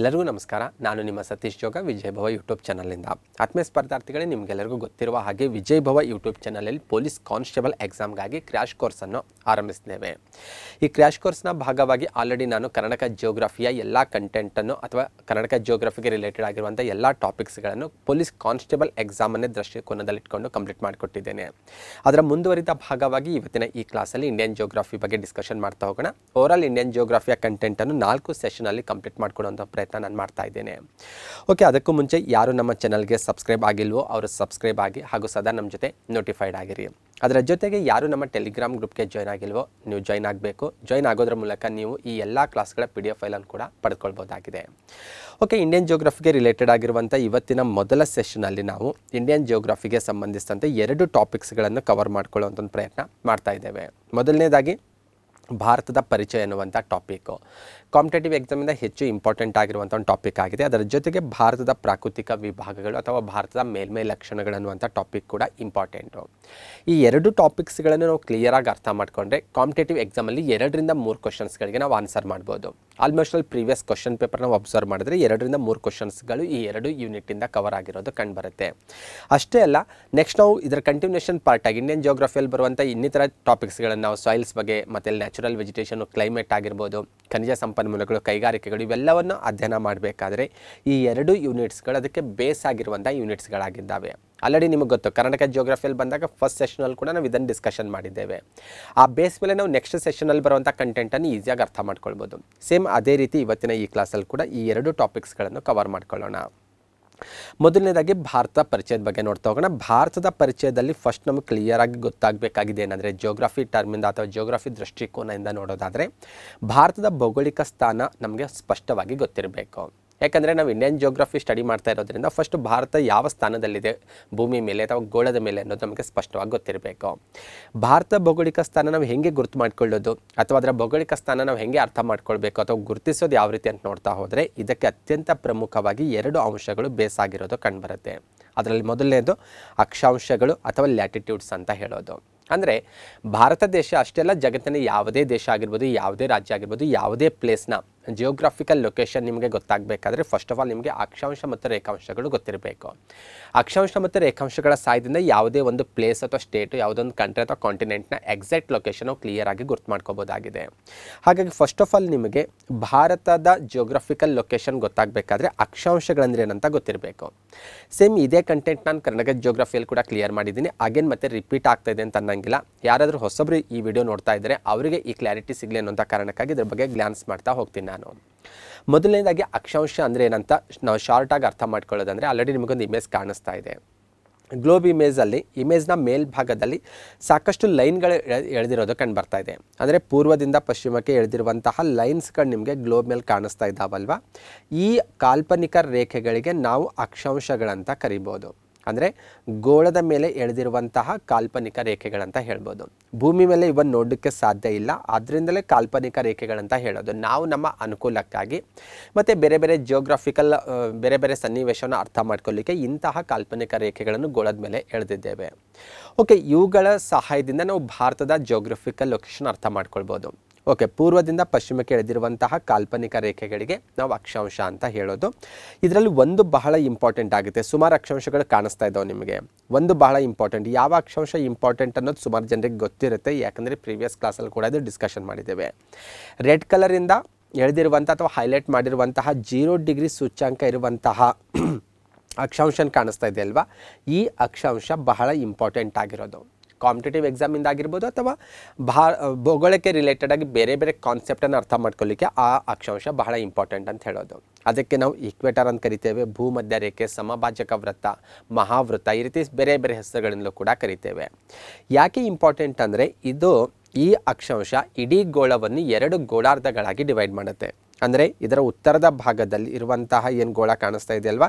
ಎಲ್ಲರಿಗೂ ನಮಸ್ಕಾರ ನಾನು ನಿಮ್ಮ ಸತೀಶ್ ಜೋಗ ವಿಜಯ್ ಭವ ಯೂಟ್ಯೂಬ್ ಚಾನಲ್ನಿಂದ ಆತ್ಮೀಯ ಸ್ಪರ್ಧಾರ್ಥಿಗಳೇ ನಿಮಗೆಲ್ಲರಿಗೂ ಗೊತ್ತಿರುವ ಹಾಗೆ ವಿಜಯ್ ಭವ ಯೂಟ್ಯೂಬ್ ಚಾನಲಲ್ಲಿ ಪೊಲೀಸ್ ಕಾನ್ಸ್ಟೇಬಲ್ ಎಕ್ಸಾಮ್ಗಾಗಿ ಕ್ರ್ಯಾಶ್ ಕೋರ್ಸನ್ನು ಆರಂಭಿಸಿದ್ದೇವೆ ಈ ಕ್ರ್ಯಾಶ್ ಕೋರ್ಸ್ನ ಭಾಗವಾಗಿ ಆಲ್ರೆಡಿ ನಾನು ಕರ್ನಾಟಕ ಜಿಯೋಗ್ರಫಿಯ ಎಲ್ಲ ಕಂಟೆಂಟನ್ನು ಅಥವಾ ಕನ್ನಡಕ ಜಿಯೋಗ್ರಫಿಗೆ ರಿಲೇಟೆಡ್ ಆಗಿರುವಂಥ ಎಲ್ಲ ಟಾಪಿಕ್ಸ್ಗಳನ್ನು ಪೊಲೀಸ್ ಕಾನ್ಸ್ಟೇಬಲ್ ಎಕ್ಸಾಮನ್ನೇ ದೃಷ್ಟಿಕೋನದಲ್ಲಿಟ್ಕೊಂಡು ಕಂಪ್ಲೀಟ್ ಮಾಡಿಕೊಟ್ಟಿದ್ದೇನೆ ಅದರ ಮುಂದುವರಿದ ಭಾಗವಾಗಿ ಇವತ್ತಿನ ಈ ಕ್ಲಾಸಲ್ಲಿ ಇಂಡಿಯನ್ ಜಿಯೋಗ್ರಫಿ ಬಗ್ಗೆ ಡಿಸ್ಕಷನ್ ಮಾಡ್ತಾ ಹೋಗೋಣ ಆಲ್ ಇಂಡಿಯನ್ ಜಿಯೋಗ್ರಫಿಯ ಕಂಟೆಂಟನ್ನು ನಾಲ್ಕು ಸೆಷನಲ್ಲಿ ಕಂಪ್ಲೀಟ್ ಮಾಡಿಕೊಡುವಂಥ ಪ್ರಯತ್ನ ಪ್ರಯತ್ನ ನಾನು ಮಾಡ್ತಾ ಇದ್ದೇನೆ ಓಕೆ ಅದಕ್ಕೂ ಮುಂಚೆ ಯಾರು ನಮ್ಮ ಚಾನಲ್ಗೆ ಸಬ್ಸ್ಕ್ರೈಬ್ ಆಗಿಲ್ವೋ ಅವರು ಸಬ್ಸ್ಕ್ರೈಬ್ ಆಗಿ ಹಾಗೂ ಸದಾ ನಮ್ಮ ಜೊತೆ ನೋಟಿಫೈಡ್ ಆಗಿರಿ ಅದರ ಜೊತೆಗೆ ಯಾರು ನಮ್ಮ ಟೆಲಿಗ್ರಾಮ್ ಗ್ರೂಪ್ಗೆ ಜಾಯ್ನ್ ಆಗಿಲ್ವೋ ನೀವು ಜಾಯ್ನ್ ಆಗಬೇಕು ಜಾಯ್ನ್ ಆಗೋದ್ರ ಮೂಲಕ ನೀವು ಈ ಎಲ್ಲ ಕ್ಲಾಸ್ಗಳ ಪಿ ಡಿ ಎಫ್ ಫೈಲನ್ನು ಕೂಡ ಪಡೆದುಕೊಳ್ಬೋದಾಗಿದೆ ಓಕೆ ಇಂಡಿಯನ್ ಜೋಗ್ರಫಿಗೆ ರಿಲೇಟೆಡ್ ಆಗಿರುವಂಥ ಇವತ್ತಿನ ಮೊದಲ ಸೆಷನಲ್ಲಿ ನಾವು ಇಂಡಿಯನ್ ಜೋಗ್ರಫಿಗೆ ಸಂಬಂಧಿಸಿದಂತೆ ಎರಡು ಟಾಪಿಕ್ಸ್ಗಳನ್ನು ಕವರ್ ಮಾಡ್ಕೊಳ್ಳುವಂಥ ಒಂದು ಪ್ರಯತ್ನ ಮಾಡ್ತಾ ಇದ್ದೇವೆ ಮೊದಲನೇದಾಗಿ ಭಾರತದ ಪರಿಚಯ ಎನ್ನುವಂಥ ಟಾಪಿಕ್ಕು ಕಾಂಪಿಟೇಟಿವ್ ಎಕ್ಸಾಮಿಂದ ಹೆಚ್ಚು ಇಂಪಾರ್ಟೆಂಟ್ ಆಗಿರುವಂಥ ಒಂದು ಟಾಪಿಕ್ ಆಗಿದೆ ಅದರ ಜೊತೆಗೆ ಭಾರತದ ಪ್ರಾಕೃತಿಕ ವಿಭಾಗಗಳು ಅಥವಾ ಭಾರತದ ಮೇಲ್ಮೈ ಲಕ್ಷಣಗಳನ್ನುವಂಥ ಟಾಪಿಕ್ ಕೂಡ ಇಂಪಾರ್ಟೆಂಟು ಈ ಎರಡು ಟಾಪಿಕ್ಸ್ಗಳನ್ನು ನಾವು ಕ್ಲಿಯರಾಗಿ ಅರ್ಥ ಮಾಡಿಕೊಂಡ್ರೆ ಕಾಂಪಿಟೇಟಿವ್ ಎಕ್ಸಾಮಲ್ಲಿ ಎರಡರಿಂದ ಮೂರು ಕ್ವಶನ್ಸ್ಗಳಿಗೆ ನಾವು ಆನ್ಸರ್ ಮಾಡ್ಬೋದು ಆಲ್ಮೋಸ್ಟ್ ಅಲ್ಲಿ ಪ್ರೀವಿಯಸ್ ಕ್ವಶನ್ ಪೇಪರ್ ನಾವು ಅಬ್ಸರ್ವ್ ಮಾಡಿದ್ರೆ ಎರಡರಿಂದ ಮೂರು ಕ್ವಶನ್ಸ್ಗಳು ಈ ಎರಡು ಯೂನಿಟಿಂದ ಕವರ್ ಆಗಿರೋದು ಕಂಡುಬರುತ್ತೆ ಅಷ್ಟೇ ಅಲ್ಲ ನೆಕ್ಸ್ಟ್ ನಾವು ಇದರ ಕಂಟಿನ್ಯೂಷನ್ ಪಾರ್ಟಾಗಿ ಇಂಡಿಯನ್ ಜಿಯೋಗ್ರಫಿಯಲ್ಲಿ ಬರುವಂಥ ಇನ್ನಿತರ ಟಾಪಿಕ್ಸ್ಗಳನ್ನು ನಾವು ಸಾಯಿಲ್ಸ್ ಬಗ್ಗೆ ಮತ್ತು ನ್ಯಾಚುರಲ್ ವೆಜಿಟೇಷನ್ ಕ್ಲೈಮೇಟ್ ಆಗಿರ್ಬೋದು ಖನಿಜ ಸಂಪನ್ಮೂಲ ಸಂಪನ್ಮೂಲಗಳು ಕೈಗಾರಿಕೆಗಳು ಇವೆಲ್ಲವನ್ನು ಅಧ್ಯಯನ ಮಾಡಬೇಕಾದ್ರೆ ಈ ಎರಡು ಯೂನಿಟ್ಸ್ಗಳು ಅದಕ್ಕೆ ಬೇಸ್ ಆಗಿರುವಂಥ ಯೂನಿಟ್ಸ್ಗಳಾಗಿದ್ದಾವೆ ಆಲ್ರೆಡಿ ನಿಮಗೆ ಗೊತ್ತು ಕರ್ನಾಟಕ ಜಿಯೋಗ್ರಫಿಯಲ್ಲಿ ಬಂದಾಗ ಫಸ್ಟ್ ಸೆಷನಲ್ಲಿ ಕೂಡ ನಾವು ಇದನ್ನು ಡಿಸ್ಕಷನ್ ಮಾಡಿದ್ದೇವೆ ಆ ಬೇಸ್ ಮೇಲೆ ನಾವು ನೆಕ್ಸ್ಟ್ ಸೆಷನಲ್ಲಿ ಬರುವಂಥ ಕಂಟೆಂಟನ್ನು ಈಸಿಯಾಗಿ ಅರ್ಥ ಮಾಡ್ಕೊಳ್ಬೋದು ಸೇಮ್ ಅದೇ ರೀತಿ ಇವತ್ತಿನ ಈ ಕ್ಲಾಸಲ್ಲಿ ಕೂಡ ಈ ಎರಡು ಟಾಪಿಕ್ಸ್ಗಳನ್ನು ಕವರ್ ಮಾಡ್ಕೊಳ್ಳೋಣ ಮೊದಲನೇದಾಗಿ ಭಾರತ ಪರಿಚಯದ ಬಗ್ಗೆ ನೋಡ್ತಾ ಹೋಗೋಣ ಭಾರತದ ಪರಿಚಯದಲ್ಲಿ ಫಸ್ಟ್ ನಮಗೆ ಕ್ಲಿಯರಾಗಿ ಗೊತ್ತಾಗಬೇಕಾಗಿದೆ ಏನಂದರೆ ಜೋಗ್ರಫಿ ಟರ್ಮಿಂದ ಅಥವಾ ಜೋಗ್ರಫಿ ದೃಷ್ಟಿಕೋನದಿಂದ ನೋಡೋದಾದರೆ ಭಾರತದ ಭೌಗೋಳಿಕ ಸ್ಥಾನ ನಮಗೆ ಸ್ಪಷ್ಟವಾಗಿ ಗೊತ್ತಿರಬೇಕು ಯಾಕಂದರೆ ನಾವು ಇಂಡಿಯನ್ ಜಿಯೋಗ್ರಫಿ ಸ್ಟಡಿ ಮಾಡ್ತಾ ಇರೋದ್ರಿಂದ ಫಸ್ಟ್ ಭಾರತ ಯಾವ ಸ್ಥಾನದಲ್ಲಿದೆ ಭೂಮಿ ಮೇಲೆ ಅಥವಾ ಗೋಳದ ಮೇಲೆ ಅನ್ನೋದು ನಮಗೆ ಸ್ಪಷ್ಟವಾಗಿ ಗೊತ್ತಿರಬೇಕು ಭಾರತ ಭೌಗೋಳಿಕ ಸ್ಥಾನ ನಾವು ಹೆಂಗೆ ಗುರುತು ಮಾಡ್ಕೊಳ್ಳೋದು ಅಥವಾ ಅದರ ಭೌಗೋಳಿಕ ಸ್ಥಾನ ನಾವು ಹೆಂಗೆ ಅರ್ಥ ಮಾಡ್ಕೊಳ್ಬೇಕು ಅಥವಾ ಗುರುತಿಸೋದು ಯಾವ ರೀತಿ ಅಂತ ನೋಡ್ತಾ ಹೋದರೆ ಇದಕ್ಕೆ ಅತ್ಯಂತ ಪ್ರಮುಖವಾಗಿ ಎರಡು ಅಂಶಗಳು ಬೇಸಾಗಿರೋದು ಕಂಡುಬರುತ್ತೆ ಅದರಲ್ಲಿ ಮೊದಲನೇದು ಅಕ್ಷಾಂಶಗಳು ಅಥವಾ ಲ್ಯಾಟಿಟ್ಯೂಡ್ಸ್ ಅಂತ ಹೇಳೋದು ಅಂದರೆ ಭಾರತ ದೇಶ ಅಷ್ಟೆಲ್ಲ ಜಗತ್ತಿನ ಯಾವುದೇ ದೇಶ ಆಗಿರ್ಬೋದು ಯಾವುದೇ ರಾಜ್ಯ ಆಗಿರ್ಬೋದು ಯಾವುದೇ ಪ್ಲೇಸ್ನ ಜಿಯೋಗ್ರಾಫಿಕಲ್ ಲೊಕೇಶನ್ ನಿಮಗೆ ಗೊತ್ತಾಗಬೇಕಾದ್ರೆ ಫಸ್ಟ್ ಆಫ್ ಆಲ್ ನಿಮಗೆ ಅಕ್ಷಾಂಶ ಮತ್ತು ರೇಖಾಂಶಗಳು ಗೊತ್ತಿರಬೇಕು ಅಕ್ಷಾಂಶ ಮತ್ತು ರೇಖಾಂಶಗಳ ಸಹಾಯದಿಂದ ಯಾವುದೇ ಒಂದು ಪ್ಲೇಸ್ ಅಥವಾ ಸ್ಟೇಟು ಯಾವುದೋ ಒಂದು ಕಂಟ್ರಿ ಅಥವಾ ಕಾಂಟಿನೆಂಟ್ನ ಎಕ್ಸಾಕ್ಟ್ ಲೊಕೇಶನು ಆಗಿ ಗುರ್ತು ಮಾಡ್ಕೋಬೋದಾಗಿದೆ ಹಾಗಾಗಿ ಫಸ್ಟ್ ಆಫ್ ಆಲ್ ನಿಮಗೆ ಭಾರತದ ಜಿಯೋಗ್ರಾಫಿಕಲ್ ಲೊಕೇಶನ್ ಗೊತ್ತಾಗಬೇಕಾದ್ರೆ ಅಕ್ಷಾಂಶಗಳಂದ್ರೆ ಏನಂತ ಗೊತ್ತಿರಬೇಕು ಸೇಮ್ ಇದೇ ಕಂಟೆಂಟ್ ನಾನು ಕರ್ನಾಟಕ ಜಿಯೋಗ್ರಫಿಯಲ್ಲಿ ಕೂಡ ಕ್ಲಿಯರ್ ಮಾಡಿದ್ದೀನಿ ಅಗೇನ್ ಮತ್ತೆ ರಿಪೀಟ್ ಆಗ್ತಾ ಇದೆ ಅಂತ ಅನ್ನಂಗಿಲ್ಲ ಯಾರಾದರೂ ಹೊಸಬ್ರು ಈ ವಿಡಿಯೋ ನೋಡ್ತಾ ಇದ್ದರೆ ಅವರಿಗೆ ಈ ಕ್ಲಾರಿಟಿ ಸಿಗಲಿ ಅನ್ನೋಂಥ ಕಾರಣಕ್ಕಾಗಿ ಇದ್ರ ಬಗ್ಗೆ ಗ್ಲಾನ್ಸ್ ಮಾಡ್ತಾ ಹೋಗ್ತೀನಿ ನಾನು ಮೊದಲನೇದಾಗಿ ಅಕ್ಷಾಂಶ ಅಂದರೆ ಏನಂತ ನಾವು ಶಾರ್ಟಾಗಿ ಅರ್ಥ ಮಾಡ್ಕೊಳ್ಳೋದಂದರೆ ಆಲ್ರೆಡಿ ನಿಮಗೊಂದು ಇಮೇಜ್ ಕಾಣಿಸ್ತಾ ಇದೆ ಗ್ಲೋಬ್ ಇಮೇಜಲ್ಲಿ ಇಮೇಜ್ನ ಮೇಲ್ಭಾಗದಲ್ಲಿ ಸಾಕಷ್ಟು ಲೈನ್ಗಳು ಎಳೆದಿರೋದು ಕಂಡು ಬರ್ತಾ ಇದೆ ಅಂದರೆ ಪೂರ್ವದಿಂದ ಪಶ್ಚಿಮಕ್ಕೆ ಎಳೆದಿರುವಂತಹ ಲೈನ್ಸ್ಗಳು ನಿಮಗೆ ಗ್ಲೋಬ್ ಮೇಲೆ ಕಾಣಿಸ್ತಾ ಇದ್ದಾವಲ್ವಾ ಈ ಕಾಲ್ಪನಿಕ ರೇಖೆಗಳಿಗೆ ನಾವು ಅಕ್ಷಾಂಶಗಳಂತ ಕರಿಬೋದು ಅಂದರೆ ಗೋಳದ ಮೇಲೆ ಎಳೆದಿರುವಂತಹ ಕಾಲ್ಪನಿಕ ರೇಖೆಗಳಂತ ಹೇಳ್ಬೋದು ಭೂಮಿ ಮೇಲೆ ಇವನ್ನು ನೋಡೋಕ್ಕೆ ಸಾಧ್ಯ ಇಲ್ಲ ಆದ್ದರಿಂದಲೇ ಕಾಲ್ಪನಿಕ ರೇಖೆಗಳಂತ ಹೇಳೋದು ನಾವು ನಮ್ಮ ಅನುಕೂಲಕ್ಕಾಗಿ ಮತ್ತು ಬೇರೆ ಬೇರೆ ಜಿಯೋಗ್ರಾಫಿಕಲ್ ಬೇರೆ ಬೇರೆ ಸನ್ನಿವೇಶವನ್ನು ಅರ್ಥ ಮಾಡ್ಕೊಳ್ಳಿಕ್ಕೆ ಇಂತಹ ಕಾಲ್ಪನಿಕ ರೇಖೆಗಳನ್ನು ಗೋಳದ ಮೇಲೆ ಎಳೆದಿದ್ದೇವೆ ಓಕೆ ಇವುಗಳ ಸಹಾಯದಿಂದ ನಾವು ಭಾರತದ ಜೋಗ್ರಫಿಕಲ್ ಲೊಕೇಶನ್ ಅರ್ಥ ಮಾಡ್ಕೊಳ್ಬೋದು ಓಕೆ ಪೂರ್ವದಿಂದ ಪಶ್ಚಿಮಕ್ಕೆ ಎಳೆದಿರುವಂತಹ ಕಾಲ್ಪನಿಕ ರೇಖೆಗಳಿಗೆ ನಾವು ಅಕ್ಷಾಂಶ ಅಂತ ಹೇಳೋದು ಇದರಲ್ಲಿ ಒಂದು ಬಹಳ ಇಂಪಾರ್ಟೆಂಟ್ ಆಗುತ್ತೆ ಸುಮಾರು ಅಕ್ಷಾಂಶಗಳು ಕಾಣಿಸ್ತಾ ಇದ್ದಾವೆ ನಿಮಗೆ ಒಂದು ಬಹಳ ಇಂಪಾರ್ಟೆಂಟ್ ಯಾವ ಅಕ್ಷಾಂಶ ಇಂಪಾರ್ಟೆಂಟ್ ಅನ್ನೋದು ಸುಮಾರು ಜನರಿಗೆ ಗೊತ್ತಿರುತ್ತೆ ಯಾಕಂದರೆ ಪ್ರೀವಿಯಸ್ ಕ್ಲಾಸಲ್ಲಿ ಕೂಡ ಇದು ಡಿಸ್ಕಷನ್ ಮಾಡಿದ್ದೇವೆ ರೆಡ್ ಕಲರಿಂದ ಎಳೆದಿರುವಂಥ ಅಥವಾ ಹೈಲೈಟ್ ಮಾಡಿರುವಂತಹ ಜೀರೋ ಡಿಗ್ರಿ ಸೂಚ್ಯಾಂಕ ಇರುವಂತಹ ಅಕ್ಷಾಂಶನ ಕಾಣಿಸ್ತಾ ಇದೆ ಅಲ್ವಾ ಈ ಅಕ್ಷಾಂಶ ಬಹಳ ಇಂಪಾರ್ಟೆಂಟ್ ಆಗಿರೋದು ಕಾಂಪಿಟೇಟಿವ್ ಎಕ್ಸಾಮಿಂದ ಆಗಿರ್ಬೋದು ಅಥವಾ ಭಾ ಭೂಗೋಳಕ್ಕೆ ರಿಲೇಟೆಡ್ ಆಗಿ ಬೇರೆ ಬೇರೆ ಕಾನ್ಸೆಪ್ಟನ್ನು ಅರ್ಥ ಮಾಡ್ಕೊಳ್ಳಿಕ್ಕೆ ಆ ಅಕ್ಷಾಂಶ ಬಹಳ ಇಂಪಾರ್ಟೆಂಟ್ ಅಂತ ಹೇಳೋದು ಅದಕ್ಕೆ ನಾವು ಈಕ್ವೇಟರ್ ಅಂತ ಕರಿತೇವೆ ಭೂಮಧ್ಯ ರೇಖೆ ಸಮಭಾಜಕ ವೃತ್ತ ಮಹಾವೃತ್ತ ಈ ರೀತಿ ಬೇರೆ ಬೇರೆ ಹೆಸರುಗಳಿಂದಲೂ ಕೂಡ ಕರಿತೇವೆ ಯಾಕೆ ಇಂಪಾರ್ಟೆಂಟ್ ಅಂದರೆ ಇದು ಈ ಅಕ್ಷಾಂಶ ಇಡೀ ಗೋಳವನ್ನು ಎರಡು ಗೋಳಾರ್ಧಗಳಾಗಿ ಡಿವೈಡ್ ಮಾಡುತ್ತೆ ಅಂದರೆ ಇದರ ಉತ್ತರದ ಭಾಗದಲ್ಲಿ ಇರುವಂತಹ ಏನು ಗೋಳ ಕಾಣಿಸ್ತಾ ಇದೆ ಅಲ್ವಾ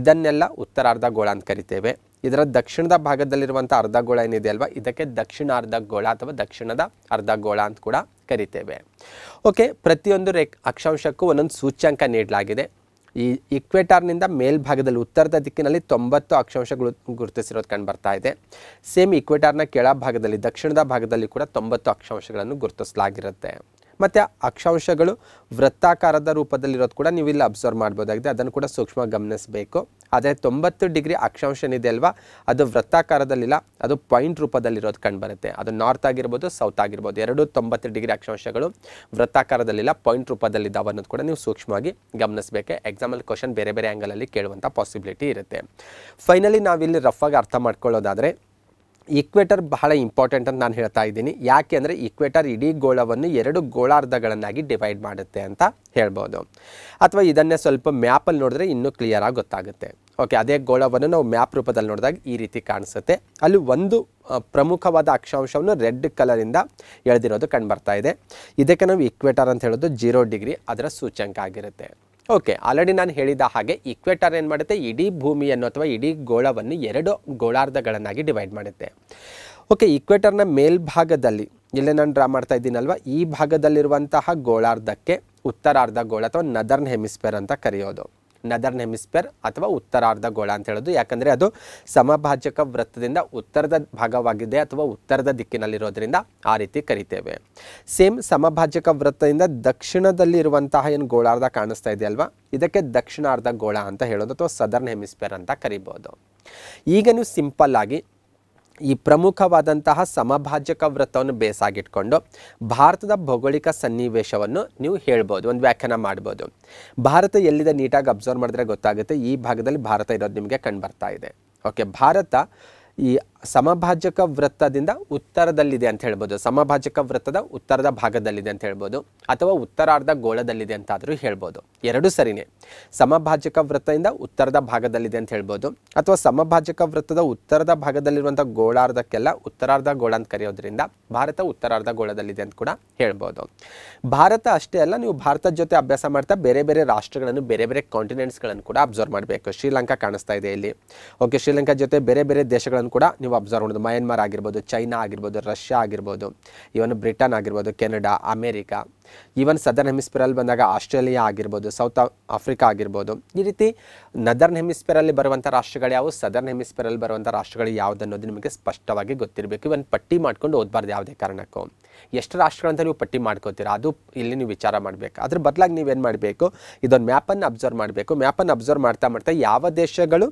ಇದನ್ನೆಲ್ಲ ಉತ್ತರಾರ್ಧ ಗೋಳ ಅಂತ ಕರಿತೇವೆ ಇದರ ದಕ್ಷಿಣದ ಭಾಗದಲ್ಲಿರುವಂಥ ಅರ್ಧ ಗೋಳ ಏನಿದೆ ಅಲ್ವಾ ಇದಕ್ಕೆ ದಕ್ಷಿಣ ಅರ್ಧ ಗೋಳ ಅಥವಾ ದಕ್ಷಿಣದ ಅರ್ಧ ಗೋಳ ಅಂತ ಕೂಡ ಕರಿತೇವೆ ಓಕೆ ಪ್ರತಿಯೊಂದು ರೇ ಅಕ್ಷಾಂಶಕ್ಕೂ ಒಂದೊಂದು ಸೂಚ್ಯಾಂಕ ನೀಡಲಾಗಿದೆ ಈ ಇಕ್ವೇಟಾರ್ನಿಂದ ಮೇಲ್ಭಾಗದಲ್ಲಿ ಉತ್ತರದ ದಿಕ್ಕಿನಲ್ಲಿ ತೊಂಬತ್ತು ಅಕ್ಷಾಂಶಗಳು ಗುರುತಿಸಿರೋದು ಕಂಡು ಬರ್ತಾ ಇದೆ ಸೇಮ್ ಇಕ್ವೇಟಾರ್ನ ಕೆಳ ಭಾಗದಲ್ಲಿ ದಕ್ಷಿಣದ ಭಾಗದಲ್ಲಿ ಕೂಡ ತೊಂಬತ್ತು ಅಕ್ಷಾಂಶಗಳನ್ನು ಗುರುತಿಸಲಾಗಿರುತ್ತೆ ಮತ್ತು ಅಕ್ಷಾಂಶಗಳು ವೃತ್ತಾಕಾರದ ರೂಪದಲ್ಲಿರೋದು ಕೂಡ ನೀವು ಇಲ್ಲಿ ಅಬ್ಸರ್ವ್ ಮಾಡ್ಬೋದಾಗಿದೆ ಅದನ್ನು ಕೂಡ ಸೂಕ್ಷ್ಮ ಗಮನಿಸಬೇಕು ಆದರೆ ತೊಂಬತ್ತು ಡಿಗ್ರಿ ಅಕ್ಷಾಂಶ ಅಲ್ವಾ ಅದು ವೃತ್ತಾಕಾರದಲ್ಲಿಲ್ಲ ಅದು ಪಾಯಿಂಟ್ ರೂಪದಲ್ಲಿರೋದು ಕಂಡುಬರುತ್ತೆ ಅದು ನಾರ್ತ್ ಆಗಿರ್ಬೋದು ಸೌತ್ ಆಗಿರ್ಬೋದು ಎರಡು ತೊಂಬತ್ತು ಡಿಗ್ರಿ ಅಕ್ಷಾಂಶಗಳು ವೃತ್ತಾಕಾರದಲ್ಲಿಲ್ಲ ಪಾಯಿಂಟ್ ರೂಪದಲ್ಲಿದ್ದಾವೆ ಅನ್ನೋದು ಕೂಡ ನೀವು ಸೂಕ್ಷ್ಮವಾಗಿ ಗಮನಿಸಬೇಕು ಎಕ್ಸಾಮಲ್ಲಿ ಕ್ವಶನ್ ಬೇರೆ ಬೇರೆ ಆ್ಯಂಗಲಲ್ಲಿ ಕೇಳುವಂಥ ಪಾಸಿಬಿಲಿಟಿ ಇರುತ್ತೆ ಫೈನಲಿ ನಾವಿಲ್ಲಿ ರಫ್ ಆಗಿ ಅರ್ಥ ಮಾಡ್ಕೊಳ್ಳೋದಾದರೆ ಈಕ್ವೇಟರ್ ಬಹಳ ಇಂಪಾರ್ಟೆಂಟ್ ಅಂತ ನಾನು ಹೇಳ್ತಾ ಇದ್ದೀನಿ ಯಾಕೆ ಅಂದರೆ ಈಕ್ವೇಟರ್ ಇಡೀ ಗೋಳವನ್ನು ಎರಡು ಗೋಳಾರ್ಧಗಳನ್ನಾಗಿ ಡಿವೈಡ್ ಮಾಡುತ್ತೆ ಅಂತ ಹೇಳ್ಬೋದು ಅಥವಾ ಇದನ್ನೇ ಸ್ವಲ್ಪ ಮ್ಯಾಪಲ್ಲಿ ನೋಡಿದ್ರೆ ಇನ್ನೂ ಕ್ಲಿಯರಾಗಿ ಗೊತ್ತಾಗುತ್ತೆ ಓಕೆ ಅದೇ ಗೋಳವನ್ನು ನಾವು ಮ್ಯಾಪ್ ರೂಪದಲ್ಲಿ ನೋಡಿದಾಗ ಈ ರೀತಿ ಕಾಣಿಸುತ್ತೆ ಅಲ್ಲಿ ಒಂದು ಪ್ರಮುಖವಾದ ಅಕ್ಷಾಂಶವನ್ನು ರೆಡ್ ಕಲರಿಂದ ಎಳೆದಿರೋದು ಕಂಡು ಬರ್ತಾ ಇದೆ ಇದಕ್ಕೆ ನಾವು ಈಕ್ವೇಟರ್ ಅಂತ ಹೇಳೋದು ಜೀರೋ ಡಿಗ್ರಿ ಅದರ ಸೂಚ್ಯಂಕ ಆಗಿರುತ್ತೆ ಓಕೆ ಆಲ್ರೆಡಿ ನಾನು ಹೇಳಿದ ಹಾಗೆ ಇಕ್ವೇಟರ್ ಏನು ಮಾಡುತ್ತೆ ಇಡೀ ಭೂಮಿಯನ್ನು ಅಥವಾ ಇಡೀ ಗೋಳವನ್ನು ಎರಡು ಗೋಳಾರ್ಧಗಳನ್ನಾಗಿ ಡಿವೈಡ್ ಮಾಡುತ್ತೆ ಓಕೆ ಇಕ್ವೇಟರ್ನ ಮೇಲ್ಭಾಗದಲ್ಲಿ ಇಲ್ಲೇ ನಾನು ಡ್ರಾ ಮಾಡ್ತಾ ಇದ್ದೀನಲ್ವ ಈ ಭಾಗದಲ್ಲಿರುವಂತಹ ಗೋಳಾರ್ಧಕ್ಕೆ ಉತ್ತರಾರ್ಧ ಗೋಳ ಅಥವಾ ನದರ್ನ್ ಹೆಮಿಸ್ಫೇರ್ ಅಂತ ಕರೆಯೋದು ನದರ್ನ್ ಹೆಮಿಸ್ಫಿಯರ್ ಅಥವಾ ಉತ್ತರಾರ್ಧ ಗೋಳ ಅಂತ ಹೇಳೋದು ಯಾಕಂದರೆ ಅದು ಸಮಭಾಜಕ ವೃತ್ತದಿಂದ ಉತ್ತರದ ಭಾಗವಾಗಿದೆ ಅಥವಾ ಉತ್ತರದ ದಿಕ್ಕಿನಲ್ಲಿರೋದ್ರಿಂದ ಆ ರೀತಿ ಕರಿತೇವೆ ಸೇಮ್ ಸಮಭಾಜಕ ವೃತ್ತದಿಂದ ದಕ್ಷಿಣದಲ್ಲಿರುವಂತಹ ಏನು ಗೋಳಾರ್ಧ ಕಾಣಿಸ್ತಾ ಇದೆ ಅಲ್ವಾ ಇದಕ್ಕೆ ದಕ್ಷಿಣಾರ್ಧ ಗೋಳ ಅಂತ ಹೇಳೋದು ಅಥವಾ ಸದರ್ನ್ ಹೆಮಿಸ್ಫಿಯರ್ ಅಂತ ಕರಿಬೋದು ಈಗ ನೀವು ಸಿಂಪಲ್ ಆಗಿ ಈ ಪ್ರಮುಖವಾದಂತಹ ಸಮಭಾಜಕ ವೃತ್ತವನ್ನು ಬೇಸಾಗಿಟ್ಕೊಂಡು ಭಾರತದ ಭೌಗೋಳಿಕ ಸನ್ನಿವೇಶವನ್ನು ನೀವು ಹೇಳ್ಬೋದು ಒಂದು ವ್ಯಾಖ್ಯಾನ ಮಾಡ್ಬೋದು ಭಾರತ ಎಲ್ಲಿದೆ ನೀಟಾಗಿ ಅಬ್ಸರ್ವ್ ಮಾಡಿದ್ರೆ ಗೊತ್ತಾಗುತ್ತೆ ಈ ಭಾಗದಲ್ಲಿ ಭಾರತ ಇರೋದು ನಿಮಗೆ ಕಂಡು ಬರ್ತಾ ಇದೆ ಓಕೆ ಭಾರತ ಈ ಸಮಭಾಜಕ ವೃತ್ತದಿಂದ ಉತ್ತರದಲ್ಲಿದೆ ಅಂತ ಹೇಳ್ಬೋದು ಸಮಭಾಜಕ ವೃತ್ತದ ಉತ್ತರದ ಭಾಗದಲ್ಲಿದೆ ಅಂತ ಹೇಳ್ಬೋದು ಅಥವಾ ಉತ್ತರಾರ್ಧ ಗೋಳದಲ್ಲಿದೆ ಅಂತಾದರೂ ಹೇಳ್ಬೋದು ಎರಡೂ ಸರಿನೇ ಸಮಭಾಜಕ ವೃತ್ತದಿಂದ ಉತ್ತರದ ಭಾಗದಲ್ಲಿದೆ ಅಂತ ಹೇಳ್ಬೋದು ಅಥವಾ ಸಮಭಾಜಕ ವೃತ್ತದ ಉತ್ತರದ ಭಾಗದಲ್ಲಿರುವಂಥ ಗೋಳಾರ್ಧಕ್ಕೆಲ್ಲ ಉತ್ತರಾರ್ಧ ಗೋಳ ಅಂತ ಕರೆಯೋದ್ರಿಂದ ಭಾರತ ಉತ್ತರಾರ್ಧ ಗೋಳದಲ್ಲಿದೆ ಅಂತ ಕೂಡ ಹೇಳ್ಬೋದು ಭಾರತ ಅಷ್ಟೇ ಅಲ್ಲ ನೀವು ಭಾರತದ ಜೊತೆ ಅಭ್ಯಾಸ ಮಾಡ್ತಾ ಬೇರೆ ಬೇರೆ ರಾಷ್ಟ್ರಗಳನ್ನು ಬೇರೆ ಬೇರೆ ಕಾಂಟಿನೆಂಟ್ಸ್ಗಳನ್ನು ಕೂಡ ಅಬ್ಸರ್ವ್ ಮಾಡಬೇಕು ಶ್ರೀಲಂಕಾ ಕಾಣಿಸ್ತಾ ಇದೆ ಇಲ್ಲಿ ಓಕೆ ಶ್ರೀಲಂಕಾ ಜೊತೆ ಬೇರೆ ಬೇರೆ ದೇಶಗಳನ್ನು ಕೂಡ ನೀವು ಅಬ್ಸರ್ವ್ ಮಾಡೋದು ಮಯನ್ಮಾರ್ ಆಗಿರ್ಬೋದು ಚೈನಾ ಆಗಿರ್ಬೋದು ರಷ್ಯಾ ಆಗಿರ್ಬೋದು ಇವನ್ ಬ್ರಿಟನ್ ಆಗಿರ್ಬೋದು ಕೆನಡಾ ಅಮೇರಿಕಾ ಈವನ್ ಸದರ್ನ್ ಹೆಮಿಸ್ಪಿಯರಲ್ಲಿ ಬಂದಾಗ ಆಸ್ಟ್ರೇಲಿಯಾ ಆಗಿರ್ಬೋದು ಸೌತ್ ಆಫ್ರಿಕಾ ಆಗಿರ್ಬೋದು ಈ ರೀತಿ ನದರ್ನ್ ಹೆಮಿಸ್ಪಿಯರಲ್ಲಿ ಬರುವಂಥ ರಾಷ್ಟ್ರಗಳು ಯಾವು ಸದರ್ನ್ ಹೆಮಿಸ್ಪಿಯರಲ್ಲಿ ಬರುವಂಥ ರಾಷ್ಟ್ರಗಳು ಯಾವುದು ಅನ್ನೋದು ನಿಮಗೆ ಸ್ಪಷ್ಟವಾಗಿ ಗೊತ್ತಿರಬೇಕು ಇವನ್ ಪಟ್ಟಿ ಮಾಡ್ಕೊಂಡು ಓದಬಾರ್ದು ಯಾವುದೇ ಕಾರಣಕ್ಕೂ ಎಷ್ಟು ರಾಷ್ಟ್ರಗಳಂತ ನೀವು ಪಟ್ಟಿ ಮಾಡ್ಕೋತೀರ ಅದು ಇಲ್ಲಿ ನೀವು ವಿಚಾರ ಮಾಡಬೇಕು ಅದ್ರ ಬದಲಾಗಿ ನೀವೇನು ಮಾಡಬೇಕು ಇದೊಂದು ಮ್ಯಾಪನ್ನು ಅಬ್ಸರ್ವ್ ಮಾಡಬೇಕು ಮ್ಯಾಪನ್ನು ಅಬ್ಸರ್ವ್ ಮಾಡ್ತಾ ಮಾಡ್ತಾ ಯಾವ ದೇಶಗಳು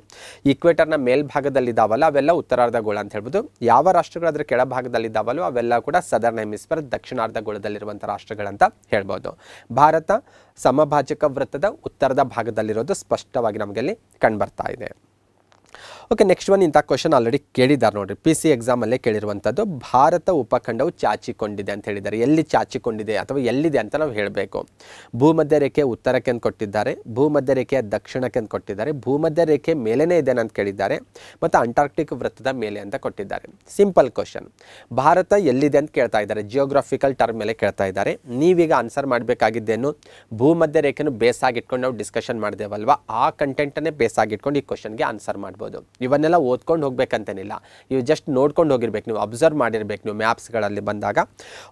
ಈಕ್ವೇಟರ್ನ ಮೇಲ್ಭಾಗದಲ್ಲಿದ್ದಾವಲ್ಲ ಅವೆಲ್ಲ ಉತ್ತರಾರ್ಧಗೋಳ ಅಂತ ಹೇಳ್ಬೋದು ಯಾವ ರಾಷ್ಟ್ರಗಳು ಅದರ ಕೆಳಭಾಗದಲ್ಲಿದ್ದಾವಲ್ಲೋ ಅವೆಲ್ಲ ಕೂಡ ಸದರ್ನ್ ಹೆಮಿಸ್ಪಿಯರ್ ದಕ್ಷಿಣಾರ್ಧಗೋಳದಲ್ಲಿರುವಂಥ ರಾಷ್ಟ್ರಗಳಂತ ಹೇಳ್ಬೋದು ಭಾರತ ಸಮಭಾಜಕ ವೃತ್ತದ ಉತ್ತರದ ಭಾಗದಲ್ಲಿರೋದು ಸ್ಪಷ್ಟವಾಗಿ ಕಂಡು ಕಂಡುಬರ್ತಾ ಇದೆ ಓಕೆ ನೆಕ್ಸ್ಟ್ ಒನ್ ಇಂಥ ಕ್ವಶನ್ ಆಲ್ರೆಡಿ ಕೇಳಿದ್ದಾರೆ ನೋಡಿರಿ ಪಿ ಸಿ ಎಕ್ಸಾಮಲ್ಲೇ ಕೇಳಿರುವಂಥದ್ದು ಭಾರತ ಉಪಖಂಡವು ಚಾಚಿಕೊಂಡಿದೆ ಅಂತ ಹೇಳಿದ್ದಾರೆ ಎಲ್ಲಿ ಚಾಚಿಕೊಂಡಿದೆ ಅಥವಾ ಎಲ್ಲಿದೆ ಅಂತ ನಾವು ಹೇಳಬೇಕು ಭೂಮಧ್ಯ ರೇಖೆ ಉತ್ತರಕ್ಕೆ ಅಂತ ಕೊಟ್ಟಿದ್ದಾರೆ ಭೂಮಧ್ಯ ರೇಖೆಯ ದಕ್ಷಿಣಕ್ಕೆ ಅಂತ ಕೊಟ್ಟಿದ್ದಾರೆ ಭೂಮಧ್ಯ ರೇಖೆ ಮೇಲೇನೇ ಇದೆ ಅಂತ ಕೇಳಿದ್ದಾರೆ ಮತ್ತು ಅಂಟಾರ್ಕ್ಟಿಕ್ ವೃತ್ತದ ಮೇಲೆ ಅಂತ ಕೊಟ್ಟಿದ್ದಾರೆ ಸಿಂಪಲ್ ಕ್ವಶನ್ ಭಾರತ ಎಲ್ಲಿದೆ ಅಂತ ಕೇಳ್ತಾ ಇದ್ದಾರೆ ಜಿಯೋಗ್ರಾಫಿಕಲ್ ಟರ್ಮ್ ಮೇಲೆ ಕೇಳ್ತಾ ಇದ್ದಾರೆ ನೀವೀಗ ಆನ್ಸರ್ ಮಾಡಬೇಕಾಗಿದ್ದೇನು ಭೂಮಧ್ಯ ರೇಖೆಯನ್ನು ಬೇಸಾಗಿಟ್ಕೊಂಡು ನಾವು ಡಿಸ್ಕಷನ್ ಮಾಡಿದೆವಲ್ವಾ ಆ ಕಂಟೆಂಟನ್ನೇ ಬೇಸಾಗಿಟ್ಕೊಂಡು ಈ ಕ್ವಶನ್ಗೆ ಆನ್ಸರ್ ಮಾಡ್ಬೋದು ಇವನ್ನೆಲ್ಲ ಓದ್ಕೊಂಡು ಹೋಗ್ಬೇಕಂತೇನಿಲ್ಲ ಇವು ಜಸ್ಟ್ ನೋಡ್ಕೊಂಡು ಹೋಗಿರ್ಬೇಕು ನೀವು ಅಬ್ಸರ್ವ್ ಮಾಡಿರ್ಬೇಕು ನೀವು ಮ್ಯಾಪ್ಸ್ಗಳಲ್ಲಿ ಬಂದಾಗ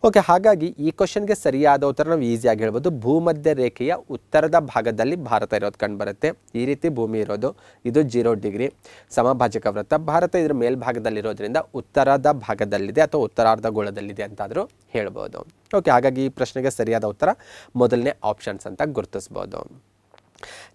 ಓಕೆ ಹಾಗಾಗಿ ಈ ಕ್ವಶನ್ಗೆ ಸರಿಯಾದ ಉತ್ತರ ನಾವು ಈಸಿಯಾಗಿ ಹೇಳ್ಬೋದು ಭೂಮಧ್ಯ ರೇಖೆಯ ಉತ್ತರದ ಭಾಗದಲ್ಲಿ ಭಾರತ ಇರೋದು ಕಂಡುಬರುತ್ತೆ ಈ ರೀತಿ ಭೂಮಿ ಇರೋದು ಇದು ಜೀರೋ ಡಿಗ್ರಿ ಸಮಭಾಜಕ ವೃತ್ತ ಭಾರತ ಇದರ ಮೇಲ್ಭಾಗದಲ್ಲಿರೋದ್ರಿಂದ ಉತ್ತರದ ಭಾಗದಲ್ಲಿದೆ ಅಥವಾ ಉತ್ತರಾರ್ಧ ಗೋಳದಲ್ಲಿದೆ ಅಂತಾದರೂ ಹೇಳ್ಬೋದು ಓಕೆ ಹಾಗಾಗಿ ಈ ಪ್ರಶ್ನೆಗೆ ಸರಿಯಾದ ಉತ್ತರ ಮೊದಲನೇ ಆಪ್ಷನ್ಸ್ ಅಂತ ಗುರುತಿಸ್ಬೋದು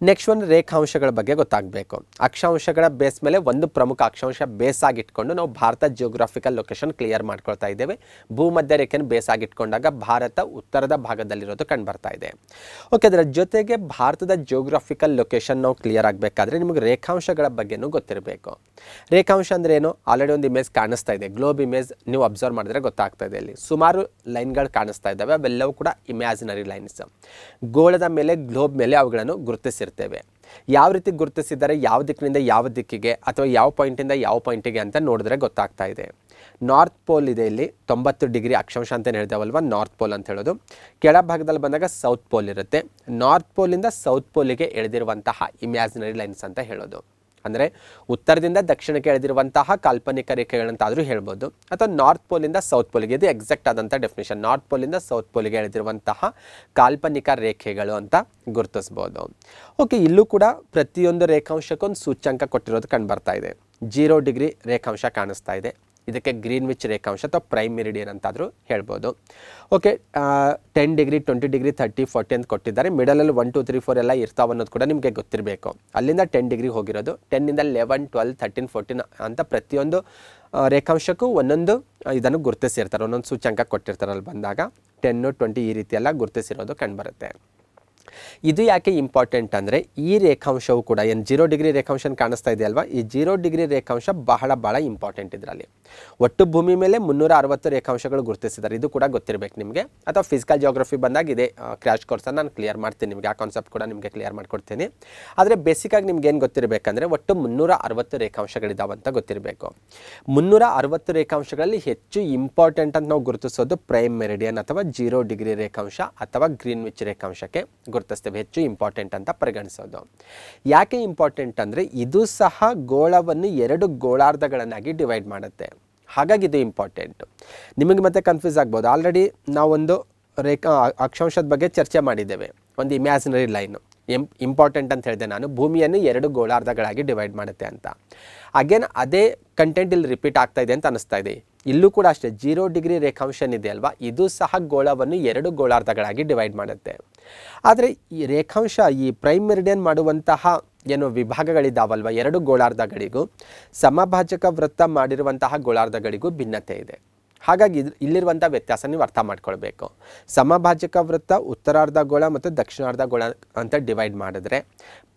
ನೆಕ್ಸ್ಟ್ ಒಂದು ರೇಖಾಂಶಗಳ ಬಗ್ಗೆ ಗೊತ್ತಾಗಬೇಕು ಅಕ್ಷಾಂಶಗಳ ಬೇಸ್ ಮೇಲೆ ಒಂದು ಪ್ರಮುಖ ಅಕ್ಷಾಂಶ ಬೇಸ್ ಆಗಿಟ್ಕೊಂಡು ನಾವು ಭಾರತ ಜಿಯೋಗ್ರಾಫಿಕಲ್ ಲೊಕೇಶನ್ ಕ್ಲಿಯರ್ ಮಾಡ್ಕೊಳ್ತಾ ಇದ್ದೇವೆ ಭೂಮಧ್ಯ ರೇಖೆಯನ್ನು ಬೇಸ್ ಆಗಿಟ್ಕೊಂಡಾಗ ಭಾರತ ಉತ್ತರದ ಭಾಗದಲ್ಲಿರೋದು ಕಂಡು ಬರ್ತಾ ಇದೆ ಓಕೆ ಅದರ ಜೊತೆಗೆ ಭಾರತದ ಜಿಯೋಗ್ರಾಫಿಕಲ್ ಲೊಕೇಶನ್ ನಾವು ಕ್ಲಿಯರ್ ಆಗಬೇಕಾದ್ರೆ ನಿಮಗೆ ರೇಖಾಂಶಗಳ ಬಗ್ಗೆನೂ ಗೊತ್ತಿರಬೇಕು ರೇಖಾಂಶ ಅಂದರೆ ಏನು ಆಲ್ರೆಡಿ ಒಂದು ಇಮೇಜ್ ಕಾಣಿಸ್ತಾ ಇದೆ ಗ್ಲೋಬ್ ಇಮೇಜ್ ನೀವು ಅಬ್ಸರ್ವ್ ಮಾಡಿದ್ರೆ ಗೊತ್ತಾಗ್ತಾ ಇದೆ ಇಲ್ಲಿ ಸುಮಾರು ಲೈನ್ಗಳು ಕಾಣಿಸ್ತಾ ಇದ್ದಾವೆ ಅವೆಲ್ಲವೂ ಕೂಡ ಇಮ್ಯಾಜಿನರಿ ಲೈನ್ಸ್ ಗೋಳದ ಮೇಲೆ ಗ್ಲೋಬ್ ಮೇಲೆ ಅವುಗಳನ್ನು ಗುರುತಿಸಿರ್ತೇವೆ ಯಾವ ರೀತಿ ಗುರುತಿಸಿದ್ದಾರೆ ಯಾವ ದಿಕ್ಕಿನಿಂದ ಯಾವ ದಿಕ್ಕಿಗೆ ಅಥವಾ ಯಾವ ಪಾಯಿಂಟಿಂದ ಯಾವ ಪಾಯಿಂಟಿಗೆ ಅಂತ ನೋಡಿದ್ರೆ ಗೊತ್ತಾಗ್ತಾ ಇದೆ ನಾರ್ತ್ ಪೋಲ್ ಇದೆ ಇಲ್ಲಿ ತೊಂಬತ್ತು ಡಿಗ್ರಿ ಅಕ್ಷಾಂಶ ಅಂತ ಹೇಳ್ತೇವಲ್ವ ನಾರ್ತ್ ಪೋಲ್ ಅಂತ ಹೇಳೋದು ಕೆಳಭಾಗದಲ್ಲಿ ಬಂದಾಗ ಸೌತ್ ಪೋಲ್ ಇರುತ್ತೆ ನಾರ್ತ್ ಪೋಲಿಂದ ಸೌತ್ ಪೋಲಿಗೆ ಎಳೆದಿರುವಂತಹ ಇಮ್ಯಾಜಿನರಿ ಲೈನ್ಸ್ ಅಂತ ಹೇಳೋದು ಅಂದರೆ ಉತ್ತರದಿಂದ ದಕ್ಷಿಣಕ್ಕೆ ಎಳೆದಿರುವಂತಹ ಕಾಲ್ಪನಿಕ ರೇಖೆಗಳಂತಾದರೂ ಹೇಳ್ಬೋದು ಅಥವಾ ನಾರ್ತ್ ಪೋಲಿಂದ ಸೌತ್ ಪೋಲ್ಗೆ ಇದು ಎಕ್ಸಾಕ್ಟ್ ಆದಂಥ ಡೆಫಿನೇಷನ್ ನಾರ್ತ್ ಪೋಲಿಂದ ಸೌತ್ ಪೋಲ್ಗೆ ಎಳೆದಿರುವಂತಹ ಕಾಲ್ಪನಿಕ ರೇಖೆಗಳು ಅಂತ ಗುರುತಿಸ್ಬೋದು ಓಕೆ ಇಲ್ಲೂ ಕೂಡ ಪ್ರತಿಯೊಂದು ರೇಖಾಂಶಕ್ಕೊಂದು ಸೂಚ್ಯಂಕ ಕೊಟ್ಟಿರೋದು ಕಂಡು ಬರ್ತಾ ಇದೆ ಜೀರೋ ಡಿಗ್ರಿ ರೇಖಾಂಶ ಕಾಣಿಸ್ತಾ ಇದೆ ಇದಕ್ಕೆ ಗ್ರೀನ್ ವಿಚ್ ರೇಖಾಂಶ ಅಥವಾ ಪ್ರೈಮ್ ಮೆರಿಡಿಯನ್ ಅಂತಾದರೂ ಹೇಳ್ಬೋದು okay ten degree twenty degree thirty forty ಅಂತ ಕೊಟ್ಟಿದ್ದಾರೆ ಮಿಡಲಲ್ಲಿ ಒನ್ ಟು ತ್ರೀ ಫೋರ್ ಎಲ್ಲ ಇರ್ತಾವೆ ಅನ್ನೋದು ಕೂಡ ನಿಮಗೆ ಗೊತ್ತಿರಬೇಕು ಅಲ್ಲಿಂದ ಟೆನ್ ಡಿಗ್ರಿ ಹೋಗಿರೋದು ಟೆನ್ನಿಂದ ಲೆವೆನ್ ಟ್ವೆಲ್ ಥರ್ಟೀನ್ ಫೋರ್ಟೀನ್ ಅಂತ ಪ್ರತಿಯೊಂದು ರೇಖಾಂಶಕ್ಕೂ ಒಂದೊಂದು ಇದನ್ನು ಗುರುತಿಸಿರ್ತಾರೆ ಒಂದೊಂದು ಸೂಚ್ಯಂಕ ಕೊಟ್ಟಿರ್ತಾರೆ ಅಲ್ಲಿ ಬಂದಾಗ ಟೆನ್ನು ಟ್ವೆಂಟಿ ಈ ರೀತಿ ಎಲ್ಲ ಗುರುತಿಸಿರೋದು ಕಂಡುಬರುತ್ತೆ ಇದು ಯಾಕೆ ಇಂಪಾರ್ಟೆಂಟ್ ಅಂದರೆ ಈ ರೇಖಾಂಶವು ಕೂಡ ಏನು ಜೀರೋ ಡಿಗ್ರಿ ರೇಖಾಂಶ ಕಾಣಿಸ್ತಾ ಇದೆ ಅಲ್ವಾ ಈ ಜೀರೋ ಡಿಗ್ರಿ ರೇಖಾಂಶ ಬಹಳ ಬಹಳ ಇಂಪಾರ್ಟೆಂಟ್ ಇದರಲ್ಲಿ ಒಟ್ಟು ಭೂಮಿ ಮೇಲೆ ಮುನ್ನೂರ ಅರವತ್ತು ರೇಖಾಂಶಗಳು ಗುರುತಿಸಿದ್ದಾರೆ ಇದು ಕೂಡ ಗೊತ್ತಿರಬೇಕು ನಿಮಗೆ ಅಥವಾ ಫಿಸಿಕಲ್ ಜಿಯೋಗ್ರಫಿ ಬಂದಾಗ ಇದೆ ಕ್ರ್ಯಾಶ್ ಕೋರ್ಸನ್ನು ನಾನು ಕ್ಲಿಯರ್ ಮಾಡ್ತೀನಿ ನಿಮಗೆ ಆ ಕಾನ್ಸೆಪ್ಟ್ ಕೂಡ ನಿಮಗೆ ಕ್ಲಿಯರ್ ಮಾಡಿಕೊಡ್ತೀನಿ ಆದರೆ ಬೇಸಿಕಾಗಿ ನಿಮ್ಗೆ ಏನು ಗೊತ್ತಿರಬೇಕಂದ್ರೆ ಒಟ್ಟು ಮುನ್ನೂರ ಅರವತ್ತು ರೇಖಾಂಶಗಳಿದ್ದಾವೆ ಅಂತ ಗೊತ್ತಿರಬೇಕು ಮುನ್ನೂರ ಅರವತ್ತು ರೇಖಾಂಶಗಳಲ್ಲಿ ಹೆಚ್ಚು ಇಂಪಾರ್ಟೆಂಟ್ ಅಂತ ನಾವು ಗುರುತಿಸೋದು ಪ್ರೈಮ್ ಮೆರಿಡಿಯನ್ ಅಥವಾ ಜೀರೋ ಡಿಗ್ರಿ ರೇಖಾಂಶ ಅಥವಾ ಗ್ರೀನ್ ವಿಚ್ ರೇಖಾಂಶಕ್ಕೆ ಗುರುತಿಸ್ತೇವೆ ಹೆಚ್ಚು ಇಂಪಾರ್ಟೆಂಟ್ ಅಂತ ಪರಿಗಣಿಸೋದು ಯಾಕೆ ಇಂಪಾರ್ಟೆಂಟ್ ಅಂದರೆ ಇದು ಸಹ ಗೋಳವನ್ನು ಎರಡು ಗೋಳಾರ್ಧಗಳನ್ನಾಗಿ ಡಿವೈಡ್ ಮಾಡುತ್ತೆ ಹಾಗಾಗಿ ಇದು ಇಂಪಾರ್ಟೆಂಟು ನಿಮಗೆ ಮತ್ತೆ ಕನ್ಫ್ಯೂಸ್ ಆಗ್ಬೋದು ಆಲ್ರೆಡಿ ನಾವೊಂದು ರೇಖಾ ಅಕ್ಷಾಂಶದ ಬಗ್ಗೆ ಚರ್ಚೆ ಮಾಡಿದ್ದೇವೆ ಒಂದು ಇಮ್ಯಾಜಿನರಿ ಲೈನು ಎಂ ಇಂಪಾರ್ಟೆಂಟ್ ಅಂತ ಹೇಳಿದೆ ನಾನು ಭೂಮಿಯನ್ನು ಎರಡು ಗೋಳಾರ್ಧಗಳಾಗಿ ಡಿವೈಡ್ ಮಾಡುತ್ತೆ ಅಂತ ಅಗೇನ್ ಅದೇ ಕಂಟೆಂಟ್ ಇಲ್ಲಿ ರಿಪೀಟ್ ಆಗ್ತಾ ಇದೆ ಅಂತ ಅನಿಸ್ತಾ ಇದೆ ಇಲ್ಲೂ ಕೂಡ ಅಷ್ಟೇ ಜೀರೋ ಡಿಗ್ರಿ ರೇಖಾಂಶನಿದೆ ಅಲ್ವಾ ಇದು ಸಹ ಗೋಳವನ್ನು ಎರಡು ಗೋಳಾರ್ಧಗಳಾಗಿ ಡಿವೈಡ್ ಮಾಡುತ್ತೆ ಆದರೆ ಈ ರೇಖಾಂಶ ಈ ಪ್ರೈಮ್ ಮೆರಿಡಿಯನ್ ಮಾಡುವಂತಹ ಏನು ವಿಭಾಗಗಳಿದ್ದಾವಲ್ವ ಎರಡು ಗೋಳಾರ್ಧಗಳಿಗೂ ಸಮಭಾಜಕ ವೃತ್ತ ಮಾಡಿರುವಂತಹ ಗೋಳಾರ್ಧಗಳಿಗೂ ಭಿನ್ನತೆ ಇದೆ ಹಾಗಾಗಿ ಇಲ್ಲಿರುವಂಥ ವ್ಯತ್ಯಾಸ ನೀವು ಅರ್ಥ ಮಾಡ್ಕೊಳ್ಬೇಕು ಸಮಭಾಜಕ ವೃತ್ತ ಉತ್ತರಾರ್ಧ ಗೋಳ ಮತ್ತು ದಕ್ಷಿಣಾರ್ಧ ಗೋಳ ಅಂತ ಡಿವೈಡ್ ಮಾಡಿದ್ರೆ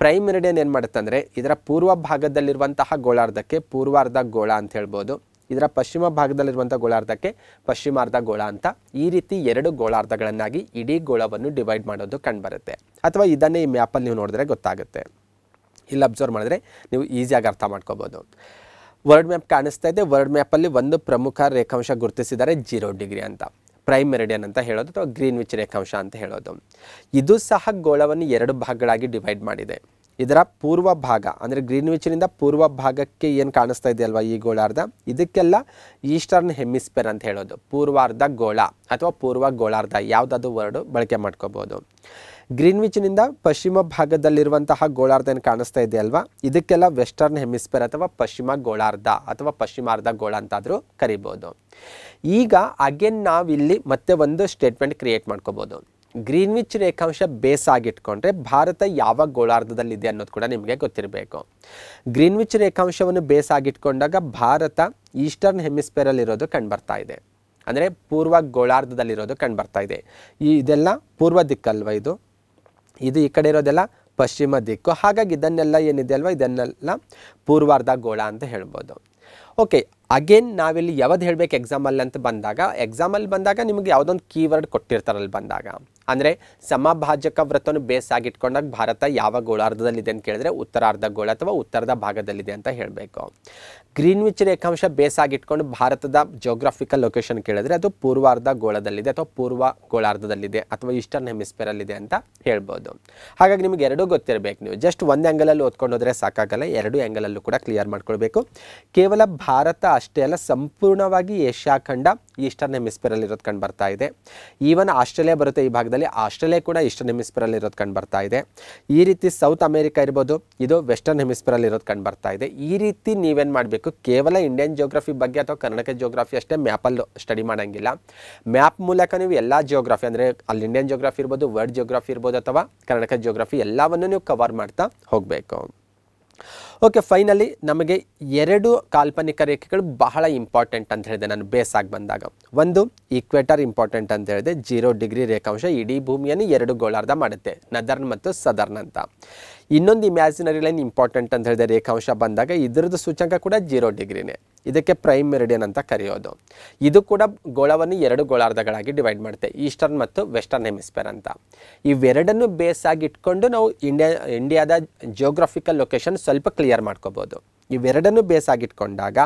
ಪ್ರೈಮ್ ಮೆರಿಡಿಯನ್ ಏನು ಅಂದರೆ ಇದರ ಪೂರ್ವ ಭಾಗದಲ್ಲಿರುವಂತಹ ಗೋಳಾರ್ಧಕ್ಕೆ ಪೂರ್ವಾರ್ಧ ಗೋಳ ಅಂತ ಹೇಳ್ಬೋದು ಇದರ ಪಶ್ಚಿಮ ಭಾಗದಲ್ಲಿರುವಂಥ ಗೋಳಾರ್ಧಕ್ಕೆ ಪಶ್ಚಿಮಾರ್ಧ ಗೋಳ ಅಂತ ಈ ರೀತಿ ಎರಡು ಗೋಳಾರ್ಧಗಳನ್ನಾಗಿ ಇಡೀ ಗೋಳವನ್ನು ಡಿವೈಡ್ ಮಾಡೋದು ಕಂಡುಬರುತ್ತೆ ಅಥವಾ ಇದನ್ನೇ ಈ ಮ್ಯಾಪಲ್ಲಿ ನೀವು ನೋಡಿದ್ರೆ ಗೊತ್ತಾಗುತ್ತೆ ಇಲ್ಲಿ ಅಬ್ಸರ್ವ್ ಮಾಡಿದ್ರೆ ನೀವು ಈಸಿಯಾಗಿ ಅರ್ಥ ಮಾಡ್ಕೋಬೋದು ವರ್ಡ್ ಮ್ಯಾಪ್ ಕಾಣಿಸ್ತಾ ಇದೆ ವರ್ಲ್ಡ್ ಮ್ಯಾಪಲ್ಲಿ ಒಂದು ಪ್ರಮುಖ ರೇಖಾಂಶ ಗುರುತಿಸಿದ್ದಾರೆ ಜೀರೋ ಡಿಗ್ರಿ ಅಂತ ಪ್ರೈಮ್ ಮೆರಿಡಿಯನ್ ಅಂತ ಹೇಳೋದು ಅಥವಾ ಗ್ರೀನ್ ವಿಚ್ ರೇಖಾಂಶ ಅಂತ ಹೇಳೋದು ಇದು ಸಹ ಗೋಳವನ್ನು ಎರಡು ಭಾಗಗಳಾಗಿ ಡಿವೈಡ್ ಮಾಡಿದೆ ಇದರ ಪೂರ್ವ ಭಾಗ ಅಂದರೆ ವಿಚ್ನಿಂದ ಪೂರ್ವ ಭಾಗಕ್ಕೆ ಏನು ಕಾಣಿಸ್ತಾ ಅಲ್ವಾ ಈ ಗೋಳಾರ್ಧ ಇದಕ್ಕೆಲ್ಲ ಈಸ್ಟರ್ನ್ ಹೆಮಿಸ್ಪೇರ್ ಅಂತ ಹೇಳೋದು ಪೂರ್ವಾರ್ಧ ಗೋಳ ಅಥವಾ ಪೂರ್ವ ಗೋಳಾರ್ಧ ಯಾವುದಾದ್ರು ವರ್ಡು ಬಳಕೆ ಮಾಡ್ಕೋಬೋದು ಗ್ರೀನ್ವಿಚ್ನಿಂದ ಪಶ್ಚಿಮ ಭಾಗದಲ್ಲಿರುವಂತಹ ಗೋಳಾರ್ಧ ಏನು ಕಾಣಿಸ್ತಾ ಇದೆ ಅಲ್ವಾ ಇದಕ್ಕೆಲ್ಲ ವೆಸ್ಟರ್ನ್ ಹೆಮಿಸ್ಪೇರ್ ಅಥವಾ ಪಶ್ಚಿಮ ಗೋಳಾರ್ಧ ಅಥವಾ ಪಶ್ಚಿಮಾರ್ಧ ಗೋಳ ಅಂತಾದರೂ ಕರಿಬೋದು ಈಗ ಅಗೇನ್ ನಾವಿಲ್ಲಿ ಮತ್ತೆ ಒಂದು ಸ್ಟೇಟ್ಮೆಂಟ್ ಕ್ರಿಯೇಟ್ ಮಾಡ್ಕೋಬೋದು ಗ್ರೀನ್ವಿಚ್ ರೇಖಾಂಶ ಬೇಸ್ ಆಗಿಟ್ಕೊಂಡ್ರೆ ಭಾರತ ಯಾವ ಗೋಳಾರ್ಧದಲ್ಲಿದೆ ಅನ್ನೋದು ಕೂಡ ನಿಮಗೆ ಗೊತ್ತಿರಬೇಕು ಗ್ರೀನ್ವಿಚ್ ರೇಖಾಂಶವನ್ನು ಬೇಸ್ ಆಗಿಟ್ಕೊಂಡಾಗ ಭಾರತ ಈಸ್ಟರ್ನ್ ಕಂಡು ಕಂಡುಬರ್ತಾ ಇದೆ ಅಂದರೆ ಪೂರ್ವ ಗೋಳಾರ್ಧದಲ್ಲಿರೋದು ಕಂಡುಬರ್ತಾ ಇದೆ ಈ ಇದೆಲ್ಲ ಪೂರ್ವ ದಿಕ್ಕಲ್ವ ಇದು ಇದು ಈ ಕಡೆ ಇರೋದೆಲ್ಲ ಪಶ್ಚಿಮ ದಿಕ್ಕು ಹಾಗಾಗಿ ಇದನ್ನೆಲ್ಲ ಏನಿದೆ ಅಲ್ವಾ ಇದನ್ನೆಲ್ಲ ಪೂರ್ವಾರ್ಧ ಗೋಳ ಅಂತ ಹೇಳ್ಬೋದು ಓಕೆ ಅಗೇನ್ ನಾವಿಲ್ಲಿ ಯಾವ್ದು ಹೇಳಬೇಕು ಎಕ್ಸಾಮಲ್ಲಿ ಅಂತ ಬಂದಾಗ ಎಕ್ಸಾಮಲ್ಲಿ ಬಂದಾಗ ನಿಮಗೆ ಯಾವುದೊಂದು ಕೀವರ್ಡ್ ಕೊಟ್ಟಿರ್ತಾರಲ್ಲಿ ಬಂದಾಗ ಅಂದರೆ ಸಮಭಾಜಕ ಬೇಸ್ ಆಗಿಟ್ಕೊಂಡಾಗ ಭಾರತ ಯಾವ ಗೋಳಾರ್ಧದಲ್ಲಿದೆ ಅಂತ ಕೇಳಿದ್ರೆ ಉತ್ತರಾರ್ಧ ಗೋಳ ಅಥವಾ ಉತ್ತರದ ಭಾಗದಲ್ಲಿದೆ ಅಂತ ಹೇಳಬೇಕು ಗ್ರೀನ್ವಿಚ್ ರೇಖಾಂಶ ಬೇಸ್ ಆಗಿಟ್ಕೊಂಡು ಭಾರತದ ಜೋಗ್ರಾಫಿಕಲ್ ಲೊಕೇಶನ್ ಕೇಳಿದ್ರೆ ಅದು ಪೂರ್ವಾರ್ಧ ಗೋಳದಲ್ಲಿದೆ ಅಥವಾ ಪೂರ್ವ ಗೋಳಾರ್ಧದಲ್ಲಿದೆ ಅಥವಾ ಈಸ್ಟರ್ನ್ ಹೆಮಿಸ್ಫೇರಲ್ಲಿದೆ ಅಂತ ಹೇಳ್ಬೋದು ಹಾಗಾಗಿ ನಿಮ್ಗೆ ಎರಡೂ ಗೊತ್ತಿರಬೇಕು ನೀವು ಜಸ್ಟ್ ಒಂದು ಆ್ಯಂಗಲಲ್ಲಿ ಓದ್ಕೊಂಡು ಹೋದರೆ ಸಾಕಾಗಲ್ಲ ಎರಡು ಆ್ಯಂಗಲಲ್ಲೂ ಕೂಡ ಕ್ಲಿಯರ್ ಮಾಡ್ಕೊಳ್ಬೇಕು ಕೇವಲ ಭಾರತ ಅಷ್ಟೇ ಅಲ್ಲ ಸಂಪೂರ್ಣವಾಗಿ ಏಷ್ಯಾ ಖಂಡ ಈಸ್ಟರ್ನ್ ಇರೋದು ಕಂಡು ಬರ್ತಾ ಇದೆ ಈವನ್ ಆಸ್ಟ್ರೇಲಿಯಾ ಬರುತ್ತೆ ಈ ಭಾಗದಲ್ಲಿ ಭಾಗದಲ್ಲಿ ಆಸ್ಟ್ರೇಲಿಯಾ ಕೂಡ ಈಸ್ಟರ್ನ್ ಅಲ್ಲಿ ಇರೋದು ಕಂಡು ಬರ್ತಾ ಇದೆ ಈ ರೀತಿ ಸೌತ್ ಅಮೇರಿಕಾ ಇರ್ಬೋದು ಇದು ವೆಸ್ಟರ್ನ್ ಅಲ್ಲಿ ಇರೋದು ಕಂಡು ಬರ್ತಾ ಇದೆ ಈ ರೀತಿ ನೀವೇನು ಮಾಡಬೇಕು ಕೇವಲ ಇಂಡಿಯನ್ ಜಿಯೋಗ್ರಫಿ ಬಗ್ಗೆ ಅಥವಾ ಕರ್ನಾಟಕ ಜಿಯೋಗ್ರಫಿ ಅಷ್ಟೇ ಮ್ಯಾಪಲ್ಲು ಸ್ಟಡಿ ಮಾಡೋಂಗಿಲ್ಲ ಮ್ಯಾಪ್ ಮೂಲಕ ನೀವು ಎಲ್ಲ ಜಿಯೋಗ್ರಫಿ ಅಂದರೆ ಅಲ್ಲಿ ಇಂಡಿಯನ್ ಜಿಯೋಗ್ರಫಿ ಇರ್ಬೋದು ವರ್ಲ್ಡ್ ಜಿಯೋಗ್ರಫಿ ಇರ್ಬೋದು ಅಥವಾ ಕರ್ನಾಟಕ ಜಿಯೋಗ್ರಫಿ ಎಲ್ಲವನ್ನು ನೀವು ಕವರ್ ಮಾಡ್ತಾ ಹೋಗಬೇಕು ಓಕೆ ಫೈನಲಿ ನಮಗೆ ಎರಡು ಕಾಲ್ಪನಿಕ ರೇಖೆಗಳು ಬಹಳ ಇಂಪಾರ್ಟೆಂಟ್ ಅಂತ ಹೇಳಿದೆ ನಾನು ಬೇಸಾಗಿ ಬಂದಾಗ ಒಂದು ಈಕ್ವೇಟರ್ ಇಂಪಾರ್ಟೆಂಟ್ ಅಂತ ಹೇಳಿದೆ ಜೀರೋ ಡಿಗ್ರಿ ರೇಖಾಂಶ ಇಡೀ ಭೂಮಿಯನ್ನು ಎರಡು ಗೋಳಾರ್ಧ ಮಾಡುತ್ತೆ ನದರ್ನ್ ಮತ್ತು ಸದರ್ನ್ ಅಂತ ಇನ್ನೊಂದು ಇಮ್ಯಾಜಿನರಿ ಲೈನ್ ಇಂಪಾರ್ಟೆಂಟ್ ಅಂತ ಹೇಳಿದೆ ರೇಖಾಂಶ ಬಂದಾಗ ಇದರದ್ದು ಸೂಚಕ ಕೂಡ ಜೀರೋ ಡಿಗ್ರಿನೇ ಇದಕ್ಕೆ ಪ್ರೈಮ್ ಮೆರಿಡಿಯನ್ ಅಂತ ಕರೆಯೋದು ಇದು ಕೂಡ ಗೋಳವನ್ನು ಎರಡು ಗೋಳಾರ್ಧಗಳಾಗಿ ಡಿವೈಡ್ ಮಾಡುತ್ತೆ ಈಸ್ಟರ್ನ್ ಮತ್ತು ವೆಸ್ಟರ್ನ್ ಹೆಮಿಸ್ಪೇರ್ ಅಂತ ಇವೆರಡನ್ನು ಬೇಸ್ ಆಗಿ ಇಟ್ಕೊಂಡು ನಾವು ಇಂಡಿಯಾ ಇಂಡಿಯಾದ ಜಿಯೋಗ್ರಫಿಕಲ್ ಲೊಕೇಶನ್ ಸ್ವಲ್ಪ ಕ್ಲಿಯರ್ ಮಾಡ್ಕೋಬೋದು ಇವೆರಡನ್ನು ಬೇಸ್ ಆಗಿಟ್ಕೊಂಡಾಗ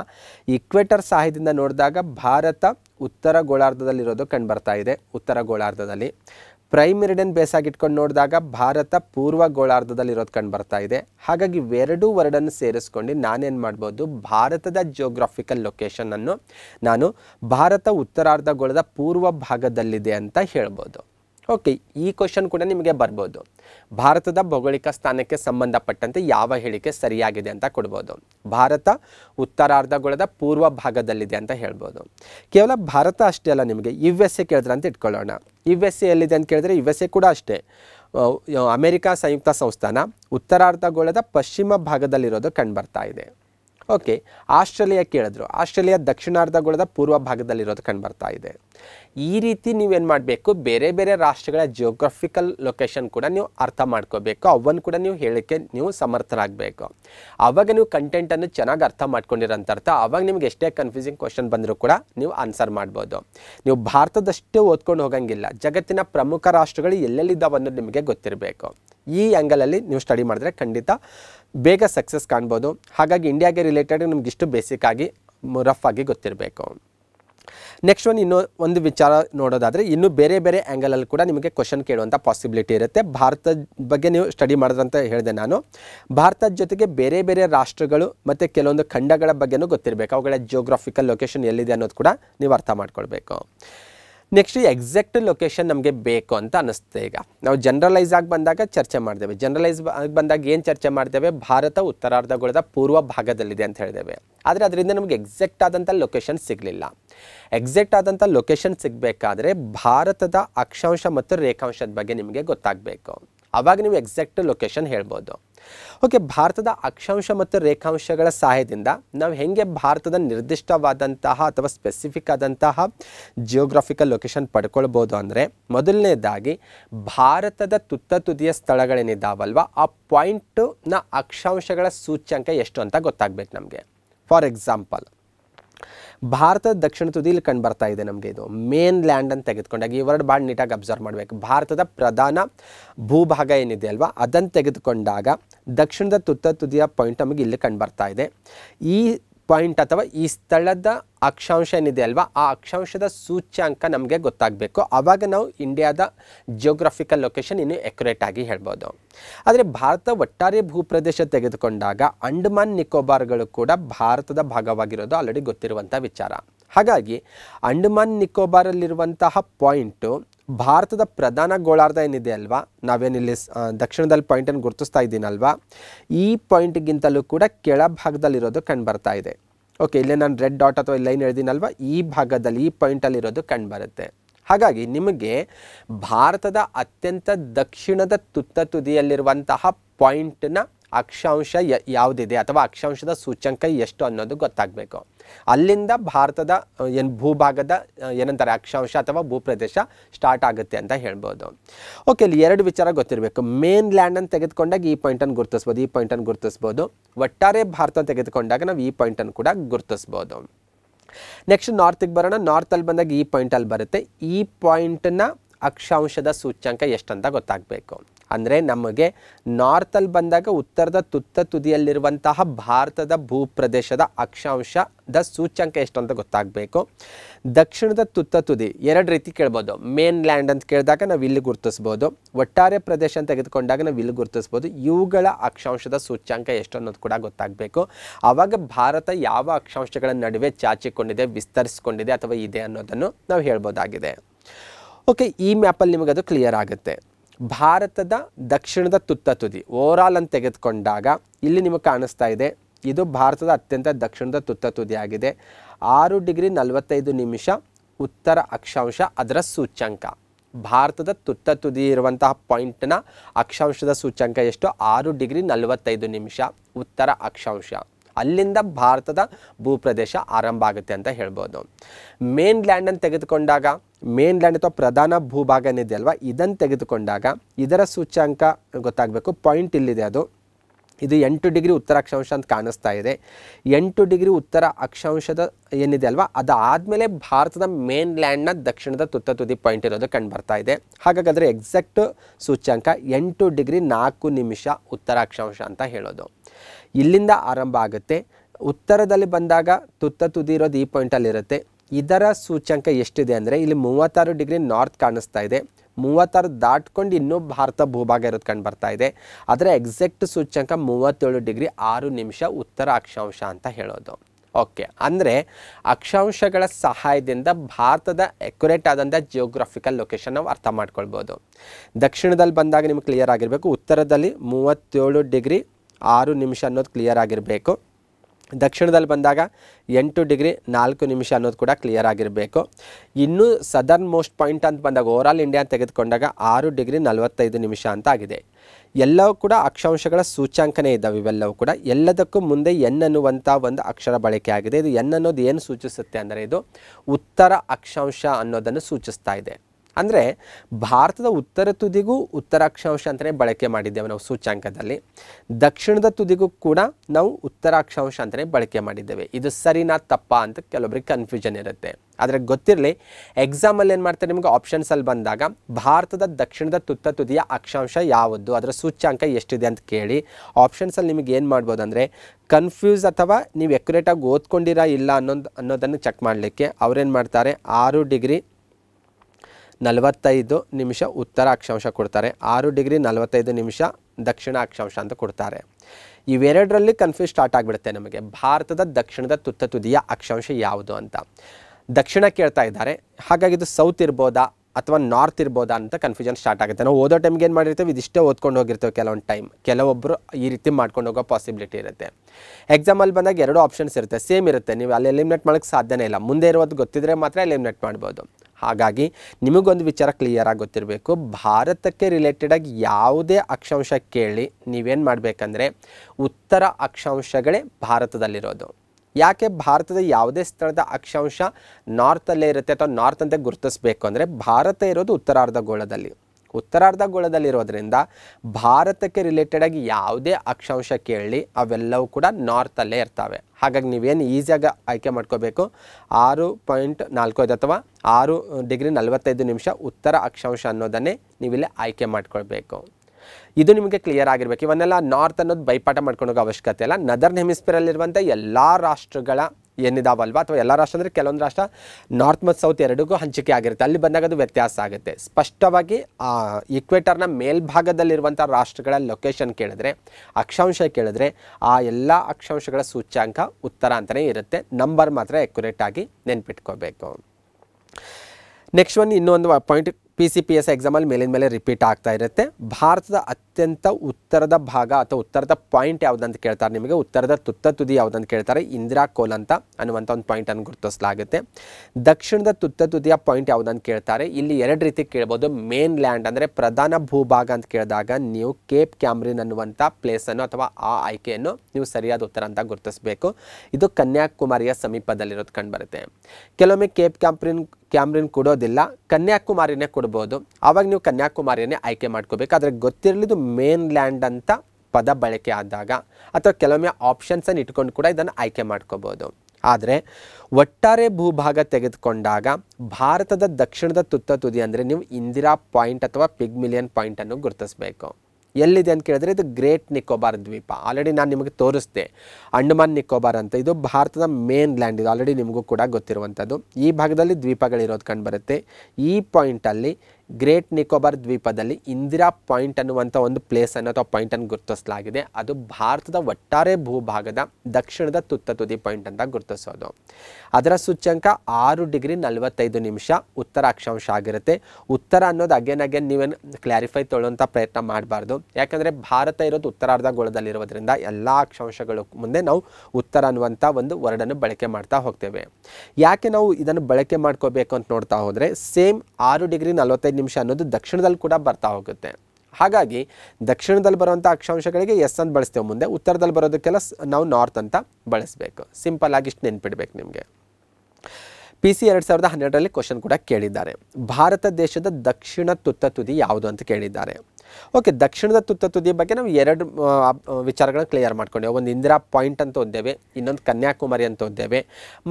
ಇಕ್ವೇಟರ್ ಸಹಾಯದಿಂದ ನೋಡಿದಾಗ ಭಾರತ ಉತ್ತರ ಗೋಳಾರ್ಧದಲ್ಲಿರೋದು ಕಂಡು ಬರ್ತಾ ಇದೆ ಉತ್ತರ ಗೋಳಾರ್ಧದಲ್ಲಿ ಪ್ರೈಮ್ ಬೇಸ್ ಬೇಸಾಗಿ ಇಟ್ಕೊಂಡು ನೋಡಿದಾಗ ಭಾರತ ಪೂರ್ವ ಗೋಳಾರ್ಧದಲ್ಲಿ ಇರೋದು ಕಂಡು ಬರ್ತಾ ಇದೆ ಹಾಗಾಗಿ ಇವೆರಡೂ ವರ್ಡನ್ನು ಸೇರಿಸ್ಕೊಂಡು ನಾನೇನು ಮಾಡ್ಬೋದು ಭಾರತದ ಜಿಯೋಗ್ರಾಫಿಕಲ್ ಲೊಕೇಶನನ್ನು ನಾನು ಭಾರತ ಉತ್ತರಾರ್ಧ ಗೋಳದ ಪೂರ್ವ ಭಾಗದಲ್ಲಿದೆ ಅಂತ ಹೇಳ್ಬೋದು ಓಕೆ ಈ ಕ್ವಶನ್ ಕೂಡ ನಿಮಗೆ ಬರ್ಬೋದು ಭಾರತದ ಭೌಗೋಳಿಕ ಸ್ಥಾನಕ್ಕೆ ಸಂಬಂಧಪಟ್ಟಂತೆ ಯಾವ ಹೇಳಿಕೆ ಸರಿಯಾಗಿದೆ ಅಂತ ಕೊಡ್ಬೋದು ಭಾರತ ಉತ್ತರಾರ್ಧಗೋಳದ ಪೂರ್ವ ಭಾಗದಲ್ಲಿದೆ ಅಂತ ಹೇಳ್ಬೋದು ಕೇವಲ ಭಾರತ ಅಷ್ಟೇ ಅಲ್ಲ ನಿಮಗೆ ಯು ಎಸ್ ಎ ಕೇಳಿದ್ರೆ ಅಂತ ಇಟ್ಕೊಳ್ಳೋಣ ಯು ಎಸ್ ಎ ಎಲ್ಲಿದೆ ಅಂತ ಕೇಳಿದರೆ ಯು ಎಸ್ ಎ ಕೂಡ ಅಷ್ಟೇ ಅಮೆರಿಕ ಸಂಯುಕ್ತ ಸಂಸ್ಥಾನ ಉತ್ತರಾರ್ಧಗೋಳದ ಪಶ್ಚಿಮ ಭಾಗದಲ್ಲಿರೋದು ಕಂಡುಬರ್ತಾ ಇದೆ ಓಕೆ ಆಸ್ಟ್ರೇಲಿಯಾ ಕೇಳಿದ್ರು ಆಸ್ಟ್ರೇಲಿಯಾ ದಕ್ಷಿಣಾರ್ಧಗೋಳದ ಪೂರ್ವ ಭಾಗದಲ್ಲಿರೋದು ಕಂಡುಬರ್ತಾ ಇದೆ ಈ ರೀತಿ ನೀವೇನು ಮಾಡಬೇಕು ಬೇರೆ ಬೇರೆ ರಾಷ್ಟ್ರಗಳ ಜಿಯೋಗ್ರಫಿಕಲ್ ಲೊಕೇಶನ್ ಕೂಡ ನೀವು ಅರ್ಥ ಮಾಡ್ಕೋಬೇಕು ಅವನ್ನು ಕೂಡ ನೀವು ಹೇಳೋಕ್ಕೆ ನೀವು ಸಮರ್ಥರಾಗಬೇಕು ಆವಾಗ ನೀವು ಕಂಟೆಂಟನ್ನು ಚೆನ್ನಾಗಿ ಅರ್ಥ ಮಾಡ್ಕೊಂಡಿರೋಂಥ ಅರ್ಥ ಆವಾಗ ನಿಮ್ಗೆ ಎಷ್ಟೇ ಕನ್ಫ್ಯೂಸಿಂಗ್ ಕ್ವಶನ್ ಬಂದರೂ ಕೂಡ ನೀವು ಆನ್ಸರ್ ಮಾಡ್ಬೋದು ನೀವು ಭಾರತದಷ್ಟೇ ಓದ್ಕೊಂಡು ಹೋಗಂಗಿಲ್ಲ ಜಗತ್ತಿನ ಪ್ರಮುಖ ರಾಷ್ಟ್ರಗಳು ಎಲ್ಲೆಲ್ಲಿದ್ದಾವೆ ಅನ್ನೋದು ನಿಮಗೆ ಗೊತ್ತಿರಬೇಕು ಈ ಆ್ಯಂಗಲಲ್ಲಿ ನೀವು ಸ್ಟಡಿ ಮಾಡಿದ್ರೆ ಖಂಡಿತ ಬೇಗ ಸಕ್ಸಸ್ ಕಾಣ್ಬೋದು ಹಾಗಾಗಿ ಇಂಡಿಯಾಗೆ ರಿಲೇಟೆಡ್ ನಮ್ಗೆ ಇಷ್ಟು ಬೇಸಿಕ್ ಆಗಿ ರಫ್ ಆಗಿ ಗೊತ್ತಿರಬೇಕು ನೆಕ್ಸ್ಟ್ ಒನ್ ಇನ್ನೂ ಒಂದು ವಿಚಾರ ನೋಡೋದಾದರೆ ಇನ್ನೂ ಬೇರೆ ಬೇರೆ ಆ್ಯಂಗಲಲ್ಲಿ ಕೂಡ ನಿಮಗೆ ಕ್ವಶನ್ ಕೇಳುವಂಥ ಪಾಸಿಬಿಲಿಟಿ ಇರುತ್ತೆ ಭಾರತದ ಬಗ್ಗೆ ನೀವು ಸ್ಟಡಿ ಮಾಡೋದಂತ ಹೇಳಿದೆ ನಾನು ಭಾರತದ ಜೊತೆಗೆ ಬೇರೆ ಬೇರೆ ರಾಷ್ಟ್ರಗಳು ಮತ್ತು ಕೆಲವೊಂದು ಖಂಡಗಳ ಬಗ್ಗೆನೂ ಗೊತ್ತಿರಬೇಕು ಅವುಗಳ ಜಿಯೋಗ್ರಾಫಿಕಲ್ ಲೊಕೇಶನ್ ಎಲ್ಲಿದೆ ಅನ್ನೋದು ಕೂಡ ನೀವು ಅರ್ಥ ಮಾಡ್ಕೊಳ್ಬೇಕು ನೆಕ್ಸ್ಟ್ ಎಕ್ಸಾಕ್ಟ್ ಲೊಕೇಶನ್ ನಮಗೆ ಬೇಕು ಅಂತ ಅನಿಸ್ತದೆ ಈಗ ನಾವು ಜನರಲೈಸ್ ಆಗಿ ಬಂದಾಗ ಚರ್ಚೆ ಮಾಡ್ತೇವೆ ಜನರಲೈಸ್ ಆಗಿ ಬಂದಾಗ ಏನು ಚರ್ಚೆ ಮಾಡ್ತೇವೆ ಭಾರತ ಉತ್ತರಾರ್ಧಗೋಳದ ಪೂರ್ವ ಭಾಗದಲ್ಲಿದೆ ಅಂತ ಹೇಳಿದ್ದೇವೆ ಆದರೆ ಅದರಿಂದ ನಮಗೆ ಎಕ್ಸಾಕ್ಟ್ ಆದಂಥ ಲೊಕೇಶನ್ ಸಿಗಲಿಲ್ಲ ಎಕ್ಸಾಕ್ಟ್ ಆದಂಥ ಲೊಕೇಶನ್ ಸಿಗಬೇಕಾದ್ರೆ ಭಾರತದ ಅಕ್ಷಾಂಶ ಮತ್ತು ರೇಖಾಂಶದ ಬಗ್ಗೆ ನಿಮಗೆ ಗೊತ್ತಾಗಬೇಕು ಆವಾಗ ನೀವು ಎಕ್ಸಾಕ್ಟ್ ಲೊಕೇಶನ್ ಹೇಳ್ಬೋದು ಓಕೆ ಭಾರತದ ಅಕ್ಷಾಂಶ ಮತ್ತು ರೇಖಾಂಶಗಳ ಸಹಾಯದಿಂದ ನಾವು ಹೇಗೆ ಭಾರತದ ನಿರ್ದಿಷ್ಟವಾದಂತಹ ಅಥವಾ ಸ್ಪೆಸಿಫಿಕ್ ಆದಂತಹ ಜಿಯೋಗ್ರಾಫಿಕಲ್ ಲೊಕೇಶನ್ ಪಡ್ಕೊಳ್ಬೋದು ಅಂದರೆ ಮೊದಲನೇದಾಗಿ ಭಾರತದ ತುತ್ತ ತುದಿಯ ಸ್ಥಳಗಳೇನಿದ್ದಾವಲ್ವ ಆ ಪಾಯಿಂಟು ನ ಅಕ್ಷಾಂಶಗಳ ಸೂಚ್ಯಂಕ ಎಷ್ಟು ಅಂತ ಗೊತ್ತಾಗಬೇಕು ನಮಗೆ ಫಾರ್ ಎಕ್ಸಾಂಪಲ್ ಭಾರತದ ದಕ್ಷಿಣ ಇಲ್ಲಿ ಕಂಡು ಬರ್ತಾ ಇದೆ ನಮಗೆ ಇದು ಮೇನ್ ಲ್ಯಾಂಡ್ ಅಂತ ತೆಗೆದುಕೊಂಡಾಗ ವರ್ಡ್ ಭಾಳ ನೀಟಾಗಿ ಅಬ್ಸರ್ವ್ ಮಾಡಬೇಕು ಭಾರತದ ಪ್ರಧಾನ ಭೂಭಾಗ ಏನಿದೆ ಅಲ್ವಾ ಅದನ್ನು ತೆಗೆದುಕೊಂಡಾಗ ದಕ್ಷಿಣದ ತುತ್ತ ತುದಿಯ ಪಾಯಿಂಟ್ ನಮಗೆ ಇಲ್ಲಿ ಕಂಡು ಬರ್ತಾ ಇದೆ ಈ ಪಾಯಿಂಟ್ ಅಥವಾ ಈ ಸ್ಥಳದ ಅಕ್ಷಾಂಶ ಏನಿದೆ ಅಲ್ವಾ ಆ ಅಕ್ಷಾಂಶದ ಸೂಚ್ಯಾಂಕ ನಮಗೆ ಗೊತ್ತಾಗಬೇಕು ಆವಾಗ ನಾವು ಇಂಡಿಯಾದ ಜಿಯೋಗ್ರಫಿಕಲ್ ಲೊಕೇಶನ್ ಇನ್ನು ಎಕ್ಯುರೇಟ್ ಆಗಿ ಹೇಳ್ಬೋದು ಆದರೆ ಭಾರತ ಒಟ್ಟಾರೆ ಭೂಪ್ರದೇಶ ತೆಗೆದುಕೊಂಡಾಗ ಅಂಡಮಾನ್ ನಿಕೋಬಾರ್ಗಳು ಕೂಡ ಭಾರತದ ಭಾಗವಾಗಿರೋದು ಆಲ್ರೆಡಿ ಗೊತ್ತಿರುವಂಥ ವಿಚಾರ ಹಾಗಾಗಿ ಅಂಡಮಾನ್ ನಿಕೋಬಾರಲ್ಲಿರುವಂತಹ ಪಾಯಿಂಟು ಭಾರತದ ಪ್ರಧಾನ ಗೋಳಾರ್ಧ ಏನಿದೆ ಅಲ್ವಾ ನಾವೇನಿಲ್ಲಿ ದಕ್ಷಿಣದಲ್ಲಿ ಪಾಯಿಂಟನ್ನು ಗುರುತಿಸ್ತಾ ಇದ್ದೀನಲ್ವಾ ಈ ಪಾಯಿಂಟ್ಗಿಂತಲೂ ಕೂಡ ಕೆಳಭಾಗದಲ್ಲಿರೋದು ಕಂಡು ಬರ್ತಾ ಇದೆ ಓಕೆ ಇಲ್ಲೇ ನಾನು ರೆಡ್ ಡಾಟ್ ಅಥವಾ ಲೈನ್ ಹೇಳಿದ್ದೀನಲ್ವಾ ಈ ಭಾಗದಲ್ಲಿ ಈ ಪಾಯಿಂಟಲ್ಲಿರೋದು ಕಂಡು ಬರುತ್ತೆ ಹಾಗಾಗಿ ನಿಮಗೆ ಭಾರತದ ಅತ್ಯಂತ ದಕ್ಷಿಣದ ತುತ್ತ ತುದಿಯಲ್ಲಿರುವಂತಹ ಪಾಯಿಂಟನ್ನ ಅಕ್ಷಾಂಶ ಯಾವುದಿದೆ ಅಥವಾ ಅಕ್ಷಾಂಶದ ಸೂಚ್ಯಂಕ ಎಷ್ಟು ಅನ್ನೋದು ಗೊತ್ತಾಗಬೇಕು ಅಲ್ಲಿಂದ ಭಾರತದ ಏನು ಭೂಭಾಗದ ಏನಂತಾರೆ ಅಕ್ಷಾಂಶ ಅಥವಾ ಭೂಪ್ರದೇಶ ಸ್ಟಾರ್ಟ್ ಆಗುತ್ತೆ ಅಂತ ಹೇಳ್ಬೋದು ಓಕೆ ಇಲ್ಲಿ ಎರಡು ವಿಚಾರ ಗೊತ್ತಿರಬೇಕು ಮೇನ್ ಲ್ಯಾಂಡನ್ನು ತೆಗೆದುಕೊಂಡಾಗ ಈ ಪಾಯಿಂಟನ್ನು ಗುರುತಿಸ್ಬೋದು ಈ ಪಾಯಿಂಟನ್ನು ಗುರುತಿಸ್ಬೋದು ಒಟ್ಟಾರೆ ಭಾರತ ತೆಗೆದುಕೊಂಡಾಗ ನಾವು ಈ ಪಾಯಿಂಟನ್ನು ಕೂಡ ಗುರುತಿಸ್ಬೋದು ನೆಕ್ಸ್ಟ್ ನಾರ್ತಿಗೆ ಬರೋಣ ನಾರ್ತಲ್ಲಿ ಬಂದಾಗ ಈ ಪಾಯಿಂಟಲ್ಲಿ ಬರುತ್ತೆ ಈ ಪಾಯಿಂಟನ್ನು ಅಕ್ಷಾಂಶದ ಸೂಚ್ಯಂಕ ಎಷ್ಟಂತ ಗೊತ್ತಾಗಬೇಕು ಅಂದರೆ ನಮಗೆ ನಾರ್ತಲ್ಲಿ ಬಂದಾಗ ಉತ್ತರದ ತುತ್ತ ತುದಿಯಲ್ಲಿರುವಂತಹ ಭಾರತದ ಭೂಪ್ರದೇಶದ ಅಕ್ಷಾಂಶದ ಸೂಚ್ಯಂಕ ಎಷ್ಟಂತ ಗೊತ್ತಾಗಬೇಕು ದಕ್ಷಿಣದ ತುತ್ತ ತುದಿ ಎರಡು ರೀತಿ ಕೇಳ್ಬೋದು ಮೇನ್ ಲ್ಯಾಂಡ್ ಅಂತ ಕೇಳಿದಾಗ ನಾವು ಇಲ್ಲಿ ಗುರುತಿಸ್ಬೋದು ಒಟ್ಟಾರೆ ಪ್ರದೇಶ ಅಂತ ತೆಗೆದುಕೊಂಡಾಗ ನಾವು ಇಲ್ಲಿ ಗುರುತಿಸ್ಬೋದು ಇವುಗಳ ಅಕ್ಷಾಂಶದ ಸೂಚ್ಯಂಕ ಎಷ್ಟು ಅನ್ನೋದು ಕೂಡ ಗೊತ್ತಾಗಬೇಕು ಆವಾಗ ಭಾರತ ಯಾವ ಅಕ್ಷಾಂಶಗಳ ನಡುವೆ ಚಾಚಿಕೊಂಡಿದೆ ವಿಸ್ತರಿಸಿಕೊಂಡಿದೆ ಅಥವಾ ಇದೆ ಅನ್ನೋದನ್ನು ನಾವು ಹೇಳ್ಬೋದಾಗಿದೆ ಓಕೆ ಈ ಮ್ಯಾಪಲ್ಲಿ ಅದು ಕ್ಲಿಯರ್ ಆಗುತ್ತೆ ಭಾರತದ ದಕ್ಷಿಣದ ತುತ್ತ ತುದಿ ಓವರಾಲ್ ಅಂತ ತೆಗೆದುಕೊಂಡಾಗ ಇಲ್ಲಿ ನಿಮಗೆ ಕಾಣಿಸ್ತಾ ಇದೆ ಇದು ಭಾರತದ ಅತ್ಯಂತ ದಕ್ಷಿಣದ ತುತ್ತ ಆಗಿದೆ ಆರು ಡಿಗ್ರಿ ನಲವತ್ತೈದು ನಿಮಿಷ ಉತ್ತರ ಅಕ್ಷಾಂಶ ಅದರ ಸೂಚ್ಯಂಕ ಭಾರತದ ತುತ್ತ ತುದಿ ಇರುವಂತಹ ಪಾಯಿಂಟ್ನ ಅಕ್ಷಾಂಶದ ಸೂಚ್ಯಂಕ ಎಷ್ಟು ಆರು ಡಿಗ್ರಿ ನಲವತ್ತೈದು ನಿಮಿಷ ಉತ್ತರ ಅಕ್ಷಾಂಶ ಅಲ್ಲಿಂದ ಭಾರತದ ಭೂಪ್ರದೇಶ ಆರಂಭ ಆಗುತ್ತೆ ಅಂತ ಹೇಳ್ಬೋದು ಮೇನ್ ಲ್ಯಾಂಡನ್ನು ತೆಗೆದುಕೊಂಡಾಗ ಮೇನ್ ಲ್ಯಾಂಡ್ ಅಥವಾ ಪ್ರಧಾನ ಭೂಭಾಗ ಅಲ್ವಾ ಇದನ್ನು ತೆಗೆದುಕೊಂಡಾಗ ಇದರ ಸೂಚ್ಯಾಂಕ ಗೊತ್ತಾಗಬೇಕು ಪಾಯಿಂಟ್ ಇಲ್ಲಿದೆ ಅದು ಇದು ಎಂಟು ಡಿಗ್ರಿ ಉತ್ತರ ಅಕ್ಷಾಂಶ ಅಂತ ಕಾಣಿಸ್ತಾ ಇದೆ ಎಂಟು ಡಿಗ್ರಿ ಉತ್ತರ ಅಕ್ಷಾಂಶದ ಏನಿದೆ ಅಲ್ವಾ ಆದಮೇಲೆ ಭಾರತದ ಮೇನ್ ಲ್ಯಾಂಡ್ನ ದಕ್ಷಿಣದ ತುತ್ತ ತುದಿ ಪಾಯಿಂಟ್ ಇರೋದು ಕಂಡು ಬರ್ತಾ ಇದೆ ಹಾಗಾದರೆ ಎಕ್ಸಾಕ್ಟ್ ಸೂಚ್ಯಾಂಕ ಎಂಟು ಡಿಗ್ರಿ ನಾಲ್ಕು ನಿಮಿಷ ಉತ್ತರ ಅಕ್ಷಾಂಶ ಅಂತ ಹೇಳೋದು ಇಲ್ಲಿಂದ ಆರಂಭ ಆಗುತ್ತೆ ಉತ್ತರದಲ್ಲಿ ಬಂದಾಗ ತುತ್ತ ತುದಿ ಇರೋದು ಈ ಪಾಯಿಂಟಲ್ಲಿರುತ್ತೆ ಇದರ ಸೂಚ್ಯಾಂಕ ಎಷ್ಟಿದೆ ಅಂದರೆ ಇಲ್ಲಿ ಮೂವತ್ತಾರು ಡಿಗ್ರಿ ನಾರ್ತ್ ಕಾಣಿಸ್ತಾ ಇದೆ ಮೂವತ್ತಾರು ದಾಟ್ಕೊಂಡು ಇನ್ನೂ ಭಾರತ ಭೂಭಾಗ ಇರೋದು ಕಂಡು ಬರ್ತಾ ಇದೆ ಆದರೆ ಎಕ್ಸಾಕ್ಟ್ ಸೂಚ್ಯಂಕ ಮೂವತ್ತೇಳು ಡಿಗ್ರಿ ಆರು ನಿಮಿಷ ಉತ್ತರ ಅಕ್ಷಾಂಶ ಅಂತ ಹೇಳೋದು ಓಕೆ ಅಂದರೆ ಅಕ್ಷಾಂಶಗಳ ಸಹಾಯದಿಂದ ಭಾರತದ ಅಕ್ಯುರೇಟ್ ಆದಂಥ ಜಿಯೋಗ್ರಫಿಕಲ್ ಲೊಕೇಶನ್ ನಾವು ಅರ್ಥ ಮಾಡ್ಕೊಳ್ಬೋದು ದಕ್ಷಿಣದಲ್ಲಿ ಬಂದಾಗ ನಿಮ್ಗೆ ಕ್ಲಿಯರ್ ಆಗಿರಬೇಕು ಉತ್ತರದಲ್ಲಿ ಮೂವತ್ತೇಳು ಡಿಗ್ರಿ ಆರು ನಿಮಿಷ ಅನ್ನೋದು ಕ್ಲಿಯರ್ ಆಗಿರಬೇಕು ದಕ್ಷಿಣದಲ್ಲಿ ಬಂದಾಗ ಎಂಟು ಡಿಗ್ರಿ ನಾಲ್ಕು ನಿಮಿಷ ಅನ್ನೋದು ಕೂಡ ಕ್ಲಿಯರ್ ಆಗಿರಬೇಕು ಇನ್ನೂ ಸದರ್ನ್ ಮೋಸ್ಟ್ ಪಾಯಿಂಟ್ ಅಂತ ಬಂದಾಗ ಆಲ್ ಇಂಡಿಯಾ ತೆಗೆದುಕೊಂಡಾಗ ಆರು ಡಿಗ್ರಿ ನಲವತ್ತೈದು ನಿಮಿಷ ಅಂತ ಆಗಿದೆ ಎಲ್ಲವೂ ಕೂಡ ಅಕ್ಷಾಂಶಗಳ ಸೂಚ್ಯಾಂಕನೇ ಇದ್ದಾವೆ ಇವೆಲ್ಲವೂ ಕೂಡ ಎಲ್ಲದಕ್ಕೂ ಮುಂದೆ ಎನ್ ಅನ್ನುವಂಥ ಒಂದು ಅಕ್ಷರ ಬಳಕೆ ಆಗಿದೆ ಇದು ಎನ್ ಅನ್ನೋದು ಏನು ಸೂಚಿಸುತ್ತೆ ಅಂದರೆ ಇದು ಉತ್ತರ ಅಕ್ಷಾಂಶ ಅನ್ನೋದನ್ನು ಸೂಚಿಸ್ತಾ ಇದೆ ಅಂದರೆ ಭಾರತದ ಉತ್ತರ ತುದಿಗೂ ಉತ್ತರಾಕ್ಷಾಂಶ ಅಂತಲೇ ಬಳಕೆ ಮಾಡಿದ್ದೇವೆ ನಾವು ಸೂಚ್ಯಾಂಕದಲ್ಲಿ ದಕ್ಷಿಣದ ತುದಿಗೂ ಕೂಡ ನಾವು ಉತ್ತರಾಕ್ಷಾಂಶ ಅಂತಲೇ ಬಳಕೆ ಮಾಡಿದ್ದೇವೆ ಇದು ಸರಿನಾ ತಪ್ಪಾ ಅಂತ ಕೆಲವೊಬ್ಬರಿಗೆ ಕನ್ಫ್ಯೂಷನ್ ಇರುತ್ತೆ ಆದರೆ ಗೊತ್ತಿರಲಿ ಎಕ್ಸಾಮಲ್ಲಿ ಏನು ಮಾಡ್ತಾರೆ ನಿಮಗೆ ಆಪ್ಷನ್ಸಲ್ಲಿ ಬಂದಾಗ ಭಾರತದ ದಕ್ಷಿಣದ ತುತ್ತ ತುದಿಯ ಅಕ್ಷಾಂಶ ಯಾವುದು ಅದರ ಸೂಚ್ಯಾಂಕ ಎಷ್ಟಿದೆ ಅಂತ ಕೇಳಿ ಆಪ್ಷನ್ಸಲ್ಲಿ ನಿಮಗೆ ಏನು ಮಾಡ್ಬೋದು ಅಂದರೆ ಕನ್ಫ್ಯೂಸ್ ಅಥವಾ ನೀವು ಎಕ್ಯುರೇಟಾಗಿ ಓದ್ಕೊಂಡಿರಾ ಇಲ್ಲ ಅನ್ನೋದು ಅನ್ನೋದನ್ನು ಚೆಕ್ ಮಾಡಲಿಕ್ಕೆ ಅವ್ರೇನು ಮಾಡ್ತಾರೆ ಆರು ಡಿಗ್ರಿ ನಲವತ್ತೈದು ನಿಮಿಷ ಉತ್ತರ ಅಕ್ಷಾಂಶ ಕೊಡ್ತಾರೆ ಆರು ಡಿಗ್ರಿ ನಲವತ್ತೈದು ನಿಮಿಷ ದಕ್ಷಿಣ ಅಕ್ಷಾಂಶ ಅಂತ ಕೊಡ್ತಾರೆ ಇವೆರಡರಲ್ಲಿ ಕನ್ಫ್ಯೂಸ್ ಸ್ಟಾರ್ಟ್ ಆಗಿಬಿಡುತ್ತೆ ನಮಗೆ ಭಾರತದ ದಕ್ಷಿಣದ ತುತ್ತ ತುದಿಯ ಅಕ್ಷಾಂಶ ಯಾವುದು ಅಂತ ದಕ್ಷಿಣ ಕೇಳ್ತಾ ಇದ್ದಾರೆ ಹಾಗಾಗಿ ಇದು ಸೌತ್ ಇರ್ಬೋದಾ ಅಥವಾ ನಾರ್ತ್ ಇರ್ಬೋದಾ ಅಂತ ಕನ್ಫ್ಯೂಷನ್ ಸ್ಟಾರ್ಟ್ ಆಗುತ್ತೆ ನಾವು ಓದೋ ಟೈಮ್ಗೆ ಏನು ಮಾಡಿರ್ತೀವಿ ಇದಿಷ್ಟೇ ಓದ್ಕೊಂಡು ಹೋಗಿರ್ತೇವೆ ಕೆಲವೊಂದು ಟೈಮ್ ಕೆಲವೊಬ್ಬರು ಈ ರೀತಿ ಮಾಡ್ಕೊಂಡು ಹೋಗೋ ಪಾಸಿಬಿಲಿಟಿ ಇರುತ್ತೆ ಎಕ್ಸಾಮಲ್ಲಿ ಬಂದಾಗ ಎರಡು ಆಪ್ಷನ್ಸ್ ಇರುತ್ತೆ ಸೇಮ್ ಇರುತ್ತೆ ನೀವು ಅಲ್ಲಿ ಎಲಿಮಿನೇಟ್ ಮಾಡೋಕ್ಕೆ ಸಾಧ್ಯನೇ ಇಲ್ಲ ಮುಂದೆ ಇರೋದು ಗೊತ್ತಿದ್ರೆ ಮಾತ್ರ ಎಲಿಮಿನೇಟ್ ಮಾಡ್ಬೋದು ಹಾಗಾಗಿ ನಿಮಗೊಂದು ವಿಚಾರ ಕ್ಲಿಯರಾಗಿ ಗೊತ್ತಿರಬೇಕು ಭಾರತಕ್ಕೆ ರಿಲೇಟೆಡಾಗಿ ಯಾವುದೇ ಅಕ್ಷಾಂಶ ಕೇಳಿ ನೀವೇನು ಮಾಡಬೇಕಂದ್ರೆ ಉತ್ತರ ಅಕ್ಷಾಂಶಗಳೇ ಭಾರತದಲ್ಲಿರೋದು ಯಾಕೆ ಭಾರತದ ಯಾವುದೇ ಸ್ಥಳದ ಅಕ್ಷಾಂಶ ನಾರ್ತಲ್ಲೇ ಇರುತ್ತೆ ಅಥವಾ ನಾರ್ತ್ ಅಂತ ಗುರುತಿಸಬೇಕು ಅಂದರೆ ಭಾರತ ಇರೋದು ಗೋಳದಲ್ಲಿ ಉತ್ತರಾರ್ಧಗೋಳದಲ್ಲಿರೋದ್ರಿಂದ ಭಾರತಕ್ಕೆ ರಿಲೇಟೆಡ್ ಆಗಿ ಯಾವುದೇ ಅಕ್ಷಾಂಶ ಕೇಳಿ ಅವೆಲ್ಲವೂ ಕೂಡ ನಾರ್ತಲ್ಲೇ ಇರ್ತವೆ ಹಾಗಾಗಿ ನೀವೇನು ಈಸಿಯಾಗಿ ಆಯ್ಕೆ ಮಾಡ್ಕೋಬೇಕು ಆರು ಪಾಯಿಂಟ್ ನಾಲ್ಕೈದು ಅಥವಾ ಆರು ಡಿಗ್ರಿ ನಲವತ್ತೈದು ನಿಮಿಷ ಉತ್ತರ ಅಕ್ಷಾಂಶ ಅನ್ನೋದನ್ನೇ ನೀವಿಲ್ಲಿ ಆಯ್ಕೆ ಮಾಡ್ಕೊಳ್ಬೇಕು ಇದು ನಿಮಗೆ ಕ್ಲಿಯರ್ ಆಗಿರಬೇಕು ಇವನ್ನೆಲ್ಲ ನಾರ್ತ್ ಅನ್ನೋದು ಬೈಪಾಠ ಮಾಡ್ಕೊಂಡು ಅವಶ್ಯಕತೆ ಇಲ್ಲ ನದರ್ನ್ ಹೆಮಿಸ್ಪಿಯರಲ್ಲಿರುವಂಥ ಎಲ್ಲ ರಾಷ್ಟ್ರಗಳ ಏನಿದಾವಲ್ವ ಅಥವಾ ಎಲ್ಲ ರಾಷ್ಟ್ರ ಅಂದರೆ ಕೆಲವೊಂದು ರಾಷ್ಟ್ರ ನಾರ್ತ್ ಮತ್ತು ಸೌತ್ ಎರಡಿಗೂ ಹಂಚಿಕೆ ಆಗಿರುತ್ತೆ ಅಲ್ಲಿ ಬಂದಾಗ ಅದು ವ್ಯತ್ಯಾಸ ಆಗುತ್ತೆ ಸ್ಪಷ್ಟವಾಗಿ ಆ ಇಕ್ವೇಟರ್ನ ಮೇಲ್ಭಾಗದಲ್ಲಿರುವಂಥ ರಾಷ್ಟ್ರಗಳ ಲೊಕೇಶನ್ ಕೇಳಿದ್ರೆ ಅಕ್ಷಾಂಶ ಕೇಳಿದ್ರೆ ಆ ಎಲ್ಲ ಅಕ್ಷಾಂಶಗಳ ಸೂಚ್ಯಾಂಕ ಉತ್ತರ ಅಂತಲೇ ಇರುತ್ತೆ ನಂಬರ್ ಮಾತ್ರ ಆಗಿ ನೆನ್ಪಿಟ್ಕೋಬೇಕು ನೆಕ್ಸ್ಟ್ ಒನ್ ಇನ್ನೊಂದು point P C P S ಎಕ್ಸಾಮಲ್ಲಿ ಮೇಲಿನ ಮೇಲೆ ರಿಪೀಟ್ ಆಗ್ತಾ ಇರುತ್ತೆ ಭಾರತದ ಅತ್ಯಂತ ಉತ್ತರದ ಭಾಗ ಅಥವಾ ಉತ್ತರದ ಪಾಯಿಂಟ್ ಯಾವುದಂತ ಕೇಳ್ತಾರೆ ನಿಮಗೆ ಉತ್ತರದ ತುತ್ತ ತುದಿ ಯಾವುದಂತ ಕೇಳ್ತಾರೆ ಇಂದಿರಾ ಕೋಲ್ ಅಂತ ಅನ್ನುವಂಥ ಒಂದು ಪಾಯಿಂಟನ್ನು ಗುರುತಿಸಲಾಗುತ್ತೆ ದಕ್ಷಿಣದ ತುತ್ತ ತುದಿಯ ಪಾಯಿಂಟ್ ಯಾವುದಂತ ಕೇಳ್ತಾರೆ ಇಲ್ಲಿ ಎರಡು ರೀತಿ ಕೇಳ್ಬೋದು ಮೇನ್ ಲ್ಯಾಂಡ್ ಅಂದರೆ ಪ್ರಧಾನ ಭೂಭಾಗ ಅಂತ ಕೇಳಿದಾಗ ನೀವು ಕೇಪ್ ಕ್ಯಾಮ್ರಿನ್ ಅನ್ನುವಂಥ ಪ್ಲೇಸನ್ನು ಅಥವಾ ಆ ಆಯ್ಕೆಯನ್ನು ನೀವು ಸರಿಯಾದ ಉತ್ತರ ಅಂತ ಗುರುತಿಸಬೇಕು ಇದು ಕನ್ಯಾಕುಮಾರಿಯ ಸಮೀಪದಲ್ಲಿರೋದು ಕಂಡುಬರುತ್ತೆ ಕೆಲವೊಮ್ಮೆ ಕೇಪ್ ಕ್ಯಾಮ್ರಿನ್ ಕ್ಯಾಮ್ರಿನ್ ಕೊಡೋದಿಲ್ಲ ಕನ್ಯಾಕುಮಾರಿನೇ ಕೊಡ್ಬೋದು ಆವಾಗ ನೀವು ಕನ್ಯಾಕುಮಾರಿಯನ್ನೇ ಆಯ್ಕೆ ಆದರೆ ಗೊತ್ತಿರಲಿದ್ದು ಮೇನ್ ಲ್ಯಾಂಡ್ ಅಂತ ಪದ ಬಳಕೆ ಆದಾಗ ಅಥವಾ ಕೆಲವೊಮ್ಮೆ ಆಪ್ಷನ್ಸನ್ನು ಇಟ್ಕೊಂಡು ಕೂಡ ಇದನ್ನು ಆಯ್ಕೆ ಮಾಡ್ಕೋಬೋದು ಆದರೆ ಒಟ್ಟಾರೆ ಭೂಭಾಗ ತೆಗೆದುಕೊಂಡಾಗ ಭಾರತದ ದಕ್ಷಿಣದ ತುತ್ತ ತುದಿ ಅಂದರೆ ನೀವು ಇಂದಿರಾ ಪಾಯಿಂಟ್ ಅಥವಾ ಪಿಗ್ ಮಿಲಿಯನ್ ಪಾಯಿಂಟನ್ನು ಗುರುತಿಸಬೇಕು ಎಲ್ಲಿದೆ ಅಂತ ಕೇಳಿದ್ರೆ ಇದು ಗ್ರೇಟ್ ನಿಕೋಬಾರ್ ದ್ವೀಪ ಆಲ್ರೆಡಿ ನಾನು ನಿಮಗೆ ತೋರಿಸಿದೆ ಅಂಡಮಾನ್ ನಿಕೋಬಾರ್ ಅಂತ ಇದು ಭಾರತದ ಮೇನ್ ಲ್ಯಾಂಡ್ ಇದು ಆಲ್ರೆಡಿ ನಿಮಗೂ ಕೂಡ ಗೊತ್ತಿರುವಂಥದ್ದು ಈ ಭಾಗದಲ್ಲಿ ದ್ವೀಪಗಳಿರೋದು ಕಂಡುಬರುತ್ತೆ ಈ ಪಾಯಿಂಟಲ್ಲಿ ಗ್ರೇಟ್ ನಿಕೋಬಾರ್ ದ್ವೀಪದಲ್ಲಿ ಇಂದಿರಾ ಪಾಯಿಂಟ್ ಅನ್ನುವಂಥ ಒಂದು ಪ್ಲೇಸನ್ನು ಅಥವಾ ಪಾಯಿಂಟನ್ನು ಗುರುತಿಸಲಾಗಿದೆ ಅದು ಭಾರತದ ಒಟ್ಟಾರೆ ಭೂಭಾಗದ ದಕ್ಷಿಣದ ತುತ್ತ ತುದಿ ಪಾಯಿಂಟ್ ಅಂತ ಗುರುತಿಸೋದು ಅದರ ಸೂಚ್ಯಂಕ ಆರು ಡಿಗ್ರಿ ನಲವತ್ತೈದು ನಿಮಿಷ ಉತ್ತರ ಅಕ್ಷಾಂಶ ಆಗಿರುತ್ತೆ ಉತ್ತರ ಅನ್ನೋದು ಅಗೇನ್ ಅಗೇನ್ ನೀವೇನು ಕ್ಲಾರಿಫೈ ತೊಳೋಂಥ ಪ್ರಯತ್ನ ಮಾಡಬಾರ್ದು ಯಾಕಂದರೆ ಭಾರತ ಇರೋದು ಉತ್ತರಾರ್ಧ ಗೋಳದಲ್ಲಿರೋದ್ರಿಂದ ಎಲ್ಲ ಅಕ್ಷಾಂಶಗಳು ಮುಂದೆ ನಾವು ಉತ್ತರ ಅನ್ನುವಂಥ ಒಂದು ವರ್ಡನ್ನು ಬಳಕೆ ಮಾಡ್ತಾ ಹೋಗ್ತೇವೆ ಯಾಕೆ ನಾವು ಇದನ್ನು ಬಳಕೆ ಮಾಡ್ಕೋಬೇಕು ಅಂತ ನೋಡ್ತಾ ಹೋದರೆ ಸೇಮ್ ಆರು ಡಿಗ್ರಿ ನಲವತ್ತೈದು ನಿಮಿಷ ಅನ್ನೋದು ದಕ್ಷಿಣದಲ್ಲಿ ಕೂಡ ಬರ್ತಾ ಹೋಗುತ್ತೆ ಹಾಗಾಗಿ ದಕ್ಷಿಣದಲ್ಲಿ ಬರುವಂಥ ಅಕ್ಷಾಂಶಗಳಿಗೆ ಎಸ್ ಅಂತ ಬಳಸ್ತೇವೆ ಮುಂದೆ ಉತ್ತರದಲ್ಲಿ ಬರೋದಕ್ಕೆಲ್ಲ ನಾವು ನಾರ್ತ್ ಅಂತ ಬಳಸಬೇಕು ಸಿಂಪಲ್ ಆಗಿ ಇಷ್ಟು ನೆನ್ಪಿಡ್ಬೇಕು ನಿಮಗೆ ಪಿ ಸಿ ಎರಡು ಸಾವಿರದ ಹನ್ನೆರಡರಲ್ಲಿ ಕ್ವಶನ್ ಕೂಡ ಕೇಳಿದ್ದಾರೆ ಭಾರತ ದೇಶದ ದಕ್ಷಿಣ ತುತ್ತ ತುದಿ ಯಾವುದು ಅಂತ ಕೇಳಿದ್ದಾರೆ ಓಕೆ ದಕ್ಷಿಣದ ತುತ್ತ ತುದಿ ಬಗ್ಗೆ ನಾವು ಎರಡು ವಿಚಾರಗಳನ್ನ ಕ್ಲಿಯರ್ ಮಾಡ್ಕೊಂಡೆವು ಒಂದು ಇಂದಿರಾ ಪಾಯಿಂಟ್ ಅಂತ ಓದ್ದೇವೆ ಇನ್ನೊಂದು ಕನ್ಯಾಕುಮಾರಿ ಅಂತ ಓದ್ದೇವೆ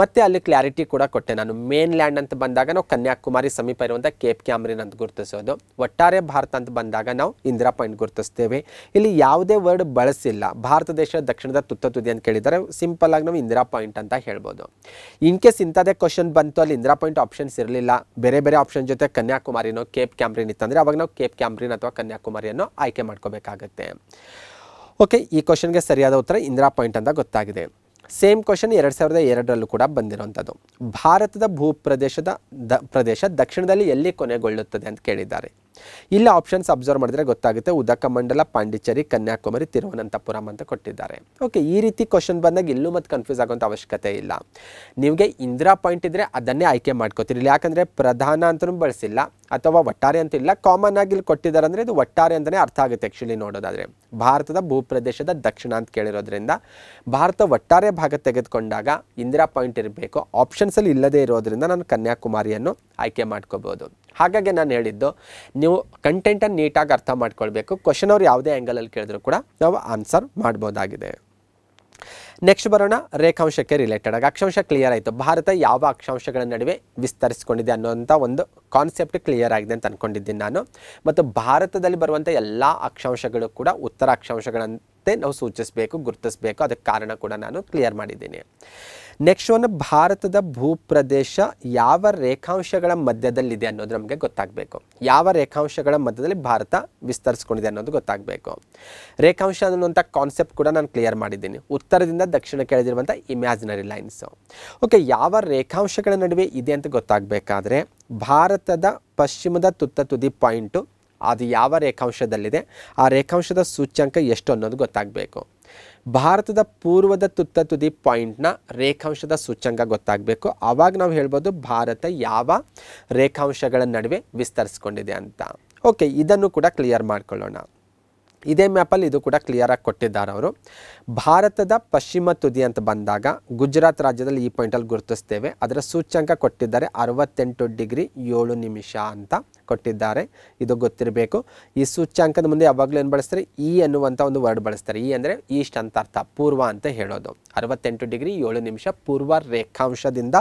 ಮತ್ತು ಅಲ್ಲಿ ಕ್ಲಾರಿಟಿ ಕೂಡ ಕೊಟ್ಟೆ ನಾನು ಮೇನ್ ಲ್ಯಾಂಡ್ ಅಂತ ಬಂದಾಗ ನಾವು ಕನ್ಯಾಕುಮಾರಿ ಸಮೀಪ ಇರುವಂಥ ಕೇಪ್ ಕ್ಯಾಮ್ರಿನ್ ಅಂತ ಗುರುತಿಸೋದು ಒಟ್ಟಾರೆ ಭಾರತ ಅಂತ ಬಂದಾಗ ನಾವು ಇಂದಿರಾ ಪಾಯಿಂಟ್ ಗುರುತಿಸ್ತೇವೆ ಇಲ್ಲಿ ಯಾವುದೇ ವರ್ಡ್ ಬಳಸಿಲ್ಲ ಭಾರತ ದೇಶದ ದಕ್ಷಿಣದ ತುತ್ತ ತುದಿ ಅಂತ ಕೇಳಿದರೆ ಸಿಂಪಲ್ ಆಗಿ ನಾವು ಇಂದಿರಾ ಪಾಯಿಂಟ್ ಅಂತ ಹೇಳ್ಬೋದು ಇನ್ ಕೇಸ್ ಇಂಥದೇ ಕ್ವಶನ್ ಬಂತು ಅಲ್ಲಿ ಇಂದಿರಾ ಪಾಯಿಂಟ್ ಆಪ್ಷನ್ಸ್ ಇರಲಿಲ್ಲ ಬೇರೆ ಬೇರೆ ಆಪ್ಷನ್ ಜೊತೆ ಕನ್ಯಾಕುಮಾರಿನೋ ಕೇಪ್ ಕ್ಯಾಮ್ರಿನ್ ಇತ್ತಂದರೆ ಅವಾಗ ನಾವು ಕೇಪ್ ಕ್ಯಾಮ್ರಿನ್ ಅಥವಾ ಕನ್ಯಾಕುಮಾರಿ ಕುಮಾರಿಯನ್ನು ಆಯ್ಕೆ ಮಾಡ್ಕೋಬೇಕಾಗತ್ತೆ ಓಕೆ ಈ ಕ್ವಶನ್ಗೆ ಸರಿಯಾದ ಉತ್ತರ ಇಂದಿರಾ ಪಾಯಿಂಟ್ ಅಂತ ಗೊತ್ತಾಗಿದೆ ಸೇಮ್ ಕ್ವಶನ್ ಎರಡು ಸಾವಿರದ ಎರಡರಲ್ಲೂ ಕೂಡ ಬಂದಿರುವಂಥದ್ದು ಭಾರತದ ಭೂಪ್ರದೇಶದ ದ ಪ್ರದೇಶ ದಕ್ಷಿಣದಲ್ಲಿ ಎಲ್ಲಿ ಕೊನೆಗೊಳ್ಳುತ್ತದೆ ಅಂತ ಕೇಳಿದ್ದಾರೆ ಇಲ್ಲ ಆಪ್ಷನ್ಸ್ ಅಬ್ಸರ್ವ್ ಮಾಡಿದ್ರೆ ಗೊತ್ತಾಗುತ್ತೆ ಉದಕಮಂಡಲ ಪಾಂಡಿಚೇರಿ ಕನ್ಯಾಕುಮಾರಿ ತಿರುವನಂತಪುರಂ ಅಂತ ಕೊಟ್ಟಿದ್ದಾರೆ ಓಕೆ ಈ ರೀತಿ ಕ್ವಶನ್ ಬಂದಾಗ ಇಲ್ಲೂ ಮತ್ತೆ ಕನ್ಫ್ಯೂಸ್ ಆಗುವಂಥ ಅವಶ್ಯಕತೆ ಇಲ್ಲ ನಿಮಗೆ ಇಂದಿರಾ ಪಾಯಿಂಟ್ ಇದ್ದರೆ ಅದನ್ನೇ ಆಯ್ಕೆ ಮಾಡ್ಕೋತೀರಿ ಇಲ್ಲಿ ಯಾಕಂದರೆ ಪ್ರಧಾನ ಅಂತಲೂ ಬಳಸಿಲ್ಲ ಅಥವಾ ಒಟ್ಟಾರೆ ಅಂತ ಇಲ್ಲ ಕಾಮನ್ ಆಗಿ ಇಲ್ಲಿ ಕೊಟ್ಟಿದ್ದಾರೆ ಅಂದರೆ ಇದು ಒಟ್ಟಾರೆ ಅಂತಲೇ ಅರ್ಥ ಆಗುತ್ತೆ ಆ್ಯಕ್ಚುಲಿ ನೋಡೋದಾದರೆ ಭಾರತದ ಭೂಪ್ರದೇಶದ ದಕ್ಷಿಣ ಅಂತ ಕೇಳಿರೋದ್ರಿಂದ ಭಾರತ ಒಟ್ಟಾರೆ ಭಾಗ ತೆಗೆದುಕೊಂಡಾಗ ಇಂದಿರಾ ಪಾಯಿಂಟ್ ಇರಬೇಕು ಆಪ್ಷನ್ಸಲ್ಲಿ ಇಲ್ಲದೇ ಇರೋದ್ರಿಂದ ನಾನು ಕನ್ಯಾಕುಮಾರಿಯನ್ನು ಆಯ್ಕೆ ಮಾಡ್ಕೋಬೋದು ಹಾಗಾಗಿ ನಾನು ಹೇಳಿದ್ದು ನೀವು ಕಂಟೆಂಟನ್ನು ನೀಟಾಗಿ ಅರ್ಥ ಮಾಡ್ಕೊಳ್ಬೇಕು ಕ್ವಶನ್ ಅವ್ರು ಯಾವುದೇ ಆ್ಯಂಗಲಲ್ಲಿ ಕೇಳಿದ್ರು ಕೂಡ ನಾವು ಆನ್ಸರ್ ಮಾಡ್ಬೋದಾಗಿದೆ ನೆಕ್ಸ್ಟ್ ಬರೋಣ ರೇಖಾಂಶಕ್ಕೆ ರಿಲೇಟೆಡ್ ಆಗಿ ಅಕ್ಷಾಂಶ ಕ್ಲಿಯರ್ ಆಯಿತು ಭಾರತ ಯಾವ ಅಕ್ಷಾಂಶಗಳ ನಡುವೆ ವಿಸ್ತರಿಸ್ಕೊಂಡಿದೆ ಅನ್ನೋಂಥ ಒಂದು ಕಾನ್ಸೆಪ್ಟ್ ಕ್ಲಿಯರ್ ಆಗಿದೆ ಅಂತ ಅಂದ್ಕೊಂಡಿದ್ದೀನಿ ನಾನು ಮತ್ತು ಭಾರತದಲ್ಲಿ ಬರುವಂಥ ಎಲ್ಲ ಅಕ್ಷಾಂಶಗಳು ಕೂಡ ಉತ್ತರ ಅಕ್ಷಾಂಶಗಳಂತೆ ನಾವು ಸೂಚಿಸಬೇಕು ಗುರುತಿಸಬೇಕು ಅದಕ್ಕೆ ಕಾರಣ ಕೂಡ ನಾನು ಕ್ಲಿಯರ್ ಮಾಡಿದ್ದೀನಿ ನೆಕ್ಸ್ಟ್ ಒಂದು ಭಾರತದ ಭೂಪ್ರದೇಶ ಯಾವ ರೇಖಾಂಶಗಳ ಮಧ್ಯದಲ್ಲಿದೆ ಅನ್ನೋದು ನಮಗೆ ಗೊತ್ತಾಗಬೇಕು ಯಾವ ರೇಖಾಂಶಗಳ ಮಧ್ಯದಲ್ಲಿ ಭಾರತ ವಿಸ್ತರಿಸ್ಕೊಂಡಿದೆ ಅನ್ನೋದು ಗೊತ್ತಾಗಬೇಕು ರೇಖಾಂಶ ಅನ್ನುವಂಥ ಕಾನ್ಸೆಪ್ಟ್ ಕೂಡ ನಾನು ಕ್ಲಿಯರ್ ಮಾಡಿದ್ದೀನಿ ಉತ್ತರದಿಂದ ದಕ್ಷಿಣ ಕೇಳಿದಿರುವಂಥ ಇಮ್ಯಾಜಿನರಿ ಲೈನ್ಸು ಓಕೆ ಯಾವ ರೇಖಾಂಶಗಳ ನಡುವೆ ಇದೆ ಅಂತ ಗೊತ್ತಾಗಬೇಕಾದ್ರೆ ಭಾರತದ ಪಶ್ಚಿಮದ ತುತ್ತ ತುದಿ ಪಾಯಿಂಟು ಅದು ಯಾವ ರೇಖಾಂಶದಲ್ಲಿದೆ ಆ ರೇಖಾಂಶದ ಸೂಚ್ಯಂಕ ಎಷ್ಟು ಅನ್ನೋದು ಗೊತ್ತಾಗಬೇಕು ಭಾರತದ ಪೂರ್ವದ ತುತ್ತ ತುದಿ ಪಾಯಿಂಟ್ನ ರೇಖಾಂಶದ ಸೂಚ್ಯಂಗ ಗೊತ್ತಾಗಬೇಕು ಆವಾಗ ನಾವು ಹೇಳ್ಬೋದು ಭಾರತ ಯಾವ ರೇಖಾಂಶಗಳ ನಡುವೆ ವಿಸ್ತರಿಸ್ಕೊಂಡಿದೆ ಅಂತ ಓಕೆ ಇದನ್ನು ಕೂಡ ಕ್ಲಿಯರ್ ಮಾಡ್ಕೊಳ್ಳೋಣ ಇದೇ ಮ್ಯಾಪಲ್ಲಿ ಇದು ಕೂಡ ಕ್ಲಿಯರಾಗಿ ಕೊಟ್ಟಿದ್ದಾರೆ ಅವರು ಭಾರತದ ಪಶ್ಚಿಮ ತುದಿ ಅಂತ ಬಂದಾಗ ಗುಜರಾತ್ ರಾಜ್ಯದಲ್ಲಿ ಈ ಪಾಯಿಂಟಲ್ಲಿ ಗುರುತಿಸ್ತೇವೆ ಅದರ ಸೂಚ್ಯಂಕ ಕೊಟ್ಟಿದ್ದಾರೆ ಅರವತ್ತೆಂಟು ಡಿಗ್ರಿ ಏಳು ನಿಮಿಷ ಅಂತ ಕೊಟ್ಟಿದ್ದಾರೆ ಇದು ಗೊತ್ತಿರಬೇಕು ಈ ಸೂಚ್ಯಾಂಕದ ಮುಂದೆ ಯಾವಾಗಲೂ ಏನು ಬಳಸ್ತಾರೆ ಈ ಅನ್ನುವಂಥ ಒಂದು ವರ್ಡ್ ಬಳಸ್ತಾರೆ ಈ ಅಂದರೆ ಈಸ್ಟ್ ಅಂತ ಅರ್ಥ ಪೂರ್ವ ಅಂತ ಹೇಳೋದು ಅರವತ್ತೆಂಟು ಡಿಗ್ರಿ ಏಳು ನಿಮಿಷ ಪೂರ್ವ ರೇಖಾಂಶದಿಂದ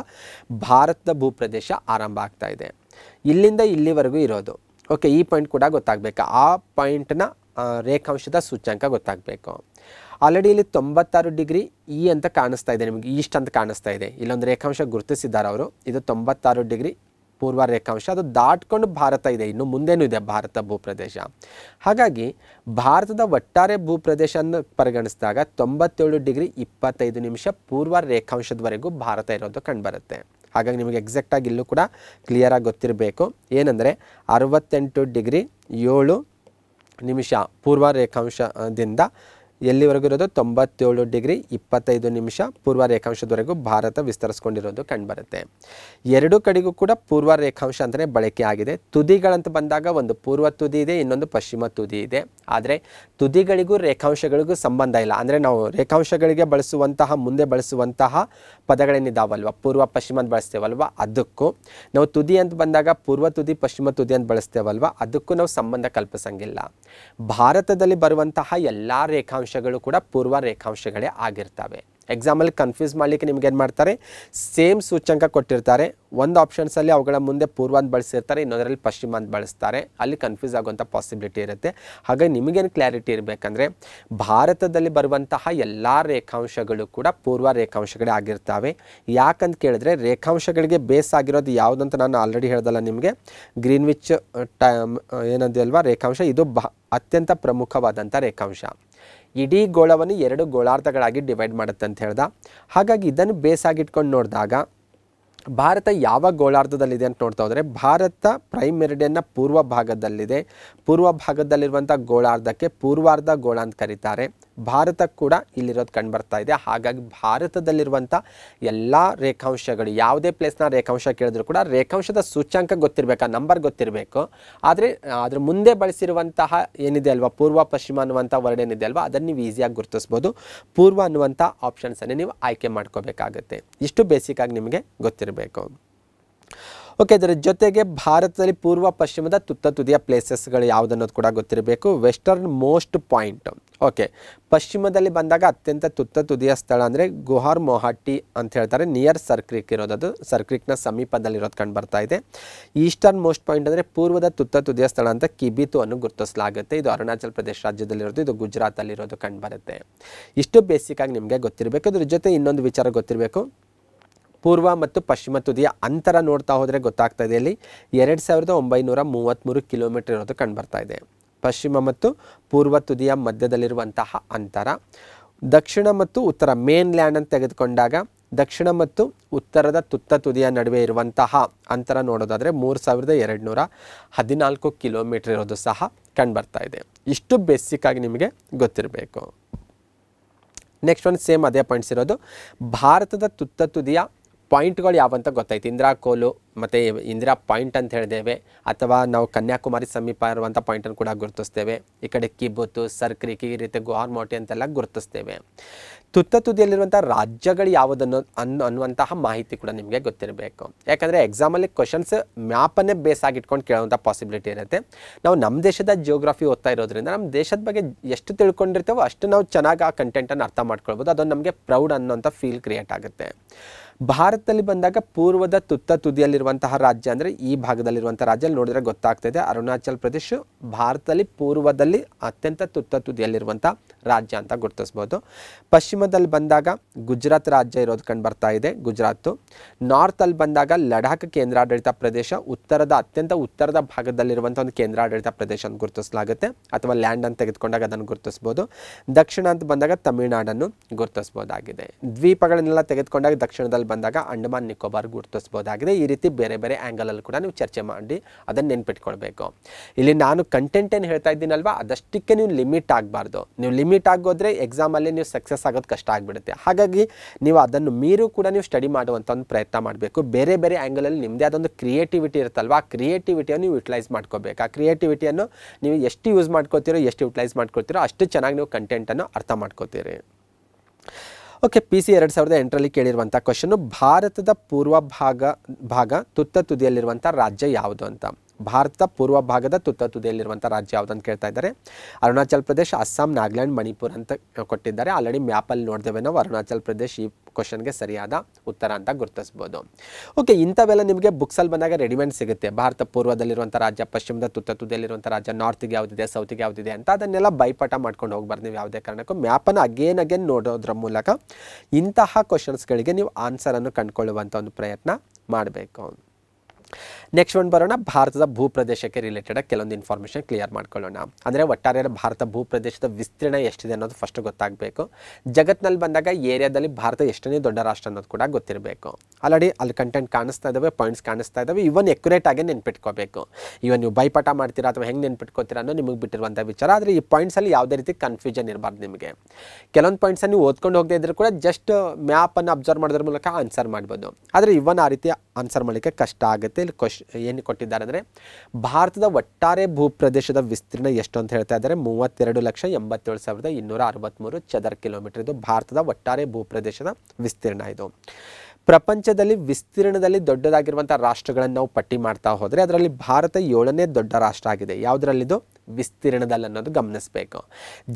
ಭಾರತದ ಭೂಪ್ರದೇಶ ಆರಂಭ ಆಗ್ತಾ ಇದೆ ಇಲ್ಲಿಂದ ಇಲ್ಲಿವರೆಗೂ ಇರೋದು ಓಕೆ ಈ ಪಾಯಿಂಟ್ ಕೂಡ ಗೊತ್ತಾಗಬೇಕು ಆ ಪಾಯಿಂಟ್ನ ರೇಖಾಂಶದ ಸೂಚ್ಯಾಂಕ ಗೊತ್ತಾಗಬೇಕು ಆಲ್ರೆಡಿ ಇಲ್ಲಿ ತೊಂಬತ್ತಾರು ಡಿಗ್ರಿ ಇ e ಅಂತ ಕಾಣಿಸ್ತಾ ಇದೆ ನಿಮಗೆ ಈಸ್ಟ್ ಅಂತ ಕಾಣಿಸ್ತಾ ಇದೆ ಇಲ್ಲೊಂದು ರೇಖಾಂಶ ಗುರುತಿಸಿದ್ದಾರೆ ಅವರು ಇದು ತೊಂಬತ್ತಾರು ಡಿಗ್ರಿ ಪೂರ್ವ ರೇಖಾಂಶ ಅದು ದಾಟ್ಕೊಂಡು ಭಾರತ ಇದೆ ಇನ್ನು ಮುಂದೇನೂ ಇದೆ ಭಾರತ ಭೂಪ್ರದೇಶ ಹಾಗಾಗಿ ಭಾರತದ ಒಟ್ಟಾರೆ ಭೂಪ್ರದೇಶ ಪರಿಗಣಿಸಿದಾಗ ತೊಂಬತ್ತೇಳು ಡಿಗ್ರಿ ಇಪ್ಪತ್ತೈದು ನಿಮಿಷ ಪೂರ್ವ ರೇಖಾಂಶದವರೆಗೂ ಭಾರತ ಇರೋದು ಕಂಡುಬರುತ್ತೆ ಹಾಗಾಗಿ ನಿಮಗೆ ಎಕ್ಸಾಕ್ಟಾಗಿ ಇಲ್ಲೂ ಕೂಡ ಕ್ಲಿಯರಾಗಿ ಗೊತ್ತಿರಬೇಕು ಏನಂದರೆ ಅರವತ್ತೆಂಟು ಡಿಗ್ರಿ ಏಳು ನಿಮಿಷ ಪೂರ್ವ ರೇಖಾಂಶ ದಿಂದ ಎಲ್ಲಿವರೆಗೂ ಇರೋದು ತೊಂಬತ್ತೇಳು ಡಿಗ್ರಿ ಇಪ್ಪತ್ತೈದು ನಿಮಿಷ ಪೂರ್ವ ರೇಖಾಂಶದವರೆಗೂ ಭಾರತ ವಿಸ್ತರಿಸ್ಕೊಂಡಿರೋದು ಕಂಡುಬರುತ್ತೆ ಎರಡು ಕಡೆಗೂ ಕೂಡ ಪೂರ್ವ ರೇಖಾಂಶ ಅಂತಲೇ ಬಳಕೆ ಆಗಿದೆ ತುದಿಗಳಂತ ಬಂದಾಗ ಒಂದು ಪೂರ್ವ ತುದಿ ಇದೆ ಇನ್ನೊಂದು ಪಶ್ಚಿಮ ತುದಿ ಇದೆ ಆದರೆ ತುದಿಗಳಿಗೂ ರೇಖಾಂಶಗಳಿಗೂ ಸಂಬಂಧ ಇಲ್ಲ ಅಂದರೆ ನಾವು ರೇಖಾಂಶಗಳಿಗೆ ಬಳಸುವಂತಹ ಮುಂದೆ ಬಳಸುವಂತಹ ಪದಗಳೇನಿದ್ದಾವಲ್ವ ಪೂರ್ವ ಪಶ್ಚಿಮ ಅಂತ ಬಳಸ್ತೇವಲ್ವ ಅದಕ್ಕೂ ನಾವು ತುದಿ ಅಂತ ಬಂದಾಗ ಪೂರ್ವ ತುದಿ ಪಶ್ಚಿಮ ತುದಿ ಅಂತ ಬಳಸ್ತೇವಲ್ವ ಅದಕ್ಕೂ ನಾವು ಸಂಬಂಧ ಕಲ್ಪಿಸಂಗಿಲ್ಲ ಭಾರತದಲ್ಲಿ ಬರುವಂತಹ ಎಲ್ಲ ರೇಖಾಂಶ ರೇಖಾಂಶಗಳು ಕೂಡ ಪೂರ್ವ ರೇಖಾಂಶಗಳೇ ಆಗಿರ್ತವೆ ಎಕ್ಸಾಮಲ್ಲಿ ಕನ್ಫ್ಯೂಸ್ ಮಾಡಲಿಕ್ಕೆ ನಿಮ್ಗೆ ಏನು ಮಾಡ್ತಾರೆ ಸೇಮ್ ಸೂಚ್ಯಂಕ ಕೊಟ್ಟಿರ್ತಾರೆ ಒಂದು ಆಪ್ಷನ್ಸಲ್ಲಿ ಅವುಗಳ ಮುಂದೆ ಪೂರ್ವ ಅಂತ ಬಳಸಿರ್ತಾರೆ ಇನ್ನೊಂದರಲ್ಲಿ ಪಶ್ಚಿಮ ಅಂತ ಬಳಸ್ತಾರೆ ಅಲ್ಲಿ ಕನ್ಫ್ಯೂಸ್ ಆಗುವಂಥ ಪಾಸಿಬಿಲಿಟಿ ಇರುತ್ತೆ ಹಾಗೆ ನಿಮಗೇನು ಕ್ಲಾರಿಟಿ ಇರಬೇಕಂದ್ರೆ ಭಾರತದಲ್ಲಿ ಬರುವಂತಹ ಎಲ್ಲ ರೇಖಾಂಶಗಳು ಕೂಡ ಪೂರ್ವ ರೇಖಾಂಶಗಳೇ ಆಗಿರ್ತವೆ ಯಾಕಂತ ಕೇಳಿದ್ರೆ ರೇಖಾಂಶಗಳಿಗೆ ಬೇಸ್ ಆಗಿರೋದು ಯಾವುದಂತ ನಾನು ಆಲ್ರೆಡಿ ಹೇಳ್ದಲ್ಲ ನಿಮಗೆ ಗ್ರೀನ್ವಿಚ್ ಟೈಮ್ ಏನಂದಲ್ವಾ ರೇಖಾಂಶ ಇದು ಅತ್ಯಂತ ಪ್ರಮುಖವಾದಂಥ ರೇಖಾಂಶ ಇಡೀ ಗೋಳವನ್ನು ಎರಡು ಗೋಳಾರ್ಧಗಳಾಗಿ ಡಿವೈಡ್ ಮಾಡುತ್ತೆ ಅಂತ ಹೇಳ್ದ ಹಾಗಾಗಿ ಇದನ್ನು ಬೇಸಾಗಿಟ್ಕೊಂಡು ನೋಡಿದಾಗ ಭಾರತ ಯಾವ ಗೋಳಾರ್ಧದಲ್ಲಿದೆ ಅಂತ ನೋಡ್ತಾ ಹೋದರೆ ಭಾರತ ಪ್ರೈಮ್ ಮೆರಿಡಿಯನ್ನ ಪೂರ್ವ ಭಾಗದಲ್ಲಿದೆ ಪೂರ್ವ ಭಾಗದಲ್ಲಿರುವಂಥ ಗೋಳಾರ್ಧಕ್ಕೆ ಪೂರ್ವಾರ್ಧ ಗೋಳ ಅಂತ ಕರೀತಾರೆ ಭಾರತ ಕೂಡ ಇಲ್ಲಿರೋದು ಬರ್ತಾ ಇದೆ ಹಾಗಾಗಿ ಭಾರತದಲ್ಲಿರುವಂಥ ಎಲ್ಲ ರೇಖಾಂಶಗಳು ಯಾವುದೇ ಪ್ಲೇಸ್ನ ರೇಖಾಂಶ ಕೇಳಿದ್ರು ಕೂಡ ರೇಖಾಂಶದ ಸೂಚ್ಯಾಂಕ ಗೊತ್ತಿರಬೇಕು ನಂಬರ್ ಗೊತ್ತಿರಬೇಕು ಆದರೆ ಅದ್ರ ಮುಂದೆ ಬಳಸಿರುವಂತಹ ಏನಿದೆ ಅಲ್ವಾ ಪೂರ್ವ ಪಶ್ಚಿಮ ಅನ್ನುವಂಥ ವರ್ಡ್ ಏನಿದೆ ಅಲ್ವಾ ಅದನ್ನು ನೀವು ಈಸಿಯಾಗಿ ಗುರುತಿಸ್ಬೋದು ಪೂರ್ವ ಅನ್ನುವಂಥ ಆಪ್ಷನ್ಸನ್ನು ನೀವು ಆಯ್ಕೆ ಮಾಡ್ಕೋಬೇಕಾಗುತ್ತೆ ಇಷ್ಟು ಆಗಿ ನಿಮಗೆ ಗೊತ್ತಿರಬೇಕು ಓಕೆ ಇದರ ಜೊತೆಗೆ ಭಾರತದಲ್ಲಿ ಪೂರ್ವ ಪಶ್ಚಿಮದ ತುತ್ತ ತುದಿಯ ಪ್ಲೇಸಸ್ಗಳು ಅನ್ನೋದು ಕೂಡ ಗೊತ್ತಿರಬೇಕು ವೆಸ್ಟರ್ನ್ ಮೋಸ್ಟ್ ಪಾಯಿಂಟ್ ಓಕೆ ಪಶ್ಚಿಮದಲ್ಲಿ ಬಂದಾಗ ಅತ್ಯಂತ ತುತ್ತ ತುದಿಯ ಸ್ಥಳ ಅಂದರೆ ಗುಹಾರ್ ಮೊಹಾಟಿ ಅಂತ ಹೇಳ್ತಾರೆ ನಿಯರ್ ಸರ್ಕ್ರಿಕ್ ಇರೋದದು ಸರ್ಕ್ರಿಕ್ನ ಸಮೀಪದಲ್ಲಿರೋದು ಕಂಡು ಬರ್ತಾ ಇದೆ ಈಸ್ಟರ್ನ್ ಮೋಸ್ಟ್ ಪಾಯಿಂಟ್ ಅಂದರೆ ಪೂರ್ವದ ತುತ್ತ ತುದಿಯ ಸ್ಥಳ ಅಂತ ಕಿಬಿತು ಅನ್ನು ಗುರುತಿಸಲಾಗುತ್ತೆ ಇದು ಅರುಣಾಚಲ ಪ್ರದೇಶ ರಾಜ್ಯದಲ್ಲಿರೋದು ಇದು ಗುಜರಾತಲ್ಲಿರೋದು ಕಂಡು ಬರುತ್ತೆ ಇಷ್ಟು ಬೇಸಿಕ್ ಆಗಿ ನಿಮಗೆ ಗೊತ್ತಿರಬೇಕು ಅದ್ರ ಜೊತೆ ಇನ್ನೊಂದು ವಿಚಾರ ಗೊತ್ತಿರಬೇಕು ಪೂರ್ವ ಮತ್ತು ಪಶ್ಚಿಮ ತುದಿಯ ಅಂತರ ನೋಡ್ತಾ ಹೋದರೆ ಗೊತ್ತಾಗ್ತಾ ಇದೆ ಇಲ್ಲಿ ಎರಡು ಸಾವಿರದ ಒಂಬೈನೂರ ಮೂವತ್ತ್ಮೂರು ಕಿಲೋಮೀಟರ್ ಇರೋದು ಕಂಡುಬರ್ತಾ ಇದೆ ಪಶ್ಚಿಮ ಮತ್ತು ಪೂರ್ವ ತುದಿಯ ಮಧ್ಯದಲ್ಲಿರುವಂತಹ ಅಂತರ ದಕ್ಷಿಣ ಮತ್ತು ಉತ್ತರ ಮೇನ್ ಲ್ಯಾಂಡ್ ಅಂತ ತೆಗೆದುಕೊಂಡಾಗ ದಕ್ಷಿಣ ಮತ್ತು ಉತ್ತರದ ತುತ್ತ ತುದಿಯ ನಡುವೆ ಇರುವಂತಹ ಅಂತರ ನೋಡೋದಾದರೆ ಮೂರು ಸಾವಿರದ ಎರಡು ನೂರ ಹದಿನಾಲ್ಕು ಕಿಲೋಮೀಟ್ರ್ ಇರೋದು ಸಹ ಕಂಡುಬರ್ತಾ ಇದೆ ಇಷ್ಟು ಬೇಸಿಕ್ಕಾಗಿ ನಿಮಗೆ ಗೊತ್ತಿರಬೇಕು ನೆಕ್ಸ್ಟ್ ಒಂದು ಸೇಮ್ ಅದೇ ಪಾಯಿಂಟ್ಸ್ ಇರೋದು ಭಾರತದ ತುತ್ತ ತುದಿಯ ಪಾಯಿಂಟ್ಗಳು ಯಾವಂತ ಗೊತ್ತಾಯ್ತು ಇಂದಿರಾ ಕೋಲು ಮತ್ತು ಇಂದಿರಾ ಪಾಯಿಂಟ್ ಅಂತ ಹೇಳಿದ್ದೇವೆ ಅಥವಾ ನಾವು ಕನ್ಯಾಕುಮಾರಿ ಸಮೀಪ ಇರುವಂಥ ಪಾಯಿಂಟನ್ನು ಕೂಡ ಗುರುತಿಸ್ತೇವೆ ಈ ಕಡೆ ಕಿಬ್ಬೊತ್ತು ಸರ್ಕ್ರಿಕಿ ಈ ರೀತಿ ಗುಹಾರ್ಮೋಟಿ ಅಂತೆಲ್ಲ ಗುರುತಿಸ್ತೇವೆ ತುತ್ತ ತುದಿಯಲ್ಲಿರುವಂಥ ರಾಜ್ಯಗಳು ಯಾವುದನ್ನು ಅನ್ ಅನ್ನುವಂತಹ ಮಾಹಿತಿ ಕೂಡ ನಿಮಗೆ ಗೊತ್ತಿರಬೇಕು ಯಾಕಂದರೆ ಎಕ್ಸಾಮಲ್ಲಿ ಕ್ವಶನ್ಸ್ ಮ್ಯಾಪನ್ನೇ ಬೇಸ್ ಆಗಿಟ್ಕೊಂಡು ಕೇಳುವಂಥ ಪಾಸಿಬಿಲಿಟಿ ಇರುತ್ತೆ ನಾವು ನಮ್ಮ ದೇಶದ ಜಿಯೋಗ್ರಫಿ ಓದ್ತಾ ಇರೋದ್ರಿಂದ ನಮ್ಮ ದೇಶದ ಬಗ್ಗೆ ಎಷ್ಟು ತಿಳ್ಕೊಂಡಿರ್ತೇವೋ ಅಷ್ಟು ನಾವು ಚೆನ್ನಾಗಿ ಆ ಕಂಟೆಂಟನ್ನು ಅರ್ಥ ಮಾಡ್ಕೊಳ್ಬೋದು ಅದೊಂದು ನಮಗೆ ಪ್ರೌಡ್ ಅನ್ನೋಂಥ ಫೀಲ್ ಕ್ರಿಯೇಟ್ ಆಗುತ್ತೆ ಭಾರತದಲ್ಲಿ ಬಂದಾಗ ಪೂರ್ವದ ತುತ್ತ ತುದಿಯಲ್ಲಿರುವಂತಹ ರಾಜ್ಯ ಅಂದರೆ ಈ ಭಾಗದಲ್ಲಿರುವಂಥ ರಾಜ್ಯಲ್ಲಿ ನೋಡಿದರೆ ಗೊತ್ತಾಗ್ತದೆ ಅರುಣಾಚಲ್ ಪ್ರದೇಶ ಭಾರತದಲ್ಲಿ ಪೂರ್ವದಲ್ಲಿ ಅತ್ಯಂತ ತುತ್ತ ತುದಿಯಲ್ಲಿರುವಂಥ ರಾಜ್ಯ ಅಂತ ಗುರುತಿಸ್ಬೋದು ಪಶ್ಚಿಮದಲ್ಲಿ ಬಂದಾಗ ಗುಜರಾತ್ ರಾಜ್ಯ ಇರೋದು ಕಂಡು ಬರ್ತಾ ಇದೆ ಗುಜರಾತು ನಾರ್ತಲ್ಲಿ ಬಂದಾಗ ಲಡಾಖ್ ಕೇಂದ್ರಾಡಳಿತ ಪ್ರದೇಶ ಉತ್ತರದ ಅತ್ಯಂತ ಉತ್ತರದ ಭಾಗದಲ್ಲಿರುವಂಥ ಒಂದು ಕೇಂದ್ರಾಡಳಿತ ಪ್ರದೇಶ ಅಂತ ಗುರುತಿಸಲಾಗುತ್ತೆ ಅಥವಾ ಲ್ಯಾಂಡ್ ಅಂತ ತೆಗೆದುಕೊಂಡಾಗ ಅದನ್ನು ಗುರುತಿಸ್ಬೋದು ದಕ್ಷಿಣ ಅಂತ ಬಂದಾಗ ತಮಿಳುನಾಡನ್ನು ಗುರುತಿಸ್ಬೋದಾಗಿದೆ ದ್ವೀಪಗಳನ್ನೆಲ್ಲ ತೆಗೆದುಕೊಂಡಾಗ ದಕ್ಷಿಣದಲ್ಲಿ ಬಂದಾಗ ಅಂಡಮಾನ್ ನಿಕೋಬಾರ್ ಗುರುತಿಸ್ಬೋದಾಗಿದೆ ಈ ರೀತಿ ಬೇರೆ ಬೇರೆ ಆ್ಯಂಗಲಲ್ಲಿ ಕೂಡ ನೀವು ಚರ್ಚೆ ಮಾಡಿ ಅದನ್ನು ನೆನ್ಪಿಟ್ಕೊಳ್ಬೇಕು ಇಲ್ಲಿ ನಾನು ಕಂಟೆಂಟ್ ಏನು ಹೇಳ್ತಾ ಇದ್ದೀನಲ್ವ ಅದಷ್ಟಕ್ಕೆ ನೀವು ಲಿಮಿಟ್ ಆಗಬಾರ್ದು ನೀವು ಲಿಮಿಟ್ ಆಗೋದ್ರೆ ಎಕ್ಸಾಮಲ್ಲಿ ನೀವು ಸಕ್ಸಸ್ ಆಗೋದು ಕಷ್ಟ ಆಗಿಬಿಡುತ್ತೆ ಹಾಗಾಗಿ ನೀವು ಅದನ್ನು ಮೀರು ಕೂಡ ನೀವು ಸ್ಟಡಿ ಮಾಡುವಂಥ ಒಂದು ಪ್ರಯತ್ನ ಮಾಡಬೇಕು ಬೇರೆ ಬೇರೆ ಆ್ಯಂಗಲಲ್ಲಿ ನಿಮ್ಮದೇ ಅದೊಂದು ಕ್ರಿಯೇಟಿವಿಟಿ ಇರುತ್ತಲ್ವ ಆ ಕ್ರಿಯೇಟಿವಿಟಿಯನ್ನು ನೀವು ಯುಟಿಲೈಸ್ ಮಾಡ್ಕೋಬೇಕು ಆ ಕ್ರಿಯೇಟಿವಿಟಿಯನ್ನು ನೀವು ಎಷ್ಟು ಯೂಸ್ ಮಾಡ್ಕೋತೀರೋ ಎಷ್ಟು ಯುಟಿಲೈಸ್ ಮಾಡ್ಕೊಳ್ತೀರೋ ಅಷ್ಟು ಚೆನ್ನಾಗಿ ನೀವು ಕಂಟೆಂಟನ್ನು ಅರ್ಥ ಮಾಡ್ಕೋತೀರಿ ಓಕೆ ಪಿ ಸಿ ಎರಡು ಸಾವಿರದ ಎಂಟರಲ್ಲಿ ಕೇಳಿರುವಂಥ ಕ್ವಶನ್ನು ಭಾರತದ ಪೂರ್ವ ಭಾಗ ಭಾಗ ತುತ್ತ ತುದಿಯಲ್ಲಿರುವಂಥ ರಾಜ್ಯ ಯಾವುದು ಅಂತ ಭಾರತದ ಪೂರ್ವ ಭಾಗದ ತುತ್ತ ತುದಿಯಲ್ಲಿರುವಂಥ ರಾಜ್ಯ ಯಾವುದಂತ ಕೇಳ್ತಾ ಇದ್ದಾರೆ ಅರುಣಾಚಲ್ ಪ್ರದೇಶ ಅಸ್ಸಾಂ ನಾಗಾಲ್ಯಾಂಡ್ ಮಣಿಪುರ ಅಂತ ಕೊಟ್ಟಿದ್ದಾರೆ ಆಲ್ರೆಡಿ ಮ್ಯಾಪಲ್ಲಿ ನೋಡಿದೆವೆ ನಾವು ಅರುಣಾಚಲ ಪ್ರದೇಶ್ ಈ ಕ್ವಶನ್ಗೆ ಸರಿಯಾದ ಉತ್ತರ ಅಂತ ಗುರುತಿಸ್ಬೋದು ಓಕೆ ಇಂಥವೆಲ್ಲ ನಿಮಗೆ ಬುಕ್ಸಲ್ಲಿ ಬಂದಾಗ ರೆಡಿಮೆಂಟ್ ಸಿಗುತ್ತೆ ಭಾರತ ಪೂರ್ವದಲ್ಲಿರುವಂಥ ರಾಜ್ಯ ಪಶ್ಚಿಮದ ತುತ್ತ ತುದಿಯಲ್ಲಿರುವಂಥ ರಾಜ್ಯ ನಾರ್ತ್ಗೆ ಯಾವುದಿದೆ ಸೌತ್ಗೆ ಯಾವುದಿದೆ ಅಂತ ಅದನ್ನೆಲ್ಲ ಬೈಪಾಠ ಮಾಡ್ಕೊಂಡು ಹೋಗ್ಬಾರ್ದು ನೀವು ಯಾವುದೇ ಕಾರಣಕ್ಕೂ ಮ್ಯಾಪನ್ನು ಅಗೇನ್ ಅಗೇನ್ ನೋಡೋದ್ರ ಮೂಲಕ ಇಂತಹ ಕ್ವಶನ್ಸ್ಗಳಿಗೆ ನೀವು ಆನ್ಸರನ್ನು ಕಂಡುಕೊಳ್ಳುವಂಥ ಒಂದು ಪ್ರಯತ್ನ ಮಾಡಬೇಕು ನೆಕ್ಸ್ಟ್ ಒಂದು ಬರೋಣ ಭಾರತದ ಭೂಪ್ರದೇಶಕ್ಕೆ ರಿಲೇಟೆಡ್ ಕೆಲವೊಂದು ಇನ್ಫಾರ್ಮೇಷನ್ ಕ್ಲಿಯರ್ ಮಾಡ್ಕೊಳ್ಳೋಣ ಅಂದರೆ ಒಟ್ಟಾರೆ ಭಾರತ ಭೂಪ್ರದೇಶದ ವಿಸ್ತೀರ್ಣ ಎಷ್ಟಿದೆ ಅನ್ನೋದು ಫಸ್ಟ್ ಗೊತ್ತಾಗಬೇಕು ಜಗತ್ತಿನಲ್ಲಿ ಬಂದಾಗ ಏರಿಯಾದಲ್ಲಿ ಭಾರತ ಎಷ್ಟನೇ ದೊಡ್ಡ ರಾಷ್ಟ್ರ ಅನ್ನೋದು ಕೂಡ ಗೊತ್ತಿರಬೇಕು ಆಲ್ರೆಡಿ ಅಲ್ಲಿ ಕಂಟೆಂಟ್ ಕಾಣಿಸ್ತಾ ಇದ್ದಾವೆ ಪಾಯಿಂಟ್ಸ್ ಕಾಣಿಸ್ತಾ ಇದ್ದಾವೆ ಇವನ್ ಎಕ್ಯುರೇಟ್ ಆಗಿ ನೆನ್ಪಿಟ್ಕೋಬೇಕು ಇವನ್ ನೀವು ಬೈಪಾಠ ಮಾಡ್ತೀರಾ ಅಥವಾ ಹೆಂಗೆ ನೆನ್ಪಿಟ್ಕೋತೀರ ಅನ್ನೋ ನಿಮಗೆ ಬಿಟ್ಟಿರುವಂಥ ವಿಚಾರ ಆದರೆ ಈ ಪಾಯಿಂಟ್ಸಲ್ಲಿ ಯಾವುದೇ ರೀತಿ ಕನ್ಫ್ಯೂಷನ್ ಇರಬಾರ್ದು ನಿಮಗೆ ಕೆಲವೊಂದು ಪಾಯಿಂಟ್ಸನ್ನು ನೀವು ಓದ್ಕೊಂಡು ಹೋಗದೇ ಇದ್ದರೂ ಕೂಡ ಜಸ್ಟ್ ಮ್ಯಾಪನ್ನು ಅಬ್ಸರ್ವ್ ಮಾಡೋದ್ರ ಮೂಲಕ ಆನ್ಸರ್ ಮಾಡ್ಬೋದು ಆದರೆ ಇವನ್ ಆ ರೀತಿ ಆನ್ಸರ್ ಮಾಡಲಿಕ್ಕೆ ಕಷ್ಟ ಆಗುತ್ತೆ ಇಲ್ಲಿ ಕ್ವಶ್ ಏನು ಕೊಟ್ಟಿದ್ದಾರೆ ಅಂದರೆ ಭಾರತದ ಒಟ್ಟಾರೆ ಭೂಪ್ರದೇಶದ ವಿಸ್ತೀರ್ಣ ಎಷ್ಟು ಅಂತ ಹೇಳ್ತಾ ಇದ್ದಾರೆ ಮೂವತ್ತೆರಡು ಲಕ್ಷ ಎಂಬತ್ತೇಳು ಸಾವಿರದ ಇನ್ನೂರ ಅರವತ್ತ್ಮೂರು ಚದರ್ ಕಿಲೋಮೀಟರ್ ಇದು ಭಾರತದ ಒಟ್ಟಾರೆ ಭೂಪ್ರದೇಶದ ವಿಸ್ತೀರ್ಣ ಇದು ಪ್ರಪಂಚದಲ್ಲಿ ವಿಸ್ತೀರ್ಣದಲ್ಲಿ ದೊಡ್ಡದಾಗಿರುವಂಥ ರಾಷ್ಟ್ರಗಳನ್ನು ನಾವು ಪಟ್ಟಿ ಮಾಡ್ತಾ ಹೋದರೆ ಅದರಲ್ಲಿ ಭಾರತ ಏಳನೇ ದೊಡ್ಡ ರಾಷ್ಟ್ರ ಆಗಿದೆ ಯಾವುದರಲ್ಲಿದು ವಿಸ್ತೀರ್ಣದಲ್ಲಿ ಅನ್ನೋದು ಗಮನಿಸಬೇಕು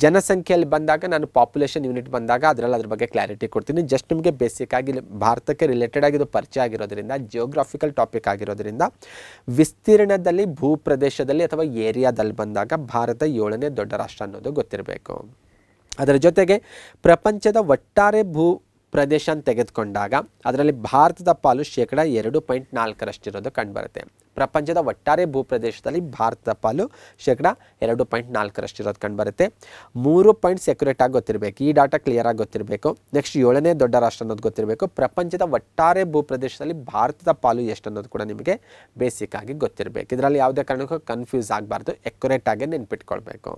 ಜನಸಂಖ್ಯೆಯಲ್ಲಿ ಬಂದಾಗ ನಾನು ಪಾಪ್ಯುಲೇಷನ್ ಯೂನಿಟ್ ಬಂದಾಗ ಅದರಲ್ಲಿ ಅದ್ರ ಬಗ್ಗೆ ಕ್ಲಾರಿಟಿ ಕೊಡ್ತೀನಿ ಜಸ್ಟ್ ನಿಮಗೆ ಬೇಸಿಕ್ ಆಗಿ ಭಾರತಕ್ಕೆ ರಿಲೇಟೆಡ್ ಆಗಿದ್ದು ಪರಿಚಯ ಆಗಿರೋದ್ರಿಂದ ಜಿಯೋಗ್ರಾಫಿಕಲ್ ಟಾಪಿಕ್ ಆಗಿರೋದ್ರಿಂದ ವಿಸ್ತೀರ್ಣದಲ್ಲಿ ಭೂ ಪ್ರದೇಶದಲ್ಲಿ ಅಥವಾ ಏರಿಯಾದಲ್ಲಿ ಬಂದಾಗ ಭಾರತ ಏಳನೇ ದೊಡ್ಡ ರಾಷ್ಟ್ರ ಅನ್ನೋದು ಗೊತ್ತಿರಬೇಕು ಅದರ ಜೊತೆಗೆ ಪ್ರಪಂಚದ ಒಟ್ಟಾರೆ ಭೂ ಪ್ರದೇಶ ಅಂತ ತೆಗೆದುಕೊಂಡಾಗ ಅದರಲ್ಲಿ ಭಾರತದ ಪಾಲು ಶೇಕಡ ಎರಡು ಪಾಯಿಂಟ್ ಇರೋದು ಕಂಡುಬರುತ್ತೆ ಪ್ರಪಂಚದ ಒಟ್ಟಾರೆ ಭೂಪ್ರದೇಶದಲ್ಲಿ ಭಾರತದ ಪಾಲು ಶೇಕಡ ಎರಡು ಪಾಯಿಂಟ್ ಇರೋದು ಕಂಡುಬರುತ್ತೆ ಮೂರು ಪಾಯಿಂಟ್ ಸೆಕ್ಯುರೇಟ್ ಆಗಿ ಗೊತ್ತಿರಬೇಕು ಈ ಡಾಟಾ ಕ್ಲಿಯರ್ ಆಗಿ ಗೊತ್ತಿರಬೇಕು ನೆಕ್ಸ್ಟ್ ಏಳನೇ ದೊಡ್ಡ ರಾಷ್ಟ್ರ ಅನ್ನೋದು ಗೊತ್ತಿರಬೇಕು ಪ್ರಪಂಚದ ಒಟ್ಟಾರೆ ಭೂಪ್ರದೇಶದಲ್ಲಿ ಭಾರತದ ಪಾಲು ಎಷ್ಟು ಅನ್ನೋದು ಕೂಡ ನಿಮಗೆ ಬೇಸಿಕ್ ಆಗಿ ಗೊತ್ತಿರಬೇಕು ಇದರಲ್ಲಿ ಯಾವುದೇ ಕಾರಣಕ್ಕೂ ಕನ್ಫ್ಯೂಸ್ ಆಗಬಾರ್ದು ಎಕ್ಯುರೇಟ್ ಆಗಿ ನೆನ್ಪಿಟ್ಕೊಳ್ಬೇಕು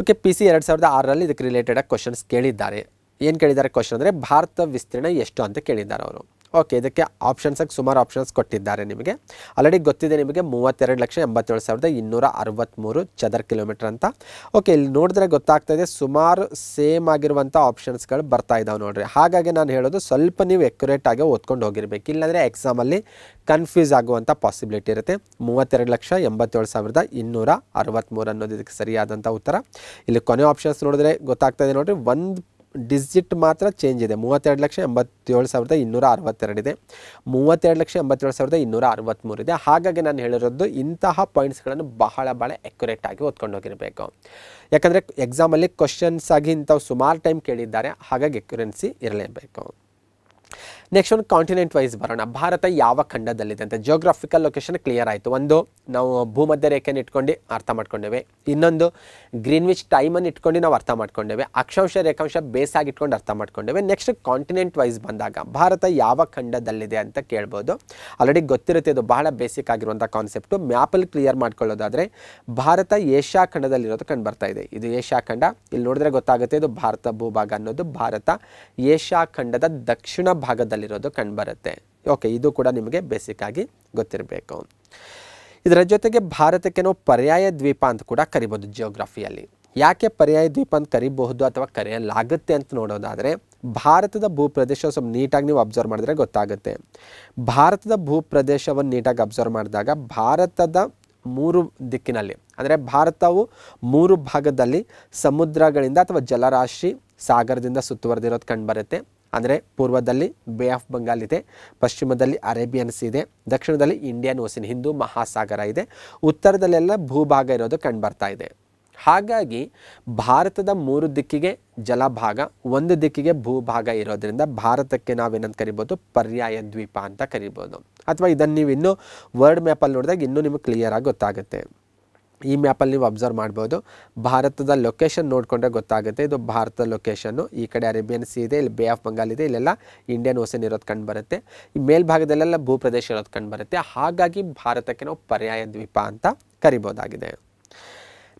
ಓಕೆ ಪಿ ಸಿ ಎರಡು ಸಾವಿರದ ಆರರಲ್ಲಿ ಇದಕ್ಕೆ ರಿಲೇಟೆಡಾಗಿ ಕ್ವಶನ್ಸ್ ಕೇಳಿದ್ದಾರೆ ಏನು ಕೇಳಿದ್ದಾರೆ ಕ್ವಶನ್ ಅಂದರೆ ಭಾರತ ವಿಸ್ತೀರ್ಣ ಎಷ್ಟು ಅಂತ ಕೇಳಿದ್ದಾರೆ ಅವರು ಓಕೆ ಇದಕ್ಕೆ ಆಪ್ಷನ್ಸಾಗಿ ಸುಮಾರು ಆಪ್ಷನ್ಸ್ ಕೊಟ್ಟಿದ್ದಾರೆ ನಿಮಗೆ ಆಲ್ರೆಡಿ ಗೊತ್ತಿದೆ ನಿಮಗೆ ಮೂವತ್ತೆರಡು ಲಕ್ಷ ಎಂಬತ್ತೇಳು ಸಾವಿರದ ಇನ್ನೂರ ಅರವತ್ತ್ಮೂರು ಚದರ್ ಕಿಲೋಮೀಟರ್ ಅಂತ ಓಕೆ ಇಲ್ಲಿ ನೋಡಿದ್ರೆ ಗೊತ್ತಾಗ್ತಾ ಇದೆ ಸುಮಾರು ಸೇಮ್ ಆಗಿರುವಂಥ ಆಪ್ಷನ್ಸ್ಗಳು ಬರ್ತಾ ಇದ್ದಾವೆ ನೋಡಿರಿ ಹಾಗಾಗಿ ನಾನು ಹೇಳೋದು ಸ್ವಲ್ಪ ನೀವು ಎಕ್ಯುರೇಟ್ ಆಗಿ ಓದ್ಕೊಂಡು ಹೋಗಿರಬೇಕು ಇಲ್ಲಾಂದರೆ ಎಕ್ಸಾಮಲ್ಲಿ ಕನ್ಫ್ಯೂಸ್ ಆಗುವಂಥ ಪಾಸಿಬಿಲಿಟಿ ಇರುತ್ತೆ ಮೂವತ್ತೆರಡು ಲಕ್ಷ ಎಂಬತ್ತೇಳು ಸಾವಿರದ ಇನ್ನೂರ ಅರವತ್ತ್ಮೂರು ಅನ್ನೋದು ಇದಕ್ಕೆ ಸರಿಯಾದಂಥ ಉತ್ತರ ಇಲ್ಲಿ ಕೊನೆ ಆಪ್ಷನ್ಸ್ ನೋಡಿದ್ರೆ ಗೊತ್ತಾಗ್ತಾ ಇದೆ ನೋಡಿರಿ ಒಂದು ಡಿಜಿಟ್ ಮಾತ್ರ ಚೇಂಜ್ ಇದೆ ಮೂವತ್ತೆರಡು ಲಕ್ಷ ಎಂಬತ್ತೇಳು ಸಾವಿರದ ಇನ್ನೂರ ಅರವತ್ತೆರಡಿದೆ ಮೂವತ್ತೆರಡು ಲಕ್ಷ ಎಂಬತ್ತೇಳು ಸಾವಿರದ ಇನ್ನೂರ ಅರವತ್ತ್ಮೂರಿದೆ ಹಾಗಾಗಿ ನಾನು ಹೇಳಿರೋದು ಇಂತಹ ಪಾಯಿಂಟ್ಸ್ಗಳನ್ನು ಬಹಳ ಬಹಳ ಎಕ್ಯುರೇಟ್ ಆಗಿ ಓದ್ಕೊಂಡೋಗಿರಬೇಕು ಯಾಕಂದರೆ ಎಕ್ಸಾಮಲ್ಲಿ ಕ್ವಶನ್ಸ್ ಆಗಿ ಇಂಥವು ಸುಮಾರು ಟೈಮ್ ಕೇಳಿದ್ದಾರೆ ಹಾಗಾಗಿ ಎಕ್ಯುರೆನ್ಸಿ ಇರಲೇಬೇಕು ನೆಕ್ಸ್ಟ್ ಒಂದು ಕಾಂಟಿನೆಂಟ್ ವೈಸ್ ಬರೋಣ ಭಾರತ ಯಾವ ಖಂಡದಲ್ಲಿದೆ ಅಂತ ಜಿಯೋಗ್ರಾಫಿಕಲ್ ಲೊಕೇಶನ್ ಕ್ಲಿಯರ್ ಆಯಿತು ಒಂದು ನಾವು ಭೂಮಧ್ಯ ರೇಖೆಯನ್ನು ಇಟ್ಕೊಂಡು ಅರ್ಥ ಮಾಡ್ಕೊಂಡೇವೆ ಇನ್ನೊಂದು ಗ್ರೀನ್ವಿಚ್ ಟೈಮನ್ನು ಇಟ್ಕೊಂಡು ನಾವು ಅರ್ಥ ಮಾಡ್ಕೊಂಡೇವೆ ಅಕ್ಷಾಂಶ ರೇಖಾಂಶ ಬೇಸಾಗಿ ಇಟ್ಕೊಂಡು ಅರ್ಥ ಮಾಡ್ಕೊಂಡೇವೆ ನೆಕ್ಸ್ಟ್ ಕಾಂಟಿನೆಂಟ್ ವೈಸ್ ಬಂದಾಗ ಭಾರತ ಯಾವ ಖಂಡದಲ್ಲಿದೆ ಅಂತ ಕೇಳ್ಬೋದು ಆಲ್ರೆಡಿ ಗೊತ್ತಿರುತ್ತೆ ಇದು ಬಹಳ ಬೇಸಿಕ್ ಆಗಿರುವಂಥ ಕಾನ್ಸೆಪ್ಟು ಮ್ಯಾಪಲ್ಲಿ ಕ್ಲಿಯರ್ ಮಾಡ್ಕೊಳ್ಳೋದಾದರೆ ಭಾರತ ಏಷ್ಯಾ ಖಂಡದಲ್ಲಿರೋದು ಕಂಡು ಬರ್ತಾ ಇದೆ ಇದು ಏಷ್ಯಾ ಖಂಡ ಇಲ್ಲಿ ನೋಡಿದ್ರೆ ಗೊತ್ತಾಗುತ್ತೆ ಇದು ಭಾರತ ಭೂಭಾಗ ಅನ್ನೋದು ಭಾರತ ಏಷ್ಯಾ ಖಂಡದ ದಕ್ಷಿಣ ಭಾಗದಲ್ಲಿ ಕಂಡು ಕಂಡುಬರುತ್ತೆ ಓಕೆ ಇದು ಕೂಡ ನಿಮಗೆ ಬೇಸಿಕ್ ಆಗಿ ಗೊತ್ತಿರಬೇಕು ಇದರ ಜೊತೆಗೆ ಭಾರತಕ್ಕೆ ನಾವು ಪರ್ಯಾಯ ದ್ವೀಪ ಅಂತ ಕೂಡ ಕರಿಬೋದು ಜಿಯೋಗ್ರಫಿಯಲ್ಲಿ ಯಾಕೆ ಪರ್ಯಾಯ ದ್ವೀಪ ಅಂತ ಕರಿಬಹುದು ಅಥವಾ ಕರೆಯಲಾಗುತ್ತೆ ಅಂತ ನೋಡೋದಾದರೆ ಭಾರತದ ಭೂಪ್ರದೇಶ ಸ್ವಲ್ಪ ನೀಟಾಗಿ ನೀವು ಅಬ್ಸರ್ವ್ ಮಾಡಿದ್ರೆ ಗೊತ್ತಾಗುತ್ತೆ ಭಾರತದ ಭೂಪ್ರದೇಶವನ್ನು ನೀಟಾಗಿ ಅಬ್ಸರ್ವ್ ಮಾಡಿದಾಗ ಭಾರತದ ಮೂರು ದಿಕ್ಕಿನಲ್ಲಿ ಅಂದರೆ ಭಾರತವು ಮೂರು ಭಾಗದಲ್ಲಿ ಸಮುದ್ರಗಳಿಂದ ಅಥವಾ ಜಲರಾಶಿ ಸಾಗರದಿಂದ ಸುತ್ತುವರೆದಿರೋದು ಕಂಡುಬರುತ್ತೆ ಅಂದರೆ ಪೂರ್ವದಲ್ಲಿ ಬೇ ಆಫ್ ಬಂಗಾಲ್ ಇದೆ ಪಶ್ಚಿಮದಲ್ಲಿ ಅರೇಬಿಯನ್ ಇದೆ ದಕ್ಷಿಣದಲ್ಲಿ ಇಂಡಿಯನ್ ಓಸಿನ್ ಹಿಂದೂ ಮಹಾಸಾಗರ ಇದೆ ಉತ್ತರದಲ್ಲೆಲ್ಲ ಭೂಭಾಗ ಇರೋದು ಕಂಡುಬರ್ತಾ ಇದೆ ಹಾಗಾಗಿ ಭಾರತದ ಮೂರು ದಿಕ್ಕಿಗೆ ಜಲಭಾಗ ಒಂದು ದಿಕ್ಕಿಗೆ ಭೂಭಾಗ ಇರೋದರಿಂದ ಭಾರತಕ್ಕೆ ನಾವೇನಂತ ಕರಿಬೋದು ಪರ್ಯಾಯ ದ್ವೀಪ ಅಂತ ಕರಿಬೋದು ಅಥವಾ ಇದನ್ನು ನೀವು ಇನ್ನೂ ವರ್ಡ್ ಮ್ಯಾಪಲ್ಲಿ ನೋಡಿದಾಗ ಇನ್ನೂ ನಿಮಗೆ ಕ್ಲಿಯರಾಗಿ ಗೊತ್ತಾಗುತ್ತೆ ಈ ಮ್ಯಾಪಲ್ಲಿ ನೀವು ಅಬ್ಸರ್ವ್ ಮಾಡ್ಬೋದು ಭಾರತದ ಲೊಕೇಶನ್ ನೋಡಿಕೊಂಡ್ರೆ ಗೊತ್ತಾಗುತ್ತೆ ಇದು ಭಾರತದ ಲೊಕೇಶನ್ನು ಈ ಕಡೆ ಅರೇಬಿಯನ್ ಸಿ ಇದೆ ಇಲ್ಲಿ ಬೇ ಆಫ್ ಬಂಗಾಲ್ ಇದೆ ಇಲ್ಲೆಲ್ಲ ಇಂಡಿಯನ್ ಓಸನ್ ಇರೋದು ಕಂಡು ಬರುತ್ತೆ ಈ ಮೇಲ್ಭಾಗದಲ್ಲೆಲ್ಲ ಭೂಪ್ರದೇಶ ಇರೋದು ಕಂಡು ಬರುತ್ತೆ ಹಾಗಾಗಿ ಭಾರತಕ್ಕೆ ನಾವು ಪರ್ಯಾಯ ದ್ವೀಪ ಅಂತ ಕರಿಬೋದಾಗಿದೆ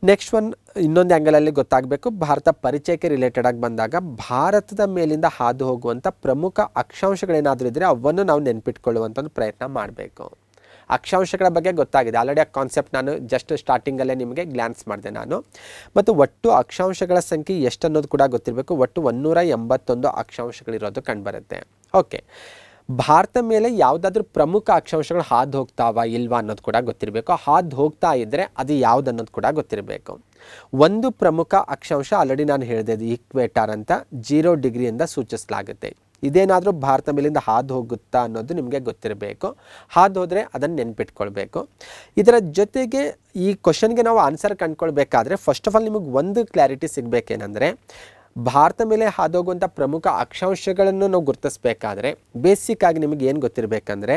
ನೆಕ್ಸ್ಟ್ ಒನ್ ಇನ್ನೊಂದು ಆ್ಯಂಗಲಲ್ಲಿ ಗೊತ್ತಾಗಬೇಕು ಭಾರತ ಪರಿಚಯಕ್ಕೆ ರಿಲೇಟೆಡ್ ಆಗಿ ಬಂದಾಗ ಭಾರತದ ಮೇಲಿಂದ ಹಾದು ಹೋಗುವಂಥ ಪ್ರಮುಖ ಅಕ್ಷಾಂಶಗಳೇನಾದರೂ ಇದ್ದರೆ ಅವನ್ನು ನಾವು ನೆನಪಿಟ್ಕೊಳ್ಳುವಂಥ ಒಂದು ಪ್ರಯತ್ನ ಮಾಡಬೇಕು ಅಕ್ಷಾಂಶಗಳ ಬಗ್ಗೆ ಗೊತ್ತಾಗಿದೆ ಆಲ್ರೆಡಿ ಆ ಕಾನ್ಸೆಪ್ಟ್ ನಾನು ಜಸ್ಟ್ ಸ್ಟಾರ್ಟಿಂಗಲ್ಲೇ ನಿಮಗೆ ಗ್ಲ್ಯಾನ್ಸ್ ಮಾಡಿದೆ ನಾನು ಮತ್ತು ಒಟ್ಟು ಅಕ್ಷಾಂಶಗಳ ಸಂಖ್ಯೆ ಎಷ್ಟು ಅನ್ನೋದು ಕೂಡ ಗೊತ್ತಿರಬೇಕು ಒಟ್ಟು ಒನ್ನೂರ ಎಂಬತ್ತೊಂದು ಅಕ್ಷಾಂಶಗಳಿರೋದು ಕಂಡುಬರುತ್ತೆ ಓಕೆ ಭಾರತ ಮೇಲೆ ಯಾವುದಾದ್ರೂ ಪ್ರಮುಖ ಅಕ್ಷಾಂಶಗಳು ಹಾದು ಹೋಗ್ತಾವ ಇಲ್ವಾ ಅನ್ನೋದು ಕೂಡ ಗೊತ್ತಿರಬೇಕು ಹಾದು ಹೋಗ್ತಾ ಇದ್ದರೆ ಅದು ಯಾವುದು ಅನ್ನೋದು ಕೂಡ ಗೊತ್ತಿರಬೇಕು ಒಂದು ಪ್ರಮುಖ ಅಕ್ಷಾಂಶ ಆಲ್ರೆಡಿ ನಾನು ಹೇಳಿದೆ ಇಕ್ವೇಟರ್ ಅಂತ ಜೀರೋ ಡಿಗ್ರಿಯಿಂದ ಸೂಚಿಸಲಾಗುತ್ತೆ ಇದೇನಾದರೂ ಭಾರತ ಮೇಲಿಂದ ಹಾದು ಹೋಗುತ್ತಾ ಅನ್ನೋದು ನಿಮಗೆ ಗೊತ್ತಿರಬೇಕು ಹಾದು ಹೋದರೆ ಅದನ್ನು ನೆನ್ಪಿಟ್ಕೊಳ್ಬೇಕು ಇದರ ಜೊತೆಗೆ ಈ ಕ್ವಶನ್ಗೆ ನಾವು ಆನ್ಸರ್ ಕಂಡುಕೊಳ್ಬೇಕಾದ್ರೆ ಫಸ್ಟ್ ಆಫ್ ಆಲ್ ನಿಮಗೆ ಒಂದು ಕ್ಲಾರಿಟಿ ಸಿಗಬೇಕೇನೆಂದರೆ ಭಾರತ ಮೇಲೆ ಹಾದು ಹೋಗುವಂಥ ಪ್ರಮುಖ ಅಕ್ಷಾಂಶಗಳನ್ನು ನಾವು ಗುರ್ತಿಸ್ಬೇಕಾದ್ರೆ ಬೇಸಿಕ್ ಆಗಿ ನಿಮಗೆ ಏನು ಗೊತ್ತಿರಬೇಕಂದ್ರೆ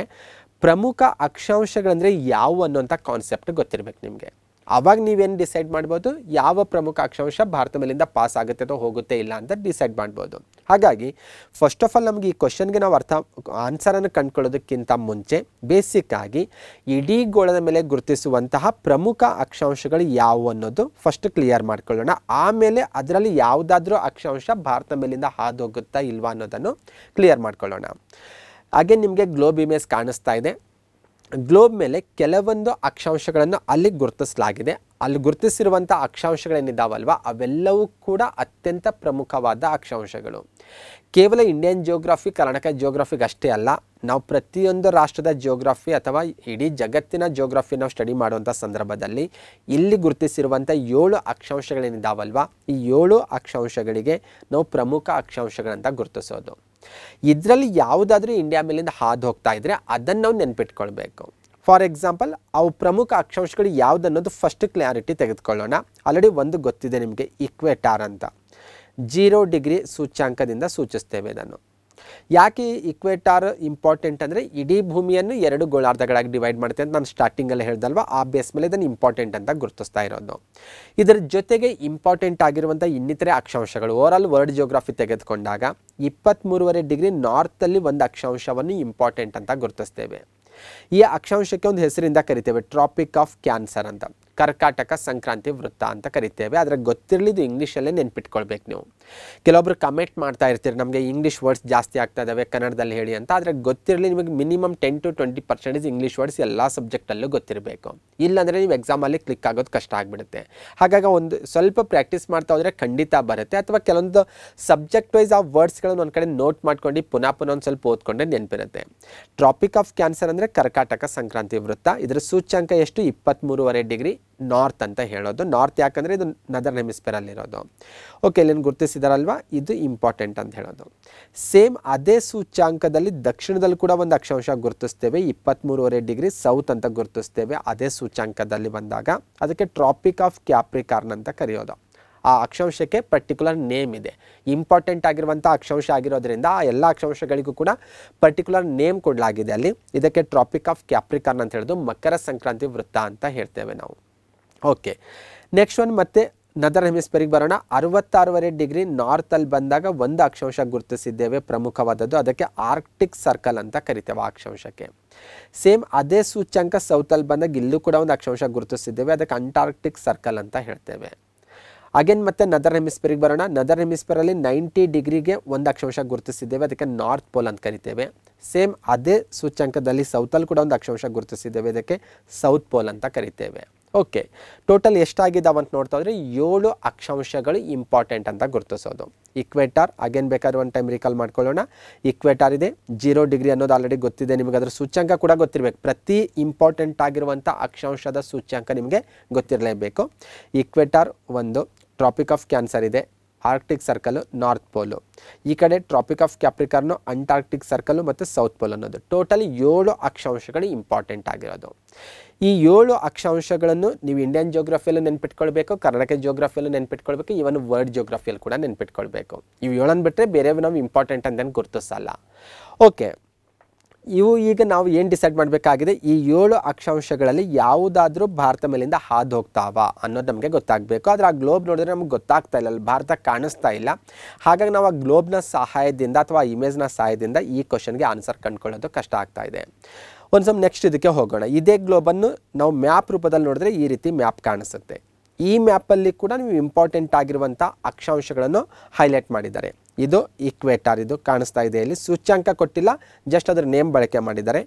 ಪ್ರಮುಖ ಅಕ್ಷಾಂಶಗಳಂದರೆ ಯಾವುವು ಅನ್ನೋಂಥ ಕಾನ್ಸೆಪ್ಟ್ ಗೊತ್ತಿರಬೇಕು ನಿಮಗೆ ಆವಾಗ ನೀವೇನು ಡಿಸೈಡ್ ಮಾಡ್ಬೋದು ಯಾವ ಪ್ರಮುಖ ಅಕ್ಷಾಂಶ ಭಾರತ ಮೇಲಿಂದ ಪಾಸ್ ಆಗುತ್ತೆ ಅಥವಾ ಹೋಗುತ್ತೆ ಇಲ್ಲ ಅಂತ ಡಿಸೈಡ್ ಮಾಡ್ಬೋದು ಹಾಗಾಗಿ ಫಸ್ಟ್ ಆಫ್ ಆಲ್ ನಮಗೆ ಈ ಕ್ವಶನ್ಗೆ ನಾವು ಅರ್ಥ ಆನ್ಸರನ್ನು ಕಂಡುಕೊಳ್ಳೋದಕ್ಕಿಂತ ಮುಂಚೆ ಬೇಸಿಕ್ಕಾಗಿ ಇಡೀ ಗೋಳದ ಮೇಲೆ ಗುರುತಿಸುವಂತಹ ಪ್ರಮುಖ ಅಕ್ಷಾಂಶಗಳು ಯಾವುವು ಅನ್ನೋದು ಫಸ್ಟ್ ಕ್ಲಿಯರ್ ಮಾಡ್ಕೊಳ್ಳೋಣ ಆಮೇಲೆ ಅದರಲ್ಲಿ ಯಾವುದಾದ್ರೂ ಅಕ್ಷಾಂಶ ಭಾರತ ಮೇಲಿಂದ ಹಾದು ಹೋಗುತ್ತಾ ಇಲ್ವಾ ಅನ್ನೋದನ್ನು ಕ್ಲಿಯರ್ ಮಾಡ್ಕೊಳ್ಳೋಣ ಹಾಗೆ ನಿಮಗೆ ಗ್ಲೋಬ್ ಇಮೇಜ್ ಕಾಣಿಸ್ತಾ ಇದೆ ಗ್ಲೋಬ್ ಮೇಲೆ ಕೆಲವೊಂದು ಅಕ್ಷಾಂಶಗಳನ್ನು ಅಲ್ಲಿ ಗುರುತಿಸಲಾಗಿದೆ ಅಲ್ಲಿ ಗುರುತಿಸಿರುವಂಥ ಅಕ್ಷಾಂಶಗಳೇನಿದ್ದಾವಲ್ವ ಅವೆಲ್ಲವೂ ಕೂಡ ಅತ್ಯಂತ ಪ್ರಮುಖವಾದ ಅಕ್ಷಾಂಶಗಳು ಕೇವಲ ಇಂಡಿಯನ್ ಜಿಯೋಗ್ರಫಿ ಕರ್ನಾಟಕ ಜಿಯೋಗ್ರಫಿಗೆ ಅಷ್ಟೇ ಅಲ್ಲ ನಾವು ಪ್ರತಿಯೊಂದು ರಾಷ್ಟ್ರದ ಜಿಯೋಗ್ರಫಿ ಅಥವಾ ಇಡೀ ಜಗತ್ತಿನ ಜಿಯೋಗ್ರಫಿ ನಾವು ಸ್ಟಡಿ ಮಾಡುವಂಥ ಸಂದರ್ಭದಲ್ಲಿ ಇಲ್ಲಿ ಗುರುತಿಸಿರುವಂಥ ಏಳು ಅಕ್ಷಾಂಶಗಳೇನಿದ್ದಾವಲ್ವ ಈ ಏಳು ಅಕ್ಷಾಂಶಗಳಿಗೆ ನಾವು ಪ್ರಮುಖ ಅಕ್ಷಾಂಶಗಳಂತ ಗುರುತಿಸೋದು ಇದರಲ್ಲಿ ಯಾವುದಾದ್ರೂ ಇಂಡಿಯಾ ಮೇಲಿಂದ ಹಾದು ಹೋಗ್ತಾ ಇದ್ದರೆ ಅದನ್ನು ನಾವು ನೆನ್ಪಿಟ್ಕೊಳ್ಬೇಕು ಫಾರ್ ಎಕ್ಸಾಂಪಲ್ ಅವು ಪ್ರಮುಖ ಅಕ್ಷಾಂಶಗಳು ಯಾವುದನ್ನೋದು ಫಸ್ಟ್ ಕ್ಲಾರಿಟಿ ತೆಗೆದುಕೊಳ್ಳೋಣ ಆಲ್ರೆಡಿ ಒಂದು ಗೊತ್ತಿದೆ ನಿಮಗೆ ಇಕ್ವೆಟಾರ್ ಅಂತ ಜೀರೋ ಡಿಗ್ರಿ ಸೂಚ್ಯಾಂಕದಿಂದ ಸೂಚಿಸ್ತೇವೆ ಇದನ್ನು ಯಾಕೆ ಈಕ್ವೇಟ್ ಇಂಪಾರ್ಟೆಂಟ್ ಅಂದರೆ ಇಡೀ ಭೂಮಿಯನ್ನು ಎರಡು ಗೋಳಾರ್ಧಗಳಾಗಿ ಡಿವೈಡ್ ಮಾಡುತ್ತೆ ಅಂತ ನಾನು ಸ್ಟಾರ್ಟಿಂಗಲ್ಲಿ ಹೇಳ್ದಲ್ವ ಆ ಬೇಸ್ ಮೇಲೆ ಇದನ್ನು ಇಂಪಾರ್ಟೆಂಟ್ ಅಂತ ಗುರುತಿಸ್ತಾ ಇರೋದು ಇದರ ಜೊತೆಗೆ ಇಂಪಾರ್ಟೆಂಟ್ ಆಗಿರುವಂಥ ಇನ್ನಿತರೆ ಅಕ್ಷಾಂಶಗಳು ಆಲ್ ವರ್ಲ್ಡ್ ಜಿಯೋಗ್ರಫಿ ತೆಗೆದುಕೊಂಡಾಗ ಇಪ್ಪತ್ತ್ಮೂರುವರೆ ಡಿಗ್ರಿ ನಾರ್ತಲ್ಲಿ ಒಂದು ಅಕ್ಷಾಂಶವನ್ನು ಇಂಪಾರ್ಟೆಂಟ್ ಅಂತ ಗುರುತಿಸ್ತೇವೆ ಈ ಅಕ್ಷಾಂಶಕ್ಕೆ ಒಂದು ಹೆಸರಿಂದ ಕರಿತೇವೆ ಟ್ರಾಪಿಕ್ ಆಫ್ ಕ್ಯಾನ್ಸರ್ ಅಂತ ಕರ್ಕಾಟಕ ಸಂಕ್ರಾಂತಿ ವೃತ್ತ ಅಂತ ಕರಿತೇವೆ ಆದರೆ ಗೊತ್ತಿರಲಿದ್ದು ಇಂಗ್ಲೀಷಲ್ಲೇ ನೆನ್ಪಿಟ್ಕೊಳ್ಬೇಕು ನೀವು ಕೆಲವೊಬ್ರು ಕಮೆಂಟ್ ಮಾಡ್ತಾ ಇರ್ತೀರಿ ನಮಗೆ ಇಂಗ್ಲೀಷ್ ವರ್ಡ್ಸ್ ಜಾಸ್ತಿ ಆಗ್ತಾ ಇದ್ದಾವೆ ಕನ್ನಡದಲ್ಲಿ ಹೇಳಿ ಅಂತ ಆದರೆ ಗೊತ್ತಿರಲಿ ನಿಮಗೆ minimum ten to twenty percentage English words ಎಲ್ಲ ಸಬ್ಜೆಕ್ಟಲ್ಲೂ ಗೊತ್ತಿರಬೇಕು ಇಲ್ಲಾಂದರೆ ನೀವು ಎಕ್ಸಾಮಲ್ಲಿ ಕ್ಲಿಕ್ ಆಗೋದು ಕಷ್ಟ ಆಗಿಬಿಡುತ್ತೆ ಹಾಗಾಗಿ ಒಂದು ಸ್ವಲ್ಪ ಪ್ರಾಕ್ಟೀಸ್ ಮಾಡ್ತಾ ಹೋದರೆ ಖಂಡಿತ ಬರುತ್ತೆ ಅಥವಾ ಕೆಲವೊಂದು ಸಬ್ಜೆಕ್ಟ್ ವೈಸ್ ಆ ವರ್ಡ್ಸ್ಗಳನ್ನು ಒಂದು ಕಡೆ ನೋಟ್ ಮಾಡ್ಕೊಂಡು ಪುನಃ ಪುನಃ ಒಂದು ಸ್ವಲ್ಪ ಓದ್ಕೊಂಡೆ ನೆನಪಿರುತ್ತೆ ಟ್ರಾಪಿಕ್ ಆಫ್ ಕ್ಯಾನ್ಸರ್ ಅಂದರೆ ಕರ್ಕಾಟಕ ಸಂಕ್ರಾಂತಿ ವೃತ್ತ ಇದರ ಸೂಚ್ಯಾಂಕ ಎಷ್ಟು ಇಪ್ಪತ್ತ್ಮೂರುವರೆ ಡಿಗ್ರಿ ನಾರ್ತ್ ಅಂತ ಹೇಳೋದು ನಾರ್ತ್ ಯಾಕಂದರೆ ಇದು ನದರ್ ನೆಮಿಸ್ಪೇರಲ್ಲಿರೋದು ಓಕೆ ಇಲ್ಲಿನ ಗುರುತಿಸಿದಾರಲ್ವ ಇದು ಇಂಪಾರ್ಟೆಂಟ್ ಅಂತ ಹೇಳೋದು ಸೇಮ್ ಅದೇ ಸೂಚ್ಯಾಂಕದಲ್ಲಿ ದಕ್ಷಿಣದಲ್ಲಿ ಕೂಡ ಒಂದು ಅಕ್ಷಾಂಶ ಗುರುತಿಸ್ತೇವೆ ಇಪ್ಪತ್ತ್ಮೂರುವರೆ ಡಿಗ್ರಿ ಸೌತ್ ಅಂತ ಗುರುತಿಸ್ತೇವೆ ಅದೇ ಸೂಚ್ಯಾಂಕದಲ್ಲಿ ಬಂದಾಗ ಅದಕ್ಕೆ ಟ್ರಾಪಿಕ್ ಆಫ್ ಕ್ಯಾಪ್ರಿಕಾರ್ನ್ ಅಂತ ಕರೆಯೋದು ಆ ಅಕ್ಷಾಂಶಕ್ಕೆ ಪರ್ಟಿಕ್ಯುಲರ್ ನೇಮ್ ಇದೆ ಇಂಪಾರ್ಟೆಂಟ್ ಆಗಿರುವಂಥ ಅಕ್ಷಾಂಶ ಆಗಿರೋದ್ರಿಂದ ಆ ಎಲ್ಲ ಅಕ್ಷಾಂಶಗಳಿಗೂ ಕೂಡ ಪರ್ಟಿಕ್ಯುಲರ್ ನೇಮ್ ಕೊಡಲಾಗಿದೆ ಅಲ್ಲಿ ಇದಕ್ಕೆ ಟ್ರಾಪಿಕ್ ಆಫ್ ಕ್ಯಾಪ್ರಿಕಾರ್ನ್ ಅಂತ ಹೇಳೋದು ಮಕರ ಸಂಕ್ರಾಂತಿ ವೃತ್ತ ಅಂತ ಹೇಳ್ತೇವೆ ನಾವು ಓಕೆ ನೆಕ್ಸ್ಟ್ ಒನ್ ಮತ್ತೆ ನದರ್ ಹೆಮಿಸ್ಪೇರಿಗೆ ಬರೋಣ ಅರವತ್ತಾರೂವರೆ ಡಿಗ್ರಿ ನಾರ್ತಲ್ಲಿ ಬಂದಾಗ ಒಂದು ಅಕ್ಷಾಂಶ ಗುರುತಿಸಿದ್ದೇವೆ ಪ್ರಮುಖವಾದದ್ದು ಅದಕ್ಕೆ ಆರ್ಕ್ಟಿಕ್ ಸರ್ಕಲ್ ಅಂತ ಕರಿತೇವೆ ಆ ಅಕ್ಷಾಂಶಕ್ಕೆ ಸೇಮ್ ಅದೇ ಸೂಚ್ಯಂಕ ಸೌತಲ್ಲಿ ಬಂದಾಗ ಇಲ್ಲೂ ಕೂಡ ಒಂದು ಅಕ್ಷಾಂಶ ಗುರುತಿಸಿದ್ದೇವೆ ಅದಕ್ಕೆ ಅಂಟಾರ್ಕ್ಟಿಕ್ ಸರ್ಕಲ್ ಅಂತ ಹೇಳ್ತೇವೆ ಅಗೇನ್ ಮತ್ತೆ ನದರ್ ಹೆಮಿಸ್ಪೇರಿಗೆ ಬರೋಣ ನದರ್ ಹೆಮಿಸ್ಪೇರಲ್ಲಿ ನೈಂಟಿ ಡಿಗ್ರಿಗೆ ಒಂದು ಅಕ್ಷಾಂಶ ಗುರುತಿಸಿದ್ದೇವೆ ಅದಕ್ಕೆ ನಾರ್ತ್ ಪೋಲ್ ಅಂತ ಕರಿತೇವೆ ಸೇಮ್ ಅದೇ ಸೂಚ್ಯಾಂಕದಲ್ಲಿ ಸೌತಲ್ಲಿ ಕೂಡ ಒಂದು ಅಕ್ಷಾಂಶ ಗುರುತಿಸಿದ್ದೇವೆ ಅದಕ್ಕೆ ಸೌತ್ ಪೋಲ್ ಅಂತ ಕರಿತೇವೆ ಓಕೆ ಟೋಟಲ್ ಅಂತ ನೋಡ್ತಾ ಹೋದರೆ ಏಳು ಅಕ್ಷಾಂಶಗಳು ಇಂಪಾರ್ಟೆಂಟ್ ಅಂತ ಗುರುತಿಸೋದು ಇಕ್ವೇಟರ್ ಅಗೇನ್ ಬೇಕಾದ್ರೆ ಒಂದು ಟೈಮ್ ರಿಕಾಲ್ ಮಾಡ್ಕೊಳ್ಳೋಣ ಇಕ್ವೇಟರ್ ಇದೆ ಜೀರೋ ಡಿಗ್ರಿ ಅನ್ನೋದು ಆಲ್ರೆಡಿ ಗೊತ್ತಿದೆ ನಿಮಗೆ ಅದರ ಸೂಚ್ಯಂಕ ಕೂಡ ಗೊತ್ತಿರಬೇಕು ಪ್ರತಿ ಇಂಪಾರ್ಟೆಂಟ್ ಆಗಿರುವಂಥ ಅಕ್ಷಾಂಶದ ಸೂಚ್ಯಂಕ ನಿಮಗೆ ಗೊತ್ತಿರಲೇಬೇಕು ಇಕ್ವೇಟರ್ ಒಂದು ಟ್ರಾಪಿಕ್ ಆಫ್ ಕ್ಯಾನ್ಸರ್ ಇದೆ ಆರ್ಕ್ಟಿಕ್ ಸರ್ಕಲ್ ನಾರ್ತ್ ಪೋಲು ಈ ಕಡೆ tropic of Capricorn Antarctic circle ಮತ್ತು ಸೌತ್ ಪೋಲ್ ಅನ್ನೋದು ಟೋಟಲಿ ಏಳು ಅಕ್ಷಾಂಶಗಳು ಇಂಪಾರ್ಟೆಂಟ್ ಆಗಿರೋದು ಈ ಏಳು ಅಕ್ಷಾಂಶಗಳನ್ನು ನೀವು ಇಂಡಿಯನ್ ಜಿಯೋಗ್ರಫಿಯಲ್ಲಿ ನೆನ್ಪಿಟ್ಕೊಳ್ಬೇಕು ಕರ್ನಾಟಕ ಜೋಗ್ರಫಿಯಲ್ಲಿ ನೆನ್ಪಿಟ್ಕೊಳ್ಬೇಕು ಇವನ್ ವರ್ಲ್ಡ್ ಜಿಯೋಗ್ರಫಿಯಲ್ಲಿ ಕೂಡ ನೆನ್ಪಿಟ್ಕೊಳ್ಬೇಕು ಇವು ಏಳನ್ನು ಬಿಟ್ಟರೆ ಬೇರೆ ನಾವು ಇಂಪಾರ್ಟೆಂಟ್ ಅಂತ ಗುರುತಿಸಲ್ಲ ಓಕೆ ಇವು ಈಗ ನಾವು ಏನು ಡಿಸೈಡ್ ಮಾಡಬೇಕಾಗಿದೆ ಈ ಏಳು ಅಕ್ಷಾಂಶಗಳಲ್ಲಿ ಯಾವುದಾದ್ರೂ ಭಾರತ ಮೇಲಿಂದ ಹಾದು ಹೋಗ್ತಾವ ಅನ್ನೋದು ನಮಗೆ ಗೊತ್ತಾಗಬೇಕು ಆದರೆ ಆ ಗ್ಲೋಬ್ ನೋಡಿದ್ರೆ ನಮ್ಗೆ ಗೊತ್ತಾಗ್ತಾ ಇಲ್ಲ ಭಾರತ ಕಾಣಿಸ್ತಾ ಇಲ್ಲ ಹಾಗಾಗಿ ನಾವು ಆ ಗ್ಲೋಬ್ನ ಸಹಾಯದಿಂದ ಅಥವಾ ಇಮೇಜ್ನ ಸಹಾಯದಿಂದ ಈ ಕ್ವಶನ್ಗೆ ಆನ್ಸರ್ ಕಂಡುಕೊಳ್ಳೋದು ಕಷ್ಟ ಆಗ್ತಾ ಇದೆ ಒಂದು ಸ್ವಲ್ಪ ನೆಕ್ಸ್ಟ್ ಇದಕ್ಕೆ ಹೋಗೋಣ ಇದೇ ಗ್ಲೋಬನ್ನು ನಾವು ಮ್ಯಾಪ್ ರೂಪದಲ್ಲಿ ನೋಡಿದ್ರೆ ಈ ರೀತಿ ಮ್ಯಾಪ್ ಕಾಣಿಸುತ್ತೆ ಈ ಮ್ಯಾಪಲ್ಲಿ ಕೂಡ ನೀವು ಇಂಪಾರ್ಟೆಂಟ್ ಆಗಿರುವಂಥ ಅಕ್ಷಾಂಶಗಳನ್ನು ಹೈಲೈಟ್ ಮಾಡಿದ್ದಾರೆ ಇದು ಈಕ್ವೇಟರ್ ಇದು ಕಾಣಿಸ್ತಾ ಇದೆ ಇಲ್ಲಿ ಸೂಚ್ಯಾಂಕ ಕೊಟ್ಟಿಲ್ಲ ಜಸ್ಟ್ ಅದರ ನೇಮ್ ಬಳಕೆ ಮಾಡಿದ್ದಾರೆ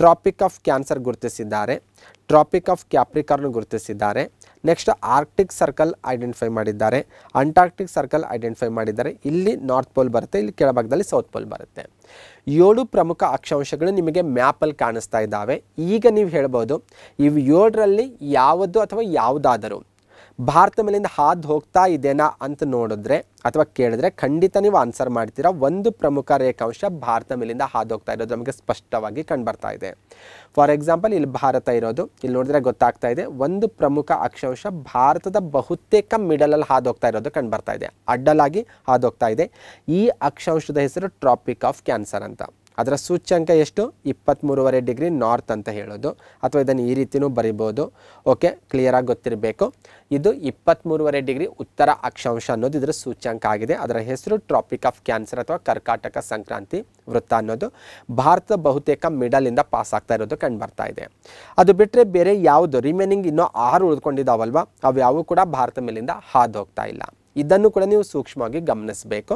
ಟ್ರಾಪಿಕ್ ಆಫ್ ಕ್ಯಾನ್ಸರ್ ಗುರುತಿಸಿದ್ದಾರೆ ಟ್ರಾಪಿಕ್ ಆಫ್ ಕ್ಯಾಪ್ರಿಕಾರ್ನ್ ಗುರುತಿಸಿದ್ದಾರೆ ನೆಕ್ಸ್ಟ್ ಆರ್ಕ್ಟಿಕ್ ಸರ್ಕಲ್ ಐಡೆಂಟಿಫೈ ಮಾಡಿದ್ದಾರೆ ಅಂಟಾರ್ಕ್ಟಿಕ್ ಸರ್ಕಲ್ ಐಡೆಂಟಿಫೈ ಮಾಡಿದ್ದಾರೆ ಇಲ್ಲಿ ನಾರ್ತ್ ಪೋಲ್ ಬರುತ್ತೆ ಇಲ್ಲಿ ಕೆಳಭಾಗದಲ್ಲಿ ಸೌತ್ ಪೋಲ್ ಬರುತ್ತೆ ಏಳು ಪ್ರಮುಖ ಅಕ್ಷಾಂಶಗಳು ನಿಮಗೆ ಮ್ಯಾಪಲ್ಲಿ ಕಾಣಿಸ್ತಾ ಇದ್ದಾವೆ ಈಗ ನೀವು ಹೇಳ್ಬೋದು ಇವು ಏಳರಲ್ಲಿ ಯಾವುದು ಅಥವಾ ಯಾವುದಾದರೂ ಭಾರತ ಮೇಲಿಂದ ಹಾದು ಹೋಗ್ತಾ ಇದೆನಾ ಅಂತ ನೋಡಿದ್ರೆ ಅಥವಾ ಕೇಳಿದ್ರೆ ಖಂಡಿತ ನೀವು ಆನ್ಸರ್ ಮಾಡ್ತೀರಾ ಒಂದು ಪ್ರಮುಖ ರೇಖಾಂಶ ಭಾರತ ಮೇಲಿಂದ ಹಾದು ಹೋಗ್ತಾ ಇರೋದು ನಮಗೆ ಸ್ಪಷ್ಟವಾಗಿ ಕಂಡುಬರ್ತಾ ಇದೆ ಫಾರ್ ಎಕ್ಸಾಂಪಲ್ ಇಲ್ಲಿ ಭಾರತ ಇರೋದು ಇಲ್ಲಿ ನೋಡಿದ್ರೆ ಗೊತ್ತಾಗ್ತಾ ಇದೆ ಒಂದು ಪ್ರಮುಖ ಅಕ್ಷಾಂಶ ಭಾರತದ ಬಹುತೇಕ ಮಿಡಲಲ್ಲಿ ಹಾದು ಹೋಗ್ತಾ ಇರೋದು ಕಂಡುಬರ್ತಾ ಇದೆ ಅಡ್ಡಲಾಗಿ ಹಾದು ಹೋಗ್ತಾ ಇದೆ ಈ ಅಕ್ಷಾಂಶದ ಹೆಸರು ಟ್ರಾಪಿಕ್ ಆಫ್ ಕ್ಯಾನ್ಸರ್ ಅಂತ ಅದರ ಸೂಚ್ಯಂಕ ಎಷ್ಟು ಇಪ್ಪತ್ತ್ಮೂರುವರೆ ಡಿಗ್ರಿ ನಾರ್ತ್ ಅಂತ ಹೇಳೋದು ಅಥವಾ ಇದನ್ನು ಈ ರೀತಿಯೂ ಬರಿಬೋದು ಓಕೆ ಕ್ಲಿಯರಾಗಿ ಗೊತ್ತಿರಬೇಕು ಇದು ಇಪ್ಪತ್ತ್ಮೂರುವರೆ ಡಿಗ್ರಿ ಉತ್ತರ ಅಕ್ಷಾಂಶ ಅನ್ನೋದು ಇದರ ಸೂಚ್ಯಂಕ ಆಗಿದೆ ಅದರ ಹೆಸರು ಟ್ರಾಪಿಕ್ ಆಫ್ ಕ್ಯಾನ್ಸರ್ ಅಥವಾ ಕರ್ಕಾಟಕ ಸಂಕ್ರಾಂತಿ ವೃತ್ತ ಅನ್ನೋದು ಭಾರತ ಬಹುತೇಕ ಮಿಡಲಿಂದ ಪಾಸ್ ಆಗ್ತಾ ಇರೋದು ಕಂಡು ಬರ್ತಾ ಇದೆ ಅದು ಬಿಟ್ಟರೆ ಬೇರೆ ಯಾವುದು ರಿಮೇನಿಂಗ್ ಇನ್ನೂ ಆರು ಉಳ್ಕೊಂಡಿದ್ದಾವಲ್ವ ಅವು ಯಾವೂ ಕೂಡ ಭಾರತ ಮೇಲಿಂದ ಹಾದು ಹೋಗ್ತಾ ಇಲ್ಲ ಇದನ್ನು ಕೂಡ ನೀವು ಸೂಕ್ಷ್ಮವಾಗಿ ಗಮನಿಸಬೇಕು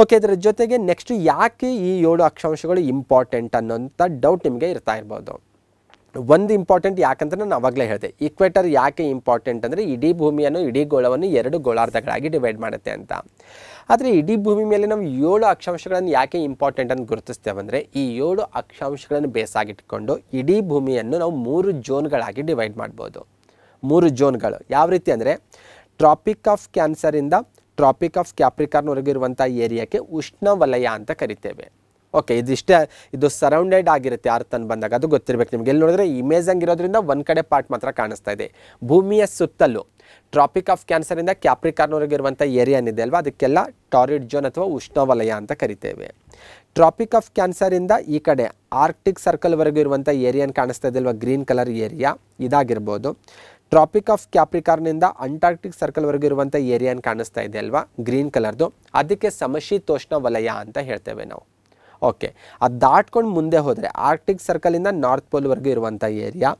ಓಕೆ ಇದರ ಜೊತೆಗೆ ನೆಕ್ಸ್ಟ್ ಯಾಕೆ ಈ ಏಳು ಅಕ್ಷಾಂಶಗಳು ಇಂಪಾರ್ಟೆಂಟ್ ಅನ್ನೋಂಥ ಡೌಟ್ ನಿಮಗೆ ಇರ್ತಾ ಇರ್ಬೋದು ಒಂದು ಇಂಪಾರ್ಟೆಂಟ್ ಯಾಕಂತ ನಾನು ಅವಾಗಲೇ ಹೇಳಿದೆ ಈಕ್ವೇಟರ್ ಯಾಕೆ ಇಂಪಾರ್ಟೆಂಟ್ ಅಂದರೆ ಇಡೀ ಭೂಮಿಯನ್ನು ಇಡೀ ಗೋಳವನ್ನು ಎರಡು ಗೋಳಾರ್ಧಗಳಾಗಿ ಡಿವೈಡ್ ಮಾಡುತ್ತೆ ಅಂತ ಆದರೆ ಇಡೀ ಭೂಮಿ ಮೇಲೆ ನಾವು ಏಳು ಅಕ್ಷಾಂಶಗಳನ್ನು ಯಾಕೆ ಇಂಪಾರ್ಟೆಂಟ್ ಅಂತ ಗುರುತಿಸ್ತೇವೆ ಅಂದರೆ ಈ ಏಳು ಅಕ್ಷಾಂಶಗಳನ್ನು ಬೇಸಾಗಿಟ್ಕೊಂಡು ಇಡೀ ಭೂಮಿಯನ್ನು ನಾವು ಮೂರು ಜೋನ್ಗಳಾಗಿ ಡಿವೈಡ್ ಮಾಡ್ಬೋದು ಮೂರು ಜೋನ್ಗಳು ಯಾವ ರೀತಿ ಅಂದರೆ ಟ್ರಾಪಿಕ್ ಆಫ್ ಕ್ಯಾನ್ಸರಿಂದ ಟ್ರಾಪಿಕ್ ಆಫ್ ಕ್ಯಾಪ್ರಿಕಾರ್ನ್ ಹೊರಗಿರುವಂಥ ಏರಿಯಾಕ್ಕೆ ಉಷ್ಣವಲಯ ಅಂತ ಕರಿತೇವೆ ಓಕೆ ಇದಿಷ್ಟೇ ಇದು ಸರೌಂಡೆಡ್ ಆಗಿರುತ್ತೆ ಅರ್ಥ ತಂದು ಬಂದಾಗ ಅದು ಗೊತ್ತಿರಬೇಕು ನಿಮ್ಗೆ ಎಲ್ಲಿ ನೋಡಿದ್ರೆ ಇಮೇಜ್ ಹಂಗಿರೋದ್ರಿಂದ ಒಂದು ಕಡೆ ಪಾರ್ಟ್ ಮಾತ್ರ ಕಾಣಿಸ್ತಾ ಇದೆ ಭೂಮಿಯ ಸುತ್ತಲೂ ಟ್ರಾಪಿಕ್ ಆಫ್ ಕ್ಯಾನ್ಸರಿಂದ ಕ್ಯಾಪ್ರಿಕಾರ್ನವರೆಗಿರುವಂಥ ಏರಿಯಾ ಏನಿದೆ ಅಲ್ವಾ ಅದಕ್ಕೆಲ್ಲ ಟಾರಿಡ್ ಜೋನ್ ಅಥವಾ ಉಷ್ಣವಲಯ ಅಂತ ಕರಿತೇವೆ ಟ್ರಾಪಿಕ್ ಆಫ್ ಕ್ಯಾನ್ಸರಿಂದ ಈ ಕಡೆ ಆರ್ಕ್ಟಿಕ್ ಸರ್ಕಲ್ವರೆಗೂ ಇರುವಂಥ ಏರಿಯಾನ ಕಾಣಿಸ್ತಾ ಇದೆ ಅಲ್ವಾ ಗ್ರೀನ್ ಕಲರ್ ಏರಿಯಾ ಇದಾಗಿರ್ಬೋದು ಟ್ರಾಪಿಕ್ ಆಫ್ ಕ್ಯಾಪ್ರಿಕಾರ್ನಿಂದ ಅಂಟಾರ್ಕ್ಟಿಕ್ ಸರ್ಕಲ್ವರೆಗೂ ಇರುವಂಥ ಏರಿಯಾನ ಕಾಣಿಸ್ತಾ ಇದೆ ಅಲ್ವಾ ಗ್ರೀನ್ ಕಲರ್ದು ಅದಕ್ಕೆ ಸಮಶೀತೋಷ್ಣ ವಲಯ ಅಂತ ಹೇಳ್ತೇವೆ ನಾವು ಓಕೆ ಅದು ದಾಟ್ಕೊಂಡು ಮುಂದೆ ಹೋದರೆ ಆರ್ಕ್ಟಿಕ್ ಸರ್ಕಲಿಂದ ನಾರ್ತ್ ಪೋಲ್ವರೆಗೂ ಇರುವಂಥ ಏರಿಯಾ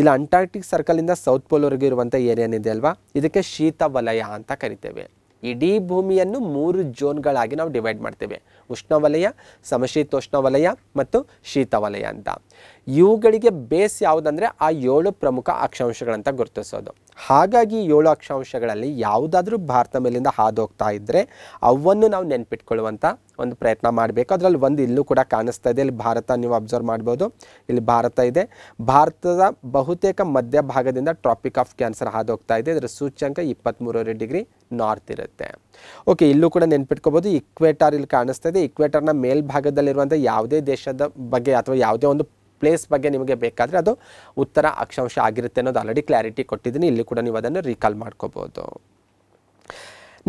ಇಲ್ಲ ಅಂಟಾರ್ಕ್ಟಿಕ್ ಸರ್ಕಲಿಂದ ಸೌತ್ ಪೋಲ್ವರೆಗೂ ಇರುವಂಥ ಏರಿಯಾನಿದೆ ಅಲ್ವಾ ಇದಕ್ಕೆ ಶೀತ ವಲಯ ಅಂತ ಕರಿತೇವೆ ಇಡೀ ಭೂಮಿಯನ್ನು ಮೂರು ಜೋನ್ಗಳಾಗಿ ನಾವು ಡಿವೈಡ್ ಮಾಡ್ತೇವೆ ಉಷ್ಣವಲಯ ಸಮಶೀತೋಷ್ಣ ವಲಯ ಮತ್ತು ಶೀತ ವಲಯ ಅಂತ ಇವುಗಳಿಗೆ ಬೇಸ್ ಯಾವುದಂದರೆ ಆ ಏಳು ಪ್ರಮುಖ ಅಕ್ಷಾಂಶಗಳಂತ ಗುರುತಿಸೋದು ಹಾಗಾಗಿ ಏಳು ಅಕ್ಷಾಂಶಗಳಲ್ಲಿ ಯಾವುದಾದ್ರೂ ಭಾರತ ಮೇಲಿಂದ ಹಾದು ಹೋಗ್ತಾ ಇದ್ದರೆ ಅವನ್ನು ನಾವು ನೆನ್ಪಿಟ್ಕೊಳ್ಳುವಂಥ ಒಂದು ಪ್ರಯತ್ನ ಮಾಡಬೇಕು ಅದರಲ್ಲಿ ಒಂದು ಇಲ್ಲೂ ಕೂಡ ಕಾಣಿಸ್ತಾ ಇದೆ ಇಲ್ಲಿ ಭಾರತ ನೀವು ಅಬ್ಸರ್ವ್ ಮಾಡ್ಬೋದು ಇಲ್ಲಿ ಭಾರತ ಇದೆ ಭಾರತದ ಬಹುತೇಕ ಮಧ್ಯ ಭಾಗದಿಂದ ಟ್ರಾಪಿಕ್ ಆಫ್ ಕ್ಯಾನ್ಸರ್ ಹಾದು ಹೋಗ್ತಾ ಇದೆ ಇದರ ಸೂಚ್ಯಂಕ ಇಪ್ಪತ್ತ್ಮೂರವರೆ ಡಿಗ್ರಿ ನಾರ್ತ್ ಇರುತ್ತೆ ಓಕೆ ಇಲ್ಲೂ ಕೂಡ ನೆನ್ಪಿಟ್ಕೋಬೋದು ಇಕ್ವೇಟರ್ ಇಲ್ಲಿ ಕಾಣಿಸ್ತಾ ಇದೆ ಇಕ್ವೇಟರ್ನ ಮೇಲ್ಭಾಗದಲ್ಲಿರುವಂಥ ಯಾವುದೇ ದೇಶದ ಬಗ್ಗೆ ಅಥವಾ ಯಾವುದೇ ಒಂದು ಪ್ಲೇಸ್ ಬಗ್ಗೆ ನಿಮಗೆ ಬೇಕಾದರೆ ಅದು ಉತ್ತರ ಅಕ್ಷಾಂಶ ಆಗಿರುತ್ತೆ ಅನ್ನೋದು ಆಲ್ರೆಡಿ ಕ್ಲಾರಿಟಿ ಕೊಟ್ಟಿದ್ದೀನಿ ಇಲ್ಲಿ ಕೂಡ ನೀವು ಅದನ್ನು ರೀಕಾಲ್ ಮಾಡ್ಕೋಬೋದು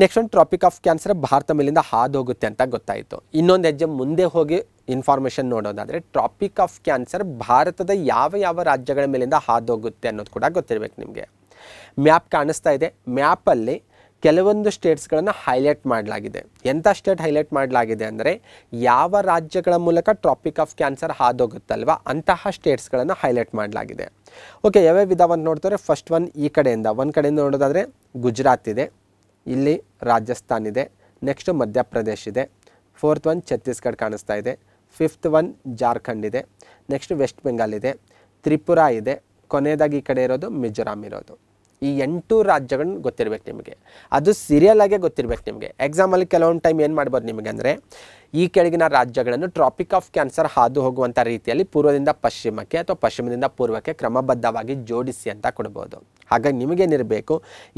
ನೆಕ್ಸ್ಟ್ ಒಂದು ಟ್ರಾಪಿಕ್ ಆಫ್ ಕ್ಯಾನ್ಸರ್ ಭಾರತ ಮೇಲಿಂದ ಹಾದು ಹೋಗುತ್ತೆ ಅಂತ ಗೊತ್ತಾಯಿತು ಇನ್ನೊಂದು ಹೆಜ್ಜೆ ಮುಂದೆ ಹೋಗಿ ಇನ್ಫಾರ್ಮೇಷನ್ ನೋಡೋದಾದರೆ ಟ್ರಾಪಿಕ್ ಆಫ್ ಕ್ಯಾನ್ಸರ್ ಭಾರತದ ಯಾವ ಯಾವ ರಾಜ್ಯಗಳ ಮೇಲಿಂದ ಹಾದೋಗುತ್ತೆ ಅನ್ನೋದು ಕೂಡ ಗೊತ್ತಿರಬೇಕು ನಿಮಗೆ ಮ್ಯಾಪ್ ಕಾಣಿಸ್ತಾ ಇದೆ ಮ್ಯಾಪಲ್ಲಿ ಕೆಲವೊಂದು ಸ್ಟೇಟ್ಸ್ಗಳನ್ನು ಹೈಲೈಟ್ ಮಾಡಲಾಗಿದೆ ಎಂಥ ಸ್ಟೇಟ್ ಹೈಲೈಟ್ ಮಾಡಲಾಗಿದೆ ಅಂದರೆ ಯಾವ ರಾಜ್ಯಗಳ ಮೂಲಕ ಟ್ರಾಪಿಕ್ ಆಫ್ ಕ್ಯಾನ್ಸರ್ ಹಾದೋಗುತ್ತಲ್ವ ಅಂತಹ ಸ್ಟೇಟ್ಸ್ಗಳನ್ನು ಹೈಲೈಟ್ ಮಾಡಲಾಗಿದೆ ಓಕೆ ಯಾವ್ಯಾವ ವಿಧವನ್ನು ನೋಡ್ತಾರೆ ಫಸ್ಟ್ ಒನ್ ಈ ಕಡೆಯಿಂದ ಒಂದು ಕಡೆಯಿಂದ ನೋಡೋದಾದರೆ ಗುಜರಾತ್ ಇದೆ ಇಲ್ಲಿ ರಾಜಸ್ಥಾನ್ ಇದೆ ನೆಕ್ಸ್ಟು ಮಧ್ಯಪ್ರದೇಶ್ ಇದೆ ಫೋರ್ತ್ ಒನ್ ಛತ್ತೀಸ್ಗಢ ಕಾಣಿಸ್ತಾ ಇದೆ ಫಿಫ್ತ್ ಒನ್ ಜಾರ್ಖಂಡ್ ಇದೆ ನೆಕ್ಸ್ಟ್ ವೆಸ್ಟ್ ಬೆಂಗಾಲ್ ಇದೆ ತ್ರಿಪುರ ಇದೆ ಕೊನೆಯದಾಗಿ ಈ ಕಡೆ ಇರೋದು ಮಿಜೋರಾಮ್ ಇರೋದು ಈ ಎಂಟು ರಾಜ್ಯಗಳನ್ನ ಗೊತ್ತಿರ್ಬೇಕು ನಿಮಗೆ ಅದು ಸೀರಿಯಲ್ ಆಗೇ ಗೊತ್ತಿರ್ಬೇಕು ನಿಮಗೆ ಎಕ್ಸಾಮಲ್ಲಿ ಕೆಲವೊಂದು ಟೈಮ್ ಏನು ಮಾಡ್ಬೋದು ನಿಮಗೆ ಅಂದರೆ ಈ ಕೆಳಗಿನ ರಾಜ್ಯಗಳನ್ನು ಟ್ರಾಪಿಕ್ ಆಫ್ ಕ್ಯಾನ್ಸರ್ ಹಾದು ಹೋಗುವಂಥ ರೀತಿಯಲ್ಲಿ ಪೂರ್ವದಿಂದ ಪಶ್ಚಿಮಕ್ಕೆ ಅಥವಾ ಪಶ್ಚಿಮದಿಂದ ಪೂರ್ವಕ್ಕೆ ಕ್ರಮಬದ್ಧವಾಗಿ ಜೋಡಿಸಿ ಅಂತ ಕೊಡ್ಬೋದು ಹಾಗಾಗಿ ನಿಮಗೇನಿರಬೇಕು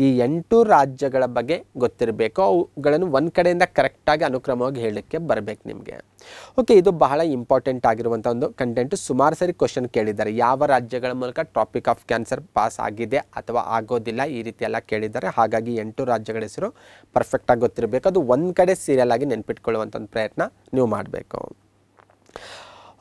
ಈ ಎಂಟು ರಾಜ್ಯಗಳ ಬಗ್ಗೆ ಗೊತ್ತಿರಬೇಕು ಅವುಗಳನ್ನು ಒಂದು ಕಡೆಯಿಂದ ಕರೆಕ್ಟಾಗಿ ಅನುಕ್ರಮವಾಗಿ ಹೇಳಲಿಕ್ಕೆ ಬರಬೇಕು ನಿಮಗೆ ಓಕೆ ಇದು ಬಹಳ ಇಂಪಾರ್ಟೆಂಟ್ ಆಗಿರುವಂಥ ಒಂದು ಕಂಟೆಂಟು ಸುಮಾರು ಸರಿ ಕ್ವಶನ್ ಕೇಳಿದ್ದಾರೆ ಯಾವ ರಾಜ್ಯಗಳ ಮೂಲಕ ಟ್ರಾಪಿಕ್ ಆಫ್ ಕ್ಯಾನ್ಸರ್ ಪಾಸ್ ಆಗಿದೆ ಅಥವಾ ಆಗೋದಿಲ್ಲ ಈ ರೀತಿ ಎಲ್ಲ ಕೇಳಿದ್ದಾರೆ ಹಾಗಾಗಿ ಎಂಟು ರಾಜ್ಯಗಳ ಹೆಸರು ಪರ್ಫೆಕ್ಟಾಗಿ ಗೊತ್ತಿರಬೇಕು ಅದು ಒಂದು ಕಡೆ ಸೀರಿಯಲ್ ಆಗಿ ನೆನ್ಪಿಟ್ಕೊಳ್ಳುವಂಥ ಒಂದು ಪ್ರಯತ್ನ ಟ್ರೀಟ್ಮೆಂಟ್ನ ನೀವು ಮಾಡಬೇಕು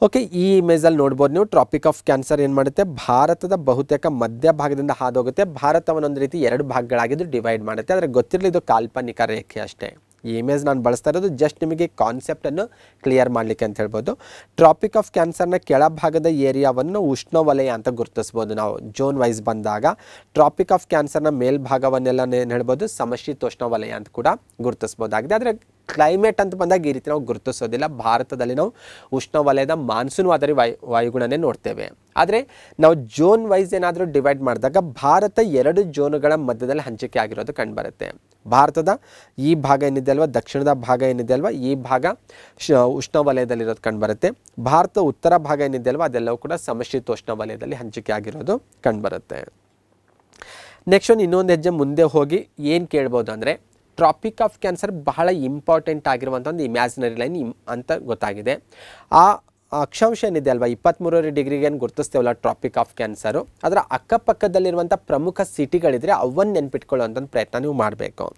ಓಕೆ ಈ ಇಮೇಜಲ್ಲಿ ನೋಡ್ಬೋದು ನೀವು ಟ್ರಾಪಿಕ್ ಆಫ್ ಕ್ಯಾನ್ಸರ್ ಏನು ಮಾಡುತ್ತೆ ಭಾರತದ ಬಹುತೇಕ ಮಧ್ಯ ಭಾಗದಿಂದ ಹೋಗುತ್ತೆ ಭಾರತವನ್ನು ಒಂದು ರೀತಿ ಎರಡು ಭಾಗಗಳಾಗಿದ್ದು ಡಿವೈಡ್ ಮಾಡುತ್ತೆ ಆದರೆ ಗೊತ್ತಿರಲಿ ಇದು ಕಾಲ್ಪನಿಕ ರೇಖೆ ಅಷ್ಟೇ ಈ ಇಮೇಜ್ ನಾನು ಬಳಸ್ತಾ ಇರೋದು ಜಸ್ಟ್ ನಿಮಗೆ ಕಾನ್ಸೆಪ್ಟನ್ನು ಕ್ಲಿಯರ್ ಮಾಡಲಿಕ್ಕೆ ಅಂತ ಹೇಳ್ಬೋದು ಟ್ರಾಪಿಕ್ ಆಫ್ ಕ್ಯಾನ್ಸರ್ನ ಕೆಳಭಾಗದ ಏರಿಯಾವನ್ನು ಉಷ್ಣವಲಯ ಅಂತ ಗುರುತಿಸ್ಬೋದು ನಾವು ಜೋನ್ ವೈಸ್ ಬಂದಾಗ ಟ್ರಾಪಿಕ್ ಆಫ್ ಕ್ಯಾನ್ಸರ್ನ ಮೇಲ್ಭಾಗವನ್ನೆಲ್ಲ ಏನು ಹೇಳ್ಬೋದು ಸಮಶೀತೋಷ್ಣವಲಯ ಅಂತ ಕೂಡ ಗುರುತಿಸ್ಬೋದಾಗಿದೆ ಆದರೆ ಕ್ಲೈಮೇಟ್ ಅಂತ ಬಂದಾಗ ಈ ರೀತಿ ನಾವು ಗುರುತಿಸೋದಿಲ್ಲ ಭಾರತದಲ್ಲಿ ನಾವು ಉಷ್ಣವಲಯದ ಮಾನ್ಸೂನ್ ವಾದರಿ ವಾಯು ವಾಯುಗುಣನೇ ನೋಡ್ತೇವೆ ಆದರೆ ನಾವು ಜೋನ್ ವೈಸ್ ಏನಾದರೂ ಡಿವೈಡ್ ಮಾಡಿದಾಗ ಭಾರತ ಎರಡು ಜೋನುಗಳ ಮಧ್ಯದಲ್ಲಿ ಹಂಚಿಕೆ ಆಗಿರೋದು ಕಂಡುಬರುತ್ತೆ ಭಾರತದ ಈ ಭಾಗ ಏನಿದೆ ಅಲ್ವಾ ದಕ್ಷಿಣದ ಭಾಗ ಏನಿದೆ ಅಲ್ವಾ ಈ ಭಾಗ ಶ ಉಷ್ಣವಲಯದಲ್ಲಿರೋದು ಕಂಡುಬರುತ್ತೆ ಭಾರತ ಉತ್ತರ ಭಾಗ ಏನಿದೆ ಅಲ್ವಾ ಅದೆಲ್ಲವೂ ಕೂಡ ಸಮಶೀತೋಷ್ಣ ವಲಯದಲ್ಲಿ ಹಂಚಿಕೆ ಆಗಿರೋದು ಕಂಡುಬರುತ್ತೆ ನೆಕ್ಸ್ಟ್ ಒಂದು ಇನ್ನೊಂದು ಹೆಜ್ಜೆ ಮುಂದೆ ಹೋಗಿ ಏನು ಕೇಳ್ಬೋದು ಅಂದರೆ ಟ್ರಾಪಿಕ್ ಆಫ್ ಕ್ಯಾನ್ಸರ್ ಬಹಳ ಇಂಪಾರ್ಟೆಂಟ್ ಆಗಿರುವಂಥ ಒಂದು ಇಮ್ಯಾಜಿನರಿ ಲೈನ್ ಅಂತ ಗೊತ್ತಾಗಿದೆ ಆ ಅಕ್ಷಾಂಶ ಏನಿದೆ ಅಲ್ವಾ ಇಪ್ಪತ್ತ್ಮೂರನೇ ಡಿಗ್ರಿಗೆ ಏನು ಗುರ್ತಿಸ್ತೇವಲ್ಲ ಟ್ರಾಪಿಕ್ ಆಫ್ ಕ್ಯಾನ್ಸರು ಅದರ ಅಕ್ಕಪಕ್ಕದಲ್ಲಿರುವಂಥ ಪ್ರಮುಖ ಸಿಟಿಗಳಿದ್ರೆ ಅವನ್ನ ನೆನ್ಪಿಟ್ಕೊಳ್ಳುವಂಥ ಪ್ರಯತ್ನ ನೀವು ಮಾಡಬೇಕು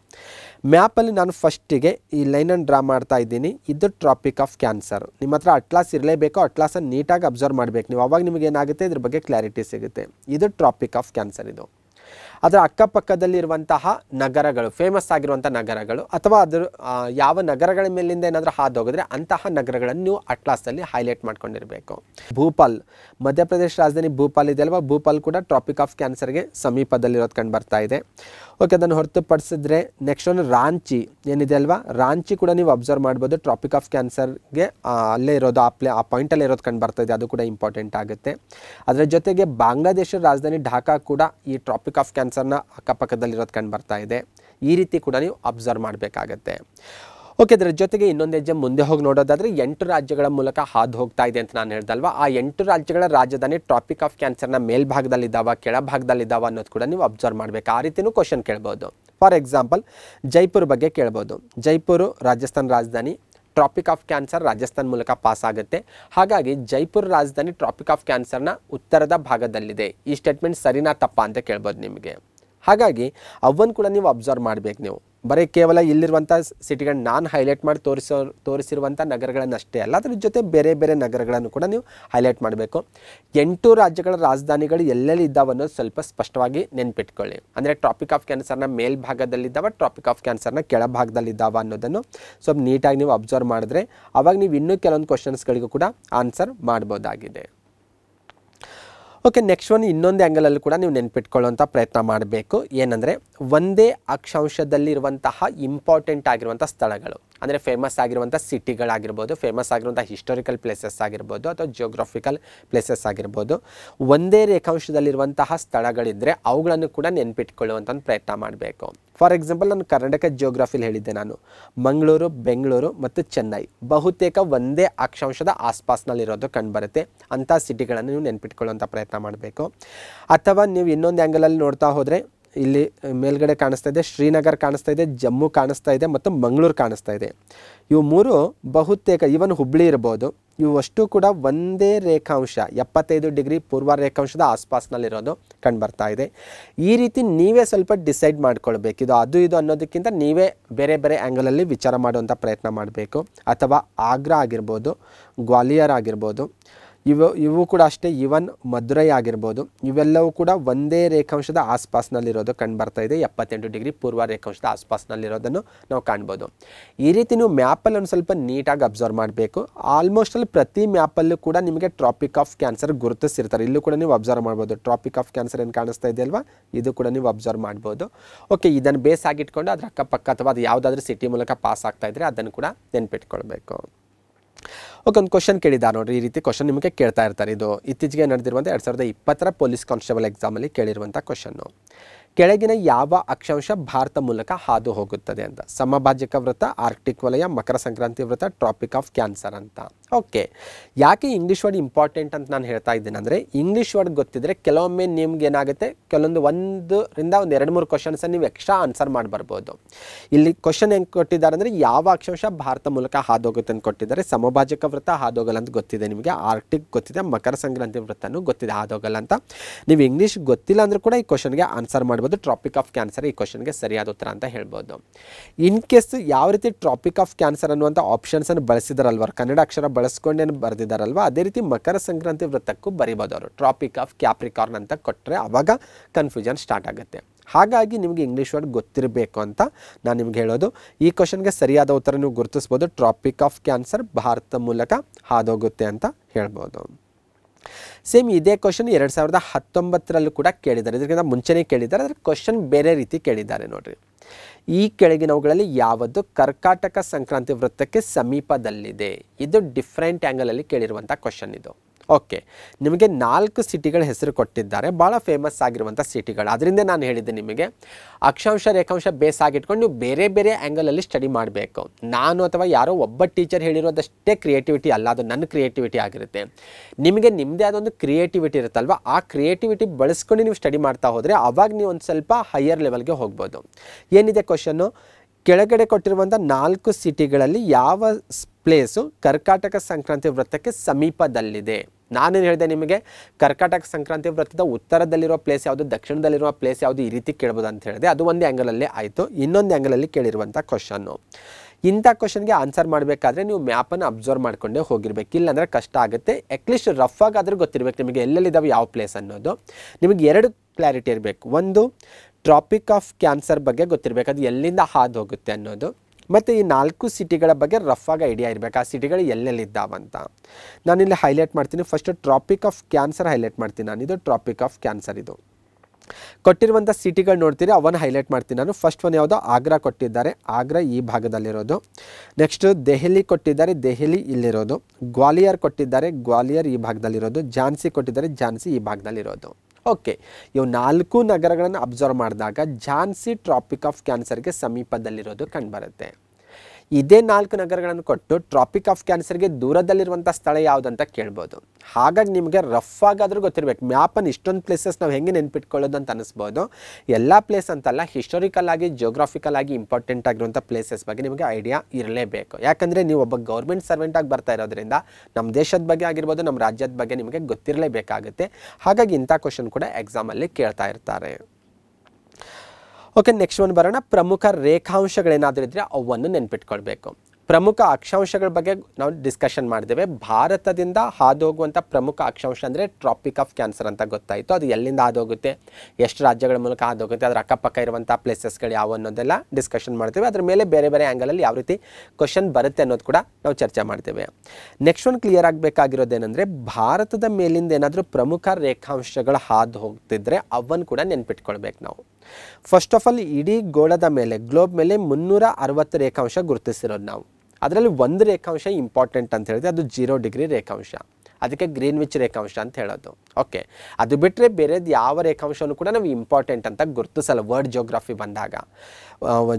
ಮ್ಯಾಪಲ್ಲಿ ನಾನು ಫಸ್ಟಿಗೆ ಈ ಲೈನನ್ನು ಡ್ರಾ ಮಾಡ್ತಾ ಇದ್ದೀನಿ ಇದು ಟ್ರಾಪಿಕ್ ಆಫ್ ಕ್ಯಾನ್ಸರ್ ನಿಮ್ಮ ಹತ್ರ ಅಟ್ಲಾಸ್ ಇರಲೇಬೇಕು ಅಟ್ಲಾಸನ್ನು ನೀಟಾಗಿ ಅಬ್ಸರ್ವ್ ಮಾಡಬೇಕು ನೀವು ಅವಾಗ ನಿಮಗೇನಾಗುತ್ತೆ ಇದ್ರ ಬಗ್ಗೆ ಕ್ಲಾರಿಟಿ ಸಿಗುತ್ತೆ ಇದು ಟ್ರಾಪಿಕ್ ಆಫ್ ಕ್ಯಾನ್ಸರ್ ಇದು ಅದರ ಅಕ್ಕಪಕ್ಕದಲ್ಲಿರುವಂತಹ ನಗರಗಳು ಫೇಮಸ್ ಆಗಿರುವಂಥ ನಗರಗಳು ಅಥವಾ ಅದರ ಯಾವ ನಗರಗಳ ಮೇಲಿಂದ ಏನಾದರೂ ಹಾದೋಗಿದ್ರೆ ಅಂತಹ ನಗರಗಳನ್ನು ನೀವು ಅಟ್ಲಾಸಲ್ಲಿ ಹೈಲೈಟ್ ಮಾಡ್ಕೊಂಡಿರಬೇಕು ಭೂಪಾಲ್ ಮಧ್ಯಪ್ರದೇಶ ರಾಜಧಾನಿ ಭೂಪಾಲ್ ಇದೆ ಅಲ್ವಾ ಭೂಪಾಲ್ ಕೂಡ ಟ್ರಾಪಿಕ್ ಆಫ್ ಕ್ಯಾನ್ಸರ್ಗೆ ಸಮೀಪದಲ್ಲಿರೋದು ಕಂಡು ಬರ್ತಾ ಇದೆ ಓಕೆ ಅದನ್ನು ಹೊರತುಪಡಿಸಿದ್ರೆ ನೆಕ್ಸ್ಟ್ ಒಂದು ರಾಂಚಿ ಏನಿದೆ ಅಲ್ವಾ ರಾಂಚಿ ಕೂಡ ನೀವು ಅಬ್ಸರ್ವ್ ಮಾಡ್ಬೋದು ಟ್ರಾಪಿಕ್ ಆಫ್ ಕ್ಯಾನ್ಸರ್ಗೆ ಅಲ್ಲೇ ಇರೋದು ಆ ಪ್ಲೇ ಆ ಪಾಯಿಂಟಲ್ಲೇ ಇರೋದು ಕಂಡು ಬರ್ತಾ ಇದೆ ಅದು ಕೂಡ ಇಂಪಾರ್ಟೆಂಟ್ ಆಗುತ್ತೆ ಅದರ ಜೊತೆಗೆ ಬಾಂಗ್ಲಾದೇಶ ರಾಜಧಾನಿ ಢಾಕಾ ಕೂಡ ಈ ಟ್ರಾಪಿಕ್ ಆಫ್ ಕ್ಯಾನ್ಸರ್ನ ಅಕ್ಕಪಕ್ಕದಲ್ಲಿರೋದು ಕಂಡು ಬರ್ತಾ ಇದೆ ಈ ರೀತಿ ಕೂಡ ನೀವು ಅಬ್ಸರ್ವ್ ಮಾಡಬೇಕಾಗತ್ತೆ ಓಕೆ ಅದರ ಜೊತೆಗೆ ಇನ್ನೊಂದು ಹೆಜ್ಜೆ ಮುಂದೆ ಹೋಗಿ ನೋಡೋದಾದರೆ ಎಂಟು ರಾಜ್ಯಗಳ ಮೂಲಕ ಹಾದು ಹೋಗ್ತಾ ಇದೆ ಅಂತ ನಾನು ಹೇಳ್ದಲ್ವ ಆ ಎಂಟು ರಾಜ್ಯಗಳ ರಾಜಧಾನಿ ಟ್ರಾಪಿಕ್ ಆಫ್ ಕ್ಯಾನ್ಸರ್ನ ಮೇಲ್ಭಾಗದಲ್ಲಿದ್ದಾವ ಕೆಳಭಾಗದಲ್ಲಿದ್ದಾವ ಅನ್ನೋದು ಕೂಡ ನೀವು ಅಬ್ಸರ್ವ್ ಮಾಡಬೇಕು ಆ ರೀತಿಯೂ ಕ್ವಶನ್ ಕೇಳ್ಬೋದು ಫಾರ್ ಎಕ್ಸಾಂಪಲ್ ಜೈಪುರ್ ಬಗ್ಗೆ ಕೇಳ್ಬೋದು ಜೈಪುರು ರಾಜಸ್ಥಾನ ರಾಜಧಾನಿ ಟ್ರಾಪಿಕ್ ಆಫ್ ಕ್ಯಾನ್ಸರ್ ರಾಜಸ್ಥಾನ ಮೂಲಕ ಪಾಸ್ ಆಗುತ್ತೆ ಹಾಗಾಗಿ ಜೈಪುರ್ ರಾಜಧಾನಿ ಟ್ರಾಪಿಕ್ ಆಫ್ ಕ್ಯಾನ್ಸರ್ನ ಉತ್ತರದ ಭಾಗದಲ್ಲಿದೆ ಈ ಸ್ಟೇಟ್ಮೆಂಟ್ ಸರಿನಾ ತಪ್ಪಾ ಅಂತ ಕೇಳ್ಬೋದು ನಿಮಗೆ ಹಾಗಾಗಿ ಅವನ್ ಕೂಡ ನೀವು ಅಬ್ಸರ್ವ್ ಮಾಡಬೇಕು ನೀವು ಬರೀ ಕೇವಲ ಇಲ್ಲಿರುವಂಥ ಸಿಟಿಗಳನ್ನ ನಾನು ಹೈಲೈಟ್ ಮಾಡಿ ತೋರಿಸೋ ತೋರಿಸಿರುವಂಥ ನಗರಗಳನ್ನಷ್ಟೇ ಅಲ್ಲ ಅದ್ರ ಜೊತೆ ಬೇರೆ ಬೇರೆ ನಗರಗಳನ್ನು ಕೂಡ ನೀವು ಹೈಲೈಟ್ ಮಾಡಬೇಕು ಎಂಟು ರಾಜ್ಯಗಳ ರಾಜಧಾನಿಗಳು ಎಲ್ಲೆಲ್ಲಿ ಇದ್ದಾವೆ ಅನ್ನೋದು ಸ್ವಲ್ಪ ಸ್ಪಷ್ಟವಾಗಿ ನೆನ್ಪಿಟ್ಕೊಳ್ಳಿ ಅಂದರೆ ಟ್ರಾಪಿಕ್ ಆಫ್ ಕ್ಯಾನ್ಸರ್ನ ಮೇಲ್ಭಾಗದಲ್ಲಿದ್ದಾವೆ ಟ್ರಾಪಿಕ್ ಆಫ್ ಕ್ಯಾನ್ಸರ್ನ ಕೆಳಭಾಗದಲ್ಲಿದ್ದಾವೆ ಅನ್ನೋದನ್ನು ಸ್ವಲ್ಪ ನೀಟಾಗಿ ನೀವು ಅಬ್ಸರ್ವ್ ಮಾಡಿದ್ರೆ ಆವಾಗ ನೀವು ಇನ್ನೂ ಕೆಲವೊಂದು ಕ್ವಶನ್ಸ್ಗಳಿಗೂ ಕೂಡ ಆನ್ಸರ್ ಮಾಡ್ಬೋದಾಗಿದೆ ಓಕೆ ನೆಕ್ಸ್ಟ್ ಒನ್ ಇನ್ನೊಂದು ಆ್ಯಂಗಲಲ್ಲಿ ಕೂಡ ನೀವು ನೆನ್ಪಿಟ್ಕೊಳ್ಳುವಂಥ ಪ್ರಯತ್ನ ಮಾಡಬೇಕು ಏನಂದರೆ ಒಂದೇ ಅಕ್ಷಾಂಶದಲ್ಲಿರುವಂತಹ ಇಂಪಾರ್ಟೆಂಟ್ ಆಗಿರುವಂಥ ಸ್ಥಳಗಳು ಅಂದರೆ ಫೇಮಸ್ ಆಗಿರುವಂಥ ಸಿಟಿಗಳಾಗಿರ್ಬೋದು ಫೇಮಸ್ ಆಗಿರುವಂಥ ಹಿಸ್ಟೋರಿಕಲ್ ಪ್ಲೇಸಸ್ ಆಗಿರ್ಬೋದು ಅಥವಾ ಜಿಯೋಗ್ರಾಫಿಕಲ್ ಪ್ಲೇಸಸ್ ಆಗಿರ್ಬೋದು ಒಂದೇ ರೇಖಾಂಶದಲ್ಲಿರುವಂತಹ ಸ್ಥಳಗಳಿದ್ದರೆ ಅವುಗಳನ್ನು ಕೂಡ ನೆನ್ಪಿಟ್ಕೊಳ್ಳುವಂಥ ಒಂದು ಪ್ರಯತ್ನ ಮಾಡಬೇಕು ಫಾರ್ ಎಕ್ಸಾಂಪಲ್ ನಾನು ಕರ್ನಾಟಕ ಜೋಗ್ರಫಿಲಿ ಹೇಳಿದ್ದೆ ನಾನು ಮಂಗಳೂರು ಬೆಂಗಳೂರು ಮತ್ತು ಚೆನ್ನೈ ಬಹುತೇಕ ಒಂದೇ ಅಕ್ಷಾಂಶದ ಆಸ್ಪಾಸ್ನಲ್ಲಿರೋದು ಕಂಡುಬರುತ್ತೆ ಅಂಥ ಸಿಟಿಗಳನ್ನು ನೀವು ನೆನ್ಪಿಟ್ಕೊಳ್ಳುವಂಥ ಪ್ರಯತ್ನ ಮಾಡಬೇಕು ಅಥವಾ ನೀವು ಇನ್ನೊಂದು ಆ್ಯಂಗಲಲ್ಲಿ ನೋಡ್ತಾ ಹೋದರೆ ಇಲ್ಲಿ ಮೇಲ್ಗಡೆ ಕಾಣಿಸ್ತಾ ಇದೆ ಶ್ರೀನಗರ್ ಕಾಣಿಸ್ತಾ ಇದೆ ಜಮ್ಮು ಕಾಣಿಸ್ತಾ ಇದೆ ಮತ್ತು ಮಂಗಳೂರು ಕಾಣಿಸ್ತಾ ಇದೆ ಇವು ಮೂರು ಬಹುತೇಕ ಇವನ್ ಹುಬ್ಳಿ ಇರ್ಬೋದು ಇವಷ್ಟು ಕೂಡ ಒಂದೇ ರೇಖಾಂಶ ಎಪ್ಪತ್ತೈದು ಡಿಗ್ರಿ ಪೂರ್ವ ರೇಖಾಂಶದ ಆಸ್ಪಾಸ್ನಲ್ಲಿರೋದು ಕಂಡುಬರ್ತಾ ಇದೆ ಈ ರೀತಿ ನೀವೇ ಸ್ವಲ್ಪ ಡಿಸೈಡ್ ಮಾಡ್ಕೊಳ್ಬೇಕು ಇದು ಅದು ಇದು ಅನ್ನೋದಕ್ಕಿಂತ ನೀವೇ ಬೇರೆ ಬೇರೆ ಆ್ಯಂಗಲಲ್ಲಿ ವಿಚಾರ ಮಾಡುವಂಥ ಪ್ರಯತ್ನ ಮಾಡಬೇಕು ಅಥವಾ ಆಗ್ರಾ ಆಗಿರ್ಬೋದು ಗ್ವಾಲಿಯರ್ ಆಗಿರ್ಬೋದು ಇವು ಇವು ಕೂಡ ಅಷ್ಟೇ ಇವನ್ ಮಧುರೈ ಆಗಿರ್ಬೋದು ಇವೆಲ್ಲವೂ ಕೂಡ ಒಂದೇ ರೇಖಾಂಶದ ಆಸ್ಪಾಸ್ನಲ್ಲಿರೋದು ಕಂಡು ಇದೆ ಎಪ್ಪತ್ತೆಂಟು ಡಿಗ್ರಿ ಪೂರ್ವ ರೇಖಾಂಶದ ಆಸ್ಪಾಸ್ನಲ್ಲಿರೋದನ್ನು ನಾವು ಕಾಣ್ಬೋದು ಈ ರೀತಿ ನೀವು ಮ್ಯಾಪಲ್ಲಿ ಸ್ವಲ್ಪ ನೀಟಾಗಿ ಅಬ್ಸರ್ವ್ ಮಾಡಬೇಕು ಆಲ್ಮೋಸ್ಟಲ್ಲಿ ಪ್ರತಿ ಮ್ಯಾಪಲ್ಲೂ ಕೂಡ ನಿಮಗೆ ಟ್ರಾಪಿಕ್ ಆಫ್ ಕ್ಯಾನ್ಸರ್ ಗುರುತಿಸಿರ್ತಾರೆ ಇಲ್ಲೂ ಕೂಡ ನೀವು ಅಬ್ಸರ್ವ್ ಮಾಡ್ಬೋದು ಟ್ರಾಪಿಕ್ ಆಫ್ ಕ್ಯಾನ್ಸರ್ ಏನು ಕಾಣಿಸ್ತಾ ಇದೆ ಅಲ್ವಾ ಇದು ಕೂಡ ನೀವು ಅಬ್ಸರ್ವ್ ಮಾಡ್ಬೋದು ಓಕೆ ಇದನ್ನು ಬೇಸ್ ಆಗಿಟ್ಕೊಂಡು ಅದರ ಅಕ್ಕಪಕ್ಕ ಅಥವಾ ಅದು ಯಾವುದಾದ್ರೂ ಸಿಟಿ ಮೂಲಕ ಪಾಸ್ ಆಗ್ತಾ ಇದ್ದರೆ ಅದನ್ನು ಕೂಡ ನೆನ್ಪಿಟ್ಕೊಳ್ಬೇಕು ಒಂದು ಕ್ವಶನ್ ಕೇಳಿದ ನೋಡ್ರಿ ಈ ರೀತಿ ಕ್ವಶನ್ ನಿಮಗೆ ಕೇಳ್ತಾ ಇರ್ತಾರೆ ಇದು ಇತ್ತೀಚೆಗೆ ನಡೆದಿರುವಂಥ ಎರಡ್ ಸಾವಿರದ ಇಪ್ಪತ್ತರ ಪೊಲೀಸ್ ಕಾನ್ಸ್ಟೇಬಲ್ ಎಕ್ಸಾಮ್ ಅಲ್ಲಿ ಕೇಳಿರುವಂಥ ಕ್ವಶನ್ ಕೆಳಗಿನ ಯಾವ ಅಕ್ಷಾಂಶ ಭಾರತ ಮೂಲಕ ಹಾದು ಹೋಗುತ್ತದೆ ಅಂತ ಸಮಭಾಜಕ ವೃತ್ತ ಆರ್ಕ್ಟಿಕ್ ವಲಯ ಮಕರ ಸಂಕ್ರಾಂತಿ ವೃತ್ತ ಟ್ರಾಪಿಕ್ ಆಫ್ ಕ್ಯಾನ್ಸರ್ ಅಂತ ಓಕೆ ಯಾಕೆ ಇಂಗ್ಲೀಷ್ ವರ್ಡ್ ಇಂಪಾರ್ಟೆಂಟ್ ಅಂತ ನಾನು ಹೇಳ್ತಾ ಇದ್ದೀನಿ ಅಂದರೆ ಇಂಗ್ಲೀಷ್ ವರ್ಡ್ ಗೊತ್ತಿದ್ದರೆ ಕೆಲವೊಮ್ಮೆ ನಿಮ್ಗೆ ಏನಾಗುತ್ತೆ ಕೆಲವೊಂದು ಒಂದರಿಂದ ಒಂದು ಎರಡು ಮೂರು ಕ್ವಶನ್ಸ್ ನೀವು ಎಕ್ಸ್ಟ್ರಾ ಆನ್ಸರ್ ಮಾಡಿ ಬರ್ಬೋದು ಇಲ್ಲಿ ಕ್ವಶನ್ ಹೆಂಗೆ ಕೊಟ್ಟಿದ್ದಾರೆ ಅಂದರೆ ಯಾವ ಅಕ್ಷಾಂಶ ಭಾರತ ಮೂಲಕ ಹಾದೋಗುತ್ತೆ ಅಂತ ಕೊಟ್ಟಿದ್ದಾರೆ ಸಮಭಾಜಕ ವೃತ್ತ ಹಾದೋಗಲ್ಲ ಅಂತ ಗೊತ್ತಿದೆ ನಿಮಗೆ ಆರ್ಟಿಕ್ ಗೊತ್ತಿದೆ ಮಕರ ಸಂಕ್ರಾಂತಿ ವೃತ್ತನೂ ಗೊತ್ತಿದೆ ಹಾದೋಗಲ್ಲ ಅಂತ ನೀವು ಇಂಗ್ಲೀಷ್ ಗೊತ್ತಿಲ್ಲ ಅಂದರೂ ಕೂಡ ಈ ಕ್ವಶನ್ಗೆ ಆನ್ಸರ್ ಮಾಡ್ಬೋದು ಟ್ರಾಪಿಕ್ ಆಫ್ ಕ್ಯಾನ್ಸರ್ ಈ ಕ್ವಶನ್ಗೆ ಸರಿಯಾದ ಉತ್ತರ ಅಂತ ಹೇಳ್ಬೋದು ಇನ್ ಕೇಸ್ ಯಾವ ರೀತಿ ಟ್ರಾಪಿಕ್ ಆಫ್ ಕ್ಯಾನ್ಸರ್ ಅನ್ನುವಂಥ ಆಪ್ಷನ್ಸನ್ನು ಬಳಸಿದಾರಲ್ವ ಕನ್ನಡ ಅಕ್ಷರ ಬಳಸ್ಕೊಂಡೇನು ಬರೆದಿದ್ದಾರಲ್ವ ಅದೇ ರೀತಿ ಮಕರ ಸಂಕ್ರಾಂತಿ ವೃತ್ತಕ್ಕೂ ಬರಿಬೋದು ಅವರು ಟ್ರಾಪಿಕ್ ಆಫ್ ಕ್ಯಾಪ್ರಿಕಾರ್ನ್ ಅಂತ ಕೊಟ್ಟರೆ ಅವಾಗ ಕನ್ಫ್ಯೂಷನ್ ಸ್ಟಾರ್ಟ್ ಆಗುತ್ತೆ ಹಾಗಾಗಿ ನಿಮಗೆ ಇಂಗ್ಲೀಷ್ ವರ್ಡ್ ಗೊತ್ತಿರಬೇಕು ಅಂತ ನಾನು ನಿಮ್ಗೆ ಹೇಳೋದು ಈ ಕ್ವಶನ್ಗೆ ಸರಿಯಾದ ಉತ್ತರ ನೀವು ಗುರುತಿಸ್ಬೋದು ಟ್ರಾಪಿಕ್ ಆಫ್ ಕ್ಯಾನ್ಸರ್ ಭಾರತ ಮೂಲಕ ಹಾದೋಗುತ್ತೆ ಅಂತ ಹೇಳ್ಬೋದು ಸೇಮ್ ಇದೇ ಕ್ವಶನ್ ಎರಡು ಸಾವಿರದ ಹತ್ತೊಂಬತ್ತರಲ್ಲೂ ಕೂಡ ಕೇಳಿದ್ದಾರೆ ಇದಕ್ಕಿಂತ ಮುಂಚೆನೇ ಕೇಳಿದ್ದಾರೆ ಅದರ ಕ್ವಶನ್ ಬೇರೆ ರೀತಿ ಕೇಳಿದ್ದಾರೆ ನೋಡಿರಿ ಈ ಕೆಳಗಿನವುಗಳಲ್ಲಿ ಯಾವುದು ಕರ್ಕಾಟಕ ಸಂಕ್ರಾಂತಿ ವೃತ್ತಕ್ಕೆ ಸಮೀಪದಲ್ಲಿದೆ ಇದು ಡಿಫ್ರೆಂಟ್ ಆ್ಯಂಗಲಲ್ಲಿ ಕೇಳಿರುವಂಥ ಕ್ವಶನ್ ಇದು ಓಕೆ ನಿಮಗೆ ನಾಲ್ಕು ಸಿಟಿಗಳ ಹೆಸರು ಕೊಟ್ಟಿದ್ದಾರೆ ಭಾಳ ಫೇಮಸ್ ಆಗಿರುವಂಥ ಸಿಟಿಗಳು ಅದರಿಂದ ನಾನು ಹೇಳಿದ್ದೆ ನಿಮಗೆ ಅಕ್ಷಾಂಶ ರೇಖಾಂಶ ಬೇಸ್ ಆಗಿಟ್ಕೊಂಡು ನೀವು ಬೇರೆ ಬೇರೆ ಆ್ಯಂಗಲಲ್ಲಿ ಸ್ಟಡಿ ಮಾಡಬೇಕು ನಾನು ಅಥವಾ ಯಾರೋ ಒಬ್ಬ ಟೀಚರ್ ಹೇಳಿರೋದಷ್ಟೇ ಕ್ರಿಯೇಟಿವಿಟಿ ಅಲ್ಲ ಅದು ನನ್ನ ಕ್ರಿಯೇಟಿವಿಟಿ ಆಗಿರುತ್ತೆ ನಿಮಗೆ ನಿಮ್ಮದೇ ಆದೊಂದು ಕ್ರಿಯೇಟಿವಿಟಿ ಇರುತ್ತಲ್ವ ಆ ಕ್ರಿಯೇಟಿವಿಟಿ ಬಳಸ್ಕೊಂಡು ನೀವು ಸ್ಟಡಿ ಮಾಡ್ತಾ ಹೋದರೆ ಅವಾಗ ನೀವು ಒಂದು ಸ್ವಲ್ಪ ಹೈಯರ್ ಲೆವೆಲ್ಗೆ ಹೋಗ್ಬೋದು ಏನಿದೆ ಕ್ವಶನ್ನು ಕೆಳಗಡೆ ಕೊಟ್ಟಿರುವಂಥ ನಾಲ್ಕು ಸಿಟಿಗಳಲ್ಲಿ ಯಾವ ಪ್ಲೇಸು ಕರ್ಕಾಟಕ ಸಂಕ್ರಾಂತಿ ವೃತ್ತಕ್ಕೆ ಸಮೀಪದಲ್ಲಿದೆ ನಾನೇನು ಹೇಳಿದೆ ನಿಮಗೆ ಕರ್ಕಾಟಕ ಸಂಕ್ರಾಂತಿ ವೃತ್ತದ ಉತ್ತರದಲ್ಲಿರೋ ಪ್ಲೇಸ್ ಯಾವುದು ದಕ್ಷಿಣದಲ್ಲಿರುವ ಪ್ಲೇಸ್ ಯಾವುದು ಈ ರೀತಿ ಕೇಳ್ಬೋದು ಅಂತ ಹೇಳಿದೆ ಅದು ಒಂದು ಆ್ಯಂಗಲಲ್ಲಿ ಆಯಿತು ಇನ್ನೊಂದು ಆ್ಯಂಗಲಲ್ಲಿ ಕೇಳಿರುವಂಥ ಕ್ವಶನ್ನು ಇಂಥ ಕ್ವಶನ್ಗೆ ಆನ್ಸರ್ ಮಾಡಬೇಕಾದ್ರೆ ನೀವು ಮ್ಯಾಪನ್ನು ಅಬ್ಸರ್ವ್ ಮಾಡಿಕೊಂಡೇ ಹೋಗಿರಬೇಕು ಇಲ್ಲಾಂದರೆ ಕಷ್ಟ ಆಗುತ್ತೆ ಅಟ್ಲೀಸ್ಟ್ ರಫ್ ಆಗಾದರೂ ಗೊತ್ತಿರಬೇಕು ನಿಮಗೆ ಎಲ್ಲೆಲ್ಲಿದ್ದಾವೆ ಯಾವ ಪ್ಲೇಸ್ ಅನ್ನೋದು ನಿಮಗೆ ಎರಡು ಕ್ಲಾರಿಟಿ ಇರಬೇಕು ಒಂದು ಟ್ರಾಪಿಕ್ ಆಫ್ ಕ್ಯಾನ್ಸರ್ ಬಗ್ಗೆ ಗೊತ್ತಿರಬೇಕು ಅದು ಎಲ್ಲಿಂದ ಹಾದು ಹೋಗುತ್ತೆ ಅನ್ನೋದು ಮತ್ತು ಈ ನಾಲ್ಕು ಸಿಟಿಗಳ ಬಗ್ಗೆ ರಫ್ ಆಗಿ ಐಡಿಯಾ ಇರಬೇಕು ಆ ಸಿಟಿಗಳು ಎಲ್ಲೆಲ್ಲಿದ್ದಾವಂತ ನಾನಿಲ್ಲಿ ಹೈಲೈಟ್ ಮಾಡ್ತೀನಿ first tropic of cancer highlight ಮಾಡ್ತೀನಿ ನಾನು ಇದು ಟ್ರಾಪಿಕ್ ಆಫ್ ಕ್ಯಾನ್ಸರ್ ಇದು ಕೊಟ್ಟಿರುವಂಥ ಸಿಟಿಗಳು ನೋಡ್ತೀರಿ ಅವನ್ನು ಹೈಲೈಟ್ ಮಾಡ್ತೀನಿ ನಾನು ಫಸ್ಟ್ ಒನ್ ಯಾವುದೋ ಆಗ್ರಾ ಕೊಟ್ಟಿದ್ದಾರೆ ಆಗ್ರಾ ಈ ಭಾಗದಲ್ಲಿರೋದು ನೆಕ್ಸ್ಟ್ ದೆಹಲಿ ಕೊಟ್ಟಿದ್ದಾರೆ ದೆಹಲಿ ಇಲ್ಲಿರೋದು ಗ್ವಾಲಿಯರ್ ಕೊಟ್ಟಿದ್ದಾರೆ ಗ್ವಾಲಿಯರ್ ಈ ಭಾಗದಲ್ಲಿರೋದು ಝಾನ್ಸಿ ಕೊಟ್ಟಿದ್ದಾರೆ ಝಾನ್ಸಿ ಈ ಭಾಗದಲ್ಲಿರೋದು ಓಕೆ ಇವು ನಾಲ್ಕು ನಗರಗಳನ್ನು ಅಬ್ಸರ್ವ್ ಮಾಡಿದಾಗ ಝಾನ್ಸಿ ಟ್ರಾಪಿಕ್ ಆಫ್ ಕ್ಯಾನ್ಸರ್ಗೆ ಸಮೀಪದಲ್ಲಿರೋದು ಕಂಡುಬರುತ್ತೆ ಇದೇ ನಾಲ್ಕು ನಗರಗಳನ್ನು ಕೊಟ್ಟು ಟ್ರಾಪಿಕ್ ಆಫ್ ಕ್ಯಾನ್ಸರ್ಗೆ ದೂರದಲ್ಲಿರುವಂಥ ಸ್ಥಳ ಯಾವುದಂತ ಕೇಳ್ಬೋದು ಹಾಗಾಗಿ ನಿಮಗೆ ರಫ್ ಆಗಾದರೂ ಗೊತ್ತಿರಬೇಕು ಮ್ಯಾಪನ್ನು ಇಷ್ಟೊಂದು ಪ್ಲೇಸಸ್ ನಾವು ಹೆಂಗೆ ನೆನ್ಪಿಟ್ಕೊಳ್ಳೋದು ಅಂತ ಅನಿಸ್ಬೋದು ಎಲ್ಲ ಪ್ಲೇಸ್ ಅಂತಲ್ಲ ಹಿಸ್ಟೋರಿಕಲ್ ಆಗಿ ಜೋಗ್ರಾಫಿಕಲ್ ಆಗಿ ಇಂಪಾರ್ಟೆಂಟ್ ಆಗಿರುವಂಥ ಪ್ಲೇಸಸ್ ಬಗ್ಗೆ ನಿಮಗೆ ಐಡಿಯಾ ಇರಲೇಬೇಕು ಯಾಕಂದರೆ ನೀವು ಒಬ್ಬ ಗೌರ್ಮೆಂಟ್ ಸರ್ವೆಂಟ್ ಆಗಿ ಬರ್ತಾ ಇರೋದ್ರಿಂದ ನಮ್ಮ ದೇಶದ ಬಗ್ಗೆ ಆಗಿರ್ಬೋದು ನಮ್ಮ ರಾಜ್ಯದ ಬಗ್ಗೆ ನಿಮಗೆ ಗೊತ್ತಿರಲೇಬೇಕಾಗುತ್ತೆ ಹಾಗಾಗಿ ಇಂಥ ಕ್ವಶನ್ ಕೂಡ ಎಕ್ಸಾಮಲ್ಲಿ ಕೇಳ್ತಾ ಇರ್ತಾರೆ ಓಕೆ ನೆಕ್ಸ್ಟ್ ಒಂದು ಬರೋಣ ಪ್ರಮುಖ ರೇಖಾಂಶಗಳೇನಾದರೂ ಇದ್ದರೆ ಅವನ್ನು ನೆನ್ಪಿಟ್ಕೊಳ್ಬೇಕು ಪ್ರಮುಖ ಅಕ್ಷಾಂಶಗಳ ಬಗ್ಗೆ ನಾವು ಡಿಸ್ಕಷನ್ ಮಾಡಿದ್ದೇವೆ ಭಾರತದಿಂದ ಹಾದು ಹೋಗುವಂಥ ಪ್ರಮುಖ ಅಕ್ಷಾಂಶ ಅಂದರೆ ಟ್ರಾಪಿಕ್ ಆಫ್ ಕ್ಯಾನ್ಸರ್ ಅಂತ ಗೊತ್ತಾಯಿತು ಅದು ಎಲ್ಲಿಂದ ಹಾದೋಗುತ್ತೆ ಎಷ್ಟು ರಾಜ್ಯಗಳ ಮೂಲಕ ಹಾದೋಗುತ್ತೆ ಅದರ ಅಕ್ಕಪಕ್ಕ ಇರುವಂಥ ಪ್ಲೇಸಸ್ಗಳು ಯಾವ ಅನ್ನೋದೆಲ್ಲ ಡಿಸ್ಕಷನ್ ಮಾಡ್ತೇವೆ ಅದರ ಮೇಲೆ ಬೇರೆ ಬೇರೆ ಆ್ಯಂಗಲಲ್ಲಿ ಯಾವ ರೀತಿ ಕ್ವಶನ್ ಬರುತ್ತೆ ಅನ್ನೋದು ಕೂಡ ನಾವು ಚರ್ಚೆ ಮಾಡ್ತೇವೆ ನೆಕ್ಸ್ಟ್ ಒಂದು ಕ್ಲಿಯರ್ ಆಗಬೇಕಾಗಿರೋದೇನೆಂದರೆ ಭಾರತದ ಮೇಲಿಂದ ಏನಾದರೂ ಪ್ರಮುಖ ರೇಖಾಂಶಗಳು ಹಾದು ಹೋಗ್ತಿದ್ರೆ ಅವನ್ನು ಕೂಡ ನೆನ್ಪಿಟ್ಕೊಳ್ಬೇಕು ನಾವು ಫಸ್ಟ್ ಆಫ್ ಆಲ್ ಇಡೀ ಗೋಳದ ಮೇಲೆ ಗ್ಲೋಬ್ ಮೇಲೆ ಮುನ್ನೂರ ಅರವತ್ತು ರೇಖಾಂಶ ಗುರುತಿಸಿರೋದು ನಾವು ಅದರಲ್ಲಿ ಒಂದು ರೇಖಾಂಶ ಇಂಪಾರ್ಟೆಂಟ್ ಅಂತ ಹೇಳಿದ್ರೆ ಅದು ಜೀರೋ ಡಿಗ್ರಿ ರೇಖಾಂಶ ಅದಕ್ಕೆ ಗ್ರೀನ್ ವಿಚ್ ರೇಖಾಂಶ ಅಂತ ಹೇಳೋದು ಓಕೆ ಅದು ಬಿಟ್ಟರೆ ಬೇರೆದು ಯಾವ ರೇಖಾಂಶನೂ ಕೂಡ ನಾವು ಇಂಪಾರ್ಟೆಂಟ್ ಅಂತ ಗುರುತಿಸಲ್ಲ ವರ್ಡ್ ಜೋಗ್ರಫಿ ಬಂದಾಗ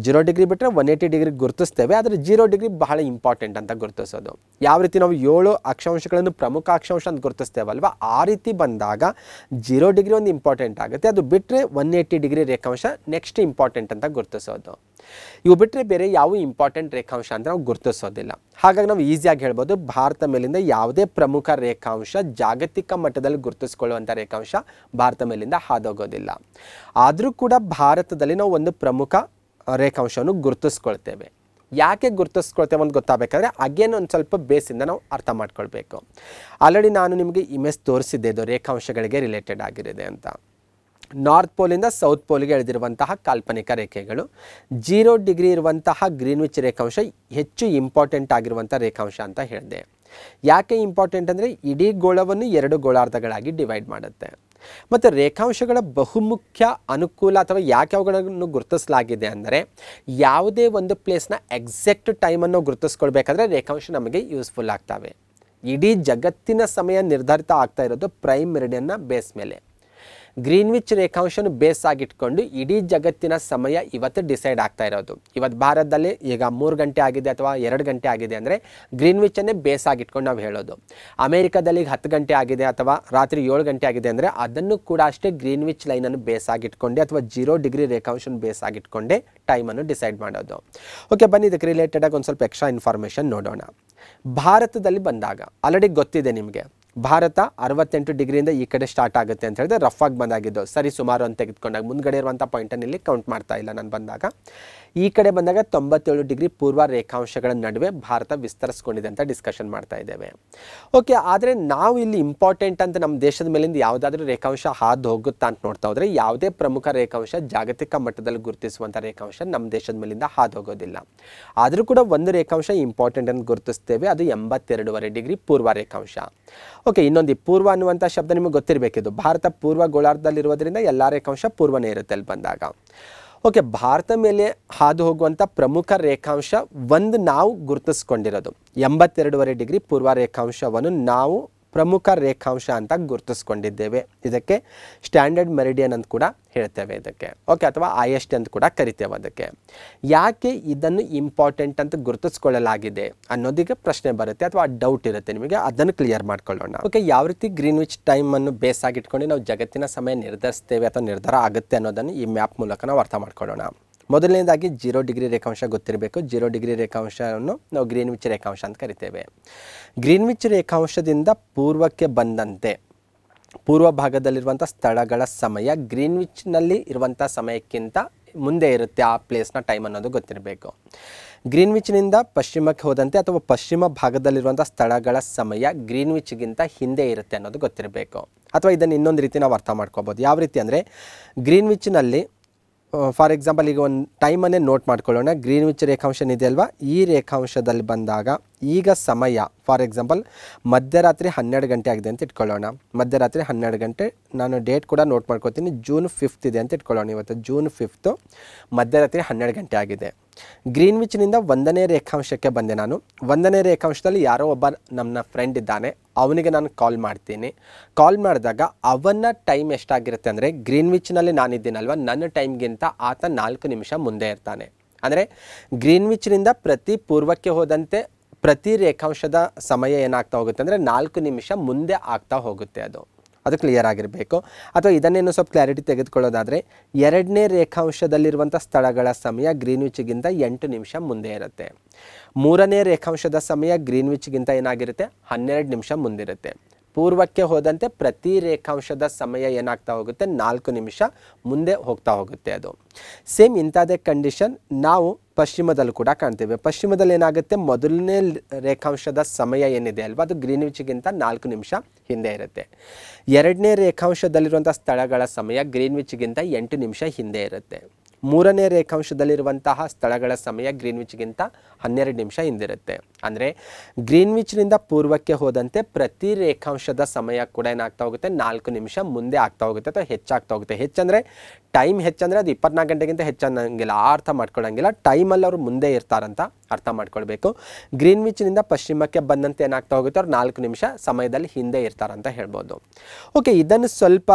ಜೀರೋ ಡಿಗ್ರಿ ಬಿಟ್ಟರೆ ಒನ್ ಏಯ್ಟಿ ಡಿಗ್ರಿ ಗುರುತಿಸ್ತೇವೆ ಆದರೆ ಜೀರೋ ಡಿಗ್ರಿ ಬಹಳ ಇಂಪಾರ್ಟೆಂಟ್ ಅಂತ ಗುರುತಿಸೋದು ಯಾವ ರೀತಿ ನಾವು ಏಳು ಅಕ್ಷಾಂಶಗಳನ್ನು ಪ್ರಮುಖ ಅಕ್ಷಾಂಶ ಅಂತ ಗುರುತಿಸ್ತೇವಲ್ವ ಆ ರೀತಿ ಬಂದಾಗ ಜೀರೋ ಡಿಗ್ರಿ ಒಂದು ಇಂಪಾರ್ಟೆಂಟ್ ಆಗುತ್ತೆ ಅದು ಬಿಟ್ಟರೆ ಒನ್ ಏಯ್ಟಿ ಡಿಗ್ರಿ ರೇಖಾಂಶ ನೆಕ್ಸ್ಟ್ ಇಂಪಾರ್ಟೆಂಟ್ ಅಂತ ಗುರುತಿಸೋದು ಇವು ಬಿಟ್ಟರೆ ಬೇರೆ ಯಾವ ಇಂಪಾರ್ಟೆಂಟ್ ರೇಖಾಂಶ ಅಂತ ನಾವು ಗುರುತಿಸೋದಿಲ್ಲ ಹಾಗಾಗಿ ನಾವು ಈಸಿಯಾಗಿ ಹೇಳ್ಬೋದು ಭಾರತ ಮೇಲಿಂದ ಯಾವುದೇ ಪ್ರಮುಖ ರೇಖಾಂಶ ಜಾಗತಿಕ ಮಟ್ಟದಲ್ಲಿ ಗುರುತಿಸ್ಕೊಳ್ಳುವಂಥ ರೇಖಾಂಶ ಭಾರತ ಮೇಲಿಂದ ಹಾದೋಗೋದಿಲ್ಲ ಆದರೂ ಕೂಡ ಭಾರತದಲ್ಲಿ ನಾವು ಒಂದು ಪ್ರಮುಖ ರೇಖಾಂಶವನ್ನು ಗುರುತಿಸ್ಕೊಳ್ತೇವೆ ಯಾಕೆ ಗುರುತಿಸ್ಕೊಳ್ತೇವೆ ಅಂತ ಗೊತ್ತಾಗಬೇಕಾದ್ರೆ ಅಗೇನ್ ಒಂದು ಸ್ವಲ್ಪ ಬೇಸಿಂದ ನಾವು ಅರ್ಥ ಮಾಡ್ಕೊಳ್ಬೇಕು ಆಲ್ರೆಡಿ ನಾನು ನಿಮಗೆ ಇಮೇಜ್ ತೋರಿಸಿದ್ದೆ ಇದು ರೇಖಾಂಶಗಳಿಗೆ ರಿಲೇಟೆಡ್ ಆಗಿರಿದೆ ಅಂತ ನಾರ್ತ್ ಪೋಲಿಂದ ಸೌತ್ ಪೋಲ್ಗೆ ಎಳೆದಿರುವಂತಹ ಕಾಲ್ಪನಿಕ ರೇಖೆಗಳು ಜೀರೋ ಡಿಗ್ರಿ ಇರುವಂತಹ ಗ್ರೀನ್ವಿಚ್ ರೇಖಾಂಶ ಹೆಚ್ಚು ಇಂಪಾರ್ಟೆಂಟ್ ಆಗಿರುವಂಥ ರೇಖಾಂಶ ಅಂತ ಹೇಳಿದೆ ಯಾಕೆ ಇಂಪಾರ್ಟೆಂಟ್ ಅಂದರೆ ಇಡೀ ಗೋಳವನ್ನು ಎರಡು ಗೋಳಾರ್ಧಗಳಾಗಿ ಡಿವೈಡ್ ಮಾಡುತ್ತೆ ಮತ್ತು ರೇಖಾಂಶಗಳ ಬಹುಮುಖ್ಯ ಅನುಕೂಲ ಅಥವಾ ಯಾಕೆ ಅವುಗಳನ್ನು ಗುರುತಿಸಲಾಗಿದೆ ಅಂದರೆ ಯಾವುದೇ ಒಂದು ಪ್ಲೇಸ್ನ ಎಕ್ಸಾಕ್ಟ್ ಟೈಮನ್ನು ಗುರುತಿಸ್ಕೊಳ್ಬೇಕಾದ್ರೆ ರೇಖಾಂಶ ನಮಗೆ ಯೂಸ್ಫುಲ್ ಆಗ್ತವೆ ಇಡೀ ಜಗತ್ತಿನ ಸಮಯ ನಿರ್ಧಾರಿತ ಆಗ್ತಾ ಇರೋದು ಪ್ರೈಮ್ ಮೆರಿಡಿಯನ್ನ ಬೇಸ್ ಮೇಲೆ ಗ್ರೀನ್ವಿಚ್ ರೇಖಾಂಶನ ಬೇಸ್ ಆಗಿಟ್ಕೊಂಡು ಇಡೀ ಜಗತ್ತಿನ ಸಮಯ ಇವತ್ತು ಡಿಸೈಡ್ ಆಗ್ತಾ ಇರೋದು ಇವತ್ತು ಭಾರತದಲ್ಲಿ ಈಗ ಮೂರು ಗಂಟೆ ಆಗಿದೆ ಅಥವಾ ಎರಡು ಗಂಟೆ ಆಗಿದೆ ಅಂದರೆ ಗ್ರೀನ್ವಿಚನ್ನೇ ಬೇಸ್ ಆಗಿಟ್ಕೊಂಡು ನಾವು ಹೇಳೋದು ಅಮೇರಿಕಾದಲ್ಲಿ ಹತ್ತು ಗಂಟೆ ಆಗಿದೆ ಅಥವಾ ರಾತ್ರಿ ಏಳು ಗಂಟೆ ಆಗಿದೆ ಅಂದರೆ ಅದನ್ನು ಕೂಡ ಅಷ್ಟೇ ಗ್ರೀನ್ವಿಚ್ ಲೈನನ್ನು ಬೇಸ್ ಆಗಿಟ್ಕೊಂಡೆ ಅಥವಾ ಜೀರೋ ಡಿಗ್ರಿ ರೇಖಾಂಶನ ಬೇಸ್ ಆಗಿಟ್ಕೊಂಡೆ ಟೈಮನ್ನು ಡಿಸೈಡ್ ಮಾಡೋದು ಓಕೆ ಬನ್ನಿ ಇದಕ್ಕೆ ರಿಲೇಟೆಡಾಗಿ ಒಂದು ಸ್ವಲ್ಪ ಎಕ್ಸ್ಟ್ರಾ ಇನ್ಫಾರ್ಮೇಷನ್ ನೋಡೋಣ ಭಾರತದಲ್ಲಿ ಬಂದಾಗ ಆಲ್ರೆಡಿ ಗೊತ್ತಿದೆ ನಿಮಗೆ ಭಾರತ ಅರವತ್ತೆಂಟು ಡಿಗ್ರಿಯಿಂದ ಈ ಕಡೆ ಸ್ಟಾರ್ಟ್ ಆಗುತ್ತೆ ಅಂತ ಹೇಳಿದ್ರೆ ರಫ್ ಆಗಿ ಬಂದಾಗಿದ್ದು ಸರಿ ಸುಮಾರು ಅಂತ ತೆಗೆದುಕೊಂಡಾಗ ಮುಂದ್ಗಡೆ ಇರುವಂಥ ಪಾಯಿಂಟನ್ನು ಇಲ್ಲಿ ಕೌಂಟ್ ಮಾಡ್ತಾ ಇಲ್ಲ ನಾನು ಬಂದಾಗ ಈ ಕಡೆ ಬಂದಾಗ ತೊಂಬತ್ತೇಳು ಡಿಗ್ರಿ ಪೂರ್ವ ರೇಖಾಂಶಗಳ ನಡುವೆ ಭಾರತ ವಿಸ್ತರಿಸ್ಕೊಂಡಿದೆ ಅಂತ ಡಿಸ್ಕಷನ್ ಮಾಡ್ತಾ ಇದ್ದೇವೆ ಓಕೆ ಆದರೆ ನಾವು ಇಲ್ಲಿ ಇಂಪಾರ್ಟೆಂಟ್ ಅಂತ ನಮ್ಮ ದೇಶದ ಮೇಲಿಂದ ಯಾವುದಾದ್ರೂ ರೇಖಾಂಶ ಹಾದು ಹೋಗುತ್ತಾ ಅಂತ ನೋಡ್ತಾ ಹೋದರೆ ಯಾವುದೇ ಪ್ರಮುಖ ರೇಖಾಂಶ ಜಾಗತಿಕ ಮಟ್ಟದಲ್ಲಿ ಗುರುತಿಸುವಂಥ ರೇಖಾಂಶ ನಮ್ಮ ದೇಶದ ಮೇಲಿಂದ ಹಾದು ಹೋಗೋದಿಲ್ಲ ಆದರೂ ಕೂಡ ಒಂದು ರೇಖಾಂಶ ಇಂಪಾರ್ಟೆಂಟ್ ಅಂತ ಗುರುತಿಸ್ತೇವೆ ಅದು ಎಂಬತ್ತೆರಡೂವರೆ ಡಿಗ್ರಿ ಪೂರ್ವ ರೇಖಾಂಶ ಓಕೆ ಇನ್ನೊಂದು ಪೂರ್ವ ಅನ್ನುವಂಥ ಶಬ್ದ ನಿಮಗೆ ಗೊತ್ತಿರಬೇಕಿದು ಭಾರತ ಪೂರ್ವ ಗೋಳಾರ್ಧದಲ್ಲಿರುವುದರಿಂದ ಎಲ್ಲ ರೇಖಾಂಶ ಪೂರ್ವನೇ ಇರುತ್ತೆ ಅಲ್ಲಿ ಬಂದಾಗ ಓಕೆ ಭಾರತ ಮೇಲೆ ಹಾದು ಹೋಗುವಂಥ ಪ್ರಮುಖ ರೇಖಾಂಶ ಒಂದು ನಾವು ಗುರುತಿಸ್ಕೊಂಡಿರೋದು ಎಂಬತ್ತೆರಡುವರೆ ಡಿಗ್ರಿ ಪೂರ್ವ ರೇಖಾಂಶವನ್ನು ನಾವು ಪ್ರಮುಖ ರೇಖಾಂಶ ಅಂತ ಗುರುತಿಸ್ಕೊಂಡಿದ್ದೇವೆ ಇದಕ್ಕೆ ಸ್ಟ್ಯಾಂಡರ್ಡ್ ಮೆರಿಡಿಯನ್ ಅಂತ ಕೂಡ ಹೇಳ್ತೇವೆ ಇದಕ್ಕೆ ಓಕೆ ಅಥವಾ ಆಯಸ್ಟ್ ಅಂತ ಕೂಡ ಕರಿತೇವೆ ಅದಕ್ಕೆ ಯಾಕೆ ಇದನ್ನು ಇಂಪಾರ್ಟೆಂಟ್ ಅಂತ ಗುರುತಿಸ್ಕೊಳ್ಳಲಾಗಿದೆ ಅನ್ನೋದಕ್ಕೆ ಪ್ರಶ್ನೆ ಬರುತ್ತೆ ಅಥವಾ ಡೌಟ್ ಇರುತ್ತೆ ನಿಮಗೆ ಅದನ್ನು ಕ್ಲಿಯರ್ ಮಾಡ್ಕೊಳ್ಳೋಣ ಓಕೆ ಯಾವ ರೀತಿ ಗ್ರೀನ್ ವಿಚ್ ಟೈಮನ್ನು ಬೇಸಾಗಿಟ್ಕೊಂಡು ನಾವು ಜಗತ್ತಿನ ಸಮಯ ನಿರ್ಧರಿಸ್ತೇವೆ ಅಥವಾ ನಿರ್ಧಾರ ಆಗುತ್ತೆ ಅನ್ನೋದನ್ನು ಈ ಮ್ಯಾಪ್ ಮೂಲಕ ನಾವು ಅರ್ಥ ಮಾಡ್ಕೊಳ್ಳೋಣ ಮೊದಲನೇದಾಗಿ ಜೀರೋ ಡಿಗ್ರಿ ರೇಖಾಂಶ ಗೊತ್ತಿರಬೇಕು ಜೀರೋ ಡಿಗ್ರಿ ರೇಖಾಂಶವನ್ನು ನಾವು ಗ್ರೀನ್ವಿಚ್ ರೇಖಾಂಶ ಅಂತ ಕರಿತೇವೆ ಗ್ರೀನ್ವಿಚ್ ರೇಖಾಂಶದಿಂದ ಪೂರ್ವಕ್ಕೆ ಬಂದಂತೆ ಪೂರ್ವ ಭಾಗದಲ್ಲಿರುವಂಥ ಸ್ಥಳಗಳ ಸಮಯ ವಿಚ್ನಲ್ಲಿ ಇರುವಂಥ ಸಮಯಕ್ಕಿಂತ ಮುಂದೆ ಇರುತ್ತೆ ಆ ಪ್ಲೇಸ್ನ ಟೈಮ್ ಅನ್ನೋದು ಗೊತ್ತಿರಬೇಕು ವಿಚ್ನಿಂದ ಪಶ್ಚಿಮಕ್ಕೆ ಹೋದಂತೆ ಅಥವಾ ಪಶ್ಚಿಮ ಭಾಗದಲ್ಲಿರುವಂಥ ಸ್ಥಳಗಳ ಸಮಯ ವಿಚ್ಗಿಂತ ಹಿಂದೆ ಇರುತ್ತೆ ಅನ್ನೋದು ಗೊತ್ತಿರಬೇಕು ಅಥವಾ ಇದನ್ನು ಇನ್ನೊಂದು ರೀತಿ ನಾವು ಅರ್ಥ ಮಾಡ್ಕೋಬೋದು ಯಾವ ರೀತಿ ಅಂದರೆ ವಿಚ್ನಲ್ಲಿ ಫಾರ್ uh, ಎಕ್ಸಾಂಪಲ್ ಈಗ ಒಂದು ಟೈಮನ್ನೇ ನೋಟ್ ಮಾಡ್ಕೊಳ್ಳೋಣ ಗ್ರೀನ್ ವಿಚ್ ರೇಖಾಂಶ ಇದೆ ಅಲ್ವಾ ಈ ರೇಖಾಂಶದಲ್ಲಿ ಬಂದಾಗ ಈಗ ಸಮಯ ಫಾರ್ ಎಕ್ಸಾಂಪಲ್ ಮಧ್ಯರಾತ್ರಿ ಹನ್ನೆರಡು ಗಂಟೆ ಆಗಿದೆ ಅಂತ ಇಟ್ಕೊಳ್ಳೋಣ ಮಧ್ಯರಾತ್ರಿ ಹನ್ನೆರಡು ಗಂಟೆ ನಾನು ಡೇಟ್ ಕೂಡ ನೋಟ್ ಮಾಡ್ಕೋತೀನಿ ಜೂನ್ ಫಿಫ್ತ್ ಇದೆ ಅಂತ ಇಟ್ಕೊಳ್ಳೋಣ ಇವತ್ತು ಜೂನ್ ಫಿಫ್ತು ಮಧ್ಯರಾತ್ರಿ ಹನ್ನೆರಡು ಗಂಟೆ ಆಗಿದೆ ಗ್ರೀನ್ವಿಚ್ನಿಂದ ಒಂದನೇ ರೇಖಾಂಶಕ್ಕೆ ಬಂದೆ ನಾನು ಒಂದನೇ ರೇಖಾಂಶದಲ್ಲಿ ಯಾರೋ ಒಬ್ಬ ನನ್ನ ಫ್ರೆಂಡ್ ಇದ್ದಾನೆ ಅವನಿಗೆ ನಾನು ಕಾಲ್ ಮಾಡ್ತೀನಿ ಕಾಲ್ ಮಾಡಿದಾಗ ಅವನ ಟೈಮ್ ಎಷ್ಟಾಗಿರುತ್ತೆ ಅಂದರೆ ಗ್ರೀನ್ವಿಚ್ನಲ್ಲಿ ನಾನಿದ್ದೀನಲ್ವ ನನ್ನ ಟೈಮ್ಗಿಂತ ಆತ ನಾಲ್ಕು ನಿಮಿಷ ಮುಂದೆ ಇರ್ತಾನೆ ಅಂದರೆ ಗ್ರೀನ್ವಿಚ್ನಿಂದ ಪ್ರತಿ ಪೂರ್ವಕ್ಕೆ ಹೋದಂತೆ ಪ್ರತಿ ರೇಖಾಂಶದ ಸಮಯ ಏನಾಗ್ತಾ ಹೋಗುತ್ತೆ ಅಂದರೆ ನಾಲ್ಕು ನಿಮಿಷ ಮುಂದೆ ಆಗ್ತಾ ಹೋಗುತ್ತೆ ಅದು ಅದು ಕ್ಲಿಯರ್ ಆಗಿರಬೇಕು ಅಥವಾ ಇದನ್ನೇನು ಸ್ವಲ್ಪ ಕ್ಲಾರಿಟಿ ತೆಗೆದುಕೊಳ್ಳೋದಾದರೆ ಎರಡನೇ ರೇಖಾಂಶದಲ್ಲಿರುವಂಥ ಸ್ಥಳಗಳ ಸಮಯ ಗ್ರೀನ್ವಿಚ್ಗಿಂತ ಎಂಟು ನಿಮಿಷ ಮುಂದೆ ಇರುತ್ತೆ ಮೂರನೇ ರೇಖಾಂಶದ ಸಮಯ ಗ್ರೀನ್ವಿಚ್ಗಿಂತ ಏನಾಗಿರುತ್ತೆ ಹನ್ನೆರಡು ನಿಮಿಷ ಮುಂದಿರುತ್ತೆ ಪೂರ್ವಕ್ಕೆ ಹೋದಂತೆ ಪ್ರತಿ ರೇಖಾಂಶದ ಸಮಯ ಏನಾಗ್ತಾ ಹೋಗುತ್ತೆ ನಾಲ್ಕು ನಿಮಿಷ ಮುಂದೆ ಹೋಗ್ತಾ ಹೋಗುತ್ತೆ ಅದು ಸೇಮ್ ಇಂಥದ್ದೇ ಕಂಡೀಷನ್ ನಾವು ಪಶ್ಚಿಮದಲ್ಲೂ ಕೂಡ ಕಾಣ್ತೇವೆ ಪಶ್ಚಿಮದಲ್ಲಿ ಏನಾಗುತ್ತೆ ಮೊದಲನೇ ರೇಖಾಂಶದ ಸಮಯ ಏನಿದೆ ಅಲ್ವಾ ಅದು ಗ್ರೀನ್ವಿಚ್ಗಿಂತ ನಾಲ್ಕು ನಿಮಿಷ ಹಿಂದೆ ಇರುತ್ತೆ ಎರಡನೇ ರೇಖಾಂಶದಲ್ಲಿರುವಂಥ ಸ್ಥಳಗಳ ಸಮಯ ಗ್ರೀನ್ವಿಚ್ಗಿಂತ ಎಂಟು ನಿಮಿಷ ಹಿಂದೆ ಇರುತ್ತೆ ಮೂರನೇ ರೇಖಾಂಶದಲ್ಲಿರುವಂತಹ ಸ್ಥಳಗಳ ಸಮಯ ಗ್ರೀನ್ವಿಚ್ಗಿಂತ ಹನ್ನೆರಡು ನಿಮಿಷ ಹಿಂದಿರುತ್ತೆ ಅಂದರೆ ಗ್ರೀನ್ವಿಚ್ನಿಂದ ಪೂರ್ವಕ್ಕೆ ಹೋದಂತೆ ಪ್ರತಿ ರೇಖಾಂಶದ ಸಮಯ ಕೂಡ ಏನಾಗ್ತಾ ಹೋಗುತ್ತೆ ನಾಲ್ಕು ನಿಮಿಷ ಮುಂದೆ ಆಗ್ತಾ ಹೋಗುತ್ತೆ ಅಥವಾ ಹೆಚ್ಚಾಗ್ತಾ ಹೋಗುತ್ತೆ ಹೆಚ್ಚಂದರೆ ಟೈಮ್ ಹೆಚ್ಚಂದರೆ ಅದು ಇಪ್ಪತ್ನಾಲ್ಕು ಗಂಟೆಗಿಂತ ಹೆಚ್ಚನ್ನಂಗಿಲ್ಲ ಆ ಅರ್ಥ ಮಾಡ್ಕೊಳ್ಳೋಂಗಿಲ್ಲ ಟೈಮಲ್ಲಿ ಅವರು ಮುಂದೆ ಇರ್ತಾರಂತ ಅರ್ಥ ಮಾಡ್ಕೊಳ್ಬೇಕು ಗ್ರೀನ್ವಿಚ್ನಿಂದ ಪಶ್ಚಿಮಕ್ಕೆ ಬಂದಂತೆ ಏನಾಗ್ತಾ ಹೋಗುತ್ತೆ ಅವ್ರು ನಾಲ್ಕು ನಿಮಿಷ ಸಮಯದಲ್ಲಿ ಹಿಂದೆ ಇರ್ತಾರಂತ ಹೇಳ್ಬೋದು ಓಕೆ ಇದನ್ನು ಸ್ವಲ್ಪ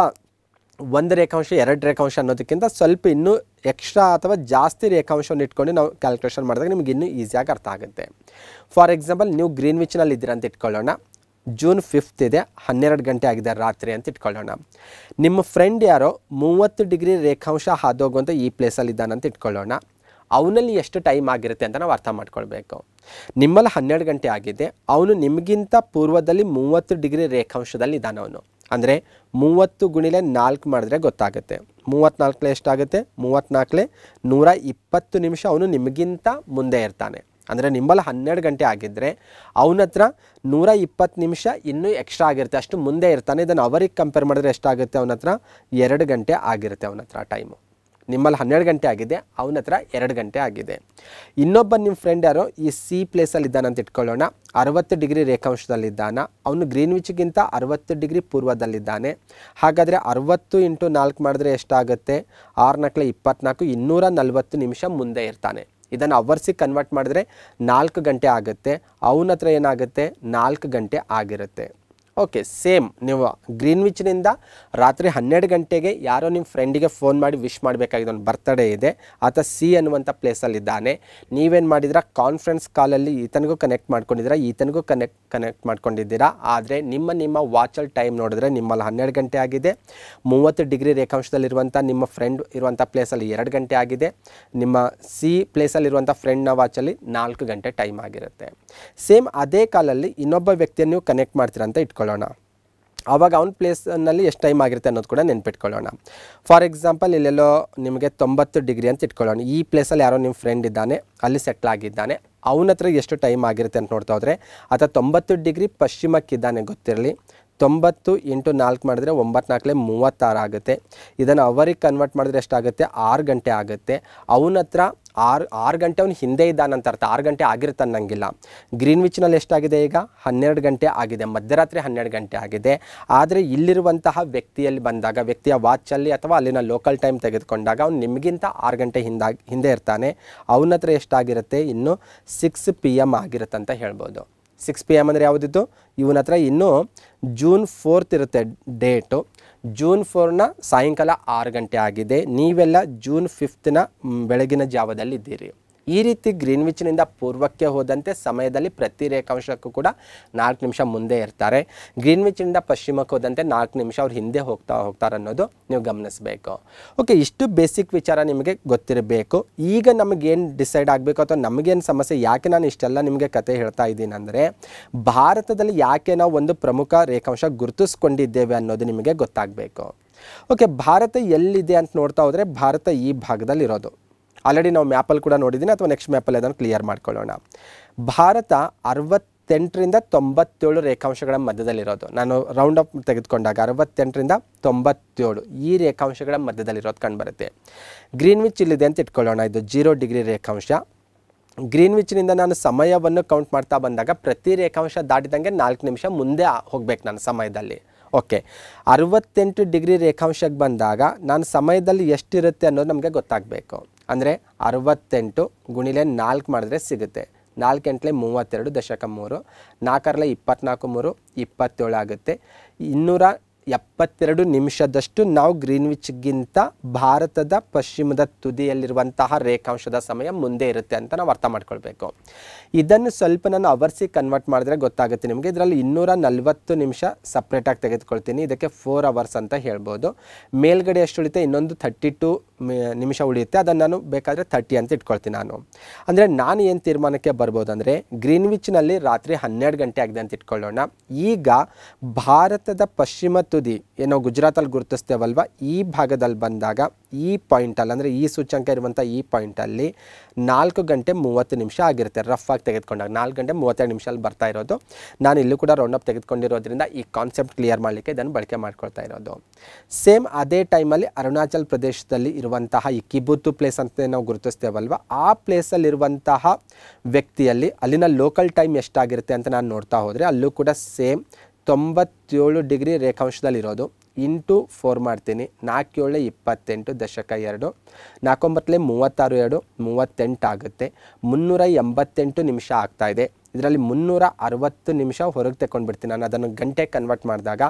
ಒಂದು ರೇಖಾಂಶ ಎರಡು ರೇಖಾಂಶ ಅನ್ನೋದಕ್ಕಿಂತ ಸ್ವಲ್ಪ ಇನ್ನೂ ಎಕ್ಸ್ಟ್ರಾ ಅಥವಾ ಜಾಸ್ತಿ ರೇಖಾಂಶವನ್ನು ಇಟ್ಕೊಂಡು ನಾವು ಕ್ಯಾಲ್ಕುಲೇಷನ್ ಮಾಡಿದಾಗ ನಿಮ್ಗೆ ಇನ್ನೂ ಈಸಿಯಾಗಿ ಅರ್ಥ ಆಗುತ್ತೆ ಫಾರ್ ಎಕ್ಸಾಂಪಲ್ ನೀವು ಗ್ರೀನ್ ವಿಚ್ನಲ್ಲಿ ಇದ್ದೀರ ಅಂತ ಇಟ್ಕೊಳ್ಳೋಣ ಜೂನ್ ಫಿಫ್ತ್ ಇದೆ ಹನ್ನೆರಡು ಗಂಟೆ ಆಗಿದೆ ರಾತ್ರಿ ಅಂತ ಇಟ್ಕೊಳ್ಳೋಣ ನಿಮ್ಮ ಫ್ರೆಂಡ್ ಯಾರೋ ಮೂವತ್ತು ಡಿಗ್ರಿ ರೇಖಾಂಶ ಹಾದೋಗುವಂಥ ಈ ಪ್ಲೇಸಲ್ಲಿ ಇದ್ದಾನೆ ಅಂತ ಇಟ್ಕೊಳ್ಳೋಣ ಅವನಲ್ಲಿ ಎಷ್ಟು ಟೈಮ್ ಆಗಿರುತ್ತೆ ಅಂತ ನಾವು ಅರ್ಥ ಮಾಡ್ಕೊಳ್ಬೇಕು ನಿಮ್ಮಲ್ಲಿ ಹನ್ನೆರಡು ಗಂಟೆ ಆಗಿದೆ ಅವನು ನಿಮಗಿಂತ ಪೂರ್ವದಲ್ಲಿ ಮೂವತ್ತು ಡಿಗ್ರಿ ರೇಖಾಂಶದಲ್ಲಿ ಅವನು ಅಂದರೆ ಮೂವತ್ತು ಗುಣಿಲೆ ನಾಲ್ಕು ಮಾಡಿದ್ರೆ ಗೊತ್ತಾಗುತ್ತೆ ಮೂವತ್ತ್ನಾಲ್ಕಲೆ ಎಷ್ಟಾಗುತ್ತೆ ಮೂವತ್ತ್ನಾಲ್ಕಲೆ ನೂರ ಇಪ್ಪತ್ತು ನಿಮಿಷ ಅವನು ನಿಮಗಿಂತ ಮುಂದೆ ಇರ್ತಾನೆ ಅಂದರೆ ನಿಂಬಲ್ಲಿ ಹನ್ನೆರಡು ಗಂಟೆ ಆಗಿದ್ದರೆ ಅವನ ಹತ್ರ ನೂರ ಇಪ್ಪತ್ತು ನಿಮಿಷ ಇನ್ನೂ ಎಕ್ಸ್ಟ್ರಾ ಆಗಿರುತ್ತೆ ಅಷ್ಟು ಮುಂದೆ ಇರ್ತಾನೆ ಇದನ್ನು ಅವರಿಗೆ ಕಂಪೇರ್ ಮಾಡಿದ್ರೆ ಎಷ್ಟಾಗುತ್ತೆ ಅವನ ಹತ್ರ ಎರಡು ಗಂಟೆ ಆಗಿರುತ್ತೆ ಅವನ ಹತ್ರ ಟೈಮು ನಿಮ್ಮಲ್ಲಿ ಹನ್ನೆರಡು ಗಂಟೆ ಆಗಿದೆ ಅವನ ಹತ್ರ ಎರಡು ಗಂಟೆ ಆಗಿದೆ ಇನ್ನೊಬ್ಬ ನಿಮ್ಮ ಫ್ರೆಂಡ್ ಯಾರು ಈ ಸಿ ಪ್ಲೇಸಲ್ಲಿ ಅಂತ ಇಟ್ಕೊಳ್ಳೋಣ ಅರವತ್ತು ಡಿಗ್ರಿ ರೇಖಾಂಶದಲ್ಲಿದ್ದಾನ ಅವನು ಗ್ರೀನ್ವಿಚ್ಗಿಂತ ಅರವತ್ತು ಡಿಗ್ರಿ ಪೂರ್ವದಲ್ಲಿದ್ದಾನೆ ಹಾಗಾದರೆ ಅರವತ್ತು ಇಂಟು ನಾಲ್ಕು ಮಾಡಿದ್ರೆ ಎಷ್ಟಾಗುತ್ತೆ ನಾಲ್ಕು ಇಪ್ಪತ್ನಾಲ್ಕು ಇನ್ನೂರ ನಲವತ್ತು ನಿಮಿಷ ಮುಂದೆ ಇರ್ತಾನೆ ಇದನ್ನು ಅವರ್ಸಿಗೆ ಕನ್ವರ್ಟ್ ಮಾಡಿದ್ರೆ ನಾಲ್ಕು ಗಂಟೆ ಆಗುತ್ತೆ ಅವನ ಹತ್ರ ಏನಾಗುತ್ತೆ ನಾಲ್ಕು ಗಂಟೆ ಆಗಿರುತ್ತೆ ಓಕೆ ಸೇಮ್ ನೀವು ಗ್ರೀನ್ವಿಚ್ನಿಂದ ರಾತ್ರಿ ಹನ್ನೆರಡು ಗಂಟೆಗೆ ಯಾರೋ ನಿಮ್ಮ ಫ್ರೆಂಡಿಗೆ ಫೋನ್ ಮಾಡಿ ವಿಶ್ ಮಾಡಬೇಕಾಗಿದೆ ಒಂದು ಬರ್ತಡೇ ಇದೆ ಆತ ಸಿ ಅನ್ನುವಂಥ ಪ್ಲೇಸಲ್ಲಿದ್ದಾನೆ ನೀವೇನು ಮಾಡಿದಿರ ಕಾನ್ಫರೆನ್ಸ್ ಕಾಲಲ್ಲಿ ಈತನಿಗೂ ಕನೆಕ್ಟ್ ಮಾಡ್ಕೊಂಡಿದ್ದೀರಾ ಈತನಿಗೂ ಕನೆಕ್ಟ್ ಕನೆಕ್ಟ್ ಮಾಡ್ಕೊಂಡಿದ್ದೀರಾ ಆದರೆ ನಿಮ್ಮ ನಿಮ್ಮ ವಾಚಲ್ಲಿ ಟೈಮ್ ನೋಡಿದ್ರೆ ನಿಮ್ಮಲ್ಲಿ ಹನ್ನೆರಡು ಗಂಟೆ ಆಗಿದೆ ಮೂವತ್ತು ಡಿಗ್ರಿ ರೇಖಾಂಶದಲ್ಲಿರುವಂಥ ನಿಮ್ಮ ಫ್ರೆಂಡ್ ಇರುವಂಥ ಪ್ಲೇಸಲ್ಲಿ ಎರಡು ಗಂಟೆ ಆಗಿದೆ ನಿಮ್ಮ ಸಿ ಪ್ಲೇಸಲ್ಲಿರುವಂಥ ಫ್ರೆಂಡ್ನ ವಾಚಲ್ಲಿ ನಾಲ್ಕು ಗಂಟೆ ಟೈಮ್ ಆಗಿರುತ್ತೆ ಸೇಮ್ ಅದೇ ಕಾಲಲ್ಲಿ ಇನ್ನೊಬ್ಬ ವ್ಯಕ್ತಿಯನ್ನು ನೀವು ಕನೆಕ್ಟ್ ಮಾಡ್ತೀರ ಅಂತ ಇಟ್ಕೊಳ್ಳಿ ಇಟ್ಕೊಳ್ಳೋಣ ಆವಾಗ ಅವ್ನ ಪ್ಲೇಸ್ನಲ್ಲಿ ಎಷ್ಟು ಟೈಮ್ ಆಗಿರುತ್ತೆ ಅನ್ನೋದು ಕೂಡ ನೆನ್ಪಿಟ್ಕೊಳ್ಳೋಣ ಫಾರ್ ಎಕ್ಸಾಂಪಲ್ ಇಲ್ಲೆಲ್ಲೋ ನಿಮಗೆ ತೊಂಬತ್ತು ಡಿಗ್ರಿ ಅಂತ ಇಟ್ಕೊಳ್ಳೋಣ ಈ ಪ್ಲೇಸಲ್ಲಿ ಯಾರೋ ನಿಮ್ಮ ಫ್ರೆಂಡ್ ಇದ್ದಾನೆ ಅಲ್ಲಿ ಸೆಟ್ಲ್ ಆಗಿದ್ದಾನೆ ಅವನ ಹತ್ರ ಎಷ್ಟು ಟೈಮ್ ಆಗಿರುತ್ತೆ ಅಂತ ನೋಡ್ತಾ ಹೋದರೆ ಆತ ತೊಂಬತ್ತು ಡಿಗ್ರಿ ಪಶ್ಚಿಮಕ್ಕಿದ್ದಾನೆ ಗೊತ್ತಿರಲಿ ತೊಂಬತ್ತು ಇಂಟು ನಾಲ್ಕು ಮಾಡಿದ್ರೆ ಒಂಬತ್ತು ಮೂವತ್ತಾರು ಆಗುತ್ತೆ ಇದನ್ನು ಅವರಿಗೆ ಕನ್ವರ್ಟ್ ಮಾಡಿದ್ರೆ ಎಷ್ಟಾಗುತ್ತೆ ಆರು ಗಂಟೆ ಆಗುತ್ತೆ ಅವನ ಹತ್ರ ಆರು ಆರು ಗಂಟೆ ಅವ್ನು ಹಿಂದೆ ಇದ್ದಾನಂತ ಅರ್ಥ ಆರು ಗಂಟೆ ಆಗಿರುತ್ತೆ ಅನ್ನಂಗಿಲ್ಲ ಗ್ರೀನ್ ವಿಚ್ನಲ್ಲಿ ಎಷ್ಟಾಗಿದೆ ಈಗ ಹನ್ನೆರಡು ಗಂಟೆ ಆಗಿದೆ ಮಧ್ಯರಾತ್ರಿ ಹನ್ನೆರಡು ಗಂಟೆ ಆಗಿದೆ ಆದರೆ ಇಲ್ಲಿರುವಂತಹ ವ್ಯಕ್ತಿಯಲ್ಲಿ ಬಂದಾಗ ವ್ಯಕ್ತಿಯ ವಾಚಲ್ಲಿ ಅಥವಾ ಅಲ್ಲಿನ ಲೋಕಲ್ ಟೈಮ್ ತೆಗೆದುಕೊಂಡಾಗ ಅವ್ನು ನಿಮಗಿಂತ ಆರು ಗಂಟೆ ಹಿಂದಾಗಿ ಹಿಂದೆ ಇರ್ತಾನೆ ಅವನ ಹತ್ರ ಎಷ್ಟಾಗಿರುತ್ತೆ ಇನ್ನು ಸಿಕ್ಸ್ ಪಿ ಎಮ್ ಆಗಿರುತ್ತಂತ ಹೇಳ್ಬೋದು ಸಿಕ್ಸ್ ಪಿ ಎಮ್ ಅಂದರೆ ಯಾವುದಿತ್ತು ಇವನ ಹತ್ರ ಇನ್ನೂ ಜೂನ್ ಫೋರ್ತ್ ಇರುತ್ತೆ ಡೇಟು ಜೂನ್ ಫೋರ್ನ ಸಾಯಂಕಾಲ ಆರು ಗಂಟೆ ಆಗಿದೆ ನೀವೆಲ್ಲ ಜೂನ್ ಫಿಫ್ತ್ನ ಬೆಳಗಿನ ಜಾವದಲ್ಲಿದ್ದೀರಿ ಈ ರೀತಿ ಗ್ರೀನ್ವಿಚ್ನಿಂದ ಪೂರ್ವಕ್ಕೆ ಹೋದಂತೆ ಸಮಯದಲ್ಲಿ ಪ್ರತಿ ರೇಖಾಂಶಕ್ಕೂ ಕೂಡ ನಾಲ್ಕು ನಿಮಿಷ ಮುಂದೆ ಇರ್ತಾರೆ ಗ್ರೀನ್ವಿಚ್ನಿಂದ ಪಶ್ಚಿಮಕ್ಕೆ ಹೋದಂತೆ ನಾಲ್ಕು ನಿಮಿಷ ಅವ್ರು ಹಿಂದೆ ಹೋಗ್ತಾ ಹೋಗ್ತಾರೆ ಅನ್ನೋದು ನೀವು ಗಮನಿಸಬೇಕು ಓಕೆ ಇಷ್ಟು ಬೇಸಿಕ್ ವಿಚಾರ ನಿಮಗೆ ಗೊತ್ತಿರಬೇಕು ಈಗ ನಮಗೇನು ಡಿಸೈಡ್ ಆಗಬೇಕು ಅಥವಾ ನಮಗೇನು ಸಮಸ್ಯೆ ಯಾಕೆ ನಾನು ಇಷ್ಟೆಲ್ಲ ನಿಮಗೆ ಕತೆ ಹೇಳ್ತಾ ಇದ್ದೀನಿ ಅಂದರೆ ಭಾರತದಲ್ಲಿ ಯಾಕೆ ನಾವು ಒಂದು ಪ್ರಮುಖ ರೇಖಾಂಶ ಗುರುತಿಸ್ಕೊಂಡಿದ್ದೇವೆ ಅನ್ನೋದು ನಿಮಗೆ ಗೊತ್ತಾಗಬೇಕು ಓಕೆ ಭಾರತ ಎಲ್ಲಿದೆ ಅಂತ ನೋಡ್ತಾ ಹೋದರೆ ಭಾರತ ಈ ಭಾಗದಲ್ಲಿರೋದು ಆಲ್ರೆಡಿ ನಾವು ಮ್ಯಾಪಲ್ಲಿ ಕೂಡ ನೋಡಿದ್ದೀನಿ ಅಥವಾ ನೆಕ್ಸ್ಟ್ ಮ್ಯಾಪಲ್ಲಿ ಅದನ್ನು ಕ್ಲಿಯರ್ ಮಾಡ್ಕೊಳ್ಳೋಣ ಭಾರತ ಅರವತ್ತೆಂಟರಿಂದ ತೊಂಬತ್ತೇಳು ರೇಖಾಂಶಗಳ ಮಧ್ಯದಲ್ಲಿರೋದು ನಾನು ರೌಂಡ್ ಅಪ್ ತೆಗೆದುಕೊಂಡಾಗ ಅರವತ್ತೆಂಟರಿಂದ ತೊಂಬತ್ತೇಳು ಈ ರೇಖಾಂಶಗಳ ಮಧ್ಯದಲ್ಲಿರೋದು ಕಂಡುಬರುತ್ತೆ ಗ್ರೀನ್ವಿಚ್ ಇಲ್ಲಿದೆ ಅಂತ ಇಟ್ಕೊಳ್ಳೋಣ ಇದು ಜೀರೋ ಡಿಗ್ರಿ ರೇಖಾಂಶ ಗ್ರೀನ್ವಿಚ್ನಿಂದ ನಾನು ಸಮಯವನ್ನು ಕೌಂಟ್ ಮಾಡ್ತಾ ಬಂದಾಗ ಪ್ರತಿ ರೇಖಾಂಶ ದಾಟಿದಂಗೆ ನಾಲ್ಕು ನಿಮಿಷ ಮುಂದೆ ಹೋಗ್ಬೇಕು ನಾನು ಸಮಯದಲ್ಲಿ ಓಕೆ ಅರವತ್ತೆಂಟು ಡಿಗ್ರಿ ರೇಖಾಂಶಕ್ಕೆ ಬಂದಾಗ ನಾನು ಸಮಯದಲ್ಲಿ ಎಷ್ಟಿರುತ್ತೆ ಅನ್ನೋದು ನಮಗೆ ಗೊತ್ತಾಗಬೇಕು ಅಂದರೆ ಅರವತ್ತೆಂಟು ಗುಣಿಲೆ ನಾಲ್ಕು ಮಾಡಿದ್ರೆ ಸಿಗುತ್ತೆ ಎಂಟಲೆ ಮೂವತ್ತೆರಡು ದಶಕ ಮೂರು ನಾಲ್ಕರಲೆ ಇಪ್ಪತ್ನಾಲ್ಕು ಮೂರು ಇಪ್ಪತ್ತೇಳು ಆಗುತ್ತೆ ಇನ್ನೂರ ಎಪ್ಪತ್ತೆರಡು ನಿಮಿಷದಷ್ಟು ನಾವು ಗ್ರೀನ್ವಿಚ್ಗಿಂತ ಭಾರತದ ಪಶ್ಚಿಮದ ತುದಿಯಲ್ಲಿರುವಂತಹ ರೇಖಾಂಶದ ಸಮಯ ಮುಂದೆ ಇರುತ್ತೆ ಅಂತ ನಾವು ಅರ್ಥ ಮಾಡ್ಕೊಳ್ಬೇಕು ಇದನ್ನು ಸ್ವಲ್ಪ ನಾನು ಅವರ್ಸಿ ಕನ್ವರ್ಟ್ ಮಾಡಿದ್ರೆ ಗೊತ್ತಾಗುತ್ತೆ ನಿಮಗೆ ಇದರಲ್ಲಿ ಇನ್ನೂರ ನಲ್ವತ್ತು ನಿಮಿಷ ಸಪ್ರೇಟಾಗಿ ತೆಗೆದುಕೊಳ್ತೀನಿ ಇದಕ್ಕೆ ಫೋರ್ ಅವರ್ಸ್ ಅಂತ ಹೇಳ್ಬೋದು ಮೇಲ್ಗಡೆ ಎಷ್ಟು ಉಳಿತೆ ಇನ್ನೊಂದು ಥರ್ಟಿ ಟು ನಿಮಿಷ ಉಳಿಯುತ್ತೆ ಅದನ್ನು ನಾನು ಬೇಕಾದರೆ ಥರ್ಟಿ ಅಂತ ಇಟ್ಕೊಳ್ತೀನಿ ನಾನು ಅಂದರೆ ನಾನು ಏನು ತೀರ್ಮಾನಕ್ಕೆ ಬರ್ಬೋದು ಅಂದರೆ ಗ್ರೀನ್ವಿಚ್ನಲ್ಲಿ ರಾತ್ರಿ ಹನ್ನೆರಡು ಗಂಟೆ ಆಗಿದೆ ಅಂತ ಇಟ್ಕೊಳ್ಳೋಣ ಈಗ ಭಾರತದ ಪಶ್ಚಿಮ ತುದಿ ಏನೋ ಗುಜರಾತಲ್ಲಿ ಗುರುತಿಸ್ತೇವಲ್ವ ಈ ಭಾಗದಲ್ಲಿ ಬಂದಾಗ ಈ ಪಾಯಿಂಟಲ್ಲಿ ಅಂದರೆ ಈ ಸೂಚ್ಯಂಕ ಇರುವಂಥ ಈ ಪಾಯಿಂಟಲ್ಲಿ ನಾಲ್ಕು ಗಂಟೆ ಮೂವತ್ತು ನಿಮಿಷ ಆಗಿರುತ್ತೆ ರಫ್ ಆಗಿ ತೆಗೆದುಕೊಂಡಾಗ ನಾಲ್ಕು ಗಂಟೆ ಮೂವತ್ತೆರಡು ಅಲ್ಲಿ ಬರ್ತಾ ಇರೋದು ನಾನು ಇಲ್ಲೂ ಕೂಡ ರೌಂಡ್ ಅಪ್ ತೆಗೆದುಕೊಂಡಿರೋದ್ರಿಂದ ಈ ಕಾನ್ಸೆಪ್ಟ್ ಕ್ಲಿಯರ್ ಮಾಡಲಿಕ್ಕೆ ಇದನ್ನು ಬಳಕೆ ಮಾಡ್ಕೊಳ್ತಾ ಇರೋದು ಸೇಮ್ ಅದೇ ಟೈಮಲ್ಲಿ ಅರುಣಾಚಲ್ ಪ್ರದೇಶದಲ್ಲಿ ಇರುವಂತಹ ಈ ಕಿಬುತ್ತು ಪ್ಲೇಸ್ ಅಂತ ನಾವು ಗುರುತಿಸ್ತೇವಲ್ವ ಆ ಪ್ಲೇಸಲ್ಲಿರುವಂತಹ ವ್ಯಕ್ತಿಯಲ್ಲಿ ಅಲ್ಲಿನ ಲೋಕಲ್ ಟೈಮ್ ಎಷ್ಟಾಗಿರುತ್ತೆ ಅಂತ ನಾನು ನೋಡ್ತಾ ಹೋದರೆ ಅಲ್ಲೂ ಕೂಡ ಸೇಮ್ ತೊಂಬತ್ತೇಳು ಡಿಗ್ರಿ ರೇಖಾಂಶದಲ್ಲಿರೋದು ಇಂಟು ಫೋರ್ ಮಾಡ್ತೀನಿ ನಾಲ್ಕೇಳು ಇಪ್ಪತ್ತೆಂಟು ದಶಕ ಎರಡು ನಾಲ್ಕೊಂಬತ್ತಲೇ ಮೂವತ್ತಾರು ಎರಡು ಮೂವತ್ತೆಂಟು ಆಗುತ್ತೆ ಮುನ್ನೂರ ಎಂಬತ್ತೆಂಟು ನಿಮಿಷ ಆಗ್ತಾಯಿದೆ ಇದರಲ್ಲಿ ಮುನ್ನೂರ ಅರವತ್ತು ನಿಮಿಷ ಹೊರಗೆ ತಗೊಂಡ್ಬಿಡ್ತೀನಿ ನಾನು ಅದನ್ನು ಗಂಟೆ ಕನ್ವರ್ಟ್ ಮಾಡಿದಾಗ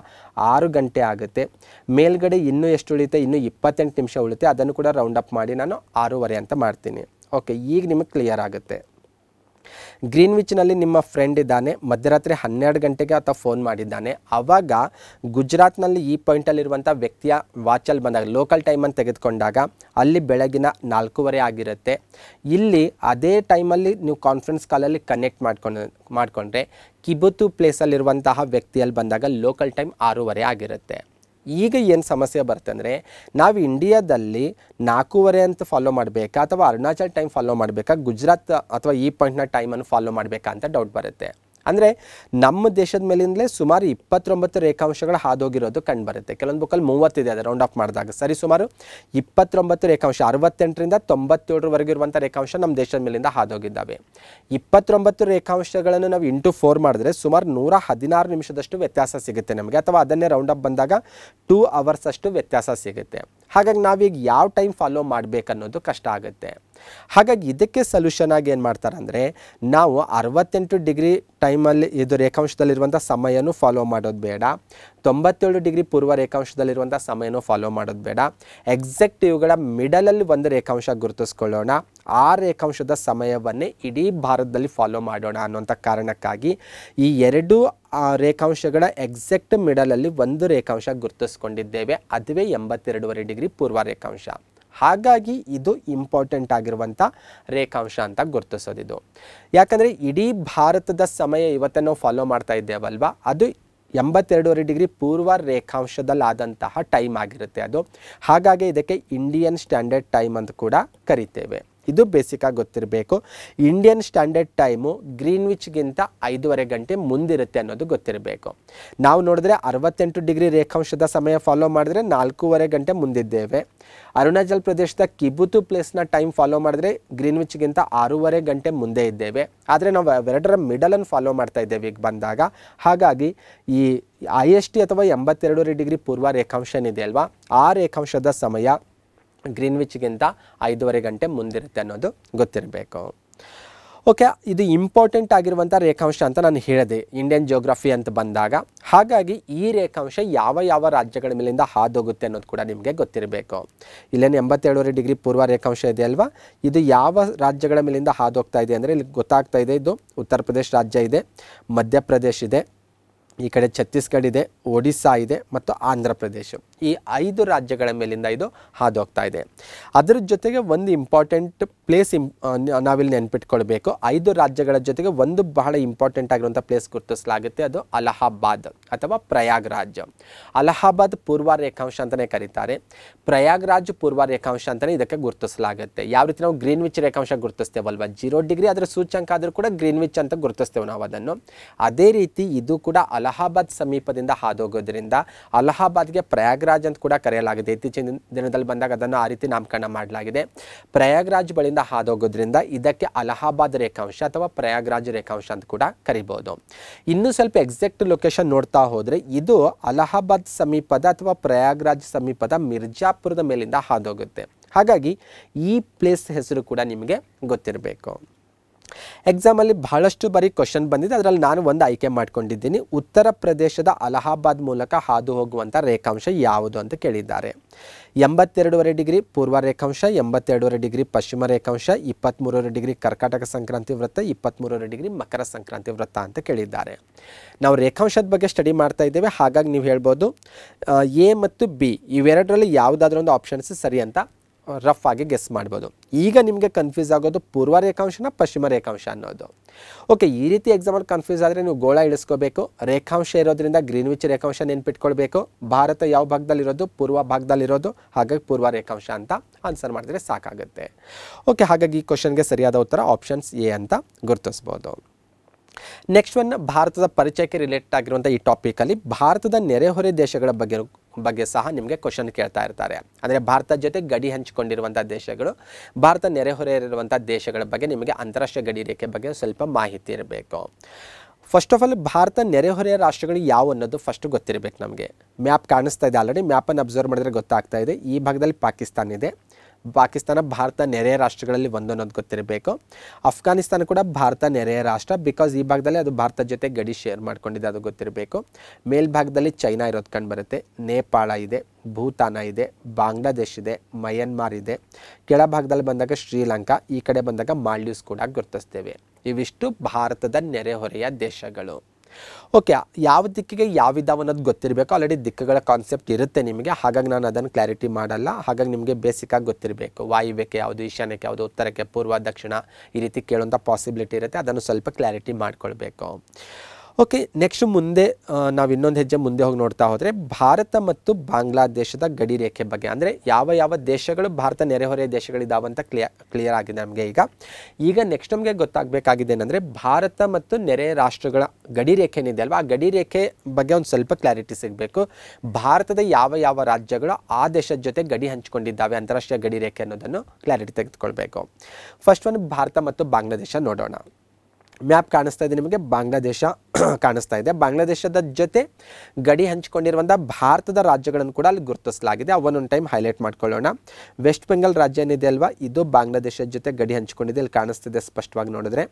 ಆರು ಗಂಟೆ ಆಗುತ್ತೆ ಮೇಲ್ಗಡೆ ಇನ್ನೂ ಎಷ್ಟು ಉಳಿಯುತ್ತೆ ಇನ್ನೂ ಇಪ್ಪತ್ತೆಂಟು ನಿಮಿಷ ಉಳಿತೆ ಅದನ್ನು ಕೂಡ ರೌಂಡ್ ಅಪ್ ಮಾಡಿ ನಾನು ಆರೂವರೆ ಅಂತ ಮಾಡ್ತೀನಿ ಓಕೆ ಈಗ ನಿಮಗೆ ಕ್ಲಿಯರ್ ಆಗುತ್ತೆ ವಿಚ್ನಲ್ಲಿ ನಿಮ್ಮ ಫ್ರೆಂಡ್ ಇದ್ದಾನೆ ಮಧ್ಯರಾತ್ರಿ ಹನ್ನೆರಡು ಗಂಟೆಗೆ ಆತ ಫೋನ್ ಮಾಡಿದ್ದಾನೆ ಆವಾಗ ಗುಜರಾತ್ನಲ್ಲಿ ಈ ಪಾಯಿಂಟಲ್ಲಿರುವಂಥ ವ್ಯಕ್ತಿಯ ವಾಚಲ್ಲಿ ಬಂದಾಗ ಲೋಕಲ್ ಟೈಮನ್ನು ತೆಗೆದುಕೊಂಡಾಗ ಅಲ್ಲಿ ಬೆಳಗಿನ ನಾಲ್ಕೂವರೆ ಆಗಿರುತ್ತೆ ಇಲ್ಲಿ ಅದೇ ಟೈಮಲ್ಲಿ ನೀವು ಕಾನ್ಫರೆನ್ಸ್ ಕಾಲಲ್ಲಿ ಕನೆಕ್ಟ್ ಮಾಡ್ಕೊಂಡು ಮಾಡಿಕೊಂಡ್ರೆ ಕಿಬುತು ಪ್ಲೇಸಲ್ಲಿರುವಂತಹ ವ್ಯಕ್ತಿಯಲ್ಲಿ ಬಂದಾಗ ಲೋಕಲ್ ಟೈಮ್ ಆರೂವರೆ ಆಗಿರುತ್ತೆ ಈಗ ಏನು ಸಮಸ್ಯೆ ಬರುತ್ತೆ ಅಂದರೆ ನಾವು ಇಂಡಿಯಾದಲ್ಲಿ ನಾಲ್ಕೂವರೆ ಅಂತ ಫಾಲೋ ಮಾಡಬೇಕಾ ಅಥವಾ ಅರುಣಾಚಲ್ ಟೈಮ್ ಫಾಲೋ ಮಾಡಬೇಕಾ ಗುಜರಾತ್ ಅಥವಾ ಈ ಪಾಯಿಂಟ್ನ ಟೈಮನ್ನು ಫಾಲೋ ಮಾಡಬೇಕಾ ಅಂತ ಡೌಟ್ ಬರುತ್ತೆ ಅಂದರೆ ನಮ್ಮ ದೇಶದ ಮೇಲಿಂದಲೇ ಸುಮಾರು ಇಪ್ಪತ್ತೊಂಬತ್ತು ರೇಖಾಂಶಗಳು ಹಾದೋಗಿರೋದು ಕಂಡುಬರುತ್ತೆ ಕೆಲವೊಂದು ಬುಕ್ಕಲ್ಲಿ ಮೂವತ್ತಿದೆ ಅದೇ ರೌಂಡ್ ಆಫ್ ಮಾಡಿದಾಗ ಸರಿ ಸುಮಾರು ಇಪ್ಪತ್ತೊಂಬತ್ತು ರೇಖಾಂಶ ಅರವತ್ತೆಂಟರಿಂದ ತೊಂಬತ್ತೇಳರವರೆಗೂ ಇರುವಂಥ ರೇಖಾಂಶ ನಮ್ಮ ದೇಶದ ಮೇಲಿಂದ ಹಾದೋಗಿದ್ದಾವೆ ಇಪ್ಪತ್ತೊಂಬತ್ತು ರೇಖಾಂಶಗಳನ್ನು ನಾವು ಇಂಟು ಫೋರ್ ಮಾಡಿದ್ರೆ ಸುಮಾರು ನೂರ ಹದಿನಾರು ನಿಮಿಷದಷ್ಟು ವ್ಯತ್ಯಾಸ ಸಿಗುತ್ತೆ ನಮಗೆ ಅಥವಾ ಅದನ್ನೇ ರೌಂಡ್ ಆಫ್ ಬಂದಾಗ ಟೂ ಅವರ್ಸ್ ಅಷ್ಟು ವ್ಯತ್ಯಾಸ ಸಿಗುತ್ತೆ ಹಾಗಾಗಿ ನಾವೀಗ ಯಾವ ಟೈಮ್ ಫಾಲೋ ಮಾಡಬೇಕನ್ನೋದು ಕಷ್ಟ ಆಗುತ್ತೆ ಹಾಗಾಗಿ ಇದಕ್ಕೆ ಸೊಲ್ಯೂಷನ್ ಆಗಿ ಏನು ಅಂದರೆ ನಾವು ಅರವತ್ತೆಂಟು ಡಿಗ್ರಿ ಟೈಮಲ್ಲಿ ಇದು ರೇಖಾಂಶದಲ್ಲಿರುವಂಥ ಸಮಯನೂ ಫಾಲೋ ಮಾಡೋದು ಬೇಡ ತೊಂಬತ್ತೇಳು ಡಿಗ್ರಿ ಪೂರ್ವ ರೇಖಾಂಶದಲ್ಲಿರುವಂಥ ಸಮಯನೂ ಫಾಲೋ ಮಾಡೋದು ಬೇಡ ಎಕ್ಸಾಕ್ಟ್ ಇವುಗಳ ಮಿಡಲಲ್ಲಿ ಒಂದು ರೇಖಾಂಶ ಗುರುತಿಸ್ಕೊಳ್ಳೋಣ ಆ ರೇಖಾಂಶದ ಸಮಯವನ್ನೇ ಇಡೀ ಭಾರತದಲ್ಲಿ ಫಾಲೋ ಮಾಡೋಣ ಅನ್ನೋಂಥ ಕಾರಣಕ್ಕಾಗಿ ಈ ಎರಡು ಆ ರೇಖಾಂಶಗಳ ಎಕ್ಸಾಕ್ಟ್ ಮಿಡಲಲ್ಲಿ ಒಂದು ರೇಖಾಂಶ ಗುರುತಿಸ್ಕೊಂಡಿದ್ದೇವೆ ಅದುವೇ ಎಂಬತ್ತೆರಡೂವರೆ ಡಿಗ್ರಿ ಪೂರ್ವ ರೇಖಾಂಶ ಹಾಗಾಗಿ ಇದು ಇಂಪಾರ್ಟೆಂಟ್ ಆಗಿರುವಂಥ ರೇಖಾಂಶ ಅಂತ ಗುರುತಿಸೋದಿದು ಯಾಕಂದರೆ ಇಡೀ ಭಾರತದ ಸಮಯ ಇವತ್ತೇ ನಾವು ಫಾಲೋ ಮಾಡ್ತಾ ಇದ್ದೇವಲ್ವ ಅದು ಎಂಬತ್ತೆರಡೂವರೆ ಡಿಗ್ರಿ ಪೂರ್ವ ರೇಖಾಂಶದಲ್ಲಾದಂತಹ ಟೈಮ್ ಆಗಿರುತ್ತೆ ಅದು ಹಾಗಾಗಿ ಇದಕ್ಕೆ ಇಂಡಿಯನ್ ಸ್ಟ್ಯಾಂಡರ್ಡ್ ಟೈಮ್ ಅಂತ ಕೂಡ ಕರಿತೇವೆ ಇದು ಬೇಸಿಕ್ಕಾಗಿ ಗೊತ್ತಿರಬೇಕು ಇಂಡಿಯನ್ ಸ್ಟ್ಯಾಂಡರ್ಡ್ ಟೈಮು ಗ್ರೀನ್ವಿಚ್ಗಿಂತ ಐದೂವರೆ ಗಂಟೆ ಮುಂದಿರುತ್ತೆ ಅನ್ನೋದು ಗೊತ್ತಿರಬೇಕು ನಾವು ನೋಡಿದ್ರೆ ಅರವತ್ತೆಂಟು ಡಿಗ್ರಿ ರೇಖಾಂಶದ ಸಮಯ ಫಾಲೋ ಮಾಡಿದ್ರೆ ನಾಲ್ಕೂವರೆ ಗಂಟೆ ಮುಂದಿದ್ದೇವೆ ಅರುಣಾಚಲ್ ಪ್ರದೇಶದ ಕಿಬುತು ಪ್ಲೇಸ್ನ ಟೈಮ್ ಫಾಲೋ ಮಾಡಿದ್ರೆ ಗ್ರೀನ್ವಿಚ್ಗಿಂತ ಆರೂವರೆ ಗಂಟೆ ಮುಂದೆ ಇದ್ದೇವೆ ಆದರೆ ನಾವು ಎರಡರ ಮಿಡಲನ್ನು ಫಾಲೋ ಮಾಡ್ತಾ ಇದ್ದೇವೆ ಈಗ ಬಂದಾಗ ಹಾಗಾಗಿ ಈ ಐ ಎಸ್ ಟಿ ಅಥವಾ ಎಂಬತ್ತೆರಡೂವರೆ ಡಿಗ್ರಿ ಪೂರ್ವ ರೇಖಾಂಶ ಏನಿದೆ ಅಲ್ವಾ ಆ ರೇಖಾಂಶದ ಸಮಯ ಗ್ರೀನ್ವಿಚ್ಗಿಂತ ಐದೂವರೆ ಗಂಟೆ ಮುಂದಿರುತ್ತೆ ಅನ್ನೋದು ಗೊತ್ತಿರಬೇಕು ಓಕೆ ಇದು ಇಂಪಾರ್ಟೆಂಟ್ ಆಗಿರುವಂಥ ರೇಖಾಂಶ ಅಂತ ನಾನು ಹೇಳಿದೆ ಇಂಡಿಯನ್ ಜಿಯೋಗ್ರಫಿ ಅಂತ ಬಂದಾಗ ಹಾಗಾಗಿ ಈ ರೇಖಾಂಶ ಯಾವ ಯಾವ ರಾಜ್ಯಗಳ ಮೇಲಿಂದ ಹಾದೋಗುತ್ತೆ ಅನ್ನೋದು ಕೂಡ ನಿಮಗೆ ಗೊತ್ತಿರಬೇಕು ಇಲ್ಲೇನು ಎಂಬತ್ತೇಳುವರೆ ಡಿಗ್ರಿ ಪೂರ್ವ ರೇಖಾಂಶ ಇದೆ ಅಲ್ವಾ ಇದು ಯಾವ ರಾಜ್ಯಗಳ ಮೇಲಿಂದ ಹಾದೋಗ್ತಾ ಇದೆ ಅಂದರೆ ಇಲ್ಲಿ ಗೊತ್ತಾಗ್ತಾ ಇದೆ ಇದು ಉತ್ತರ ಪ್ರದೇಶ ರಾಜ್ಯ ಇದೆ ಮಧ್ಯಪ್ರದೇಶ ಇದೆ ಈ ಕಡೆ ಛತ್ತೀಸ್ಗಢ ಇದೆ ಒಡಿಸ್ಸಾ ಇದೆ ಮತ್ತು ಆಂಧ್ರ ಪ್ರದೇಶ ಈ ಐದು ರಾಜ್ಯಗಳ ಮೇಲಿಂದ ಇದು ಹಾದು ಹೋಗ್ತಾ ಇದೆ ಅದರ ಜೊತೆಗೆ ಒಂದು ಇಂಪಾರ್ಟೆಂಟ್ ಪ್ಲೇಸ್ ಇಂ ನಾವಿಲ್ಲಿ ನೆನ್ಪಿಟ್ಕೊಳ್ಬೇಕು ಐದು ರಾಜ್ಯಗಳ ಜೊತೆಗೆ ಒಂದು ಬಹಳ ಇಂಪಾರ್ಟೆಂಟ್ ಆಗಿರುವಂಥ ಪ್ಲೇಸ್ ಗುರುತಿಸಲಾಗುತ್ತೆ ಅದು ಅಲಹಾಬಾದ್ ಅಥವಾ ಪ್ರಯಾಗ್ ರಾಜ್ ಅಲಹಾಬಾದ್ ಪೂರ್ವ ರೇಖಾಂಶ ಅಂತಲೇ ಕರೀತಾರೆ ಪ್ರಯಾಗ್ ರಾಜ್ ಪೂರ್ವ ರೇಖಾಂಶ ಅಂತಲೇ ಇದಕ್ಕೆ ಗುರುತಿಸಲಾಗುತ್ತೆ ಯಾವ ರೀತಿ ನಾವು ಗ್ರೀನ್ ವಿಚ್ ರೇಖಾಂಶ ಗುರುತಿಸ್ತೇವಲ್ವ ಜೀರೋ ಡಿಗ್ರಿ ಅದರ ಸೂಚ್ಯಂಕ ಆದರೂ ಕೂಡ ಗ್ರೀನ್ ವಿಚ್ ಅಂತ ಗುರುತಿಸ್ತೇವೆ ನಾವು ಅದನ್ನು ಅದೇ ರೀತಿ ಇದು ಕೂಡ ಅಲಹಾಬಾದ್ ಸಮೀಪದಿಂದ ಹಾದೋಗೋದ್ರಿಂದ ಅಲಹಾಬಾದ್ಗೆ ಪ್ರಯಾಗ್ ಪ್ರಯಾಗ್ರಾಜ್ ಅಂತ ಕೂಡ ಕರೆಯಲಾಗಿದೆ ಇತ್ತೀಚಿನ ದಿನದಲ್ಲಿ ಬಂದಾಗ ಅದನ್ನು ಆ ರೀತಿ ನಾಮಕರಣ ಮಾಡಲಾಗಿದೆ ಪ್ರಯಾಗ್ರಾಜ್ ಬಳಿಯಿಂದ ಹಾದೋಗೋದ್ರಿಂದ ಇದಕ್ಕೆ ಅಲಹಾಬಾದ್ ರೇಖಾಂಶ ಅಥವಾ ಪ್ರಯಾಗ್ರಾಜ್ ರೇಖಾಂಶ ಅಂತ ಕೂಡ ಕರಿಬಹುದು ಇನ್ನೂ ಸ್ವಲ್ಪ ಎಕ್ಸಾಕ್ಟ್ ಲೊಕೇಶನ್ ನೋಡ್ತಾ ಹೋದರೆ ಇದು ಅಲಹಾಬಾದ್ ಸಮೀಪದ ಅಥವಾ ಪ್ರಯಾಗ್ರಾಜ್ ಸಮೀಪದ ಮಿರ್ಜಾಪುರದ ಮೇಲಿಂದ ಹಾದೋಗುತ್ತೆ ಹಾಗಾಗಿ ಈ ಪ್ಲೇಸ್ ಹೆಸರು ಕೂಡ ನಿಮಗೆ ಗೊತ್ತಿರಬೇಕು ಎಕ್ಸಾಮಲ್ಲಿ ಬಹಳಷ್ಟು ಬಾರಿ ಕ್ವಶನ್ ಬಂದಿದೆ ಅದರಲ್ಲಿ ನಾನು ಒಂದು ಆಯ್ಕೆ ಮಾಡ್ಕೊಂಡಿದ್ದೀನಿ ಉತ್ತರ ಪ್ರದೇಶದ ಅಲಹಾಬಾದ್ ಮೂಲಕ ಹಾದು ಹೋಗುವಂಥ ರೇಖಾಂಶ ಯಾವುದು ಅಂತ ಕೇಳಿದ್ದಾರೆ ಎಂಬತ್ತೆರಡೂವರೆ ಡಿಗ್ರಿ ಪೂರ್ವ ರೇಖಾಂಶ ಎಂಬತ್ತೆರಡೂವರೆ ಡಿಗ್ರಿ ಪಶ್ಚಿಮ ರೇಖಾಂಶ ಇಪ್ಪತ್ತ್ಮೂರವರೆ ಡಿಗ್ರಿ ಕರ್ಕಾಟಕ ಸಂಕ್ರಾಂತಿ ವೃತ್ತ ಇಪ್ಪತ್ತ್ಮೂರವರೆ ಡಿಗ್ರಿ ಮಕರ ಸಂಕ್ರಾಂತಿ ವೃತ್ತ ಅಂತ ಕೇಳಿದ್ದಾರೆ ನಾವು ರೇಖಾಂಶದ ಬಗ್ಗೆ ಸ್ಟಡಿ ಮಾಡ್ತಾ ಇದ್ದೇವೆ ಹಾಗಾಗಿ ನೀವು ಹೇಳ್ಬೋದು ಎ ಮತ್ತು ಬಿ ಇವೆರಡರಲ್ಲಿ ಯಾವುದಾದ್ರೂ ಒಂದು ಆಪ್ಷನ್ಸ್ ಸರಿ ಅಂತ ರಫ್ ಆಗಿ ಗೆಸ್ ಮಾಡ್ಬೋದು ಈಗ ನಿಮಗೆ ಕನ್ಫ್ಯೂಸ್ ಆಗೋದು ಪೂರ್ವ ರೇಖಾಂಶನ ಪಶ್ಚಿಮ ರೇಖಾಂಶ ಅನ್ನೋದು ಓಕೆ ಈ ರೀತಿ ಎಕ್ಸಾಮಲ್ಲಿ ಕನ್ಫ್ಯೂಸ್ ಆದರೆ ನೀವು ಗೋಳ ಇಳಿಸ್ಕೋಬೇಕು ರೇಖಾಂಶ ಇರೋದ್ರಿಂದ ಗ್ರೀನ್ವಿಚ್ ರೇಖಾಂಶ ನೆನ್ಪಿಟ್ಕೊಳ್ಬೇಕು ಭಾರತ ಯಾವ ಭಾಗದಲ್ಲಿರೋದು ಪೂರ್ವ ಭಾಗದಲ್ಲಿರೋದು ಹಾಗಾಗಿ ಪೂರ್ವ ರೇಖಾಂಶ ಅಂತ ಆನ್ಸರ್ ಮಾಡಿದರೆ ಸಾಕಾಗುತ್ತೆ ಓಕೆ ಹಾಗಾಗಿ ಈ ಕ್ವಶನ್ಗೆ ಸರಿಯಾದ ಉತ್ತರ ಆಪ್ಷನ್ಸ್ ಎ ಅಂತ ಗುರುತಿಸ್ಬೋದು ನೆಕ್ಸ್ಟ್ ಒನ್ ಭಾರತದ ಪರಿಚಯಕ್ಕೆ ರಿಲೇಟೆಡ್ ಆಗಿರುವಂಥ ಈ ಟಾಪಿಕಲ್ಲಿ ಭಾರತದ ನೆರೆಹೊರೆ ದೇಶಗಳ ಬಗ್ಗೆ ಬಗ್ಗೆ ಸಹ ನಿಮಗೆ ಕ್ವಶನ್ ಕೇಳ್ತಾ ಇರ್ತಾರೆ ಅಂದರೆ ಭಾರತ ಜೊತೆ ಗಡಿ ಹಂಚಿಕೊಂಡಿರುವಂಥ ದೇಶಗಳು ಭಾರತ ನೆರೆಹೊರೆಯಲ್ಲಿರುವಂಥ ದೇಶಗಳ ಬಗ್ಗೆ ನಿಮಗೆ ಅಂತಾರಾಷ್ಟ್ರೀಯ ಗಡಿ ರೇಖೆ ಬಗ್ಗೆ ಸ್ವಲ್ಪ ಮಾಹಿತಿ ಇರಬೇಕು ಫಸ್ಟ್ ಆಫ್ ಆಲ್ ಭಾರತ ನೆರೆಹೊರೆಯ ರಾಷ್ಟ್ರಗಳು ಯಾವ ಅನ್ನೋದು ಫಸ್ಟ್ ಗೊತ್ತಿರಬೇಕು ನಮಗೆ ಮ್ಯಾಪ್ ಕಾಣಿಸ್ತಾ ಇದೆ ಆಲ್ರೆಡಿ ಮ್ಯಾಪನ್ನು ಅಬ್ಸರ್ವ್ ಮಾಡಿದ್ರೆ ಗೊತ್ತಾಗ್ತಾ ಇದೆ ಈ ಭಾಗದಲ್ಲಿ ಪಾಕಿಸ್ತಾನ ಇದೆ ಪಾಕಿಸ್ತಾನ ಭಾರತ ನೆರೆಯ ರಾಷ್ಟ್ರಗಳಲ್ಲಿ ಒಂದೊಂದು ಗೊತ್ತಿರಬೇಕು ಅಫ್ಘಾನಿಸ್ತಾನ ಕೂಡ ಭಾರತ ನೆರೆಯ ರಾಷ್ಟ್ರ ಬಿಕಾಸ್ ಈ ಭಾಗದಲ್ಲಿ ಅದು ಭಾರತ ಜೊತೆ ಗಡಿ ಶೇರ್ ಮಾಡ್ಕೊಂಡಿದೆ ಅದು ಗೊತ್ತಿರಬೇಕು ಮೇಲ್ಭಾಗದಲ್ಲಿ ಚೈನಾ ಇರೋದು ಕಂಡುಬರುತ್ತೆ ನೇಪಾಳ ಇದೆ ಭೂತಾನ ಇದೆ ಬಾಂಗ್ಲಾದೇಶ್ ಇದೆ ಮಯನ್ಮಾರ್ ಇದೆ ಕೆಳಭಾಗದಲ್ಲಿ ಬಂದಾಗ ಶ್ರೀಲಂಕಾ ಈ ಕಡೆ ಬಂದಾಗ ಮಾಲ್ಡೀವ್ಸ್ ಕೂಡ ಗುರುತಿಸ್ತೇವೆ ಇವಿಷ್ಟು ಭಾರತದ ನೆರೆಹೊರೆಯ ದೇಶಗಳು ಓಕೆ ಯಾವ ದಿಕ್ಕಿಗೆ ಯಾವ ಅನ್ನೋದು ಗೊತ್ತಿರಬೇಕು ಆಲ್ರೆಡಿ ದಿಕ್ಕುಗಳ ಕಾನ್ಸೆಪ್ಟ್ ಇರುತ್ತೆ ನಿಮಗೆ ಹಾಗಾಗಿ ನಾನು ಅದನ್ನು ಕ್ಲಾರಿಟಿ ಮಾಡಲ್ಲ ಹಾಗಾಗಿ ನಿಮಗೆ ಬೇಸಿಕ್ಕಾಗಿ ಗೊತ್ತಿರಬೇಕು ವಾಯುವ್ಯಕ್ಕೆ ಯಾವುದು ಈಶಾನ್ಯಕ್ಕೆ ಯಾವುದು ಉತ್ತರಕ್ಕೆ ಪೂರ್ವ ದಕ್ಷಿಣ ಈ ರೀತಿ ಕೇಳುವಂಥ ಪಾಸಿಬಿಲಿಟಿ ಇರುತ್ತೆ ಅದನ್ನು ಸ್ವಲ್ಪ ಕ್ಲಾರಿಟಿ ಮಾಡಿಕೊಳ್ಬೇಕು ಓಕೆ ನೆಕ್ಸ್ಟ್ ಮುಂದೆ ನಾವು ಇನ್ನೊಂದು ಹೆಜ್ಜೆ ಮುಂದೆ ಹೋಗಿ ನೋಡ್ತಾ ಹೋದರೆ ಭಾರತ ಮತ್ತು ಬಾಂಗ್ಲಾದೇಶದ ಗಡಿ ರೇಖೆ ಬಗ್ಗೆ ಅಂದರೆ ಯಾವ ಯಾವ ದೇಶಗಳು ಭಾರತ ನೆರೆಹೊರೆಯ ದೇಶಗಳಿದ್ದಾವಂತ ಕ್ಲಿಯರ್ ಕ್ಲಿಯರ್ ಆಗಿದೆ ನಮಗೆ ಈಗ ಈಗ ನೆಕ್ಸ್ಟ್ ನಮಗೆ ಗೊತ್ತಾಗಬೇಕಾಗಿದೆ ಏನಂದರೆ ಭಾರತ ಮತ್ತು ನೆರೆ ರಾಷ್ಟ್ರಗಳ ಗಡಿ ರೇಖೆ ಏನಿದೆ ಅಲ್ವಾ ಆ ಗಡಿ ರೇಖೆ ಬಗ್ಗೆ ಒಂದು ಸ್ವಲ್ಪ ಕ್ಲಾರಿಟಿ ಸಿಗಬೇಕು ಭಾರತದ ಯಾವ ಯಾವ ರಾಜ್ಯಗಳು ಆ ದೇಶದ ಜೊತೆ ಗಡಿ ಹಂಚಿಕೊಂಡಿದ್ದಾವೆ ಅಂತಾರಾಷ್ಟ್ರೀಯ ಗಡಿ ರೇಖೆ ಅನ್ನೋದನ್ನು ಕ್ಲಾರಿಟಿ ತೆಗೆದುಕೊಳ್ಬೇಕು ಫಸ್ಟ್ ಒಂದು ಭಾರತ ಮತ್ತು ಬಾಂಗ್ಲಾದೇಶ ನೋಡೋಣ ಮ್ಯಾಪ್ ಕಾಣಿಸ್ತಾ ಇದೆ ನಿಮಗೆ ಬಾಂಗ್ಲಾದೇಶ ಕಾಣಿಸ್ತಾ ಇದೆ ಬಾಂಗ್ಲಾದೇಶದ ಜೊತೆ ಗಡಿ ಹಂಚಿಕೊಂಡಿರುವಂಥ ಭಾರತದ ರಾಜ್ಯಗಳನ್ನು ಕೂಡ ಅಲ್ಲಿ ಗುರುತಿಸಲಾಗಿದೆ ಅವನ್ನೊಂದು ಟೈಮ್ ಹೈಲೈಟ್ ಮಾಡ್ಕೊಳ್ಳೋಣ ವೆಸ್ಟ್ ಬೆಂಗಾಲ್ ರಾಜ್ಯ ಏನಿದೆ ಅಲ್ವಾ ಇದು ಬಾಂಗ್ಲಾದೇಶದ ಜೊತೆ ಗಡಿ ಹಂಚಿಕೊಂಡಿದೆ ಇಲ್ಲಿ ಕಾಣಿಸ್ತಿದೆ ಸ್ಪಷ್ಟವಾಗಿ ನೋಡಿದ್ರೆ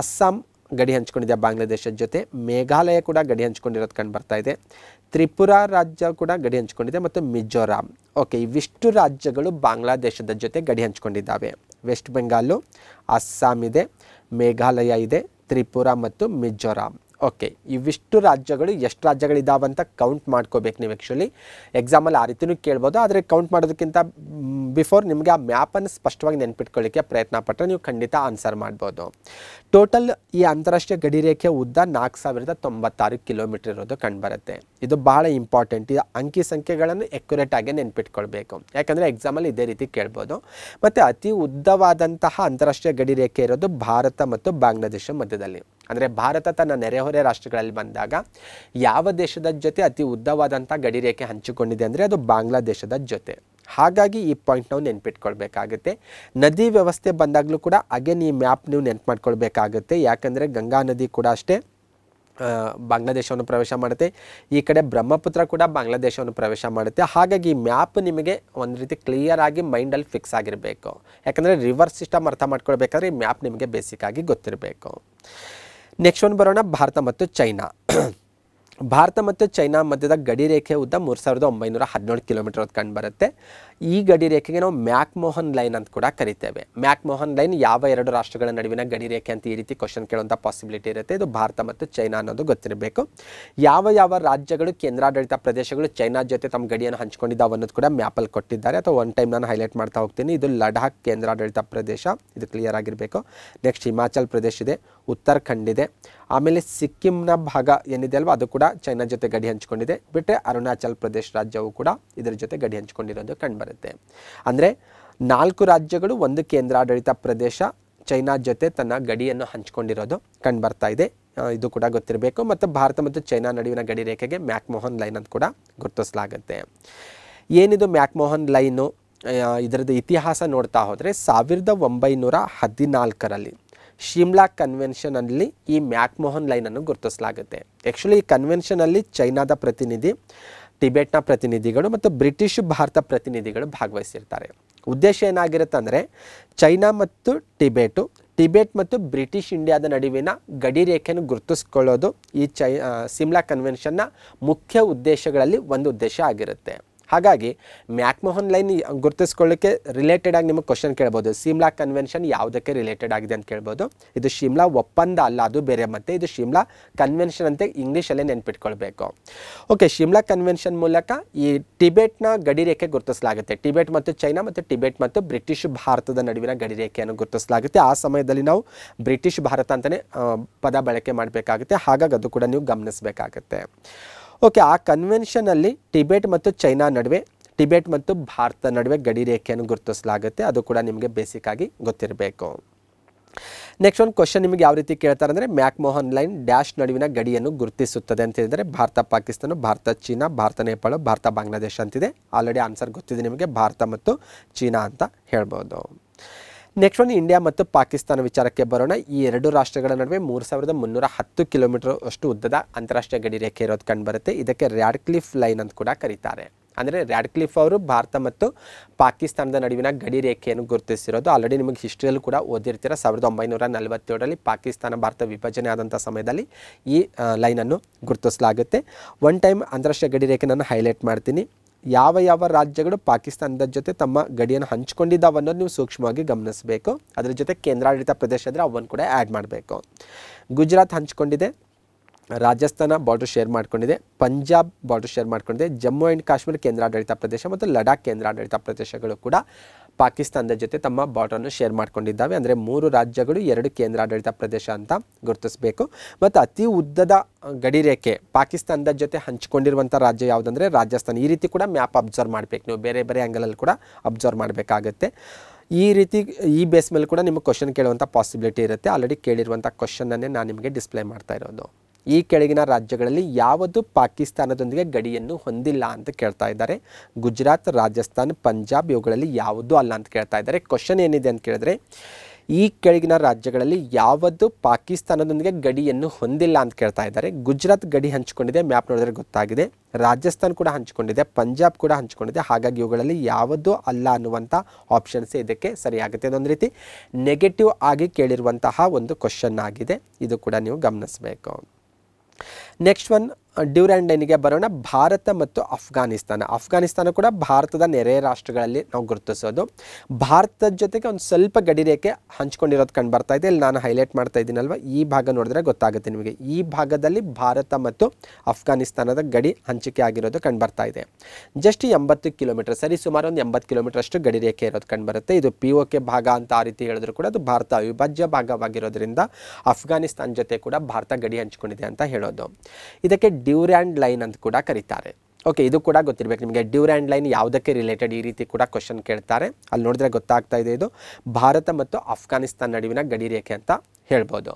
ಅಸ್ಸಾಂ ಗಡಿ ಹಂಚಿಕೊಂಡಿದೆ ಬಾಂಗ್ಲಾದೇಶದ ಜೊತೆ ಮೇಘಾಲಯ ಕೂಡ ಗಡಿ ಹಂಚಿಕೊಂಡಿರೋದು ಕಂಡು ಬರ್ತಾ ಇದೆ ತ್ರಿಪುರ ರಾಜ್ಯ ಕೂಡ ಗಡಿ ಹಂಚಿಕೊಂಡಿದೆ ಮತ್ತು ಮಿಜೋರಾಂ ಓಕೆ ಇವಿಷ್ಟು ರಾಜ್ಯಗಳು ಬಾಂಗ್ಲಾದೇಶದ ಜೊತೆ ಗಡಿ ಹಂಚಿಕೊಂಡಿದ್ದಾವೆ ವೆಸ್ಟ್ ಬೆಂಗಾಲು ಅಸ್ಸಾಂ ಇದೆ ಮೇಘಾಲಯ ಇದೆ ತ್ರಿಪುರ ಮತ್ತು ಮಿಜೋರಾಂ ಓಕೆ ಇವಿಷ್ಟು ರಾಜ್ಯಗಳು ಎಷ್ಟು ರಾಜ್ಯಗಳಿದ್ದಾವೆ ಅಂತ ಕೌಂಟ್ ಮಾಡ್ಕೋಬೇಕು ನೀವು ಆ್ಯಕ್ಚುಲಿ ಎಕ್ಸಾಮಲ್ಲಿ ಆ ರೀತಿಯೂ ಕೇಳ್ಬೋದು ಆದರೆ ಕೌಂಟ್ ಮಾಡೋದಕ್ಕಿಂತ ಬಿಫೋರ್ ನಿಮಗೆ ಆ ಮ್ಯಾಪನ್ನು ಸ್ಪಷ್ಟವಾಗಿ ನೆನ್ಪಿಟ್ಕೊಳ್ಳಿಕ್ಕೆ ಪ್ರಯತ್ನ ಪಟ್ಟರೆ ನೀವು ಖಂಡಿತ ಆನ್ಸರ್ ಮಾಡ್ಬೋದು ಟೋಟಲ್ ಈ ಅಂತಾರಾಷ್ಟ್ರೀಯ ಗಡಿ ರೇಖೆ ಉದ್ದ ನಾಲ್ಕು ಸಾವಿರದ ತೊಂಬತ್ತಾರು ಕಿಲೋಮೀಟರ್ ಇರೋದು ಕಂಡುಬರುತ್ತೆ ಇದು ಬಹಳ ಇಂಪಾರ್ಟೆಂಟ್ ಈ ಅಂಕಿ ಸಂಖ್ಯೆಗಳನ್ನು ಎಕ್ಯುರೇಟಾಗಿ ನೆನ್ಪಿಟ್ಕೊಳ್ಬೇಕು ಯಾಕಂದರೆ ಎಕ್ಸಾಮಲ್ಲಿ ಇದೇ ರೀತಿ ಕೇಳ್ಬೋದು ಮತ್ತು ಅತಿ ಉದ್ದವಾದಂತಹ ಅಂತಾರಾಷ್ಟ್ರೀಯ ಗಡಿ ರೇಖೆ ಇರೋದು ಭಾರತ ಮತ್ತು ಬಾಂಗ್ಲಾದೇಶ ಮಧ್ಯದಲ್ಲಿ ಅಂದರೆ ಭಾರತ ತನ್ನ ನೆರೆಹೊರೆ ರಾಷ್ಟ್ರಗಳಲ್ಲಿ ಬಂದಾಗ ಯಾವ ದೇಶದ ಜೊತೆ ಅತಿ ಉದ್ದವಾದಂಥ ರೇಖೆ ಹಂಚಿಕೊಂಡಿದೆ ಅಂದರೆ ಅದು ಬಾಂಗ್ಲಾದೇಶದ ಜೊತೆ ಹಾಗಾಗಿ ಈ ಪಾಯಿಂಟ್ ನಾವು ನೆನ್ಪಿಟ್ಕೊಳ್ಬೇಕಾಗುತ್ತೆ ನದಿ ವ್ಯವಸ್ಥೆ ಬಂದಾಗಲೂ ಕೂಡ ಅಗೇನ್ ಈ ಮ್ಯಾಪ್ ನೀವು ನೆನ್ಪು ಮಾಡ್ಕೊಳ್ಬೇಕಾಗುತ್ತೆ ಯಾಕಂದರೆ ಗಂಗಾ ನದಿ ಕೂಡ ಅಷ್ಟೇ ಬಾಂಗ್ಲಾದೇಶವನ್ನು ಪ್ರವೇಶ ಮಾಡುತ್ತೆ ಈ ಕಡೆ ಬ್ರಹ್ಮಪುತ್ರ ಕೂಡ ಬಾಂಗ್ಲಾದೇಶವನ್ನು ಪ್ರವೇಶ ಮಾಡುತ್ತೆ ಹಾಗಾಗಿ ಈ ಮ್ಯಾಪ್ ನಿಮಗೆ ಒಂದು ರೀತಿ ಕ್ಲಿಯರ್ ಆಗಿ ಮೈಂಡಲ್ಲಿ ಫಿಕ್ಸ್ ಆಗಿರಬೇಕು ಯಾಕಂದರೆ ರಿವರ್ಸ್ ಸಿಸ್ಟಮ್ ಅರ್ಥ ಮಾಡ್ಕೊಳ್ಬೇಕಾದ್ರೆ ಈ ಮ್ಯಾಪ್ ನಿಮಗೆ ಬೇಸಿಕ್ ಆಗಿ ಗೊತ್ತಿರಬೇಕು ನೆಕ್ಸ್ಟ್ ಒಂದು ಬರೋಣ ಭಾರತ ಮತ್ತು ಚೈನಾ ಭಾರತ ಮತ್ತು ಚೈನಾ ಮಧ್ಯದ ಗಡಿ ರೇಖೆ ಉದ್ದ ಮೂರು ಸಾವಿರದ ಒಂಬೈನೂರ ಹದಿನೇಳು ಕಿಲೋಮೀಟರ್ ಹೊತ್ತು ಕಂಡು ಬರುತ್ತೆ ಈ ಗಡಿ ರೇಖೆಗೆ ನಾವು ಮ್ಯಾಕ್ ಮೋಹನ್ ಲೈನ್ ಅಂತ ಕೂಡ ಕರಿತೇವೆ ಮ್ಯಾಕ್ ಮೋಹನ್ ಲೈನ್ ಯಾವ ಎರಡು ರಾಷ್ಟ್ರಗಳ ನಡುವಿನ ಗಡಿ ರೇಖೆ ಅಂತ ಈ ರೀತಿ ಕ್ವಶನ್ ಕೇಳುವಂಥ ಪಾಸಿಬಿಲಿಟಿ ಇರುತ್ತೆ ಇದು ಭಾರತ ಮತ್ತು ಚೈನಾ ಅನ್ನೋದು ಗೊತ್ತಿರಬೇಕು ಯಾವ ಯಾವ ರಾಜ್ಯಗಳು ಕೇಂದ್ರಾಡಳಿತ ಪ್ರದೇಶಗಳು ಚೈನಾ ಜೊತೆ ತಮ್ಮ ಗಡಿಯನ್ನು ಹಂಚ್ಕೊಂಡಿದ್ದಾವೆ ಅನ್ನೋದು ಕೂಡ ಮ್ಯಾಪಲ್ಲಿ ಕೊಟ್ಟಿದ್ದಾರೆ ಅಥವಾ ಒನ್ ಟೈಮ್ ನಾನು ಹೈಲೈಟ್ ಮಾಡ್ತಾ ಹೋಗ್ತೀನಿ ಇದು ಲಡಾಖ್ ಕೇಂದ್ರಾಡಳಿತ ಪ್ರದೇಶ ಇದು ಕ್ಲಿಯರ್ ಆಗಿರಬೇಕು ನೆಕ್ಸ್ಟ್ ಹಿಮಾಚಲ್ ಪ್ರದೇಶ ಇದೆ ಉತ್ತರಾಖಂಡ್ ಇದೆ ಆಮೇಲೆ ಸಿಕ್ಕಿಂನ ಭಾಗ ಏನಿದೆ ಅಲ್ವಾ ಅದು ಕೂಡ ಚೈನಾ ಜೊತೆ ಗಡಿ ಹಂಚಿಕೊಂಡಿದೆ ಬಿಟ್ಟರೆ ಅರುಣಾಚಲ್ ಪ್ರದೇಶ ರಾಜ್ಯವು ಕೂಡ ಇದರ ಜೊತೆ ಗಡಿ ಹಂಚಿಕೊಂಡಿರೋದು ಕಂಡುಬರುತ್ತೆ ಅಂದರೆ ನಾಲ್ಕು ರಾಜ್ಯಗಳು ಒಂದು ಕೇಂದ್ರಾಡಳಿತ ಪ್ರದೇಶ ಚೈನಾ ಜೊತೆ ತನ್ನ ಗಡಿಯನ್ನು ಹಂಚಿಕೊಂಡಿರೋದು ಕಂಡುಬರ್ತಾ ಇದೆ ಇದು ಕೂಡ ಗೊತ್ತಿರಬೇಕು ಮತ್ತು ಭಾರತ ಮತ್ತು ಚೈನಾ ನಡುವಿನ ಗಡಿ ರೇಖೆಗೆ ಮ್ಯಾಕ್ಮೋಹನ್ ಲೈನ್ ಅಂತ ಕೂಡ ಗುರುತಿಸಲಾಗುತ್ತೆ ಏನಿದು ಮ್ಯಾಕ್ಮೋಹನ್ ಲೈನು ಇದರದ ಇತಿಹಾಸ ನೋಡ್ತಾ ಹೋದರೆ ಸಾವಿರದ ಒಂಬೈನೂರ ಹದಿನಾಲ್ಕರಲ್ಲಿ ಶಿಮ್ಲಾ ಕನ್ವೆನ್ಷನಲ್ಲಿ ಈ ಮ್ಯಾಕ್ಮೋಹನ್ ಲೈನನ್ನು ಗುರುತಿಸಲಾಗುತ್ತೆ ಆ್ಯಕ್ಚುಲಿ ಈ ಕನ್ವೆನ್ಷನಲ್ಲಿ ಚೈನಾದ ಪ್ರತಿನಿಧಿ ಟಿಬೆಟ್ನ ಪ್ರತಿನಿಧಿಗಳು ಮತ್ತು ಬ್ರಿಟಿಷ್ ಭಾರತ ಪ್ರತಿನಿಧಿಗಳು ಭಾಗವಹಿಸಿರ್ತಾರೆ ಉದ್ದೇಶ ಏನಾಗಿರುತ್ತೆ ಅಂದರೆ ಚೈನಾ ಮತ್ತು ಟಿಬೆಟು ಟಿಬೆಟ್ ಮತ್ತು ಬ್ರಿಟಿಷ್ ಇಂಡಿಯಾದ ನಡುವಿನ ಗಡಿ ರೇಖೆಯನ್ನು ಗುರುತಿಸ್ಕೊಳ್ಳೋದು ಈ ಚೈ ಸಿಮ್ಲಾ ಕನ್ವೆನ್ಷನ್ನ ಮುಖ್ಯ ಉದ್ದೇಶಗಳಲ್ಲಿ ಒಂದು ಉದ್ದೇಶ ಆಗಿರುತ್ತೆ ಹಾಗಾಗಿ ಮ್ಯಾಕ್ಮೋಹನ್ ಲೈನ್ ಗುರುತಿಸ್ಕೊಳ್ಳೋಕ್ಕೆ ರಿಲೇಟೆಡ್ ಆಗಿ ನಿಮಗೆ ಕ್ವಶನ್ ಕೇಳ್ಬೋದು ಶಿಮ್ಲಾ ಕನ್ವೆನ್ಷನ್ ಯಾವುದಕ್ಕೆ ರಿಲೇಟೆಡ್ ಆಗಿದೆ ಅಂತ ಕೇಳ್ಬೋದು ಇದು ಶಿಮ್ಲಾ ಒಪ್ಪಂದ ಅಲ್ಲ ಅದು ಬೇರೆ ಮತ್ತೆ ಇದು ಶಿಮ್ಲಾ ಕನ್ವೆನ್ಷನ್ ಅಂತ ಇಂಗ್ಲೀಷಲ್ಲೇ ನೆನ್ಪಿಟ್ಕೊಳ್ಬೇಕು ಓಕೆ ಶಿಮ್ಲಾ ಕನ್ವೆನ್ಷನ್ ಮೂಲಕ ಈ ಟಿಬೆಟ್ನ ರೇಖೆ ಗುರುತಿಸಲಾಗುತ್ತೆ ಟಿಬೆಟ್ ಮತ್ತು ಚೈನಾ ಮತ್ತು ಟಿಬೆಟ್ ಮತ್ತು ಬ್ರಿಟಿಷ್ ಭಾರತದ ನಡುವಿನ ಗಡಿ ರೇಖೆಯನ್ನು ಗುರುತಿಸಲಾಗುತ್ತೆ ಆ ಸಮಯದಲ್ಲಿ ನಾವು ಬ್ರಿಟಿಷ್ ಭಾರತ ಅಂತಲೇ ಪದ ಬಳಕೆ ಮಾಡಬೇಕಾಗುತ್ತೆ ಹಾಗಾಗಿ ಅದು ಕೂಡ ನೀವು ಗಮನಿಸಬೇಕಾಗುತ್ತೆ ಓಕೆ ಆ ಕನ್ವೆನ್ಷನಲ್ಲಿ ಟಿಬೆಟ್ ಮತ್ತು ಚೈನಾ ನಡುವೆ ಟಿಬೆಟ್ ಮತ್ತು ಭಾರತ ನಡುವೆ ಗಡಿ ರೇಖೆಯನ್ನು ಗುರುತಿಸಲಾಗುತ್ತೆ ಅದು ಕೂಡ ನಿಮಗೆ ಬೇಸಿಕ್ ಆಗಿ ಗೊತ್ತಿರಬೇಕು ನೆಕ್ಸ್ಟ್ ಒಂದು ಕ್ವಶನ್ ನಿಮಗೆ ಯಾವ ರೀತಿ ಕೇಳ್ತಾರೆ ಅಂದರೆ ಮ್ಯಾಕ್ಮೋಹನ್ ಲೈನ್ ಡ್ಯಾಶ್ ನಡುವಿನ ಗಡಿಯನ್ನು ಗುರುತಿಸುತ್ತದೆ ಅಂತ ಹೇಳಿದರೆ ಭಾರತ ಪಾಕಿಸ್ತಾನ ಭಾರತ ಚೀನಾ ಭಾರತ ನೇಪಾಳ ಭಾರತ ಬಾಂಗ್ಲಾದೇಶ ಅಂತಿದೆ ಆಲ್ರೆಡಿ ಆನ್ಸರ್ ಗೊತ್ತಿದೆ ನಿಮಗೆ ಭಾರತ ಮತ್ತು ಚೀನಾ ಅಂತ ಹೇಳ್ಬೋದು ನೆಕ್ಸ್ಟ್ ಒಂದು ಇಂಡಿಯಾ ಮತ್ತು ಪಾಕಿಸ್ತಾನ ವಿಚಾರಕ್ಕೆ ಬರೋಣ ಈ ಎರಡು ರಾಷ್ಟ್ರಗಳ ನಡುವೆ ಮೂರು ಸಾವಿರದ ಮುನ್ನೂರ ಹತ್ತು ಕಿಲೋಮೀಟರ್ ಅಷ್ಟು ಉದ್ದದ ಅಂತಾರಾಷ್ಟ್ರೀಯ ಗಡಿ ರೇಖೆ ಇರೋದು ಕಂಡುಬರುತ್ತೆ ಇದಕ್ಕೆ ಕ್ಲಿಫ್ ಲೈನ್ ಅಂತ ಕೂಡ ಕರೀತಾರೆ ಅಂದರೆ ಕ್ಲಿಫ್ ಅವರು ಭಾರತ ಮತ್ತು ಪಾಕಿಸ್ತಾನದ ನಡುವಿನ ಗಡಿ ರೇಖೆಯನ್ನು ಗುರುತಿಸಿರೋದು ಆಲ್ರೆಡಿ ನಿಮಗೆ ಹಿಸ್ಟ್ರಿಯಲ್ಲಿ ಕೂಡ ಓದಿರ್ತೀರ ಸಾವಿರದ ಒಂಬೈನೂರ ನಲವತ್ತೇಳರಲ್ಲಿ ಪಾಕಿಸ್ತಾನ ಭಾರತ ವಿಭಜನೆ ಆದಂಥ ಸಮಯದಲ್ಲಿ ಈ ಲೈನನ್ನು ಗುರುತಿಸಲಾಗುತ್ತೆ ಒನ್ ಟೈಮ್ ಅಂತಾರಾಷ್ಟ್ರೀಯ ಗಡಿ ನಾನು ಹೈಲೈಟ್ ಮಾಡ್ತೀನಿ ಯಾವ ಯಾವ ರಾಜ್ಯಗಳು ಪಾಕಿಸ್ತಾನದ ಜೊತೆ ತಮ್ಮ ಗಡಿಯನ್ನು ಹಂಚಿಕೊಂಡಿದ್ದಾವೆ ಅನ್ನೋದು ನೀವು ಸೂಕ್ಷ್ಮವಾಗಿ ಗಮನಿಸಬೇಕು ಅದರ ಜೊತೆ ಕೇಂದ್ರಾಡಳಿತ ಪ್ರದೇಶ ಅಂದರೆ ಅವನ್ನು ಕೂಡ ಆ್ಯಡ್ ಮಾಡಬೇಕು ಗುಜರಾತ್ ಹಂಚ್ಕೊಂಡಿದೆ ರಾಜಸ್ಥಾನ ಬಾರ್ಡರ್ ಶೇರ್ ಮಾಡ್ಕೊಂಡಿದೆ ಪಂಜಾಬ್ ಬಾರ್ಡರ್ ಶೇರ್ ಮಾಡ್ಕೊಂಡಿದೆ ಜಮ್ಮು ಆ್ಯಂಡ್ ಕಾಶ್ಮೀರ ಕೇಂದ್ರಾಡಳಿತ ಪ್ರದೇಶ ಮತ್ತು ಲಡಾಖ್ ಕೇಂದ್ರಾಡಳಿತ ಪ್ರದೇಶಗಳು ಕೂಡ ಪಾಕಿಸ್ತಾನದ ಜೊತೆ ತಮ್ಮ ಅನ್ನು ಶೇರ್ ಮಾಡ್ಕೊಂಡಿದ್ದಾವೆ ಅಂದರೆ ಮೂರು ರಾಜ್ಯಗಳು ಎರಡು ಕೇಂದ್ರಾಡಳಿತ ಪ್ರದೇಶ ಅಂತ ಗುರುತಿಸಬೇಕು ಮತ್ತು ಅತಿ ಉದ್ದದ ಗಡಿ ರೇಖೆ ಪಾಕಿಸ್ತಾನದ ಜೊತೆ ಹಂಚಿಕೊಂಡಿರುವಂಥ ರಾಜ್ಯ ಯಾವುದಂದ್ರೆ ರಾಜಸ್ಥಾನ ಈ ರೀತಿ ಕೂಡ ಮ್ಯಾಪ್ ಅಬ್ಸರ್ವ್ ಮಾಡಬೇಕು ನೀವು ಬೇರೆ ಬೇರೆ ಆ್ಯಂಗಲಲ್ಲಿ ಕೂಡ ಅಬ್ಸರ್ವ್ ಮಾಡಬೇಕಾಗತ್ತೆ ಈ ರೀತಿ ಈ ಬೇಸ್ ಮೇಲೆ ಕೂಡ ನಿಮಗೆ ಕ್ವಶನ್ ಕೇಳುವಂಥ ಪಾಸಿಬಿಲಿಟಿ ಇರುತ್ತೆ ಆಲ್ರೆಡಿ ಕೇಳಿರುವಂಥ ಕ್ವಶನನ್ನೇ ನಾನು ನಿಮಗೆ ಡಿಸ್ಪ್ಲೇ ಮಾಡ್ತಾ ಇರೋದು ಈ ಕೆಳಗಿನ ರಾಜ್ಯಗಳಲ್ಲಿ ಯಾವುದು ಪಾಕಿಸ್ತಾನದೊಂದಿಗೆ ಗಡಿಯನ್ನು ಹೊಂದಿಲ್ಲ ಅಂತ ಕೇಳ್ತಾ ಇದ್ದಾರೆ ಗುಜರಾತ್ ರಾಜಸ್ಥಾನ್ ಪಂಜಾಬ್ ಇವುಗಳಲ್ಲಿ ಯಾವುದೂ ಅಲ್ಲ ಅಂತ ಕೇಳ್ತಾ ಇದ್ದಾರೆ ಕ್ವಶನ್ ಏನಿದೆ ಅಂತ ಕೇಳಿದ್ರೆ ಈ ಕೆಳಗಿನ ರಾಜ್ಯಗಳಲ್ಲಿ ಯಾವುದು ಪಾಕಿಸ್ತಾನದೊಂದಿಗೆ ಗಡಿಯನ್ನು ಹೊಂದಿಲ್ಲ ಅಂತ ಕೇಳ್ತಾ ಇದ್ದಾರೆ ಗುಜರಾತ್ ಗಡಿ ಹಂಚಿಕೊಂಡಿದೆ ಮ್ಯಾಪ್ ನೋಡಿದ್ರೆ ಗೊತ್ತಾಗಿದೆ ರಾಜಸ್ಥಾನ್ ಕೂಡ ಹಂಚಿಕೊಂಡಿದೆ ಪಂಜಾಬ್ ಕೂಡ ಹಂಚಿಕೊಂಡಿದೆ ಹಾಗಾಗಿ ಇವುಗಳಲ್ಲಿ ಯಾವುದು ಅಲ್ಲ ಅನ್ನುವಂಥ ಆಪ್ಷನ್ಸ್ ಇದಕ್ಕೆ ಸರಿಯಾಗುತ್ತೆ ಅದೊಂದು ರೀತಿ ನೆಗೆಟಿವ್ ಆಗಿ ಕೇಳಿರುವಂತಹ ಒಂದು ಕ್ವಶನ್ ಆಗಿದೆ ಇದು ಕೂಡ ನೀವು ಗಮನಿಸಬೇಕು Next one ಡ್ಯೂರ್ಯಾಂಡೈನಿಗೆ ಬರೋಣ ಭಾರತ ಮತ್ತು ಅಫ್ಘಾನಿಸ್ತಾನ ಅಫ್ಘಾನಿಸ್ತಾನ ಕೂಡ ಭಾರತದ ನೆರೆ ರಾಷ್ಟ್ರಗಳಲ್ಲಿ ನಾವು ಗುರುತಿಸೋದು ಭಾರತದ ಜೊತೆಗೆ ಒಂದು ಸ್ವಲ್ಪ ಗಡಿರೇಖೆ ಹಂಚ್ಕೊಂಡಿರೋದು ಕಂಡು ಬರ್ತಾ ಇದೆ ಇಲ್ಲಿ ನಾನು ಹೈಲೈಟ್ ಮಾಡ್ತಾ ಇದ್ದೀನಲ್ವ ಈ ಭಾಗ ನೋಡಿದ್ರೆ ಗೊತ್ತಾಗುತ್ತೆ ನಿಮಗೆ ಈ ಭಾಗದಲ್ಲಿ ಭಾರತ ಮತ್ತು ಅಫ್ಘಾನಿಸ್ತಾನದ ಗಡಿ ಹಂಚಿಕೆ ಆಗಿರೋದು ಕಂಡು ಬರ್ತಾ ಇದೆ ಜಸ್ಟ್ ಎಂಬತ್ತು ಕಿಲೋಮೀಟರ್ ಸರಿ ಸುಮಾರು ಒಂದು ಎಂಬತ್ತು ಕಿಲೋಮೀಟರ್ ಅಷ್ಟು ರೇಖೆ ಇರೋದು ಕಂಡು ಬರುತ್ತೆ ಇದು ಪಿ ಒ ಕೆ ಭಾಗ ಅಂತ ಆ ರೀತಿ ಹೇಳಿದ್ರು ಕೂಡ ಅದು ಭಾರತ ಅವಿಭಾಜ್ಯ ಭಾಗವಾಗಿರೋದ್ರಿಂದ ಅಫ್ಘಾನಿಸ್ತಾನ ಜೊತೆ ಕೂಡ ಭಾರತ ಗಡಿ ಹಂಚಿಕೊಂಡಿದೆ ಅಂತ ಹೇಳೋದು ಇದಕ್ಕೆ ಡ್ಯೂರ್ಯಾಂಡ್ ಲೈನ್ ಅಂತ ಕೂಡ ಕರೀತಾರೆ ಓಕೆ ಇದು ಕೂಡ ಗೊತ್ತಿರಬೇಕು ನಿಮಗೆ ಡ್ಯೂರ್ಯಾಂಡ್ ಲೈನ್ ಯಾವುದಕ್ಕೆ ರಿಲೇಟೆಡ್ ಈ ರೀತಿ ಕೂಡ ಕ್ವಶನ್ ಕೇಳ್ತಾರೆ ಅಲ್ಲಿ ನೋಡಿದ್ರೆ ಗೊತ್ತಾಗ್ತಾ ಇದೆ ಇದು ಭಾರತ ಮತ್ತು ಆಫ್ಘಾನಿಸ್ತಾನ್ ನಡುವಿನ ಗಡಿ ರೇಖೆ ಅಂತ ಹೇಳ್ಬೋದು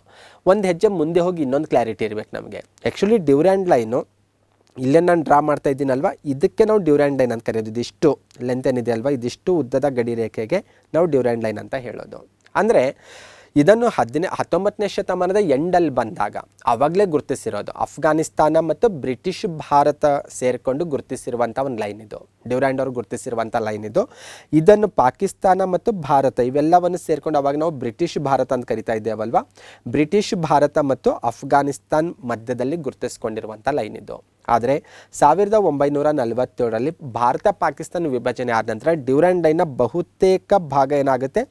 ಒಂದು ಹೆಜ್ಜೆ ಮುಂದೆ ಹೋಗಿ ಇನ್ನೊಂದು ಕ್ಲಾರಿಟಿ ಇರಬೇಕು ನಮಗೆ ಆ್ಯಕ್ಚುಲಿ ಡ್ಯೂರ್ಯಾಂಡ್ ಲೈನು ಇಲ್ಲೇ ನಾನು ಡ್ರಾ ಮಾಡ್ತಾ ಇದ್ದೀನಲ್ವ ಇದಕ್ಕೆ ನಾವು ಡ್ಯೂರ್ಯಾಂಡ್ ಲೈನ್ ಅಂತ ಕರೆಯೋದು ಇದಿಷ್ಟು ಲೆಂತ್ ಏನಿದೆ ಅಲ್ವಾ ಇದಿಷ್ಟು ಉದ್ದದ ಗಡಿ ರೇಖೆಗೆ ನಾವು ಡ್ಯೂರ್ಯಾಂಡ್ ಲೈನ್ ಅಂತ ಹೇಳೋದು ಅಂದರೆ ಇದನ್ನು ಹದಿನೇ ಹತ್ತೊಂಬತ್ತನೇ ಶತಮಾನದ ಎಂಡಲ್ಲಿ ಬಂದಾಗ ಅವಾಗಲೇ ಗುರುತಿಸಿರೋದು ಅಫ್ಘಾನಿಸ್ತಾನ ಮತ್ತು ಬ್ರಿಟಿಷ್ ಭಾರತ ಸೇರಿಕೊಂಡು ಗುರುತಿಸಿರುವಂಥ ಒಂದು ಲೈನ್ ಇದು ಡ್ಯೂರ್ಯಾಂಡ್ ಅವರು ಗುರುತಿಸಿರುವಂಥ ಲೈನ್ ಇದು ಇದನ್ನು ಪಾಕಿಸ್ತಾನ ಮತ್ತು ಭಾರತ ಇವೆಲ್ಲವನ್ನು ಸೇರಿಕೊಂಡು ಅವಾಗ ನಾವು ಬ್ರಿಟಿಷ್ ಭಾರತ ಅಂತ ಕರಿತಾ ಇದ್ದೇವಲ್ವಾ ಬ್ರಿಟಿಷ್ ಭಾರತ ಮತ್ತು ಅಫ್ಘಾನಿಸ್ತಾನ್ ಮಧ್ಯದಲ್ಲಿ ಗುರುತಿಸ್ಕೊಂಡಿರುವಂಥ ಲೈನ್ ಇದು ಆದರೆ ಸಾವಿರದ ಒಂಬೈನೂರ ನಲವತ್ತೇಳರಲ್ಲಿ ಭಾರತ ಪಾಕಿಸ್ತಾನ ವಿಭಜನೆ ಆದ ನಂತರ ಡ್ಯೂರೆಂಡ್ ಡೈನ ಬಹುತೇಕ ಭಾಗ ಏನಾಗುತ್ತೆ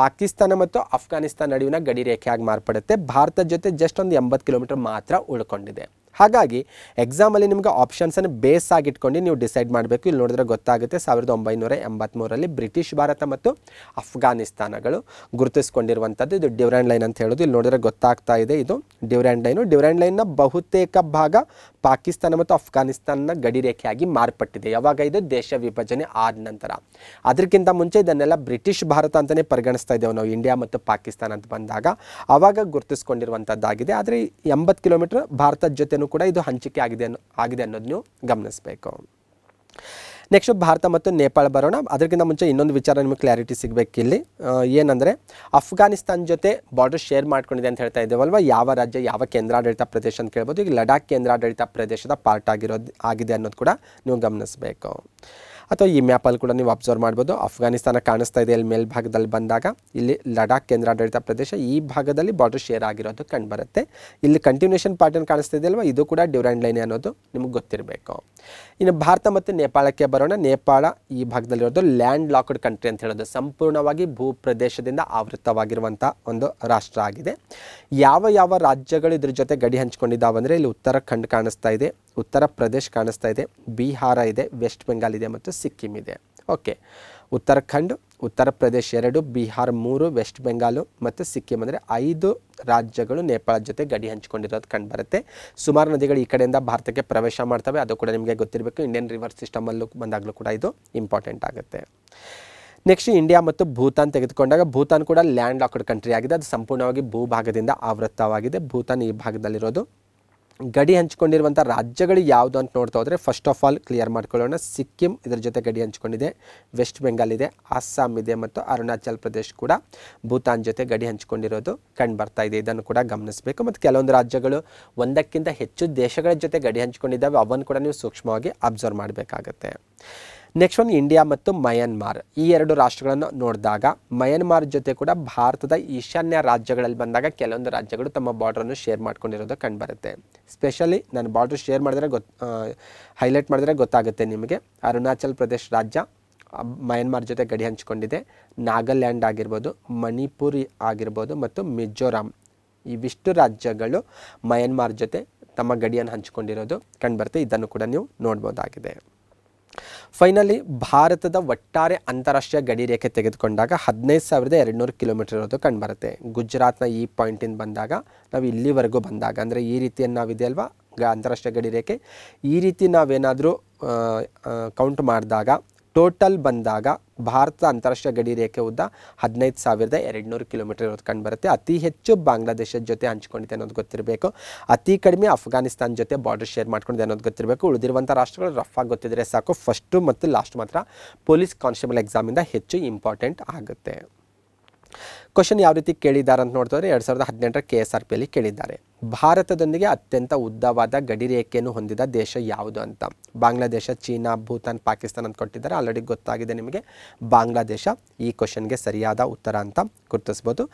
ಪಾಕಿಸ್ತಾನ ಮತ್ತು ಅಫ್ಘಾನಿಸ್ತಾನ ನಡುವಿನ ಗಡಿ ರೇಖೆಯಾಗಿ ಮಾರ್ಪಡುತ್ತೆ ಭಾರತದ ಜೊತೆ ಜಸ್ಟ್ ಒಂದು ಎಂಬತ್ತು ಕಿಲೋಮೀಟರ್ ಮಾತ್ರ ಉಳ್ಕೊಂಡಿದೆ ಹಾಗಾಗಿ ಎಕ್ಸಾಮಲ್ಲಿ ನಿಮಗೆ ಆಪ್ಷನ್ಸನ್ನು ಬೇಸ್ ಆಗಿಟ್ಕೊಂಡು ನೀವು ಡಿಸೈಡ್ ಮಾಡಬೇಕು ಇಲ್ಲಿ ನೋಡಿದ್ರೆ ಗೊತ್ತಾಗುತ್ತೆ ಸಾವಿರದ ಒಂಬೈನೂರ ಎಂಬತ್ತ್ಮೂರಲ್ಲಿ ಬ್ರಿಟಿಷ್ ಭಾರತ ಮತ್ತು ಅಫ್ಘಾನಿಸ್ತಾನಗಳು ಗುರುತಿಸ್ಕೊಂಡಿರುವಂಥದ್ದು ಇದು ಡ್ಯೂರ್ಯಾಂಡ್ ಲೈನ್ ಅಂತ ಹೇಳೋದು ಇಲ್ಲಿ ನೋಡಿದ್ರೆ ಗೊತ್ತಾಗ್ತಾ ಇದೆ ಇದು ಡ್ಯೂರ್ಯಾಂಡ್ ಲೈನು ಡ್ಯೂರ್ಯಾಂಡ್ ಲೈನ್ನ ಬಹುತೇಕ ಭಾಗ ಪಾಕಿಸ್ತಾನ ಮತ್ತು ಅಫ್ಘಾನಿಸ್ತಾನ ಗಡಿರೇಖೆಯಾಗಿ ಮಾರ್ಪಟ್ಟಿದೆ ಯಾವಾಗ ಇದು ದೇಶ ವಿಭಜನೆ ಆದ ನಂತರ ಅದಕ್ಕಿಂತ ಮುಂಚೆ ಇದನ್ನೆಲ್ಲ ಬ್ರಿಟಿಷ್ ಭಾರತ ಅಂತಲೇ ಪರಿಗಣಿಸ್ತಾ ಇದ್ದೇವೆ ನಾವು ಇಂಡಿಯಾ ಮತ್ತು ಪಾಕಿಸ್ತಾನ ಅಂತ ಬಂದಾಗ ಆವಾಗ ಗುರುತಿಸ್ಕೊಂಡಿರುವಂಥದ್ದಾಗಿದೆ ಆದರೆ ಎಂಬತ್ತು ಕಿಲೋಮೀಟರ್ ಭಾರತದ ಜೊತೆ ಕೂಡ ಇದು ಹಂಚಿಕೆ ಆಗಿದೆ ಆಗಿದೆ ಅನ್ನೋದು ನೀವು ಗಮನಿಸಬೇಕು ನೆಕ್ಸ್ಟ್ ಭಾರತ ಮತ್ತು ನೇಪಾಳ ಬರೋಣ ಅದಕ್ಕಿಂತ ಮುಂಚೆ ಇನ್ನೊಂದು ವಿಚಾರ ನಿಮಗೆ ಕ್ಲಾರಿಟಿ ಇಲ್ಲಿ ಏನಂದರೆ ಅಫ್ಘಾನಿಸ್ತಾನ್ ಜೊತೆ ಬಾರ್ಡರ್ ಶೇರ್ ಮಾಡ್ಕೊಂಡಿದೆ ಅಂತ ಹೇಳ್ತಾ ಇದ್ದೇವಲ್ವ ಯಾವ ರಾಜ್ಯ ಯಾವ ಕೇಂದ್ರಾಡಳಿತ ಪ್ರದೇಶ ಅಂತ ಕೇಳ್ಬೋದು ಈಗ ಲಡಾಖ್ ಕೇಂದ್ರಾಡಳಿತ ಪ್ರದೇಶದ ಪಾರ್ಟ್ ಆಗಿರೋದು ಆಗಿದೆ ಅನ್ನೋದು ಕೂಡ ನೀವು ಗಮನಿಸಬೇಕು ಅಥವಾ ಈ ಮ್ಯಾಪಲ್ಲಿ ಕೂಡ ನೀವು ಅಬ್ಸರ್ವ್ ಮಾಡ್ಬೋದು ಅಫ್ಘಾನಿಸ್ತಾನ ಕಾಣಿಸ್ತಾ ಇದೆ ಇಲ್ಲಿ ಮೇಲ್ಭಾಗದಲ್ಲಿ ಬಂದಾಗ ಇಲ್ಲಿ ಲಡಾಖ್ ಕೇಂದ್ರಾಡಳಿತ ಪ್ರದೇಶ ಈ ಭಾಗದಲ್ಲಿ ಬಾರ್ಡರ್ ಶೇರ್ ಆಗಿರೋದು ಕಂಡುಬರುತ್ತೆ ಇಲ್ಲಿ ಕಂಟಿನ್ಯೂಷನ್ ಪ್ಯಾಟರ್ನ್ ಕಾಣಿಸ್ತಾ ಇದೆ ಅಲ್ವಾ ಇದು ಕೂಡ ಡ್ಯೂರ್ಯಾಂಡ್ ಲೈನ್ ಅನ್ನೋದು ನಿಮಗೆ ಗೊತ್ತಿರಬೇಕು ಇನ್ನು ಭಾರತ ಮತ್ತು ನೇಪಾಳಕ್ಕೆ ಬರೋಣ ನೇಪಾಳ ಈ ಭಾಗದಲ್ಲಿರೋದು ಲ್ಯಾಂಡ್ ಲಾಕ್ಡ್ ಕಂಟ್ರಿ ಅಂತ ಹೇಳೋದು ಸಂಪೂರ್ಣವಾಗಿ ಭೂ ಪ್ರದೇಶದಿಂದ ಆವೃತವಾಗಿರುವಂಥ ಒಂದು ರಾಷ್ಟ್ರ ಆಗಿದೆ ಯಾವ ಯಾವ ರಾಜ್ಯಗಳು ಇದ್ರ ಜೊತೆ ಗಡಿ ಹಂಚ್ಕೊಂಡಿದ್ದಾವೆ ಅಂದರೆ ಇಲ್ಲಿ ಉತ್ತರಾಖಂಡ್ ಕಾಣಿಸ್ತಾ ಇದೆ ಉತ್ತರ ಪ್ರದೇಶ ಕಾಣಿಸ್ತಾ ಇದೆ ಬಿಹಾರ ಇದೆ ವೆಸ್ಟ್ ಬೆಂಗಾಲ್ ಇದೆ ಮತ್ತು ಸಿಕ್ಕಿಂ ಇದೆ ಓಕೆ ಉತ್ತರಾಖಂಡ್ ಉತ್ತರ ಪ್ರದೇಶ್ ಎರಡು ಬಿಹಾರ್ ಮೂರು ವೆಸ್ಟ್ ಬೆಂಗಾಲು ಮತ್ತು ಸಿಕ್ಕಿಂ ಅಂದರೆ ಐದು ರಾಜ್ಯಗಳು ನೇಪಾಳ ಜೊತೆ ಗಡಿ ಹಂಚಿಕೊಂಡಿರೋದು ಕಂಡುಬರುತ್ತೆ ಸುಮಾರು ನದಿಗಳು ಈ ಕಡೆಯಿಂದ ಭಾರತಕ್ಕೆ ಪ್ರವೇಶ ಮಾಡ್ತವೆ ಅದು ಕೂಡ ನಿಮಗೆ ಗೊತ್ತಿರಬೇಕು ಇಂಡಿಯನ್ ರಿವರ್ ಸಿಸ್ಟಮಲ್ಲೂ ಬಂದಾಗಲೂ ಕೂಡ ಇದು ಇಂಪಾರ್ಟೆಂಟ್ ಆಗುತ್ತೆ ನೆಕ್ಸ್ಟ್ ಇಂಡಿಯಾ ಮತ್ತು ಭೂತಾನ್ ತೆಗೆದುಕೊಂಡಾಗ ಭೂತಾನ್ ಕೂಡ ಲ್ಯಾಂಡ್ ಲಾಕ್ಡ್ ಕಂಟ್ರಿ ಆಗಿದೆ ಅದು ಸಂಪೂರ್ಣವಾಗಿ ಭೂಭಾಗದಿಂದ ಆವೃತ್ತವಾಗಿದೆ ಭೂತಾನ್ ಈ ಭಾಗದಲ್ಲಿರೋದು ಗಡಿ ಹಂಚಿಕೊಂಡಿರುವಂಥ ರಾಜ್ಯಗಳು ಯಾವುದು ಅಂತ ನೋಡ್ತಾ ಹೋದರೆ ಫಸ್ಟ್ ಆಫ್ ಆಲ್ ಕ್ಲಿಯರ್ ಮಾಡ್ಕೊಳ್ಳೋಣ ಸಿಕ್ಕಿಂ ಇದರ ಜೊತೆ ಗಡಿ ಹಂಚಿಕೊಂಡಿದೆ ವೆಸ್ಟ್ ಬೆಂಗಾಲ್ ಇದೆ ಅಸ್ಸಾಂ ಇದೆ ಮತ್ತು ಅರುಣಾಚಲ್ ಪ್ರದೇಶ್ ಕೂಡ ಭೂತಾನ್ ಜೊತೆ ಗಡಿ ಹಂಚಿಕೊಂಡಿರೋದು ಬರ್ತಾ ಇದೆ ಇದನ್ನು ಕೂಡ ಗಮನಿಸಬೇಕು ಮತ್ತು ಕೆಲವೊಂದು ರಾಜ್ಯಗಳು ಒಂದಕ್ಕಿಂತ ಹೆಚ್ಚು ದೇಶಗಳ ಜೊತೆ ಗಡಿ ಹಂಚಿಕೊಂಡಿದ್ದಾವೆ ಅವನ್ನು ಕೂಡ ನೀವು ಸೂಕ್ಷ್ಮವಾಗಿ ಅಬ್ಸರ್ವ್ ಮಾಡಬೇಕಾಗತ್ತೆ ನೆಕ್ಸ್ಟ್ ಒಂದು ಇಂಡಿಯಾ ಮತ್ತು ಮಯನ್ಮಾರ್ ಈ ಎರಡು ರಾಷ್ಟ್ರಗಳನ್ನು ನೋಡಿದಾಗ ಮಯನ್ಮಾರ್ ಜೊತೆ ಕೂಡ ಭಾರತದ ಈಶಾನ್ಯ ರಾಜ್ಯಗಳಲ್ಲಿ ಬಂದಾಗ ಕೆಲವೊಂದು ರಾಜ್ಯಗಳು ತಮ್ಮ ಬಾರ್ಡ್ರನ್ನು ಶೇರ್ ಮಾಡ್ಕೊಂಡಿರೋದು ಕಂಡುಬರುತ್ತೆ ಸ್ಪೆಷಲಿ ನಾನು ಬಾರ್ಡ್ರ್ ಶೇರ್ ಮಾಡಿದ್ರೆ ಗೊತ್ ಹೈಲೈಟ್ ಮಾಡಿದ್ರೆ ಗೊತ್ತಾಗುತ್ತೆ ನಿಮಗೆ ಅರುಣಾಚಲ್ ಪ್ರದೇಶ್ ರಾಜ್ಯ ಮಯನ್ಮಾರ್ ಜೊತೆ ಗಡಿ ಹಂಚಿಕೊಂಡಿದೆ ನಾಗಾಲ್ಯಾಂಡ್ ಆಗಿರ್ಬೋದು ಮಣಿಪುರಿ ಆಗಿರ್ಬೋದು ಮತ್ತು ಮಿಜೋರಾಂ ಇವಿಷ್ಟು ರಾಜ್ಯಗಳು ಮಯನ್ಮಾರ್ ಜೊತೆ ತಮ್ಮ ಗಡಿಯನ್ನು ಹಂಚಿಕೊಂಡಿರೋದು ಕಂಡುಬರುತ್ತೆ ಇದನ್ನು ಕೂಡ ನೀವು ನೋಡ್ಬೋದಾಗಿದೆ ಫೈನಲಿ ಭಾರತದ ಒಟ್ಟಾರೆ ಅಂತಾರಾಷ್ಟ್ರೀಯ ಗಡಿ ರೇಖೆ ತೆಗೆದುಕೊಂಡಾಗ ಹದಿನೈದು ಸಾವಿರದ ಎರಡು ನೂರು ಕಿಲೋಮೀಟರ್ ಇರೋದು ಕಂಡುಬರುತ್ತೆ ಗುಜರಾತ್ನ ಈ ಪಾಯಿಂಟಿಂದ ಬಂದಾಗ ನಾವು ಇಲ್ಲಿವರೆಗೂ ಬಂದಾಗ ಅಂದರೆ ಈ ರೀತಿಯನ್ನು ನಾವಿದೆ ಅಲ್ವಾ ಗ ಅಂತಾರಾಷ್ಟ್ರೀಯ ಗಡಿ ರೇಖೆ ಈ ರೀತಿ ನಾವೇನಾದರೂ ಕೌಂಟ್ ಮಾಡಿದಾಗ ಟೋಟಲ್ ಬಂದಾಗ ಭಾರತದ ಅಂತಾರಾಷ್ಟ್ರೀಯ ಗಡಿ ರೇಖೆ ಉದ್ದ ಹದಿನೈದು ಸಾವಿರದ ಎರಡು ನೂರು ಕಿಲೋಮೀಟರ್ ಇರೋದು ಬರುತ್ತೆ ಅತಿ ಹೆಚ್ಚು ಬಾಂಗ್ಲಾದೇಶದ ಜೊತೆ ಹಂಚಿಕೊಂಡಿದೆ ಅನ್ನೋದು ಗೊತ್ತಿರಬೇಕು ಅತಿ ಕಡಿಮೆ ಅಫ್ಘಾನಿಸ್ತಾನ್ ಜೊತೆ ಬಾರ್ಡರ್ ಶೇರ್ ಮಾಡ್ಕೊಂಡಿದೆ ಅನ್ನೋದು ಗೊತ್ತಿರಬೇಕು ಉಳಿದಿರುವಂಥ ರಾಷ್ಟ್ರಗಳು ರಫ್ ಆಗಿ ಗೊತ್ತಿದ್ರೆ ಸಾಕು ಫಸ್ಟು ಮತ್ತು ಲಾಸ್ಟ್ ಮಾತ್ರ ಪೊಲೀಸ್ ಕಾನ್ಸ್ಟೇಬಲ್ ಎಕ್ಸಾಮಿಂದ ಹೆಚ್ಚು ಇಂಪಾರ್ಟೆಂಟ್ ಆಗುತ್ತೆ ಕ್ವಶನ್ ಯಾವ ರೀತಿ ಕೇಳಿದ್ದಾರೆ ಅಂತ ನೋಡ್ತಾರೆ ಎರಡು ಸಾವಿರದ ಹದಿನೆಂಟರ ಕೆ ಎಸ್ ಆರ್ ಪಿಯಲ್ಲಿ ಕೇಳಿದ್ದಾರೆ ಭಾರತದೊಂದಿಗೆ ಅತ್ಯಂತ ಉದ್ದವಾದ ಗಡಿ ರೇಖೆಯನ್ನು ಹೊಂದಿದ ದೇಶ ಯಾವುದು ಅಂತ ಬಾಂಗ್ಲಾದೇಶ ಚೀನಾ ಭೂತಾನ್ ಪಾಕಿಸ್ತಾನ ಅಂತ ಕೊಟ್ಟಿದ್ದಾರೆ ಆಲ್ರೆಡಿ ಗೊತ್ತಾಗಿದೆ ನಿಮಗೆ ಬಾಂಗ್ಲಾದೇಶ ಈ ಕ್ವಶನ್ಗೆ ಸರಿಯಾದ ಉತ್ತರ ಅಂತ ಗುರುತಿಸ್ಬೋದು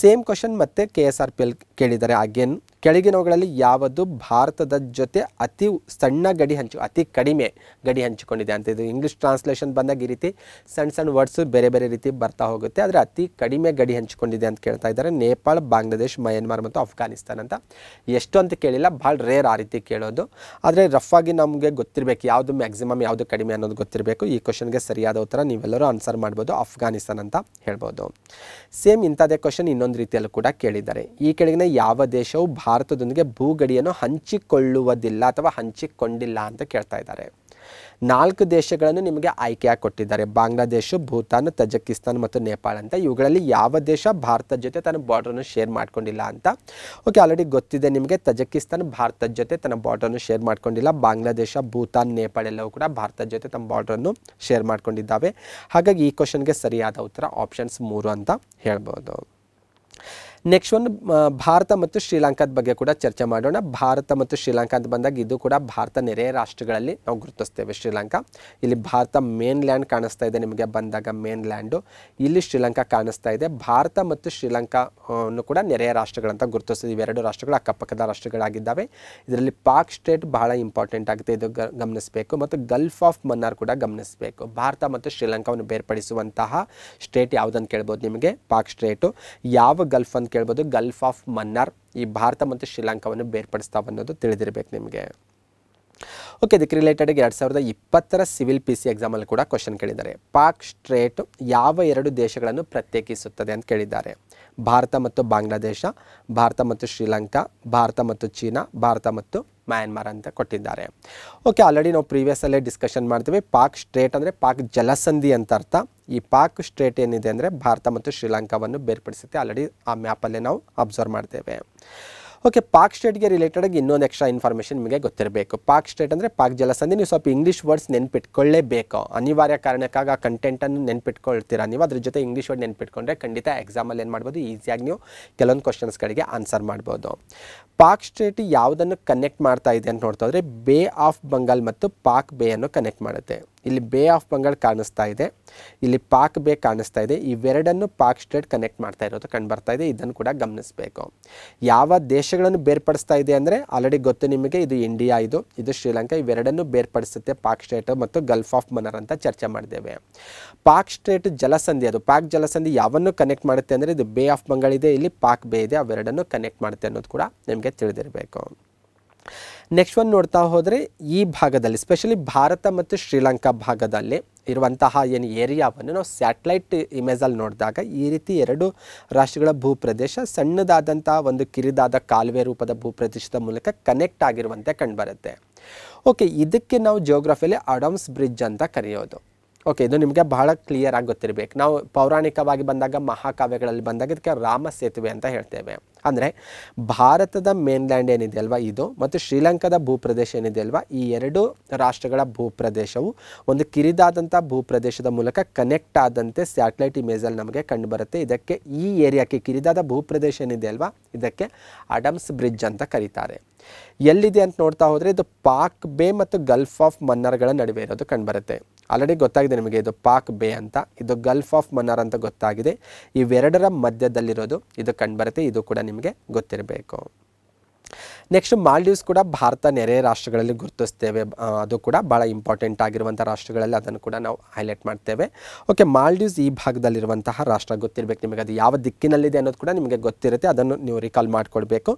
ಸೇಮ್ ಕ್ವಶನ್ ಮತ್ತು K S R P L ಕೇಳಿದ್ದಾರೆ ಅಗೇನ್ ಕೆಳಗಿನವುಗಳಲ್ಲಿ ಯಾವುದು ಭಾರತದ ಜೊತೆ ಅತಿ ಸಣ್ಣ ಗಡಿ ಹಂಚು ಅತಿ ಕಡಿಮೆ ಗಡಿ ಹಂಚಿಕೊಂಡಿದೆ ಅಂತ ಇದು ಇಂಗ್ಲೀಷ್ ಟ್ರಾನ್ಸ್ಲೇಷನ್ ಬಂದಾಗ ಈ ರೀತಿ ಸಣ್ಣ ಸಣ್ಣ ವರ್ಡ್ಸು ಬೇರೆ ಬೇರೆ ರೀತಿ ಬರ್ತಾ ಹೋಗುತ್ತೆ ಆದರೆ ಅತಿ ಕಡಿಮೆ ಗಡಿ ಹಂಚಿಕೊಂಡಿದೆ ಅಂತ ಕೇಳ್ತಾ ಇದ್ದಾರೆ ನೇಪಾಳ ಬಾಂಗ್ಲಾದೇಶ್ ಮಯನ್ಮಾರ್ ಮತ್ತು ಅಫ್ಘಾನಿಸ್ತಾನ್ ಅಂತ ಎಷ್ಟು ಅಂತ ಕೇಳಿಲ್ಲ ಭಾಳ ರೇರ್ ಆ ರೀತಿ ಕೇಳೋದು ಆದರೆ ರಫ್ ಆಗಿ ನಮಗೆ ಗೊತ್ತಿರಬೇಕು ಯಾವುದು ಮ್ಯಾಕ್ಸಿಮಮ್ ಯಾವುದು ಕಡಿಮೆ ಅನ್ನೋದು ಗೊತ್ತಿರಬೇಕು ಈ ಕ್ವಶನ್ಗೆ ಸರಿಯಾದ ಉತ್ತರ ನೀವೆಲ್ಲರೂ ಆನ್ಸರ್ ಮಾಡ್ಬೋದು ಅಫ್ಘಾನಿಸ್ತಾನ್ ಅಂತ ಹೇಳ್ಬೋದು ಸೇಮ್ ಇಂಥದೇ ಕ್ವಶನ್ ಇನ್ನೊಂದು ರೀತಿಯಲ್ಲೂ ಕೂಡ ಕೇಳಿದ್ದಾರೆ ಈ ಕೆಳಗಿನ ಯಾವ ದೇಶವು ಭಾರತದೊಂದಿಗೆ ಭೂಗಡಿಯನ್ನು ಹಂಚಿಕೊಳ್ಳುವುದಿಲ್ಲ ಅಥವಾ ಹಂಚಿಕೊಂಡಿಲ್ಲ ಅಂತ ಕೇಳ್ತಾ ಇದ್ದಾರೆ ನಾಲ್ಕು ದೇಶಗಳನ್ನು ನಿಮಗೆ ಆಯ್ಕೆಯಾಗಿ ಕೊಟ್ಟಿದ್ದಾರೆ ಬಾಂಗ್ಲಾದೇಶ ಭೂತಾನ್ ತಜಕಿಸ್ತಾನ್ ಮತ್ತು ನೇಪಾಳ ಅಂತ ಇವುಗಳಲ್ಲಿ ಯಾವ ದೇಶ ಭಾರತದ ಜೊತೆ ತನ್ನ ಬಾರ್ಡರನ್ನು ಶೇರ್ ಮಾಡ್ಕೊಂಡಿಲ್ಲ ಅಂತ ಓಕೆ ಆಲ್ರೆಡಿ ಗೊತ್ತಿದೆ ನಿಮಗೆ ತಜಕಿಸ್ತಾನ್ ಭಾರತದ ಜೊತೆ ತನ್ನ ಬಾರ್ಡರನ್ನು ಶೇರ್ ಮಾಡ್ಕೊಂಡಿಲ್ಲ ಬಾಂಗ್ಲಾದೇಶ ಭೂತಾನ್ ನೇಪಾಳ ಎಲ್ಲವೂ ಕೂಡ ಭಾರತದ ಜೊತೆ ತಮ್ಮ ಬಾರ್ಡರನ್ನು ಶೇರ್ ಮಾಡ್ಕೊಂಡಿದ್ದಾವೆ ಹಾಗಾಗಿ ಈ ಕ್ವಶನ್ಗೆ ಸರಿಯಾದ ಉತ್ತರ ಆಪ್ಷನ್ಸ್ ಮೂರು ಅಂತ ಹೇಳ್ಬೋದು ನೆಕ್ಸ್ಟ್ ಒಂದು ಭಾರತ ಮತ್ತು ಶ್ರೀಲಂಕಾದ ಬಗ್ಗೆ ಕೂಡ ಚರ್ಚೆ ಮಾಡೋಣ ಭಾರತ ಮತ್ತು ಶ್ರೀಲಂಕಾ ಅಂತ ಬಂದಾಗ ಇದು ಕೂಡ ಭಾರತ ನೆರೆಯ ರಾಷ್ಟ್ರಗಳಲ್ಲಿ ನಾವು ಗುರುತಿಸ್ತೇವೆ ಶ್ರೀಲಂಕಾ ಇಲ್ಲಿ ಭಾರತ ಮೇನ್ ಲ್ಯಾಂಡ್ ಕಾಣಿಸ್ತಾ ಇದೆ ನಿಮಗೆ ಬಂದಾಗ ಮೇನ್ ಲ್ಯಾಂಡು ಇಲ್ಲಿ ಶ್ರೀಲಂಕಾ ಕಾಣಿಸ್ತಾ ಇದೆ ಭಾರತ ಮತ್ತು ಶ್ರೀಲಂಕಾ ಕೂಡ ನೆರೆಯ ರಾಷ್ಟ್ರಗಳಂತ ಗುರುತಿಸ್ತೀವಿ ಇವೆರಡು ರಾಷ್ಟ್ರಗಳು ಅಕ್ಕಪಕ್ಕದ ರಾಷ್ಟ್ರಗಳಾಗಿದ್ದಾವೆ ಇದರಲ್ಲಿ ಪಾಕ್ ಸ್ಟೇಟ್ ಬಹಳ ಇಂಪಾರ್ಟೆಂಟ್ ಆಗುತ್ತೆ ಇದು ಗಮನಿಸಬೇಕು ಮತ್ತು ಗಲ್ಫ್ ಆಫ್ ಮನ್ನಾರ್ ಕೂಡ ಗಮನಿಸಬೇಕು ಭಾರತ ಮತ್ತು ಶ್ರೀಲಂಕಾವನ್ನು ಬೇರ್ಪಡಿಸುವಂತಹ ಸ್ಟೇಟ್ ಯಾವುದನ್ನು ಕೇಳ್ಬೋದು ನಿಮಗೆ ಪಾಕ್ ಸ್ಟೇಟು ಯಾವ ಗಲ್ಫ್ ಅಂತ ಕೇಳ್ಬೋದು ಗಲ್ಫ್ ಆಫ್ ಮನ್ನಾರ್ ಈ ಭಾರತ ಮತ್ತು ಶ್ರೀಲಂಕಾವನ್ನು ಬೇರ್ಪಡಿಸ್ತಾವೆ ಅನ್ನೋದು ತಿಳಿದಿರಬೇಕು ನಿಮಗೆ ಓಕೆ ಇದಕ್ಕೆ ರಿಲೇಟೆಡ್ ಎರಡು ಸಾವಿರದ ಇಪ್ಪತ್ತರ ಸಿವಿಲ್ ಪಿ ಸಿ ಎಕ್ಸಾಮಲ್ಲಿ ಕೂಡ ಕ್ವಶನ್ ಕೇಳಿದ್ದಾರೆ ಪಾಕ್ ಸ್ಟ್ರೇಟ್ ಯಾವ ಎರಡು ದೇಶಗಳನ್ನು ಪ್ರತ್ಯೇಕಿಸುತ್ತದೆ ಅಂತ ಕೇಳಿದ್ದಾರೆ ಭಾರತ ಮತ್ತು ಬಾಂಗ್ಲಾದೇಶ ಭಾರತ ಮತ್ತು ಶ್ರೀಲಂಕಾ ಭಾರತ ಮತ್ತು ಚೀನಾ ಭಾರತ ಮತ್ತು ಮ್ಯಾನ್ಮಾರ್ ಅಂತ ಕೊಟ್ಟಿದ್ದಾರೆ ಓಕೆ ಆಲ್ರೆಡಿ ನಾವು ಪ್ರೀವಿಯಸ್ಸಲ್ಲೇ ಡಿಸ್ಕಷನ್ ಮಾಡ್ತೀವಿ ಪಾಕ್ ಸ್ಟ್ರೇಟ್ ಅಂದರೆ ಪಾಕ್ ಜಲಸಂಧಿ ಅಂತ ಅರ್ಥ ಈ ಪಾಕ್ ಸ್ಟ್ರೇಟ್ ಏನಿದೆ ಅಂದರೆ ಭಾರತ ಮತ್ತು ಶ್ರೀಲಂಕಾವನ್ನು ಬೇರ್ಪಡಿಸುತ್ತೆ ಆಲ್ರೆಡಿ ಆ ಮ್ಯಾಪಲ್ಲೇ ನಾವು ಅಬ್ಸರ್ವ್ ಮಾಡ್ತೇವೆ ಓಕೆ ಪಾಕ್ ಸ್ಟೇಟ್ಗೆ ರಿಲೇಟೆಡ್ ಆಗಿ ಇನ್ನೊಂದು ಎಕ್ಸ್ಟ್ರಾ ಇನ್ಫಾರ್ಮೇಷನ್ ನಿಮಗೆ ಗೊತ್ತಿರಬೇಕು ಪಾಕ್ ಸ್ಟೇಟ್ ಅಂದರೆ ಪಾಕ್ ಜಲಸಂಧಿ ನೀವು ಸ್ವಲ್ಪ ಇಂಗ್ಲೀಷ್ ವರ್ಡ್ಸ್ ನೆನ್ಪಿಟ್ಕೊಳ್ಳೇಬೇಕು ಅನಿವಾರ್ಯ ಕಾರಣಕ್ಕಾಗಿ ಆ ಕಂಟೆಂಟನ್ನು ನೆನ್ಪಿಟ್ಕೊಳ್ತೀರ ನೀವು ಅದ್ರ ಜೊತೆ ಇಂಗ್ಲೀಷ್ ವರ್ಡ್ ನೆನ್ಪಿಟ್ಕೊಂಡ್ರೆ ಖಂಡಿತ ಎಕ್ಸಾಮಲ್ಲಿ ಏನು ಮಾಡ್ಬೋದು ಈಸಿಯಾಗಿ ನೀವು ಕೆಲವೊಂದು ಕ್ವಶನ್ಸ್ಗಳಿಗೆ ಆನ್ಸರ್ ಮಾಡ್ಬೋದು ಪಾಕ್ ಸ್ಟೇಟ್ ಯಾವುದನ್ನು ಕನೆಕ್ಟ್ ಮಾಡ್ತಾ ಇದೆ ಅಂತ ನೋಡ್ತಾ ಬೇ ಆಫ್ ಬಂಗಾಲ್ ಮತ್ತು ಪಾಕ್ ಬೇಯನ್ನು ಕನೆಕ್ಟ್ ಮಾಡುತ್ತೆ ಇಲ್ಲಿ ಬೇ ಆಫ್ ಬಂಗಾಳ್ ಕಾಣಿಸ್ತಾ ಇದೆ ಇಲ್ಲಿ ಪಾಕ್ ಬೇ ಕಾಣಿಸ್ತಾ ಇದೆ ಇವೆರಡನ್ನು ಪಾಕ್ ಸ್ಟ್ರೇಟ್ ಕನೆಕ್ಟ್ ಮಾಡ್ತಾ ಇರೋದು ಕಂಡು ಬರ್ತಾ ಇದೆ ಇದನ್ನು ಕೂಡ ಗಮನಿಸಬೇಕು ಯಾವ ದೇಶಗಳನ್ನು ಬೇರ್ಪಡಿಸ್ತಾ ಇದೆ ಅಂದರೆ ಆಲ್ರೆಡಿ ಗೊತ್ತು ನಿಮಗೆ ಇದು ಇಂಡಿಯಾ ಇದು ಇದು ಶ್ರೀಲಂಕಾ ಇವೆರಡನ್ನು ಬೇರ್ಪಡಿಸುತ್ತೆ ಪಾಕ್ ಸ್ಟೇಟ್ ಮತ್ತು ಗಲ್ಫ್ ಆಫ್ ಮನರ್ ಅಂತ ಚರ್ಚೆ ಮಾಡಿದ್ದೇವೆ ಪಾಕ್ ಸ್ಟ್ರೇಟ್ ಜಲಸಂಧಿ ಅದು ಪಾಕ್ ಜಲಸಂಧಿ ಯಾವನ್ನು ಕನೆಕ್ಟ್ ಮಾಡುತ್ತೆ ಅಂದರೆ ಇದು ಬೇ ಆಫ್ ಬಂಗಾಳ್ ಇದೆ ಇಲ್ಲಿ ಪಾಕ್ ಬೇ ಇದೆ ಅವೆರಡನ್ನು ಕನೆಕ್ಟ್ ಮಾಡುತ್ತೆ ಅನ್ನೋದು ಕೂಡ ನಿಮಗೆ ತಿಳಿದಿರಬೇಕು ನೆಕ್ಸ್ಟ್ ಒಂದು ನೋಡ್ತಾ ಹೋದರೆ ಈ ಭಾಗದಲ್ಲಿ ಸ್ಪೆಷಲಿ ಭಾರತ ಮತ್ತು ಶ್ರೀಲಂಕಾ ಭಾಗದಲ್ಲಿ ಇರುವಂತಹ ಏನು ಏರಿಯಾವನ್ನು ನಾವು ಸ್ಯಾಟಲೈಟ್ ಇಮೇಜಲ್ಲಿ ನೋಡಿದಾಗ ಈ ರೀತಿ ಎರಡು ರಾಷ್ಟ್ರಗಳ ಭೂಪ್ರದೇಶ ಸಣ್ಣದಾದಂತಹ ಒಂದು ಕಿರಿದಾದ ಕಾಲುವೆ ರೂಪದ ಭೂಪ್ರದೇಶದ ಮೂಲಕ ಕನೆಕ್ಟ್ ಆಗಿರುವಂತೆ ಕಂಡುಬರುತ್ತೆ ಓಕೆ ಇದಕ್ಕೆ ನಾವು ಜಿಯೋಗ್ರಫಿಯಲ್ಲಿ ಅಡಮ್ಸ್ ಬ್ರಿಡ್ಜ್ ಅಂತ ಕರೆಯೋದು ಓಕೆ ಇದು ನಿಮಗೆ ಬಹಳ ಕ್ಲಿಯರ್ ಆಗಿ ಗೊತ್ತಿರಬೇಕು ನಾವು ಪೌರಾಣಿಕವಾಗಿ ಬಂದಾಗ ಮಹಾಕಾವ್ಯಗಳಲ್ಲಿ ಬಂದಾಗ ಇದಕ್ಕೆ ರಾಮ ಸೇತುವೆ ಅಂತ ಹೇಳ್ತೇವೆ ಅಂದರೆ ಭಾರತದ ಮೇನ್ಲ್ಯಾಂಡ್ ಏನಿದೆ ಅಲ್ವಾ ಇದು ಮತ್ತು ಶ್ರೀಲಂಕಾದ ಭೂಪ್ರದೇಶ ಏನಿದೆ ಅಲ್ವಾ ಈ ಎರಡು ರಾಷ್ಟ್ರಗಳ ಭೂಪ್ರದೇಶವು ಒಂದು ಕಿರಿದಾದಂಥ ಭೂಪ್ರದೇಶದ ಮೂಲಕ ಕನೆಕ್ಟ್ ಆದಂತೆ ಸ್ಯಾಟಲೈಟ್ ಇಮೇಜಲ್ಲಿ ನಮಗೆ ಕಂಡುಬರುತ್ತೆ ಇದಕ್ಕೆ ಈ ಏರಿಯಾಕ್ಕೆ ಕಿರಿದಾದ ಭೂಪ್ರದೇಶ ಏನಿದೆ ಅಲ್ವಾ ಇದಕ್ಕೆ ಅಡಮ್ಸ್ ಬ್ರಿಡ್ಜ್ ಅಂತ ಕರೀತಾರೆ ಎಲ್ಲಿದೆ ಅಂತ ನೋಡ್ತಾ ಹೋದರೆ ಇದು ಪಾಕ್ ಬೇ ಮತ್ತು ಗಲ್ಫ್ ಆಫ್ ಮನ್ನಾರ್ಗಳ ನಡುವೆ ಇರೋದು ಕಂಡುಬರುತ್ತೆ ಆಲ್ರೆಡಿ ಗೊತ್ತಾಗಿದೆ ನಿಮಗೆ ಇದು ಪಾಕ್ ಬೇ ಅಂತ ಇದು ಗಲ್ಫ್ ಆಫ್ ಮನ್ನಾರ್ ಅಂತ ಗೊತ್ತಾಗಿದೆ ಇವೆರಡರ ಮಧ್ಯದಲ್ಲಿರೋದು ಇದು ಕಂಡುಬರುತ್ತೆ ಇದು ಕೂಡ ನಿಮಗೆ ಗೊತ್ತಿರಬೇಕು ನೆಕ್ಸ್ಟ್ ಮಾಲ್ಡೀವ್ಸ್ ಕೂಡ ಭಾರತ ನೆರೆಯ ರಾಷ್ಟ್ರಗಳಲ್ಲಿ ಗುರುತಿಸ್ತೇವೆ ಅದು ಕೂಡ ಭಾಳ ಇಂಪಾರ್ಟೆಂಟ್ ಆಗಿರುವಂಥ ರಾಷ್ಟ್ರಗಳಲ್ಲಿ ಅದನ್ನು ಕೂಡ ನಾವು ಹೈಲೈಟ್ ಮಾಡ್ತೇವೆ ಓಕೆ ಮಾಲ್ಡೀವ್ಸ್ ಈ ಭಾಗದಲ್ಲಿರುವಂತಹ ರಾಷ್ಟ್ರ ಗೊತ್ತಿರಬೇಕು ನಿಮಗೆ ಅದು ಯಾವ ದಿಕ್ಕಿನಲ್ಲಿದೆ ಅನ್ನೋದು ಕೂಡ ನಿಮಗೆ ಗೊತ್ತಿರುತ್ತೆ ಅದನ್ನು ನೀವು ರಿಕಾಲ್ ಮಾಡಿಕೊಡ್ಬೇಕು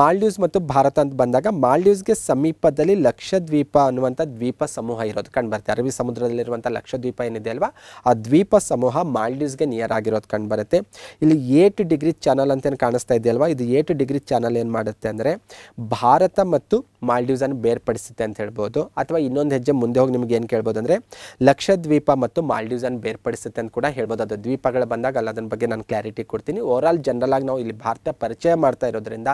ಮಾಲ್ಡೀವ್ಸ್ ಮತ್ತು ಭಾರತ ಅಂತ ಬಂದಾಗ ಮಾಲ್ಡೀವ್ಸ್ಗೆ ಸಮೀಪದಲ್ಲಿ ಲಕ್ಷದ್ವೀಪ ಅನ್ನುವಂಥ ದ್ವೀಪ ಸಮೂಹ ಇರೋದು ಕಂಡು ಬರುತ್ತೆ ಅರಬ್ಬಿ ಸಮುದ್ರದಲ್ಲಿರುವಂಥ ಲಕ್ಷದ್ವೀಪ ಏನಿದೆ ಅಲ್ವಾ ಆ ದ್ವೀಪ ಸಮೂಹ ಮಾಲ್ಡೀವ್ಸ್ಗೆ ನಿಯರ್ ಆಗಿರೋದು ಕಂಡು ಬರುತ್ತೆ ಇಲ್ಲಿ ಏಟ್ ಡಿಗ್ರಿ ಚಾನಲ್ ಅಂತೇನು ಕಾಣಿಸ್ತಾ ಇದೆಯಲ್ವಾ ಇದು ಏಟ್ ಡಿಗ್ರಿ ಚಾನಲ್ ಏನು ಮಾಡುತ್ತೆ ಅಂದರೆ ಭಾರತ ಮತ್ತು ಮಾಲ್ಡೀವ್ಸನ್ನು ಬೇರ್ಪಡಿಸುತ್ತೆ ಅಂತ ಹೇಳ್ಬೋದು ಅಥವಾ ಇನ್ನೊಂದು ಹೆಜ್ಜೆ ಮುಂದೆ ಹೋಗಿ ನಿಮ್ಗೆ ಏನು ಕೇಳ್ಬೋದು ಅಂದರೆ ಲಕ್ಷದ್ವೀಪ ಮತ್ತು ಮಾಲ್ಡೀವ್ಸನ್ನು ಬೇರ್ಪಡಿಸುತ್ತೆ ಅಂತ ಕೂಡ ಹೇಳ್ಬೋದು ಅದು ದ್ವೀಪಗಳು ಬಂದಾಗ ಅಲ್ಲ ಅದನ್ನ ಬಗ್ಗೆ ನಾನು ಕ್ಲಾರಿಟಿ ಕೊಡ್ತೀನಿ ಓವರ್ ಆಲ್ ಜನರಲ್ ಆಗಿ ನಾವು ಇಲ್ಲಿ ಭಾರತ ಪರಿಚಯ ಮಾಡ್ತಾ ಇರೋದ್ರಿಂದ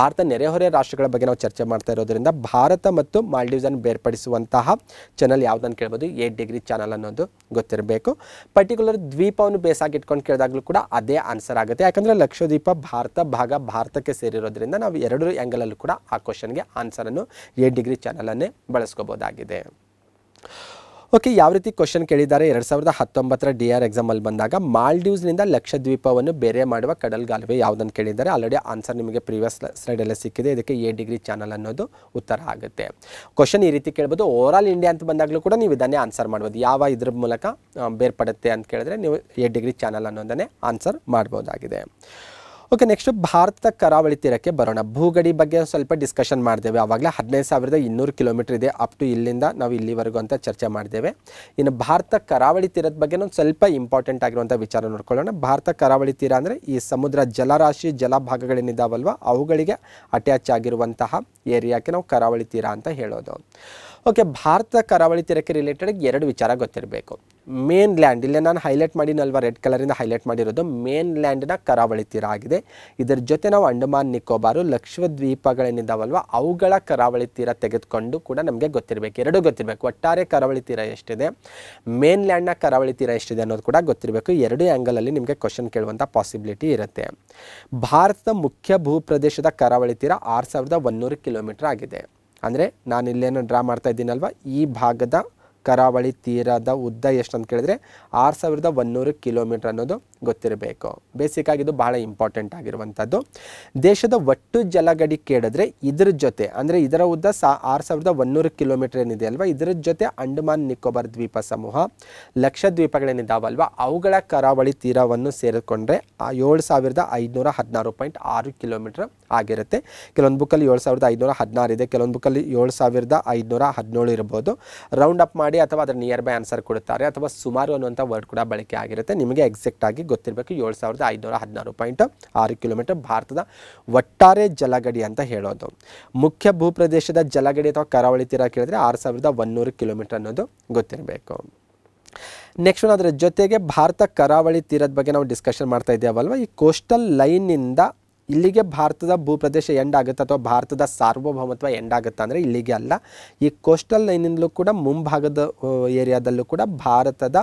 ಭಾರತ ನೆರೆಹೊರೆ ರಾಷ್ಟ್ರಗಳ ಬಗ್ಗೆ ನಾವು ಚರ್ಚೆ ಮಾಡ್ತಾ ಇರೋದ್ರಿಂದ ಭಾರತ ಮತ್ತು ಮಾಲ್ಡೀವ್ಸನ್ನು ಬೇರ್ಪಡಿಸುವಂತಹ ಚಾನಲ್ ಯಾವುದನ್ನು ಕೇಳ್ಬೋದು ಏಟ್ ಡಿಗ್ರಿ ಚಾನಲ್ ಅನ್ನೋದು ಗೊತ್ತಿರಬೇಕು ಪರ್ಟಿಕ್ಯುಲರ್ ದ್ವೀಪವನ್ನು ಬೇಸಾಗಿ ಇಟ್ಕೊಂಡು ಕೇಳಿದಾಗಲೂ ಕೂಡ ಅದೇ ಆನ್ಸರ್ ಆಗುತ್ತೆ ಯಾಕಂದರೆ ಲಕ್ಷದ್ವೀಪ ಭಾರತ ಭಾಗ ಭಾರತಕ್ಕೆ ಸೇರಿರೋದ್ರಿಂದ ನಾವು ಎರಡು ಆ್ಯಂಗಲಲ್ಲೂ ಕೂಡ ಆ ಕ್ವಶನ್ಗೆ ಆನ್ಸರನ್ನು ಏಟ್ ಡಿಗ್ರಿ ಚಾನಲನ್ನೇ ಬಳಸ್ಕೋಬೋದಾಗಿದೆ ಓಕೆ ಯಾವ ರೀತಿ ಕ್ವಶನ್ ಕೇಳಿದ್ದಾರೆ ಎರಡು ಸಾವಿರದ ಹತ್ತೊಂಬತ್ತರ ಡಿ ಆರ್ ಎಕ್ಸಾಮಲ್ಲಿ ಬಂದಾಗ ಮಾಲ್ಡೀವ್ಸ್ನಿಂದ ಲಕ್ಷದ್ವೀಪವನ್ನು ಬೇರೆ ಮಾಡುವ ಕಡಲ್ಗಾಲುವೆ ಯಾವುದನ್ನು ಕೇಳಿದ್ದಾರೆ ಆಲ್ರೆಡಿ ಆನ್ಸರ್ ನಿಮಗೆ ಪ್ರೀವಿಯಸ್ ಸ್ಲೈಡಲ್ಲೇ ಸಿಕ್ಕಿದೆ ಇದಕ್ಕೆ ಎ ಡಿಗ್ರಿ ಚಾನಲ್ ಅನ್ನೋದು ಉತ್ತರ ಆಗುತ್ತೆ ಕ್ವಶನ್ ಈ ರೀತಿ ಕೇಳ್ಬೋದು ಓವರ್ ಆಲ್ ಇಂಡಿಯಾ ಅಂತ ಬಂದಾಗಲೂ ಕೂಡ ನೀವು ಇದನ್ನೇ ಆನ್ಸರ್ ಮಾಡ್ಬೋದು ಯಾವ ಇದ್ರ ಮೂಲಕ ಬೇರ್ಪಡುತ್ತೆ ಅಂತ ಕೇಳಿದ್ರೆ ನೀವು ಎ ಡಿಗ್ರಿ ಚಾನಲ್ ಅನ್ನೋದನ್ನೇ ಆನ್ಸರ್ ಮಾಡ್ಬೋದಾಗಿದೆ ಓಕೆ ನೆಕ್ಸ್ಟ್ ಭಾರತದ ಕರಾವಳಿ ತೀರಕ್ಕೆ ಬರೋಣ ಭೂಗಡಿ ಬಗ್ಗೆ ಸ್ವಲ್ಪ ಡಿಸ್ಕಷನ್ ಮಾಡಿದ್ದೇವೆ ಆವಾಗಲೇ ಹದಿನೈದು ಸಾವಿರದ ಇನ್ನೂರು ಕಿಲೋಮೀಟರ್ ಇದೆ ಅಪ್ ಟು ಇಲ್ಲಿಂದ ನಾವು ಇಲ್ಲಿವರೆಗೂ ಅಂತ ಚರ್ಚೆ ಮಾಡಿದ್ದೇವೆ ಇನ್ನು ಭಾರತ ಕರಾವಳಿ ತೀರದ ಬಗ್ಗೆ ಒಂದು ಸ್ವಲ್ಪ ಇಂಪಾರ್ಟೆಂಟ್ ಆಗಿರುವಂಥ ವಿಚಾರ ನೋಡ್ಕೊಳ್ಳೋಣ ಭಾರತ ಕರಾವಳಿ ತೀರ ಅಂದರೆ ಈ ಸಮುದ್ರ ಜಲರಾಶಿ ಜಲಭಾಗಗಳೇನಿದ್ದಾವಲ್ವ ಅವುಗಳಿಗೆ ಅಟ್ಯಾಚ್ ಆಗಿರುವಂತಹ ಏರಿಯಾಕ್ಕೆ ನಾವು ಕರಾವಳಿ ತೀರ ಅಂತ ಹೇಳೋದು ಓಕೆ ಭಾರತದ ಕರಾವಳಿ ತೀರಕ್ಕೆ ರಿಲೇಟೆಡ್ ಎರಡು ವಿಚಾರ ಗೊತ್ತಿರಬೇಕು ಮೇನ್ ಲ್ಯಾಂಡ್ ಇಲ್ಲೇ ನಾನು ಹೈಲೈಟ್ ಮಾಡಿನಲ್ವ ರೆಡ್ ಕಲರಿಂದ ಹೈಲೈಟ್ ಮಾಡಿರೋದು ಮೇನ್ ಲ್ಯಾಂಡ್ನ ಕರಾವಳಿ ತೀರ ಆಗಿದೆ ಇದರ ಜೊತೆ ನಾವು ಅಂಡಮಾನ್ ನಿಕೋಬಾರು ಲಕ್ಷದ್ವೀಪಗಳೇನಿದ್ದಾವಲ್ವ ಅವುಗಳ ಕರಾವಳಿ ತೀರ ತೆಗೆದುಕೊಂಡು ಕೂಡ ನಮಗೆ ಗೊತ್ತಿರಬೇಕು ಎರಡೂ ಗೊತ್ತಿರಬೇಕು ಒಟ್ಟಾರೆ ಕರಾವಳಿ ತೀರ ಎಷ್ಟಿದೆ ಮೇನ್ ಲ್ಯಾಂಡ್ನ ಕರಾವಳಿ ತೀರ ಎಷ್ಟಿದೆ ಅನ್ನೋದು ಕೂಡ ಗೊತ್ತಿರಬೇಕು ಎರಡೂ ಆ್ಯಂಗಲಲ್ಲಿ ನಿಮಗೆ ಕ್ವಶನ್ ಕೇಳುವಂಥ ಪಾಸಿಬಿಲಿಟಿ ಇರುತ್ತೆ ಭಾರತದ ಮುಖ್ಯ ಭೂಪ್ರದೇಶದ ಕರಾವಳಿ ತೀರ ಆರು ಸಾವಿರದ ಒನ್ನೂರು ಕಿಲೋಮೀಟರ್ ಆಗಿದೆ ಅಂದರೆ ನಾನು ಇಲ್ಲೇನು ಡ್ರಾ ಮಾಡ್ತಾ ಇದ್ದೀನಲ್ವ ಈ ಭಾಗದ ಕರಾವಳಿ ತೀರದ ಉದ್ದ ಎಷ್ಟು ಅಂತ ಕೇಳಿದ್ರೆ ಆರು ಸಾವಿರದ ಒನ್ನೂರು ಕಿಲೋಮೀಟ್ರ್ ಅನ್ನೋದು ಗೊತ್ತಿರಬೇಕು ಬೇಸಿಕ್ ಆಗಿದ್ದು ಬಹಳ ಇಂಪಾರ್ಟೆಂಟ್ ಆಗಿರುವಂಥದ್ದು ದೇಶದ ಒಟ್ಟು ಜಲಗಡಿ ಕೇಳಿದ್ರೆ ಇದರ ಜೊತೆ ಅಂದರೆ ಇದರ ಉದ್ದ ಸಾ ಆರು ಸಾವಿರದ ಒನ್ನೂರು ಕಿಲೋಮೀಟರ್ ಏನಿದೆ ಅಲ್ವಾ ಇದರ ಜೊತೆ ಅಂಡಮಾನ್ ನಿಕೋಬಾರ್ ದ್ವೀಪ ಸಮೂಹ ಲಕ್ಷ ದ್ವೀಪಗಳೇನಿದಾವಲ್ವಾ ಅವುಗಳ ಕರಾವಳಿ ತೀರವನ್ನು ಸೇರಿಕೊಂಡ್ರೆ ಆ ಏಳು ಸಾವಿರದ ಐದುನೂರ ಹದಿನಾರು ಪಾಯಿಂಟ್ ಆರು ಕಿಲೋಮೀಟರ್ ಆಗಿರುತ್ತೆ ಕೆಲವೊಂದು ಬುಕ್ಕಲ್ಲಿ ಏಳು ಸಾವಿರದ ಐದುನೂರ ಹದಿನಾರು ಇದೆ ಕೆಲವೊಂದು ಬುಕ್ಕಲ್ಲಿ ಏಳು ಸಾವಿರದ ಐದುನೂರ ಹದಿನೇಳು ಇರ್ಬೋದು ರೌಂಡ್ ಅಪ್ ಮಾಡಿ ಅಥವಾ ಅದರ ನಿಯರ್ ಬೈ ಆನ್ಸರ್ ಕೊಡುತ್ತಾರೆ ಅಥವಾ ಸುಮಾರು ಅನ್ನುವಂಥ ವರ್ಡ್ ಕೂಡ ಬಳಕೆ ಆಗಿರುತ್ತೆ ನಿಮಗೆ ಎಕ್ಸಾಕ್ಟ್ ಆಗಿ ಗೊತ್ತಿರಬೇಕು ಏಳು ಸಾವಿರದ ಐದುನೂರ ಹದಿನಾರು ಪಾಯಿಂಟ್ ಆರು ಕಿಲೋಮೀಟರ್ ಭಾರತದ ಒಟ್ಟಾರೆ ಜಲಗಡಿ ಅಂತ ಹೇಳೋದು ಮುಖ್ಯ ಭೂಪ್ರದೇಶದ ಜಲಗಡಿ ಅಥವಾ ಕರಾವಳಿ ತೀರ ಕೇಳಿದ್ರೆ ಆರು ಸಾವಿರದ ಒನ್ನೂರು ಕಿಲೋಮೀಟರ್ ಅನ್ನೋದು ಗೊತ್ತಿರಬೇಕು ನೆಕ್ಸ್ಟ್ ಅದರ ಜೊತೆಗೆ ಭಾರತ ಕರಾವಳಿ ತೀರದ ಬಗ್ಗೆ ನಾವು ಡಿಸ್ಕಷನ್ ಮಾಡ್ತಾ ಇದ್ದೇವಲ್ವ ಈ ಕೋಸ್ಟಲ್ ಲೈನಿಂದ ಇಲ್ಲಿಗೆ ಭಾರತದ ಭೂಪ್ರದೇಶ ಎಂಡ್ ಆಗುತ್ತೆ ಅಥವಾ ಭಾರತದ ಸಾರ್ವಭೌಮತ್ವ ಎಂಡ್ ಆಗುತ್ತೆ ಅಂದರೆ ಇಲ್ಲಿಗೆ ಅಲ್ಲ ಈ ಕೋಸ್ಟಲ್ ಲೈನಿಂದಲೂ ಕೂಡ ಮುಂಭಾಗದ ಏರಿಯಾದಲ್ಲೂ ಕೂಡ ಭಾರತದ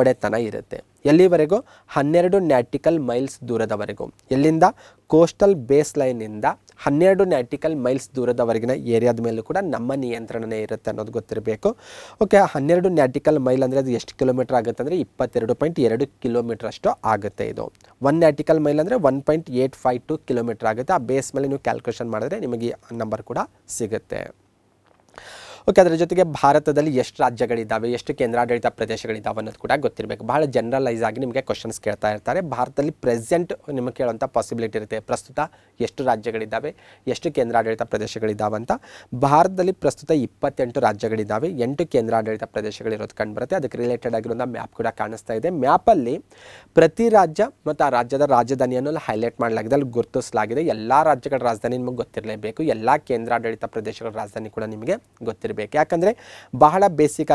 ಒಡೆತನ ಇರುತ್ತೆ ಎಲ್ಲಿವರೆಗೂ ಹನ್ನೆರಡು ನ್ಯಾಟಿಕಲ್ ಮೈಲ್ಸ್ ದೂರದವರೆಗೂ ಎಲ್ಲಿಂದ ಕೋಸ್ಟಲ್ ಬೇಸ್ ಲೈನಿಂದ ಹನ್ನೆರಡು ನ್ಯಾಟಿಕಲ್ ಮೈಲ್ಸ್ ದೂರದವರೆಗಿನ ಏರಿಯಾದ ಮೇಲೂ ಕೂಡ ನಮ್ಮ ನಿಯಂತ್ರಣನೇ ಇರುತ್ತೆ ಅನ್ನೋದು ಗೊತ್ತಿರಬೇಕು ಓಕೆ ಹನ್ನೆರಡು ನ್ಯಾಟಿಕಲ್ ಮೈಲ್ ಅಂದರೆ ಅದು ಎಷ್ಟು ಕಿಲೋಮೀಟರ್ ಆಗುತ್ತೆ ಅಂದರೆ ಇಪ್ಪತ್ತೆರಡು ಪಾಯಿಂಟ್ ಎರಡು ಕಿಲೋಮೀಟರ್ ಅಷ್ಟು ಆಗುತ್ತೆ ಇದು ಒನ್ ನ್ಯಾಟಿಕಲ್ ಮೈಲ್ ಅಂದರೆ one point eight five two kilometre ಆಗುತ್ತೆ ಆ ಬೇಸ್ ಮೇಲೆ ನೀವು ಕ್ಯಾಲ್ಕುಲೇಷನ್ ಮಾಡಿದ್ರೆ ನಿಮಗೆ ನಂಬರ್ ಕೂಡ ಸಿಗುತ್ತೆ ಓಕೆ ಅದರ ಜೊತೆಗೆ ಭಾರತದಲ್ಲಿ ಎಷ್ಟು ರಾಜ್ಯಗಳಿದ್ದಾವೆ ಎಷ್ಟು ಕೇಂದ್ರಾಡಳಿತ ಪ್ರದೇಶಗಳಿದ್ದಾವೆ ಅನ್ನೋದು ಕೂಡ ಗೊತ್ತಿರಬೇಕು ಬಹಳ ಜನರಲೈಸ್ ಆಗಿ ನಿಮಗೆ ಕ್ವಶನ್ಸ್ ಕೇಳ್ತಾ ಇರ್ತಾರೆ ಭಾರತದಲ್ಲಿ ಪ್ರೆಸೆಂಟ್ ನಿಮಗೆ ಕೇಳುವಂಥ ಪಾಸಿಬಿಲಿಟಿ ಇರುತ್ತೆ ಪ್ರಸ್ತುತ ಎಷ್ಟು ರಾಜ್ಯಗಳಿದ್ದಾವೆ ಎಷ್ಟು ಕೇಂದ್ರಾಡಳಿತ ಪ್ರದೇಶಗಳಿದ್ದಾವೆ ಅಂತ ಭಾರತದಲ್ಲಿ ಪ್ರಸ್ತುತ ಇಪ್ಪತ್ತೆಂಟು ರಾಜ್ಯಗಳಿದ್ದಾವೆ ಎಂಟು ಕೇಂದ್ರಾಡಳಿತ ಪ್ರದೇಶಗಳಿರೋದು ಕಂಡುಬರುತ್ತೆ ಅದಕ್ಕೆ ರಿಲೇಟೆಡ್ ಆಗಿರುವಂಥ ಮ್ಯಾಪ್ ಕೂಡ ಕಾಣಿಸ್ತಾ ಇದೆ ಮ್ಯಾಪಲ್ಲಿ ಪ್ರತಿ ರಾಜ್ಯ ಮತ್ತು ಆ ರಾಜ್ಯದ ರಾಜಧಾನಿಯನ್ನು ಹೈಲೈಟ್ ಮಾಡಲಾಗಿದೆ ಅಲ್ಲಿ ಗುರುತಿಸಲಾಗಿದೆ ಎಲ್ಲ ರಾಜ್ಯಗಳ ರಾಜಧಾನಿ ನಿಮಗೆ ಗೊತ್ತಿರಲೇಬೇಕು ಎಲ್ಲ ಕೇಂದ್ರಾಡಳಿತ ಪ್ರದೇಶಗಳ ರಾಜಧಾನಿ ಕೂಡ ನಿಮಗೆ ಗೊತ್ತಿರಬೇಕು ಇರಬೇಕು ಯಾಕಂದರೆ ಬಹಳ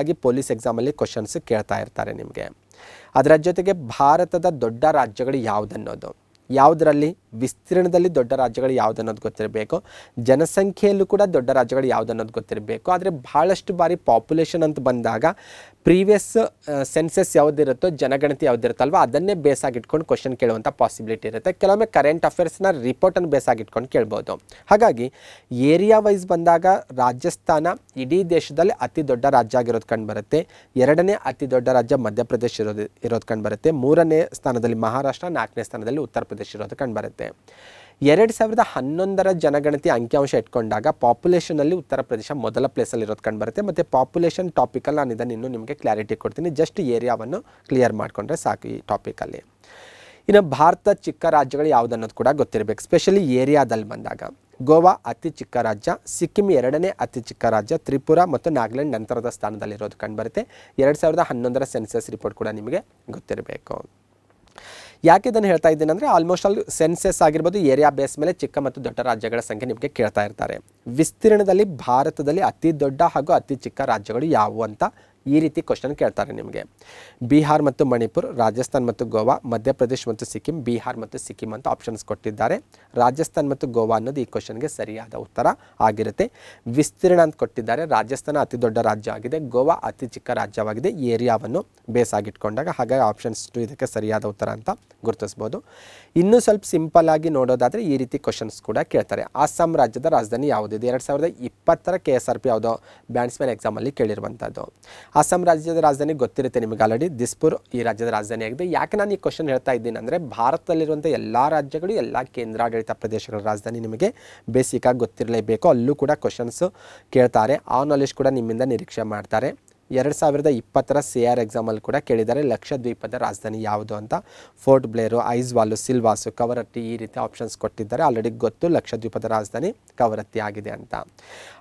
ಆಗಿ ಪೊಲೀಸ್ ಎಕ್ಸಾಮಲ್ಲಿ ಕ್ವಶನ್ಸ್ ಕೇಳ್ತಾ ಇರ್ತಾರೆ ನಿಮಗೆ ಅದರ ಜೊತೆಗೆ ಭಾರತದ ದೊಡ್ಡ ರಾಜ್ಯಗಳು ಯಾವುದನ್ನೋದು ಯಾವುದರಲ್ಲಿ ವಿಸ್ತೀರ್ಣದಲ್ಲಿ ದೊಡ್ಡ ರಾಜ್ಯಗಳು ಅನ್ನೋದು ಗೊತ್ತಿರಬೇಕು ಜನಸಂಖ್ಯೆಯಲ್ಲೂ ಕೂಡ ದೊಡ್ಡ ರಾಜ್ಯಗಳು ಯಾವುದನ್ನೋದು ಗೊತ್ತಿರಬೇಕು ಆದರೆ ಬಹಳಷ್ಟು ಬಾರಿ ಪಾಪ್ಯುಲೇಷನ್ ಅಂತ ಬಂದಾಗ ಪ್ರೀವಿಯಸ್ ಸೆನ್ಸಸ್ ಇರುತ್ತೋ ಜನಗಣತಿ ಯಾವುದಿರುತ್ತಲ್ವ ಅದನ್ನೇ ಬೇಸಾಗಿಟ್ಕೊಂಡು ಕ್ವಶನ್ ಕೇಳುವಂಥ ಪಾಸಿಬಿಲಿಟಿ ಇರುತ್ತೆ ಕೆಲವೊಮ್ಮೆ ಕರೆಂಟ್ ಅಫೇರ್ಸ್ನ ರಿಪೋರ್ಟನ್ನು ಬೇಸಾಗಿಟ್ಕೊಂಡು ಕೇಳ್ಬೋದು ಹಾಗಾಗಿ ಏರಿಯಾ ವೈಸ್ ಬಂದಾಗ ರಾಜಸ್ಥಾನ ಇಡೀ ದೇಶದಲ್ಲಿ ಅತಿ ದೊಡ್ಡ ರಾಜ್ಯ ಆಗಿರೋದು ಕಂಡುಬರುತ್ತೆ ಎರಡನೇ ಅತಿ ದೊಡ್ಡ ರಾಜ್ಯ ಮಧ್ಯಪ್ರದೇಶ ಇರೋದು ಇರೋದು ಕಂಡುಬರುತ್ತೆ ಮೂರನೇ ಸ್ಥಾನದಲ್ಲಿ ಮಹಾರಾಷ್ಟ್ರ ನಾಲ್ಕನೇ ಸ್ಥಾನದಲ್ಲಿ ಉತ್ತರ ಪ್ರದೇಶ ಇರೋದು ಕಂಡುಬರುತ್ತೆ ಎರಡು ಸಾವಿರದ ಹನ್ನೊಂದರ ಜನಗಣತಿ ಅಂಕಿಅಂಶ ಇಟ್ಕೊಂಡಾಗ ಪಾಪ್ಯುಲೇಷನಲ್ಲಿ ಉತ್ತರ ಪ್ರದೇಶ ಮೊದಲ ಪ್ಲೇಸಲ್ಲಿ ಇರೋದು ಕಂಡು ಬರುತ್ತೆ ಮತ್ತು ಪಾಪ್ಯುಲೇಷನ್ ಟಾಪಿಕಲ್ಲಿ ನಾನು ಇದನ್ನು ಇನ್ನೂ ನಿಮಗೆ ಕ್ಲಾರಿಟಿ ಕೊಡ್ತೀನಿ ಜಸ್ಟ್ ಏರಿಯಾವನ್ನು ಕ್ಲಿಯರ್ ಮಾಡಿಕೊಂಡ್ರೆ ಸಾಕು ಈ ಟಾಪಿಕಲ್ಲಿ ಇನ್ನು ಭಾರತ ಚಿಕ್ಕ ರಾಜ್ಯಗಳು ಅನ್ನೋದು ಕೂಡ ಗೊತ್ತಿರಬೇಕು ಸ್ಪೆಷಲಿ ಏರಿಯಾದಲ್ಲಿ ಬಂದಾಗ ಗೋವಾ ಅತಿ ಚಿಕ್ಕ ರಾಜ್ಯ ಸಿಕ್ಕಿಂ ಎರಡನೇ ಅತಿ ಚಿಕ್ಕ ರಾಜ್ಯ ತ್ರಿಪುರ ಮತ್ತು ನಾಗಾಲ್ಯಾಂಡ್ ನಂತರದ ಸ್ಥಾನದಲ್ಲಿರೋದು ಕಂಡುಬರುತ್ತೆ ಎರಡು ಸಾವಿರದ ಹನ್ನೊಂದರ ಸೆನ್ಸಸ್ ರಿಪೋರ್ಟ್ ಕೂಡ ನಿಮಗೆ ಗೊತ್ತಿರಬೇಕು ಯಾಕೆ ಇದನ್ನು ಹೇಳ್ತಾ ಇದ್ದೇನೆ ಅಂದರೆ ಆಲ್ಮೋಸ್ಟ್ ಆಲ್ ಸೆನ್ಸಸ್ ಆಗಿರ್ಬೋದು ಏರಿಯಾ ಬೇಸ್ ಮೇಲೆ ಚಿಕ್ಕ ಮತ್ತು ದೊಡ್ಡ ರಾಜ್ಯಗಳ ಸಂಖ್ಯೆ ನಿಮಗೆ ಕೇಳ್ತಾ ಇರ್ತಾರೆ ವಿಸ್ತೀರ್ಣದಲ್ಲಿ ಭಾರತದಲ್ಲಿ ಅತಿ ದೊಡ್ಡ ಹಾಗೂ ಅತಿ ಚಿಕ್ಕ ರಾಜ್ಯಗಳು ಯಾವುವು ಅಂತ ಈ ರೀತಿ ಕ್ವಶನ್ ಕೇಳ್ತಾರೆ ನಿಮಗೆ ಬಿಹಾರ್ ಮತ್ತು ಮಣಿಪುರ್ ರಾಜಸ್ಥಾನ್ ಮತ್ತು ಗೋವಾ ಮಧ್ಯಪ್ರದೇಶ್ ಮತ್ತು ಸಿಕ್ಕಿಂ ಬಿಹಾರ್ ಮತ್ತು ಸಿಕ್ಕಿಂ ಅಂತ ಆಪ್ಷನ್ಸ್ ಕೊಟ್ಟಿದ್ದಾರೆ ರಾಜಸ್ಥಾನ್ ಮತ್ತು ಗೋವಾ ಅನ್ನೋದು ಈ ಕ್ವಶನ್ಗೆ ಸರಿಯಾದ ಉತ್ತರ ಆಗಿರುತ್ತೆ ವಿಸ್ತೀರ್ಣ ಅಂತ ಕೊಟ್ಟಿದ್ದಾರೆ ರಾಜಸ್ಥಾನ ಅತಿ ದೊಡ್ಡ ರಾಜ್ಯ ಆಗಿದೆ ಗೋವಾ ಅತಿ ಚಿಕ್ಕ ರಾಜ್ಯವಾಗಿದೆ ಏರಿಯಾವನ್ನು ಬೇಸ್ ಆಗಿಟ್ಕೊಂಡಾಗ ಹಾಗಾಗಿ ಆಪ್ಷನ್ಸ್ ಟು ಇದಕ್ಕೆ ಸರಿಯಾದ ಉತ್ತರ ಅಂತ ಗುರುತಿಸ್ಬೋದು ಇನ್ನೂ ಸ್ವಲ್ಪ ಸಿಂಪಲ್ ಆಗಿ ನೋಡೋದಾದರೆ ಈ ರೀತಿ ಕ್ವಶನ್ಸ್ ಕೂಡ ಕೇಳ್ತಾರೆ ಅಸ್ಸಾಂ ರಾಜ್ಯದ ರಾಜಧಾನಿ ಯಾವುದಿದೆ ಎರಡು ಸಾವಿರದ ಇಪ್ಪತ್ತರ ಕೆ ಎಸ್ ಆರ್ ಪಿ ಯಾವುದೋ ಬ್ಯಾಂಡ್ಸ್ಮ್ಯಾನ್ ಎಕ್ಸಾಮಲ್ಲಿ ಕೇಳಿರುವಂಥದ್ದು ಅಸ್ಸಾಂ ರಾಜ್ಯದ ರಾಜಧಾನಿ ಗೊತ್ತಿರುತ್ತೆ ನಿಮಗೆ ಆಲ್ರೆಡಿ ದಿಸ್ಪುರ್ ಈ ರಾಜ್ಯದ ರಾಜಧಾನಿಯಾಗಿದೆ ಯಾಕೆ ನಾನು ಈ ಕ್ವಶನ್ ಹೇಳ್ತಾ ಇದ್ದೀನಿ ಅಂದರೆ ಭಾರತದಲ್ಲಿರುವಂಥ ಎಲ್ಲ ರಾಜ್ಯಗಳು ಎಲ್ಲ ಕೇಂದ್ರಾಡಳಿತ ಪ್ರದೇಶಗಳ ರಾಜಧಾನಿ ನಿಮಗೆ ಬೇಸಿಕಾಗಿ ಗೊತ್ತಿರಲೇಬೇಕು ಅಲ್ಲೂ ಕೂಡ ಕ್ವಶನ್ಸು ಕೇಳ್ತಾರೆ ಆ ನಾಲೆಜ್ ಕೂಡ ನಿಮ್ಮಿಂದ ನಿರೀಕ್ಷೆ ಮಾಡ್ತಾರೆ ಎರಡು ಸಾವಿರದ ಇಪ್ಪತ್ತರ ಸಿ ಆರ್ ಎಕ್ಸಾಮಲ್ಲಿ ಕೂಡ ಕೇಳಿದ್ದಾರೆ ಲಕ್ಷದ್ವೀಪದ ರಾಜಧಾನಿ ಯಾವುದು ಅಂತ ಫೋರ್ಟ್ ಬ್ಲೇರು ಐಜ್ವಾಲು ಸಿಲ್ವಾಸು ಕವರಟ್ಟಿ ಈ ರೀತಿ ಆಪ್ಷನ್ಸ್ ಕೊಟ್ಟಿದ್ದಾರೆ ಆಲ್ರೆಡಿ ಗೊತ್ತು ಲಕ್ಷದ್ವೀಪದ ರಾಜಧಾನಿ ಕವರತ್ತಿ ಆಗಿದೆ ಅಂತ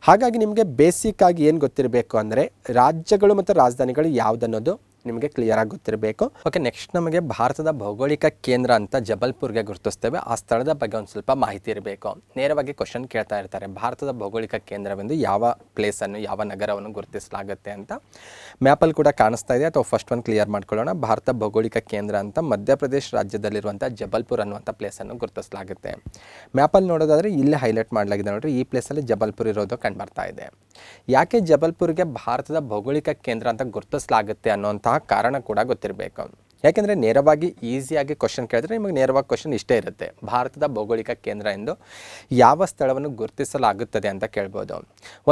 ಹಾಗಾಗಿ ನಿಮಗೆ ಬೇಸಿಕ್ ಆಗಿ ಏನು ಗೊತ್ತಿರಬೇಕು ಅಂದರೆ ರಾಜ್ಯಗಳು ಮತ್ತು ರಾಜಧಾನಿಗಳು ಯಾವುದನ್ನೋದು ನಿಮಗೆ ಕ್ಲಿಯರ್ ಆಗಿ ಗೊತ್ತಿರಬೇಕು ಓಕೆ ನೆಕ್ಸ್ಟ್ ನಮಗೆ ಭಾರತದ ಭೌಗೋಳಿಕ ಕೇಂದ್ರ ಅಂತ ಜಬಲ್ಪುರ್ಗೆ ಗುರುತಿಸ್ತೇವೆ ಆ ಸ್ಥಳದ ಬಗ್ಗೆ ಒಂದು ಸ್ವಲ್ಪ ಮಾಹಿತಿ ಇರಬೇಕು ನೇರವಾಗಿ ಕ್ವಶನ್ ಕೇಳ್ತಾ ಇರ್ತಾರೆ ಭಾರತದ ಭೌಗೋಳಿಕ ಕೇಂದ್ರವೆಂದು ಯಾವ ಪ್ಲೇಸನ್ನು ಯಾವ ನಗರವನ್ನು ಗುರುತಿಸಲಾಗುತ್ತೆ ಅಂತ ಮ್ಯಾಪಲ್ಲಿ ಕೂಡ ಕಾಣಿಸ್ತಾ ಇದೆ ಅಥವಾ ಫಸ್ಟ್ ಒಂದು ಕ್ಲಿಯರ್ ಮಾಡ್ಕೊಳ್ಳೋಣ ಭಾರತ ಭೌಗೋಳಿಕ ಕೇಂದ್ರ ಅಂತ ಮಧ್ಯಪ್ರದೇಶ ರಾಜ್ಯದಲ್ಲಿರುವಂಥ ಜಬಲ್ಪುರ್ ಅನ್ನುವಂಥ ಪ್ಲೇಸನ್ನು ಗುರುತಿಸಲಾಗುತ್ತೆ ಮ್ಯಾಪಲ್ಲಿ ನೋಡೋದಾದರೆ ಇಲ್ಲಿ ಹೈಲೈಟ್ ಮಾಡಲಾಗಿದೆ ನೋಡ್ರಿ ಈ ಪ್ಲೇಸಲ್ಲಿ ಜಬಲ್ಪುರ್ ಇರೋದು ಕಂಡು ಬರ್ತಾ ಇದೆ ಯಾಕೆ ಜಬಲ್ಪುರ್ಗೆ ಭಾರತದ ಭೌಗೋಳಿಕ ಕೇಂದ್ರ ಅಂತ ಗುರುತಿಸಲಾಗುತ್ತೆ ಅನ್ನೋಂತಹ ಕಾರಣ ಕೂಡ ಗೊತ್ತಿರಬೇಕು ಯಾಕೆಂದರೆ ನೇರವಾಗಿ ಈಸಿಯಾಗಿ ಕ್ವಶನ್ ಕೇಳಿದ್ರೆ ನಿಮಗೆ ನೇರವಾಗಿ ಕ್ವಶನ್ ಇಷ್ಟೇ ಇರುತ್ತೆ ಭಾರತದ ಭೌಗೋಳಿಕ ಕೇಂದ್ರ ಎಂದು ಯಾವ ಸ್ಥಳವನ್ನು ಗುರುತಿಸಲಾಗುತ್ತದೆ ಅಂತ ಕೇಳ್ಬೋದು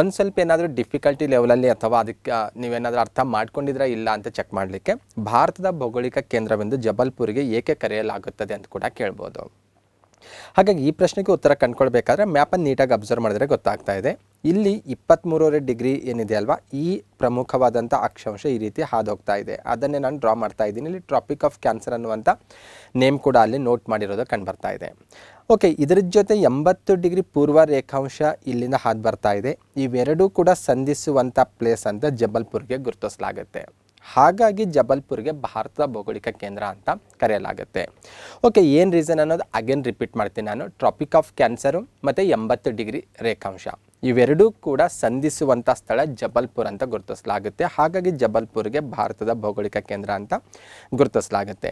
ಒಂದು ಸ್ವಲ್ಪ ಏನಾದರೂ ಡಿಫಿಕಲ್ಟಿ ಲೆವೆಲಲ್ಲಿ ಅಥವಾ ಅದಕ್ಕೆ ನೀವೇನಾದರೂ ಅರ್ಥ ಮಾಡ್ಕೊಂಡಿದ್ರೆ ಇಲ್ಲ ಅಂತ ಚೆಕ್ ಮಾಡಲಿಕ್ಕೆ ಭಾರತದ ಭೌಗೋಳಿಕ ಕೇಂದ್ರವೆಂದು ಜಬಲ್ಪುರಿಗೆ ಏಕೆ ಕರೆಯಲಾಗುತ್ತದೆ ಅಂತ ಕೂಡ ಕೇಳ್ಬೋದು ಹಾಗಾಗಿ ಈ ಪ್ರಶ್ನೆಗೆ ಉತ್ತರ ಕಂಡುಕೊಳ್ಬೇಕಾದ್ರೆ ಮ್ಯಾಪನ್ನು ನೀಟಾಗಿ ಅಬ್ಸರ್ವ್ ಮಾಡಿದ್ರೆ ಗೊತ್ತಾಗ್ತಾ ಇದೆ ಇಲ್ಲಿ ಇಪ್ಪತ್ತ್ಮೂರವರೆ ಡಿಗ್ರಿ ಏನಿದೆ ಅಲ್ವಾ ಈ ಪ್ರಮುಖವಾದಂಥ ಅಕ್ಷಾಂಶ ಈ ರೀತಿ ಹಾದು ಹೋಗ್ತಾ ಇದೆ ಅದನ್ನೇ ನಾನು ಡ್ರಾ ಮಾಡ್ತಾ ಇದ್ದೀನಿ ಇಲ್ಲಿ ಟ್ರಾಪಿಕ್ ಆಫ್ ಕ್ಯಾನ್ಸರ್ ಅನ್ನುವಂಥ ನೇಮ್ ಕೂಡ ಅಲ್ಲಿ ನೋಟ್ ಮಾಡಿರೋದು ಕಂಡು ಬರ್ತಾ ಇದೆ ಓಕೆ ಇದರ ಜೊತೆ ಎಂಬತ್ತು ಡಿಗ್ರಿ ಪೂರ್ವ ರೇಖಾಂಶ ಇಲ್ಲಿಂದ ಹಾದು ಬರ್ತಾ ಇದೆ ಇವೆರಡೂ ಕೂಡ ಸಂಧಿಸುವಂಥ ಪ್ಲೇಸ್ ಅಂತ ಜಬಲ್ಪುರ್ಗೆ ಗುರುತಿಸಲಾಗುತ್ತೆ ಹಾಗಾಗಿ ಜಬಲ್ಪುರ್ಗೆ ಭಾರತದ ಭೌಗೋಳಿಕ ಕೇಂದ್ರ ಅಂತ ಕರೆಯಲಾಗುತ್ತೆ ಓಕೆ ಏನು ರೀಸನ್ ಅನ್ನೋದು ಅಗೇನ್ ರಿಪೀಟ್ ಮಾಡ್ತೀನಿ ನಾನು ಟ್ರಾಪಿಕ್ ಆಫ್ ಕ್ಯಾನ್ಸರು ಮತ್ತು ಎಂಬತ್ತು ಡಿಗ್ರಿ ರೇಖಾಂಶ ಇವೆರಡೂ ಕೂಡ ಸಂಧಿಸುವಂಥ ಸ್ಥಳ ಜಬಲ್ಪುರ್ ಅಂತ ಗುರುತಿಸಲಾಗುತ್ತೆ ಹಾಗಾಗಿ ಜಬಲ್ಪುರ್ಗೆ ಭಾರತದ ಭೌಗೋಳಿಕ ಕೇಂದ್ರ ಅಂತ ಗುರುತಿಸಲಾಗುತ್ತೆ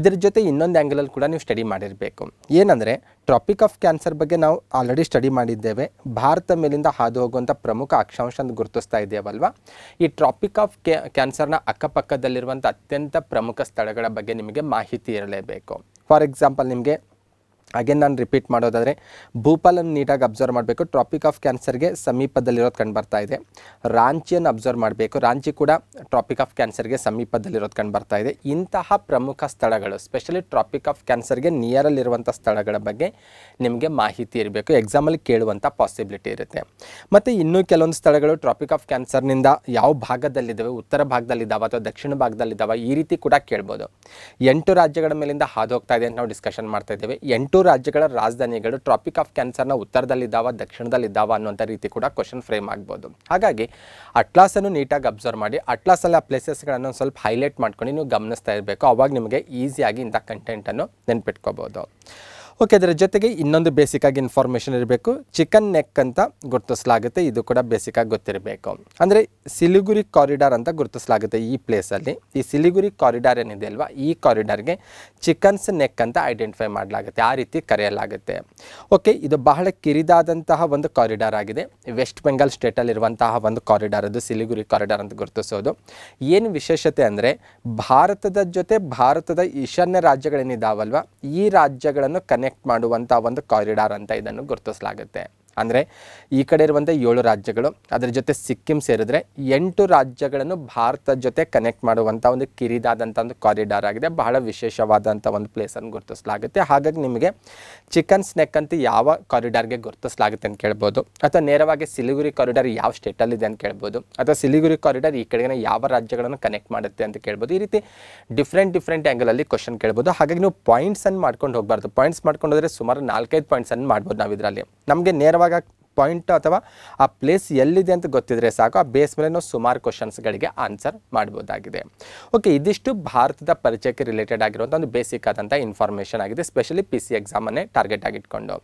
ಇದರ ಜೊತೆ ಇನ್ನೊಂದು ಆ್ಯಂಗಲಲ್ಲಿ ಕೂಡ ನೀವು ಸ್ಟಡಿ ಮಾಡಿರಬೇಕು ಏನಂದರೆ ಟ್ರಾಪಿಕ್ ಆಫ್ ಕ್ಯಾನ್ಸರ್ ಬಗ್ಗೆ ನಾವು ಆಲ್ರೆಡಿ ಸ್ಟಡಿ ಮಾಡಿದ್ದೇವೆ ಭಾರತ ಮೇಲಿಂದ ಹಾದು ಹೋಗುವಂಥ ಪ್ರಮುಖ ಅಕ್ಷಾಂಶ ಅಂತ ಗುರುತಿಸ್ತಾ ಇದ್ದೇವಲ್ವ ಈ ಟ್ರಾಪಿಕ್ ಆಫ್ ಕ್ಯಾನ್ಸರ್ನ ಅಕ್ಕಪಕ್ಕದಲ್ಲಿರುವಂಥ ಅತ್ಯಂತ ಪ್ರಮುಖ ಸ್ಥಳಗಳ ಬಗ್ಗೆ ನಿಮಗೆ ಮಾಹಿತಿ ಇರಲೇಬೇಕು ಫಾರ್ ಎಕ್ಸಾಂಪಲ್ ನಿಮಗೆ ಹಾಗೆ ನಾನು ರಿಪೀಟ್ ಮಾಡೋದಾದರೆ ಭೂಪಾಲನ್ನು ನೀಟಾಗಿ ಅಬ್ಸರ್ವ್ ಮಾಡಬೇಕು ಟ್ರಾಪಿಕ್ ಆಫ್ ಕ್ಯಾನ್ಸರ್ಗೆ ಸಮೀಪದಲ್ಲಿರೋದು ಕಂಡು ಬರ್ತಾ ಇದೆ ರಾಂಚಿಯನ್ನು ಅಬ್ಸರ್ವ್ ಮಾಡಬೇಕು ರಾಂಚಿ ಕೂಡ ಟ್ರಾಪಿಕ್ ಆಫ್ ಕ್ಯಾನ್ಸರ್ಗೆ ಸಮೀಪದಲ್ಲಿರೋದು ಕಂಡು ಬರ್ತಾ ಇದೆ ಇಂತಹ ಪ್ರಮುಖ ಸ್ಥಳಗಳು ಸ್ಪೆಷಲಿ ಟ್ರಾಪಿಕ್ ಆಫ್ ಕ್ಯಾನ್ಸರ್ಗೆ ನಿಯರಲ್ಲಿರುವಂಥ ಸ್ಥಳಗಳ ಬಗ್ಗೆ ನಿಮಗೆ ಮಾಹಿತಿ ಇರಬೇಕು ಎಕ್ಸಾಮಲ್ಲಿ ಕೇಳುವಂಥ ಪಾಸಿಬಿಲಿಟಿ ಇರುತ್ತೆ ಮತ್ತು ಇನ್ನೂ ಕೆಲವೊಂದು ಸ್ಥಳಗಳು ಟ್ರಾಪಿಕ್ ಆಫ್ ಕ್ಯಾನ್ಸರ್ನಿಂದ ಯಾವ ಭಾಗದಲ್ಲಿದ್ದಾವೆ ಉತ್ತರ ಭಾಗದಲ್ಲಿದ್ದಾವೆ ಅಥವಾ ದಕ್ಷಿಣ ಭಾಗದಲ್ಲಿದ್ದಾವೆ ಈ ರೀತಿ ಕೂಡ ಕೇಳ್ಬೋದು ಎಂಟು ರಾಜ್ಯಗಳ ಮೇಲಿಂದ ಹಾದು ಹೋಗ್ತಾ ಇದೆ ಅಂತ ನಾವು ಡಿಸ್ಕಷನ್ ಮಾಡ್ತಾ ಇದ್ದೇವೆ ಎಂಟು ಎಂಟು ರಾಜ್ಯಗಳ ರಾಜಧಾನಿಗಳು ಟ್ರಾಪಿಕ್ ಆಫ್ ಕ್ಯಾನ್ಸರ್ನ ಉತ್ತರದಲ್ಲಿದ್ದಾವ ದಕ್ಷಿಣದಲ್ಲಿದ್ದಾವ ಅನ್ನುವಂಥ ರೀತಿ ಕೂಡ ಕ್ವಶನ್ ಫ್ರೇಮ್ ಆಗ್ಬೋದು ಹಾಗಾಗಿ ಅಟ್ಲಾಸನ್ನು ನೀಟಾಗಿ ಅಬ್ಸರ್ವ್ ಮಾಡಿ ಅಟ್ಲಾಸಲ್ಲಿ ಆ ಪ್ಲೇಸಸ್ಗಳನ್ನು ಸ್ವಲ್ಪ ಹೈಲೈಟ್ ಮಾಡ್ಕೊಂಡು ನೀವು ಗಮನಿಸ್ತಾ ಇರಬೇಕು ಅವಾಗ ನಿಮಗೆ ಈಸಿಯಾಗಿ ಇಂಥ ಕಂಟೆಂಟನ್ನು ನೆನ್ಪಿಟ್ಕೋಬೋದು ಓಕೆ ಅದರ ಜೊತೆಗೆ ಇನ್ನೊಂದು ಆಗಿ ಇನ್ಫಾರ್ಮೇಷನ್ ಇರಬೇಕು ಚಿಕನ್ ನೆಕ್ ಅಂತ ಗುರುತಿಸಲಾಗುತ್ತೆ ಇದು ಕೂಡ ಆಗಿ ಗೊತ್ತಿರಬೇಕು ಅಂದರೆ ಸಿಲಿಗುರಿ ಕಾರಿಡಾರ್ ಅಂತ ಗುರುತಿಸಲಾಗುತ್ತೆ ಈ ಪ್ಲೇಸಲ್ಲಿ ಈ ಸಿಲಿಗುರಿ ಕಾರಿಡಾರ್ ಏನಿದೆ ಅಲ್ವಾ ಈ ಕಾರಿಡಾರ್ಗೆ ಚಿಕನ್ಸ್ ನೆಕ್ ಅಂತ ಐಡೆಂಟಿಫೈ ಮಾಡಲಾಗುತ್ತೆ ಆ ರೀತಿ ಕರೆಯಲಾಗುತ್ತೆ ಓಕೆ ಇದು ಬಹಳ ಕಿರಿದಾದಂತಹ ಒಂದು ಕಾರಿಡಾರ್ ಆಗಿದೆ ವೆಸ್ಟ್ ಬೆಂಗಾಲ್ ಸ್ಟೇಟಲ್ಲಿರುವಂತಹ ಒಂದು ಕಾರಿಡಾರ್ ಅದು ಸಿಲಿಗುರಿ ಕಾರಿಡಾರ್ ಅಂತ ಗುರುತಿಸೋದು ಏನು ವಿಶೇಷತೆ ಅಂದರೆ ಭಾರತದ ಜೊತೆ ಭಾರತದ ಈಶಾನ್ಯ ರಾಜ್ಯಗಳೇನಿದಾವಲ್ವಾ ಈ ರಾಜ್ಯಗಳನ್ನು ಕನೆಕ್ಟ್ ಕನೆಕ್ಟ್ ಒಂದು ಕಾರಿಡಾರ್ ಅಂತ ಇದನ್ನು ಗುರುತಿಸಲಾಗುತ್ತೆ ಅಂದರೆ ಈ ಕಡೆ ಇರುವಂಥ ಏಳು ರಾಜ್ಯಗಳು ಅದರ ಜೊತೆ ಸಿಕ್ಕಿಂ ಸೇರಿದ್ರೆ ಎಂಟು ರಾಜ್ಯಗಳನ್ನು ಭಾರತದ ಜೊತೆ ಕನೆಕ್ಟ್ ಮಾಡುವಂಥ ಒಂದು ಕಿರಿದಾದಂಥ ಒಂದು ಕಾರಿಡಾರ್ ಆಗಿದೆ ಬಹಳ ವಿಶೇಷವಾದಂಥ ಒಂದು ಪ್ಲೇಸನ್ನು ಗುರುತಿಸಲಾಗುತ್ತೆ ಹಾಗಾಗಿ ನಿಮಗೆ ಚಿಕನ್ ಸ್ನೆಕ್ ಅಂತ ಯಾವ ಕಾರಿಡಾರ್ಗೆ ಗುರುತಿಸಲಾಗುತ್ತೆ ಅಂತ ಕೇಳ್ಬೋದು ಅಥವಾ ನೇರವಾಗಿ ಸಿಲಿಗುರಿ ಕಾರಿಡಾರ್ ಯಾವ ಸ್ಟೇಟಲ್ಲಿದೆ ಅಂತ ಕೇಳ್ಬೋದು ಅಥವಾ ಸಿಲಿಗುರಿ ಕಾರಿಡಾರ್ ಈ ಕಡೆಗಿನ ಯಾವ ರಾಜ್ಯಗಳನ್ನು ಕನೆಕ್ಟ್ ಮಾಡುತ್ತೆ ಅಂತ ಕೇಳ್ಬೋದು ಈ ರೀತಿ ಡಿಫ್ರೆಂಟ್ ಡಿಫ್ರೆಂಟ್ ಆ್ಯಂಗಲಲ್ಲಿ ಕ್ವಶನ್ ಕೇಳ್ಬೋದು ಹಾಗಾಗಿ ನೀವು ಪಾಯಿಂಟ್ಸನ್ನು ಮಾಡ್ಕೊಂಡು ಹೋಗಬಾರ್ದು ಪಾಯಿಂಟ್ಸ್ ಹೋದರೆ ಸುಮಾರು ನಾಲ್ಕೈದು ಪಾಯಿಂಟ್ಸನ್ನು ಮಾಡ್ಬೋದು ನಾವು ಇದರಲ್ಲಿ ನಮಗೆ ನೇರವಾಗಿ ಪಾಯಿಂಟ್ ಅಥವಾ ಆ ಪ್ಲೇಸ್ ಎಲ್ಲಿದೆ ಅಂತ ಗೊತ್ತಿದ್ರೆ ಸಾಕು ಆ ಬೇಸ್ ಮೇಲೆ ನಾವು ಸುಮಾರು ಕ್ವಶನ್ಸ್ಗಳಿಗೆ ಆನ್ಸರ್ ಮಾಡ್ಬೋದಾಗಿದೆ ಓಕೆ ಇದಿಷ್ಟು ಭಾರತದ ಪರಿಚಯಕ್ಕೆ ರಿಲೇಟೆಡ್ ಆಗಿರುವಂಥ ಒಂದು ಬೇಸಿಕ್ ಆದಂಥ ಇನ್ಫಾರ್ಮೇಷನ್ ಆಗಿದೆ ಸ್ಪೆಷಲಿ ಪಿ ಸಿ ಎಕ್ಸಾಮನ್ನೇ ಟಾರ್ಗೆಟ್ ಆಗಿಟ್ಕೊಂಡು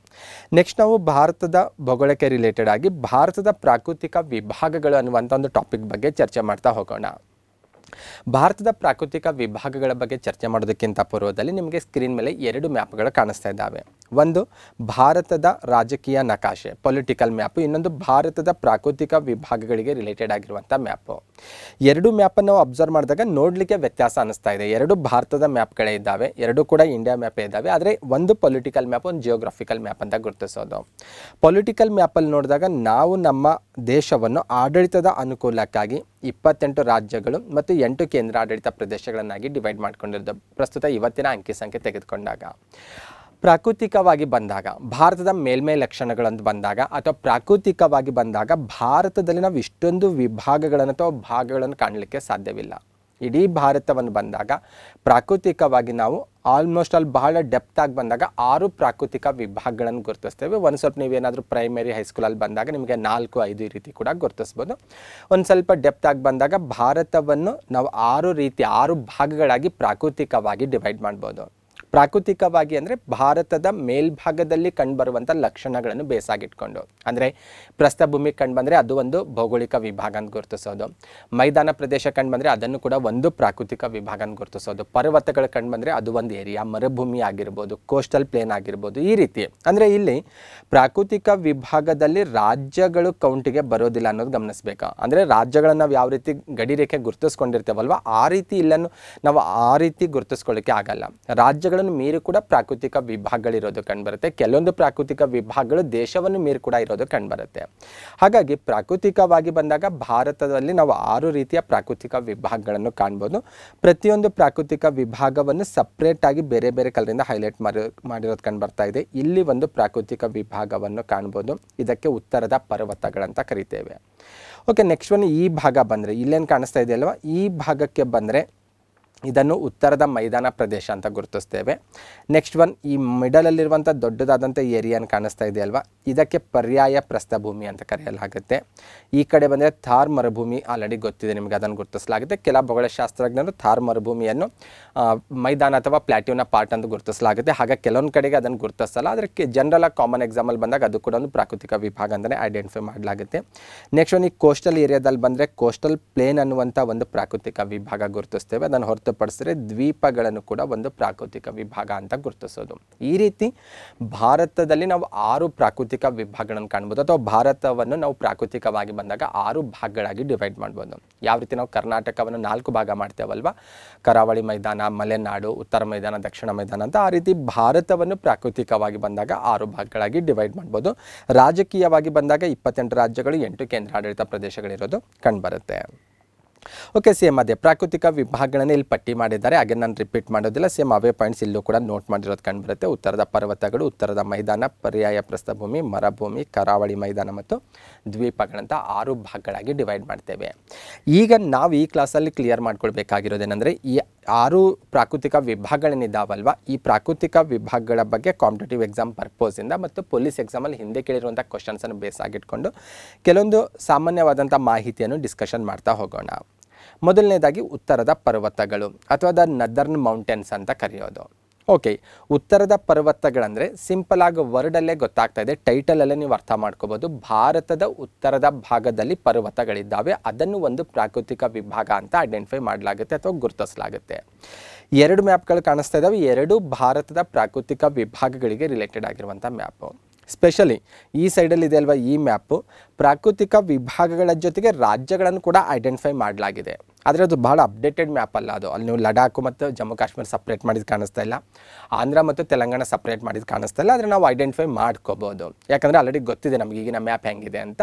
ನೆಕ್ಸ್ಟ್ ನಾವು ಭಾರತದ ಭೂಗೋಳಕ್ಕೆ ರಿಲೇಟೆಡ್ ಆಗಿ ಭಾರತದ ಪ್ರಾಕೃತಿಕ ವಿಭಾಗಗಳು ಅನ್ನುವಂಥ ಒಂದು ಟಾಪಿಕ್ ಬಗ್ಗೆ ಚರ್ಚೆ ಮಾಡ್ತಾ ಹೋಗೋಣ ಭಾರತದ ಪ್ರಾಕೃತಿಕ ವಿಭಾಗಗಳ ಬಗ್ಗೆ ಚರ್ಚೆ ಮಾಡೋದಕ್ಕಿಂತ ಪೂರ್ವದಲ್ಲಿ ನಿಮಗೆ ಸ್ಕ್ರೀನ್ ಮೇಲೆ ಎರಡು ಮ್ಯಾಪ್ಗಳು ಕಾಣಿಸ್ತಾ ಇದ್ದಾವೆ ಒಂದು ಭಾರತದ ರಾಜಕೀಯ ನಕಾಶೆ ಪೊಲಿಟಿಕಲ್ ಮ್ಯಾಪು ಇನ್ನೊಂದು ಭಾರತದ ಪ್ರಾಕೃತಿಕ ವಿಭಾಗಗಳಿಗೆ ರಿಲೇಟೆಡ್ ಆಗಿರುವಂಥ ಮ್ಯಾಪು ಎರಡು ಮ್ಯಾಪನ್ನು ನಾವು ಅಬ್ಸರ್ವ್ ಮಾಡಿದಾಗ ನೋಡಲಿಕ್ಕೆ ವ್ಯತ್ಯಾಸ ಅನ್ನಿಸ್ತಾ ಇದೆ ಎರಡು ಭಾರತದ ಮ್ಯಾಪ್ಗಳೇ ಇದ್ದಾವೆ ಎರಡು ಕೂಡ ಇಂಡಿಯಾ ಮ್ಯಾಪೇ ಇದ್ದಾವೆ ಆದರೆ ಒಂದು ಪೊಲಿಟಿಕಲ್ ಮ್ಯಾಪ್ ಒಂದು ಜಿಯೋಗ್ರಫಿಕಲ್ ಮ್ಯಾಪ್ ಅಂತ ಗುರುತಿಸೋದು ಪೊಲಿಟಿಕಲ್ ಮ್ಯಾಪಲ್ಲಿ ನೋಡಿದಾಗ ನಾವು ನಮ್ಮ ದೇಶವನ್ನು ಆಡಳಿತದ ಅನುಕೂಲಕ್ಕಾಗಿ ಇಪ್ಪತ್ತೆಂಟು ರಾಜ್ಯಗಳು ಮತ್ತು ಎಂಟು ಕೇಂದ್ರಾಡಳಿತ ಪ್ರದೇಶಗಳನ್ನಾಗಿ ಡಿವೈಡ್ ಮಾಡ್ಕೊಂಡಿರೋದು ಪ್ರಸ್ತುತ ಇವತ್ತಿನ ಅಂಕಿ ಸಂಖ್ಯೆ ತೆಗೆದುಕೊಂಡಾಗ ಪ್ರಾಕೃತಿಕವಾಗಿ ಬಂದಾಗ ಭಾರತದ ಮೇಲ್ಮೈ ಲಕ್ಷಣಗಳಂತ ಬಂದಾಗ ಅಥವಾ ಪ್ರಾಕೃತಿಕವಾಗಿ ಬಂದಾಗ ಭಾರತದಲ್ಲಿ ನಾವು ಇಷ್ಟೊಂದು ವಿಭಾಗಗಳನ್ನು ಅಥವಾ ಭಾಗಗಳನ್ನು ಕಾಣಲಿಕ್ಕೆ ಸಾಧ್ಯವಿಲ್ಲ ಇಡೀ ಭಾರತವನ್ನು ಬಂದಾಗ ಪ್ರಾಕೃತಿಕವಾಗಿ ನಾವು ಆಲ್ಮೋಸ್ಟ್ ಅಲ್ಲಿ ಬಹಳ ಡೆಪ್ತ್ ಆಗಿ ಬಂದಾಗ ಆರು ಪ್ರಾಕೃತಿಕ ವಿಭಾಗಗಳನ್ನು ಗುರುತಿಸ್ತೇವೆ ಒಂದು ಸ್ವಲ್ಪ ನೀವೇನಾದರೂ ಪ್ರೈಮರಿ ಹೈಸ್ಕೂಲಲ್ಲಿ ಬಂದಾಗ ನಿಮಗೆ ನಾಲ್ಕು ಐದು ಈ ರೀತಿ ಕೂಡ ಗುರುತಿಸ್ಬೋದು ಒಂದು ಸ್ವಲ್ಪ ಡೆಪ್ತ್ ಆಗಿ ಬಂದಾಗ ಭಾರತವನ್ನು ನಾವು ಆರು ರೀತಿ ಆರು ಭಾಗಗಳಾಗಿ ಪ್ರಾಕೃತಿಕವಾಗಿ ಡಿವೈಡ್ ಮಾಡ್ಬೋದು ಪ್ರಾಕೃತಿಕವಾಗಿ ಅಂದರೆ ಭಾರತದ ಮೇಲ್ಭಾಗದಲ್ಲಿ ಕಂಡುಬರುವಂಥ ಲಕ್ಷಣಗಳನ್ನು ಬೇಸಾಗಿಟ್ಕೊಂಡು ಅಂದರೆ ಪ್ರಸ್ಥಭೂಮಿ ಭೂಮಿ ಬಂದರೆ ಅದು ಒಂದು ಭೌಗೋಳಿಕ ವಿಭಾಗ ಅಂತ ಗುರುತಿಸೋದು ಮೈದಾನ ಪ್ರದೇಶ ಬಂದರೆ ಅದನ್ನು ಕೂಡ ಒಂದು ಪ್ರಾಕೃತಿಕ ವಿಭಾಗ ಅಂತ ಗುರುತಿಸೋದು ಪರ್ವತಗಳು ಬಂದರೆ ಅದು ಒಂದು ಏರಿಯಾ ಮರುಭೂಮಿ ಆಗಿರ್ಬೋದು ಕೋಸ್ಟಲ್ ಪ್ಲೇನ್ ಆಗಿರ್ಬೋದು ಈ ರೀತಿ ಅಂದರೆ ಇಲ್ಲಿ ಪ್ರಾಕೃತಿಕ ವಿಭಾಗದಲ್ಲಿ ರಾಜ್ಯಗಳು ಕೌಂಟಿಗೆ ಬರೋದಿಲ್ಲ ಅನ್ನೋದು ಗಮನಿಸಬೇಕು ಅಂದರೆ ರಾಜ್ಯಗಳನ್ನು ನಾವು ಯಾವ ರೀತಿ ಗಡಿ ರೇಖೆ ಗುರುತಿಸ್ಕೊಂಡಿರ್ತೇವಲ್ವ ಆ ರೀತಿ ಇಲ್ಲನ್ನು ನಾವು ಆ ರೀತಿ ಗುರುತಿಸ್ಕೊಳ್ಳಿಕ್ಕೆ ಆಗಲ್ಲ ರಾಜ್ಯ ರಾಜ್ಯಗಳನ್ನು ಮೀರಿ ಕೂಡ ಪ್ರಾಕೃತಿಕ ವಿಭಾಗಗಳಿರೋದು ಕಂಡುಬರುತ್ತೆ ಕೆಲವೊಂದು ಪ್ರಾಕೃತಿಕ ವಿಭಾಗಗಳು ದೇಶವನ್ನು ಮೀರಿ ಕೂಡ ಇರೋದು ಕಂಡುಬರುತ್ತೆ ಹಾಗಾಗಿ ಪ್ರಾಕೃತಿಕವಾಗಿ ಬಂದಾಗ ಭಾರತದಲ್ಲಿ ನಾವು ಆರು ರೀತಿಯ ಪ್ರಾಕೃತಿಕ ವಿಭಾಗಗಳನ್ನು ಕಾಣ್ಬೋದು ಪ್ರತಿಯೊಂದು ಪ್ರಾಕೃತಿಕ ವಿಭಾಗವನ್ನು ಸಪ್ರೇಟಾಗಿ ಬೇರೆ ಬೇರೆ ಕಲರಿಂದ ಹೈಲೈಟ್ ಮಾಡಿ ಮಾಡಿರೋದು ಕಂಡು ಬರ್ತಾ ಇದೆ ಇಲ್ಲಿ ಒಂದು ಪ್ರಾಕೃತಿಕ ವಿಭಾಗವನ್ನು ಕಾಣ್ಬೋದು ಇದಕ್ಕೆ ಉತ್ತರದ ಪರ್ವತಗಳಂತ ಕರಿತೇವೆ ಓಕೆ ನೆಕ್ಸ್ಟ್ ಒಂದು ಈ ಭಾಗ ಬಂದರೆ ಇಲ್ಲೇನು ಕಾಣಿಸ್ತಾ ಇದೆ ಅಲ್ವಾ ಈ ಭಾಗಕ್ಕೆ ಬಂದರೆ ಇದನ್ನು ಉತ್ತರದ ಮೈದಾನ ಪ್ರದೇಶ ಅಂತ ಗುರುತಿಸ್ತೇವೆ ನೆಕ್ಸ್ಟ್ ಒನ್ ಈ ಮಿಡಲಲ್ಲಿರುವಂಥ ದೊಡ್ಡದಾದಂಥ ಏರಿಯಾನ ಕಾಣಿಸ್ತಾ ಇದೆ ಅಲ್ವಾ ಇದಕ್ಕೆ ಪರ್ಯಾಯ ಪ್ರಸ್ಥಭೂಮಿ ಅಂತ ಕರೆಯಲಾಗುತ್ತೆ ಈ ಕಡೆ ಬಂದರೆ ಥಾರ್ ಮರುಭೂಮಿ ಆಲ್ರೆಡಿ ಗೊತ್ತಿದೆ ನಿಮಗೆ ಅದನ್ನು ಗುರುತಿಸಲಾಗುತ್ತೆ ಕೆಲ ಶಾಸ್ತ್ರಜ್ಞರು ಥಾರ್ ಮರುಭೂಮಿಯನ್ನು ಮೈದಾನ ಅಥವಾ ಪ್ಲಾಟ್ಯೂನ ಪಾರ್ಟ್ ಅಂತ ಗುರುತಿಸಲಾಗುತ್ತೆ ಹಾಗೆ ಕೆಲವೊಂದು ಕಡೆಗೆ ಅದನ್ನು ಗುರುತಿಸಲ್ಲ ಅದಕ್ಕೆ ಜನರಲ್ ಆಗಿ ಕಾಮನ್ ಎಕ್ಸಾಮಲ್ ಬಂದಾಗ ಅದು ಕೂಡ ಒಂದು ಪ್ರಾಕೃತಿಕ ವಿಭಾಗ ಅಂತಲೇ ಐಡೆಂಟಿಫೈ ಮಾಡಲಾಗುತ್ತೆ ನೆಕ್ಸ್ಟ್ ಒನ್ ಈ ಕೋಸ್ಟಲ್ ಏರಿಯಾದಲ್ಲಿ ಬಂದರೆ ಕೋಸ್ಟಲ್ ಪ್ಲೇನ್ ಅನ್ನುವಂಥ ಒಂದು ಪ್ರಾಕೃತಿಕ ವಿಭಾಗ ಗುರುತಿಸ್ತೇವೆ ಅದನ್ನು ಹೊರತು ಹೊರತುಪಡಿಸಿದ್ರೆ ದ್ವೀಪಗಳನ್ನು ಕೂಡ ಒಂದು ಪ್ರಾಕೃತಿಕ ವಿಭಾಗ ಅಂತ ಗುರುತಿಸೋದು ಈ ರೀತಿ ಭಾರತದಲ್ಲಿ ನಾವು ಆರು ಪ್ರಾಕೃತಿಕ ವಿಭಾಗಗಳನ್ನು ಕಾಣ್ಬೋದು ಅಥವಾ ಭಾರತವನ್ನು ನಾವು ಪ್ರಾಕೃತಿಕವಾಗಿ ಬಂದಾಗ ಆರು ಭಾಗಗಳಾಗಿ ಡಿವೈಡ್ ಮಾಡ್ಬೋದು ಯಾವ ರೀತಿ ನಾವು ಕರ್ನಾಟಕವನ್ನು ನಾಲ್ಕು ಭಾಗ ಮಾಡ್ತೇವಲ್ವ ಕರಾವಳಿ ಮೈದಾನ ಮಲೆನಾಡು ಉತ್ತರ ಮೈದಾನ ದಕ್ಷಿಣ ಮೈದಾನ ಅಂತ ಆ ರೀತಿ ಭಾರತವನ್ನು ಪ್ರಾಕೃತಿಕವಾಗಿ ಬಂದಾಗ ಆರು ಭಾಗಗಳಾಗಿ ಡಿವೈಡ್ ಮಾಡ್ಬೋದು ರಾಜಕೀಯವಾಗಿ ಬಂದಾಗ ಇಪ್ಪತ್ತೆಂಟು ರಾಜ್ಯಗಳು ಎಂಟು ಕೇಂದ್ರಾಡಳಿತ ಪ್ರದೇಶಗಳಿರೋದು ಕಂಡುಬರುತ್ತೆ ಓಕೆ ಸೇಮ್ ಅದೇ ಪ್ರಾಕೃತಿಕ ವಿಭಾಗಗಳನ್ನೇ ಇಲ್ಲಿ ಪಟ್ಟಿ ಮಾಡಿದ್ದಾರೆ ಹಾಗೆ ನಾನು ರಿಪೀಟ್ ಮಾಡೋದಿಲ್ಲ ಸೇಮ್ ಅವೇ ಪಾಯಿಂಟ್ಸ್ ಇಲ್ಲೂ ಕೂಡ ನೋಟ್ ಮಾಡಿರೋದು ಕಂಡುಬರುತ್ತೆ ಉತ್ತರದ ಪರ್ವತಗಳು ಉತ್ತರದ ಮೈದಾನ ಪರ್ಯಾಯ ಪ್ರಸ್ಥಭೂಮಿ ಮರಭೂಮಿ ಕರಾವಳಿ ಮೈದಾನ ಮತ್ತು ದ್ವೀಪಗಳಂಥ ಆರು ಭಾಗಗಳಾಗಿ ಡಿವೈಡ್ ಮಾಡ್ತೇವೆ ಈಗ ನಾವು ಈ ಕ್ಲಾಸಲ್ಲಿ ಕ್ಲಿಯರ್ ಮಾಡ್ಕೊಳ್ಬೇಕಾಗಿರೋದೇನೆಂದರೆ ಈ ಆರು ಪ್ರಾಕೃತಿಕ ವಿಭಾಗಗಳೇನಿದ್ದಾವಲ್ವ ಈ ಪ್ರಾಕೃತಿಕ ವಿಭಾಗಗಳ ಬಗ್ಗೆ ಕಾಂಪಿಟೇಟಿವ್ ಎಕ್ಸಾಮ್ ಪರ್ಪೋಸಿಂದ ಮತ್ತು ಪೊಲೀಸ್ ಎಕ್ಸಾಮಲ್ಲಿ ಹಿಂದೆ ಕೇಳಿರುವಂಥ ಕ್ವಶನ್ಸನ್ನು ಬೇಸಾಗಿಟ್ಕೊಂಡು ಕೆಲವೊಂದು ಸಾಮಾನ್ಯವಾದಂಥ ಮಾಹಿತಿಯನ್ನು ಡಿಸ್ಕಷನ್ ಮಾಡ್ತಾ ಹೋಗೋಣ ಮೊದಲನೇದಾಗಿ ಉತ್ತರದ ಪರ್ವತಗಳು ಅಥವಾ ದ ನದರ್ನ್ ಮೌಂಟೇನ್ಸ್ ಅಂತ ಕರೆಯೋದು ಓಕೆ ಉತ್ತರದ ಪರ್ವತಗಳಂದರೆ ಸಿಂಪಲ್ ಆಗಿ ವರ್ಡಲ್ಲೇ ಗೊತ್ತಾಗ್ತಾ ಇದೆ ಟೈಟಲಲ್ಲೇ ನೀವು ಅರ್ಥ ಮಾಡ್ಕೋಬೋದು ಭಾರತದ ಉತ್ತರದ ಭಾಗದಲ್ಲಿ ಪರ್ವತಗಳಿದ್ದಾವೆ ಅದನ್ನು ಒಂದು ಪ್ರಾಕೃತಿಕ ವಿಭಾಗ ಅಂತ ಐಡೆಂಟಿಫೈ ಮಾಡಲಾಗುತ್ತೆ ಅಥವಾ ಗುರುತಿಸಲಾಗುತ್ತೆ ಎರಡು ಮ್ಯಾಪ್ಗಳು ಕಾಣಿಸ್ತಾ ಇದ್ದಾವೆ ಎರಡೂ ಭಾರತದ ಪ್ರಾಕೃತಿಕ ವಿಭಾಗಗಳಿಗೆ ರಿಲೇಟೆಡ್ ಆಗಿರುವಂಥ ಮ್ಯಾಪು ಸ್ಪೆಷಲಿ ಈ ಸೈಡಲ್ಲಿ ಇದೆ ಅಲ್ವಾ ಈ ಮ್ಯಾಪು ಪ್ರಾಕೃತಿಕ ವಿಭಾಗಗಳ ಜೊತೆಗೆ ರಾಜ್ಯಗಳನ್ನು ಕೂಡ ಐಡೆಂಟಿಫೈ ಮಾಡಲಾಗಿದೆ ಆದರೆ ಅದು ಭಾಳ ಅಪ್ಡೇಟೆಡ್ ಮ್ಯಾಪ್ ಅಲ್ಲ ಅದು ಅಲ್ಲಿ ನೀವು ಲಡಾಖು ಮತ್ತು ಜಮ್ಮು ಕಾಶ್ಮೀರ ಸಪ್ರೇಟ್ ಮಾಡಿದ್ದು ಕಾಣಿಸ್ತಾ ಇಲ್ಲ ಆಂಧ್ರ ಮತ್ತು ತೆಲಂಗಾಣ ಸಪ್ರೇಟ್ ಮಾಡಿದ್ದು ಕಾಣಿಸ್ತಾ ಇಲ್ಲ ಆದರೆ ನಾವು ಐಡೆಂಟಿಫೈ ಮಾಡ್ಕೋಬೋದು ಯಾಕಂದರೆ ಆಲ್ರೆಡಿ ಗೊತ್ತಿದೆ ನಮಗೆ ಈಗಿನ ಮ್ಯಾಪ್ ಹೆಂಗಿದೆ ಅಂತ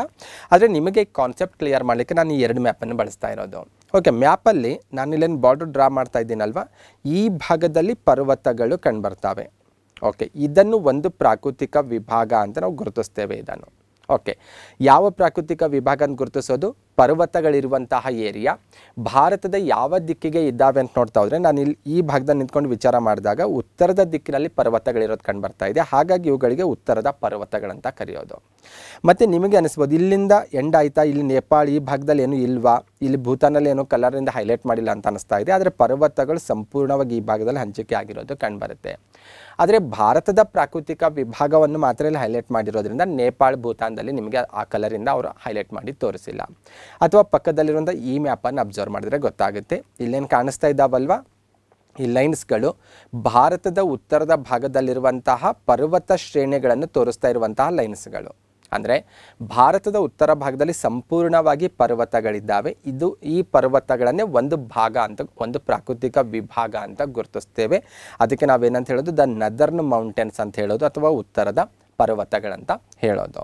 ಆದರೆ ನಿಮಗೆ ಕಾನ್ಸೆಪ್ಟ್ ಕ್ಲಿಯರ್ ಮಾಡಲಿಕ್ಕೆ ನಾನು ಈ ಎರಡು ಮ್ಯಾಪನ್ನು ಬಳಸ್ತಾ ಇರೋದು ಓಕೆ ಮ್ಯಾಪಲ್ಲಿ ನಾನು ಇಲ್ಲೇನು ಬಾರ್ಡರ್ ಡ್ರಾ ಮಾಡ್ತಾ ಇದ್ದೀನಲ್ವ ಈ ಭಾಗದಲ್ಲಿ ಪರ್ವತಗಳು ಕಂಡುಬರ್ತವೆ ಓಕೆ ಇದನ್ನು ಒಂದು ಪ್ರಾಕೃತಿಕ ವಿಭಾಗ ಅಂತ ನಾವು ಗುರುತಿಸ್ತೇವೆ ಇದನ್ನು ಓಕೆ ಯಾವ ಪ್ರಾಕೃತಿಕ ವಿಭಾಗ ಅಂತ ಗುರುತಿಸೋದು ಪರ್ವತಗಳಿರುವಂತಹ ಏರಿಯಾ ಭಾರತದ ಯಾವ ದಿಕ್ಕಿಗೆ ಇದ್ದಾವೆ ಅಂತ ನೋಡ್ತಾ ಹೋದರೆ ನಾನು ಇಲ್ಲಿ ಈ ಭಾಗದಲ್ಲಿ ನಿಂತ್ಕೊಂಡು ವಿಚಾರ ಮಾಡಿದಾಗ ಉತ್ತರದ ದಿಕ್ಕಿನಲ್ಲಿ ಪರ್ವತಗಳಿರೋದು ಕಂಡು ಬರ್ತಾ ಇದೆ ಹಾಗಾಗಿ ಇವುಗಳಿಗೆ ಉತ್ತರದ ಪರ್ವತಗಳಂತ ಕರೆಯೋದು ಮತ್ತು ನಿಮಗೆ ಅನಿಸ್ಬೋದು ಇಲ್ಲಿಂದ ಎಂಡ್ ಆಯ್ತಾ ಇಲ್ಲಿ ನೇಪಾಳ ಈ ಭಾಗದಲ್ಲಿ ಏನು ಇಲ್ವಾ ಇಲ್ಲಿ ಭೂತಾನಲ್ಲಿ ಏನೋ ಕಲರಿಂದ ಹೈಲೈಟ್ ಮಾಡಿಲ್ಲ ಅಂತ ಅನಿಸ್ತಾ ಇದೆ ಆದರೆ ಪರ್ವತಗಳು ಸಂಪೂರ್ಣವಾಗಿ ಈ ಭಾಗದಲ್ಲಿ ಹಂಚಿಕೆ ಆಗಿರೋದು ಕಂಡುಬರುತ್ತೆ ಆದರೆ ಭಾರತದ ಪ್ರಾಕೃತಿಕ ವಿಭಾಗವನ್ನು ಮಾತ್ರ ಇಲ್ಲಿ ಹೈಲೈಟ್ ಮಾಡಿರೋದ್ರಿಂದ ನೇಪಾಳ ಭೂತಾನ್ದಲ್ಲಿ ನಿಮಗೆ ಆ ಕಲರಿಂದ ಅವರು ಹೈಲೈಟ್ ಮಾಡಿ ತೋರಿಸಿಲ್ಲ ಅಥವಾ ಪಕ್ಕದಲ್ಲಿರುವಂಥ ಈ ಮ್ಯಾಪನ್ನು ಅಬ್ಸರ್ವ್ ಮಾಡಿದ್ರೆ ಗೊತ್ತಾಗುತ್ತೆ ಇಲ್ಲೇನು ಕಾಣಿಸ್ತಾ ಇದ್ದಾವಲ್ವಾ ಈ ಲೈನ್ಸ್ಗಳು ಭಾರತದ ಉತ್ತರದ ಭಾಗದಲ್ಲಿರುವಂತಹ ಪರ್ವತ ಶ್ರೇಣಿಗಳನ್ನು ತೋರಿಸ್ತಾ ಇರುವಂತಹ ಲೈನ್ಸ್ಗಳು ಅಂದರೆ ಭಾರತದ ಉತ್ತರ ಭಾಗದಲ್ಲಿ ಸಂಪೂರ್ಣವಾಗಿ ಪರ್ವತಗಳಿದ್ದಾವೆ ಇದು ಈ ಪರ್ವತಗಳನ್ನೇ ಒಂದು ಭಾಗ ಅಂತ ಒಂದು ಪ್ರಾಕೃತಿಕ ವಿಭಾಗ ಅಂತ ಗುರುತಿಸ್ತೇವೆ ಅದಕ್ಕೆ ನಾವೇನಂತ ಹೇಳೋದು ದ ನದರ್ನ್ ಮೌಂಟೇನ್ಸ್ ಅಂತ ಹೇಳೋದು ಅಥವಾ ಉತ್ತರದ ಪರ್ವತಗಳಂತ ಹೇಳೋದು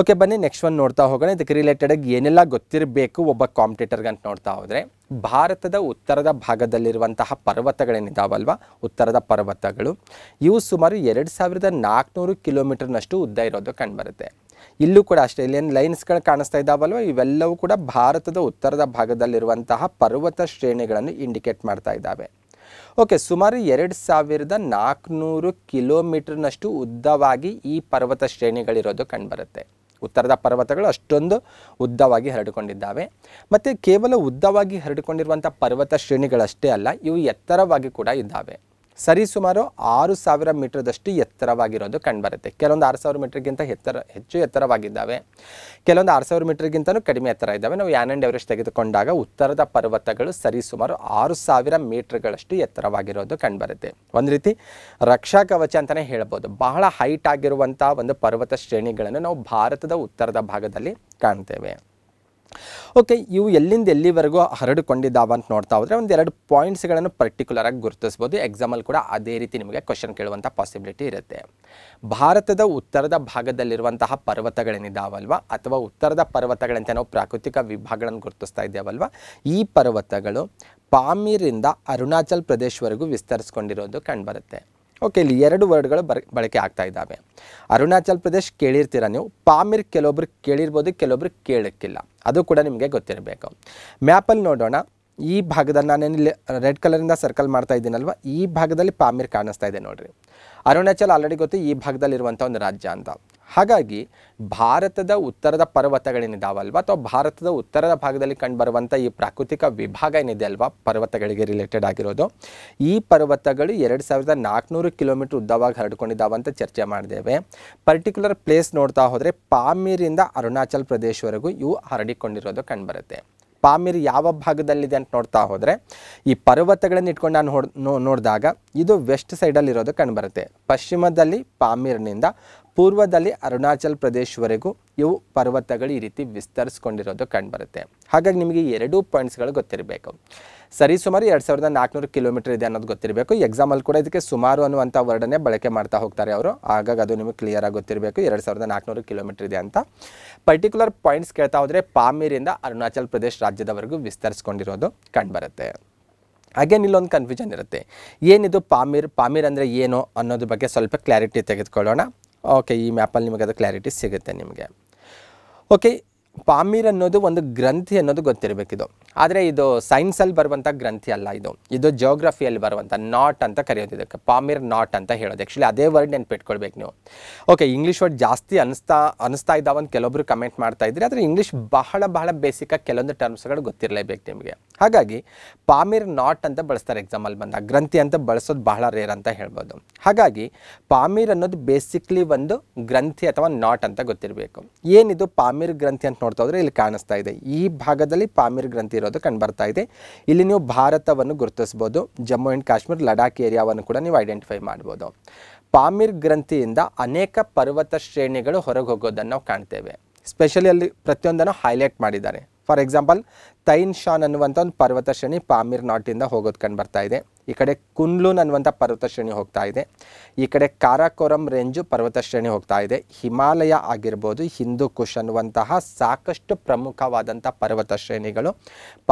ಓಕೆ ಬನ್ನಿ ನೆಕ್ಸ್ಟ್ ಒಂದು ನೋಡ್ತಾ ಹೋಗೋಣ ಇದಕ್ಕೆ ರಿಲೇಟೆಡಾಗಿ ಏನೆಲ್ಲ ಗೊತ್ತಿರಬೇಕು ಒಬ್ಬ ಕಾಂಪಿಟೇಟರ್ಗೆ ನೋಡ್ತಾ ಹೋದರೆ ಭಾರತದ ಉತ್ತರದ ಭಾಗದಲ್ಲಿರುವಂತಹ ಪರ್ವತಗಳೇನಿದಾವಲ್ವಾ ಉತ್ತರದ ಪರ್ವತಗಳು ಇವು ಸುಮಾರು ಎರಡು ಸಾವಿರದ ನಾಲ್ಕುನೂರು ಕಿಲೋಮೀಟರ್ನಷ್ಟು ಉದ್ದ ಇರೋದು ಕಂಡುಬರುತ್ತೆ ಇಲ್ಲೂ ಕೂಡ ಅಷ್ಟೇ ಏನು ಲೈನ್ಸ್ಗಳು ಕಾಣಿಸ್ತಾ ಇದ್ದಾವಲ್ವ ಇವೆಲ್ಲವೂ ಕೂಡ ಭಾರತದ ಉತ್ತರದ ಭಾಗದಲ್ಲಿರುವಂತಹ ಪರ್ವತ ಶ್ರೇಣಿಗಳನ್ನು ಇಂಡಿಕೇಟ್ ಮಾಡ್ತಾ ಇದ್ದಾವೆ ಓಕೆ ಸುಮಾರು ಎರಡು ಸಾವಿರದ ನಾಲ್ಕುನೂರು ಕಿಲೋಮೀಟರ್ನಷ್ಟು ಉದ್ದವಾಗಿ ಈ ಪರ್ವತ ಶ್ರೇಣಿಗಳಿರೋದು ಕಂಡುಬರುತ್ತೆ ಉತ್ತರದ ಪರ್ವತಗಳು ಅಷ್ಟೊಂದು ಉದ್ದವಾಗಿ ಹರಡಿಕೊಂಡಿದ್ದಾವೆ ಮತ್ತು ಕೇವಲ ಉದ್ದವಾಗಿ ಹರಡಿಕೊಂಡಿರುವಂಥ ಪರ್ವತ ಶ್ರೇಣಿಗಳಷ್ಟೇ ಅಲ್ಲ ಇವು ಎತ್ತರವಾಗಿ ಕೂಡ ಇದ್ದಾವೆ ಸರಿಸುಮಾರು ಆರು ಸಾವಿರ ಮೀಟರ್ದಷ್ಟು ಎತ್ತರವಾಗಿರೋದು ಕಂಡುಬರುತ್ತೆ ಕೆಲವೊಂದು ಆರು ಸಾವಿರ ಮೀಟ್ರಿಗಿಂತ ಎತ್ತರ ಹೆಚ್ಚು ಎತ್ತರವಾಗಿದ್ದಾವೆ ಕೆಲವೊಂದು ಆರು ಸಾವಿರ ಮೀಟರ್ಗಿಂತಲೂ ಕಡಿಮೆ ಎತ್ತರ ಇದ್ದಾವೆ ನಾವು ಯಾನ್ ಆ್ಯಂಡ್ ಎವರೆಸ್ಟ್ ತೆಗೆದುಕೊಂಡಾಗ ಉತ್ತರದ ಪರ್ವತಗಳು ಸರಿಸುಮಾರು ಆರು ಸಾವಿರ ಮೀಟರ್ಗಳಷ್ಟು ಎತ್ತರವಾಗಿರೋದು ಕಂಡುಬರುತ್ತೆ ಒಂದು ರೀತಿ ರಕ್ಷಾ ಕವಚ ಅಂತಲೇ ಹೇಳ್ಬೋದು ಬಹಳ ಹೈಟ್ ಆಗಿರುವಂಥ ಒಂದು ಪರ್ವತ ಶ್ರೇಣಿಗಳನ್ನು ನಾವು ಭಾರತದ ಉತ್ತರದ ಭಾಗದಲ್ಲಿ ಕಾಣ್ತೇವೆ ಓಕೆ ಇವು ಎಲ್ಲಿಂದ ಎಲ್ಲಿವರೆಗೂ ಹರಡಿಕೊಂಡಿದ್ದಾವ ಅಂತ ನೋಡ್ತಾ ಹೋದರೆ ಒಂದು ಎರಡು ಪಾಯಿಂಟ್ಸ್ಗಳನ್ನು ಪರ್ಟಿಕ್ಯುಲರ್ ಆಗಿ ಗುರುತಿಸ್ಬೋದು ಎಕ್ಸಾಮಲ್ಲಿ ಕೂಡ ಅದೇ ರೀತಿ ನಿಮಗೆ ಕ್ವಶನ್ ಕೇಳುವಂಥ ಪಾಸಿಬಿಲಿಟಿ ಇರುತ್ತೆ ಭಾರತದ ಉತ್ತರದ ಭಾಗದಲ್ಲಿರುವಂತಹ ಪರ್ವತಗಳೇನಿದ್ದಾವಲ್ವ ಅಥವಾ ಉತ್ತರದ ಪರ್ವತಗಳಂತೆ ನಾವು ಪ್ರಾಕೃತಿಕ ವಿಭಾಗಗಳನ್ನು ಗುರುತಿಸ್ತಾ ಇದ್ದೇವಲ್ವ ಈ ಪರ್ವತಗಳು ಪಾಮೀರಿಂದ ಅರುಣಾಚಲ್ ಪ್ರದೇಶವರೆಗೂ ವಿಸ್ತರಿಸ್ಕೊಂಡಿರೋದು ಕಂಡುಬರುತ್ತೆ ಓಕೆ ಇಲ್ಲಿ ಎರಡು ವರ್ಡ್ಗಳು ಬರ ಬಳಕೆ ಆಗ್ತಾ ಇದ್ದಾವೆ ಅರುಣಾಚಲ್ ಪ್ರದೇಶ್ ಕೇಳಿರ್ತೀರ ನೀವು ಪಾಮಿರ್ ಕೆಲವೊಬ್ರು ಕೇಳಿರ್ಬೋದು ಕೆಲವೊಬ್ರು ಕೇಳೋಕ್ಕಿಲ್ಲ ಅದು ಕೂಡ ನಿಮಗೆ ಗೊತ್ತಿರಬೇಕು ಮ್ಯಾಪಲ್ಲಿ ನೋಡೋಣ ಈ ಭಾಗದಲ್ಲಿ ನಾನೇನು ರೆಡ್ ಕಲರಿಂದ ಸರ್ಕಲ್ ಮಾಡ್ತಾ ಇದ್ದೀನಲ್ವ ಈ ಭಾಗದಲ್ಲಿ ಪಾಮೀರ್ ಕಾಣಿಸ್ತಾ ಇದೆ ನೋಡಿರಿ ಅರುಣಾಚಲ್ ಆಲ್ರೆಡಿ ಗೊತ್ತು ಈ ಭಾಗದಲ್ಲಿರುವಂಥ ಒಂದು ರಾಜ್ಯ ಅಂತ ಹಾಗಾಗಿ ಭಾರತದ ಉತ್ತರದ ಪರ್ವತಗಳೇನಿದಾವಲ್ವ ಅಥವಾ ಭಾರತದ ಉತ್ತರದ ಭಾಗದಲ್ಲಿ ಕಂಡುಬರುವಂಥ ಈ ಪ್ರಾಕೃತಿಕ ವಿಭಾಗ ಏನಿದೆ ಅಲ್ವಾ ಪರ್ವತಗಳಿಗೆ ರಿಲೇಟೆಡ್ ಆಗಿರೋದು ಈ ಪರ್ವತಗಳು ಎರಡು ಸಾವಿರದ ನಾಲ್ಕುನೂರು ಕಿಲೋಮೀಟರ್ ಉದ್ದವಾಗಿ ಹರಡ್ಕೊಂಡಿದ್ದಾವೆ ಅಂತ ಚರ್ಚೆ ಮಾಡಿದ್ದೇವೆ ಪರ್ಟಿಕ್ಯುಲರ್ ಪ್ಲೇಸ್ ನೋಡ್ತಾ ಹೋದರೆ ಪಾಮೀರಿಂದ ಅರುಣಾಚಲ್ ಪ್ರದೇಶವರೆಗೂ ಇವು ಹರಡಿಕೊಂಡಿರೋದು ಕಂಡುಬರುತ್ತೆ ಪಾಮಿರ್ ಯಾವ ಭಾಗದಲ್ಲಿದೆ ಅಂತ ನೋಡ್ತಾ ಹೋದರೆ ಈ ಪರ್ವತಗಳನ್ನು ಇಟ್ಕೊಂಡು ನಾನು ನೋಡಿದಾಗ ಇದು ವೆಸ್ಟ್ ಸೈಡಲ್ಲಿರೋದು ಕಂಡುಬರುತ್ತೆ ಪಶ್ಚಿಮದಲ್ಲಿ ಪಾಮೀರ್ನಿಂದ ಪೂರ್ವದಲ್ಲಿ ಅರುಣಾಚಲ್ ಪ್ರದೇಶವರೆಗೂ ಇವು ಪರ್ವತಗಳು ಈ ರೀತಿ ವಿಸ್ತರಿಸ್ಕೊಂಡಿರೋದು ಕಂಡುಬರುತ್ತೆ ಹಾಗಾಗಿ ನಿಮಗೆ ಎರಡೂ ಪಾಯಿಂಟ್ಸ್ಗಳು ಗೊತ್ತಿರಬೇಕು ಸರಿ ಸುಮಾರು ಎರಡು ಸಾವಿರದ ನಾಲ್ಕುನೂರು ಕಿಲೋಮೀಟರ್ ಇದೆ ಅನ್ನೋದು ಗೊತ್ತಿರಬೇಕು ಎಕ್ಸಾಮಲ್ಲಿ ಕೂಡ ಇದಕ್ಕೆ ಸುಮಾರು ಅನ್ನುವಂಥ ವರ್ಡನ್ನೇ ಬಳಕೆ ಮಾಡ್ತಾ ಹೋಗ್ತಾರೆ ಅವರು ಹಾಗಾಗಿ ಅದು ನಿಮಗೆ ಕ್ಲಿಯರಾಗಿ ಗೊತ್ತಿರಬೇಕು ಎರಡು ಸಾವಿರದ ನಾಲ್ಕುನೂರು ಕಿಲೋಮೀಟರ್ ಇದೆ ಅಂತ ಪರ್ಟಿಕ್ಯುಲರ್ ಪಾಯಿಂಟ್ಸ್ ಕೇಳ್ತಾ ಹೋದರೆ ಪಾಮೀರಿಂದ ಅರುಣಾಚಲ್ ಪ್ರದೇಶ ರಾಜ್ಯದವರೆಗೂ ವಿಸ್ತರಿಸ್ಕೊಂಡಿರೋದು ಕಂಡುಬರುತ್ತೆ ಹಾಗೆ ಇಲ್ಲೊಂದು ಕನ್ಫ್ಯೂಷನ್ ಇರುತ್ತೆ ಏನಿದು ಪಾಮೀರ್ ಪಾಮೀರ್ ಅಂದರೆ ಏನು ಅನ್ನೋದ್ರ ಬಗ್ಗೆ ಸ್ವಲ್ಪ ಕ್ಲಾರಿಟಿ ತೆಗೆದುಕೊಳ್ಳೋಣ ಓಕೆ ಈ ಮ್ಯಾಪಲ್ಲಿ ನಿಮಗೆ ಅದು ಕ್ಲಾರಿಟಿ ಸಿಗುತ್ತೆ ನಿಮಗೆ ಓಕೆ ಪಾಮೀರ್ ಅನ್ನೋದು ಒಂದು ಗ್ರಂಥಿ ಅನ್ನೋದು ಗೊತ್ತಿರಬೇಕಿದು ಆದರೆ ಇದು ಸೈನ್ಸಲ್ಲಿ ಬರುವಂಥ ಗ್ರಂಥಿ ಅಲ್ಲ ಇದು ಇದು ಜೋಗ್ರಫಿಯಲ್ಲಿ ಬರುವಂಥ ನಾಟ್ ಅಂತ ಕರೆಯೋದು ಇದಕ್ಕೆ ಪಾಮಿರ್ ನಾಟ್ ಅಂತ ಹೇಳೋದು ಆ್ಯಕ್ಚುಲಿ ಅದೇ ವರ್ಡ್ ನೆನ್ಪಿಟ್ಕೊಳ್ಬೇಕು ನೀವು ಓಕೆ ಇಂಗ್ಲೀಷ್ ವರ್ಡ್ ಜಾಸ್ತಿ ಅನಿಸ್ತಾ ಅನಿಸ್ತಾ ಇದ್ದಾವೆ ಅಂತ ಕೆಲವೊಬ್ರು ಕಮೆಂಟ್ ಮಾಡ್ತಾ ಇದ್ರಿ ಆದರೆ ಇಂಗ್ಲೀಷ್ ಬಹಳ ಬಹಳ ಬೇಸಿಕ್ ಆಗಿ ಕೆಲವೊಂದು ಟರ್ಮ್ಸ್ಗಳು ಗೊತ್ತಿರಲೇಬೇಕು ನಿಮಗೆ ಹಾಗಾಗಿ ಪಾಮಿರ್ ನಾಟ್ ಅಂತ ಬಳಸ್ತಾರೆ ಎಕ್ಸಾಮಲ್ಲಿ ಬಂದಾಗ ಗ್ರಂಥಿ ಅಂತ ಬಳಸೋದು ಬಹಳ ರೇರ್ ಅಂತ ಹೇಳ್ಬೋದು ಹಾಗಾಗಿ ಪಾಮಿರ್ ಅನ್ನೋದು ಬೇಸಿಕ್ಲಿ ಒಂದು ಗ್ರಂಥಿ ಅಥವಾ ನಾಟ್ ಅಂತ ಗೊತ್ತಿರಬೇಕು ಏನಿದು ಪಾಮಿರ್ ಗ್ರಂಥಿ ಅಂತ ನೋಡ್ತಾ ಹೋದ್ರೆ ಇಲ್ಲಿ ಕಾಣಿಸ್ತಾ ಇದೆ ಈ ಭಾಗದಲ್ಲಿ ಪಾಮಿರ್ ಗ್ರಂಥಿ ಕಂಡು ಬರ್ತಾ ಇದೆ ಇಲ್ಲಿ ನೀವು ಭಾರತವನ್ನು ಗುರುತಿಸ್ಬೋದು ಜಮ್ಮು ಆ್ಯಂಡ್ ಕಾಶ್ಮೀರ್ ಲಡಾಖ್ ಏರಿಯಾವನ್ನು ಕೂಡ ನೀವು ಐಡೆಂಟಿಫೈ ಮಾಡ್ಬೋದು ಪಾಮಿರ್ ಗ್ರಂಥಿಯಿಂದ ಅನೇಕ ಪರ್ವತ ಶ್ರೇಣಿಗಳು ಹೊರಗೆ ಹೋಗೋದನ್ನು ನಾವು ಕಾಣ್ತೇವೆ ಸ್ಪೆಷಲಿ ಅಲ್ಲಿ ಪ್ರತಿಯೊಂದನ್ನು ಹೈಲೈಟ್ ಮಾಡಿದ್ದಾರೆ ಫಾರ್ ಎಕ್ಸಾಂಪಲ್ ತೈನ್ ಶಾನ್ ಅನ್ನುವಂಥ ಒಂದು ಪರ್ವತ ಶ್ರೇಣಿ ಪಾಮಿರ್ ನಾಟಿಂದ ಹೋಗೋದು ಕಂಡು ಬರ್ತಾ ಇದೆ ಈ ಕಡೆ ಕುನ್ಲೂನ್ ಅನ್ನುವಂಥ ಪರ್ವತ ಶ್ರೇಣಿ ಹೋಗ್ತಾ ಇದೆ ಈ ಕಡೆ ಕಾರಾಕೋರಂ ರೇಂಜು ಪರ್ವತ ಶ್ರೇಣಿ ಹೋಗ್ತಾ ಇದೆ ಹಿಮಾಲಯ ಆಗಿರ್ಬೋದು ಹಿಂದೂ ಕುಶ್ ಅನ್ನುವಂತಹ ಸಾಕಷ್ಟು ಪ್ರಮುಖವಾದಂಥ ಪರ್ವತ ಶ್ರೇಣಿಗಳು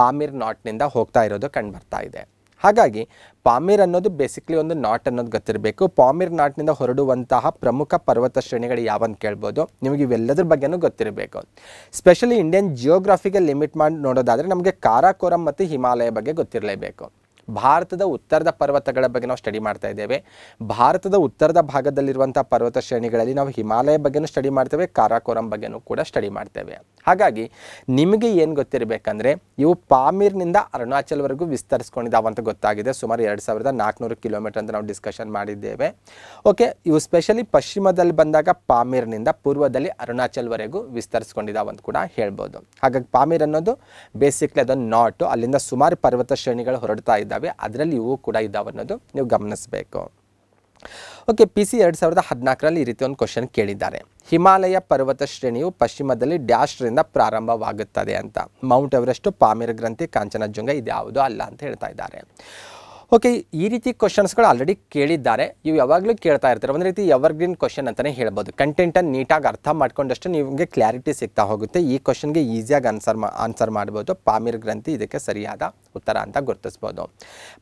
ಪಾಮೀರ್ ನಾಟ್ನಿಂದ ಹೋಗ್ತಾ ಇರೋದು ಬರ್ತಾ ಇದೆ ಹಾಗಾಗಿ ಪಾಮೀರ್ ಅನ್ನೋದು ಬೇಸಿಕ್ಲಿ ಒಂದು ನಾಟ್ ಅನ್ನೋದು ಗೊತ್ತಿರಬೇಕು ಪಾಮೀರ್ ನಾಟ್ನಿಂದ ಹೊರಡುವಂತಹ ಪ್ರಮುಖ ಪರ್ವತ ಶ್ರೇಣಿಗಳು ಯಾವಂತ ಕೇಳ್ಬೋದು ನಿಮಗೆ ಇವೆಲ್ಲದ್ರ ಬಗ್ಗೆನೂ ಗೊತ್ತಿರಬೇಕು ಸ್ಪೆಷಲಿ ಇಂಡಿಯನ್ ಜಿಯೋಗ್ರಫಿಗೆ ಲಿಮಿಟ್ ಮಾಡಿ ನೋಡೋದಾದರೆ ನಮಗೆ ಕಾರಾಕೋರಂ ಮತ್ತು ಹಿಮಾಲಯ ಬಗ್ಗೆ ಗೊತ್ತಿರಲೇಬೇಕು ಭಾರತದ ಉತ್ತರದ ಪರ್ವತಗಳ ಬಗ್ಗೆ ನಾವು ಸ್ಟಡಿ ಮಾಡ್ತಾ ಇದ್ದೇವೆ ಭಾರತದ ಉತ್ತರದ ಭಾಗದಲ್ಲಿರುವಂಥ ಪರ್ವತ ಶ್ರೇಣಿಗಳಲ್ಲಿ ನಾವು ಹಿಮಾಲಯ ಬಗ್ಗೆನೂ ಸ್ಟಡಿ ಮಾಡ್ತೇವೆ ಕಾರಾಕೋರಂ ಬಗ್ಗೆನೂ ಕೂಡ ಸ್ಟಡಿ ಮಾಡ್ತೇವೆ ಹಾಗಾಗಿ ನಿಮಗೆ ಏನು ಗೊತ್ತಿರಬೇಕಂದ್ರೆ ಇವು ಪಾಮೀರ್ನಿಂದ ಅರುಣಾಚಲ್ವರೆಗೂ ವಿಸ್ತರಿಸ್ಕೊಂಡಿದ್ದಾವೆ ಅಂತ ಗೊತ್ತಾಗಿದೆ ಸುಮಾರು ಎರಡು ಸಾವಿರದ ನಾಲ್ಕುನೂರು ಕಿಲೋಮೀಟರ್ ಅಂತ ನಾವು ಡಿಸ್ಕಷನ್ ಮಾಡಿದ್ದೇವೆ ಓಕೆ ಇವು ಸ್ಪೆಷಲಿ ಪಶ್ಚಿಮದಲ್ಲಿ ಬಂದಾಗ ಪಾಮೀರ್ನಿಂದ ಪೂರ್ವದಲ್ಲಿ ಅರುಣಾಚಲ್ವರೆಗೂ ವಿಸ್ತರಿಸ್ಕೊಂಡಿದ್ದಾವೆ ಅಂತ ಕೂಡ ಹೇಳ್ಬೋದು ಹಾಗಾಗಿ ಪಾಮೀರ್ ಅನ್ನೋದು ಬೇಸಿಕ್ಲಿ ಅದೊಂದು ನಾಟು ಅಲ್ಲಿಂದ ಸುಮಾರು ಪರ್ವತ ಶ್ರೇಣಿಗಳು ಹೊರಡ್ತಾ ಇದ್ದಾವೆ ಇದ್ದಾವೆ ಅದರಲ್ಲಿ ಇವು ಕೂಡ ಇದ್ದಾವೆ ಅನ್ನೋದು ನೀವು ಗಮನಿಸಬೇಕು ಓಕೆ ಪಿ ಸಿ ಎರಡು ಸಾವಿರದ ಹದಿನಾಲ್ಕರಲ್ಲಿ ಈ ರೀತಿ ಒಂದು ಕ್ವಶನ್ ಕೇಳಿದ್ದಾರೆ ಹಿಮಾಲಯ ಪರ್ವತ ಶ್ರೇಣಿಯು ಪಶ್ಚಿಮದಲ್ಲಿ ಡ್ಯಾಶ್ರಿಂದ ಪ್ರಾರಂಭವಾಗುತ್ತದೆ ಅಂತ ಮೌಂಟ್ ಎವರೆಸ್ಟ್ ಪಾಮಿರ್ ಗ್ರಂಥಿ ಕಾಂಚನಜುಂಗ ಇದ್ಯಾವುದು ಅಲ್ಲ ಅಂತ ಹೇಳ್ತಾ ಇದ್ದಾರೆ ಓಕೆ ಈ ರೀತಿ ಕ್ವಶನ್ಸ್ಗಳು ಆಲ್ರೆಡಿ ಕೇಳಿದ್ದಾರೆ ಇವು ಯಾವಾಗಲೂ ಕೇಳ್ತಾ ಇರ್ತಾರೆ ಒಂದು ರೀತಿ ಎವರ್ಗ್ರೀನ್ ಕ್ವಶನ್ ಅಂತಲೇ ಹೇಳ್ಬೋದು ಕಂಟೆಂಟನ್ನು ನೀಟಾಗಿ ಅರ್ಥ ಮಾಡ್ಕೊಂಡಷ್ಟು ನಿಮಗೆ ಕ್ಲಾರಿಟಿ ಸಿಗ್ತಾ ಹೋಗುತ್ತೆ ಈ ಕ್ವಶನ್ಗೆ ಈಸಿಯಾಗಿ ಆನ್ಸರ್ ಮಾ ಆನ್ಸರ್ ಮಾಡ್ಬೋದು ಪಾಮಿರ್ ಗ್ರಂಥಿ ಇದಕ್ಕೆ ಸರಿಯಾದ ಉತ್ತರ ಅಂತ ಗುರುತಿಸ್ಬೋದು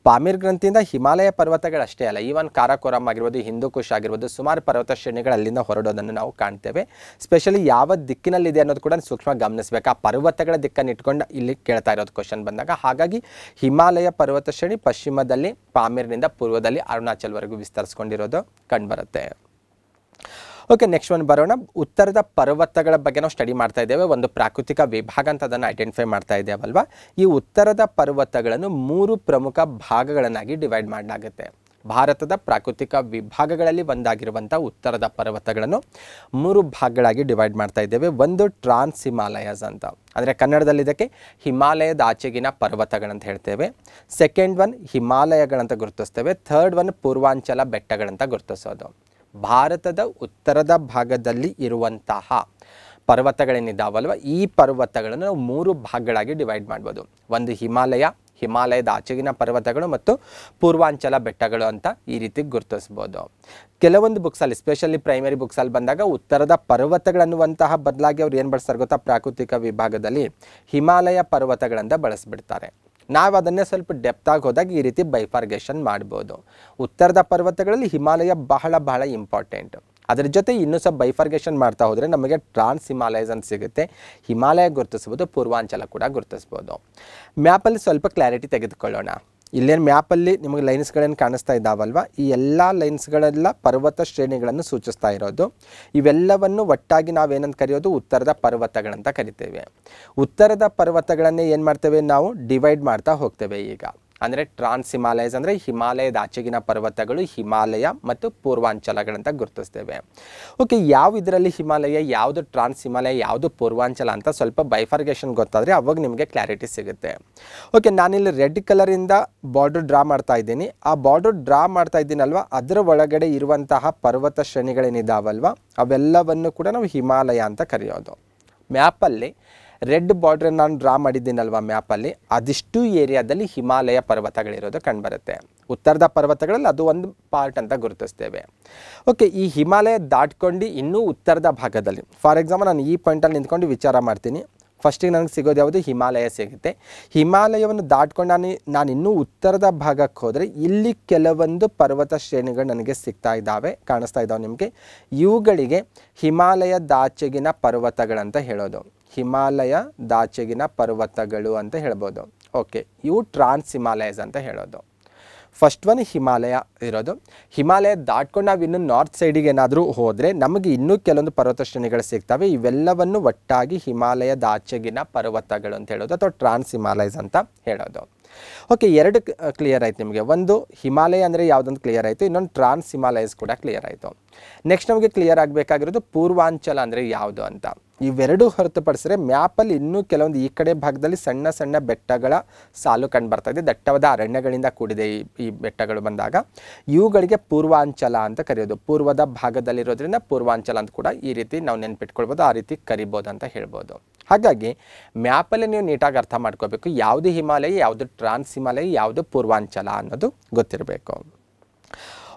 ಪಾಮೀರ್ ಗ್ರಂಥಿಯಿಂದ ಹಿಮಾಲಯ ಪರ್ವತಗಳಷ್ಟೇ ಅಲ್ಲ ಈವನ್ ಕಾರಾಕೋರಂ ಆಗಿರ್ಬೋದು ಹಿಂದೂ ಕುಶ್ ಆಗಿರ್ಬೋದು ಸುಮಾರು ಪರ್ವತ ಶ್ರೇಣಿಗಳು ಅಲ್ಲಿಂದ ಹೊರಡೋದನ್ನು ನಾವು ಕಾಣ್ತೇವೆ ಸ್ಪೆಷಲಿ ಯಾವ ದಿಕ್ಕಿನಲ್ಲಿದೆ ಅನ್ನೋದು ಕೂಡ ಸೂಕ್ಷ್ಮ ಗಮನಿಸಬೇಕು ಆ ಪರ್ವತಗಳ ದಿಕ್ಕನ್ನು ಇಟ್ಕೊಂಡು ಇಲ್ಲಿ ಕೇಳ್ತಾ ಇರೋದು ಕ್ವಶನ್ ಬಂದಾಗ ಹಾಗಾಗಿ ಹಿಮಾಲಯ ಪರ್ವತ ಶ್ರೇಣಿ ಪಶ್ಚಿಮದಲ್ಲಿ ಪಾಮೀರ್ನಿಂದ ಪೂರ್ವದಲ್ಲಿ ಅರುಣಾಚಲ್ವರೆಗೂ ವಿಸ್ತರಿಸ್ಕೊಂಡಿರೋದು ಕಂಡುಬರುತ್ತೆ ಓಕೆ ನೆಕ್ಸ್ಟ್ ಒಂದು ಬರೋಣ ಉತ್ತರದ ಪರ್ವತಗಳ ಬಗ್ಗೆ ನಾವು ಸ್ಟಡಿ ಮಾಡ್ತಾ ಇದ್ದೇವೆ ಒಂದು ಪ್ರಾಕೃತಿಕ ವಿಭಾಗ ಅಂತ ಅದನ್ನು ಐಡೆಂಟಿಫೈ ಮಾಡ್ತಾ ಇದ್ದೇವಲ್ವಾ ಈ ಉತ್ತರದ ಪರ್ವತಗಳನ್ನು ಮೂರು ಪ್ರಮುಖ ಭಾಗಗಳನ್ನಾಗಿ ಡಿವೈಡ್ ಮಾಡಲಾಗುತ್ತೆ ಭಾರತದ ಪ್ರಾಕೃತಿಕ ವಿಭಾಗಗಳಲ್ಲಿ ಒಂದಾಗಿರುವಂಥ ಉತ್ತರದ ಪರ್ವತಗಳನ್ನು ಮೂರು ಭಾಗಗಳಾಗಿ ಡಿವೈಡ್ ಮಾಡ್ತಾ ಇದ್ದೇವೆ ಒಂದು ಟ್ರಾನ್ಸ್ ಹಿಮಾಲಯಸ್ ಅಂತ ಅಂದರೆ ಕನ್ನಡದಲ್ಲಿ ಇದಕ್ಕೆ ಹಿಮಾಲಯದ ಆಚೆಗಿನ ಪರ್ವತಗಳಂತ ಹೇಳ್ತೇವೆ ಸೆಕೆಂಡ್ ಒನ್ ಹಿಮಾಲಯಗಳಂತ ಗುರುತಿಸ್ತೇವೆ ಥರ್ಡ್ ಒನ್ ಪೂರ್ವಾಂಚಲ ಬೆಟ್ಟಗಳಂತ ಗುರುತಿಸೋದು ಭಾರತದ ಉತ್ತರದ ಭಾಗದಲ್ಲಿ ಇರುವಂತಹ ಪರ್ವತಗಳೇನಿದ್ದಾವಲ್ವ ಈ ಪರ್ವತಗಳನ್ನು ನಾವು ಮೂರು ಭಾಗಗಳಾಗಿ ಡಿವೈಡ್ ಮಾಡ್ಬೋದು ಒಂದು ಹಿಮಾಲಯ ಹಿಮಾಲಯದ ಆಚೆಗಿನ ಪರ್ವತಗಳು ಮತ್ತು ಪೂರ್ವಾಂಚಲ ಬೆಟ್ಟಗಳು ಅಂತ ಈ ರೀತಿ ಗುರುತಿಸ್ಬೋದು ಕೆಲವೊಂದು ಬುಕ್ಸಲ್ಲಿ ಸ್ಪೆಷಲಿ ಪ್ರೈಮರಿ ಬುಕ್ಸಲ್ಲಿ ಬಂದಾಗ ಉತ್ತರದ ಪರ್ವತಗಳನ್ನುವಂತಹ ಬದಲಾಗಿ ಅವ್ರು ಏನು ಬಳಸ್ತಾರೆ ಗೊತ್ತಾ ಪ್ರಾಕೃತಿಕ ವಿಭಾಗದಲ್ಲಿ ಹಿಮಾಲಯ ಪರ್ವತಗಳಂತ ಬಳಸಿಬಿಡ್ತಾರೆ ನಾವು ಅದನ್ನೇ ಸ್ವಲ್ಪ ಡೆಪ್ತಾಗಿ ಹೋದಾಗ ಈ ರೀತಿ ಬೈಫಾರ್ಗೇಷನ್ ಮಾಡ್ಬೋದು ಉತ್ತರದ ಪರ್ವತಗಳಲ್ಲಿ ಹಿಮಾಲಯ ಬಹಳ ಬಹಳ ಇಂಪಾರ್ಟೆಂಟ್ ಅದರ ಜೊತೆ ಇನ್ನೂ ಸ್ವಲ್ಪ ಬೈಫಾರ್ಗೇಷನ್ ಮಾಡ್ತಾ ಹೋದರೆ ನಮಗೆ ಟ್ರಾನ್ಸ್ ಹಿಮಾಲಯಸ್ ಅಂತ ಸಿಗುತ್ತೆ ಹಿಮಾಲಯ ಗುರುತಿಸ್ಬೋದು ಪೂರ್ವಾಂಚಲ ಕೂಡ ಗುರುತಿಸ್ಬೋದು ಮ್ಯಾಪಲ್ಲಿ ಸ್ವಲ್ಪ ಕ್ಲಾರಿಟಿ ತೆಗೆದುಕೊಳ್ಳೋಣ ಇಲ್ಲೇನು ಮ್ಯಾಪಲ್ಲಿ ನಿಮಗೆ ಲೈನ್ಸ್ಗಳೇನು ಕಾಣಿಸ್ತಾ ಇದ್ದಾವಲ್ವ ಈ ಎಲ್ಲ ಲೈನ್ಸ್ಗಳೆಲ್ಲ ಪರ್ವತ ಶ್ರೇಣಿಗಳನ್ನು ಸೂಚಿಸ್ತಾ ಇರೋದು ಇವೆಲ್ಲವನ್ನು ಒಟ್ಟಾಗಿ ನಾವೇನಂತ ಕರೆಯೋದು ಉತ್ತರದ ಪರ್ವತಗಳಂತ ಕರಿತೇವೆ ಉತ್ತರದ ಪರ್ವತಗಳನ್ನೇ ಏನು ಮಾಡ್ತೇವೆ ನಾವು ಡಿವೈಡ್ ಮಾಡ್ತಾ ಹೋಗ್ತೇವೆ ಈಗ ಅಂದರೆ ಟ್ರಾನ್ಸ್ ಹಿಮಾಲಯಸ್ ಅಂದರೆ ಹಿಮಾಲಯದ ಆಚೆಗಿನ ಪರ್ವತಗಳು ಹಿಮಾಲಯ ಮತ್ತು ಪೂರ್ವಾಂಚಲಗಳಂತ ಗುರುತಿಸ್ತೇವೆ ಓಕೆ ಯಾವ ಇದರಲ್ಲಿ ಹಿಮಾಲಯ ಯಾವುದು ಟ್ರಾನ್ಸ್ ಹಿಮಾಲಯ ಯಾವುದು ಪೂರ್ವಾಂಚಲ ಅಂತ ಸ್ವಲ್ಪ ಬೈಫರ್ಗೇಷನ್ ಗೊತ್ತಾದರೆ ಅವಾಗ ನಿಮಗೆ ಕ್ಲಾರಿಟಿ ಸಿಗುತ್ತೆ ಓಕೆ ನಾನಿಲ್ಲಿ ರೆಡ್ ಕಲರಿಂದ ಬಾರ್ಡರ್ ಡ್ರಾ ಮಾಡ್ತಾ ಇದ್ದೀನಿ ಆ ಬಾರ್ಡರ್ ಡ್ರಾ ಮಾಡ್ತಾ ಇದ್ದೀನಲ್ವ ಅದರ ಒಳಗಡೆ ಇರುವಂತಹ ಪರ್ವತ ಶ್ರೇಣಿಗಳೇನಿದ್ದಾವಲ್ವ ಅವೆಲ್ಲವನ್ನು ಕೂಡ ನಾವು ಹಿಮಾಲಯ ಅಂತ ಕರೆಯೋದು ಮ್ಯಾಪಲ್ಲಿ ರೆಡ್ ಬಾರ್ಡರ್ ನಾನು ಡ್ರಾ ಮಾಡಿದ್ದೀನಲ್ವ ಮ್ಯಾಪಲ್ಲಿ ಅದಿಷ್ಟು ಏರಿಯಾದಲ್ಲಿ ಹಿಮಾಲಯ ಪರ್ವತಗಳಿರೋದು ಕಂಡುಬರುತ್ತೆ ಉತ್ತರದ ಪರ್ವತಗಳಲ್ಲಿ ಅದು ಒಂದು ಪಾರ್ಟ್ ಅಂತ ಗುರುತಿಸ್ತೇವೆ ಓಕೆ ಈ ಹಿಮಾಲಯ ದಾಟ್ಕೊಂಡು ಇನ್ನೂ ಉತ್ತರದ ಭಾಗದಲ್ಲಿ ಫಾರ್ ಎಕ್ಸಾಂಪಲ್ ನಾನು ಈ ಪಾಯಿಂಟಲ್ಲಿ ನಿಂತ್ಕೊಂಡು ವಿಚಾರ ಮಾಡ್ತೀನಿ ಫಸ್ಟಿಗೆ ನನಗೆ ಸಿಗೋದು ಯಾವುದು ಹಿಮಾಲಯ ಸಿಗುತ್ತೆ ಹಿಮಾಲಯವನ್ನು ದಾಟ್ಕೊಂಡು ನಾನು ನಾನು ಇನ್ನೂ ಉತ್ತರದ ಭಾಗಕ್ಕೆ ಹೋದರೆ ಇಲ್ಲಿ ಕೆಲವೊಂದು ಪರ್ವತ ಶ್ರೇಣಿಗಳು ನನಗೆ ಸಿಗ್ತಾ ಇದ್ದಾವೆ ಕಾಣಿಸ್ತಾ ಇದ್ದಾವೆ ನಿಮಗೆ ಇವುಗಳಿಗೆ ಹಿಮಾಲಯ ದಾಚೆಗಿನ ಪರ್ವತಗಳಂತ ಹೇಳೋದು ಹಿಮಾಲಯ ದಾಚೆಗಿನ ಪರ್ವತಗಳು ಅಂತ ಹೇಳ್ಬೋದು ಓಕೆ ಇವು ಟ್ರಾನ್ಸ್ ಹಿಮಾಲಯಸ್ ಅಂತ ಹೇಳೋದು ಫಸ್ಟ್ ಒನ್ ಹಿಮಾಲಯ ಇರೋದು ಹಿಮಾಲಯ ದಾಟ್ಕೊಂಡು ನಾವು ಇನ್ನು ನಾರ್ತ್ ಸೈಡಿಗೆ ಏನಾದರೂ ಹೋದರೆ ನಮಗೆ ಇನ್ನೂ ಕೆಲವೊಂದು ಪರ್ವತ ಶ್ರೇಣಿಗಳು ಸಿಗ್ತವೆ ಇವೆಲ್ಲವನ್ನು ಒಟ್ಟಾಗಿ ಹಿಮಾಲಯ ದಾಚೆಗಿನ ಪರ್ವತಗಳು ಅಂತ ಹೇಳೋದು ಅಥವಾ ಟ್ರಾನ್ಸ್ ಹಿಮಾಲಯಸ್ ಅಂತ ಹೇಳೋದು ಓಕೆ ಎರಡು ಕ್ಲಿಯರ್ ಆಯಿತು ನಿಮಗೆ ಒಂದು ಹಿಮಾಲಯ ಅಂದರೆ ಯಾವುದೊಂದು ಕ್ಲಿಯರ್ ಆಯಿತು ಇನ್ನೊಂದು ಟ್ರಾನ್ಸ್ ಹಿಮಾಲಯಸ್ ಕೂಡ ಕ್ಲಿಯರ್ ಆಯಿತು ನೆಕ್ಸ್ಟ್ ನಮಗೆ ಕ್ಲಿಯರ್ ಆಗಬೇಕಾಗಿರೋದು ಪೂರ್ವಾಂಚಲ ಅಂದರೆ ಯಾವುದು ಅಂತ ಇವೆರಡು ಹೊರತುಪಡಿಸಿದ್ರೆ ಮ್ಯಾಪಲ್ಲಿ ಇನ್ನೂ ಕೆಲವೊಂದು ಈ ಕಡೆ ಭಾಗದಲ್ಲಿ ಸಣ್ಣ ಸಣ್ಣ ಬೆಟ್ಟಗಳ ಸಾಲು ಕಂಡು ಬರ್ತಾ ಇದೆ ದಟ್ಟವಾದ ಅರಣ್ಯಗಳಿಂದ ಕೂಡಿದೆ ಈ ಈ ಬೆಟ್ಟಗಳು ಬಂದಾಗ ಇವುಗಳಿಗೆ ಪೂರ್ವಾಂಚಲ ಅಂತ ಕರೆಯೋದು ಪೂರ್ವದ ಭಾಗದಲ್ಲಿರೋದ್ರಿಂದ ಪೂರ್ವಾಂಚಲ ಅಂತ ಕೂಡ ಈ ರೀತಿ ನಾವು ನೆನ್ಪಿಟ್ಕೊಳ್ಬೋದು ಆ ರೀತಿ ಕರಿಬೋದು ಅಂತ ಹೇಳ್ಬೋದು ಹಾಗಾಗಿ ಮ್ಯಾಪಲ್ಲಿ ನೀವು ನೀಟಾಗಿ ಅರ್ಥ ಮಾಡ್ಕೋಬೇಕು ಯಾವುದು ಹಿಮಾಲಯ ಯಾವುದು ಟ್ರಾನ್ಸ್ ಹಿಮಾಲಯ ಯಾವುದು ಪೂರ್ವಾಂಚಲ ಅನ್ನೋದು ಗೊತ್ತಿರಬೇಕು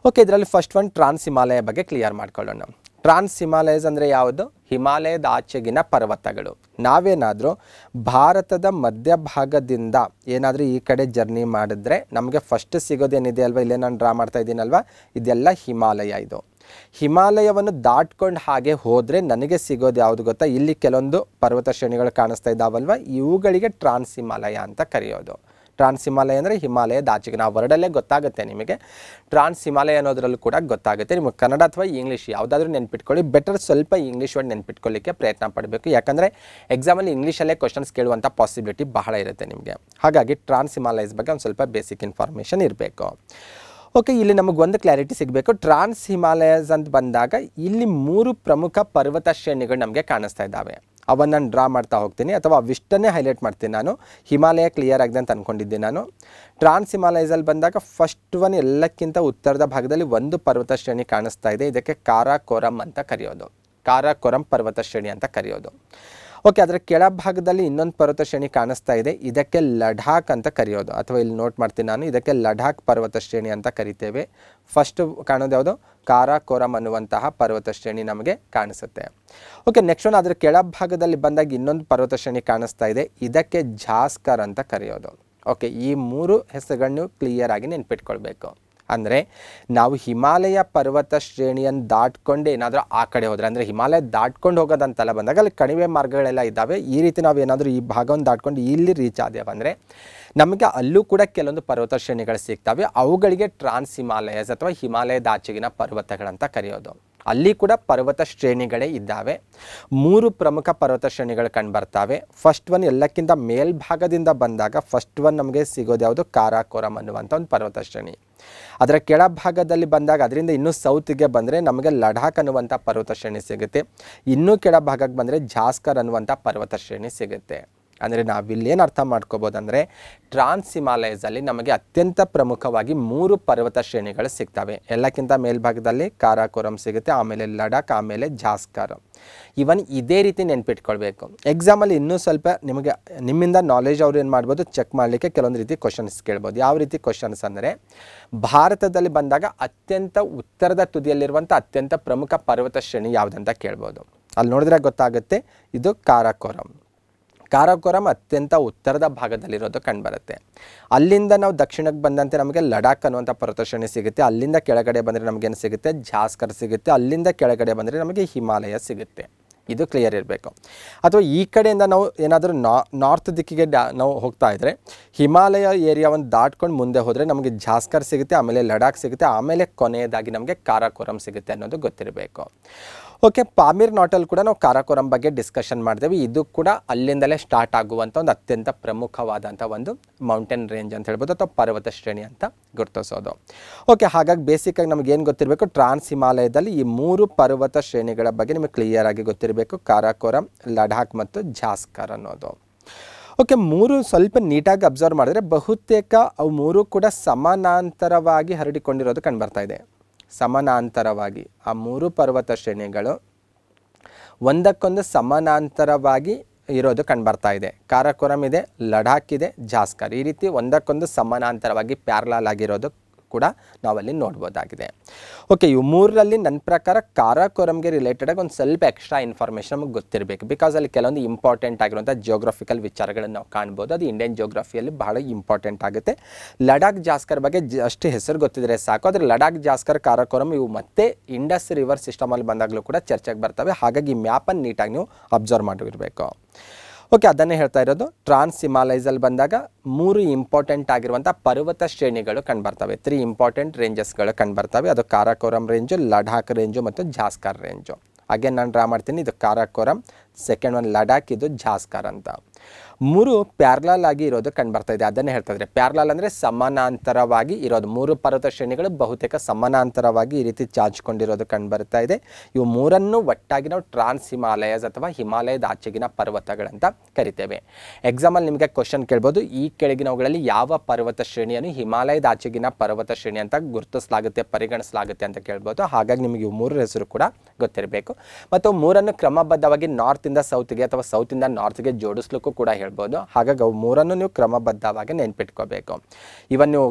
ಓಕೆ ಇದರಲ್ಲಿ ಫಸ್ಟ್ ಒನ್ ಟ್ರಾನ್ಸ್ ಹಿಮಾಲಯ ಬಗ್ಗೆ ಕ್ಲಿಯರ್ ಮಾಡ್ಕೊಳ್ಳೋಣ ಟ್ರಾನ್ಸ್ ಹಿಮಾಲಯಸ್ ಅಂದರೆ ಯಾವುದು ಹಿಮಾಲಯದ ಆಚೆಗಿನ ಪರ್ವತಗಳು ನಾವೇನಾದರೂ ಭಾರತದ ಮಧ್ಯಭಾಗದಿಂದ ಏನಾದರೂ ಈ ಕಡೆ ಜರ್ನಿ ಮಾಡಿದ್ರೆ ನಮಗೆ ಫಸ್ಟ್ ಸಿಗೋದೇನಿದೆ ಅಲ್ವಾ ಇಲ್ಲೇ ನಾನು ಡ್ರಾ ಮಾಡ್ತಾ ಇದ್ದೀನಲ್ವಾ ಇದೆಲ್ಲ ಹಿಮಾಲಯ ಇದು ಹಿಮಾಲಯವನ್ನು ದಾಟ್ಕೊಂಡು ಹಾಗೆ ಹೋದರೆ ನನಗೆ ಸಿಗೋದು ಯಾವುದು ಗೊತ್ತಾ ಇಲ್ಲಿ ಕೆಲವೊಂದು ಪರ್ವತ ಶ್ರೇಣಿಗಳು ಕಾಣಿಸ್ತಾ ಇದ್ದಾವಲ್ವ ಇವುಗಳಿಗೆ ಟ್ರಾನ್ಸ್ ಹಿಮಾಲಯ ಅಂತ ಕರೆಯೋದು ಟ್ರಾನ್ಸ್ ಹಿಮಾಲಯ ಅಂದರೆ ಹಿಮಾಲಯ ದಾಚಿಗೆ ನಾವು ವರ್ಡಲ್ಲೇ ಗೊತ್ತಾಗುತ್ತೆ ನಿಮಗೆ ಟ್ರಾನ್ಸ್ ಹಿಮಾಲಯ ಅನ್ನೋದ್ರಲ್ಲೂ ಕೂಡ ಗೊತ್ತಾಗುತ್ತೆ ನಿಮಗೆ ಕನ್ನಡ ಅಥವಾ ಇಂಗ್ಲೀಷ್ ಯಾವುದಾದ್ರೂ ನೆನ್ಪಿಟ್ಕೊಳ್ಳಿ ಬೆಟರ್ ಸ್ವಲ್ಪ ಇಂಗ್ಲೀಷ್ ವರ್ಡ್ ನೆನ್ಪಿಟ್ಕೊಳ್ಳಿಕ್ಕೆ ಪ್ರಯತ್ನ ಪಡಬೇಕು ಯಾಕಂದರೆ ಎಕ್ಸಾಮಲ್ಲಿ ಇಂಗ್ಲೀಷಲ್ಲೇ ಕ್ವಶನ್ಸ್ ಕೇಳುವಂಥ ಪಾಸಿಬಿಲಿಟಿ ಬಹಳ ಇರುತ್ತೆ ನಿಮಗೆ ಹಾಗಾಗಿ ಟ್ರಾನ್ಸ್ ಹಿಮಾಲಯಸ್ ಬಗ್ಗೆ ಒಂದು ಸ್ವಲ್ಪ ಬೇಸಿಕ್ ಇನ್ಫಾರ್ಮೇಷನ್ ಇರಬೇಕು ಓಕೆ ಇಲ್ಲಿ ನಮಗೊಂದು ಕ್ಲಾರಿಟಿ ಸಿಗಬೇಕು ಟ್ರಾನ್ಸ್ ಹಿಮಾಲಯಸ್ ಅಂತ ಬಂದಾಗ ಇಲ್ಲಿ ಮೂರು ಪ್ರಮುಖ ಪರ್ವತ ಶ್ರೇಣಿಗಳು ನಮಗೆ ಕಾಣಿಸ್ತಾ ಇದ್ದಾವೆ ಅವನ್ನು ನಾನು ಡ್ರಾ ಮಾಡ್ತಾ ಹೋಗ್ತೀನಿ ಅಥವಾ ಅವಿಷ್ಟನ್ನೇ ಹೈಲೈಟ್ ಮಾಡ್ತೀನಿ ನಾನು ಹಿಮಾಲಯ ಕ್ಲಿಯರ್ ಆಗಿದೆ ಅಂತ ಅಂದ್ಕೊಂಡಿದ್ದೆ ನಾನು ಟ್ರಾನ್ಸ್ ಹಿಮಾಲಯಸಲ್ಲಿ ಬಂದಾಗ ಫಸ್ಟ್ ಒನ್ ಎಲ್ಲಕ್ಕಿಂತ ಉತ್ತರದ ಭಾಗದಲ್ಲಿ ಒಂದು ಪರ್ವತ ಶ್ರೇಣಿ ಕಾಣಿಸ್ತಾ ಇದೆ ಇದಕ್ಕೆ ಕಾರಾಕೋರಂ ಅಂತ ಕರೆಯೋದು ಕಾರಾಕೋರಂ ಪರ್ವತ ಶ್ರೇಣಿ ಅಂತ ಕರೆಯೋದು ಓಕೆ ಅದರ ಕೆಳಭಾಗದಲ್ಲಿ ಇನ್ನೊಂದು ಪರ್ವತ ಶ್ರೇಣಿ ಕಾಣಿಸ್ತಾ ಇದೆ ಇದಕ್ಕೆ ಲಡಾಖ್ ಅಂತ ಕರೆಯೋದು ಅಥವಾ ಇಲ್ಲಿ ನೋಟ್ ಮಾಡ್ತೀನಿ ನಾನು ಇದಕ್ಕೆ ಲಡಾಖ್ ಪರ್ವತ ಶ್ರೇಣಿ ಅಂತ ಕರಿತೇವೆ ಫಸ್ಟ್ ಕಾಣೋದು ಯಾವುದು ಕಾರಾಕೋರಮ್ ಅನ್ನುವಂತಹ ಪರ್ವತ ಶ್ರೇಣಿ ನಮಗೆ ಕಾಣಿಸುತ್ತೆ ಓಕೆ ನೆಕ್ಸ್ಟ್ ಒನ್ ಅದರ ಕೆಳಭಾಗದಲ್ಲಿ ಬಂದಾಗ ಇನ್ನೊಂದು ಪರ್ವತ ಶ್ರೇಣಿ ಕಾಣಿಸ್ತಾ ಇದೆ ಇದಕ್ಕೆ ಝಾಸ್ಕರ್ ಅಂತ ಕರೆಯೋದು ಓಕೆ ಈ ಮೂರು ಹೆಸರುಗಳನ್ನು ಕ್ಲಿಯರ್ ಆಗಿ ನೆನ್ಪಿಟ್ಕೊಳ್ಬೇಕು ಅಂದರೆ ನಾವು ಹಿಮಾಲಯ ಪರ್ವತ ಶ್ರೇಣಿಯನ್ನು ದಾಟ್ಕೊಂಡು ಏನಾದರೂ ಆ ಕಡೆ ಹೋದರೆ ಅಂದರೆ ಹಿಮಾಲಯ ದಾಟ್ಕೊಂಡು ಹೋಗೋದಂತೆಲ್ಲ ಬಂದಾಗ ಅಲ್ಲಿ ಕಣಿವೆ ಮಾರ್ಗಗಳೆಲ್ಲ ಇದ್ದಾವೆ ಈ ರೀತಿ ನಾವು ಏನಾದರೂ ಈ ಭಾಗವನ್ನು ದಾಟ್ಕೊಂಡು ಇಲ್ಲಿ ರೀಚ್ ಅಂದರೆ ನಮಗೆ ಅಲ್ಲೂ ಕೂಡ ಕೆಲವೊಂದು ಪರ್ವತ ಶ್ರೇಣಿಗಳು ಸಿಗ್ತವೆ ಅವುಗಳಿಗೆ ಟ್ರಾನ್ಸ್ ಹಿಮಾಲಯಸ್ ಅಥವಾ ಹಿಮಾಲಯದಾಚೆಗಿನ ಪರ್ವತಗಳಂತ ಕರೆಯೋದು ಅಲ್ಲಿ ಕೂಡ ಪರ್ವತ ಶ್ರೇಣಿಗಳೇ ಇದ್ದಾವೆ ಮೂರು ಪ್ರಮುಖ ಪರ್ವತ ಶ್ರೇಣಿಗಳು ಕಂಡುಬರ್ತಾವೆ ಫಸ್ಟ್ ಒನ್ ಎಲ್ಲಕ್ಕಿಂತ ಮೇಲ್ಭಾಗದಿಂದ ಬಂದಾಗ ಫಸ್ಟ್ ಒನ್ ನಮಗೆ ಸಿಗೋದು ಯಾವುದು ಕಾರಾಕೋರಂ ಅನ್ನುವಂಥ ಒಂದು ಪರ್ವತ ಶ್ರೇಣಿ ಅದರ ಕೆಳಭಾಗದಲ್ಲಿ ಬಂದಾಗ ಅದರಿಂದ ಇನ್ನೂ ಸೌತ್ಗೆ ಬಂದರೆ ನಮಗೆ ಲಡಾಖ್ ಅನ್ನುವಂಥ ಪರ್ವತ ಶ್ರೇಣಿ ಸಿಗುತ್ತೆ ಇನ್ನೂ ಕೆಳಭಾಗಕ್ಕೆ ಬಂದರೆ ಜಾಸ್ಕರ್ ಅನ್ನುವಂಥ ಪರ್ವತ ಶ್ರೇಣಿ ಸಿಗುತ್ತೆ ಅಂದರೆ ಏನು ಅರ್ಥ ಅಂದರೆ ಟ್ರಾನ್ಸ್ ಹಿಮಾಲಯಸಲ್ಲಿ ನಮಗೆ ಅತ್ಯಂತ ಪ್ರಮುಖವಾಗಿ ಮೂರು ಪರ್ವತ ಶ್ರೇಣಿಗಳು ಸಿಗ್ತವೆ ಎಲ್ಲಕ್ಕಿಂತ ಮೇಲ್ಭಾಗದಲ್ಲಿ ಕಾರಾಕೋರಂ ಸಿಗುತ್ತೆ ಆಮೇಲೆ ಲಡಾಖ್ ಆಮೇಲೆ ಜಾಸ್ಕಾರ ಇವನ್ ಇದೇ ರೀತಿ ನೆನ್ಪಿಟ್ಕೊಳ್ಬೇಕು ಎಕ್ಸಾಮಲ್ಲಿ ಇನ್ನೂ ಸ್ವಲ್ಪ ನಿಮಗೆ ನಿಮ್ಮಿಂದ ನಾಲೆಜ್ ಅವ್ರು ಏನು ಮಾಡ್ಬೋದು ಚೆಕ್ ಮಾಡಲಿಕ್ಕೆ ಕೆಲವೊಂದು ರೀತಿ ಕ್ವಶನ್ಸ್ ಕೇಳ್ಬೋದು ಯಾವ ರೀತಿ ಕ್ವಶನ್ಸ್ ಅಂದರೆ ಭಾರತದಲ್ಲಿ ಬಂದಾಗ ಅತ್ಯಂತ ಉತ್ತರದ ತುದಿಯಲ್ಲಿರುವಂಥ ಅತ್ಯಂತ ಪ್ರಮುಖ ಪರ್ವತ ಶ್ರೇಣಿ ಯಾವುದಂತ ಕೇಳ್ಬೋದು ಅಲ್ಲಿ ನೋಡಿದ್ರೆ ಗೊತ್ತಾಗುತ್ತೆ ಇದು ಕಾರಾಕೋರಂ ಕಾರಾಕೋರಂ ಅತ್ಯಂತ ಉತ್ತರದ ಭಾಗದಲ್ಲಿರೋದು ಕಂಡುಬರುತ್ತೆ ಅಲ್ಲಿಂದ ನಾವು ದಕ್ಷಿಣಕ್ಕೆ ಬಂದಂತೆ ನಮಗೆ ಲಡಾಖ್ ಅನ್ನುವಂಥ ಪ್ರದರ್ಶನ ಸಿಗುತ್ತೆ ಅಲ್ಲಿಂದ ಕೆಳಗಡೆ ಬಂದರೆ ನಮಗೇನು ಸಿಗುತ್ತೆ ಜಾಸ್ಕರ್ ಸಿಗುತ್ತೆ ಅಲ್ಲಿಂದ ಕೆಳಗಡೆ ಬಂದರೆ ನಮಗೆ ಹಿಮಾಲಯ ಸಿಗುತ್ತೆ ಇದು ಕ್ಲಿಯರ್ ಇರಬೇಕು ಅಥವಾ ಈ ಕಡೆಯಿಂದ ನಾವು ಏನಾದರೂ ನಾರ್ತ್ ದಿಕ್ಕಿಗೆ ನಾವು ಹೋಗ್ತಾ ಇದ್ದರೆ ಹಿಮಾಲಯ ಏರಿಯಾವನ್ನು ದಾಟ್ಕೊಂಡು ಮುಂದೆ ಹೋದರೆ ನಮಗೆ ಜಾಸ್ಕರ್ ಸಿಗುತ್ತೆ ಆಮೇಲೆ ಲಡಾಖ್ ಸಿಗುತ್ತೆ ಆಮೇಲೆ ಕೊನೆಯದಾಗಿ ನಮಗೆ ಕಾರಾಕೋರಂ ಸಿಗುತ್ತೆ ಅನ್ನೋದು ಗೊತ್ತಿರಬೇಕು ಓಕೆ ಪಾಮೀರ್ ನಾಟಲ್ಲಿ ಕೂಡ ನಾವು ಕಾರಾಕೋರಂ ಬಗ್ಗೆ ಡಿಸ್ಕಷನ್ ಮಾಡಿದೆವು ಇದು ಕೂಡ ಅಲ್ಲಿಂದಲೇ ಸ್ಟಾರ್ಟ್ ಆಗುವಂಥ ಒಂದು ಅತ್ಯಂತ ಪ್ರಮುಖವಾದಂಥ ಒಂದು ಮೌಂಟೇನ್ ರೇಂಜ್ ಅಂತ ಹೇಳ್ಬೋದು ಅಥವಾ ಪರ್ವತ ಶ್ರೇಣಿ ಅಂತ ಗುರುತಿಸೋದು ಓಕೆ ಹಾಗಾಗಿ ಬೇಸಿಕ್ಕಾಗಿ ಏನು ಗೊತ್ತಿರಬೇಕು ಟ್ರಾನ್ಸ್ ಹಿಮಾಲಯದಲ್ಲಿ ಈ ಮೂರು ಪರ್ವತ ಶ್ರೇಣಿಗಳ ಬಗ್ಗೆ ನಿಮಗೆ ಕ್ಲಿಯರ್ ಆಗಿ ಗೊತ್ತಿರಬೇಕು ಕಾರಾಕೋರಂ ಲಡಾಖ್ ಮತ್ತು ಜಾಸ್ಕರ್ ಅನ್ನೋದು ಓಕೆ ಮೂರು ಸ್ವಲ್ಪ ನೀಟಾಗಿ ಅಬ್ಸರ್ವ್ ಮಾಡಿದ್ರೆ ಬಹುತೇಕ ಅವು ಮೂರು ಕೂಡ ಸಮಾನಾಂತರವಾಗಿ ಹರಡಿಕೊಂಡಿರೋದು ಕಂಡುಬರ್ತಾ ಇದೆ ಸಮಾನಾಂತರವಾಗಿ ಆ ಮೂರು ಪರ್ವತ ಶ್ರೇಣಿಗಳು ಒಂದಕ್ಕೊಂದು ಸಮಾನಾಂತರವಾಗಿ ಇರೋದು ಕಂಡುಬರ್ತಾ ಇದೆ ಕಾರಕೋರಂ ಇದೆ ಲಡಾಖ್ ಇದೆ ಜಾಸ್ಕರ್ ಈ ರೀತಿ ಒಂದಕ್ಕೊಂದು ಸಮಾನಾಂತರವಾಗಿ ಪ್ಯಾರ್ಲಾಲ್ ಆಗಿರೋದು ಕೂಡ ನಾವಲ್ಲಿ ನೋಡ್ಬೋದಾಗಿದೆ ಓಕೆ ಇವು ಮೂರರಲ್ಲಿ ನನ್ನ ಪ್ರಕಾರ ಕಾರಾಕೋರಂಗೆ ರಿಲೇಟೆಡ್ ಆಗಿ ಒಂದು ಸ್ವಲ್ಪ ಎಕ್ಸ್ಟ್ರಾ ಇನ್ಫಾರ್ಮೇಷನ್ ನಮಗೆ ಗೊತ್ತಿರಬೇಕು ಬಿಕಾಸ್ ಅಲ್ಲಿ ಕೆಲವೊಂದು ಇಂಪಾರ್ಟೆಂಟ್ ಆಗಿರುವಂಥ ಜೋಗ್ರಫಿಕಲ್ ವಿಚಾರಗಳನ್ನು ನಾವು ಕಾಣ್ಬೋದು ಅದು ಇಂಡಿಯನ್ ಜಿಯೋಗ್ರಫಿಯಲ್ಲಿ ಬಹಳ ಇಂಪಾರ್ಟೆಂಟ್ ಆಗುತ್ತೆ ಲಡಾಖ್ ಜಾಸ್ಕರ್ ಬಗ್ಗೆ ಅಷ್ಟು ಹೆಸರು ಗೊತ್ತಿದ್ರೆ ಸಾಕು ಆದರೆ ಲಡಾಖ್ ಜಾಸ್ಕರ್ ಕಾರಾಕೋರಂ ಇವು ಮತ್ತೆ ಇಂಡಸ್ ರಿವರ್ ಸಿಸ್ಟಮಲ್ಲಿ ಬಂದಾಗಲೂ ಕೂಡ ಚರ್ಚೆಗೆ ಬರ್ತವೆ ಹಾಗಾಗಿ ಮ್ಯಾಪನ್ನು ನೀಟಾಗಿ ನೀವು ಅಬ್ಸರ್ವ್ ಮಾಡಿರಬೇಕು ಓಕೆ ಅದನ್ನೇ ಹೇಳ್ತಾ ಇರೋದು ಟ್ರಾನ್ಸ್ ಹಿಮಾಲಯಸಲ್ಲಿ ಬಂದಾಗ ಮೂರು ಇಂಪಾರ್ಟೆಂಟ್ ಆಗಿರುವಂಥ ಪರ್ವತ ಶ್ರೇಣಿಗಳು ಕಂಡುಬರ್ತವೆ ತ್ರೀ ಇಂಪಾರ್ಟೆಂಟ್ ರೇಂಜಸ್ಗಳು ಕಂಡುಬರ್ತವೆ ಅದು ಕಾರಾಕೋರಂ ರೇಂಜು ಲಡಾಖ್ ರೇಂಜು ಮತ್ತು ಝಾಸ್ಕರ್ ರೇಂಜು ಹಾಗೆ ನಾನು ಡ್ರಾ ಮಾಡ್ತೀನಿ ಇದು ಕಾರಾಕೋರಂ ಸೆಕೆಂಡ್ ಒನ್ ಲಡಾಖ್ ಇದು ಝಾಸ್ಕರ್ ಅಂತ ಮೂರು ಪ್ಯಾರ್ಲಾಲ್ ಆಗಿ ಇರೋದು ಕಂಡುಬರ್ತಾ ಇದೆ ಅದನ್ನೇ ಹೇಳ್ತಾ ಇದ್ದಾರೆ ಪ್ಯಾರ್ಲಾಲ್ ಅಂದರೆ ಸಮಾನಾಂತರವಾಗಿ ಇರೋದು ಮೂರು ಪರ್ವತ ಶ್ರೇಣಿಗಳು ಬಹುತೇಕ ಸಮಾನಾಂತರವಾಗಿ ಈ ರೀತಿ ಚಾಚಿಕೊಂಡಿರೋದು ಕಂಡುಬರ್ತಾ ಇದೆ ಇವು ಮೂರನ್ನು ಒಟ್ಟಾಗಿ ನಾವು ಟ್ರಾನ್ಸ್ ಹಿಮಾಲಯಸ್ ಅಥವಾ ಹಿಮಾಲಯದ ಆಚೆಗಿನ ಪರ್ವತಗಳಂತ ಕರಿತೇವೆ ಎಕ್ಸಾಂಪಲ್ ನಿಮಗೆ ಕ್ವಶನ್ ಕೇಳ್ಬೋದು ಈ ಕೆಳಗಿನವುಗಳಲ್ಲಿ ಯಾವ ಪರ್ವತ ಶ್ರೇಣಿಯನ್ನು ಹಿಮಾಲಯದ ಆಚೆಗಿನ ಪರ್ವತ ಶ್ರೇಣಿ ಅಂತ ಗುರುತಿಸಲಾಗುತ್ತೆ ಪರಿಗಣಿಸಲಾಗುತ್ತೆ ಅಂತ ಕೇಳ್ಬೋದು ಹಾಗಾಗಿ ನಿಮಗೆ ಇವು ಮೂರು ಹೆಸರು ಕೂಡ ಗೊತ್ತಿರಬೇಕು ಮತ್ತು ಮೂರನ್ನು ಕ್ರಮಬದ್ಧವಾಗಿ ಇಂದ ಸೌತ್ಗೆ ಅಥವಾ ಸೌತ್ ಇಂದ ನಾರ್ತ್ಗೆ ಜೋಡಿಸ್ಲಿಕ್ಕೂ ಕೂಡ ಹೇಳ್ಬೋದು ಹಾಗಾಗಿ ಅವು ಮೂರನ್ನು ನೀವು ಕ್ರಮಬದ್ಧವಾಗಿ ನೆನ್ಪಿಟ್ಕೋಬೇಕು ಇವನ್ ನೀವು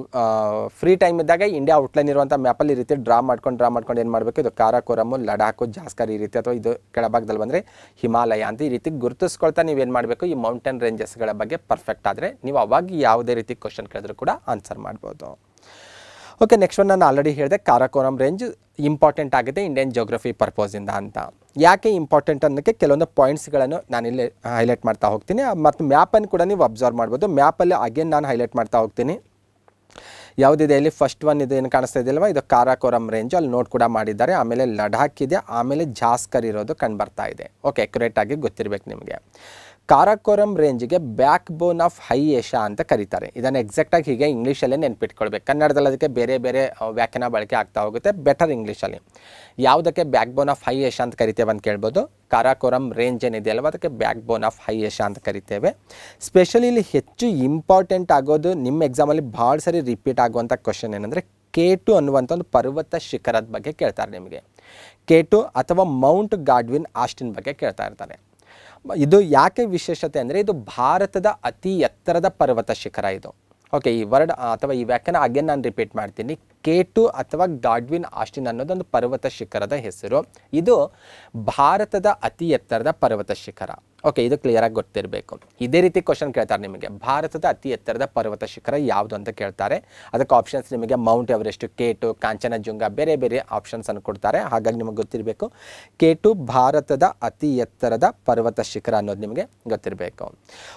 ಫ್ರೀ ಟೈಮ್ ಇದ್ದಾಗ ಇಂಡಿಯಾ ಔಟ್ಲೈನ್ ಇರುವಂಥ ಮ್ಯಾಪಲ್ಲಿ ಈ ರೀತಿ ಡ್ರಾ ಮಾಡ್ಕೊಂಡು ಡ್ರಾ ಮಾಡ್ಕೊಂಡು ಏನು ಮಾಡಬೇಕು ಇದು ಕಾರಾಕೋರಮು ಲಡಾಖು ಜಾಸ್ಕರ್ ಈ ರೀತಿ ಅಥವಾ ಇದು ಕೆಳಭಾಗದಲ್ಲಿ ಬಂದರೆ ಹಿಮಾಲಯ ಅಂತ ಈ ರೀತಿ ಗುರುತಿಸ್ಕೊಳ್ತಾ ನೀವೇನು ಮಾಡಬೇಕು ಈ ಮೌಂಟೇನ್ ರೇಂಜಸ್ಗಳ ಬಗ್ಗೆ ಪರ್ಫೆಕ್ಟ್ ಆದರೆ ನೀವು ಅವಾಗ ಯಾವುದೇ ರೀತಿ ಕ್ವಶನ್ ಕೇಳಿದ್ರು ಕೂಡ ಆನ್ಸರ್ ಮಾಡ್ಬೋದು ಓಕೆ ನೆಕ್ಸ್ಟ್ ಒನ್ ನಾನು ಆಲ್ರೆಡಿ ಹೇಳಿದೆ ಕಾರಾಕೋರಂ ರೇಂಜ್ ಇಂಪಾರ್ಟೆಂಟ್ ಆಗಿದೆ ಇಂಡಿಯನ್ ಜೋಗ್ರಫಿ ಪರ್ಪೋಸಿಂದ ಅಂತ ಯಾಕೆ ಇಂಪಾರ್ಟೆಂಟ್ ಅನ್ನೋಕ್ಕೆ ಕೆಲವೊಂದು ಪಾಯಿಂಟ್ಸ್ಗಳನ್ನು ನಾನು ಇಲ್ಲಿ ಹೈಲೈಟ್ ಮಾಡ್ತಾ ಹೋಗ್ತೀನಿ ಮತ್ತು ಮ್ಯಾಪನ್ನು ಕೂಡ ನೀವು ಅಬ್ಸರ್ವ್ ಮಾಡ್ಬೋದು ಮ್ಯಾಪಲ್ಲಿ ಅಗೇನ್ ನಾನು ಹೈಲೈಟ್ ಮಾಡ್ತಾ ಹೋಗ್ತೀನಿ ಯಾವುದಿದೆ ಇಲ್ಲಿ ಫಸ್ಟ್ ಒನ್ ಇದು ಏನು ಕಾಣಿಸ್ತಾ ಇದೆಯಲ್ವ ಇದು ಕಾರಾಕೋರಂ ರೇಂಜ್ ಅಲ್ಲಿ ನೋಟ್ ಕೂಡ ಮಾಡಿದ್ದಾರೆ ಆಮೇಲೆ ಲಡಾಖ್ ಇದೆ ಆಮೇಲೆ ಜಾಸ್ಕರ್ ಇರೋದು ಕಂಡು ಬರ್ತಾ ಇದೆ ಓಕೆ ಅಕ್ಯುರೇಟ್ ಆಗಿ ಗೊತ್ತಿರಬೇಕು ನಿಮಗೆ ಕಾರಾಕೋರಂ ರೇಂಜ್ಗೆ backbone of high Asia ಅಂತ ಕರೀತಾರೆ ಇದನ್ನು ಎಕ್ಸಾಕ್ಟಾಗಿ ಹೀಗೆ ಇಂಗ್ಲೀಷಲ್ಲೇ ನೆನ್ಪಿಟ್ಕೊಳ್ಬೇಕು ಕನ್ನಡದಲ್ಲಿ ಅದಕ್ಕೆ ಬೇರೆ ಬೇರೆ ವ್ಯಾಖ್ಯಾನ ಬಳಕೆ ಆಗ್ತಾ ಹೋಗುತ್ತೆ ಬೆಟರ್ ಇಂಗ್ಲೀಷಲ್ಲಿ ಯಾವುದಕ್ಕೆ backbone of high Asia ಅಂತ ಕರಿತೇವೆ ಅಂತ ಕೇಳ್ಬೋದು ಕಾರಾಕೋರಂ ರೇಂಜ್ ಏನಿದೆ ಅಲ್ವ ಅದಕ್ಕೆ backbone of high Asia ಅಂತ ಕರಿತೇವೆ ಸ್ಪೆಷಲಿ ಇಲ್ಲಿ ಹೆಚ್ಚು ಇಂಪಾರ್ಟೆಂಟ್ ಆಗೋದು ನಿಮ್ಮ ಎಕ್ಸಾಮಲ್ಲಿ ಭಾಳ ಸರಿ ರಿಪೀಟ್ ಆಗುವಂಥ ಕ್ವಶನ್ ಏನಂದರೆ ಕೆ ಟು ಅನ್ನುವಂಥ ಒಂದು ಪರ್ವತ ಶಿಖರದ ಬಗ್ಗೆ ಕೇಳ್ತಾರೆ ನಿಮಗೆ ಕೆ ಟು ಅಥವಾ ಮೌಂಟ್ ಗಾಡ್ವಿನ್ ಆಸ್ಟಿನ್ ಬಗ್ಗೆ ಕೇಳ್ತಾ ಇರ್ತಾರೆ ಇದು ಯಾಕೆ ವಿಶೇಷತೆ ಅಂದರೆ ಇದು ಭಾರತದ ಅತಿ ಎತ್ತರದ ಪರ್ವತ ಶಿಖರ ಇದು ಓಕೆ ಈ ವರ್ಡ್ ಅಥವಾ ಈ ವ್ಯಾಖ್ಯಾನ ಅಗೇನ್ ನಾನು ರಿಪೀಟ್ ಮಾಡ್ತೀನಿ ಟು ಅಥವಾ ಗಾಡ್ವಿನ್ ಆಸ್ಟಿನ್ ಅನ್ನೋದೊಂದು ಪರ್ವತ ಶಿಖರದ ಹೆಸರು ಇದು ಭಾರತದ ಅತಿ ಎತ್ತರದ ಪರ್ವತ ಶಿಖರ ಓಕೆ ಇದು ಕ್ಲಿಯರಾಗಿ ಗೊತ್ತಿರಬೇಕು ಇದೇ ರೀತಿ ಕ್ವಶನ್ ಕೇಳ್ತಾರೆ ನಿಮಗೆ ಭಾರತದ ಅತಿ ಎತ್ತರದ ಪರ್ವತ ಶಿಖರ ಯಾವುದು ಅಂತ ಕೇಳ್ತಾರೆ ಅದಕ್ಕೆ ಆಪ್ಷನ್ಸ್ ನಿಮಗೆ ಮೌಂಟ್ ಎವರೆಸ್ಟ್ ಕೇಟು ಜುಂಗ ಬೇರೆ ಬೇರೆ ಆಪ್ಷನ್ಸನ್ನು ಕೊಡ್ತಾರೆ ಹಾಗಾಗಿ ನಿಮಗೆ ಗೊತ್ತಿರಬೇಕು ಕೇಟು ಭಾರತದ ಅತಿ ಎತ್ತರದ ಪರ್ವತ ಶಿಖರ ಅನ್ನೋದು ನಿಮಗೆ ಗೊತ್ತಿರಬೇಕು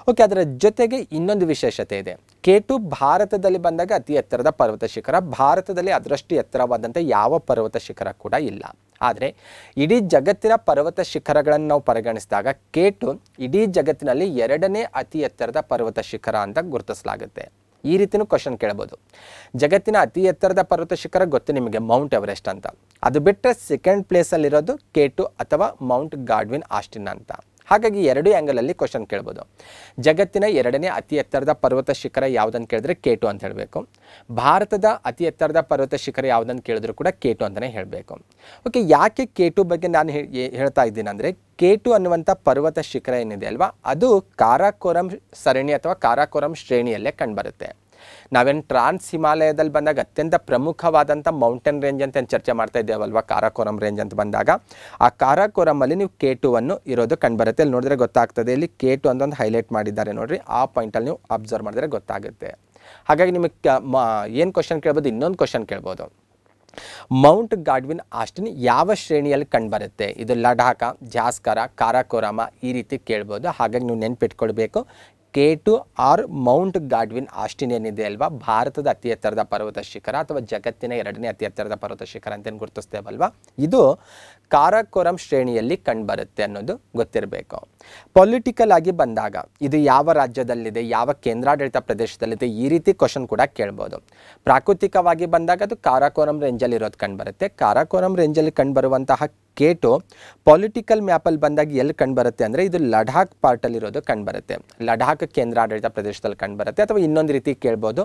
ಓಕೆ ಅದರ ಜೊತೆಗೆ ಇನ್ನೊಂದು ವಿಶೇಷತೆ ಇದೆ ಕೇಟು ಭಾರತದಲ್ಲಿ ಬಂದಾಗ ಅತಿ ಎತ್ತರದ ಪರ್ವತ ಶಿಖರ ಭಾರತದಲ್ಲಿ ಅದರಷ್ಟು ಎತ್ತರವಾದಂಥ ಯಾವ ಪರ್ವತ ಶಿಖರ ಕೂಡ ಇಲ್ಲ ಆದರೆ ಇಡೀ ಜಗತ್ತಿನ ಪರ್ವತ ಶಿಖರಗಳನ್ನು ನಾವು ಪರಿಗಣಿಸಿದಾಗ ಕೇಟು ಇಡೀ ಜಗತ್ತಿನಲ್ಲಿ ಎರಡನೇ ಅತಿ ಎತ್ತರದ ಪರ್ವತ ಶಿಖರ ಅಂತ ಗುರುತಿಸಲಾಗುತ್ತೆ ಈ ರೀತಿಯೂ ಕ್ವಶನ್ ಕೇಳ್ಬೋದು ಜಗತ್ತಿನ ಅತಿ ಎತ್ತರದ ಪರ್ವತ ಶಿಖರ ಗೊತ್ತು ನಿಮಗೆ ಮೌಂಟ್ ಎವರೆಸ್ಟ್ ಅಂತ ಅದು ಬಿಟ್ಟರೆ ಸೆಕೆಂಡ್ ಪ್ಲೇಸಲ್ಲಿರೋದು ಕೇಟು ಅಥವಾ ಮೌಂಟ್ ಗಾಡ್ವಿನ್ ಆಸ್ಟಿನ್ ಅಂತ ಹಾಗಾಗಿ ಎರಡೂ ಆ್ಯಂಗಲಲ್ಲಿ ಕ್ವಶನ್ ಕೇಳ್ಬೋದು ಜಗತ್ತಿನ ಎರಡನೇ ಅತಿ ಎತ್ತರದ ಪರ್ವತ ಶಿಖರ ಯಾವುದನ್ನು ಕೇಳಿದ್ರೆ ಕೇಟು ಅಂತ ಹೇಳಬೇಕು ಭಾರತದ ಅತಿ ಎತ್ತರದ ಪರ್ವತ ಶಿಖರ ಯಾವುದನ್ನು ಕೇಳಿದ್ರು ಕೂಡ ಕೇಟು ಅಂತಲೇ ಹೇಳಬೇಕು ಓಕೆ ಯಾಕೆ ಕೇಟು ಬಗ್ಗೆ ನಾನು ಹೇಳ್ತಾ ಇದ್ದೀನಿ ಅಂದರೆ ಕೇಟು ಅನ್ನುವಂಥ ಪರ್ವತ ಶಿಖರ ಏನಿದೆ ಅಲ್ವಾ ಅದು ಕಾರಾಕೋರಂ ಸರಣಿ ಅಥವಾ ಕಾರಾಕೋರಂ ಶ್ರೇಣಿಯಲ್ಲೇ ಕಂಡುಬರುತ್ತೆ ನಾವೇನು ಟ್ರಾನ್ಸ್ ಹಿಮಾಲಯದಲ್ಲಿ ಬಂದಾಗ ಅತ್ಯಂತ ಪ್ರಮುಖವಾದಂಥ ಮೌಂಟೇನ್ ರೇಂಜ್ ಅಂತ ಏನು ಚರ್ಚೆ ಮಾಡ್ತಾ ಇದ್ದೇವಲ್ವ ಕಾರಾಕೋರಂ ರೇಂಜ್ ಅಂತ ಬಂದಾಗ ಆ ಕಾರಾಕೋರಮಲ್ಲಿ ನೀವು ಕೆ ಅನ್ನು ಇರೋದು ಕಂಡುಬರುತ್ತೆ ಇಲ್ಲಿ ನೋಡಿದ್ರೆ ಗೊತ್ತಾಗ್ತದೆ ಇಲ್ಲಿ ಕೆ ಟು ಅಂತ ಒಂದು ಹೈಲೈಟ್ ಮಾಡಿದ್ದಾರೆ ನೋಡಿರಿ ಆ ಪಾಯಿಂಟಲ್ಲಿ ನೀವು ಅಬ್ಸರ್ವ್ ಮಾಡಿದ್ರೆ ಗೊತ್ತಾಗುತ್ತೆ ಹಾಗಾಗಿ ನಿಮಗೆ ಏನು ಕ್ವಶನ್ ಕೇಳ್ಬೋದು ಇನ್ನೊಂದು ಕ್ವಶನ್ ಕೇಳ್ಬೋದು ಮೌಂಟ್ ಗಾಡ್ವಿನ್ ಆಸ್ಟಿನ್ ಯಾವ ಶ್ರೇಣಿಯಲ್ಲಿ ಕಂಡುಬರುತ್ತೆ ಇದು ಲಡಾಖ ಜಾಸ್ಕರ ಕಾರಾಕೋರಾಮ ಈ ರೀತಿ ಕೇಳ್ಬೋದು ಹಾಗಾಗಿ ನೀವು ನೆನ್ಪಿಟ್ಕೊಳ್ಬೇಕು K two or Mount Godwin Austen ಏನಿದೆ ಅಲ್ವಾ ಭಾರತದ ಅತಿ ಎತ್ತರದ ಪರ್ವತ ಶಿಖರ ಅಥವಾ ಜಗತ್ತಿನ ಎರಡನೇ ಅತಿ ಎತ್ತರದ ಪರ್ವತ ಶಿಖರ ಅಂತೇನು ಗುರುತಿಸ್ತೇವಲ್ವಾ ಇದು ಕಾರಕೋರಂ ಶ್ರೇಣಿಯಲ್ಲಿ ಕಂಡುಬರುತ್ತೆ ಅನ್ನೋದು ಗೊತ್ತಿರಬೇಕು ಪೊಲಿಟಿಕಲ್ ಆಗಿ ಬಂದಾಗ ಇದು ಯಾವ ರಾಜ್ಯದಲ್ಲಿದೆ ಯಾವ ಕೇಂದ್ರಾಡಳಿತ ಪ್ರದೇಶದಲ್ಲಿದೆ ಈ ರೀತಿ ಕ್ವಶನ್ ಕೂಡ ಕೇಳ್ಬೋದು ಪ್ರಾಕೃತಿಕವಾಗಿ ಬಂದಾಗ ಅದು ಕಾರಾಕೋರಂ ರೇಂಜಲ್ಲಿ ಇರೋದು ಕಂಡುಬರುತ್ತೆ ಕಾರಾಕೋರಂ ರೇಂಜಲ್ಲಿ ಕಂಡುಬರುವಂತಹ ಕೇಟು ಪೊಲಿಟಿಕಲ್ ಮ್ಯಾಪಲ್ಲಿ ಬಂದಾಗ ಎಲ್ಲಿ ಕಂಡುಬರುತ್ತೆ ಅಂದರೆ ಇದು ಲಡಾಖ್ ಪಾರ್ಟಲ್ಲಿರೋದು ಕಂಡುಬರುತ್ತೆ ಲಡಾಖ್ ಕೇಂದ್ರಾಡಳಿತ ಪ್ರದೇಶದಲ್ಲಿ ಕಂಡುಬರುತ್ತೆ ಅಥವಾ ಇನ್ನೊಂದು ರೀತಿ ಕೇಳ್ಬೋದು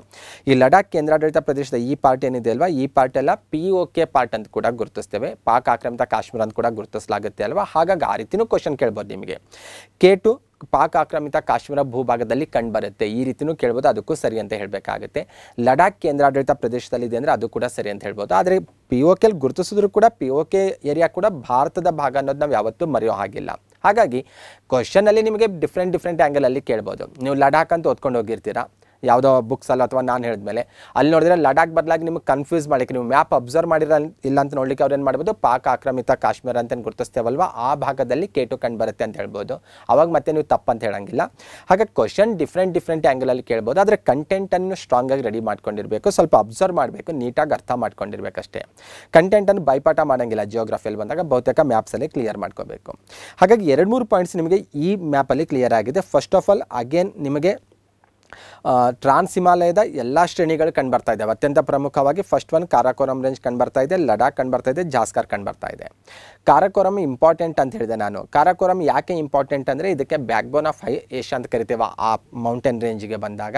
ಈ ಲಡಾಖ್ ಕೇಂದ್ರಾಡಳಿತ ಪ್ರದೇಶದ ಈ ಪಾರ್ಟ್ ಏನಿದೆ ಅಲ್ವಾ ಈ ಪಾರ್ಟ್ ಎಲ್ಲ ಪಿ ಒ ಕೆ ಪಾರ್ಟ್ ಅಂತ ಕೂಡ ಗುರುತಿಸ್ತೇವೆ ಪಾಕ್ ಆಕ್ರಮಿತ ಕಾಶ್ಮೀರ ಅಂತ ಕೂಡ ಗುರುತಿಸಲಾಗುತ್ತೆ ಅಲ್ವಾ ಹಾಗಾಗಿ ಆ ರೀತಿಯೂ ಕ್ವಶನ್ ಕೇಳ್ಬೋದು ನಿಮಗೆ ಕೇಟು ಪಾಕ್ ಆಕ್ರಮಿತ ಕಾಶ್ಮೀರ ಭೂಭಾಗದಲ್ಲಿ ಕಂಡುಬರುತ್ತೆ ಈ ರೀತಿಯೂ ಕೇಳ್ಬೋದು ಅದಕ್ಕೂ ಸರಿ ಅಂತ ಹೇಳಬೇಕಾಗುತ್ತೆ ಲಡಾಖ್ ಕೇಂದ್ರಾಡಳಿತ ಪ್ರದೇಶದಲ್ಲಿದೆ ಅಂದರೆ ಅದು ಕೂಡ ಸರಿ ಅಂತ ಹೇಳ್ಬೋದು ಆದರೆ ಪಿ ಓ ಕೆಲ್ ಗುರುತಿಸಿದ್ರು ಕೂಡ ಪಿ ಓ ಕೆ ಏರಿಯಾ ಕೂಡ ಭಾರತದ ಭಾಗ ಅನ್ನೋದು ನಾವು ಯಾವತ್ತೂ ಮರೆಯೋ ಹಾಗಿಲ್ಲ ಹಾಗಾಗಿ ಕ್ವಶನಲ್ಲಿ ನಿಮಗೆ ಡಿಫ್ರೆಂಟ್ ಡಿಫ್ರೆಂಟ್ ಆ್ಯಂಗಲಲ್ಲಿ ಕೇಳ್ಬೋದು ನೀವು ಲಡಾಖ್ ಅಂತ ಓದ್ಕೊಂಡು ಹೋಗಿರ್ತೀರಾ ಯಾವುದೋ ಬುಕ್ಸಲ್ಲಿ ಅಥವಾ ನಾನು ಹೇಳಿದ್ಮೇಲೆ ಅಲ್ಲಿ ನೋಡಿದ್ರೆ ಲಡಾಖ್ ಬದಲಾಗಿ ನಿಮಗೆ ಕನ್ಫ್ಯೂಸ್ ಮಾಡಲಿಕ್ಕೆ ನೀವು ಮ್ಯಾಪ್ ಅಬ್ಸರ್ವ್ ಮಾಡಿರ ಇಲ್ಲ ಅಂತ ನೋಡಲಿಕ್ಕೆ ಅವ್ರು ಏನು ಮಾಡ್ಬೋದು ಪಾಕ್ ಆಕ್ರಮಿತ ಕಾಶ್ಮೀರ ಅಂತ ಗುರುತಿಸ್ತೇವಲ್ವ ಆ ಭಾಗದಲ್ಲಿ ಕೇಟು ಕಂಡು ಬರುತ್ತೆ ಅಂತ ಹೇಳ್ಬೋದು ಅವಾಗ ಮತ್ತೆ ನೀವು ತಪ್ಪಂತ ಹೇಳಂಗಿಲ್ಲ ಹಾಗೆ ಕ್ವಶನ್ ಡಿಫ್ರೆಂಟ್ ಡಿಫ್ರೆಂಟ್ ಆ್ಯಂಗಲಲ್ಲಿ ಕೇಳ್ಬೋದು ಆದರೆ ಕಂಟೆಂಟನ್ನು ಸ್ಟ್ರಾಂಗಾಗಿ ರೆಡಿ ಮಾಡ್ಕೊಂಡಿರಬೇಕು ಸ್ವಲ್ಪ ಅಬ್ಸರ್ವ್ ಮಾಡಬೇಕು ನೀಟಾಗಿ ಅರ್ಥ ಮಾಡ್ಕೊಂಡಿರ್ಬೇಕಷ್ಟೇ ಕಂಟೆಂಟನ್ನು ಬೈಪಾಠ ಮಾಡೋಂಗಿಲ್ಲ ಜಿಯೋಗ್ರಫಿಯಲ್ಲಿ ಬಂದಾಗ ಬಹುತೇಕ ಮ್ಯಾಪ್ಸಲ್ಲಿ ಕ್ಲಿಯರ್ ಮಾಡ್ಕೋಬೇಕು ಹಾಗಾಗಿ ಎರಡು ಮೂರು ಪಾಯಿಂಟ್ಸ್ ನಿಮಗೆ ಈ ಮ್ಯಾಪಲ್ಲಿ ಕ್ಲಿಯರ್ ಆಗಿದೆ ಫಸ್ಟ್ ಆಫ್ ಆಲ್ ಅಗೇನ್ ನಿಮಗೆ ಟ್ರಾನ್ಸ್ ಹಿಮಾಲಯದ ಎಲ್ಲ ಶ್ರೇಣಿಗಳು ಕಂಡುಬರ್ತಾ ಇದ್ದಾವೆ ಅತ್ಯಂತ ಪ್ರಮುಖವಾಗಿ ಫಸ್ಟ್ ಒನ್ ಕಾರಾಕೋರಂ ರೇಂಜ್ ಕಂಡುಬರ್ತಾ ಇದೆ ಲಡಾಖ್ ಕಂಡುಬರ್ತಾ ಇದೆ ಜಾಸ್ಕರ್ ಕಂಡುಬರ್ತಾ ಇದೆ ಕಾರಾಕೋರಂ ಇಂಪಾರ್ಟೆಂಟ್ ಅಂತ ಹೇಳಿದೆ ನಾನು ಕಾರಾಕೋರಂ ಯಾಕೆ ಇಂಪಾರ್ಟೆಂಟ್ ಅಂದರೆ ಇದಕ್ಕೆ backbone of high Asia ಅಂತ ಕರಿತೀವ ಆ ಮೌಂಟೇನ್ ರೇಂಜ್ಗೆ ಬಂದಾಗ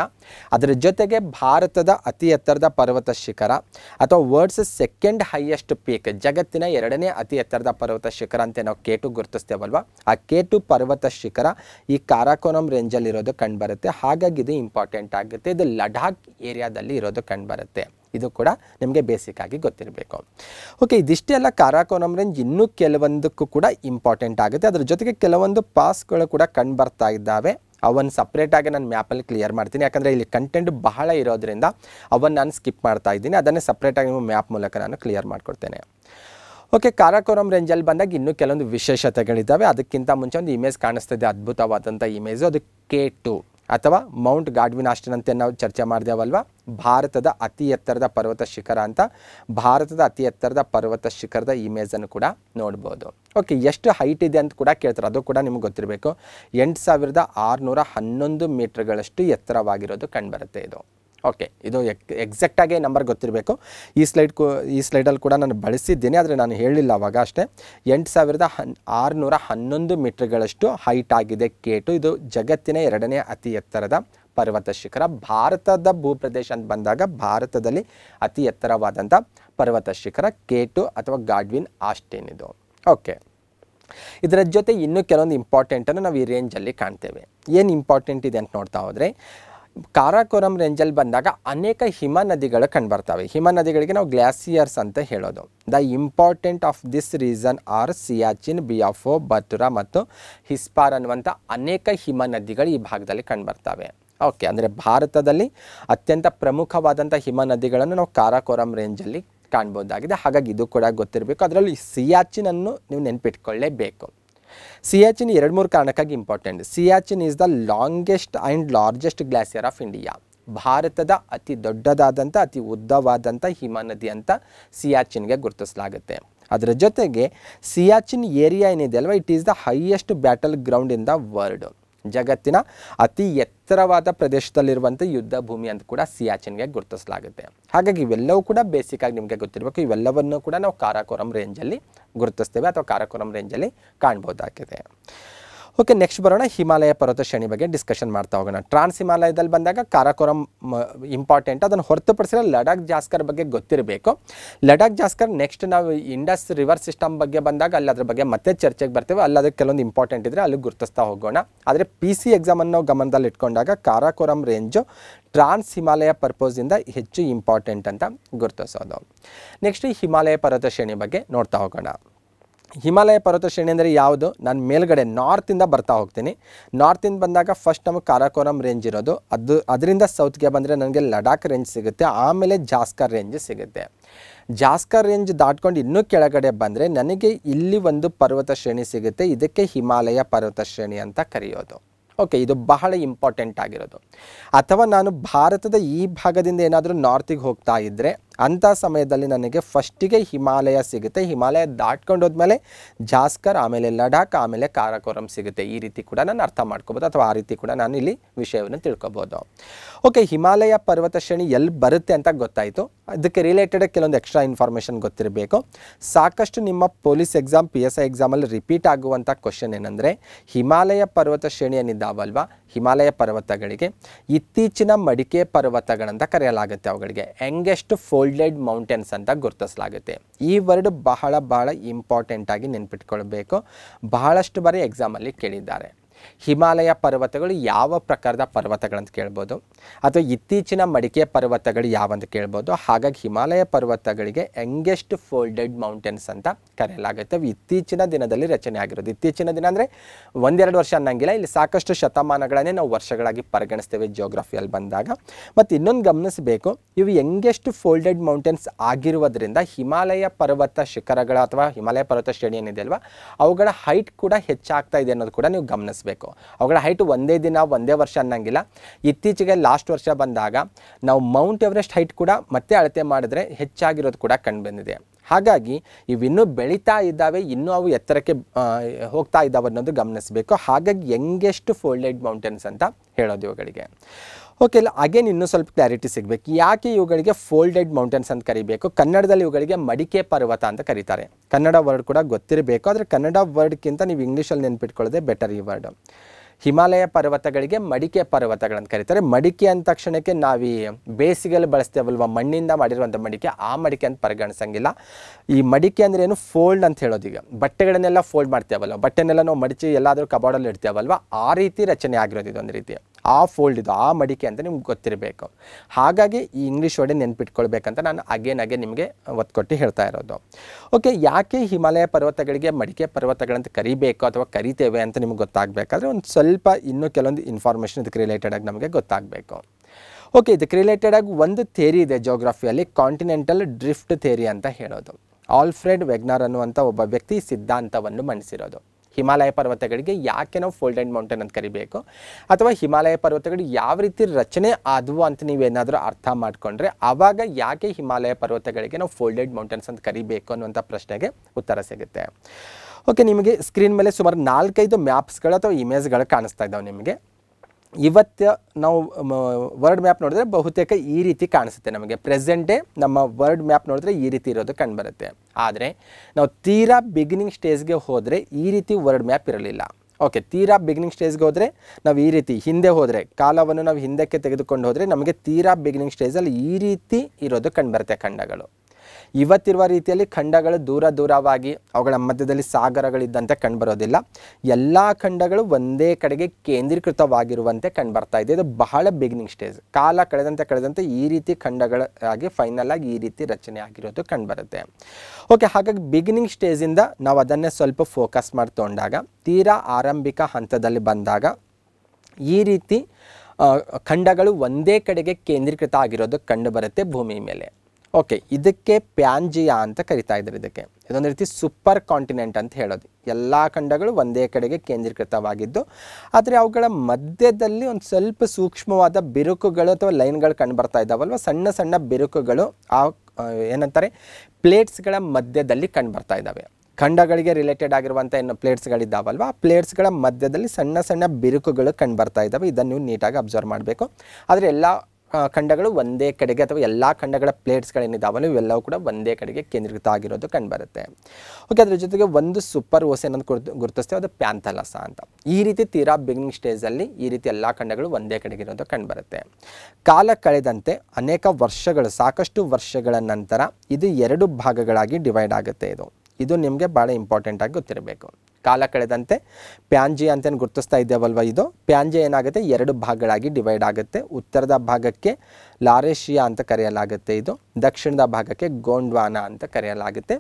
ಅದರ ಜೊತೆಗೆ ಭಾರತದ ಅತಿ ಎತ್ತರದ ಪರ್ವತ ಶಿಖರ ಅಥವಾ ವರ್ಲ್ಡ್ಸ್ ಸೆಕೆಂಡ್ ಹೈಯೆಸ್ಟ್ ಪೀಕ್ ಜಗತ್ತಿನ ಎರಡನೇ ಅತಿ ಎತ್ತರದ ಪರ್ವತ ಶಿಖರ ಅಂತ ನಾವು ಕೇಟು ಗುರುತಿಸ್ತೇವಲ್ವ ಆ ಕೇಟು ಪರ್ವತ ಶಿಖರ ಈ ಕಾರಾಕೋರಂ ರೇಂಜಲ್ಲಿರೋದು ಕಂಡುಬರುತ್ತೆ ಹಾಗಾಗಿ ಇದು ಇಂಪಾರ್ಟೆಂಟ್ ಇಂಪಾರ್ಟೆಂಟ್ ಆಗುತ್ತೆ ಇದು ಲಡಾಖ್ ಏರಿಯಾದಲ್ಲಿ ಇರೋದು ಕಂಡುಬರುತ್ತೆ ಇದು ಕೂಡ ನಿಮಗೆ ಬೇಸಿಕ್ ಆಗಿ ಗೊತ್ತಿರಬೇಕು ಓಕೆ ಇದಿಷ್ಟೇ ಅಲ್ಲ ಕಾರಾಕೋನಮ್ ರೇಂಜ್ ಇನ್ನೂ ಕೆಲವೊಂದಕ್ಕೂ ಕೂಡ ಇಂಪಾರ್ಟೆಂಟ್ ಆಗುತ್ತೆ ಅದರ ಜೊತೆಗೆ ಕೆಲವೊಂದು ಪಾಸ್ಗಳು ಕೂಡ ಕಂಡು ಬರ್ತಾ ಇದ್ದಾವೆ ಅವನ್ನ ಸಪ್ರೇಟಾಗಿ ನಾನು ಮ್ಯಾಪಲ್ಲಿ ಕ್ಲಿಯರ್ ಮಾಡ್ತೀನಿ ಯಾಕಂದರೆ ಇಲ್ಲಿ ಕಂಟೆಂಟ್ ಬಹಳ ಇರೋದ್ರಿಂದ ಅವನ್ನ ನಾನು ಸ್ಕಿಪ್ ಮಾಡ್ತಾ ಇದ್ದೀನಿ ಅದನ್ನೇ ಸಪ್ರೇಟಾಗಿ ನಿಮ್ಮ ಮ್ಯಾಪ್ ಮೂಲಕ ನಾನು ಕ್ಲಿಯರ್ ಮಾಡಿಕೊಡ್ತೇನೆ ಓಕೆ ಕಾರಾಕೋರಂ ರೇಂಜಲ್ಲಿ ಬಂದಾಗ ಇನ್ನೂ ಕೆಲವೊಂದು ವಿಶೇಷತೆಗಳಿದ್ದಾವೆ ಅದಕ್ಕಿಂತ ಮುಂಚೆ ಒಂದು ಇಮೇಜ್ ಕಾಣಿಸ್ತಿದೆ ಅದ್ಭುತವಾದಂಥ ಇಮೇಜು ಅದು ಕೆ ಟು ಅಥವಾ ಮೌಂಟ್ ಗಾಡ್ವಿನ್ ಅಂತ ನಾವು ಚರ್ಚೆ ಮಾಡಿದೆವಲ್ವಾ ಭಾರತದ ಅತಿ ಎತ್ತರದ ಪರ್ವತ ಶಿಖರ ಅಂತ ಭಾರತದ ಅತಿ ಎತ್ತರದ ಪರ್ವತ ಶಿಖರದ ಇಮೇಜನ್ನು ಕೂಡ ನೋಡ್ಬೋದು ಓಕೆ ಎಷ್ಟು ಹೈಟ್ ಇದೆ ಅಂತ ಕೂಡ ಕೇಳ್ತಾರೆ ಅದು ಕೂಡ ನಿಮ್ಗೆ ಗೊತ್ತಿರಬೇಕು ಎಂಟು ಸಾವಿರದ ಆರುನೂರ ಹನ್ನೊಂದು ಮೀಟರ್ಗಳಷ್ಟು ಎತ್ತರವಾಗಿರೋದು ಕಂಡುಬರುತ್ತೆ ಇದು ಓಕೆ ಇದು ಎಕ್ಸಾಕ್ಟಾಗಿ ನಂಬರ್ ಗೊತ್ತಿರಬೇಕು ಈ ಸ್ಲೈಡ್ ಕು ಈ ಸ್ಲೈಡಲ್ಲಿ ಕೂಡ ನಾನು ಬಳಸಿದ್ದೀನಿ ಆದರೆ ನಾನು ಹೇಳಿಲ್ಲ ಅವಾಗ ಅಷ್ಟೇ ಎಂಟು ಸಾವಿರದ ಹನ್ ಆರುನೂರ ಹನ್ನೊಂದು ಮೀಟ್ರ್ಗಳಷ್ಟು ಹೈಟ್ ಆಗಿದೆ ಕೇಟು ಇದು ಜಗತ್ತಿನ ಎರಡನೇ ಅತಿ ಎತ್ತರದ ಪರ್ವತ ಶಿಖರ ಭಾರತದ ಭೂಪ್ರದೇಶ ಅಂತ ಬಂದಾಗ ಭಾರತದಲ್ಲಿ ಅತಿ ಎತ್ತರವಾದಂಥ ಪರ್ವತ ಶಿಖರ ಕೇಟು ಅಥವಾ ಗಾಡ್ವಿನ್ ಆಸ್ಟಿನ್ ಇದು ಓಕೆ ಇದರ ಜೊತೆ ಇನ್ನೂ ಕೆಲವೊಂದು ಇಂಪಾರ್ಟೆಂಟನ್ನು ನಾವು ಈ ರೇಂಜಲ್ಲಿ ಕಾಣ್ತೇವೆ ಏನು ಇಂಪಾರ್ಟೆಂಟ್ ಇದೆ ಅಂತ ನೋಡ್ತಾ ಹೋದರೆ ಕಾರಾಕೋರಂ ರೇಂಜಲ್ಲಿ ಬಂದಾಗ ಅನೇಕ ಹಿಮ ನದಿಗಳು ಕಂಡುಬರ್ತವೆ ಹಿಮ ನದಿಗಳಿಗೆ ನಾವು ಗ್ಲಾಸಿಯರ್ಸ್ ಅಂತ ಹೇಳೋದು the important of this reason are Siachen Biafo Batura ಮತ್ತು ಹಿಸ್ಪಾರ್ ಅನ್ನುವಂಥ ಅನೇಕ ಹಿಮ ನದಿಗಳು ಈ ಭಾಗದಲ್ಲಿ ಕಂಡುಬರ್ತವೆ ಓಕೆ ಅಂದರೆ ಭಾರತದಲ್ಲಿ ಅತ್ಯಂತ ಪ್ರಮುಖವಾದಂಥ ಹಿಮ ನದಿಗಳನ್ನು ನಾವು ಕಾರಾಕೋರಂ ರೇಂಜಲ್ಲಿ ಕಾಣ್ಬೋದಾಗಿದೆ ಹಾಗಾಗಿ ಇದು ಕೂಡ ಗೊತ್ತಿರಬೇಕು ಅದರಲ್ಲಿ ಸಿಯಾಚಿನನ್ನು ನೀವು ನೆನ್ಪಿಟ್ಕೊಳ್ಳೇಬೇಕು ಸಿಯಾಚಿನ್ ಎರಡು ಮೂರು ಕಾರಣಕ್ಕಾಗಿ important Siachen is the longest and largest glacier of India ಭಾರತದ ಅತಿ ದೊಡ್ಡದಾದಂಥ ಅತಿ ಉದ್ದವಾದಂಥ ನದಿ ಅಂತ ಸಿಯಾಚಿನ್ಗೆ ಗುರುತಿಸಲಾಗುತ್ತೆ ಅದರ ಜೊತೆಗೆ ಸಿಯಾಚಿನ್ ಏರಿಯಾ ಏನಿದೆ ಅಲ್ವಾ it is the highest battleground in the world ಜಗತ್ತಿನ ಅತಿ ಎತ್ತರವಾದ ಪ್ರದೇಶದಲ್ಲಿರುವಂಥ ಯುದ್ಧ ಭೂಮಿ ಅಂತ ಕೂಡ ಸಿಯಾಚಿನ್ಗೆ ಗುರುತಿಸಲಾಗುತ್ತೆ ಹಾಗಾಗಿ ಇವೆಲ್ಲವೂ ಕೂಡ ಬೇಸಿಕ್ಕಾಗಿ ನಿಮಗೆ ಗೊತ್ತಿರಬೇಕು ಇವೆಲ್ಲವನ್ನು ಕೂಡ ನಾವು ಕಾರಾಕೋರಂ ರೇಂಜಲ್ಲಿ ಗುರುತಿಸ್ತೇವೆ ಅಥವಾ ಕಾರಾಕೋರಂ ರೇಂಜಲ್ಲಿ ಕಾಣ್ಬೋದಾಗಿದೆ ಓಕೆ ನೆಕ್ಸ್ಟ್ ಬರೋಣ ಹಿಮಾಲಯ ಪರ್ವತ ಶ್ರೇಣಿ ಬಗ್ಗೆ ಡಿಸ್ಕಷನ್ ಮಾಡ್ತಾ ಹೋಗೋಣ ಟ್ರಾನ್ಸ್ ಹಿಮಾಲಯದಲ್ಲಿ ಬಂದಾಗ ಕಾರಾಕೋರಂ ಇಂಪಾರ್ಟೆಂಟ್ ಅದನ್ನು ಹೊರತುಪಡಿಸಿದ್ರೆ ಲಡಾಖ್ ಜಾಸ್ಕರ್ ಬಗ್ಗೆ ಗೊತ್ತಿರಬೇಕು ಲಡಾಖ್ ಜಾಸ್ಕರ್ ನೆಕ್ಸ್ಟ್ ನಾವು ಇಂಡಸ್ ರಿವರ್ ಸಿಸ್ಟಮ್ ಬಗ್ಗೆ ಬಂದಾಗ ಅಲ್ಲಿ ಅದ್ರ ಬಗ್ಗೆ ಮತ್ತೆ ಚರ್ಚೆಗೆ ಬರ್ತೇವೆ ಅಲ್ಲದೆ ಕೆಲವೊಂದು ಇಂಪಾರ್ಟೆಂಟ್ ಇದ್ದರೆ ಅಲ್ಲಿ ಗುರುತಿಸ್ತಾ ಹೋಗೋಣ ಆದರೆ ಪಿ ಸಿ ಎಕ್ಸಾಮನ್ನು ಗಮನದಲ್ಲಿ ಇಟ್ಕೊಂಡಾಗ ಕಾರಾಕೋರಂ ರೇಂಜು ಟ್ರಾನ್ಸ್ ಹಿಮಾಲಯ ಪರ್ಪೋಸಿಂದ ಹೆಚ್ಚು ಇಂಪಾರ್ಟೆಂಟ್ ಅಂತ ಗುರುತಿಸೋದು ನೆಕ್ಸ್ಟ್ ಹಿಮಾಲಯ ಪರ್ವತ ಶ್ರೇಣಿ ಬಗ್ಗೆ ನೋಡ್ತಾ ಹೋಗೋಣ ಹಿಮಾಲಯ ಪರ್ವತ ಶ್ರೇಣಿ ಅಂದರೆ ಯಾವುದು ನಾನು ಮೇಲ್ಗಡೆ ನಾರ್ತಿಂದ ಬರ್ತಾ ಹೋಗ್ತೀನಿ ನಾರ್ತಿಂದ ಬಂದಾಗ ಫಸ್ಟ್ ನಮಗೆ ಕಾರಾಕೋರಂ ರೇಂಜ್ ಇರೋದು ಅದು ಅದರಿಂದ ಸೌತ್ಗೆ ಬಂದರೆ ನನಗೆ ಲಡಾಖ್ ರೇಂಜ್ ಸಿಗುತ್ತೆ ಆಮೇಲೆ ಜಾಸ್ಕರ್ ರೇಂಜ್ ಸಿಗುತ್ತೆ ಜಾಸ್ಕರ್ ರೇಂಜ್ ದಾಟ್ಕೊಂಡು ಇನ್ನೂ ಕೆಳಗಡೆ ಬಂದರೆ ನನಗೆ ಇಲ್ಲಿ ಒಂದು ಪರ್ವತ ಶ್ರೇಣಿ ಸಿಗುತ್ತೆ ಇದಕ್ಕೆ ಹಿಮಾಲಯ ಪರ್ವತ ಶ್ರೇಣಿ ಅಂತ ಕರೆಯೋದು ಓಕೆ ಇದು ಬಹಳ ಇಂಪಾರ್ಟೆಂಟ್ ಆಗಿರೋದು ಅಥವಾ ನಾನು ಭಾರತದ ಈ ಭಾಗದಿಂದ ಏನಾದರೂ ನಾರ್ತಿಗೆ ಹೋಗ್ತಾ ಇದ್ದರೆ ಅಂಥ ಸಮಯದಲ್ಲಿ ನನಗೆ ಫಸ್ಟಿಗೆ ಹಿಮಾಲಯ ಸಿಗುತ್ತೆ ಹಿಮಾಲಯ ದಾಟ್ಕೊಂಡು ಹೋದ್ಮೇಲೆ ಜಾಸ್ಕರ್ ಆಮೇಲೆ ಲಡಾಖ್ ಆಮೇಲೆ ಕಾರಾಕೋರಂ ಸಿಗುತ್ತೆ ಈ ರೀತಿ ಕೂಡ ನಾನು ಅರ್ಥ ಮಾಡ್ಕೋಬೋದು ಅಥವಾ ಆ ರೀತಿ ಕೂಡ ನಾನು ಇಲ್ಲಿ ವಿಷಯವನ್ನು ತಿಳ್ಕೊಬೋದು ಓಕೆ ಹಿಮಾಲಯ ಪರ್ವತ ಶ್ರೇಣಿ ಎಲ್ಲಿ ಬರುತ್ತೆ ಅಂತ ಗೊತ್ತಾಯಿತು ಅದಕ್ಕೆ ರಿಲೇಟೆಡ್ ಕೆಲವೊಂದು ಎಕ್ಸ್ಟ್ರಾ ಇನ್ಫಾರ್ಮೇಷನ್ ಗೊತ್ತಿರಬೇಕು ಸಾಕಷ್ಟು ನಿಮ್ಮ police exam P S I ಎಕ್ಸಾಮಲ್ಲಿ ರಿಪೀಟ್ ಆಗುವಂಥ ಕ್ವಶನ್ ಏನಂದರೆ ಹಿಮಾಲಯ ಪರ್ವತ ಶ್ರೇಣಿಯನ್ನಿದ್ದಾವಲ್ವಾ ಹಿಮಾಲಯ ಪರ್ವತಗಳಿಗೆ ಇತ್ತೀಚಿನ ಮಡಿಕೆ ಪರ್ವತಗಳಂತ ಕರೆಯಲಾಗುತ್ತೆ ಅವುಗಳಿಗೆ ಯಂಗೆಸ್ಟ್ ಫೋಲ್ಡೆಡ್ ಮೌಂಟೇನ್ಸ್ ಅಂತ ಗುರುತಿಸಲಾಗುತ್ತೆ ಈ ವರ್ಡ್ ಬಹಳ ಬಹಳ ಇಂಪಾರ್ಟೆಂಟಾಗಿ ನೆನ್ಪಿಟ್ಕೊಳ್ಬೇಕು ಬಹಳಷ್ಟು ಬಾರಿ ಎಕ್ಸಾಮಲ್ಲಿ ಕೇಳಿದ್ದಾರೆ ಹಿಮಾಲಯ ಪರ್ವತಗಳು ಯಾವ ಪ್ರಕಾರದ ಪರ್ವತಗಳಂತ ಕೇಳ್ಬೋದು ಅಥವಾ ಇತ್ತೀಚಿನ ಮಡಿಕೆ ಪರ್ವತಗಳು ಯಾವಂತ ಕೇಳ್ಬೋದು ಹಾಗಾಗಿ ಹಿಮಾಲಯ ಪರ್ವತಗಳಿಗೆ ಯಂಗೆಸ್ಟ್ ಫೋಲ್ಡೆಡ್ ಮೌಂಟೇನ್ಸ್ ಅಂತ ಕರೆಯಲಾಗುತ್ತೆ ಇತ್ತೀಚಿನ ದಿನದಲ್ಲಿ ರಚನೆ ಆಗಿರೋದು ಇತ್ತೀಚಿನ ದಿನ ಅಂದರೆ ಒಂದೆರಡು ವರ್ಷ ಅನ್ನಂಗಿಲ್ಲ ಇಲ್ಲಿ ಸಾಕಷ್ಟು ಶತಮಾನಗಳನ್ನೇ ನಾವು ವರ್ಷಗಳಾಗಿ ಪರಿಗಣಿಸ್ತೇವೆ ಜೋಗ್ರಫಿಯಲ್ಲಿ ಬಂದಾಗ ಮತ್ತು ಇನ್ನೊಂದು ಗಮನಿಸಬೇಕು ಇವು ಯಂಗೆಸ್ಟ್ ಫೋಲ್ಡೆಡ್ ಮೌಂಟೇನ್ಸ್ ಆಗಿರುವುದರಿಂದ ಹಿಮಾಲಯ ಪರ್ವತ ಶಿಖರಗಳ ಅಥವಾ ಹಿಮಾಲಯ ಪರ್ವತ ಶ್ರೇಣಿ ಏನಿದೆ ಅಲ್ವಾ ಅವುಗಳ ಹೈಟ್ ಕೂಡ ಹೆಚ್ಚಾಗ್ತಾ ಇದೆ ಅನ್ನೋದು ಕೂಡ ನೀವು ಗಮನಿಸಬೇಕು ಮಾಡಬೇಕು ಅವುಗಳ ಹೈಟ್ ಒಂದೇ ದಿನ ಒಂದೇ ವರ್ಷ ಅನ್ನಂಗಿಲ್ಲ ಇತ್ತೀಚೆಗೆ ಲಾಸ್ಟ್ ವರ್ಷ ಬಂದಾಗ ನಾವು ಮೌಂಟ್ ಎವರೆಸ್ಟ್ ಹೈಟ್ ಕೂಡ ಮತ್ತೆ ಅಳತೆ ಮಾಡಿದ್ರೆ ಹೆಚ್ಚಾಗಿರೋದು ಕೂಡ ಕಂಡುಬಂದಿದೆ ಹಾಗಾಗಿ ಇವಿನ್ನೂ ಬೆಳೀತಾ ಇದ್ದಾವೆ ಇನ್ನೂ ಅವು ಎತ್ತರಕ್ಕೆ ಹೋಗ್ತಾ ಇದ್ದಾವೆ ಅನ್ನೋದು ಗಮನಿಸಬೇಕು ಹಾಗಾಗಿ ಯಂಗೆಸ್ಟ್ ಫೋಲ್ಡೆಡ್ ಮೌಂಟೇನ್ಸ್ ಅಂತ ಹೇಳೋದು ಇವುಗಳಿಗೆ ಓಕೆ ಇಲ್ಲ ಅಗೇನ್ ಇನ್ನೂ ಸ್ವಲ್ಪ ಕ್ಲಾರಿಟಿ ಸಿಗಬೇಕು ಯಾಕೆ ಇವುಗಳಿಗೆ ಫೋಲ್ಡೆಡ್ ಮೌಂಟೇನ್ಸ್ ಅಂತ ಕರಿಬೇಕು ಕನ್ನಡದಲ್ಲಿ ಇವುಗಳಿಗೆ ಮಡಿಕೆ ಪರ್ವತ ಅಂತ ಕರೀತಾರೆ ಕನ್ನಡ ವರ್ಡ್ ಕೂಡ ಗೊತ್ತಿರಬೇಕು ಆದರೆ ಕನ್ನಡ ವರ್ಡ್ಗಿಂತ ನೀವು ಇಂಗ್ಲೀಷಲ್ಲಿ ನೆನ್ಪಿಟ್ಕೊಳ್ಳೋದೇ ಬೆಟರ್ ಈ ವರ್ಡ್ ಹಿಮಾಲಯ ಪರ್ವತಗಳಿಗೆ ಮಡಿಕೆ ಪರ್ವತಗಳಂತ ಕರೀತಾರೆ ಮಡಿಕೆ ಅಂದ ತಕ್ಷಣಕ್ಕೆ ನಾವು ಈ ಬೇಸಿಗೆಯಲ್ಲಿ ಬಳಸ್ತೇವಲ್ವ ಮಣ್ಣಿಂದ ಮಾಡಿರುವಂಥ ಮಡಿಕೆ ಆ ಮಡಿಕೆ ಅಂತ ಪರಿಗಣಿಸಂಗಿಲ್ಲ ಈ ಮಡಿಕೆ ಅಂದರೆ ಏನು ಫೋಲ್ಡ್ ಅಂತ ಹೇಳೋದು ಈಗ ಬಟ್ಟೆಗಳನ್ನೆಲ್ಲ ಫೋಲ್ಡ್ ಮಾಡ್ತೇವಲ್ವ ಬಟ್ಟೆನೆಲ್ಲ ನಾವು ಮಡಚಿ ಎಲ್ಲಾದರೂ ಕಬಾಡಲ್ಲಿ ಇಡ್ತೇವಲ್ವ ಆ ರೀತಿ ರಚನೆ ಆಗಿರೋದು ಇದೊಂದು ರೀತಿ ಆ ಫೋಲ್ಡ್ ಇದು ಆ ಮಡಿಕೆ ಅಂತ ನಿಮ್ಗೆ ಗೊತ್ತಿರಬೇಕು ಹಾಗಾಗಿ ಈ ಇಂಗ್ಲೀಷ್ ವರ್ಡೇ ನೆನ್ಪಿಟ್ಕೊಳ್ಬೇಕಂತ ನಾನು ಅಗೇನ್ ಅಗೇನ್ ನಿಮಗೆ ಒತ್ಕೊಟ್ಟು ಹೇಳ್ತಾ ಇರೋದು ಓಕೆ ಯಾಕೆ ಹಿಮಾಲಯ ಪರ್ವತಗಳಿಗೆ ಮಡಿಕೆ ಪರ್ವತಗಳಂತ ಕರಿಬೇಕು ಅಥವಾ ಕರಿತೇವೆ ಅಂತ ನಿಮ್ಗೆ ಗೊತ್ತಾಗಬೇಕಾದ್ರೆ ಒಂದು ಸ್ವಲ್ಪ ಇನ್ನೂ ಕೆಲವೊಂದು ಇನ್ಫಾರ್ಮೇಷನ್ ಇದಕ್ಕೆ ರಿಲೇಟೆಡ್ ಆಗಿ ನಮಗೆ ಗೊತ್ತಾಗಬೇಕು ಓಕೆ ಇದಕ್ಕೆ ರಿಲೇಟೆಡ್ ಆಗಿ ಒಂದು ಥೇರಿ ಇದೆ ಜೋಗ್ರಫಿಯಲ್ಲಿ ಕಾಂಟಿನೆಂಟಲ್ ಡ್ರಿಫ್ಟ್ ಥೇರಿ ಅಂತ ಹೇಳೋದು ಆಲ್ಫ್ರೆಡ್ ವೆಗ್ನಾರ್ ಅನ್ನುವಂಥ ಒಬ್ಬ ವ್ಯಕ್ತಿ ಸಿದ್ಧಾಂತವನ್ನು ಮಣಿಸಿರೋದು ಹಿಮಾಲಯ ಪರ್ವತಗಳಿಗೆ ಯಾಕೆ ನಾವು ಫೋಲ್ಡ್ ಆ್ಯಂಡ್ ಮೌಂಟೇನ್ ಅಂತ ಕರಿಬೇಕು ಅಥವಾ ಹಿಮಾಲಯ ಪರ್ವತಗಳು ಯಾವ ರೀತಿ ರಚನೆ ಆದವು ಅಂತ ನೀವೇನಾದರೂ ಅರ್ಥ ಮಾಡಿಕೊಂಡ್ರೆ ಆವಾಗ ಯಾಕೆ ಹಿಮಾಲಯ ಪರ್ವತಗಳಿಗೆ ನಾವು ಫೋಲ್ಡೆಡ್ ಮೌಂಟೇನ್ಸ್ ಅಂತ ಕರಿಬೇಕು ಅನ್ನುವಂಥ ಪ್ರಶ್ನೆಗೆ ಉತ್ತರ ಸಿಗುತ್ತೆ ಓಕೆ ನಿಮಗೆ ಸ್ಕ್ರೀನ್ ಮೇಲೆ ಸುಮಾರು ನಾಲ್ಕೈದು ಮ್ಯಾಪ್ಸ್ಗಳು ಅಥವಾ ಇಮೇಜ್ಗಳು ಕಾಣಿಸ್ತಾ ಇದ್ದಾವೆ ನಿಮಗೆ ಇವತ್ತು ನಾವು ವರ್ಡ್ ಮ್ಯಾಪ್ ನೋಡಿದ್ರೆ ಬಹುತೇಕ ಈ ರೀತಿ ಕಾಣಿಸುತ್ತೆ ನಮಗೆ ಪ್ರೆಸೆಂಟ್ ಡೇ ನಮ್ಮ ವರ್ಡ್ ಮ್ಯಾಪ್ ನೋಡಿದ್ರೆ ಈ ರೀತಿ ಇರೋದು ಕಂಡುಬರುತ್ತೆ ಆದರೆ ನಾವು ತೀರಾ ಬಿಗಿನಿಂಗ್ ಸ್ಟೇಜ್ಗೆ ಹೋದರೆ ಈ ರೀತಿ ವರ್ಡ್ ಮ್ಯಾಪ್ ಇರಲಿಲ್ಲ ಓಕೆ ತೀರಾ ಬಿಗಿನಿಂಗ್ ಸ್ಟೇಜ್ಗೆ ಹೋದರೆ ನಾವು ಈ ರೀತಿ ಹಿಂದೆ ಹೋದರೆ ಕಾಲವನ್ನು ನಾವು ಹಿಂದಕ್ಕೆ ತೆಗೆದುಕೊಂಡು ಹೋದರೆ ನಮಗೆ ತೀರಾ ಬಿಗಿನಿಂಗ್ ಸ್ಟೇಜಲ್ಲಿ ಈ ರೀತಿ ಇರೋದು ಕಂಡುಬರುತ್ತೆ ಖಂಡಗಳು ಇವತ್ತಿರುವ ರೀತಿಯಲ್ಲಿ ಖಂಡಗಳು ದೂರ ದೂರವಾಗಿ ಅವುಗಳ ಮಧ್ಯದಲ್ಲಿ ಸಾಗರಗಳಿದ್ದಂತೆ ಕಂಡುಬರೋದಿಲ್ಲ ಎಲ್ಲ ಖಂಡಗಳು ಒಂದೇ ಕಡೆಗೆ ಕೇಂದ್ರೀಕೃತವಾಗಿರುವಂತೆ ಕಂಡುಬರ್ತಾ ಇದೆ ಇದು ಬಹಳ ಬಿಗಿನಿಂಗ್ ಸ್ಟೇಜ್ ಕಾಲ ಕಳೆದಂತೆ ಕಳೆದಂತೆ ಈ ರೀತಿ ಖಂಡಗಳಾಗಿ ಫೈನಲ್ ಆಗಿ ಈ ರೀತಿ ರಚನೆ ಆಗಿರೋದು ಕಂಡುಬರುತ್ತೆ ಓಕೆ ಹಾಗಾಗಿ ಬಿಗಿನಿಂಗ್ ಸ್ಟೇಜಿಂದ ನಾವು ಅದನ್ನೇ ಸ್ವಲ್ಪ ಫೋಕಸ್ ಮಾಡಿ ತೊಗೊಂಡಾಗ ತೀರಾ ಆರಂಭಿಕ ಹಂತದಲ್ಲಿ ಬಂದಾಗ ಈ ರೀತಿ ಖಂಡಗಳು ಒಂದೇ ಕಡೆಗೆ ಕೇಂದ್ರೀಕೃತ ಆಗಿರೋದು ಕಂಡುಬರುತ್ತೆ ಭೂಮಿ ಮೇಲೆ ಓಕೆ ಇದಕ್ಕೆ ಪ್ಯಾಂಜಿಯಾ ಅಂತ ಕರಿತಾ ಇದ್ದಾರೆ ಇದಕ್ಕೆ ಇದೊಂದು ರೀತಿ ಸೂಪರ್ ಕಾಂಟಿನೆಂಟ್ ಅಂತ ಹೇಳೋದು ಎಲ್ಲ ಖಂಡಗಳು ಒಂದೇ ಕಡೆಗೆ ಕೇಂದ್ರೀಕೃತವಾಗಿದ್ದು ಆದರೆ ಅವುಗಳ ಮಧ್ಯದಲ್ಲಿ ಒಂದು ಸ್ವಲ್ಪ ಸೂಕ್ಷ್ಮವಾದ ಬಿರುಕುಗಳು ಅಥವಾ ಲೈನ್ಗಳು ಕಂಡುಬರ್ತಾ ಇದ್ದಾವಲ್ವ ಸಣ್ಣ ಸಣ್ಣ ಬಿರುಕುಗಳು ಆ ಏನಂತಾರೆ ಪ್ಲೇಟ್ಸ್ಗಳ ಮಧ್ಯದಲ್ಲಿ ಕಂಡುಬರ್ತಾ ಇದ್ದಾವೆ ಖಂಡಗಳಿಗೆ ರಿಲೇಟೆಡ್ ಆಗಿರುವಂಥ ಏನು ಪ್ಲೇಟ್ಸ್ಗಳಿದ್ದಾವಲ್ವ ಆ ಪ್ಲೇಟ್ಸ್ಗಳ ಮಧ್ಯದಲ್ಲಿ ಸಣ್ಣ ಸಣ್ಣ ಬಿರುಕುಗಳು ಕಂಡು ಬರ್ತಾ ಇದ್ದಾವೆ ಇದನ್ನು ನೀವು ನೀಟಾಗಿ ಅಬ್ಸರ್ವ್ ಮಾಡಬೇಕು ಆದರೆ ಎಲ್ಲ ಖಂಡಗಳು ಒಂದೇ ಕಡೆಗೆ ಅಥವಾ ಎಲ್ಲ ಖಂಡಗಳ ಪ್ಲೇಟ್ಸ್ಗಳೇನಿದ್ದಾವಲ್ಲ ಇವೆಲ್ಲವೂ ಕೂಡ ಒಂದೇ ಕಡೆಗೆ ಕೇಂದ್ರೀಕೃತ ಆಗಿರೋದು ಕಂಡುಬರುತ್ತೆ ಓಕೆ ಅದರ ಜೊತೆಗೆ ಒಂದು ಸೂಪರ್ ಓಸ್ ಏನಂತ ಗುರ್ತು ಗುರುತಿಸ್ತೇವೆ ಅದು ಪ್ಯಾಂಥಲಸ ಅಂತ ಈ ರೀತಿ ತೀರಾ ಬಿಗಿನಿಂಗ್ ಸ್ಟೇಜಲ್ಲಿ ಈ ರೀತಿ ಎಲ್ಲ ಖಂಡಗಳು ಒಂದೇ ಕಡೆಗೆ ಇರೋದು ಕಂಡುಬರುತ್ತೆ ಕಾಲ ಕಳೆದಂತೆ ಅನೇಕ ವರ್ಷಗಳು ಸಾಕಷ್ಟು ವರ್ಷಗಳ ನಂತರ ಇದು ಎರಡು ಭಾಗಗಳಾಗಿ ಡಿವೈಡ್ ಆಗುತ್ತೆ ಇದು ಇದು ನಿಮಗೆ ಭಾಳ ಇಂಪಾರ್ಟೆಂಟಾಗಿ ಗೊತ್ತಿರಬೇಕು ಕಾಲ ಕಳೆದಂತೆ ಪ್ಯಾಂಜಿ ಅಂತೇನು ಗುರ್ತಿಸ್ತಾ ಇದ್ದೇವಲ್ವ ಇದು ಪ್ಯಾಂಜಿ ಏನಾಗುತ್ತೆ ಎರಡು ಭಾಗಗಳಾಗಿ ಡಿವೈಡ್ ಆಗುತ್ತೆ ಉತ್ತರದ ಭಾಗಕ್ಕೆ ಲಾರೇಷಿಯಾ ಅಂತ ಕರೆಯಲಾಗುತ್ತೆ ಇದು ದಕ್ಷಿಣದ ಭಾಗಕ್ಕೆ ಗೋಂಡ್ವಾನ ಅಂತ ಕರೆಯಲಾಗುತ್ತೆ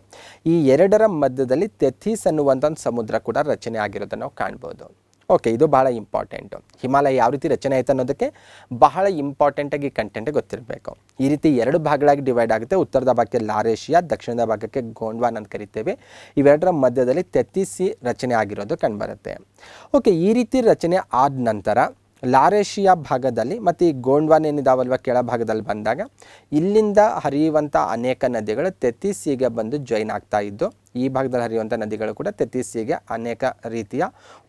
ಈ ಎರಡರ ಮಧ್ಯದಲ್ಲಿ ತೆಥೀಸ್ ಅನ್ನುವಂಥ ಒಂದು ಸಮುದ್ರ ಕೂಡ ರಚನೆ ಆಗಿರೋದನ್ನು ನಾವು ಕಾಣ್ಬೋದು ಓಕೆ ಇದು ಬಹಳ ಇಂಪಾರ್ಟೆಂಟು ಹಿಮಾಲಯ ಯಾವ ರೀತಿ ರಚನೆ ಆಯಿತು ಅನ್ನೋದಕ್ಕೆ ಬಹಳ ಇಂಪಾರ್ಟೆಂಟಾಗಿ ಕಂಟೆಂಟ್ ಗೊತ್ತಿರಬೇಕು ಈ ರೀತಿ ಎರಡು ಭಾಗಗಳಾಗಿ ಡಿವೈಡ್ ಆಗುತ್ತೆ ಉತ್ತರದ ಭಾಗಕ್ಕೆ ಲಾರೇಷಿಯಾ ದಕ್ಷಿಣದ ಭಾಗಕ್ಕೆ ಗೋಂಡ್ವಾನ್ ಅಂತ ಕರಿತೇವೆ ಇವೆರಡರ ಮಧ್ಯದಲ್ಲಿ ತೆತ್ತಿಸಿ ರಚನೆ ಆಗಿರೋದು ಕಂಡುಬರುತ್ತೆ ಓಕೆ ಈ ರೀತಿ ರಚನೆ ಆದ ನಂತರ ಲಾರೇಷಿಯಾ ಭಾಗದಲ್ಲಿ ಮತ್ತು ಈ ಗೋಂಡ್ವಾನ್ ಏನಿದಾವಲ್ವ ಕೆಳಭಾಗದಲ್ಲಿ ಬಂದಾಗ ಇಲ್ಲಿಂದ ಹರಿಯುವಂಥ ಅನೇಕ ನದಿಗಳು ತೆತ್ತಿಸಿಗೆ ಬಂದು ಜಾಯ್ನ್ ಆಗ್ತಾ ಇದ್ದು ಈ ಭಾಗದಲ್ಲಿ ಹರಿಯುವಂಥ ನದಿಗಳು ಕೂಡ ತೆತ್ತಿಸಿಗೆ ಅನೇಕ ರೀತಿಯ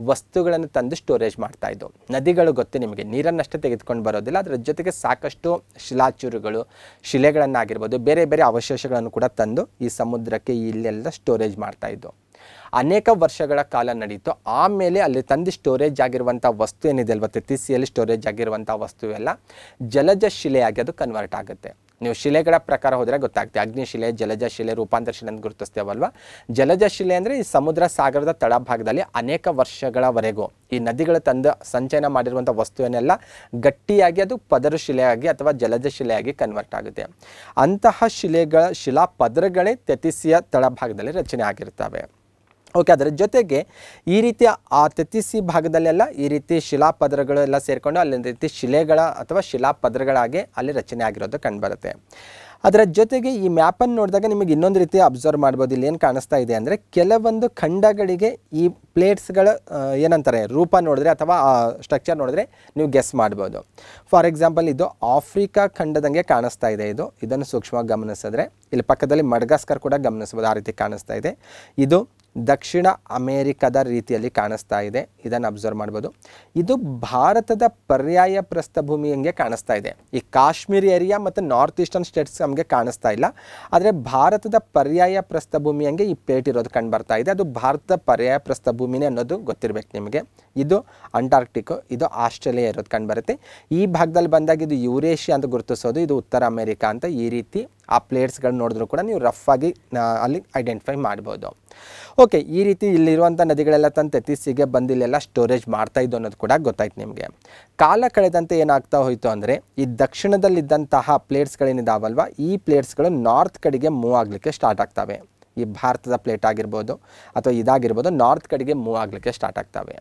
ವಸ್ತುಗಳನ್ನು ತಂದು ಸ್ಟೋರೇಜ್ ಮಾಡ್ತಾ ಇದ್ದವು ನದಿಗಳು ಗೊತ್ತು ನಿಮಗೆ ನೀರನ್ನಷ್ಟೇ ತೆಗೆದುಕೊಂಡು ಬರೋದಿಲ್ಲ ಅದರ ಜೊತೆಗೆ ಸಾಕಷ್ಟು ಶಿಲಾಚೂರುಗಳು ಶಿಲೆಗಳನ್ನಾಗಿರ್ಬೋದು ಬೇರೆ ಬೇರೆ ಅವಶೇಷಗಳನ್ನು ಕೂಡ ತಂದು ಈ ಸಮುದ್ರಕ್ಕೆ ಇಲ್ಲೆಲ್ಲ ಸ್ಟೋರೇಜ್ ಮಾಡ್ತಾ ಇದ್ದವು ಅನೇಕ ವರ್ಷಗಳ ಕಾಲ ನಡೆಯಿತು ಆಮೇಲೆ ಅಲ್ಲಿ ತಂದು ಸ್ಟೋರೇಜ್ ಆಗಿರುವಂಥ ವಸ್ತು ಏನಿದೆ ಅಲ್ವ ತೆತೀಸಿಯಲ್ಲಿ ಸ್ಟೋರೇಜ್ ಆಗಿರುವಂಥ ವಸ್ತುವೆಲ್ಲ ಜಲಜ ಶಿಲೆಯಾಗಿ ಅದು ಕನ್ವರ್ಟ್ ಆಗುತ್ತೆ ನೀವು ಶಿಲೆಗಳ ಪ್ರಕಾರ ಹೋದರೆ ಗೊತ್ತಾಗುತ್ತೆ ಅಗ್ನಿಶಿಲೆ ಜಲಜ ಶಿಲೆ ರೂಪಾಂತರ ಶಿಲೆ ಅಂತ ಗುರುತಿಸ್ತೇವಲ್ವ ಜಲಜ ಶಿಲೆ ಅಂದರೆ ಈ ಸಮುದ್ರ ಸಾಗರದ ತಳಭಾಗದಲ್ಲಿ ಅನೇಕ ವರ್ಷಗಳವರೆಗೂ ಈ ನದಿಗಳ ತಂದ ಸಂಚಯನ ಮಾಡಿರುವಂಥ ವಸ್ತುವನ್ನೆಲ್ಲ ಗಟ್ಟಿಯಾಗಿ ಅದು ಪದರು ಶಿಲೆಯಾಗಿ ಅಥವಾ ಜಲಜ ಶಿಲೆಯಾಗಿ ಕನ್ವರ್ಟ್ ಆಗುತ್ತೆ ಅಂತಹ ಶಿಲೆಗಳ ಶಿಲಾ ಪದರಗಳೇ ತೆತಿಸಿಯ ತಳಭಾಗದಲ್ಲಿ ರಚನೆ ಆಗಿರ್ತವೆ ಓಕೆ ಅದರ ಜೊತೆಗೆ ಈ ರೀತಿಯ ಆ ತೆತ್ತಿಸಿ ಭಾಗದಲ್ಲೆಲ್ಲ ಈ ರೀತಿ ಶಿಲಾಪದರಗಳು ಎಲ್ಲ ಸೇರಿಕೊಂಡು ಅಲ್ಲಿ ರೀತಿ ಶಿಲೆಗಳ ಅಥವಾ ಶಿಲಾಪದರಗಳಾಗಿ ಅಲ್ಲಿ ರಚನೆ ಆಗಿರೋದು ಕಂಡುಬರುತ್ತೆ ಅದರ ಜೊತೆಗೆ ಈ ಮ್ಯಾಪನ್ನು ನೋಡಿದಾಗ ನಿಮಗೆ ಇನ್ನೊಂದು ರೀತಿ ಅಬ್ಸರ್ವ್ ಮಾಡ್ಬೋದು ಇಲ್ಲಿ ಏನು ಕಾಣಿಸ್ತಾ ಇದೆ ಅಂದರೆ ಕೆಲವೊಂದು ಖಂಡಗಳಿಗೆ ಈ ಪ್ಲೇಟ್ಸ್ಗಳ ಏನಂತಾರೆ ರೂಪ ನೋಡಿದ್ರೆ ಅಥವಾ ಸ್ಟ್ರಕ್ಚರ್ ನೋಡಿದ್ರೆ ನೀವು ಗೆಸ್ ಮಾಡ್ಬೋದು ಫಾರ್ ಎಕ್ಸಾಂಪಲ್ ಇದು ಆಫ್ರಿಕಾ ಖಂಡದಂಗೆ ಕಾಣಿಸ್ತಾ ಇದೆ ಇದು ಇದನ್ನು ಸೂಕ್ಷ್ಮವಾಗಿ ಗಮನಿಸಿದ್ರೆ ಇಲ್ಲಿ ಪಕ್ಕದಲ್ಲಿ ಮಡ್ಗಾಸ್ಕರ್ ಕೂಡ ಗಮನಿಸ್ಬೋದು ಆ ರೀತಿ ಕಾಣಿಸ್ತಾ ಇದೆ ಇದು ದಕ್ಷಿಣ ಅಮೇರಿಕದ ರೀತಿಯಲ್ಲಿ ಕಾಣಿಸ್ತಾ ಇದೆ ಇದನ್ನು ಅಬ್ಸರ್ವ್ ಮಾಡ್ಬೋದು ಇದು ಭಾರತದ ಪರ್ಯಾಯ ಪ್ರಸ್ಥಭೂಮಿ ಹಂಗೆ ಕಾಣಿಸ್ತಾ ಇದೆ ಈ ಕಾಶ್ಮೀರಿ ಏರಿಯಾ ಮತ್ತು ನಾರ್ತ್ ಈಸ್ಟರ್ನ್ ಸ್ಟೇಟ್ಸ್ ನಮಗೆ ಕಾಣಿಸ್ತಾ ಇಲ್ಲ ಆದರೆ ಭಾರತದ ಪರ್ಯಾಯ ಪ್ರಸ್ಥಭೂಮಿ ಹಂಗೆ ಈ ಪ್ಲೇಟ್ ಇರೋದು ಕಂಡು ಬರ್ತಾ ಇದೆ ಅದು ಭಾರತದ ಪರ್ಯಾಯ ಪ್ರಸ್ಥಭೂಮಿನೇ ಅನ್ನೋದು ಗೊತ್ತಿರಬೇಕು ನಿಮಗೆ ಇದು ಅಂಟಾರ್ಕ್ಟಿಕ್ ಇದು ಆಸ್ಟ್ರೇಲಿಯಾ ಇರೋದು ಕಂಡು ಬರುತ್ತೆ ಈ ಭಾಗದಲ್ಲಿ ಬಂದಾಗ ಇದು ಯುರೇಷ್ಯಾ ಅಂತ ಗುರುತಿಸೋದು ಇದು ಉತ್ತರ ಅಮೆರಿಕಾ ಅಂತ ಈ ರೀತಿ ಆ ಪ್ಲೇಟ್ಸ್ಗಳು ನೋಡಿದ್ರು ಕೂಡ ನೀವು ರಫ್ ಆಗಿ ಅಲ್ಲಿ ಐಡೆಂಟಿಫೈ ಮಾಡ್ಬೋದು ಓಕೆ ಈ ರೀತಿ ಇಲ್ಲಿರುವಂಥ ನದಿಗಳೆಲ್ಲ ತನ್ನ ತೆತ್ತಿಸಿಗೆ ಬಂದಿಲ್ಲೆಲ್ಲ ಸ್ಟೋರೇಜ್ ಮಾಡ್ತಾಯಿದ್ದು ಅನ್ನೋದು ಕೂಡ ಗೊತ್ತಾಯ್ತು ನಿಮಗೆ ಕಾಲ ಕಳೆದಂತೆ ಏನಾಗ್ತಾ ಹೋಯಿತು ಅಂದರೆ ಈ ದಕ್ಷಿಣದಲ್ಲಿದ್ದಂತಹ ಪ್ಲೇಟ್ಸ್ಗಳೇನಿದಾವಲ್ವ ಈ ಪ್ಲೇಟ್ಸ್ಗಳು ನಾರ್ತ್ ಕಡೆಗೆ ಮೂವ್ ಆಗಲಿಕ್ಕೆ ಸ್ಟಾರ್ಟ್ ಆಗ್ತವೆ ಈ ಭಾರತದ ಪ್ಲೇಟ್ ಆಗಿರ್ಬೋದು ಅಥವಾ ಇದಾಗಿರ್ಬೋದು ನಾರ್ತ್ ಕಡೆಗೆ ಮೂವ್ ಆಗಲಿಕ್ಕೆ ಸ್ಟಾರ್ಟ್ ಆಗ್ತವೆ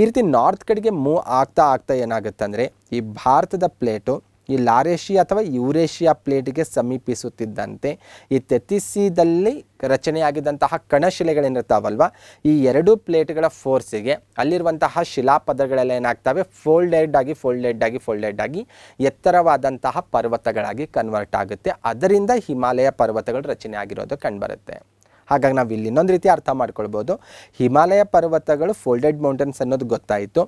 ಈ ರೀತಿ ನಾರ್ತ್ ಕಡೆಗೆ ಮೂವ್ ಆಗ್ತಾ ಆಗ್ತಾ ಏನಾಗುತ್ತೆ ಅಂದರೆ ಈ ಭಾರತದ ಪ್ಲೇಟು ಈ ಲಾರೇಷಿಯಾ ಅಥವಾ ಯುರೇಷಿಯಾ ಪ್ಲೇಟ್ಗೆ ಸಮೀಪಿಸುತ್ತಿದ್ದಂತೆ ಈ ತೆತ್ತಿಸಿದಲ್ಲಿ ರಚನೆಯಾಗಿದ್ದಂತಹ ಕಣಶಿಲೆಗಳೇನಿರ್ತಾವಲ್ವ ಈ ಎರಡು ಪ್ಲೇಟ್ಗಳ ಫೋರ್ಸಿಗೆ ಅಲ್ಲಿರುವಂತಹ ಶಿಲಾಪದಗಳೆಲ್ಲ ಏನಾಗ್ತವೆ ಫೋಲ್ಡೆಡ್ ಆಗಿ ಫೋಲ್ಡೆಡ್ ಆಗಿ ಫೋಲ್ಡೆಡ್ ಆಗಿ ಎತ್ತರವಾದಂತಹ ಪರ್ವತಗಳಾಗಿ ಕನ್ವರ್ಟ್ ಆಗುತ್ತೆ ಅದರಿಂದ ಹಿಮಾಲಯ ಪರ್ವತಗಳು ರಚನೆ ಆಗಿರೋದು ಕಂಡುಬರುತ್ತೆ ಹಾಗಾಗಿ ನಾವು ಇಲ್ಲಿ ಇನ್ನೊಂದು ರೀತಿ ಅರ್ಥ ಮಾಡ್ಕೊಳ್ಬೋದು ಹಿಮಾಲಯ ಪರ್ವತಗಳು ಫೋಲ್ಡೆಡ್ ಮೌಂಟೇನ್ಸ್ ಅನ್ನೋದು ಗೊತ್ತಾಯಿತು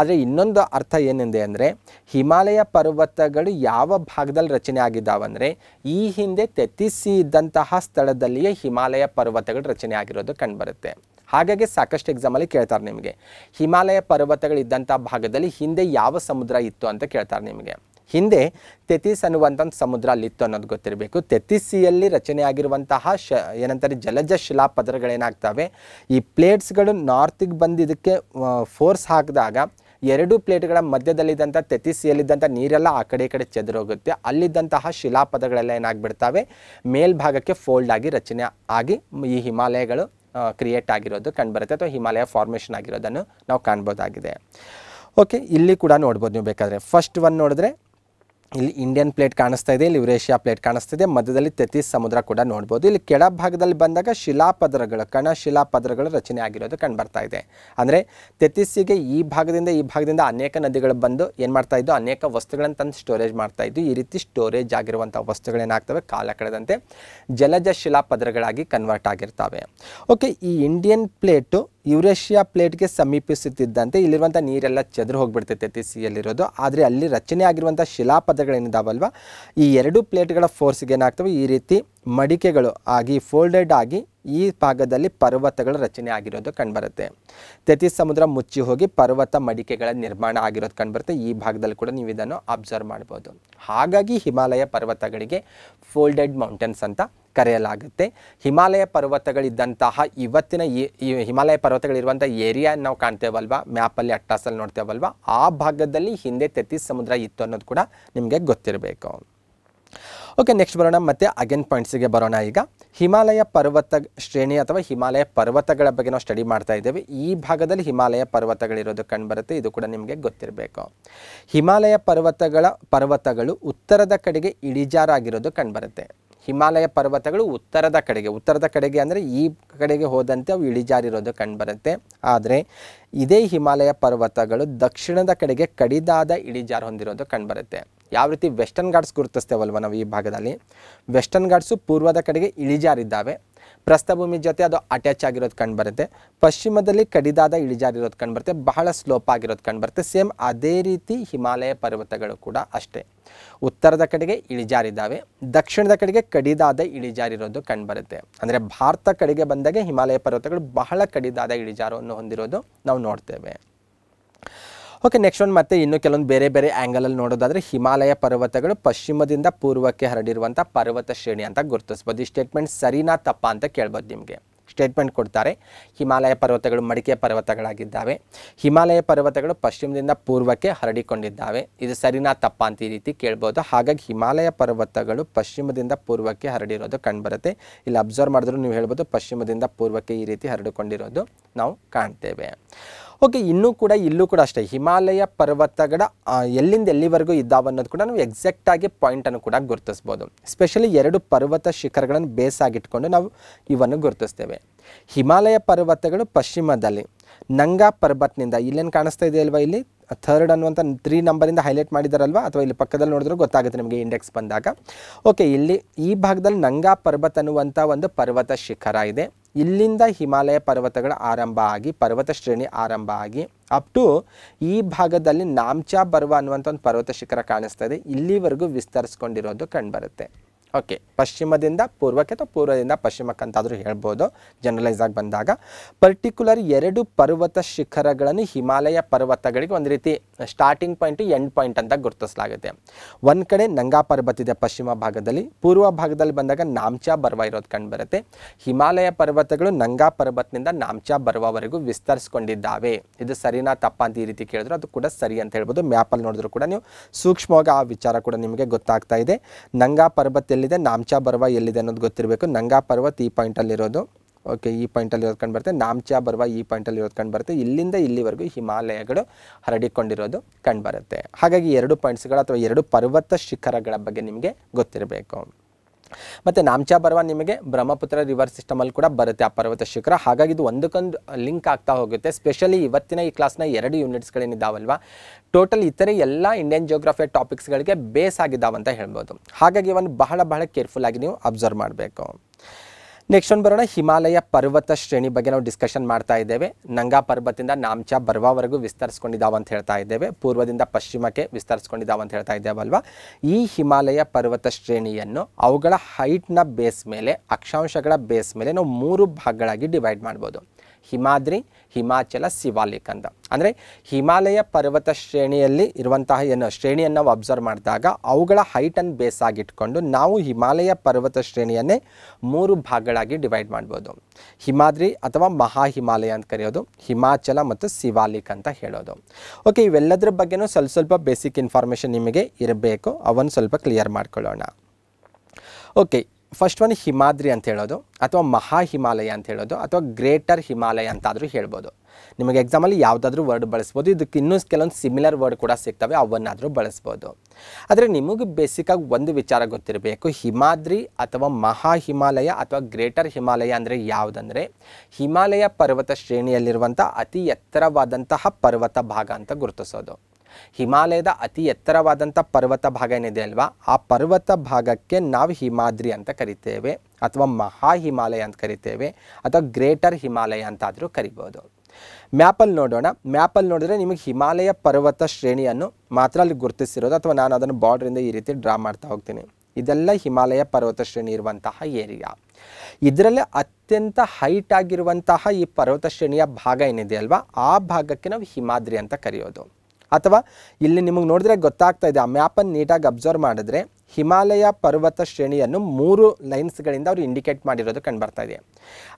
ಆದರೆ ಇನ್ನೊಂದು ಅರ್ಥ ಏನಿದೆ ಅಂದರೆ ಹಿಮಾಲಯ ಪರ್ವತಗಳು ಯಾವ ಭಾಗದಲ್ಲಿ ರಚನೆ ಆಗಿದ್ದಾವಂದರೆ ಈ ಹಿಂದೆ ತೆತ್ತಿಸಿ ಇದ್ದಂತಹ ಸ್ಥಳದಲ್ಲಿಯೇ ಹಿಮಾಲಯ ಪರ್ವತಗಳು ರಚನೆ ಆಗಿರೋದು ಕಂಡುಬರುತ್ತೆ ಹಾಗಾಗಿ ಸಾಕಷ್ಟು ಎಕ್ಸಾಮಲ್ಲಿ ಕೇಳ್ತಾರೆ ನಿಮಗೆ ಹಿಮಾಲಯ ಪರ್ವತಗಳಿದ್ದಂಥ ಭಾಗದಲ್ಲಿ ಹಿಂದೆ ಯಾವ ಸಮುದ್ರ ಇತ್ತು ಅಂತ ಕೇಳ್ತಾರೆ ನಿಮಗೆ ಹಿಂದೆ ತೆತಿಸ್ ಅನ್ನುವಂಥ ಸಮುದ್ರ ಅಲ್ಲಿತ್ತು ಅನ್ನೋದು ಗೊತ್ತಿರಬೇಕು ತೆತಿಸಿಯಲ್ಲಿ ರಚನೆ ಆಗಿರುವಂತಹ ಶ ಏನಂತಾರೆ ಜಲಜ ಶಿಲಾ ಪದರಗಳೇನಾಗ್ತವೆ ಈ ಪ್ಲೇಟ್ಸ್ಗಳು ನಾರ್ತಿಗೆ ಬಂದಿದ್ದಕ್ಕೆ ಇದಕ್ಕೆ ಫೋರ್ಸ್ ಹಾಕಿದಾಗ ಎರಡು ಪ್ಲೇಟ್ಗಳ ಮಧ್ಯದಲ್ಲಿದ್ದಂಥ ತೆತಿಸಿಯಲ್ಲಿದ್ದಂಥ ನೀರೆಲ್ಲ ಆ ಕಡೆ ಈ ಕಡೆ ಹೋಗುತ್ತೆ ಅಲ್ಲಿದ್ದಂತಹ ಶಿಲಾಪದಗಳೆಲ್ಲ ಏನಾಗ್ಬಿಡ್ತವೆ ಮೇಲ್ಭಾಗಕ್ಕೆ ಫೋಲ್ಡ್ ಆಗಿ ರಚನೆ ಆಗಿ ಈ ಹಿಮಾಲಯಗಳು ಕ್ರಿಯೇಟ್ ಆಗಿರೋದು ಕಂಡುಬರುತ್ತೆ ಅಥವಾ ಹಿಮಾಲಯ ಫಾರ್ಮೇಷನ್ ಆಗಿರೋದನ್ನು ನಾವು ಕಾಣ್ಬೋದಾಗಿದೆ ಓಕೆ ಇಲ್ಲಿ ಕೂಡ ನೋಡ್ಬೋದು ನೀವು ಬೇಕಾದರೆ ಫಸ್ಟ್ ಒನ್ ನೋಡಿದ್ರೆ ಇಲ್ಲಿ ಇಂಡಿಯನ್ ಪ್ಲೇಟ್ ಕಾಣಿಸ್ತಾ ಇದೆ ಇಲ್ಲಿ ಯುರೇಷಿಯಾ ಪ್ಲೇಟ್ ಕಾಣಿಸ್ತಾ ಇದೆ ಮಧ್ಯದಲ್ಲಿ ತೆತೀಸ್ ಸಮುದ್ರ ಕೂಡ ನೋಡ್ಬೋದು ಇಲ್ಲಿ ಕೆಳ ಭಾಗದಲ್ಲಿ ಬಂದಾಗ ಶಿಲಾಪದರಗಳು ಕಣ ಶಿಲಾಪದರಗಳು ರಚನೆ ಆಗಿರೋದು ಕಂಡು ಬರ್ತಾ ಇದೆ ಅಂದರೆ ತೆತೀಸಿಗೆ ಈ ಭಾಗದಿಂದ ಈ ಭಾಗದಿಂದ ಅನೇಕ ನದಿಗಳು ಬಂದು ಏನು ಮಾಡ್ತಾ ಇದ್ದು ಅನೇಕ ವಸ್ತುಗಳನ್ನು ತಂದು ಸ್ಟೋರೇಜ್ ಮಾಡ್ತಾ ಇದ್ದು ಈ ರೀತಿ ಸ್ಟೋರೇಜ್ ಆಗಿರುವಂಥ ವಸ್ತುಗಳೇನಾಗ್ತವೆ ಕಾಲ ಕಳೆದಂತೆ ಜಲಜ ಶಿಲಾಪದರಗಳಾಗಿ ಕನ್ವರ್ಟ್ ಆಗಿರ್ತವೆ ಓಕೆ ಈ ಇಂಡಿಯನ್ ಪ್ಲೇಟು ಯುರೇಷಿಯಾ ಪ್ಲೇಟ್ಗೆ ಸಮೀಪಿಸುತ್ತಿದ್ದಂತೆ ಇಲ್ಲಿರುವಂಥ ನೀರೆಲ್ಲ ಚದುರು ಹೋಗಿಬಿಡ್ತೈತೆ ಸಿಯಲ್ಲಿರೋದು ಆದರೆ ಅಲ್ಲಿ ರಚನೆ ಆಗಿರುವಂಥ ಶಿಲಾಪದಗಳೇನಿದಾವಲ್ವ ಈ ಎರಡು ಪ್ಲೇಟ್ಗಳ ಫೋರ್ಸ್ಗೆ ಏನಾಗ್ತವೆ ಈ ರೀತಿ ಮಡಿಕೆಗಳು ಆಗಿ ಫೋಲ್ಡೆಡ್ ಆಗಿ ಈ ಭಾಗದಲ್ಲಿ ಪರ್ವತಗಳ ರಚನೆ ಆಗಿರೋದು ಕಂಡುಬರುತ್ತೆ ತೆತಿಸ್ ಸಮುದ್ರ ಮುಚ್ಚಿ ಹೋಗಿ ಪರ್ವತ ಮಡಿಕೆಗಳ ನಿರ್ಮಾಣ ಆಗಿರೋದು ಕಂಡುಬರುತ್ತೆ ಈ ಭಾಗದಲ್ಲಿ ಕೂಡ ನೀವು ಇದನ್ನು ಅಬ್ಸರ್ವ್ ಮಾಡ್ಬೋದು ಹಾಗಾಗಿ ಹಿಮಾಲಯ ಪರ್ವತಗಳಿಗೆ ಫೋಲ್ಡೆಡ್ ಮೌಂಟೇನ್ಸ್ ಅಂತ ಕರೆಯಲಾಗುತ್ತೆ ಹಿಮಾಲಯ ಪರ್ವತಗಳಿದ್ದಂತಹ ಇವತ್ತಿನ ಹಿಮಾಲಯ ಪರ್ವತಗಳಿರುವಂಥ ಏರಿಯಾ ನಾವು ಕಾಣ್ತೇವಲ್ವ ಮ್ಯಾಪಲ್ಲಿ ಅಟ್ಟಾಸಲ್ಲಿ ನೋಡ್ತೇವಲ್ವ ಆ ಭಾಗದಲ್ಲಿ ಹಿಂದೆ ತೆತ್ತಿಸ್ ಸಮುದ್ರ ಇತ್ತು ಅನ್ನೋದು ಕೂಡ ನಿಮಗೆ ಗೊತ್ತಿರಬೇಕು ಓಕೆ ನೆಕ್ಸ್ಟ್ ಬರೋಣ ಮತ್ತೆ ಅಗೇನ್ ಪಾಯಿಂಟ್ಸಿಗೆ ಬರೋಣ ಈಗ ಹಿಮಾಲಯ ಪರ್ವತ ಶ್ರೇಣಿ ಅಥವಾ ಹಿಮಾಲಯ ಪರ್ವತಗಳ ಬಗ್ಗೆ ನಾವು ಸ್ಟಡಿ ಮಾಡ್ತಾ ಇದ್ದೇವೆ ಈ ಭಾಗದಲ್ಲಿ ಹಿಮಾಲಯ ಪರ್ವತಗಳಿರೋದು ಕಂಡುಬರುತ್ತೆ ಇದು ಕೂಡ ನಿಮಗೆ ಗೊತ್ತಿರಬೇಕು ಹಿಮಾಲಯ ಪರ್ವತಗಳ ಪರ್ವತಗಳು ಉತ್ತರದ ಕಡೆಗೆ ಇಳಿಜಾರಾಗಿರೋದು ಕಂಡುಬರುತ್ತೆ ಹಿಮಾಲಯ ಪರ್ವತಗಳು ಉತ್ತರದ ಕಡೆಗೆ ಉತ್ತರದ ಕಡೆಗೆ ಅಂದರೆ ಈ ಕಡೆಗೆ ಹೋದಂತೆ ಅವು ಇಳಿಜಾರಿರೋದು ಕಂಡುಬರುತ್ತೆ ಆದರೆ ಇದೇ ಹಿಮಾಲಯ ಪರ್ವತಗಳು ದಕ್ಷಿಣದ ಕಡೆಗೆ ಕಡಿದಾದ ಇಳಿಜಾರು ಹೊಂದಿರೋದು ಕಂಡುಬರುತ್ತೆ ಯಾವ ರೀತಿ ವೆಸ್ಟರ್ನ್ ಘಾಟ್ಸ್ ಗುರುತಿಸ್ತೇವಲ್ವ ನಾವು ಈ ಭಾಗದಲ್ಲಿ ವೆಸ್ಟರ್ನ್ ಘಾಟ್ಸು ಪೂರ್ವದ ಕಡೆಗೆ ಇಳಿಜಾರಿದ್ದಾವೆ ಪ್ರಸ್ಥಭೂಮಿ ಜೊತೆ ಅದು ಅಟ್ಯಾಚ್ ಆಗಿರೋದು ಕಂಡುಬರುತ್ತೆ ಪಶ್ಚಿಮದಲ್ಲಿ ಕಡಿದಾದ ಇಳಿಜಾರಿರೋದು ಕಂಡುಬರುತ್ತೆ ಬಹಳ ಸ್ಲೋಪ್ ಆಗಿರೋದು ಕಂಡುಬರುತ್ತೆ ಸೇಮ್ ಅದೇ ರೀತಿ ಹಿಮಾಲಯ ಪರ್ವತಗಳು ಕೂಡ ಅಷ್ಟೇ ಉತ್ತರದ ಕಡೆಗೆ ಇಳಿಜಾರಿದ್ದಾವೆ ದಕ್ಷಿಣದ ಕಡೆಗೆ ಕಡಿದಾದ ಇಳಿಜಾರಿರೋದು ಕಂಡುಬರುತ್ತೆ ಅಂದರೆ ಭಾರತ ಕಡೆಗೆ ಬಂದಾಗ ಹಿಮಾಲಯ ಪರ್ವತಗಳು ಬಹಳ ಕಡಿದಾದ ಇಳಿಜಾರವನ್ನು ಹೊಂದಿರೋದು ನಾವು ನೋಡ್ತೇವೆ ಓಕೆ ನೆಕ್ಸ್ಟ್ ಒಂದು ಮತ್ತೆ ಇನ್ನು ಕೆಲವೊಂದು ಬೇರೆ ಬೇರೆ ಆ್ಯಂಗಲಲ್ಲಿ ನೋಡೋದಾದರೆ ಹಿಮಾಲಯ ಪರ್ವತಗಳು ಪಶ್ಚಿಮದಿಂದ ಪೂರ್ವಕ್ಕೆ ಹರಡಿರುವಂಥ ಪರ್ವತ ಶ್ರೇಣಿ ಅಂತ ಗುರುತಿಸ್ಬೋದು ಈ ಸ್ಟೇಟ್ಮೆಂಟ್ ಸರಿನಾ ತಪ್ಪಾ ಅಂತ ಕೇಳ್ಬೋದು ನಿಮಗೆ ಸ್ಟೇಟ್ಮೆಂಟ್ ಕೊಡ್ತಾರೆ ಹಿಮಾಲಯ ಪರ್ವತಗಳು ಮಡಿಕೆ ಪರ್ವತಗಳಾಗಿದ್ದಾವೆ ಹಿಮಾಲಯ ಪರ್ವತಗಳು ಪಶ್ಚಿಮದಿಂದ ಪೂರ್ವಕ್ಕೆ ಹರಡಿಕೊಂಡಿದ್ದಾವೆ ಇದು ಸರಿನಾ ತಪ್ಪ ಅಂತ ಈ ರೀತಿ ಕೇಳ್ಬೋದು ಹಾಗಾಗಿ ಹಿಮಾಲಯ ಪರ್ವತಗಳು ಪಶ್ಚಿಮದಿಂದ ಪೂರ್ವಕ್ಕೆ ಹರಡಿರೋದು ಕಂಡುಬರುತ್ತೆ ಇಲ್ಲಿ ಅಬ್ಸರ್ವ್ ಮಾಡಿದ್ರು ನೀವು ಹೇಳ್ಬೋದು ಪಶ್ಚಿಮದಿಂದ ಪೂರ್ವಕ್ಕೆ ಈ ರೀತಿ ಹರಡಿಕೊಂಡಿರೋದು ನಾವು ಕಾಣ್ತೇವೆ ಓಕೆ ಇನ್ನೂ ಕೂಡ ಇಲ್ಲೂ ಕೂಡ ಅಷ್ಟೇ ಹಿಮಾಲಯ ಪರ್ವತಗಳ ಎಲ್ಲಿಂದ ಎಲ್ಲಿವರೆಗೂ ಇದ್ದಾವೆ ಅನ್ನೋದು ಕೂಡ ನಾವು ಎಕ್ಸಾಕ್ಟಾಗಿ ಪಾಯಿಂಟನ್ನು ಕೂಡ ಗುರುತಿಸ್ಬೋದು ಸ್ಪೆಷಲಿ ಎರಡು ಪರ್ವತ ಶಿಖರಗಳನ್ನು ಬೇಸ್ ಆಗಿಟ್ಕೊಂಡು ನಾವು ಇವನ್ನು ಗುರುತಿಸ್ತೇವೆ ಹಿಮಾಲಯ ಪರ್ವತಗಳು ಪಶ್ಚಿಮದಲ್ಲಿ ನಂಗಾ ಪರ್ವತ್ನಿಂದ ಇಲ್ಲೇನು ಕಾಣಿಸ್ತಾ ಇದೆ ಅಲ್ವಾ ಇಲ್ಲಿ ಥರ್ಡ್ ಅನ್ನುವಂಥ ತ್ರೀ ನಂಬರಿಂದ ಹೈಲೈಟ್ ಮಾಡಿದಾರಲ್ವ ಅಥವಾ ಇಲ್ಲಿ ಪಕ್ಕದಲ್ಲಿ ನೋಡಿದ್ರೆ ಗೊತ್ತಾಗುತ್ತೆ ನಿಮಗೆ ಇಂಡೆಕ್ಸ್ ಬಂದಾಗ ಓಕೆ ಇಲ್ಲಿ ಈ ಭಾಗದಲ್ಲಿ ನಂಗಾ ಪರ್ವತ ಅನ್ನುವಂಥ ಒಂದು ಪರ್ವತ ಶಿಖರ ಇದೆ ಇಲ್ಲಿಂದ ಹಿಮಾಲಯ ಪರ್ವತಗಳ ಆರಂಭ ಆಗಿ ಪರ್ವತ ಶ್ರೇಣಿ ಆರಂಭ ಆಗಿ ಅಪ್ ಟು ಈ ಭಾಗದಲ್ಲಿ ನಾಮ್ಚಾ ಬರುವ ಅನ್ನುವಂಥ ಒಂದು ಪರ್ವತ ಶಿಖರ ಕಾಣಿಸ್ತದೆ ಇಲ್ಲಿವರೆಗೂ ವಿಸ್ತರಿಸ್ಕೊಂಡಿರೋದು ಕಂಡುಬರುತ್ತೆ ಓಕೆ ಪಶ್ಚಿಮದಿಂದ ಪೂರ್ವಕ್ಕೆ ಅಥವಾ ಪೂರ್ವದಿಂದ ಪಶ್ಚಿಮಕ್ಕೆ ಅಂತಾದರೂ ಹೇಳ್ಬೋದು ಜನರಲೈಸ್ ಆಗಿ ಬಂದಾಗ ಪರ್ಟಿಕ್ಯುಲರ್ ಎರಡು ಪರ್ವತ ಶಿಖರಗಳನ್ನು ಹಿಮಾಲಯ ಪರ್ವತಗಳಿಗೆ ಒಂದು ರೀತಿ ಸ್ಟಾರ್ಟಿಂಗ್ ಪಾಯಿಂಟು ಎಂಡ್ ಪಾಯಿಂಟ್ ಅಂತ ಗುರುತಿಸಲಾಗುತ್ತೆ ಒಂದು ಕಡೆ ನಂಗಾ ಪರ್ವತ ಇದೆ ಪಶ್ಚಿಮ ಭಾಗದಲ್ಲಿ ಪೂರ್ವ ಭಾಗದಲ್ಲಿ ಬಂದಾಗ ನಾಮ್ಚಾ ಬರ್ವ ಇರೋದು ಕಂಡುಬರುತ್ತೆ ಹಿಮಾಲಯ ಪರ್ವತಗಳು ನಂಗಾ ಪರ್ವತದಿಂದ ನಾಮ್ಚಾ ಬರುವವರೆಗೂ ವಿಸ್ತರಿಸ್ಕೊಂಡಿದ್ದಾವೆ ಇದು ಸರಿನಾ ತಪ್ಪ ಅಂತ ಈ ರೀತಿ ಕೇಳಿದ್ರು ಅದು ಕೂಡ ಸರಿ ಅಂತ ಹೇಳ್ಬೋದು ಮ್ಯಾಪಲ್ಲಿ ನೋಡಿದ್ರು ಕೂಡ ನೀವು ಸೂಕ್ಷ್ಮವಾಗಿ ಆ ವಿಚಾರ ಕೂಡ ನಿಮಗೆ ಗೊತ್ತಾಗ್ತಾ ಇದೆ ನಂಗಾ ಪರ್ವತ ಎಲ್ಲಿದೆ ನಾಮ್ಚಾ ಬರ್ವ ಎಲ್ಲಿದೆ ಅನ್ನೋದು ಗೊತ್ತಿರಬೇಕು ನಂಗಾ ಪರ್ವತ್ ಈ ಇರೋದು ಓಕೆ ಈ ಪಾಯಿಂಟಲ್ಲಿ ಇರೋದು ಕಂಡು ಬರುತ್ತೆ ನಾಮ್ಚಾ ಬರ್ವಾ ಈ ಪಾಯಿಂಟಲ್ಲಿ ಇರೋದು ಕಂಡು ಬರುತ್ತೆ ಇಲ್ಲಿಂದ ಇಲ್ಲಿವರೆಗೂ ಹಿಮಾಲಯಗಳು ಹರಡಿಕೊಂಡಿರೋದು ಬರುತ್ತೆ ಹಾಗಾಗಿ ಎರಡು ಪಾಯಿಂಟ್ಸ್ಗಳು ಅಥವಾ ಎರಡು ಪರ್ವತ ಶಿಖರಗಳ ಬಗ್ಗೆ ನಿಮಗೆ ಗೊತ್ತಿರಬೇಕು ಮತ್ತು ನಾಮಚಾ ಬರುವ ನಿಮಗೆ ಬ್ರಹ್ಮಪುತ್ರ ರಿವರ್ ಸಿಸ್ಟಮಲ್ಲಿ ಕೂಡ ಬರುತ್ತೆ ಆ ಪರ್ವತ ಶಿಖರ ಹಾಗಾಗಿ ಇದು ಒಂದಕ್ಕೊಂದು ಲಿಂಕ್ ಆಗ್ತಾ ಹೋಗುತ್ತೆ ಸ್ಪೆಷಲಿ ಇವತ್ತಿನ ಈ ಕ್ಲಾಸ್ನ ಎರಡು ಯೂನಿಟ್ಸ್ಗಳೇನಿದ್ದಾವಲ್ವ ಟೋಟಲ್ ಇತರೆ ಎಲ್ಲ ಇಂಡಿಯನ್ ಜಿಯೋಗ್ರಫಿ ಟಾಪಿಕ್ಸ್ಗಳಿಗೆ ಬೇಸ್ ಆಗಿದ್ದಾವಂತ ಹೇಳ್ಬೋದು ಹಾಗಾಗಿ ಒಂದು ಬಹಳ ಬಹಳ ಕೇರ್ಫುಲ್ ಆಗಿ ನೀವು ಅಬ್ಸರ್ವ್ ಮಾಡಬೇಕು ನೆಕ್ಸ್ಟ್ ಒಂದು ಬರೋಣ ಹಿಮಾಲಯ ಪರ್ವತ ಶ್ರೇಣಿ ಬಗ್ಗೆ ನಾವು ಡಿಸ್ಕಷನ್ ಮಾಡ್ತಾ ಇದ್ದೇವೆ ನಂಗಾ ಪರ್ವತದಿಂದ ನಾಮ್ಚಾ ಬರ್ವಾವರೆಗೂ ವಿಸ್ತರಿಸ್ಕೊಂಡಿದ್ದಾವೆ ಅಂತ ಹೇಳ್ತಾ ಇದ್ದೇವೆ ಪೂರ್ವದಿಂದ ಪಶ್ಚಿಮಕ್ಕೆ ವಿಸ್ತರಿಸ್ಕೊಂಡಿದ್ದಾವೆ ಅಂತ ಹೇಳ್ತಾ ಇದ್ದೇವಲ್ವಾ ಈ ಹಿಮಾಲಯ ಪರ್ವತ ಶ್ರೇಣಿಯನ್ನು ಅವುಗಳ ಹೈಟ್ನ ಬೇಸ್ ಮೇಲೆ ಅಕ್ಷಾಂಶಗಳ ಬೇಸ್ ಮೇಲೆ ನಾವು ಮೂರು ಭಾಗಗಳಾಗಿ ಡಿವೈಡ್ ಮಾಡ್ಬೋದು ಹಿಮಾದ್ರಿ ಹಿಮಾಚಲ ಶಿವಾಲಿಕ್ ಅಂತ ಅಂದರೆ ಹಿಮಾಲಯ ಪರ್ವತ ಶ್ರೇಣಿಯಲ್ಲಿ ಇರುವಂತಹ ಏನು ಶ್ರೇಣಿಯನ್ನು ನಾವು ಅಬ್ಸರ್ವ್ ಮಾಡಿದಾಗ ಅವುಗಳ ಹೈಟನ್ನು ಬೇಸ್ ಆಗಿಟ್ಕೊಂಡು ನಾವು ಹಿಮಾಲಯ ಪರ್ವತ ಶ್ರೇಣಿಯನ್ನೇ ಮೂರು ಭಾಗಗಳಾಗಿ ಡಿವೈಡ್ ಮಾಡ್ಬೋದು ಹಿಮಾದ್ರಿ ಅಥವಾ ಮಹಾ ಹಿಮಾಲಯ ಅಂತ ಕರೆಯೋದು ಹಿಮಾಚಲ ಮತ್ತು ಶಿವಾಲಿಕ್ ಅಂತ ಹೇಳೋದು ಓಕೆ ಇವೆಲ್ಲದರ ಬಗ್ಗೆನೂ ಸ್ವಲ್ಪ ಸ್ವಲ್ಪ ಬೇಸಿಕ್ ಇನ್ಫಾರ್ಮೇಷನ್ ನಿಮಗೆ ಇರಬೇಕು ಅವನ್ನು ಸ್ವಲ್ಪ ಕ್ಲಿಯರ್ ಮಾಡ್ಕೊಳ್ಳೋಣ ಓಕೆ ಫಸ್ಟ್ ಒನ್ ಹಿಮಾದ್ರಿ ಅಂತ ಹೇಳೋದು ಅಥವಾ ಮಹಾ ಹಿಮಾಲಯ ಅಂತ ಹೇಳೋದು ಅಥವಾ ಗ್ರೇಟರ್ ಹಿಮಾಲಯ ಅಂತಾದರೂ ಹೇಳ್ಬೋದು ನಿಮಗೆ ಎಕ್ಸಾಮಲ್ಲಿ ಯಾವುದಾದ್ರೂ ವರ್ಡ್ ಬಳಸ್ಬೋದು ಇದಕ್ಕೆ ಇನ್ನೂ ಕೆಲವೊಂದು ಸಿಮಿಲರ್ ವರ್ಡ್ ಕೂಡ ಸಿಗ್ತವೆ ಅವನ್ನಾದರೂ ಬಳಸ್ಬೋದು ಆದರೆ ನಿಮಗೆ ಬೇಸಿಕ್ಕಾಗಿ ಒಂದು ವಿಚಾರ ಗೊತ್ತಿರಬೇಕು ಹಿಮಾದ್ರಿ ಅಥವಾ ಮಹಾ ಹಿಮಾಲಯ ಅಥವಾ ಗ್ರೇಟರ್ ಹಿಮಾಲಯ ಅಂದರೆ ಯಾವುದಂದರೆ ಹಿಮಾಲಯ ಪರ್ವತ ಶ್ರೇಣಿಯಲ್ಲಿರುವಂಥ ಅತಿ ಎತ್ತರವಾದಂತಹ ಪರ್ವತ ಭಾಗ ಅಂತ ಗುರುತಿಸೋದು ಹಿಮಾಲಯದ ಅತಿ ಎತ್ತರವಾದಂಥ ಪರ್ವತ ಭಾಗ ಏನಿದೆ ಅಲ್ವಾ ಆ ಪರ್ವತ ಭಾಗಕ್ಕೆ ನಾವು ಹಿಮಾದ್ರಿ ಅಂತ ಕರಿತೇವೆ ಅಥವಾ ಮಹಾ ಹಿಮಾಲಯ ಅಂತ ಕರಿತೇವೆ ಅಥವಾ ಗ್ರೇಟರ್ ಹಿಮಾಲಯ ಅಂತಾದರೂ ಕರಿಬೋದು ಮ್ಯಾಪಲ್ಲಿ ನೋಡೋಣ ಮ್ಯಾಪಲ್ಲಿ ನೋಡಿದ್ರೆ ನಿಮಗೆ ಹಿಮಾಲಯ ಪರ್ವತ ಶ್ರೇಣಿಯನ್ನು ಮಾತ್ರ ಅಲ್ಲಿ ಗುರುತಿಸಿರೋದು ಅಥವಾ ನಾನು ಅದನ್ನು ಬಾರ್ಡ್ರಿಂದ ಈ ರೀತಿ ಡ್ರಾ ಮಾಡ್ತಾ ಹೋಗ್ತೀನಿ ಇದೆಲ್ಲ ಹಿಮಾಲಯ ಪರ್ವತ ಶ್ರೇಣಿ ಇರುವಂತಹ ಏರಿಯಾ ಇದರಲ್ಲೇ ಅತ್ಯಂತ ಹೈಟ್ ಆಗಿರುವಂತಹ ಈ ಪರ್ವತ ಶ್ರೇಣಿಯ ಭಾಗ ಏನಿದೆ ಅಲ್ವಾ ಆ ಭಾಗಕ್ಕೆ ನಾವು ಹಿಮಾದ್ರಿ ಅಂತ ಕರೆಯೋದು ಅಥವಾ ಇಲ್ಲಿ ನಿಮಗೆ ನೋಡಿದ್ರೆ ಗೊತ್ತಾಗ್ತಾ ಇದೆ ಆ ಮ್ಯಾಪನ್ನು ನೀಟಾಗಿ ಅಬ್ಸರ್ವ್ ಮಾಡಿದ್ರೆ ಹಿಮಾಲಯ ಪರ್ವತ ಶ್ರೇಣಿಯನ್ನು ಮೂರು ಲೈನ್ಸ್ಗಳಿಂದ ಅವರು ಇಂಡಿಕೇಟ್ ಮಾಡಿರೋದು ಬರ್ತಾ ಇದೆ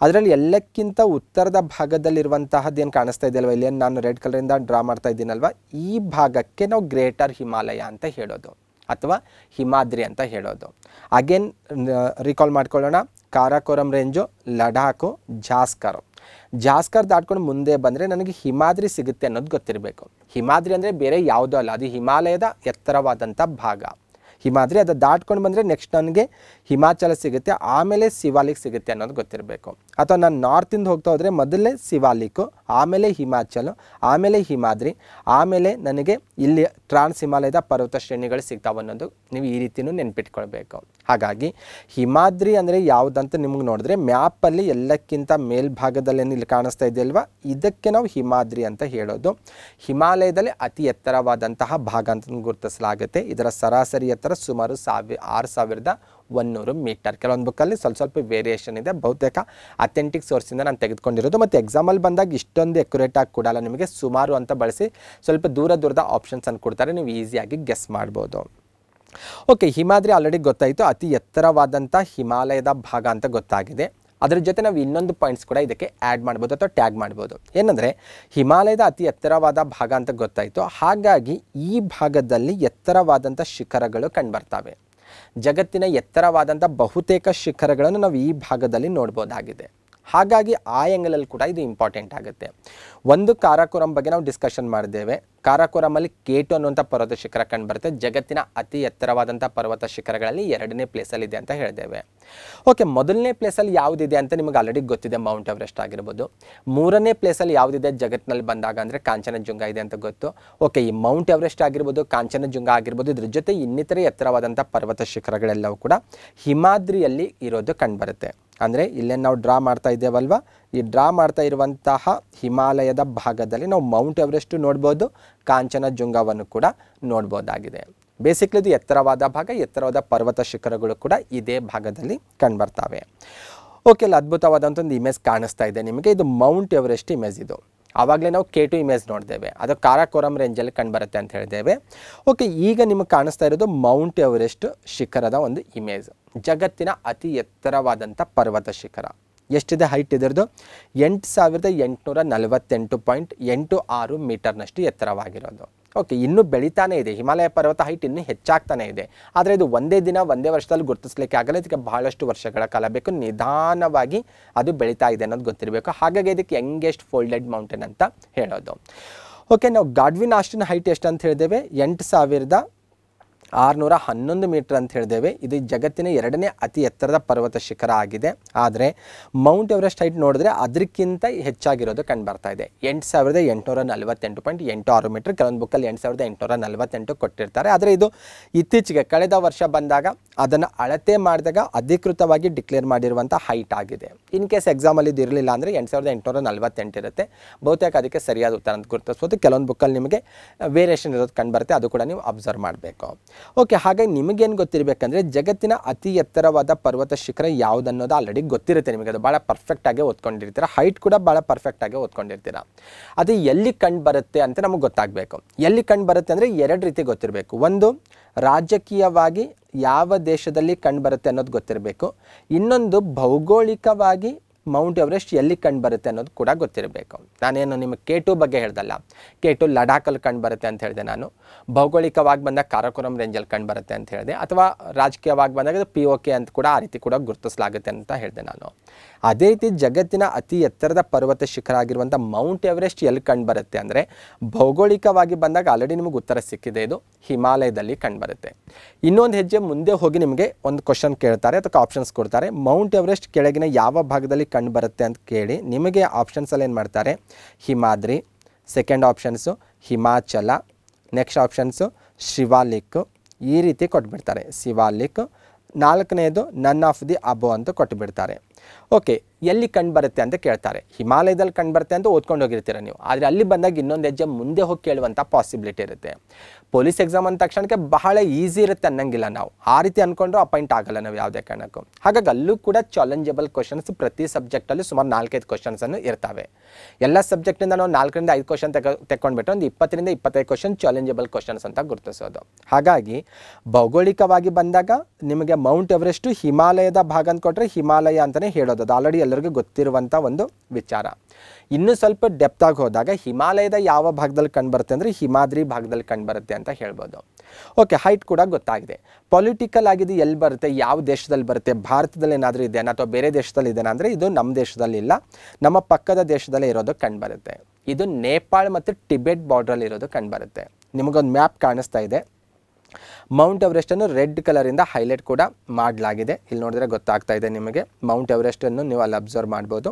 ಅದರಲ್ಲಿ ಎಲ್ಲಕ್ಕಿಂತ ಉತ್ತರದ ಭಾಗದಲ್ಲಿರುವಂತಹದ್ದು ಏನು ಕಾಣಿಸ್ತಾ ಇದೆ ಅಲ್ವಾ ಇಲ್ಲಿ ನಾನು ರೆಡ್ ಕಲರಿಂದ ಡ್ರಾ ಮಾಡ್ತಾ ಇದ್ದೀನಲ್ವ ಈ ಭಾಗಕ್ಕೆ ನಾವು ಗ್ರೇಟರ್ ಹಿಮಾಲಯ ಅಂತ ಹೇಳೋದು ಅಥವಾ ಹಿಮಾದ್ರಿ ಅಂತ ಹೇಳೋದು ಅಗೇನ್ ರಿಕಾಲ್ ಮಾಡ್ಕೊಳ್ಳೋಣ ಕಾರಾಕೋರಂ ರೇಂಜು ಲಡಾಖು ಜಾಸ್ಕರು ಜಾಸ್ಕರ್ ದಾಟ್ಕೊಂಡು ಮುಂದೆ ಬಂದರೆ ನನಗೆ ಹಿಮಾದ್ರಿ ಸಿಗುತ್ತೆ ಅನ್ನೋದು ಗೊತ್ತಿರಬೇಕು ಹಿಮಾದ್ರಿ ಅಂದರೆ ಬೇರೆ ಯಾವುದೂ ಅಲ್ಲ ಅದು ಹಿಮಾಲಯದ ಎತ್ತರವಾದಂಥ ಭಾಗ ಹಿಮಾದ್ರಿ ಅದು ದಾಟ್ಕೊಂಡು ಬಂದರೆ ನೆಕ್ಸ್ಟ್ ನನಗೆ ಹಿಮಾಚಲ ಸಿಗುತ್ತೆ ಆಮೇಲೆ ಶಿವಾಲಿಕ್ ಸಿಗುತ್ತೆ ಅನ್ನೋದು ಗೊತ್ತಿರಬೇಕು ಅಥವಾ ನಾನು ನಾರ್ತಿಂದ ಹೋಗ್ತಾ ಹೋದರೆ ಮೊದಲೇ ಶಿವಾಲಿಕ್ ಆಮೇಲೆ ಹಿಮಾಚಲ ಆಮೇಲೆ ಹಿಮಾದ್ರಿ ಆಮೇಲೆ ನನಗೆ ಇಲ್ಲಿ ಟ್ರಾನ್ಸ್ ಹಿಮಾಲಯದ ಪರ್ವತ ಶ್ರೇಣಿಗಳು ಸಿಗ್ತಾವೆ ಅನ್ನೋದು ನೀವು ಈ ರೀತಿಯೂ ನೆನ್ಪಿಟ್ಕೊಳ್ಬೇಕು ಹಾಗಾಗಿ ಹಿಮಾದ್ರಿ ಅಂದರೆ ಯಾವುದಂತ ನಿಮ್ಗೆ ನೋಡಿದ್ರೆ ಮ್ಯಾಪಲ್ಲಿ ಎಲ್ಲಕ್ಕಿಂತ ಮೇಲ್ಭಾಗದಲ್ಲಿ ಇಲ್ಲಿ ಕಾಣಿಸ್ತಾ ಇದೆಯಲ್ವಾ ಇದಕ್ಕೆ ನಾವು ಹಿಮಾದ್ರಿ ಅಂತ ಹೇಳೋದು ಹಿಮಾಲಯದಲ್ಲಿ ಅತಿ ಎತ್ತರವಾದಂತಹ ಭಾಗ ಅಂತ ಗುರುತಿಸಲಾಗುತ್ತೆ ಇದರ ಸರಾಸರಿ ಎತ್ತರ ಸುಮಾರು ಸಾವಿರ ಆರು ಸಾವಿರದ ಒನ್ನೂರು ಮೀಟರ್ ಕೆಲವೊಂದು ಬುಕ್ಕಲ್ಲಿ ಸ್ವಲ್ಪ ಸ್ವಲ್ಪ ವೇರಿಯೇಷನ್ ಇದೆ ಬಹುತೇಕ ಅಥೆಂಟಿಕ್ ಸೋರ್ಸಿಂದ ನಾನು ತೆಗೆದುಕೊಂಡಿರೋದು ಮತ್ತು ಎಕ್ಸಾಮಲ್ಲಿ ಬಂದಾಗ ಇಷ್ಟೊಂದು ಎಕ್ಯುರೇಟ್ ಆಗಿ ಕೊಡಲ್ಲ ನಿಮಗೆ ಸುಮಾರು ಅಂತ ಬಳಸಿ ಸ್ವಲ್ಪ ದೂರ ದೂರದ ಅನ್ನು ಕೊಡ್ತಾರೆ ನೀವು ಈಸಿಯಾಗಿ ಗೆಸ್ ಮಾಡ್ಬೋದು ಓಕೆ ಹಿಮಾದ್ರಿ ಆಲ್ರೆಡಿ ಗೊತ್ತಾಯಿತು ಅತಿ ಎತ್ತರವಾದಂಥ ಹಿಮಾಲಯದ ಭಾಗ ಅಂತ ಗೊತ್ತಾಗಿದೆ ಅದರ ಜೊತೆ ನಾವು ಇನ್ನೊಂದು ಪಾಯಿಂಟ್ಸ್ ಕೂಡ ಇದಕ್ಕೆ ಆ್ಯಡ್ ಮಾಡ್ಬೋದು ಅಥವಾ ಟ್ಯಾಗ್ ಮಾಡ್ಬೋದು ಏನಂದರೆ ಹಿಮಾಲಯದ ಅತಿ ಎತ್ತರವಾದ ಭಾಗ ಅಂತ ಗೊತ್ತಾಯಿತು ಹಾಗಾಗಿ ಈ ಭಾಗದಲ್ಲಿ ಎತ್ತರವಾದಂಥ ಶಿಖರಗಳು ಕಂಡುಬರ್ತವೆ ಜಗತ್ತಿನ ಎತ್ತರವಾದಂಥ ಬಹುತೇಕ ಶಿಖರಗಳನ್ನು ನಾವು ಈ ಭಾಗದಲ್ಲಿ ನೋಡ್ಬೋದಾಗಿದೆ ಹಾಗಾಗಿ ಆ ಎಂಗಲಲ್ಲಿ ಕೂಡ ಇದು ಇಂಪಾರ್ಟೆಂಟ್ ಆಗುತ್ತೆ ಒಂದು ಕಾರಾಕೋರಂ ಬಗ್ಗೆ ನಾವು ಡಿಸ್ಕಷನ್ ಮಾಡಿದ್ದೇವೆ ಕಾರಾಕೋರಮಲ್ಲಿ ಕೇಟು ಅನ್ನುವಂಥ ಪರ್ವತ ಶಿಖರ ಕಂಡುಬರುತ್ತೆ ಜಗತ್ತಿನ ಅತಿ ಎತ್ತರವಾದಂಥ ಪರ್ವತ ಶಿಖರಗಳಲ್ಲಿ ಎರಡನೇ ಪ್ಲೇಸಲ್ಲಿದೆ ಅಂತ ಹೇಳಿದ್ದೇವೆ ಓಕೆ ಮೊದಲನೇ ಪ್ಲೇಸಲ್ಲಿ ಯಾವುದಿದೆ ಅಂತ ನಿಮಗೆ ಆಲ್ರೆಡಿ ಗೊತ್ತಿದೆ ಮೌಂಟ್ ಎವರೆಸ್ಟ್ ಆಗಿರ್ಬೋದು ಮೂರನೇ ಪ್ಲೇಸಲ್ಲಿ ಯಾವುದಿದೆ ಜಗತ್ತಿನಲ್ಲಿ ಬಂದಾಗ ಅಂದರೆ ಕಾಂಚನಜುಂಗ ಇದೆ ಅಂತ ಗೊತ್ತು ಓಕೆ ಈ ಮೌಂಟ್ ಎವರೆಸ್ಟ್ ಆಗಿರ್ಬೋದು ಕಾಂಚನಜುಂಗ ಆಗಿರ್ಬೋದು ಇದ್ರ ಜೊತೆ ಇನ್ನಿತರೆ ಎತ್ತರವಾದಂಥ ಪರ್ವತ ಶಿಖರಗಳೆಲ್ಲವೂ ಕೂಡ ಹಿಮಾದ್ರಿಯಲ್ಲಿ ಇರೋದು ಕಂಡುಬರುತ್ತೆ ಅಂದರೆ ಇಲ್ಲೇ ನಾವು ಡ್ರಾ ಮಾಡ್ತಾ ಇದ್ದೇವಲ್ವ ಈ ಡ್ರಾ ಮಾಡ್ತಾ ಇರುವಂತಹ ಹಿಮಾಲಯದ ಭಾಗದಲ್ಲಿ ನಾವು ಮೌಂಟ್ ಎವರೆಸ್ಟು ನೋಡ್ಬೋದು ಕಾಂಚನಜುಂಗವನ್ನು ಕೂಡ ನೋಡ್ಬೋದಾಗಿದೆ ಬೇಸಿಕ್ಲಿ ಇದು ಎತ್ತರವಾದ ಭಾಗ ಎತ್ತರವಾದ ಪರ್ವತ ಶಿಖರಗಳು ಕೂಡ ಇದೇ ಭಾಗದಲ್ಲಿ ಕಂಡುಬರ್ತವೆ ಓಕೆ ಅಲ್ಲಿ ಅದ್ಭುತವಾದಂಥ ಒಂದು ಇಮೇಜ್ ಕಾಣಿಸ್ತಾ ಇದೆ ನಿಮಗೆ ಇದು ಮೌಂಟ್ ಎವರೆಸ್ಟ್ ಇಮೇಜ್ ಇದು ಆವಾಗಲೇ ನಾವು ಕೆ ಟು ಇಮೇಜ್ ನೋಡಿದ್ದೇವೆ ಅದು ಕಾರಾಕೋರಂ ರೇಂಜಲ್ಲಿ ಕಂಡುಬರುತ್ತೆ ಅಂತ ಹೇಳಿದ್ದೇವೆ ಓಕೆ ಈಗ ನಿಮಗೆ ಕಾಣಿಸ್ತಾ ಇರೋದು ಮೌಂಟ್ ಎವರೆಸ್ಟ್ ಶಿಖರದ ಒಂದು ಇಮೇಜ್ ಜಗತ್ತಿನ ಅತಿ ಎತ್ತರವಾದಂಥ ಪರ್ವತ ಶಿಖರ ಎಷ್ಟಿದೆ ಹೈಟ್ ಇದರದು ಎಂಟು ಸಾವಿರದ ಎಂಟುನೂರ ನಲವತ್ತೆಂಟು ಪಾಯಿಂಟ್ ಎಂಟು ಆರು ಮೀಟರ್ನಷ್ಟು ಎತ್ತರವಾಗಿರೋದು ಓಕೆ ಇನ್ನೂ ಬೆಳೀತಾನೆ ಇದೆ ಹಿಮಾಲಯ ಪರ್ವತ ಹೈಟ್ ಇನ್ನೂ ಹೆಚ್ಚಾಗ್ತಾನೆ ಇದೆ ಆದರೆ ಇದು ಒಂದೇ ದಿನ ಒಂದೇ ವರ್ಷದಲ್ಲಿ ಗುರುತಿಸಲಿಕ್ಕೆ ಆಗಲ್ಲ ಇದಕ್ಕೆ ಬಹಳಷ್ಟು ವರ್ಷಗಳ ಕಾಲ ಬೇಕು ನಿಧಾನವಾಗಿ ಅದು ಬೆಳೀತಾ ಇದೆ ಅನ್ನೋದು ಗೊತ್ತಿರಬೇಕು ಹಾಗಾಗಿ ಇದಕ್ಕೆ ಯಂಗೆಸ್ಟ್ ಫೋಲ್ಡೆಡ್ ಮೌಂಟೇನ್ ಅಂತ ಹೇಳೋದು ಓಕೆ ನಾವು ಗಾಡ್ವಿನ್ ಆಸ್ಟಿನ ಹೈಟ್ ಎಷ್ಟು ಅಂತ ಹೇಳಿದ್ದೇವೆ ಎಂಟು ಸಾವಿರದ ಆರುನೂರ ಹನ್ನೊಂದು ಮೀಟರ್ ಅಂತ ಹೇಳಿದ್ದೇವೆ ಇದು ಜಗತ್ತಿನ ಎರಡನೇ ಅತಿ ಎತ್ತರದ ಪರ್ವತ ಶಿಖರ ಆಗಿದೆ ಆದರೆ ಮೌಂಟ್ ಎವರೆಸ್ಟ್ ಹೈಟ್ ನೋಡಿದ್ರೆ ಅದಕ್ಕಿಂತ ಹೆಚ್ಚಾಗಿರೋದು ಕಂಡು ಬರ್ತಾ ಇದೆ ಎಂಟು ಸಾವಿರದ ಎಂಟುನೂರ ನಲವತ್ತೆಂಟು ಪಾಯಿಂಟ್ ಎಂಟು ಆರು ಮೀಟರ್ ಕೆಲವೊಂದು ಬುಕ್ಕಲ್ಲಿ ಎಂಟು ಸಾವಿರದ ಎಂಟುನೂರ ನಲವತ್ತೆಂಟು ಕೊಟ್ಟಿರ್ತಾರೆ ಆದರೆ ಇದು ಇತ್ತೀಚೆಗೆ ಕಳೆದ ವರ್ಷ ಬಂದಾಗ ಅದನ್ನು ಅಳತೆ ಮಾಡಿದಾಗ ಅಧಿಕೃತವಾಗಿ ಡಿಕ್ಲೇರ್ ಮಾಡಿರುವಂಥ ಹೈಟ್ ಆಗಿದೆ ಇನ್ ಕೇಸ್ ಎಕ್ಸಾಮಲ್ಲಿ ಇದು ಇರಲಿಲ್ಲ ಅಂದರೆ ಎಂಟು ಸಾವಿರದ ಎಂಟುನೂರ ನಲ್ವತ್ತೆಂಟು ಇರುತ್ತೆ ಬಹುತೇಕ ಅದಕ್ಕೆ ಸರಿಯಾದ ಉತ್ತರ ಅಂತ ಗುರುತಿಸ್ಬೋದು ಕೆಲವೊಂದು ಬುಕ್ಕಲ್ಲಿ ನಿಮಗೆ ವೇರಿಯೇಷನ್ ಇರೋದು ಬರುತ್ತೆ ಅದು ಕೂಡ ನೀವು ಅಬ್ಸರ್ವ್ ಮಾಡಬೇಕು ಓಕೆ ಹಾಗಾಗಿ ನಿಮಗೇನು ಗೊತ್ತಿರಬೇಕಂದ್ರೆ ಜಗತ್ತಿನ ಅತಿ ಎತ್ತರವಾದ ಪರ್ವತ ಶಿಖರ ಯಾವುದನ್ನೋದು ಆಲ್ರೆಡಿ ಗೊತ್ತಿರುತ್ತೆ ನಿಮಗೆ ಅದು ಭಾಳ ಪರ್ಫೆಕ್ಟಾಗಿ ಓದ್ಕೊಂಡಿರ್ತೀರ ಹೈಟ್ ಕೂಡ ಭಾಳ ಪರ್ಫೆಕ್ಟಾಗಿ ಓದ್ಕೊಂಡಿರ್ತೀರ ಅದು ಎಲ್ಲಿ ಕಂಡು ಬರುತ್ತೆ ಅಂತ ನಮಗೆ ಗೊತ್ತಾಗಬೇಕು ಎಲ್ಲಿ ಕಂಡು ಬರುತ್ತೆ ಅಂದರೆ ಎರಡು ರೀತಿ ಗೊತ್ತಿರಬೇಕು ಒಂದು ರಾಜಕೀಯವಾಗಿ ಯಾವ ದೇಶದಲ್ಲಿ ಕಂಡುಬರುತ್ತೆ ಅನ್ನೋದು ಗೊತ್ತಿರಬೇಕು ಇನ್ನೊಂದು ಭೌಗೋಳಿಕವಾಗಿ ಮೌಂಟ್ ಎವರೆಸ್ಟ್ ಎಲ್ಲಿ ಕಂಡುಬರುತ್ತೆ ಅನ್ನೋದು ಕೂಡ ಗೊತ್ತಿರಬೇಕು ನಾನೇನು ನಿಮಗೆ ಕೆ ಟು ಬಗ್ಗೆ ಹೇಳ್ದಲ್ಲ ಕೆ ಟು ಲಡಾಖಲ್ಲಿ ಕಂಡುಬರುತ್ತೆ ಅಂತ ಹೇಳಿದೆ ನಾನು ಭೌಗೋಳಿಕವಾಗಿ ಬಂದಾಗ ಕಾರಾಕೋರಂ ರೇಂಜಲ್ಲಿ ಕಂಡುಬರುತ್ತೆ ಅಂತ ಹೇಳಿದೆ ಅಥವಾ ರಾಜಕೀಯವಾಗಿ ಬಂದಾಗ ಪಿ ಓ ಕೆ ಅಂತ ಕೂಡ ಆ ರೀತಿ ಕೂಡ ಗುರುತಿಸಲಾಗುತ್ತೆ ಅಂತ ಹೇಳಿದೆ ನಾನು ಅದೇ ರೀತಿ ಜಗತ್ತಿನ ಅತಿ ಎತ್ತರದ ಪರ್ವತ ಶಿಖರ ಆಗಿರುವಂಥ ಮೌಂಟ್ ಎವರೆಸ್ಟ್ ಎಲ್ಲಿ ಕಂಡುಬರುತ್ತೆ ಅಂದರೆ ಭೌಗೋಳಿಕವಾಗಿ ಬಂದಾಗ ಆಲ್ರೆಡಿ ನಿಮಗೆ ಉತ್ತರ ಸಿಕ್ಕಿದೆ ಇದು ಹಿಮಾಲಯದಲ್ಲಿ ಕಂಡುಬರುತ್ತೆ ಇನ್ನೊಂದು ಹೆಜ್ಜೆ ಮುಂದೆ ಹೋಗಿ ನಿಮಗೆ ಒಂದು ಕ್ವಶನ್ ಕೇಳ್ತಾರೆ ಅಥವಾ ಆಪ್ಷನ್ಸ್ ಕೊಡ್ತಾರೆ ಮೌಂಟ್ ಎವರೆಸ್ಟ್ ಕೆಳಗಿನ ಯಾವ ಭಾಗದಲ್ಲಿ ಕಂಡುಬರುತ್ತೆ ಅಂತ ಕೇಳಿ ನಿಮಗೆ ಆಪ್ಷನ್ಸಲ್ಲಿ ಏನು ಮಾಡ್ತಾರೆ Himadri second options Himachal next options Shivalik ಈ ರೀತಿ ಕೊಟ್ಬಿಡ್ತಾರೆ ಶಿವಾಲಿಕ್ ನಾಲ್ಕನೇದು ನನ್ ಆಫ್ ದಿ ಅಬೋ ಅಂತ ಕೊಟ್ಟುಬಿಡ್ತಾರೆ Okay, ಎಲ್ಲಿ ಕಂಡು ಬರುತ್ತೆ ಅಂತ ಕೇಳ್ತಾರೆ ಹಿಮಾಲಯದಲ್ಲಿ ಕಂಡು ಬರುತ್ತೆ ಅಂತ ಓದ್ಕೊಂಡು ಹೋಗಿರ್ತೀರ ನೀವು ಆದರೆ ಅಲ್ಲಿ ಬಂದಾಗ ಇನ್ನೊಂದು ಹೆಜ್ಜೆ ಮುಂದೆ ಹೋಗಿ ಕೇಳುವಂಥ ಪಾಸಿಬಿಲಿಟಿ ಇರುತ್ತೆ ಪೊಲೀಸ್ ಎಕ್ಸಾಮ್ ಅಂದ ತಕ್ಷಣಕ್ಕೆ ಬಹಳ ಈಸಿ ಇರುತ್ತೆ ಅನ್ನಂಗಿಲ್ಲ ನಾವು ಆ ರೀತಿ ಅಂದ್ಕೊಂಡ್ರು ಅಪಾಯಿಂಟ್ ಆಗಲ್ಲ ನಾವು ಯಾವುದೇ ಕಾರಣಕ್ಕೂ ಹಾಗಾಗಿ ಅಲ್ಲೂ ಕೂಡ ಚಾಲೆಂಜಬಲ್ ಕ್ವಶನ್ಸ್ ಪ್ರತಿ ಸಬ್ಜೆಕ್ಟಲ್ಲೂ ಸುಮಾರು ನಾಲ್ಕೈದು ಕ್ವಶನ್ಸನ್ನು ಇರ್ತವೆ ಎಲ್ಲ ಸಬ್ಜೆಕ್ಟಿಂದ ನಾವು ನಾಲ್ಕರಿಂದ ಐದು ಕ್ವಶನ್ ತೆಗ ತೆಕ್ಕೊಂಡ್ಬಿಟ್ಟು ಒಂದು ಇಪ್ಪತ್ತರಿಂದ ಇಪ್ಪತ್ತೈದು ಕ್ವಶನ್ ಚಾಲೆಂಜಬಲ್ ಕ್ವಶನ್ಸ್ ಅಂತ ಗುರುತಿಸೋದು ಹಾಗಾಗಿ ಭೌಗೋಳಿಕವಾಗಿ ಬಂದಾಗ ನಿಮಗೆ ಮೌಂಟ್ ಎವರೆಸ್ಟು ಹಿಮಾಲಯದ ಭಾಗ ಅಂದ್ಕೊಟ್ರೆ ಹಿಮಾಲಯ ಅಂತಲೇ ಹೇಳೋದು ಅದು ಆಲ್ರೆಡಿ ಎಲ್ಲರಿಗೂ ಗೊತ್ತಿರುವಂಥ ಒಂದು ವಿಚಾರ ಇನ್ನೂ ಸ್ವಲ್ಪ ಡೆಪ್ತಾಗಿ ಹೋದಾಗ ಹಿಮಾಲಯದ ಯಾವ ಭಾಗದಲ್ಲಿ ಕಂಡುಬರುತ್ತೆ ಅಂದರೆ ಹಿಮಾದ್ರಿ ಭಾಗದಲ್ಲಿ ಕಂಡುಬರುತ್ತೆ ಅಂತ ಹೇಳ್ಬೋದು ಓಕೆ ಹೈಟ್ ಕೂಡ ಗೊತ್ತಾಗಿದೆ ಪೊಲಿಟಿಕಲ್ ಆಗಿದೆ ಎಲ್ಲಿ ಬರುತ್ತೆ ಯಾವ ದೇಶದಲ್ಲಿ ಬರುತ್ತೆ ಭಾರತದಲ್ಲಿ ಏನಾದರೂ ಇದೆಯಾ ಅಥವಾ ಬೇರೆ ದೇಶದಲ್ಲಿ ಇದೆಯಾ ಅಂದರೆ ಇದು ನಮ್ಮ ದೇಶದಲ್ಲಿ ಇಲ್ಲ ನಮ್ಮ ಪಕ್ಕದ ದೇಶದಲ್ಲೇ ಇರೋದು ಕಂಡುಬರುತ್ತೆ ಇದು ನೇಪಾಳ್ ಮತ್ತು ಟಿಬೆಟ್ ಬಾರ್ಡ್ರಲ್ಲಿ ಇರೋದು ಕಂಡುಬರುತ್ತೆ ನಿಮಗೊಂದು ಮ್ಯಾಪ್ ಕಾಣಿಸ್ತಾ ಇದೆ ಮೌಂಟ್ ಎವರೆಸ್ಟನ್ನು ರೆಡ್ ಕಲರಿಂದ ಹೈಲೈಟ್ ಕೂಡ ಮಾಡಲಾಗಿದೆ ಇಲ್ಲಿ ನೋಡಿದ್ರೆ ಗೊತ್ತಾಗ್ತಾ ಇದೆ ನಿಮಗೆ ಮೌಂಟ್ ಎವರೆಸ್ಟನ್ನು ನೀವು ಅಲ್ಲಿ ಅಬ್ಸರ್ವ್ ಮಾಡ್ಬೋದು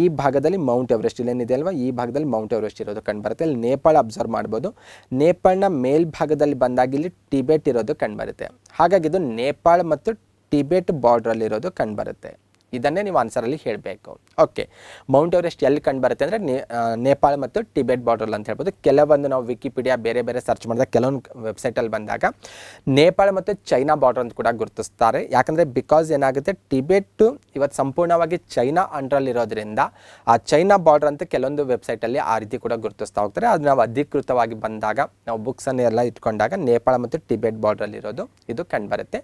ಈ ಭಾಗದಲ್ಲಿ ಮೌಂಟ್ ಎವರೆಸ್ಟ್ ಇಲ್ಲೇನಿದೆ ಅಲ್ವಾ ಈ ಭಾಗದಲ್ಲಿ ಮೌಂಟ್ ಎವರೆಸ್ಟ್ ಇರೋದು ಕಂಡುಬರುತ್ತೆ ಅಲ್ಲಿ ನೇಪಾಳ ಅಬ್ಸರ್ವ್ ಮಾಡ್ಬೋದು ನೇಪಾಳನ ಮೇಲ್ಭಾಗದಲ್ಲಿ ಬಂದಾಗ ಇಲ್ಲಿ ಟಿಬೆಟ್ ಇರೋದು ಕಂಡುಬರುತ್ತೆ ಹಾಗಾಗಿ ಇದು ನೇಪಾಳ ಮತ್ತು ಟಿಬೆಟ್ ಬಾರ್ಡ್ರಲ್ಲಿರೋದು ಕಂಡುಬರುತ್ತೆ ಇದನ್ನೇ ನೀವು ಆನ್ಸರಲ್ಲಿ ಹೇಳಬೇಕು ಓಕೆ ಮೌಂಟ್ ಎವರೆಸ್ಟ್ ಎಲ್ಲಿ ಕಂಡು ಬರುತ್ತೆ ಅಂದ್ರೆ ನೇಪಾಳ ಮತ್ತು ಟಿಬೆಟ್ ಬಾರ್ಡರ್ ಅಂತ ಹೇಳ್ಬೋದು ಕೆಲವೊಂದು ನಾವು ವಿಕಿಪೀಡಿಯಾ ಬೇರೆ ಬೇರೆ ಸರ್ಚ್ ಮಾಡಿದಾಗ ಕೆಲವೊಂದು ವೆಬ್ಸೈಟಲ್ಲಿ ಬಂದಾಗ ನೇಪಾಳ ಮತ್ತು ಚೈನಾ ಬಾರ್ಡರ್ ಅಂತ ಕೂಡ ಗುರುತಿಸ್ತಾರೆ ಯಾಕಂದರೆ ಬಿಕಾಸ್ ಏನಾಗುತ್ತೆ ಟಿಬೆಟ್ ಇವತ್ತು ಸಂಪೂರ್ಣವಾಗಿ ಚೈನಾ ಇರೋದ್ರಿಂದ ಆ ಚೈನಾ ಬಾರ್ಡರ್ ಅಂತ ಕೆಲವೊಂದು ವೆಬ್ಸೈಟಲ್ಲಿ ಆ ರೀತಿ ಕೂಡ ಗುರುತಿಸ್ತಾ ಹೋಗ್ತಾರೆ ಅದು ನಾವು ಅಧಿಕೃತವಾಗಿ ಬಂದಾಗ ನಾವು ಎಲ್ಲ ಇಟ್ಕೊಂಡಾಗ ನೇಪಾಳ ಮತ್ತು ಟಿಬೆಟ್ ಬಾರ್ಡ್ರಲ್ಲಿರೋದು ಇದು ಕಂಡುಬರುತ್ತೆ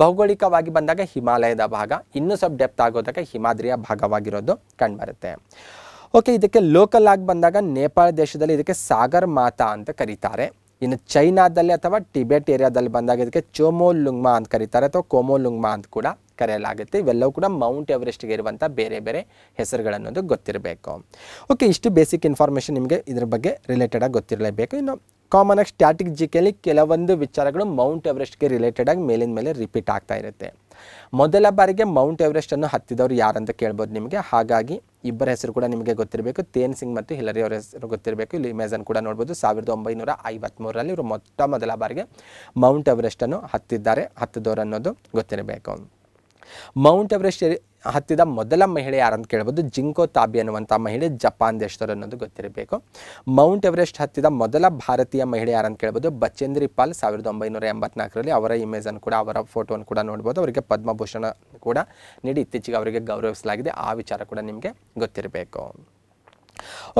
ಭೌಗೋಳಿಕವಾಗಿ ಬಂದಾಗ ಹಿಮಾಲಯದ ಭಾಗ ಇನ್ನೂ ಸ್ವಲ್ಪ ಡೆಪ್ತ್ ಆಗೋದಕ್ಕೆ ಹಿಮಾದ್ರಿಯ ಭಾಗವಾಗಿರೋದು ಕಂಡುಬರುತ್ತೆ ಓಕೆ ಇದಕ್ಕೆ ಲೋಕಲ್ ಆಗಿ ಬಂದಾಗ ನೇಪಾಳ ದೇಶದಲ್ಲಿ ಇದಕ್ಕೆ ಸಾಗರ್ ಮಾತಾ ಅಂತ ಕರೀತಾರೆ ಇನ್ನು ಚೈನಾದಲ್ಲಿ ಅಥವಾ ಟಿಬೆಟ್ ಏರಿಯಾದಲ್ಲಿ ಬಂದಾಗ ಇದಕ್ಕೆ ಚೋಮೋಲುಂಗ್ಮಾ ಅಂತ ಕರೀತಾರೆ ಅಥವಾ ಕೋಮೋಲುಂಗ್ಮಾ ಅಂತ ಕೂಡ ಕರೆಯಲಾಗುತ್ತೆ ಇವೆಲ್ಲವೂ ಕೂಡ ಮೌಂಟ್ ಎವರೆಸ್ಟ್ಗೆ ಇರುವಂಥ ಬೇರೆ ಬೇರೆ ಹೆಸರುಗಳನ್ನೋದು ಗೊತ್ತಿರಬೇಕು ಓಕೆ ಇಷ್ಟು ಬೇಸಿಕ್ ಇನ್ಫಾರ್ಮೇಷನ್ ನಿಮಗೆ ಇದ್ರ ಬಗ್ಗೆ ರಿಲೇಟೆಡಾಗಿ ಗೊತ್ತಿರಲೇಬೇಕು ಇನ್ನು ಕಾಮನ್ ಆಗಿ ಸ್ಟ್ಯಾಟಿಕ್ ಜಿಕೆಯಲ್ಲಿ ಕೆಲವೊಂದು ವಿಚಾರಗಳು ಮೌಂಟ್ ಎವರೆಸ್ಟ್ಗೆ ಆಗಿ ಮೇಲಿನ ಮೇಲೆ ರಿಪೀಟ್ ಆಗ್ತಾ ಇರುತ್ತೆ ಮೊದಲ ಬಾರಿಗೆ ಮೌಂಟ್ ಎವರೆಸ್ಟನ್ನು ಹತ್ತಿದವರು ಯಾರಂತ ಕೇಳ್ಬೋದು ನಿಮಗೆ ಹಾಗಾಗಿ ಇಬ್ಬರ ಹೆಸರು ಕೂಡ ನಿಮಗೆ ಗೊತ್ತಿರಬೇಕು ತೇನ್ ಸಿಂಗ್ ಮತ್ತು ಹಿಲರಿ ಅವರ ಹೆಸರು ಗೊತ್ತಿರಬೇಕು ಇಲ್ಲಿ ಇಮೇಜನ್ನು ಕೂಡ ನೋಡ್ಬೋದು ಸಾವಿರದ ಒಂಬೈನೂರ ಐವತ್ತ್ಮೂರರಲ್ಲಿ ಇವರು ಮೊಟ್ಟ ಮೊದಲ ಬಾರಿಗೆ ಮೌಂಟ್ ಎವರೆಸ್ಟನ್ನು ಹತ್ತಿದ್ದಾರೆ ಹತ್ತಿದವರು ಅನ್ನೋದು ಗೊತ್ತಿರಬೇಕು ಮೌಂಟ್ ಎವರೆಸ್ಟ್ ಹತ್ತಿದ ಮೊದಲ ಮಹಿಳೆ ಯಾರಂತ ಕೇಳ್ಬೋದು ಜಿಂಕೋ ತಾಬಿ ಅನ್ನುವಂಥ ಮಹಿಳೆ ಜಪಾನ್ ದೇಶದವರು ಅನ್ನೋದು ಗೊತ್ತಿರಬೇಕು ಮೌಂಟ್ ಎವರೆಸ್ಟ್ ಹತ್ತಿದ ಮೊದಲ ಭಾರತೀಯ ಮಹಿಳೆ ಯಾರಂತ ಕೇಳ್ಬೋದು ಬಚೇಂದ್ರಿ ಪಾಲ್ ಸಾವಿರದ ಒಂಬೈನೂರ ಎಂಬತ್ನಾಲ್ಕರಲ್ಲಿ ಅವರ ಇಮೇಜನ್ನು ಕೂಡ ಅವರ ಫೋಟೋವನ್ನು ಕೂಡ ನೋಡ್ಬೋದು ಅವರಿಗೆ ಪದ್ಮಭೂಷಣ ಕೂಡ ನೀಡಿ ಇತ್ತೀಚೆಗೆ ಅವರಿಗೆ ಗೌರವಿಸಲಾಗಿದೆ ಆ ವಿಚಾರ ಕೂಡ ನಿಮಗೆ ಗೊತ್ತಿರಬೇಕು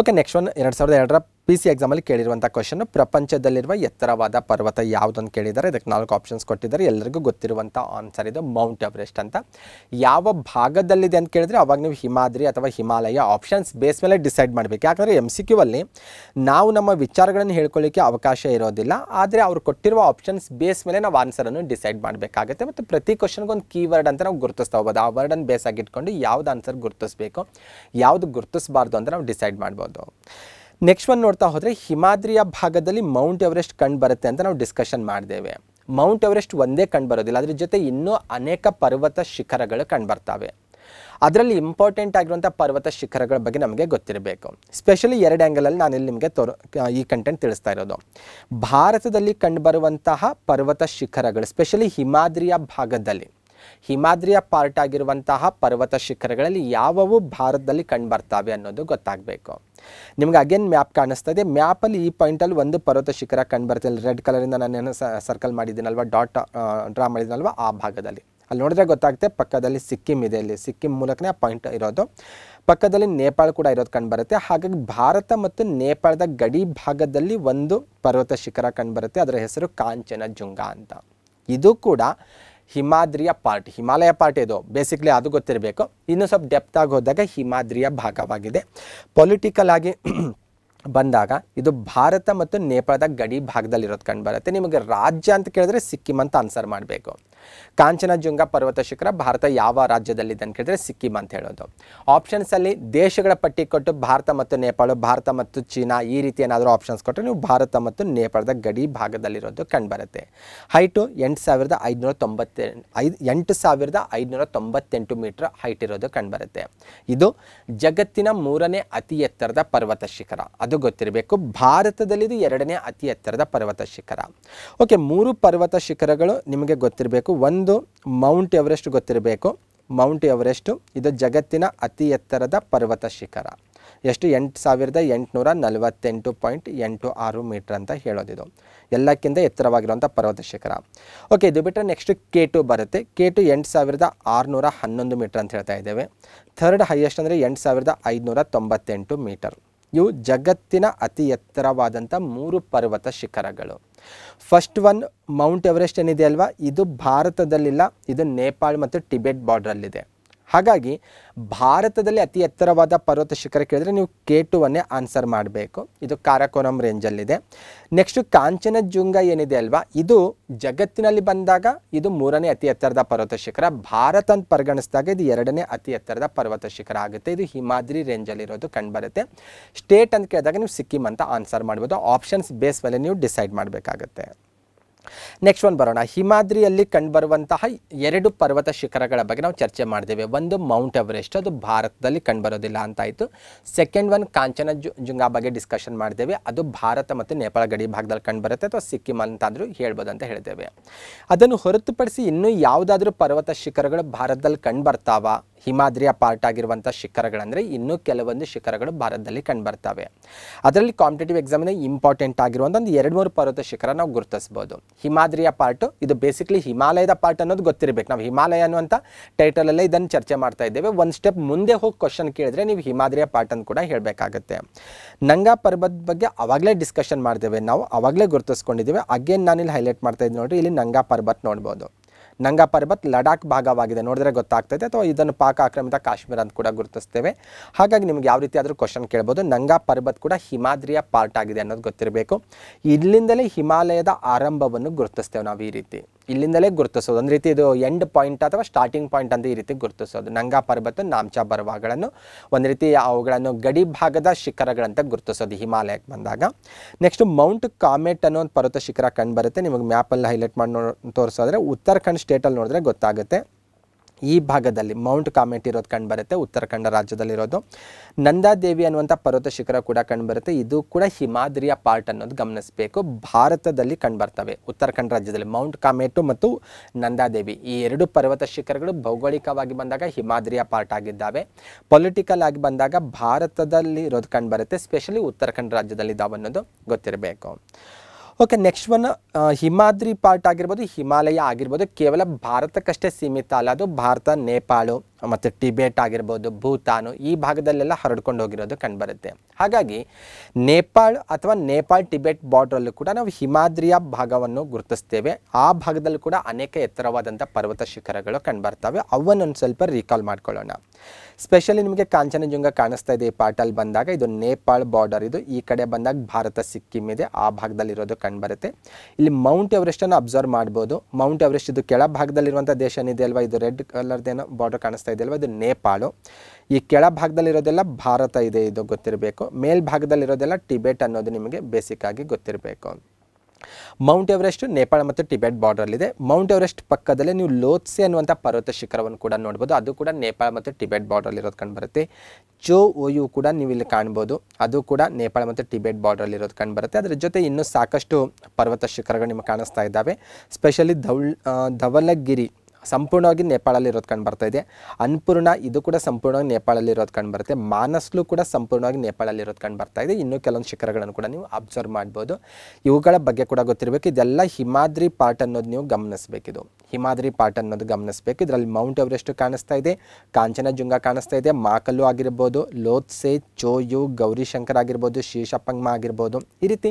ಓಕೆ ನೆಕ್ಸ್ಟ್ ಒನ್ ಎರಡು ಸಾವಿರದ ಎರಡರ ಪಿ ಸಿ ಎಕ್ಸಾಮಲ್ಲಿ ಕೇಳಿರುವಂಥ ಕ್ವಶನ್ ಪ್ರಪಂಚದಲ್ಲಿರುವ ಎತ್ತರವಾದ ಪರ್ವತ ಯಾವುದನ್ನು ಕೇಳಿದ್ದಾರೆ ಇದಕ್ಕೆ ನಾಲ್ಕು ಆಪ್ಷನ್ಸ್ ಕೊಟ್ಟಿದ್ದಾರೆ ಎಲ್ಲರಿಗೂ ಗೊತ್ತಿರುವಂಥ ಆನ್ಸರ್ ಇದು ಮೌಂಟ್ ಎವರೆಸ್ಟ್ ಅಂತ ಯಾವ ಭಾಗದಲ್ಲಿದೆ ಅಂತ ಕೇಳಿದ್ರೆ ಅವಾಗ ನೀವು ಹಿಮಾದ್ರಿ ಅಥವಾ ಹಿಮಾಲಯ ಆಪ್ಷನ್ಸ್ ಬೇಸ್ ಮೇಲೆ ಡಿಸೈಡ್ ಮಾಡಬೇಕು ಯಾಕಂದರೆ ಎಮ್ ಸಿ ಕ್ಯೂ ಅಲ್ಲಿ ನಾವು ನಮ್ಮ ವಿಚಾರಗಳನ್ನು ಹೇಳ್ಕೊಳ್ಳಿಕ್ಕೆ ಅವಕಾಶ ಇರೋದಿಲ್ಲ ಆದರೆ ಅವರು ಕೊಟ್ಟಿರುವ ಆಪ್ಷನ್ಸ್ ಬೇಸ್ ಮೇಲೆ ನಾವು ಆನ್ಸರನ್ನು ಡಿಸೈಡ್ ಮಾಡಬೇಕಾಗುತ್ತೆ ಮತ್ತು ಪ್ರತಿ ಕ್ವಶನ್ಗೆ ಒಂದು ಕೀವರ್ಡ್ ಅಂತ ನಾವು ಗುರುತಿಸ್ತಾ ಹೋಗ್ಬೋದು ಆ ವರ್ಡನ್ನು ಬೇಸಾಗಿಟ್ಕೊಂಡು ಯಾವುದು ಆನ್ಸರ್ ಗುರುತಿಸ್ಬೇಕು ಯಾವುದು ಗುರುತಿಸಬಾರ್ದು ಅಂತ ನಾವು ಡಿಸೈಡ್ ಮಾಡ್ಬೋದು ನೆಕ್ಸ್ಟ್ ಒಂದು ನೋಡ್ತಾ ಹೋದರೆ ಹಿಮಾದ್ರಿಯ ಭಾಗದಲ್ಲಿ ಮೌಂಟ್ ಎವರೆಸ್ಟ್ ಕಂಡು ಬರುತ್ತೆ ಅಂತ ನಾವು ಡಿಸ್ಕಷನ್ ಮಾಡಿದ್ದೇವೆ ಮೌಂಟ್ ಎವರೆಸ್ಟ್ ಒಂದೇ ಕಂಡು ಬರೋದಿಲ್ಲ ಅದ್ರ ಜೊತೆ ಇನ್ನೂ ಅನೇಕ ಪರ್ವತ ಶಿಖರಗಳು ಕಂಡು ಬರ್ತವೆ ಅದರಲ್ಲಿ ಇಂಪಾರ್ಟೆಂಟ್ ಆಗಿರುವಂಥ ಪರ್ವತ ಶಿಖರಗಳ ಬಗ್ಗೆ ನಮಗೆ ಗೊತ್ತಿರಬೇಕು ಸ್ಪೆಷಲಿ ಎರಡು ಆ್ಯಂಗಲಲ್ಲಿ ನಾನು ಇಲ್ಲಿ ನಿಮಗೆ ತೋರು ಈ ಕಂಟೆಂಟ್ ತಿಳಿಸ್ತಾ ಇರೋದು ಭಾರತದಲ್ಲಿ ಕಂಡುಬರುವಂತಹ ಪರ್ವತ ಶಿಖರಗಳು ಸ್ಪೆಷಲಿ ಹಿಮಾದ್ರಿಯ ಭಾಗದಲ್ಲಿ ಹಿಮಾದ್ರಿಯ ಪಾರ್ಟ್ ಆಗಿರುವಂತಹ ಪರ್ವತ ಶಿಖರಗಳಲ್ಲಿ ಯಾವವು ಭಾರತದಲ್ಲಿ ಬರ್ತಾವೆ ಅನ್ನೋದು ಗೊತ್ತಾಗಬೇಕು ನಿಮ್ಗೆ ಅಗೇನ್ ಮ್ಯಾಪ್ ಕಾಣಿಸ್ತಾ ಇದೆ ಮ್ಯಾಪಲ್ಲಿ ಈ ಪಾಯಿಂಟಲ್ಲಿ ಒಂದು ಪರ್ವತ ಶಿಖರ ಕಂಡು ರೆಡ್ ಕಲರಿಂದ ನಾನು ಸರ್ಕಲ್ ಮಾಡಿದ್ದೀನಲ್ವ ಡಾಟ್ ಡ್ರಾ ಮಾಡಿದ್ದೀನಲ್ವ ಆ ಭಾಗದಲ್ಲಿ ಅಲ್ಲಿ ನೋಡಿದ್ರೆ ಗೊತ್ತಾಗುತ್ತೆ ಪಕ್ಕದಲ್ಲಿ ಸಿಕ್ಕಿಂ ಇದೆ ಇಲ್ಲಿ ಸಿಕ್ಕಿಂ ಮೂಲಕನೇ ಆ ಪಾಯಿಂಟ್ ಇರೋದು ಪಕ್ಕದಲ್ಲಿ ನೇಪಾಳ ಕೂಡ ಇರೋದು ಕಂಡುಬರುತ್ತೆ ಹಾಗಾಗಿ ಭಾರತ ಮತ್ತು ನೇಪಾಳದ ಗಡಿ ಭಾಗದಲ್ಲಿ ಒಂದು ಪರ್ವತ ಶಿಖರ ಕಂಡುಬರುತ್ತೆ ಅದರ ಹೆಸರು ಕಾಂಚನ ಜುಂಗ ಅಂತ ಇದು ಕೂಡ ಹಿಮಾದ್ರಿಯ ಪಾರ್ಟ್ ಹಿಮಾಲಯ ಪಾರ್ಟ್ ಇದು ಬೇಸಿಕ್ಲಿ ಅದು ಗೊತ್ತಿರಬೇಕು ಇನ್ನೂ ಸ್ವಲ್ಪ ಡೆಪ್ತ್ ಆಗಿ ಹೋದಾಗ ಹಿಮಾದ್ರಿಯ ಭಾಗವಾಗಿದೆ ಪೊಲಿಟಿಕಲ್ ಆಗಿ ಬಂದಾಗ ಇದು ಭಾರತ ಮತ್ತು ನೇಪಾಳದ ಗಡಿ ಭಾಗದಲ್ಲಿರೋದು ಕಂಡು ಬರುತ್ತೆ ನಿಮಗೆ ರಾಜ್ಯ ಅಂತ ಕೇಳಿದ್ರೆ ಸಿಕ್ಕಿಂ ಅಂತ ಆನ್ಸರ್ ಮಾಡಬೇಕು ಕಾಂಚನಜುಂಗ ಪರ್ವತ ಶಿಖರ ಭಾರತ ಯಾವ ರಾಜ್ಯದಲ್ಲಿದೆ ಅಂತ ಕೇಳಿದ್ರೆ ಸಿಕ್ಕಿಂ ಅಂತ ಹೇಳೋದು ಆಪ್ಷನ್ಸಲ್ಲಿ ದೇಶಗಳ ಪಟ್ಟಿ ಕೊಟ್ಟು ಭಾರತ ಮತ್ತು ನೇಪಾಳ ಭಾರತ ಮತ್ತು ಚೀನಾ ಈ ರೀತಿ ಏನಾದರೂ ಆಪ್ಷನ್ಸ್ ಕೊಟ್ಟರೆ ನೀವು ಭಾರತ ಮತ್ತು ನೇಪಾಳದ ಗಡಿ ಭಾಗದಲ್ಲಿರೋದು ಕಂಡುಬರುತ್ತೆ ಹೈಟು ಎಂಟು ಸಾವಿರದ ಐದುನೂರ ತೊಂಬತ್ತೆ ಐದು ಎಂಟು ಸಾವಿರದ ಐದುನೂರ ತೊಂಬತ್ತೆಂಟು ಮೀಟ್ರ್ ಹೈಟ್ ಇರೋದು ಕಂಡುಬರುತ್ತೆ ಇದು ಜಗತ್ತಿನ ಮೂರನೇ ಅತಿ ಎತ್ತರದ ಪರ್ವತ ಶಿಖರ ಅದು ಗೊತ್ತಿರಬೇಕು ಭಾರತದಲ್ಲಿ ಇದು ಎರಡನೇ ಅತಿ ಎತ್ತರದ ಪರ್ವತ ಶಿಖರ ಓಕೆ ಮೂರು ಪರ್ವತ ಶಿಖರಗಳು ನಿಮಗೆ ಗೊತ್ತಿರಬೇಕು ಒಂದು ಮೌಂಟ್ ಎವರೆಸ್ಟ್ ಗೊತ್ತಿರಬೇಕು ಮೌಂಟ್ ಎವರೆಸ್ಟ್ ಇದು ಜಗತ್ತಿನ ಅತಿ ಎತ್ತರದ ಪರ್ವತ ಶಿಖರ ಎಷ್ಟು ಎಂಟು ಸಾವಿರದ ಎಂಟುನೂರ ನಲವತ್ತೆಂಟು ಪಾಯಿಂಟ್ ಎಂಟು ಆರು ಮೀಟರ್ ಅಂತ ಹೇಳೋದಿದು ಎಲ್ಲಕ್ಕಿಂತ ಎತ್ತರವಾಗಿರುವಂಥ ಪರ್ವತ ಶಿಖರ ಓಕೆ ಇದು ಬಿಟ್ಟರೆ ನೆಕ್ಸ್ಟ್ ಕೆ ಟು ಬರುತ್ತೆ ಕೆ ಟು ಎಂಟು ಸಾವಿರದ ಆರುನೂರ ಹನ್ನೊಂದು ಮೀಟರ್ ಅಂತ ಹೇಳ್ತಾ ಇದ್ದೇವೆ ಥರ್ಡ್ ಹೈಯೆಸ್ಟ್ ಅಂದರೆ ಎಂಟು ಸಾವಿರದ ಐದುನೂರ ತೊಂಬತ್ತೆಂಟು ಮೀಟರ್ ಇವು ಜಗತ್ತಿನ ಅತಿ ಎತ್ತರವಾದಂಥ ಮೂರು ಪರ್ವತ ಶಿಖರಗಳು ಫಸ್ಟ್ ಒನ್ ಮೌಂಟ್ ಎವರೆಸ್ಟ್ ಏನಿದೆ ಅಲ್ವಾ ಇದು ಭಾರತದಲ್ಲಿಲ್ಲ ಇದು ನೇಪಾಳ್ ಮತ್ತು ಟಿಬೆಟ್ ಬಾರ್ಡ್ರಲ್ಲಿದೆ ಹಾಗಾಗಿ ಭಾರತದಲ್ಲಿ ಅತಿ ಎತ್ತರವಾದ ಪರ್ವತ ಶಿಖರ ಕೇಳಿದರೆ ನೀವು ಕೆ ಟುವನ್ನೇ ಆನ್ಸರ್ ಮಾಡಬೇಕು ಇದು ಕಾರಕೋನಂ ರೇಂಜಲ್ಲಿದೆ ನೆಕ್ಸ್ಟು ಕಾಂಚನಜುಂಗ ಏನಿದೆ ಅಲ್ವಾ ಇದು ಜಗತ್ತಿನಲ್ಲಿ ಬಂದಾಗ ಇದು ಮೂರನೇ ಅತಿ ಎತ್ತರದ ಪರ್ವತ ಶಿಖರ ಭಾರತ ಅಂತ ಪರಿಗಣಿಸಿದಾಗ ಇದು ಎರಡನೇ ಅತಿ ಎತ್ತರದ ಪರ್ವತ ಶಿಖರ ಆಗುತ್ತೆ ಇದು ಹಿಮಾದ್ರಿ ರೇಂಜಲ್ಲಿರೋದು ಕಂಡುಬರುತ್ತೆ ಸ್ಟೇಟ್ ಅಂತ ಕೇಳಿದಾಗ ನೀವು ಸಿಕ್ಕಿಂ ಅಂತ ಆನ್ಸರ್ ಮಾಡ್ಬೋದು ಆಪ್ಷನ್ಸ್ ಬೇಸ್ ಮೇಲೆ ನೀವು ಡಿಸೈಡ್ ಮಾಡಬೇಕಾಗತ್ತೆ ನೆಕ್ಸ್ಟ್ ಒಂದು ಬರೋಣ ಹಿಮಾದ್ರಿಯಲ್ಲಿ ಕಂಡುಬರುವಂತಹ ಎರಡು ಪರ್ವತ ಶಿಖರಗಳ ಬಗ್ಗೆ ನಾವು ಚರ್ಚೆ ಮಾಡಿದ್ದೇವೆ ಒಂದು ಮೌಂಟ್ ಎವರೆಸ್ಟ್ ಅದು ಭಾರತದಲ್ಲಿ ಕಂಡುಬರೋದಿಲ್ಲ ಅಂತಾಯಿತು ಸೆಕೆಂಡ್ ಒನ್ ಕಾಂಚನ ಜುಂಗಾ ಬಗ್ಗೆ ಡಿಸ್ಕಷನ್ ಮಾಡಿದ್ದೇವೆ ಅದು ಭಾರತ ಮತ್ತು ನೇಪಾಳ ಗಡಿ ಭಾಗದಲ್ಲಿ ಕಂಡುಬರುತ್ತೆ ಅಥವಾ ಸಿಕ್ಕಿಮ್ ಅಂತಾದರೂ ಹೇಳ್ಬೋದು ಅಂತ ಹೇಳಿದ್ದೇವೆ ಅದನ್ನು ಹೊರತುಪಡಿಸಿ ಇನ್ನೂ ಯಾವುದಾದ್ರೂ ಪರ್ವತ ಶಿಖರಗಳು ಭಾರತದಲ್ಲಿ ಬರ್ತಾವೆ ಹಿಮಾದ್ರಿಯ ಪಾರ್ಟ್ ಆಗಿರುವಂಥ ಶಿಖರಗಳಂದರೆ ಇನ್ನೂ ಕೆಲವೊಂದು ಶಿಖರಗಳು ಭಾರತದಲ್ಲಿ ಬರ್ತವೆ ಅದರಲ್ಲಿ ಕಾಂಪಿಟೇಟಿವ್ ಎಕ್ಸಾಮಿನ ಇಂಪಾರ್ಟೆಂಟ್ ಆಗಿರುವಂಥ ಒಂದು ಎರಡು ಮೂರು ಪರ್ವತ ಶಿಖರ ನಾವು ಗುರುತಿಸ್ಬೋದು ಹಿಮಾದ್ರಿಯ ಪಾರ್ಟು ಇದು ಬೇಸಿಕ್ಲಿ ಹಿಮಾಲಯದ ಪಾರ್ಟ್ ಅನ್ನೋದು ಗೊತ್ತಿರಬೇಕು ನಾವು ಹಿಮಾಲಯ ಅನ್ನುವಂಥ ಟೈಟಲಲ್ಲೇ ಇದನ್ನು ಚರ್ಚೆ ಮಾಡ್ತಾ ಇದ್ದೇವೆ ಒಂದು ಸ್ಟೆಪ್ ಮುಂದೆ ಹೋಗಿ ಕ್ವಶನ್ ಕೇಳಿದ್ರೆ ನೀವು ಹಿಮಾದ್ರಿಯ ಪಾರ್ಟ್ ಅಂತ ಕೂಡ ಹೇಳಬೇಕಾಗತ್ತೆ ನಂಗಾ ಪರ್ವತ ಬಗ್ಗೆ ಅವಾಗಲೇ ಡಿಸ್ಕಷನ್ ಮಾಡ್ತೇವೆ ನಾವು ಅವಾಗಲೇ ಗುರುತಿಸ್ಕೊಂಡಿದ್ದೇವೆ ಅಗೇನ್ ನಾನಿಲ್ಲಿ ಹೈಲೈಟ್ ಮಾಡ್ತಾ ಇದ್ದೀನಿ ನೋಡಿರಿ ಇಲ್ಲಿ ನಂಗಾ ಪರ್ವತ ನೋಡ್ಬೋದು ನಂಗಾ ಪರ್ಬತ್ ಲಡಾಖ್ ಭಾಗವಾಗಿದೆ ನೋಡಿದ್ರೆ ಗೊತ್ತಾಗ್ತೈತೆ ಅಥವಾ ಇದನ್ನು ಪಾಕ ಆಕ್ರಮಿತ ಕಾಶ್ಮೀರ ಅಂತ ಕೂಡ ಗುರುತಿಸ್ತೇವೆ ಹಾಗಾಗಿ ನಿಮ್ಗೆ ಯಾವ ರೀತಿ ಆದರೂ ಕ್ವಶನ್ ಕೇಳ್ಬೋದು ನಂಗಾ ಪರ್ಬತ್ ಕೂಡ ಹಿಮಾದ್ರಿಯ ಪಾರ್ಟ್ ಆಗಿದೆ ಅನ್ನೋದು ಗೊತ್ತಿರಬೇಕು ಇಲ್ಲಿಂದಲೇ ಹಿಮಾಲಯದ ಆರಂಭವನ್ನು ಗುರುತಿಸ್ತೇವೆ ನಾವು ಈ ರೀತಿ ಇಲ್ಲಿಂದಲೇ ಗುರುತಿಸೋದು ಒಂದು ರೀತಿ ಇದು ಎಂಡ್ ಪಾಯಿಂಟ್ ಅಥವಾ ಸ್ಟಾರ್ಟಿಂಗ್ ಪಾಯಿಂಟ್ ಅಂತ ಈ ರೀತಿ ಗುರುತಿಸೋದು ನಂಗಾ ಪರ್ವತ ನಾಮ್ಚಾ ಪರ್ವಗಳನ್ನು ಒಂದು ರೀತಿ ಅವುಗಳನ್ನು ಗಡಿ ಭಾಗದ ಶಿಖರಗಳಂತ ಗುರುತಿಸೋದು ಹಿಮಾಲಯಕ್ಕೆ ಬಂದಾಗ ನೆಕ್ಸ್ಟ್ ಮೌಂಟ್ ಕಾಮೆಟ್ ಅನ್ನೋ ಒಂದು ಪರ್ವತ ಶಿಖರ ಕಂಡು ಬರುತ್ತೆ ನಿಮಗೆ ಮ್ಯಾಪಲ್ಲಿ ಹೈಲೈಟ್ ಮಾಡಿ ನೋಡಿ ತೋರಿಸೋದ್ರೆ ಉತ್ತರಾಖಂಡ್ ಸ್ಟೇಟಲ್ಲಿ ನೋಡಿದ್ರೆ ಗೊತ್ತಾಗುತ್ತೆ ಈ ಭಾಗದಲ್ಲಿ ಮೌಂಟ್ ಕಾಮೆಂಟ್ ಇರೋದು ಕಂಡುಬರುತ್ತೆ ಉತ್ತರಾಖಂಡ ರಾಜ್ಯದಲ್ಲಿರೋದು ನಂದಾದೇವಿ ಅನ್ನುವಂಥ ಪರ್ವತ ಶಿಖರ ಕೂಡ ಕಂಡುಬರುತ್ತೆ ಇದು ಕೂಡ ಹಿಮಾದ್ರಿಯ ಪಾರ್ಟ್ ಅನ್ನೋದು ಗಮನಿಸಬೇಕು ಭಾರತದಲ್ಲಿ ಕಂಡು ಬರ್ತವೆ ಉತ್ತರಾಖಂಡ ರಾಜ್ಯದಲ್ಲಿ ಮೌಂಟ್ ಕಾಮೆಟು ಮತ್ತು ನಂದಾದೇವಿ ಈ ಎರಡು ಪರ್ವತ ಶಿಖರಗಳು ಭೌಗೋಳಿಕವಾಗಿ ಬಂದಾಗ ಹಿಮಾದ್ರಿಯ ಪಾರ್ಟ್ ಆಗಿದ್ದಾವೆ ಪೊಲಿಟಿಕಲ್ ಆಗಿ ಬಂದಾಗ ಭಾರತದಲ್ಲಿ ಇರೋದು ಕಂಡುಬರುತ್ತೆ ಸ್ಪೆಷಲಿ ಉತ್ತರಾಖಂಡ ರಾಜ್ಯದಲ್ಲಿ ಇದಾವೆ ಅನ್ನೋದು ಗೊತ್ತಿರಬೇಕು okay next one Himadri part ಆಗಿರ್ಬೋದು ಹಿಮಾಲಯ ಆಗಿರ್ಬೋದು ಕೇವಲ ಭಾರತಕ್ಕಷ್ಟೇ ಸೀಮಿತ ಅಲ್ಲ ಅದು ಭಾರತ ನೇಪಾಳು ಮತ್ತು ಟಿಬೇಟ್ ಆಗಿರ್ಬೋದು ಭೂತಾನು ಈ ಭಾಗದಲ್ಲೆಲ್ಲ ಹರಡ್ಕೊಂಡು ಹೋಗಿರೋದು ಕಂಡುಬರುತ್ತೆ ಹಾಗಾಗಿ ನೇಪಾಳ್ ಅಥವಾ ನೇಪಾಳ್ ಟಿಬೆಟ್ ಬಾರ್ಡ್ರಲ್ಲೂ ಕೂಡ ನಾವು ಹಿಮಾದ್ರಿಯ ಭಾಗವನ್ನು ಗುರುತಿಸ್ತೇವೆ ಆ ಭಾಗದಲ್ಲೂ ಕೂಡ ಅನೇಕ ಎತ್ತರವಾದಂಥ ಪರ್ವತ ಶಿಖರಗಳು ಕಂಡುಬರ್ತವೆ ಅವನ್ನೊಂದು ಸ್ವಲ್ಪ ರೀಕಾಲ್ ಮಾಡ್ಕೊಳ್ಳೋಣ ಸ್ಪೆಷಲಿ ನಿಮಗೆ ಕಾಂಚನಜುಂಗ ಕಾಣಿಸ್ತಾ ಇದೆ ಈ ಪಾಟಲ್ಲಿ ಬಂದಾಗ ಇದು ನೇಪಾಳ್ ಬಾರ್ಡರ್ ಇದು ಈ ಕಡೆ ಬಂದಾಗ ಭಾರತ ಸಿಕ್ಕಿಂ ಇದೆ ಆ ಭಾಗದಲ್ಲಿರೋದು ಕಂಡುಬರುತ್ತೆ ಇಲ್ಲಿ ಮೌಂಟ್ ಎವರೆಸ್ಟನ್ನು ಅಬ್ಸರ್ವ್ ಮಾಡ್ಬೋದು ಮೌಂಟ್ ಎವರೆಸ್ಟ್ ಇದು ಕೆಳ ಭಾಗದಲ್ಲಿರುವಂಥ ದೇಶ ಏನಿದೆ ಅಲ್ವಾ ಇದು ರೆಡ್ ಕಲರ್ದೇನೋ ಬಾರ್ಡರ್ ಕಾಣಿಸ್ತಾ ಇದೆ ಅಲ್ವಾ ಇದು ನೇಪಾಳು ಈ ಕೆಳ ಭಾಗದಲ್ಲಿರೋದೆಲ್ಲ ಭಾರತ ಇದೆ ಇದು ಗೊತ್ತಿರಬೇಕು ಮೇಲ್ಭಾಗದಲ್ಲಿರೋದೆಲ್ಲ ಟಿಬೆಟ್ ಅನ್ನೋದು ನಿಮಗೆ ಬೇಸಿಕ್ ಆಗಿ ಗೊತ್ತಿರಬೇಕು ಮೌಂಟ್ ಎವರೆಸ್ಟ್ ನೇಪಾಳ ಮತ್ತು ಟಿಬೆಟ್ ಬಾರ್ಡರಲ್ಲಿದೆ ಮೌಂಟ್ ಎವರೆಸ್ಟ್ ಪಕ್ಕದಲ್ಲೇ ನೀವು ಲೋತ್ಸೆ ಅನ್ನುವಂಥ ಪರ್ವತ ಶಿಖರವನ್ನು ಕೂಡ ನೋಡ್ಬೋದು ಅದು ಕೂಡ ನೇಪಾಳ ಮತ್ತು ಟಿಬೆಟ್ ಬಾರ್ಡರಲ್ಲಿರೋದು ಕಂಡುಬರುತ್ತೆ ಚೋ ಓಯು ಕೂಡ ನೀವು ಇಲ್ಲಿ ಕಾಣ್ಬೋದು ಅದು ಕೂಡ ನೇಪಾಳ ಮತ್ತು ಟಿಬೆಟ್ ಬಾರ್ಡರಲ್ಲಿರೋದು ಕಂಡುಬರುತ್ತೆ ಅದರ ಜೊತೆ ಇನ್ನೂ ಸಾಕಷ್ಟು ಪರ್ವತ ಶಿಖರಗಳು ನಿಮಗೆ ಕಾಣಿಸ್ತಾ ಇದ್ದಾವೆ ಸ್ಪೆಷಲಿ ಧೌಲ್ ಧವಲಗಿರಿ ಸಂಪೂರ್ಣವಾಗಿ ಇರೋದು ಕಂಡು ಬರ್ತಾ ಇದೆ ಅನ್ಪೂರ್ಣ ಇದು ಕೂಡ ಸಂಪೂರ್ಣವಾಗಿ ಇರೋದು ಕಂಡು ಬರುತ್ತೆ ಮಾನಸ್ಲು ಕೂಡ ಸಂಪೂರ್ಣವಾಗಿ ನೇಪಾಳಲ್ಲಿ ಇರೋದು ಕಂಡು ಬರ್ತಾ ಇದೆ ಇನ್ನೂ ಕೆಲವೊಂದು ಶಿಖರಗಳನ್ನು ಕೂಡ ನೀವು ಅಬ್ಸರ್ವ್ ಮಾಡ್ಬೋದು ಇವುಗಳ ಬಗ್ಗೆ ಕೂಡ ಗೊತ್ತಿರಬೇಕು ಇದೆಲ್ಲ ಹಿಮಾದ್ರಿ ಪಾರ್ಟ್ ಅನ್ನೋದು ನೀವು ಗಮನಿಸಬೇಕಿದು ಹಿಮಾದ್ರಿ ಪಾಠ ಅನ್ನೋದು ಗಮನಿಸಬೇಕು ಇದರಲ್ಲಿ ಮೌಂಟ್ ಎವರೆಸ್ಟ್ ಕಾಣಿಸ್ತಾ ಇದೆ ಕಾಂಚನಜುಂಗ ಕಾಣಿಸ್ತಾ ಇದೆ ಮಾಕಲ್ಲು ಆಗಿರ್ಬೋದು ಲೋತ್ಸೆ ಚೋಯು ಗೌರಿಶಂಕರ್ ಆಗಿರ್ಬೋದು ಶೀರ್ಷಪ್ಪಂಗ್ಮ ಆಗಿರ್ಬೋದು ಈ ರೀತಿ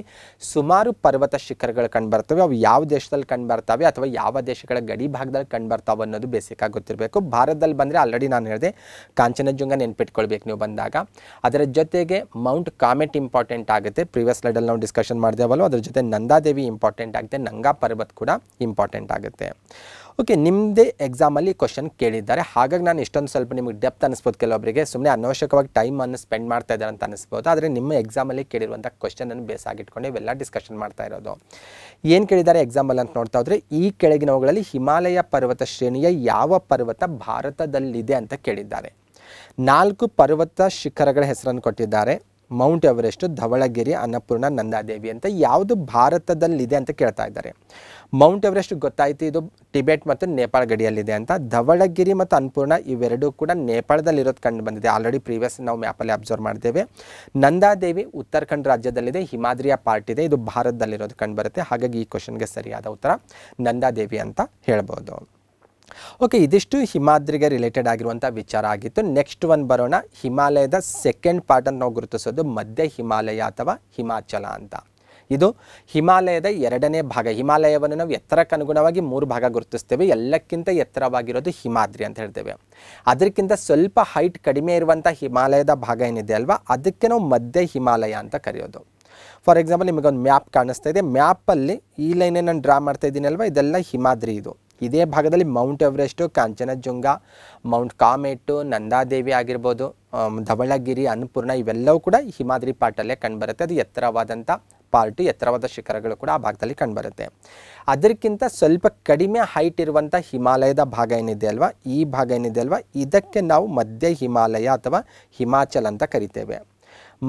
ಸುಮಾರು ಪರ್ವತ ಶಿಖರಗಳು ಕಂಡುಬರ್ತವೆ ಅವು ಯಾವ ದೇಶದಲ್ಲಿ ಕಂಡುಬರ್ತವೆ ಅಥವಾ ಯಾವ ದೇಶಗಳ ಗಡಿ ಭಾಗದಲ್ಲಿ ಬರ್ತಾವೆ ಅನ್ನೋದು ಬೇಸಿಕ್ ಆಗಿ ಗೊತ್ತಿರಬೇಕು ಭಾರತದಲ್ಲಿ ಬಂದರೆ ಆಲ್ರೆಡಿ ನಾನು ಹೇಳಿದೆ ಕಾಂಚನಜುಂಗ ನೆನ್ಪಿಟ್ಕೊಳ್ಬೇಕು ನೀವು ಬಂದಾಗ ಅದರ ಜೊತೆಗೆ ಮೌಂಟ್ ಕಾಮೆಟ್ ಇಂಪಾರ್ಟೆಂಟ್ ಆಗುತ್ತೆ ಪ್ರೀವಿಯಸ್ ಲೈಡಲ್ಲಿ ನಾವು ಡಿಸ್ಕಷನ್ ಮಾಡಿದೆವಲ್ಲ ಅದರ ಜೊತೆ ನಂದಾದೇವಿ ಇಂಪಾರ್ಟೆಂಟ್ ಆಗುತ್ತೆ ನಂಗಾ ಪರ್ವತ್ ಕೂಡ ಇಂಪಾರ್ಟೆಂಟ್ ಆಗುತ್ತೆ ಓಕೆ ನಿಮ್ಮದೇ ಎಕ್ಸಾಮಲ್ಲಿ ಕ್ವಶನ್ ಕೇಳಿದ್ದಾರೆ ಹಾಗಾಗಿ ನಾನು ಇಷ್ಟೊಂದು ಸ್ವಲ್ಪ ನಿಮಗೆ ಡೆಪ್ತ್ ಅನಿಸ್ಬೋದು ಕೆಲವೊಬ್ಬರಿಗೆ ಸುಮ್ಮನೆ ಅನವಶ್ಯಕವಾಗಿ ಟೈಮನ್ನು ಸ್ಪೆಂಡ್ ಮಾಡ್ತಾ ಇದ್ದಾರೆ ಅಂತ ಅನಿಸ್ಬೋದು ಆದರೆ ನಿಮ್ಮ ಎಕ್ಸಾಮಲ್ಲಿ ಕೇಳಿರುವಂಥ ಕ್ವಶನನ್ನು ಬೇಸ್ ಆಗಿಟ್ಕೊಂಡು ಇವೆಲ್ಲ ಡಿಸ್ಕಷನ್ ಮಾಡ್ತಾ ಇರೋದು ಏನು ಕೇಳಿದ್ದಾರೆ ಎಕ್ಸಾಂಪಲ್ ಅಂತ ನೋಡ್ತಾ ಹೋದರೆ ಈ ಕೆಳಗಿನವುಗಳಲ್ಲಿ ಹಿಮಾಲಯ ಪರ್ವತ ಶ್ರೇಣಿಯ ಯಾವ ಪರ್ವತ ಭಾರತದಲ್ಲಿದೆ ಅಂತ ಕೇಳಿದ್ದಾರೆ ನಾಲ್ಕು ಪರ್ವತ ಶಿಖರಗಳ ಹೆಸರನ್ನು ಕೊಟ್ಟಿದ್ದಾರೆ ಮೌಂಟ್ ಎವರೆಸ್ಟ್ ಧವಳಗಿರಿ ಅನ್ನಪೂರ್ಣ ನಂದಾದೇವಿ ಅಂತ ಯಾವುದು ಭಾರತದಲ್ಲಿದೆ ಅಂತ ಕೇಳ್ತಾ ಇದ್ದಾರೆ ಮೌಂಟ್ ಎವರೆಸ್ಟ್ ಗೊತ್ತಾಯಿತು ಇದು ಟಿಬೆಟ್ ಮತ್ತು ನೇಪಾಳ ಗಡಿಯಲ್ಲಿದೆ ಅಂತ ಧವಳಗಿರಿ ಮತ್ತು ಅನ್ಪೂರ್ಣ ಇವೆರಡೂ ಕೂಡ ನೇಪಾಳದಲ್ಲಿ ಇರೋದು ಕಂಡು ಬಂದಿದೆ ಆಲ್ರೆಡಿ ಪ್ರೀವಿಯಸ್ ನಾವು ಮ್ಯಾಪಲ್ಲಿ ಅಬ್ಸರ್ವ್ ಮಾಡಿದ್ದೇವೆ ನಂದಾದೇವಿ ಉತ್ತರಾಖಂಡ್ ರಾಜ್ಯದಲ್ಲಿದೆ ಹಿಮಾದ್ರಿಯ ಪಾರ್ಟ್ ಇದೆ ಇದು ಭಾರತದಲ್ಲಿರೋದು ಕಂಡು ಬರುತ್ತೆ ಹಾಗಾಗಿ ಈ ಕ್ವಶನ್ಗೆ ಸರಿಯಾದ ಉತ್ತರ ನಂದಾದೇವಿ ಅಂತ ಹೇಳ್ಬೋದು ಓಕೆ ಇದಿಷ್ಟು ಹಿಮಾದ್ರಿಗೆ ರಿಲೇಟೆಡ್ ಆಗಿರುವಂಥ ವಿಚಾರ ಆಗಿತ್ತು ನೆಕ್ಸ್ಟ್ ಒಂದು ಬರೋಣ ಹಿಮಾಲಯದ ಸೆಕೆಂಡ್ ಪಾರ್ಟನ್ನು ನಾವು ಗುರುತಿಸೋದು ಮಧ್ಯ ಹಿಮಾಲಯ ಅಥವಾ ಹಿಮಾಚಲ ಅಂತ ಇದು ಹಿಮಾಲಯದ ಎರಡನೇ ಭಾಗ ಹಿಮಾಲಯವನ್ನು ನಾವು ಅನುಗುಣವಾಗಿ ಮೂರು ಭಾಗ ಗುರುತಿಸ್ತೇವೆ ಎಲ್ಲಕ್ಕಿಂತ ಎತ್ತರವಾಗಿರೋದು ಹಿಮಾದ್ರಿ ಅಂತ ಹೇಳ್ತೇವೆ ಅದಕ್ಕಿಂತ ಸ್ವಲ್ಪ ಹೈಟ್ ಕಡಿಮೆ ಇರುವಂಥ ಹಿಮಾಲಯದ ಭಾಗ ಏನಿದೆ ಅಲ್ವಾ ಅದಕ್ಕೆ ನಾವು ಮಧ್ಯ ಹಿಮಾಲಯ ಅಂತ ಕರೆಯೋದು ಫಾರ್ ಎಕ್ಸಾಂಪಲ್ ನಿಮಗೊಂದು ಮ್ಯಾಪ್ ಕಾಣಿಸ್ತಾ ಇದೆ ಮ್ಯಾಪಲ್ಲಿ ಈ ಲೈನೇ ನಾನು ಡ್ರಾ ಮಾಡ್ತಾ ಅಲ್ವಾ ಇದೆಲ್ಲ ಹಿಮಾದ್ರಿ ಇದು ಇದೇ ಭಾಗದಲ್ಲಿ mount Everest Kanchenjunga mount Kamet Nanda Devi ಆಗಿರ್ಬೋದು ಧವಳಗಿರಿ ಅನ್ನಪೂರ್ಣ ಇವೆಲ್ಲವೂ ಕೂಡ ಹಿಮಾದ್ರಿ ಪಾಟಲ್ಲೇ ಕಂಡುಬರುತ್ತೆ ಅದು ಎತ್ತರವಾದಂಥ ಪಾರ್ಟಿ ಎತ್ತರವಾದ ಶಿಖರಗಳು ಕೂಡ ಆ ಭಾಗದಲ್ಲಿ ಕಂಡುಬರುತ್ತೆ ಅದಕ್ಕಿಂತ ಸ್ವಲ್ಪ ಕಡಿಮೆ ಹೈಟ್ ಇರುವಂಥ ಹಿಮಾಲಯದ ಭಾಗ ಏನಿದೆ ಅಲ್ವಾ ಈ ಭಾಗ ಏನಿದೆ ಅಲ್ವಾ ಇದಕ್ಕೆ ನಾವು ಮಧ್ಯ ಹಿಮಾಲಯ ಅಥವಾ ಹಿಮಾಚಲ್ ಅಂತ ಕರಿತೇವೆ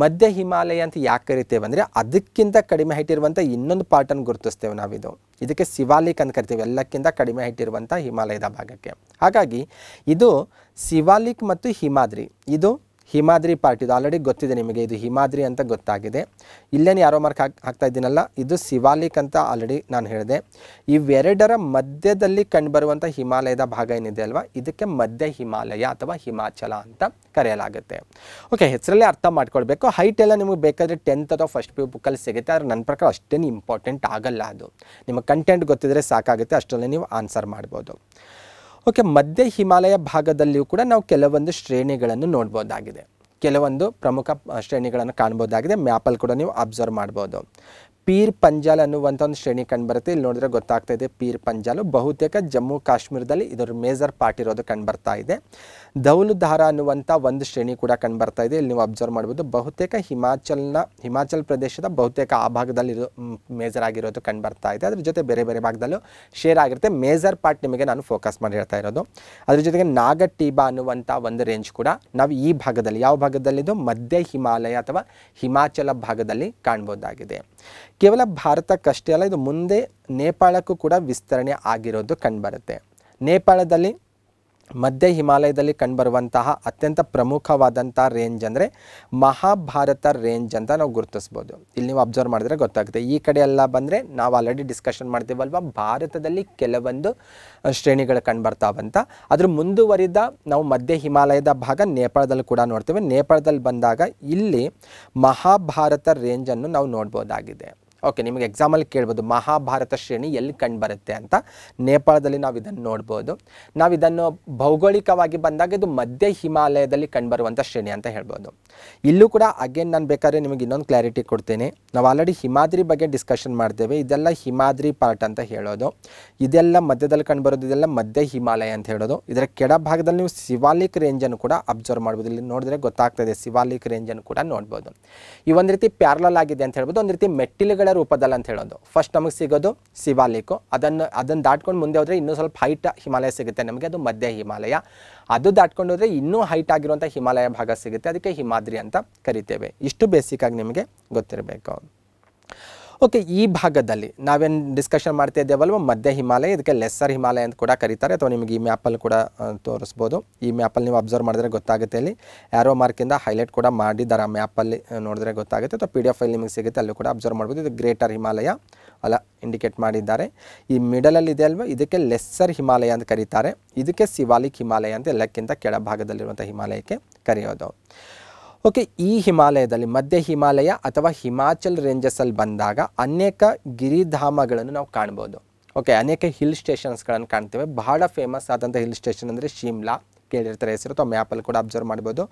ಮಧ್ಯ ಹಿಮಾಲಯ ಅಂತ ಯಾಕೆ ಕರಿತೇವೆ ಅಂದರೆ ಅದಕ್ಕಿಂತ ಕಡಿಮೆ ಹೈಟ್ ಇರುವಂಥ ಇನ್ನೊಂದು ಪಾರ್ಟನ್ನು ಗುರುತಿಸ್ತೇವೆ ನಾವಿದು ಇದಕ್ಕೆ ಶಿವಾಲಿಕ್ ಅಂತ ಕರಿತೇವೆ ಎಲ್ಲಕ್ಕಿಂತ ಕಡಿಮೆ ಹೈಟ್ ಇರುವಂಥ ಹಿಮಾಲಯದ ಭಾಗಕ್ಕೆ ಹಾಗಾಗಿ ಇದು ಶಿವಾಲಿಕ್ ಮತ್ತು ಹಿಮಾದ್ರಿ ಇದು ಹಿಮಾದ್ರಿ ಪಾರ್ಟ್ ಇದು ಆಲ್ರೆಡಿ ಗೊತ್ತಿದೆ ನಿಮಗೆ ಇದು ಹಿಮಾದ್ರಿ ಅಂತ ಗೊತ್ತಾಗಿದೆ ಇಲ್ಲೇನು ಯಾರೋ ಮಾರ್ಕ್ ಹಾಕ್ ಹಾಕ್ತಾ ಇದ್ದೀನಲ್ಲ ಇದು ಶಿವಾಲಿಕ್ ಅಂತ ಆಲ್ರೆಡಿ ನಾನು ಹೇಳಿದೆ ಇವೆರಡರ ಮಧ್ಯದಲ್ಲಿ ಕಂಡುಬರುವಂಥ ಹಿಮಾಲಯದ ಭಾಗ ಏನಿದೆ ಅಲ್ವಾ ಇದಕ್ಕೆ ಮಧ್ಯ ಹಿಮಾಲಯ ಅಥವಾ ಹಿಮಾಚಲ ಅಂತ ಕರೆಯಲಾಗುತ್ತೆ ಓಕೆ ಹೆಸರಲ್ಲೇ ಅರ್ಥ ಮಾಡ್ಕೊಳ್ಬೇಕು ಹೈಟ್ ಎಲ್ಲ ನಿಮಗೆ ಬೇಕಾದರೆ ಟೆಂತ್ ಅಥವಾ ಫಸ್ಟ್ ಪಿ ಬುಕ್ಕಲ್ಲಿ ಸಿಗುತ್ತೆ ಆದರೆ ನನ್ನ ಪ್ರಕಾರ ಅಷ್ಟೇನು ಇಂಪಾರ್ಟೆಂಟ್ ಆಗಲ್ಲ ಅದು ನಿಮಗೆ ಕಂಟೆಂಟ್ ಗೊತ್ತಿದ್ದರೆ ಸಾಕಾಗುತ್ತೆ ಅಷ್ಟರಲ್ಲೇ ನೀವು ಆನ್ಸರ್ ಮಾಡ್ಬೋದು ಓಕೆ ಮಧ್ಯ ಹಿಮಾಲಯ ಭಾಗದಲ್ಲಿಯೂ ಕೂಡ ನಾವು ಕೆಲವೊಂದು ಶ್ರೇಣಿಗಳನ್ನು ನೋಡ್ಬೋದಾಗಿದೆ ಕೆಲವೊಂದು ಪ್ರಮುಖ ಶ್ರೇಣಿಗಳನ್ನು ಕಾಣ್ಬೋದಾಗಿದೆ ಮ್ಯಾಪಲ್ಲಿ ಕೂಡ ನೀವು ಅಬ್ಸರ್ವ್ ಮಾಡ್ಬೋದು ಪೀರ್ ಪಂಜಾಲ್ ಅನ್ನುವಂಥ ಒಂದು ಶ್ರೇಣಿ ಕಂಡುಬರುತ್ತೆ ಇಲ್ಲಿ ನೋಡಿದ್ರೆ ಗೊತ್ತಾಗ್ತಾ ಇದೆ ಪೀರ್ ಪಂಜಾಲು ಬಹುತೇಕ ಜಮ್ಮು ಕಾಶ್ಮೀರದಲ್ಲಿ ಇದರ ಮೇಜರ್ ಪಾರ್ಟ್ ಇರೋದು ಕಂಡುಬರ್ತಾ ಇದೆ ದೌಲು ಅನ್ನುವಂಥ ಒಂದು ಶ್ರೇಣಿ ಕೂಡ ಕಂಡು ಬರ್ತಾ ಇದೆ ಇಲ್ಲಿ ನೀವು ಅಬ್ಸರ್ವ್ ಮಾಡ್ಬೋದು ಬಹುತೇಕ ಹಿಮಾಚಲ್ನ ಹಿಮಾಚಲ್ ಪ್ರದೇಶದ ಬಹುತೇಕ ಆ ಭಾಗದಲ್ಲಿ ಮೇಜರ್ ಆಗಿರೋದು ಕಂಡು ಬರ್ತಾ ಇದೆ ಅದ್ರ ಜೊತೆ ಬೇರೆ ಬೇರೆ ಭಾಗದಲ್ಲೂ ಶೇರ್ ಆಗಿರುತ್ತೆ ಮೇಜರ್ ಪಾರ್ಟ್ ನಿಮಗೆ ನಾನು ಫೋಕಸ್ ಮಾಡಿ ಹೇಳ್ತಾ ಇರೋದು ಅದ್ರ ಜೊತೆಗೆ ನಾಗ ಟೀಬಾ ಅನ್ನುವಂಥ ಒಂದು ರೇಂಜ್ ಕೂಡ ನಾವು ಈ ಭಾಗದಲ್ಲಿ ಯಾವ ಭಾಗದಲ್ಲಿದ್ದು ಮಧ್ಯ ಹಿಮಾಲಯ ಅಥವಾ ಹಿಮಾಚಲ ಭಾಗದಲ್ಲಿ ಕಾಣ್ಬೋದಾಗಿದೆ ಕೇವಲ ಭಾರತಕ್ಕಷ್ಟೇ ಅಲ್ಲ ಇದು ಮುಂದೆ ನೇಪಾಳಕ್ಕೂ ಕೂಡ ವಿಸ್ತರಣೆ ಆಗಿರೋದು ಕಂಡುಬರುತ್ತೆ ನೇಪಾಳದಲ್ಲಿ ಮಧ್ಯ ಹಿಮಾಲಯದಲ್ಲಿ ಕಂಡುಬರುವಂತಹ ಅತ್ಯಂತ ಪ್ರಮುಖವಾದಂಥ ರೇಂಜ್ ಅಂದರೆ ಮಹಾಭಾರತ ರೇಂಜ್ ಅಂತ ನಾವು ಗುರುತಿಸ್ಬೋದು ಇಲ್ಲಿ ನೀವು ಅಬ್ಸರ್ವ್ ಮಾಡಿದ್ರೆ ಗೊತ್ತಾಗುತ್ತೆ ಈ ಕಡೆ ಎಲ್ಲ ಬಂದರೆ ನಾವು ಆಲ್ರೆಡಿ ಡಿಸ್ಕಷನ್ ಮಾಡ್ತೀವಲ್ವ ಭಾರತದಲ್ಲಿ ಕೆಲವೊಂದು ಶ್ರೇಣಿಗಳು ಕಂಡುಬರ್ತಾವಂತ ಅದ್ರ ಮುಂದುವರಿದ ನಾವು ಮಧ್ಯ ಹಿಮಾಲಯದ ಭಾಗ ನೇಪಾಳದಲ್ಲಿ ಕೂಡ ನೋಡ್ತೇವೆ ನೇಪಾಳದಲ್ಲಿ ಬಂದಾಗ ಇಲ್ಲಿ ಮಹಾಭಾರತ ರೇಂಜನ್ನು ನಾವು ನೋಡ್ಬೋದಾಗಿದೆ ಓಕೆ ನಿಮಗೆ ಎಕ್ಸಾಮಲ್ಲಿ ಕೇಳ್ಬೋದು ಮಹಾಭಾರತ ಶ್ರೇಣಿ ಎಲ್ಲಿ ಕಂಡುಬರುತ್ತೆ ಅಂತ ನೇಪಾಳದಲ್ಲಿ ನಾವು ಇದನ್ನು ನೋಡ್ಬೋದು ನಾವು ಇದನ್ನು ಭೌಗೋಳಿಕವಾಗಿ ಬಂದಾಗ ಇದು ಮಧ್ಯ ಹಿಮಾಲಯದಲ್ಲಿ ಕಂಡುಬರುವಂಥ ಶ್ರೇಣಿ ಅಂತ ಹೇಳ್ಬೋದು ಇಲ್ಲೂ ಕೂಡ ಅಗೇನ್ ನಾನು ಬೇಕಾದ್ರೆ ನಿಮಗೆ ಇನ್ನೊಂದು ಕ್ಲಾರಿಟಿ ಕೊಡ್ತೀನಿ ನಾವು ಆಲ್ರೆಡಿ ಹಿಮಾದ್ರಿ ಬಗ್ಗೆ ಡಿಸ್ಕಷನ್ ಮಾಡ್ತೇವೆ ಇದೆಲ್ಲ ಹಿಮಾದ್ರಿ ಪಾರ್ಟ್ ಅಂತ ಹೇಳೋದು ಇದೆಲ್ಲ ಮಧ್ಯದಲ್ಲಿ ಕಂಡುಬರೋದು ಇದೆಲ್ಲ ಮಧ್ಯ ಹಿಮಾಲಯ ಅಂತ ಹೇಳೋದು ಇದರ ಕೆಡ ಭಾಗದಲ್ಲಿ ನೀವು ಶಿವಾಲಿಕ್ ರೇಂಜನ್ನು ಕೂಡ ಅಬ್ಸರ್ವ್ ಮಾಡ್ಬೋದು ಇಲ್ಲಿ ನೋಡಿದ್ರೆ ಗೊತ್ತಾಗ್ತದೆ ಶಿವಾಲಿಕ್ ರೇಂಜನ್ನು ಕೂಡ ನೋಡ್ಬೋದು ಈ ಒಂದು ರೀತಿ ಪ್ಯಾರಲಲ್ ಆಗಿದೆ ಅಂತ ಹೇಳ್ಬೋದು ಒಂದು ರೀತಿ ಮೆಟ್ಟಿಲುಗಳ ರೂಪದಲ್ಲಿ ಅಂತ ಹೇಳೋದು ಫಸ್ಟ್ ನಮಗೆ ಸಿಗೋದು ಶಿವಾಲಿಕು ಅದನ್ನು ಅದನ್ನು ದಾಟ್ಕೊಂಡು ಮುಂದೆ ಹೋದರೆ ಇನ್ನೂ ಸ್ವಲ್ಪ ಹೈಟ್ ಹಿಮಾಲಯ ಸಿಗುತ್ತೆ ನಮಗೆ ಅದು ಮಧ್ಯ ಹಿಮಾಲಯ ಅದು ದಾಟ್ಕೊಂಡು ಹೋದರೆ ಇನ್ನೂ ಹೈಟ್ ಆಗಿರುವಂಥ ಹಿಮಾಲಯ ಭಾಗ ಸಿಗುತ್ತೆ ಅದಕ್ಕೆ ಹಿಮಾದ್ರಿ ಅಂತ ಕರಿತೇವೆ ಇಷ್ಟು ಬೇಸಿಕ್ ಆಗಿ ನಿಮಗೆ ಗೊತ್ತಿರಬೇಕು ಓಕೆ ಈ ಭಾಗದಲ್ಲಿ ನಾವೇನು ಡಿಸ್ಕಷನ್ ಮಾಡ್ತಾ ಇದ್ದೇವಲ್ವ ಮಧ್ಯ ಹಿಮಾಲಯ ಇದಕ್ಕೆ ಲೆಸ್ಸರ್ ಹಿಮಾಲಯ ಅಂತ ಕೂಡ ಕರೀತಾರೆ ಅಥವಾ ನಿಮಗೆ ಈ ಮ್ಯಾಪಲ್ಲಿ ಕೂಡ ತೋರಿಸ್ಬೋದು ಈ ಮ್ಯಾಪಲ್ಲಿ ನೀವು ಅಬ್ಸರ್ವ್ ಮಾಡಿದ್ರೆ ಗೊತ್ತಾಗುತ್ತೆ ಅಲ್ಲಿ ಆ್ಯರೋ ಮಾರ್ಕಿಂದ ಹೈಲೈಟ್ ಕೂಡ ಮಾಡಿದ್ದಾರೆ ಆ ಮ್ಯಾಪಲ್ಲಿ ನೋಡಿದ್ರೆ ಗೊತ್ತಾಗುತ್ತೆ ಅಥವಾ ಪಿ ಡಿ ಎಫ್ ಅಲ್ಲಿ ನಿಮಗೆ ಸಿಗುತ್ತೆ ಅಲ್ಲೂ ಕೂಡ ಅಬ್ಸರ್ವ್ ಮಾಡ್ಬೋದು ಇದು ಗ್ರೇಟರ್ ಹಿಮಾಲಯ ಅಲ್ಲ ಇಂಡಿಕೇಟ್ ಮಾಡಿದ್ದಾರೆ ಈ ಮಿಡಲಲ್ಲಿ ಇದೆ ಅಲ್ವಾ ಇದಕ್ಕೆ ಲೆಸ್ಸರ್ ಹಿಮಾಲಯ ಅಂತ ಕರೀತಾರೆ ಇದಕ್ಕೆ ಶಿವಾಲಿಕ್ ಹಿಮಾಲಯ ಅಂತ ಎಲ್ಲಕ್ಕಿಂತ ಕೆಳಭಾಗದಲ್ಲಿರುವಂಥ ಹಿಮಾಲಯಕ್ಕೆ ಕರೆಯೋದು ಓಕೆ ಈ ಹಿಮಾಲಯದಲ್ಲಿ ಮಧ್ಯ ಹಿಮಾಲಯ ಅಥವಾ ಹಿಮಾಚಲ್ ರೇಂಜಸ್ಸಲ್ಲಿ ಬಂದಾಗ ಅನೇಕ ಗಿರಿಧಾಮಗಳನ್ನು ನಾವು ಕಾಣ್ಬೋದು ಓಕೆ ಅನೇಕ ಹಿಲ್ ಸ್ಟೇಷನ್ಸ್ಗಳನ್ನು ಕಾಣ್ತೇವೆ ಬಹಳ ಫೇಮಸ್ ಆದಂಥ ಹಿಲ್ ಸ್ಟೇಷನ್ ಅಂದರೆ ಶಿಮ್ಲಾ ಕೇಳಿರ್ತಾರೆ ಹೆಸರು ಅಥವಾ ಮ್ಯಾಪಲ್ಲಿ ಕೂಡ ಅಬ್ಸರ್ವ್ ಮಾಡ್ಬೋದು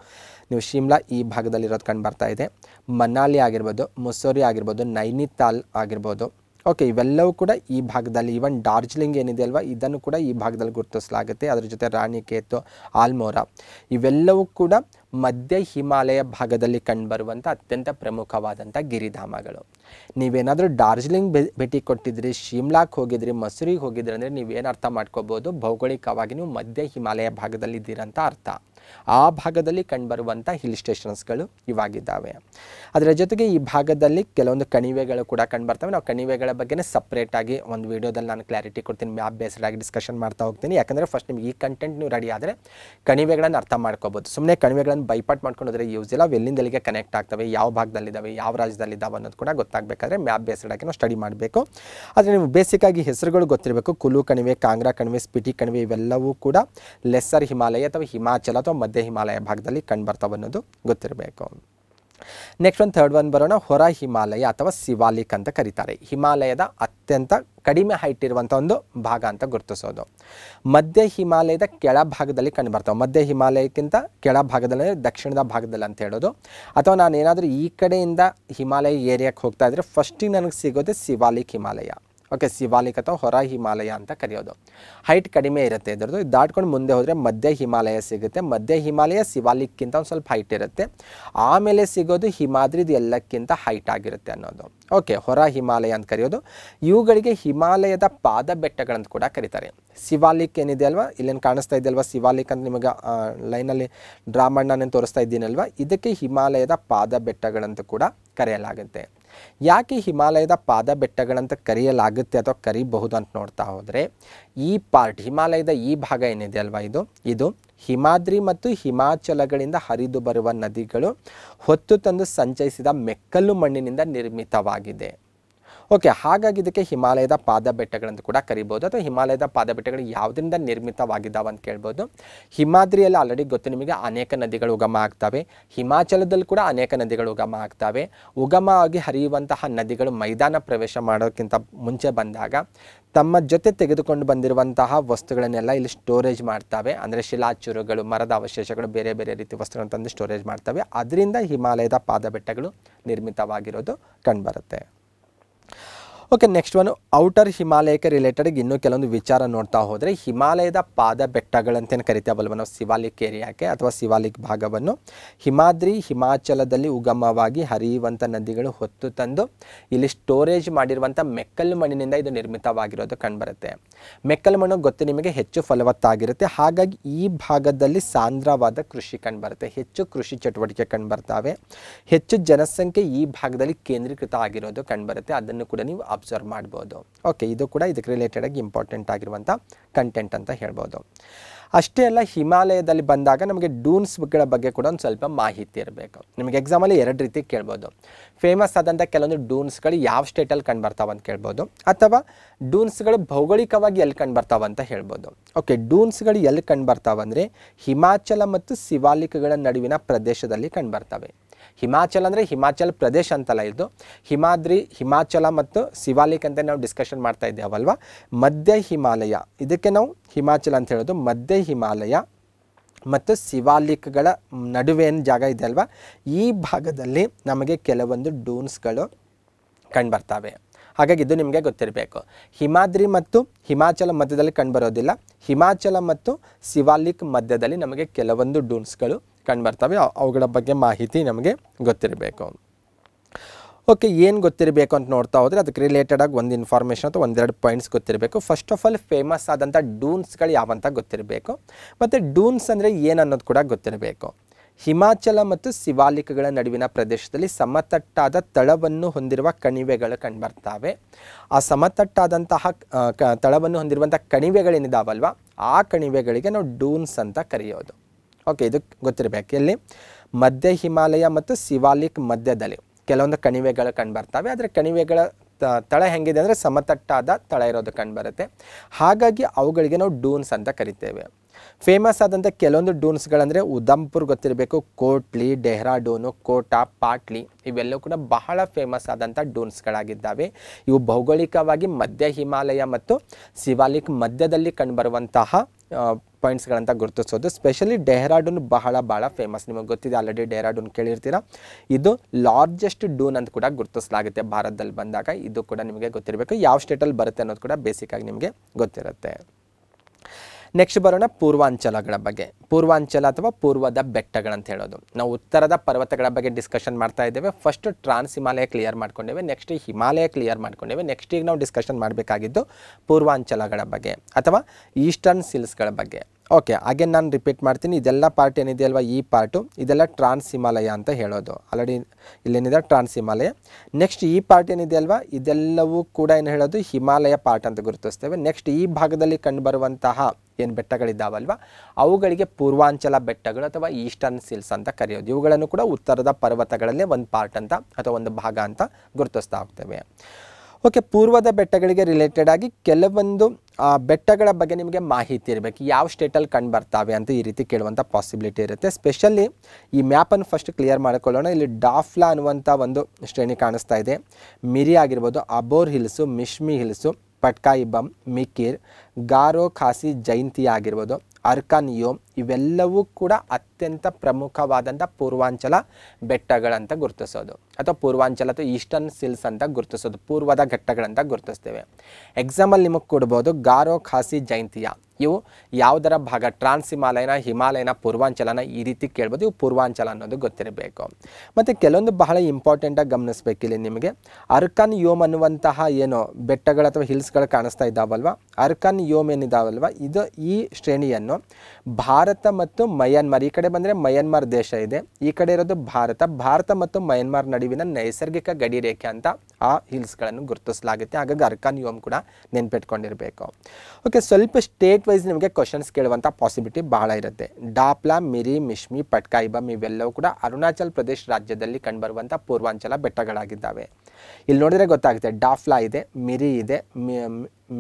ನೀವು ಶಿಮ್ಲಾ ಈ ಭಾಗದಲ್ಲಿರೋದು ಕಂಡು ಬರ್ತಾ ಇದೆ ಮನಾಲಿ ಆಗಿರ್ಬೋದು ಮುಸ್ಸೋರಿ ಆಗಿರ್ಬೋದು ನೈನಿತಾಲ್ ಆಗಿರ್ಬೋದು ಓಕೆ ಇವೆಲ್ಲವೂ ಕೂಡ ಈ ಭಾಗದಲ್ಲಿ ಈವನ್ ಡಾರ್ಜಿಲಿಂಗ್ ಏನಿದೆ ಅಲ್ವಾ ಇದನ್ನು ಕೂಡ ಈ ಭಾಗದಲ್ಲಿ ಗುರುತಿಸಲಾಗುತ್ತೆ ಅದರ ಜೊತೆ ರಾಣಿಕೇತು ಆಲ್ಮೋರಾ ಇವೆಲ್ಲವೂ ಕೂಡ ಮಧ್ಯ ಹಿಮಾಲಯ ಭಾಗದಲ್ಲಿ ಕಂಡುಬರುವಂಥ ಅತ್ಯಂತ ಪ್ರಮುಖವಾದಂಥ ಗಿರಿಧಾಮಗಳು ನೀವೇನಾದರೂ ಡಾರ್ಜಿಲಿಂಗ್ ಭೇಟಿ ಕೊಟ್ಟಿದ್ರಿ ಶಿಮ್ಲಾಕ್ ಹೋಗಿದ್ರಿ ಮಸೂರಿಗೆ ಹೋಗಿದ್ರಿ ಅಂದರೆ ನೀವೇನು ಅರ್ಥ ಮಾಡ್ಕೋಬೋದು ಭೌಗೋಳಿಕವಾಗಿ ನೀವು ಮಧ್ಯ ಹಿಮಾಲಯ ಭಾಗದಲ್ಲಿದ್ದೀರಂತ ಅರ್ಥ ಆ ಭಾಗದಲ್ಲಿ ಕಂಡುಬರುವಂಥ ಹಿಲ್ ಸ್ಟೇಷನ್ಸ್ಗಳು ಇವಾಗಿದ್ದಾವೆ ಅದರ ಜೊತೆಗೆ ಈ ಭಾಗದಲ್ಲಿ ಕೆಲವೊಂದು ಕಣಿವೆಗಳು ಕೂಡ ಕಂಡುಬರ್ತವೆ ನಾವು ಕಣಿವೆಗಳ ಬಗ್ಗೆನೇ ಸಪ್ರೇಟಾಗಿ ಒಂದು ವಿಡಿಯೋದಲ್ಲಿ ನಾನು ಕ್ಲಾರಿಟಿ ಕೊಡ್ತೀನಿ ಮ್ಯಾಪ್ ಆಗಿ ಡಿಸ್ಕಷನ್ ಮಾಡ್ತಾ ಹೋಗ್ತೀನಿ ಯಾಕಂದರೆ ಫಸ್ಟ್ ನಿಮ್ಗೆ ಈ ಕಂಟೆಂಟ್ ನೀವು ರೆಡಿ ಆದರೆ ಕಣಿವೆಗಳನ್ನು ಅರ್ಥ ಮಾಡ್ಕೋಬೋದು ಸುಮ್ಮನೆ ಕಣಿವೆಗಳನ್ನು ಬೈಪಾಟ್ ಮಾಡ್ಕೊಂಡು ಯೂಸ್ ಇಲ್ಲ ಎಲ್ಲಿಂದಲ್ಲಿಗೆ ಕನೆಕ್ಟ್ ಆಗ್ತವೆ ಯಾವ ಭಾಗದಲ್ಲಿದ್ದಾವೆ ಯಾವ ರಾಜ್ಯದಲ್ಲಿ ರಾಜ್ಯದಲ್ಲಿದ್ದಾವೆ ಅನ್ನೋದು ಕೂಡ ಗೊತ್ತಾಗಬೇಕಾದ್ರೆ ಮ್ಯಾಪ್ ಆಗಿ ನಾವು ಸ್ಟಡಿ ಮಾಡಬೇಕು ಆದರೆ ನೀವು ಬೇಸಿಕ್ಕಾಗಿ ಹೆಸರುಗಳು ಗೊತ್ತಿರಬೇಕು ಕುಲು ಕಣಿವೆ ಕಾಂಗ್ರಾ ಕಣಿವೆ ಸ್ಪಿಟಿ ಕಣಿವೆ ಇವೆಲ್ಲವೂ ಕೂಡ ಲೆಸ್ಸರ್ ಹಿಮಾಲಯ ಅಥವಾ ಹಿಮಾಚಲ ಅಥವಾ ಮಧ್ಯ ಹಿಮಾಲಯ ಭಾಗದಲ್ಲಿ ಕಂಡು ಬರ್ತಾವೆ ಅನ್ನೋದು ಗೊತ್ತಿರಬೇಕು ನೆಕ್ಸ್ಟ್ ಒಂದು ಥರ್ಡ್ ಒನ್ ಬರೋಣ ಹೊರ ಹಿಮಾಲಯ ಅಥವಾ ಸಿವಾಲಿಕ್ ಅಂತ ಕರೀತಾರೆ ಹಿಮಾಲಯದ ಅತ್ಯಂತ ಕಡಿಮೆ ಹೈಟ್ ಇರುವಂಥ ಒಂದು ಭಾಗ ಅಂತ ಗುರುತಿಸೋದು ಮಧ್ಯ ಹಿಮಾಲಯದ ಕೆಳಭಾಗದಲ್ಲಿ ಕಂಡು ಬರ್ತಾವೆ ಮಧ್ಯ ಹಿಮಾಲಯಕ್ಕಿಂತ ಕೆಳಭಾಗದಲ್ಲಿ ದಕ್ಷಿಣದ ಭಾಗದಲ್ಲಿ ಅಂತ ಹೇಳೋದು ಅಥವಾ ನಾನು ಏನಾದರೂ ಈ ಕಡೆಯಿಂದ ಹಿಮಾಲಯ ಏರಿಯಾಕ್ಕೆ ಹೋಗ್ತಾ ಇದ್ದರೆ ಫಸ್ಟಿಗೆ ನನಗೆ ಸಿಗೋದೇ ಸಿವಾಲಿಕ್ ಹಿಮಾಲಯ ಓಕೆ ಶಿವಾಲಿಕ್ ಅಥವಾ ಹೊರ ಹಿಮಾಲಯ ಅಂತ ಕರೆಯೋದು ಹೈಟ್ ಕಡಿಮೆ ಇರುತ್ತೆ ಇದರದ್ದು ದಾಟ್ಕೊಂಡು ಮುಂದೆ ಹೋದರೆ ಮಧ್ಯ ಹಿಮಾಲಯ ಸಿಗುತ್ತೆ ಮಧ್ಯ ಹಿಮಾಲಯ ಶಿವಾಲಿಕ್ಕಿಂತ ಒಂದು ಸ್ವಲ್ಪ ಹೈಟ್ ಇರುತ್ತೆ ಆಮೇಲೆ ಸಿಗೋದು ಹಿಮಾದ್ರಿದು ಎಲ್ಲಕ್ಕಿಂತ ಹೈಟ್ ಆಗಿರುತ್ತೆ ಅನ್ನೋದು ಓಕೆ ಹೊರ ಹಿಮಾಲಯ ಅಂತ ಕರೆಯೋದು ಇವುಗಳಿಗೆ ಹಿಮಾಲಯದ ಪಾದ ಬೆಟ್ಟಗಳಂತ ಕೂಡ ಕರೀತಾರೆ ಶಿವಾಲಿಕ್ ಏನಿದೆ ಅಲ್ವಾ ಇಲ್ಲೇನು ಕಾಣಿಸ್ತಾ ಇದೆ ಅಲ್ವಾ ಶಿವಾಲಿಕ್ ಅಂತ ನಿಮಗೆ ಲೈನಲ್ಲಿ ಡ್ರಾಮಣ್ಣ ತೋರಿಸ್ತಾ ಇದ್ದೀನಲ್ವಾ ಇದಕ್ಕೆ ಹಿಮಾಲಯದ ಪಾದ ಬೆಟ್ಟಗಳಂತ ಕೂಡ ಕರೆಯಲಾಗುತ್ತೆ ಯಾಕೆ ಹಿಮಾಲಯದ ಪಾದ ಬೆಟ್ಟಗಳಂತ ಕರೆಯಲಾಗುತ್ತೆ ಅಥವಾ ಕರಿಬಹುದು ಅಂತ ನೋಡ್ತಾ ಹೋದರೆ ಈ ಪಾರ್ಟ್ ಹಿಮಾಲಯದ ಈ ಭಾಗ ಏನಿದೆ ಅಲ್ವಾ ಇದು ಇದು ಹಿಮಾದ್ರಿ ಮತ್ತು ಹಿಮಾಚಲಗಳಿಂದ ಹರಿದು ಬರುವ ನದಿಗಳು ಹೊತ್ತು ತಂದು ಸಂಚಯಿಸಿದ ಮೆಕ್ಕಲು ಮಣ್ಣಿನಿಂದ ನಿರ್ಮಿತವಾಗಿದೆ ಓಕೆ ಹಾಗಾಗಿ ಇದಕ್ಕೆ ಹಿಮಾಲಯದ ಪಾದ ಬೆಟ್ಟಗಳಂತ ಕೂಡ ಕರಿಬೋದು ಅಥವಾ ಹಿಮಾಲಯದ ಪಾದ ಬೆಟ್ಟಗಳು ಯಾವುದರಿಂದ ನಿರ್ಮಿತವಾಗಿದ್ದಾವೆ ಅಂತ ಕೇಳ್ಬೋದು ಹಿಮಾದ್ರಿಯಲ್ಲಿ ಆಲ್ರೆಡಿ ಗೊತ್ತು ನಿಮಗೆ ಅನೇಕ ನದಿಗಳು ಉಗಮ ಆಗ್ತವೆ ಹಿಮಾಚಲದಲ್ಲಿ ಕೂಡ ಅನೇಕ ನದಿಗಳು ಉಗಮ ಆಗ್ತವೆ ಉಗಮ ಆಗಿ ಹರಿಯುವಂತಹ ನದಿಗಳು ಮೈದಾನ ಪ್ರವೇಶ ಮಾಡೋಕ್ಕಿಂತ ಮುಂಚೆ ಬಂದಾಗ ತಮ್ಮ ಜೊತೆ ತೆಗೆದುಕೊಂಡು ಬಂದಿರುವಂತಹ ವಸ್ತುಗಳನ್ನೆಲ್ಲ ಇಲ್ಲಿ ಸ್ಟೋರೇಜ್ ಮಾಡ್ತವೆ ಅಂದರೆ ಶಿಲಾಚೂರುಗಳು ಮರದ ಅವಶೇಷಗಳು ಬೇರೆ ಬೇರೆ ರೀತಿ ವಸ್ತುಗಳನ್ನು ತಂದು ಸ್ಟೋರೇಜ್ ಮಾಡ್ತವೆ ಅದರಿಂದ ಹಿಮಾಲಯದ ಪಾದ ಬೆಟ್ಟಗಳು ನಿರ್ಮಿತವಾಗಿರೋದು ಕಂಡುಬರುತ್ತೆ ಓಕೆ ನೆಕ್ಸ್ಟ್ ಒನ್ ಔಟರ್ ಹಿಮಾಲಯಕ್ಕೆ ರಿಲೇಟೆಡ್ ಇನ್ನೂ ಕೆಲವೊಂದು ವಿಚಾರ ನೋಡ್ತಾ ಹೋದರೆ ಹಿಮಾಲಯದ ಪಾದ ಬೆಟ್ಟಗಳಂತೇನು ಕರಿತಾವಲ್ವ ನಾವು ಶಿವಾಲಿಕ್ ಏರಿಯಾಕ್ಕೆ ಅಥವಾ ಶಿವಾಲಿಕ್ ಭಾಗವನ್ನು ಹಿಮಾದ್ರಿ ಹಿಮಾಚಲದಲ್ಲಿ ಉಗಮವಾಗಿ ಹರಿಯುವಂಥ ನದಿಗಳು ಹೊತ್ತು ತಂದು ಇಲ್ಲಿ ಸ್ಟೋರೇಜ್ ಮಾಡಿರುವಂಥ ಮೆಕ್ಕಲು ಮಣ್ಣಿನಿಂದ ಇದು ನಿರ್ಮಿತವಾಗಿರೋದು ಕಂಡುಬರುತ್ತೆ ಮೆಕ್ಕಲು ಮಣ್ಣು ಗೊತ್ತು ನಿಮಗೆ ಹೆಚ್ಚು ಫಲವತ್ತಾಗಿರುತ್ತೆ ಹಾಗಾಗಿ ಈ ಭಾಗದಲ್ಲಿ ಸಾಂದ್ರವಾದ ಕೃಷಿ ಕಂಡುಬರುತ್ತೆ ಹೆಚ್ಚು ಕೃಷಿ ಚಟುವಟಿಕೆ ಕಂಡುಬರ್ತವೆ ಹೆಚ್ಚು ಜನಸಂಖ್ಯೆ ಈ ಭಾಗದಲ್ಲಿ ಕೇಂದ್ರೀಕೃತ ಆಗಿರೋದು ಕಂಡುಬರುತ್ತೆ ಅದನ್ನು ಕೂಡ ನೀವು ಅಬ್ಸರ್ವ್ ಮಾಡ್ಬೋದು ಓಕೆ ಇದು ಕೂಡ ಇದಕ್ಕೆ ರಿಲೇಟೆಡ್ ಆಗಿ ಇಂಪಾರ್ಟೆಂಟ್ ಆಗಿರುವಂಥ ಕಂಟೆಂಟ್ ಅಂತ ಹೇಳ್ಬೋದು ಅಷ್ಟೇ ಅಲ್ಲ ಹಿಮಾಲಯದಲ್ಲಿ ಬಂದಾಗ ನಮಗೆ ಡೂನ್ಸ್ಗಳ ಬಗ್ಗೆ ಕೂಡ ಒಂದು ಸ್ವಲ್ಪ ಮಾಹಿತಿ ಇರಬೇಕು ನಿಮಗೆ ಎಕ್ಸಾಮಲ್ಲಿ ಎರಡು ರೀತಿ ಕೇಳ್ಬೋದು ಫೇಮಸ್ ಆದಂಥ ಕೆಲವೊಂದು ಡೂನ್ಸ್ಗಳು ಯಾವ ಸ್ಟೇಟಲ್ಲಿ ಕಂಡು ಅಂತ ಕೇಳ್ಬೋದು ಅಥವಾ ಡೂನ್ಸ್ಗಳು ಭೌಗೋಳಿಕವಾಗಿ ಎಲ್ಲಿ ಕಂಡು ಅಂತ ಹೇಳ್ಬೋದು ಓಕೆ ಡೂನ್ಸ್ಗಳು ಎಲ್ಲಿ ಕಂಡು ಅಂದರೆ ಹಿಮಾಚಲ ಮತ್ತು ಶಿವಾಲಿಕಗಳ ನಡುವಿನ ಪ್ರದೇಶದಲ್ಲಿ ಕಂಡು ಬರ್ತವೆ ಹಿಮಾಚಲ ಅಂದರೆ ಹಿಮಾಚಲ್ ಪ್ರದೇಶ್ ಅಂತಲ್ಲ ಇದು ಹಿಮಾದ್ರಿ ಹಿಮಾಚಲ ಮತ್ತು ಶಿವಾಲಿಕ್ ಅಂತ ನಾವು ಡಿಸ್ಕಷನ್ ಮಾಡ್ತಾ ಇದ್ದೇವಲ್ವ ಮಧ್ಯ ಹಿಮಾಲಯ ಇದಕ್ಕೆ ನಾವು ಹಿಮಾಚಲ ಅಂತ ಹೇಳೋದು ಮಧ್ಯ ಹಿಮಾಲಯ ಮತ್ತು ಶಿವಾಲಿಕ್ಗಳ ಏನು ಜಾಗ ಇದೆ ಅಲ್ವಾ ಈ ಭಾಗದಲ್ಲಿ ನಮಗೆ ಕೆಲವೊಂದು ಡೂನ್ಸ್ಗಳು ಬರ್ತವೆ ಹಾಗಾಗಿ ಇದು ನಿಮಗೆ ಗೊತ್ತಿರಬೇಕು ಹಿಮಾದ್ರಿ ಮತ್ತು ಹಿಮಾಚಲ ಮಧ್ಯದಲ್ಲಿ ಕಂಡುಬರೋದಿಲ್ಲ ಹಿಮಾಚಲ ಮತ್ತು ಶಿವಾಲಿಕ್ ಮಧ್ಯದಲ್ಲಿ ನಮಗೆ ಕೆಲವೊಂದು ಡೂನ್ಸ್ಗಳು ಕಂಡುಬರ್ತವೆ ಅವುಗಳ ಬಗ್ಗೆ ಮಾಹಿತಿ ನಮಗೆ ಗೊತ್ತಿರಬೇಕು ಓಕೆ ಏನು ಗೊತ್ತಿರಬೇಕು ಅಂತ ನೋಡ್ತಾ ಹೋದರೆ ಅದಕ್ಕೆ ರಿಲೇಟೆಡಾಗಿ ಒಂದು ಇನ್ಫಾರ್ಮೇಷನ್ ಅಥವಾ ಒಂದೆರಡು ಪಾಯಿಂಟ್ಸ್ ಗೊತ್ತಿರಬೇಕು ಫಸ್ಟ್ ಆಫ್ ಆಲ್ ಫೇಮಸ್ ಆದಂಥ ಡೂನ್ಸ್ಗಳು ಯಾವಂತ ಗೊತ್ತಿರಬೇಕು ಮತ್ತು ಡೂನ್ಸ್ ಅಂದರೆ ಏನು ಅನ್ನೋದು ಕೂಡ ಗೊತ್ತಿರಬೇಕು ಹಿಮಾಚಲ ಮತ್ತು ಶಿವಾಲಿಕಗಳ ನಡುವಿನ ಪ್ರದೇಶದಲ್ಲಿ ಸಮತಟ್ಟಾದ ತಳವನ್ನು ಹೊಂದಿರುವ ಕಣಿವೆಗಳು ಕಂಡುಬರ್ತಾವೆ ಆ ಸಮತಟ್ಟಾದಂತಹ ತಳವನ್ನು ಹೊಂದಿರುವಂಥ ಕಣಿವೆಗಳೇನಿದಾವಲ್ವ ಆ ಕಣಿವೆಗಳಿಗೆ ನಾವು ಡೂನ್ಸ್ ಅಂತ ಕರೆಯೋದು ಓಕೆ ಇದು ಗೊತ್ತಿರಬೇಕು ಇಲ್ಲಿ ಮಧ್ಯ ಹಿಮಾಲಯ ಮತ್ತು ಶಿವಾಲಿಕ್ ಮಧ್ಯದಲ್ಲಿ ಕೆಲವೊಂದು ಕಣಿವೆಗಳು ಕಂಡುಬರ್ತವೆ ಆದರೆ ಕಣಿವೆಗಳ ತಳ ಹೆಂಗಿದೆ ಅಂದರೆ ಸಮತಟ್ಟಾದ ತಳ ಇರೋದು ಕಂಡುಬರುತ್ತೆ ಹಾಗಾಗಿ ಅವುಗಳಿಗೆ ನಾವು ಡೂನ್ಸ್ ಅಂತ ಕರಿತೇವೆ ಫೇಮಸ್ ಆದಂಥ ಕೆಲವೊಂದು ಡೂನ್ಸ್ಗಳಂದರೆ ಉದಂಪುರ್ ಗೊತ್ತಿರಬೇಕು ಕೋಟ್ಲಿ ಡೆಹ್ರಾಡೂನು ಕೋಟಾ ಪಾಟ್ಲಿ ಇವೆಲ್ಲವೂ ಕೂಡ ಬಹಳ ಫೇಮಸ್ ಆದಂಥ ಡೂನ್ಸ್ಗಳಾಗಿದ್ದಾವೆ ಇವು ಭೌಗೋಳಿಕವಾಗಿ ಮಧ್ಯ ಹಿಮಾಲಯ ಮತ್ತು ಶಿವಾಲಿಕ್ ಮಧ್ಯದಲ್ಲಿ ಕಂಡುಬರುವಂತಹ ಪಾಯಿಂಟ್ಸ್ಗಳಂತ ಗುರುತಿಸೋದು ಸ್ಪೆಷಲಿ ಡೆಹ್ರಾಡೂನ್ ಬಹಳ ಬಹಳ ಫೇಮಸ್ ನಿಮಗೆ ಗೊತ್ತಿದೆ ಆಲ್ರೆಡಿ ಡೆಹ್ರಾಡೂನ್ ಕೇಳಿರ್ತೀರ ಇದು ಲಾರ್ಜೆಸ್ಟ್ ಡೂನ್ ಅಂತ ಕೂಡ ಗುರುತಿಸಲಾಗುತ್ತೆ ಭಾರತದಲ್ಲಿ ಬಂದಾಗ ಇದು ಕೂಡ ನಿಮಗೆ ಗೊತ್ತಿರಬೇಕು ಯಾವ ಸ್ಟೇಟಲ್ಲಿ ಬರುತ್ತೆ ಅನ್ನೋದು ಕೂಡ ಬೇಸಿಕ್ ಆಗಿ ನಿಮಗೆ ಗೊತ್ತಿರುತ್ತೆ ನೆಕ್ಸ್ಟ್ ಬರೋಣ ಪೂರ್ವಾಂಚಲಗಳ ಬಗ್ಗೆ ಪೂರ್ವಾಂಚಲ ಅಥವಾ ಪೂರ್ವದ ಬೆಟ್ಟಗಳಂತ ಹೇಳೋದು ನಾವು ಉತ್ತರದ ಪರ್ವತಗಳ ಬಗ್ಗೆ ಡಿಸ್ಕಷನ್ ಮಾಡ್ತಾ ಇದ್ದೇವೆ ಫಸ್ಟ್ ಟ್ರಾನ್ಸ್ ಹಿಮಾಲಯ ಕ್ಲಿಯರ್ ಮಾಡ್ಕೊಂಡೇವೆ ನೆಕ್ಸ್ಟ್ ಹಿಮಾಲಯ ಕ್ಲಿಯರ್ ಮಾಡ್ಕೊಂಡೇವೆ ನೆಕ್ಸ್ಟ್ ಈಗ ನಾವು ಡಿಸ್ಕಷನ್ ಮಾಡಬೇಕಾಗಿದ್ದು ಪೂರ್ವಾಂಚಲಗಳ ಬಗ್ಗೆ ಅಥವಾ ಈಸ್ಟರ್ನ್ ಸಿಲ್ಸ್ಗಳ ಬಗ್ಗೆ ಓಕೆ ಹಾಗೆ ನಾನು ರಿಪೀಟ್ ಮಾಡ್ತೀನಿ ಇದೆಲ್ಲ ಪಾರ್ಟ್ ಏನಿದೆ ಅಲ್ವಾ ಈ ಪಾರ್ಟು ಇದೆಲ್ಲ ಟ್ರಾನ್ಸ್ ಹಿಮಾಲಯ ಅಂತ ಹೇಳೋದು ಆಲ್ರೆಡಿ ಇಲ್ಲೇನಿದೆ ಟ್ರಾನ್ಸ್ ಹಿಮಾಲಯ ನೆಕ್ಸ್ಟ್ ಈ ಪಾರ್ಟ್ ಏನಿದೆ ಅಲ್ವಾ ಇದೆಲ್ಲವೂ ಕೂಡ ಏನು ಹೇಳೋದು ಹಿಮಾಲಯ ಪಾರ್ಟ್ ಅಂತ ಗುರುತಿಸ್ತೇವೆ ನೆಕ್ಸ್ಟ್ ಈ ಭಾಗದಲ್ಲಿ ಬರುವಂತಹ ಏನು ಬೆಟ್ಟಗಳಿದ್ದಾವಲ್ವ ಅವುಗಳಿಗೆ ಪೂರ್ವಾಂಚಲ ಬೆಟ್ಟಗಳು ಅಥವಾ ಈಸ್ಟರ್ನ್ ಸಿಲ್ಸ್ ಅಂತ ಕರೆಯೋದು ಇವುಗಳನ್ನು ಕೂಡ ಉತ್ತರದ ಪರ್ವತಗಳಲ್ಲೇ ಒಂದು ಪಾರ್ಟ್ ಅಂತ ಅಥವಾ ಒಂದು ಭಾಗ ಅಂತ ಗುರುತಿಸ್ತಾ ಹೋಗ್ತೇವೆ ಓಕೆ ಪೂರ್ವದ ಬೆಟ್ಟಗಳಿಗೆ ರಿಲೇಟೆಡ್ ಆಗಿ ಕೆಲವೊಂದು ಬೆಟ್ಟಗಳ ಬಗ್ಗೆ ನಿಮಗೆ ಮಾಹಿತಿ ಇರಬೇಕು ಯಾವ ಸ್ಟೇಟಲ್ಲಿ ಕಂಡು ಬರ್ತಾವೆ ಅಂತ ಈ ರೀತಿ ಕೇಳುವಂಥ ಪಾಸಿಬಿಲಿಟಿ ಇರುತ್ತೆ ಸ್ಪೆಷಲಿ ಈ ಮ್ಯಾಪನ್ನು ಫಸ್ಟ್ ಕ್ಲಿಯರ್ ಮಾಡಿಕೊಳ್ಳೋಣ ಇಲ್ಲಿ ಡಾಫ್ಲಾ ಅನ್ನುವಂಥ ಒಂದು ಶ್ರೇಣಿ ಕಾಣಿಸ್ತಾ ಇದೆ ಮಿರಿ ಆಗಿರ್ಬೋದು ಅಬೋರ್ ಹಿಲ್ಸು ಮಿಶ್ಮಿ ಹಿಲ್ಸು ಪಟ್ಕಾಯಿಬಮ್ ಮಿಕೀರ್ ಗಾರೋ ಖಾಸಿ ಜೈಂತಿ ಆಗಿರ್ಬೋದು ಅರ್ಕಾನಿಯೋ ಇವೆಲ್ಲವೂ ಕೂಡ ಅತ್ಯಂತ ಪ್ರಮುಖವಾದಂಥ ಪೂರ್ವಾಂಚಲ ಬೆಟ್ಟಗಳಂತ ಗುರುತಿಸೋದು ಅಥವಾ ಪೂರ್ವಾಂಚಲ ಅಥವಾ ಈಸ್ಟರ್ನ್ ಸಿಲ್ಸ್ ಅಂತ ಗುರುತಿಸೋದು ಪೂರ್ವದ ಘಟ್ಟಗಳಂತ ಗುರುತಿಸ್ತೇವೆ ಎಕ್ಸಾಂಪಲ್ ನಿಮಗೆ ಕೊಡ್ಬೋದು ಗಾರೋ ಖಾಸಿ ಜಯಂತಿಯ ಇವು ಯಾವುದರ ಭಾಗ ಟ್ರಾನ್ಸ್ ಹಿಮಾಲಯನ ಹಿಮಾಲಯನ ಪೂರ್ವಾಂಚಲನ ಈ ರೀತಿ ಕೇಳ್ಬೋದು ಇವು ಪೂರ್ವಾಂಚಲ ಅನ್ನೋದು ಗೊತ್ತಿರಬೇಕು ಮತ್ತು ಕೆಲವೊಂದು ಬಹಳ ಇಂಪಾರ್ಟೆಂಟಾಗಿ ಇಲ್ಲಿ ನಿಮಗೆ ಅರ್ಕನ್ ಯೋಮ್ ಅನ್ನುವಂತಹ ಏನು ಬೆಟ್ಟಗಳು ಅಥವಾ ಹಿಲ್ಸ್ಗಳು ಕಾಣಿಸ್ತಾ ಇದ್ದಾವಲ್ವ ಅರ್ಕನ್ ಯೋಮ್ ಏನಿದಾವಲ್ವ ಇದು ಈ ಶ್ರೇಣಿಯನ್ನು ಭಾರತ ಭಾರತ ಮತ್ತು ಮಯನ್ಮಾರ್ ಈ ಕಡೆ ಬಂದರೆ ಮಯನ್ಮಾರ್ ದೇಶ ಇದೆ ಈ ಕಡೆ ಇರೋದು ಭಾರತ ಭಾರತ ಮತ್ತು ಮಯನ್ಮಾರ್ ನಡುವಿನ ನೈಸರ್ಗಿಕ ಗಡಿ ರೇಖೆ ಅಂತ ಆ ಹಿಲ್ಸ್ಗಳನ್ನು ಗುರುತಿಸಲಾಗುತ್ತೆ ಹಾಗಾಗಿ ಅರ್ಕಾನ್ ಯೋಮ್ ಕೂಡ ನೆನ್ಪಿಟ್ಕೊಂಡಿರಬೇಕು ಓಕೆ ಸ್ವಲ್ಪ ಸ್ಟೇಟ್ ವೈಸ್ ನಿಮಗೆ ಕ್ವಶನ್ಸ್ ಕೇಳುವಂಥ ಪಾಸಿಬಿಲಿಟಿ ಬಹಳ ಇರುತ್ತೆ ಡಾಪ್ಲಾ ಮಿರಿ ಮಿಶ್ಮಿ ಪಟ್ಕಾಯಿಬಮ್ ಇವೆಲ್ಲವೂ ಕೂಡ ಅರುಣಾಚಲ್ ಪ್ರದೇಶ ರಾಜ್ಯದಲ್ಲಿ ಕಂಡುಬರುವಂಥ ಪೂರ್ವಾಂಚಲ ಬೆಟ್ಟಗಳಾಗಿದ್ದಾವೆ ಇಲ್ಲಿ ನೋಡಿದರೆ ಗೊತ್ತಾಗುತ್ತೆ ಡಾಫ್ಲಾ ಇದೆ ಮಿರಿ ಇದೆ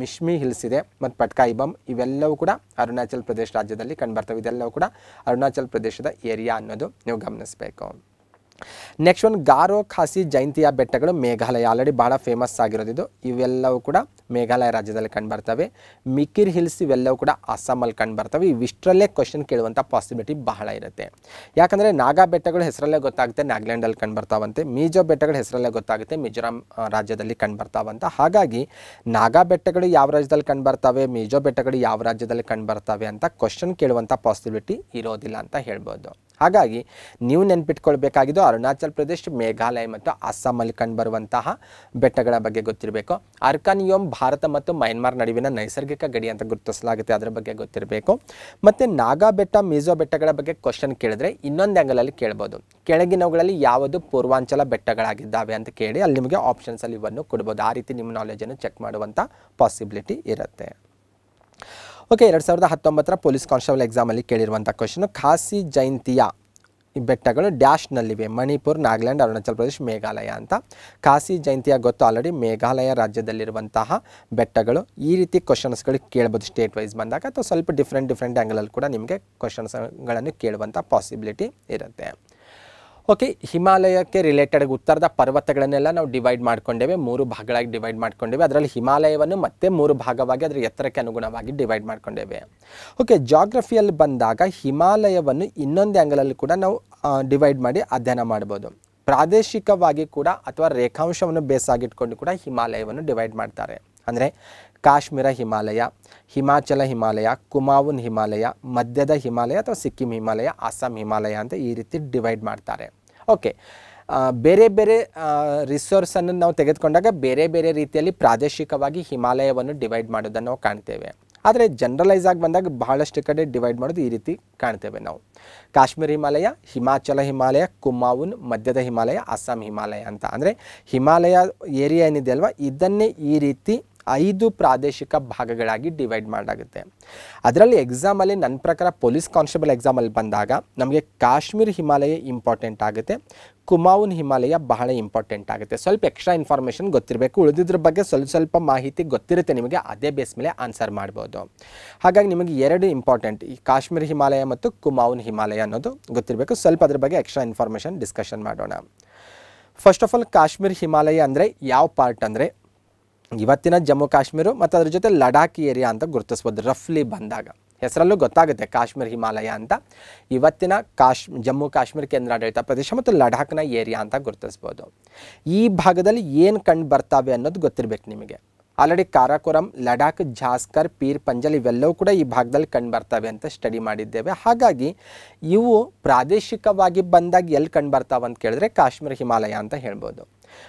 ಮಿಶ್ಮಿ ಹಿಲ್ಸ್ ಇದೆ ಮತ್ತು ಪಟ್ಕಾಯಿಬಮ್ ಇವೆಲ್ಲವೂ ಕೂಡ ಅರುಣಾಚಲ್ ಪ್ರದೇಶ ರಾಜ್ಯದಲ್ಲಿ ಕಂಡುಬರ್ತವೆ ಇದೆಲ್ಲವೂ ಕೂಡ ಅರುಣಾಚಲ್ ಪ್ರದೇಶದ ಏರಿಯಾ ಅನ್ನೋದು ನೀವು ಗಮನಿಸಬೇಕು ನೆಕ್ಸ್ಟ್ ಒಂದು ಗಾರೋ ಖಾಸಿ ಜಯಂತಿಯ ಬೆಟ್ಟಗಳು ಮೇಘಾಲಯ ಆಲ್ರೆಡಿ ಭಾಳ ಫೇಮಸ್ ಆಗಿರೋದಿದ್ದು ಇವೆಲ್ಲವೂ ಕೂಡ ಮೇಘಾಲಯ ರಾಜ್ಯದಲ್ಲಿ ಕಂಡುಬರ್ತವೆ ಮಿಕ್ಕಿರ್ ಹಿಲ್ಸ್ ಇವೆಲ್ಲವೂ ಕೂಡ ಅಸ್ಸಾಮಲ್ಲಿ ಕಂಡುಬರ್ತವೆ ಇವಿಷ್ಟರಲ್ಲೇ ಕ್ವಶನ್ ಕೇಳುವಂಥ ಪಾಸಿಬಿಲಿಟಿ ಬಹಳ ಇರುತ್ತೆ ಯಾಕಂದರೆ ನಾಗಾ ಬೆಟ್ಟಗಳು ಹೆಸರಲ್ಲೇ ಗೊತ್ತಾಗುತ್ತೆ ನಾಗ್ಲ್ಯಾಂಡಲ್ಲಿ ಕಂಡುಬರ್ತಾವಂತೆ ಮೀಜೋ ಬೆಟ್ಟಗಳು ಹೆಸರಲ್ಲೇ ಗೊತ್ತಾಗುತ್ತೆ ಮಿಜೋರಾಂ ರಾಜ್ಯದಲ್ಲಿ ಕಂಡುಬರ್ತಾವಂತ ಹಾಗಾಗಿ ನಾಗಾ ಬೆಟ್ಟಗಳು ಯಾವ ರಾಜ್ಯದಲ್ಲಿ ಕಂಡುಬರ್ತವೆ ಮೀಜೋ ಬೆಟ್ಟಗಳು ಯಾವ ರಾಜ್ಯದಲ್ಲಿ ಕಂಡುಬರ್ತವೆ ಅಂತ ಕ್ವಶನ್ ಕೇಳುವಂಥ ಪಾಸಿಬಿಲಿಟಿ ಇರೋದಿಲ್ಲ ಅಂತ ಹೇಳ್ಬೋದು ಹಾಗಾಗಿ ನೀವು ನೆನ್ಪಿಟ್ಕೊಳ್ಬೇಕಾಗಿದ್ದು ಅರುಣಾಚಲ್ ಪ್ರದೇಶ್ ಮೇಘಾಲಯ ಮತ್ತು ಅಸ್ಸಾಮಲ್ಲಿ ಕಂಡುಬರುವಂತಹ ಬೆಟ್ಟಗಳ ಬಗ್ಗೆ ಗೊತ್ತಿರಬೇಕು ಅರ್ಕಾನಿಯೋಮ್ ಭಾರತ ಮತ್ತು ಮ್ಯಾನ್ಮಾರ್ ನಡುವಿನ ನೈಸರ್ಗಿಕ ಗಡಿ ಅಂತ ಗುರುತಿಸಲಾಗುತ್ತೆ ಅದರ ಬಗ್ಗೆ ಗೊತ್ತಿರಬೇಕು ಮತ್ತು ನಾಗಾ ಬೆಟ್ಟ ಮೀಸೋ ಬೆಟ್ಟಗಳ ಬಗ್ಗೆ ಕ್ವಶನ್ ಕೇಳಿದ್ರೆ ಇನ್ನೊಂದು ಆ್ಯಂಗಲಲ್ಲಿ ಕೇಳ್ಬೋದು ಕೆಳಗಿನವುಗಳಲ್ಲಿ ಯಾವುದು ಪೂರ್ವಾಂಚಲ ಬೆಟ್ಟಗಳಾಗಿದ್ದಾವೆ ಅಂತ ಕೇಳಿ ಅಲ್ಲಿ ನಿಮಗೆ ಆಪ್ಷನ್ಸಲ್ಲಿ ಇವನ್ನು ಕೊಡ್ಬೋದು ಆ ರೀತಿ ನಿಮ್ಮ ನಾಲೆಜನ್ನು ಚೆಕ್ ಮಾಡುವಂಥ ಪಾಸಿಬಿಲಿಟಿ ಇರುತ್ತೆ ಓಕೆ ಎರಡು ಸಾವಿರದ ಹತ್ತೊಂಬತ್ತರ ಪೊಲೀಸ್ ಕಾನ್ಸ್ಟೇಬಲ್ ಎಕ್ಸಾಮಲ್ಲಿ ಕೇಳಿರುವಂಥ ಕ್ವಶನ್ ಖಾಸಿ ಜಯಂತಿಯ ಬೆಟ್ಟಗಳು ಡ್ಯಾಶ್ನಲ್ಲಿವೆ ಮಣಿಪುರ್ ನಾಗಾಲ್ಯಾಂಡ್ ಅರುಣಾಚಲ ಪ್ರದೇಶ್ ಮೇಘಾಲಯ ಅಂತ ಖಾಸಿ ಜಯಂತಿಯ ಗೊತ್ತು ಆಲ್ರೆಡಿ ಮೇಘಾಲಯ ರಾಜ್ಯದಲ್ಲಿರುವಂತಹ ಬೆಟ್ಟಗಳು ಈ ರೀತಿ ಕ್ವಶನ್ಸ್ಗಳು ಕೇಳ್ಬೋದು ಸ್ಟೇಟ್ ವೈಸ್ ಬಂದಾಗ ಅಥವಾ ಸ್ವಲ್ಪ ಡಿಫ್ರೆಂಟ್ ಡಿಫ್ರೆಂಟ್ ಆ್ಯಂಗಲಲ್ಲಿ ಕೂಡ ನಿಮಗೆ ಕ್ವಶನ್ಸ್ಗಳನ್ನು ಕೇಳುವಂಥ ಪಾಸಿಬಿಲಿಟಿ ಇರುತ್ತೆ ಓಕೆ ಹಿಮಾಲಯಕ್ಕೆ ರಿಲೇಟೆಡ್ ಉತ್ತರದ ಪರ್ವತಗಳನ್ನೆಲ್ಲ ನಾವು ಡಿವೈಡ್ ಮಾಡ್ಕೊಂಡೇವೆ ಮೂರು ಭಾಗಗಳಾಗಿ ಡಿವೈಡ್ ಮಾಡ್ಕೊಂಡೇವೆ ಅದರಲ್ಲಿ ಹಿಮಾಲಯವನ್ನು ಮತ್ತೆ ಮೂರು ಭಾಗವಾಗಿ ಅದರ ಎತ್ತರಕ್ಕೆ ಅನುಗುಣವಾಗಿ ಡಿವೈಡ್ ಮಾಡ್ಕೊಂಡೇವೆ ಓಕೆ ಜಾಗ್ರಫಿಯಲ್ಲಿ ಬಂದಾಗ ಹಿಮಾಲಯವನ್ನು ಇನ್ನೊಂದು ಆ್ಯಂಗಲಲ್ಲಿ ಕೂಡ ನಾವು ಡಿವೈಡ್ ಮಾಡಿ ಅಧ್ಯಯನ ಮಾಡ್ಬೋದು ಪ್ರಾದೇಶಿಕವಾಗಿ ಕೂಡ ಅಥವಾ ರೇಖಾಂಶವನ್ನು ಬೇಸಾಗಿಟ್ಕೊಂಡು ಕೂಡ ಹಿಮಾಲಯವನ್ನು ಡಿವೈಡ್ ಮಾಡ್ತಾರೆ ಅಂದರೆ ಕಾಶ್ಮೀರ ಹಿಮಾಲಯ ಹಿಮಾಚಲ ಹಿಮಾಲಯ ಕುಮಾವುನ್ ಹಿಮಾಲಯ ಮಧ್ಯದ ಹಿಮಾಲಯ ಅಥವಾ ಸಿಕ್ಕಿಂ ಹಿಮಾಲಯ ಅಸ್ಸಾಂ ಹಿಮಾಲಯ ಅಂತ ಈ ರೀತಿ ಡಿವೈಡ್ ಮಾಡ್ತಾರೆ ಓಕೆ ಬೇರೆ ಬೇರೆ ರಿಸೋರ್ಸನ್ನು ನಾವು ತೆಗೆದುಕೊಂಡಾಗ ಬೇರೆ ಬೇರೆ ರೀತಿಯಲ್ಲಿ ಪ್ರಾದೇಶಿಕವಾಗಿ ಹಿಮಾಲಯವನ್ನು ಡಿವೈಡ್ ಮಾಡೋದನ್ನು ನಾವು ಕಾಣ್ತೇವೆ ಆದರೆ ಜನರಲೈಸ್ ಆಗಿ ಬಂದಾಗ ಬಹಳಷ್ಟು ಕಡೆ ಡಿವೈಡ್ ಮಾಡೋದು ಈ ರೀತಿ ಕಾಣ್ತೇವೆ ನಾವು ಕಾಶ್ಮೀರ ಹಿಮಾಲಯ ಹಿಮಾಚಲ ಹಿಮಾಲಯ ಕುಮಾವುನ್ ಮಧ್ಯದ ಹಿಮಾಲಯ ಅಸ್ಸಾಂ ಹಿಮಾಲಯ ಅಂತ ಅಂದರೆ ಹಿಮಾಲಯ ಏರಿಯಾ ಏನಿದೆ ಅಲ್ವಾ ಇದನ್ನೇ ಈ ರೀತಿ ಐದು ಪ್ರಾದೇಶಿಕ ಭಾಗಗಳಾಗಿ ಡಿವೈಡ್ ಮಾಡಾಗುತ್ತೆ ಅದರಲ್ಲಿ ಎಕ್ಸಾಮಲ್ಲಿ ನನ್ನ ಪ್ರಕಾರ ಪೊಲೀಸ್ ಕಾನ್ಸ್ಟೇಬಲ್ ಎಕ್ಸಾಮಲ್ಲಿ ಬಂದಾಗ ನಮಗೆ ಕಾಶ್ಮೀರ್ ಹಿಮಾಲಯ ಇಂಪಾರ್ಟೆಂಟ್ ಆಗುತ್ತೆ ಕುಮಾವೂನ್ ಹಿಮಾಲಯ ಬಹಳ ಇಂಪಾರ್ಟೆಂಟ್ ಆಗುತ್ತೆ ಸ್ವಲ್ಪ ಎಕ್ಸ್ಟ್ರಾ ಇನ್ಫಾರ್ಮೇಷನ್ ಗೊತ್ತಿರಬೇಕು ಉಳಿದಿದ್ರ ಬಗ್ಗೆ ಸ್ವಲ್ಪ ಸ್ವಲ್ಪ ಮಾಹಿತಿ ಗೊತ್ತಿರುತ್ತೆ ನಿಮಗೆ ಅದೇ ಬೇಸ್ ಮೇಲೆ ಆನ್ಸರ್ ಮಾಡ್ಬೋದು ಹಾಗಾಗಿ ನಿಮಗೆ ಎರಡು ಇಂಪಾರ್ಟೆಂಟ್ ಈ ಕಾಶ್ಮೀರ್ ಹಿಮಾಲಯ ಮತ್ತು ಕುಮಾವೂನ್ ಹಿಮಾಲಯ ಅನ್ನೋದು ಗೊತ್ತಿರಬೇಕು ಸ್ವಲ್ಪ ಅದ್ರ ಬಗ್ಗೆ ಎಕ್ಸ್ಟ್ರಾ ಇನ್ಫಾರ್ಮೇಷನ್ ಡಿಸ್ಕಷನ್ ಮಾಡೋಣ first of all Kashmir Himalaya ಅಂದರೆ ಯಾವ ಪಾರ್ಟ್ ಅಂದರೆ ಇವತ್ತಿನ ಜಮ್ಮು ಕಾಶ್ಮೀರ ಮತ್ತು ಅದ್ರ ಜೊತೆ ಲಡಾಖ್ ಏರಿಯಾ ಅಂತ ಗುರುತಿಸ್ಬೋದು ರಫ್ಲಿ ಬಂದಾಗ ಹೆಸರಲ್ಲೂ ಗೊತ್ತಾಗುತ್ತೆ ಕಾಶ್ಮೀರ ಹಿಮಾಲಯ ಅಂತ ಇವತ್ತಿನ ಕಾಶ್ ಜಮ್ಮು ಕಾಶ್ಮೀರ ಕೇಂದ್ರಾಡಳಿತ ಪ್ರದೇಶ ಮತ್ತು ಲಡಾಖ್ನ ಏರಿಯಾ ಅಂತ ಗುರುತಿಸ್ಬೋದು ಈ ಭಾಗದಲ್ಲಿ ಏನು ಕಂಡು ಬರ್ತಾವೆ ಅನ್ನೋದು ಗೊತ್ತಿರಬೇಕು ನಿಮಗೆ ಆಲ್ರೆಡಿ ಕಾರಾಕೋರಂ ಲಡಾಖ್ ಜಾಸ್ಕರ್ ಪೀರ್ ಪಂಜಲ್ ಇವೆಲ್ಲವೂ ಕೂಡ ಈ ಭಾಗದಲ್ಲಿ ಕಂಡು ಬರ್ತವೆ ಅಂತ ಸ್ಟಡಿ ಮಾಡಿದ್ದೇವೆ ಹಾಗಾಗಿ ಇವು ಪ್ರಾದೇಶಿಕವಾಗಿ ಬಂದಾಗ ಎಲ್ಲಿ ಕಂಡು ಬರ್ತಾವೆ ಅಂತ ಕೇಳಿದ್ರೆ ಕಾಶ್ಮೀರ ಹಿಮಾಲಯ ಅಂತ ಹೇಳ್ಬೋದು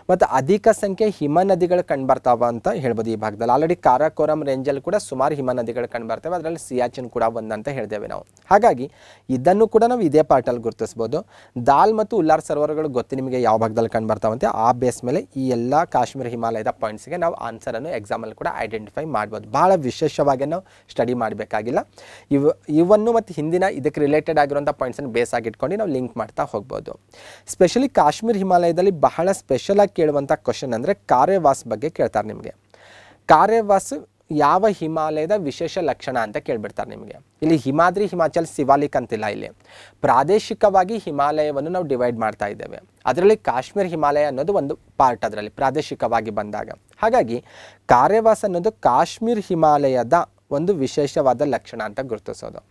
ಮತ್ತು ಅಧಿಕ ಸಂಖ್ಯೆ ಹಿಮ ನದಿಗಳು ಕಂಡುಬರ್ತಾವ ಅಂತ ಹೇಳ್ಬೋದು ಈ ಭಾಗದಲ್ಲಿ ಆಲ್ರೆಡಿ ಕಾರಾಕೋರಂ ರೇಂಜಲ್ಲಿ ಕೂಡ ಸುಮಾರು ಹಿಮ ನದಿಗಳು ಕಂಡುಬರ್ತವೆ ಅದರಲ್ಲಿ ಸಿಯಾಚಿನ್ ಕೂಡ ಅಂತ ಹೇಳ್ದೇವೆ ನಾವು ಹಾಗಾಗಿ ಇದನ್ನು ಕೂಡ ನಾವು ಇದೇ ಪಾರ್ಟಲ್ಲಿ ಗುರುತಿಸ್ಬೋದು ದಾಲ್ ಮತ್ತು ಉಲ್ಲಾರ್ ಸರೋವರಗಳು ಗೊತ್ತು ನಿಮಗೆ ಯಾವ ಭಾಗದಲ್ಲಿ ಕಂಡುಬರ್ತಾವಂತೆ ಆ ಬೇಸ್ ಮೇಲೆ ಈ ಎಲ್ಲ ಕಾಶ್ಮೀರ ಹಿಮಾಲಯದ ಪಾಯಿಂಟ್ಸ್ಗೆ ನಾವು ಆನ್ಸರನ್ನು ಎಕ್ಸಾಮಲ್ಲಿ ಕೂಡ ಐಡೆಂಟಿಫೈ ಮಾಡ್ಬೋದು ಭಾಳ ವಿಶೇಷವಾಗಿ ನಾವು ಸ್ಟಡಿ ಮಾಡಬೇಕಾಗಿಲ್ಲ ಇವು ಇವನ್ನು ಮತ್ತು ಹಿಂದಿನ ಇದಕ್ಕೆ ರಿಲೇಟೆಡ್ ಆಗಿರುವಂಥ ಪಾಯಿಂಟ್ಸನ್ನು ಬೇಸ್ ಆಗಿಟ್ಕೊಂಡು ನಾವು ಲಿಂಕ್ ಮಾಡ್ತಾ ಹೋಗ್ಬೋದು ಸ್ಪೆಷಲಿ ಕಾಶ್ಮೀರ್ ಹಿಮಾಲಯದಲ್ಲಿ ಬಹಳ ಸ್ಪೆಷಲ್ ಸ್ಪೆಷಲಾಗಿ ಕೇಳುವಂಥ ಕ್ವಶನ್ ಅಂದರೆ ಕಾರ್ಯವಾಸ್ ಬಗ್ಗೆ ಕೇಳ್ತಾರೆ ನಿಮಗೆ ಕಾರ್ಯವಾಸ್ ಯಾವ ಹಿಮಾಲಯದ ವಿಶೇಷ ಲಕ್ಷಣ ಅಂತ ಕೇಳ್ಬಿಡ್ತಾರೆ ನಿಮಗೆ ಇಲ್ಲಿ ಹಿಮಾದ್ರಿ ಹಿಮಾಚಲ್ ಶಿವಾಲಿಕ್ ಅಂತಿಲ್ಲ ಇಲ್ಲಿ ಪ್ರಾದೇಶಿಕವಾಗಿ ಹಿಮಾಲಯವನ್ನು ನಾವು ಡಿವೈಡ್ ಮಾಡ್ತಾ ಇದ್ದೇವೆ ಅದರಲ್ಲಿ ಕಾಶ್ಮೀರ್ ಹಿಮಾಲಯ ಅನ್ನೋದು ಒಂದು ಪಾರ್ಟ್ ಅದರಲ್ಲಿ ಪ್ರಾದೇಶಿಕವಾಗಿ ಬಂದಾಗ ಹಾಗಾಗಿ ಕಾರ್ಯವಾಸ ಅನ್ನೋದು ಕಾಶ್ಮೀರ್ ಹಿಮಾಲಯದ ಒಂದು ವಿಶೇಷವಾದ ಲಕ್ಷಣ ಅಂತ ಗುರುತಿಸೋದು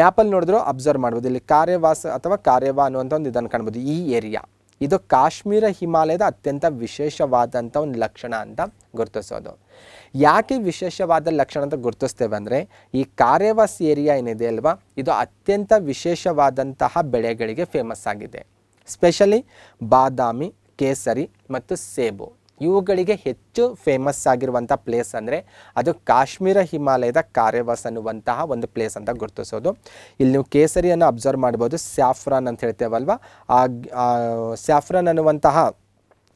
ಮ್ಯಾಪಲ್ಲಿ ನೋಡಿದ್ರು ಅಬ್ಸರ್ವ್ ಮಾಡ್ಬೋದು ಇಲ್ಲಿ ಕಾರ್ಯವಾಸ ಅಥವಾ ಕಾರ್ಯವಾ ಅನ್ನುವಂಥ ಒಂದು ಇದನ್ನು ಕಾಣ್ಬೋದು ಈ ಏರಿಯಾ ಇದು ಕಾಶ್ಮೀರ ಹಿಮಾಲಯದ ಅತ್ಯಂತ ವಿಶೇಷವಾದಂಥ ಒಂದು ಲಕ್ಷಣ ಅಂತ ಗುರುತಿಸೋದು ಯಾಕೆ ವಿಶೇಷವಾದ ಲಕ್ಷಣ ಅಂತ ಗುರುತಿಸ್ತೇವೆ ಅಂದರೆ ಈ ಕಾರ್ಯವಾಸ್ ಏರಿಯಾ ಏನಿದೆ ಅಲ್ವಾ ಇದು ಅತ್ಯಂತ ವಿಶೇಷವಾದಂತಹ ಬೆಳೆಗಳಿಗೆ ಫೇಮಸ್ ಆಗಿದೆ ಸ್ಪೆಷಲಿ ಬಾದಾಮಿ ಕೇಸರಿ ಮತ್ತು ಸೇಬು ಇವುಗಳಿಗೆ ಹೆಚ್ಚು ಫೇಮಸ್ ಆಗಿರುವಂಥ ಪ್ಲೇಸ್ ಅಂದರೆ ಅದು ಕಾಶ್ಮೀರ ಹಿಮಾಲಯದ ಕಾರ್ಯವಾಸ ಅನ್ನುವಂತಹ ಒಂದು ಪ್ಲೇಸ್ ಅಂತ ಗುರುತಿಸೋದು ಇಲ್ಲಿ ನೀವು ಕೇಸರಿಯನ್ನು ಅಬ್ಸರ್ವ್ ಮಾಡ್ಬೋದು ಸ್ಯಾಫ್ರಾನ್ ಅಂತ ಹೇಳ್ತೇವಲ್ವ ಆ ಸ್ಯಾಫ್ರಾನ್ ಅನ್ನುವಂತಹ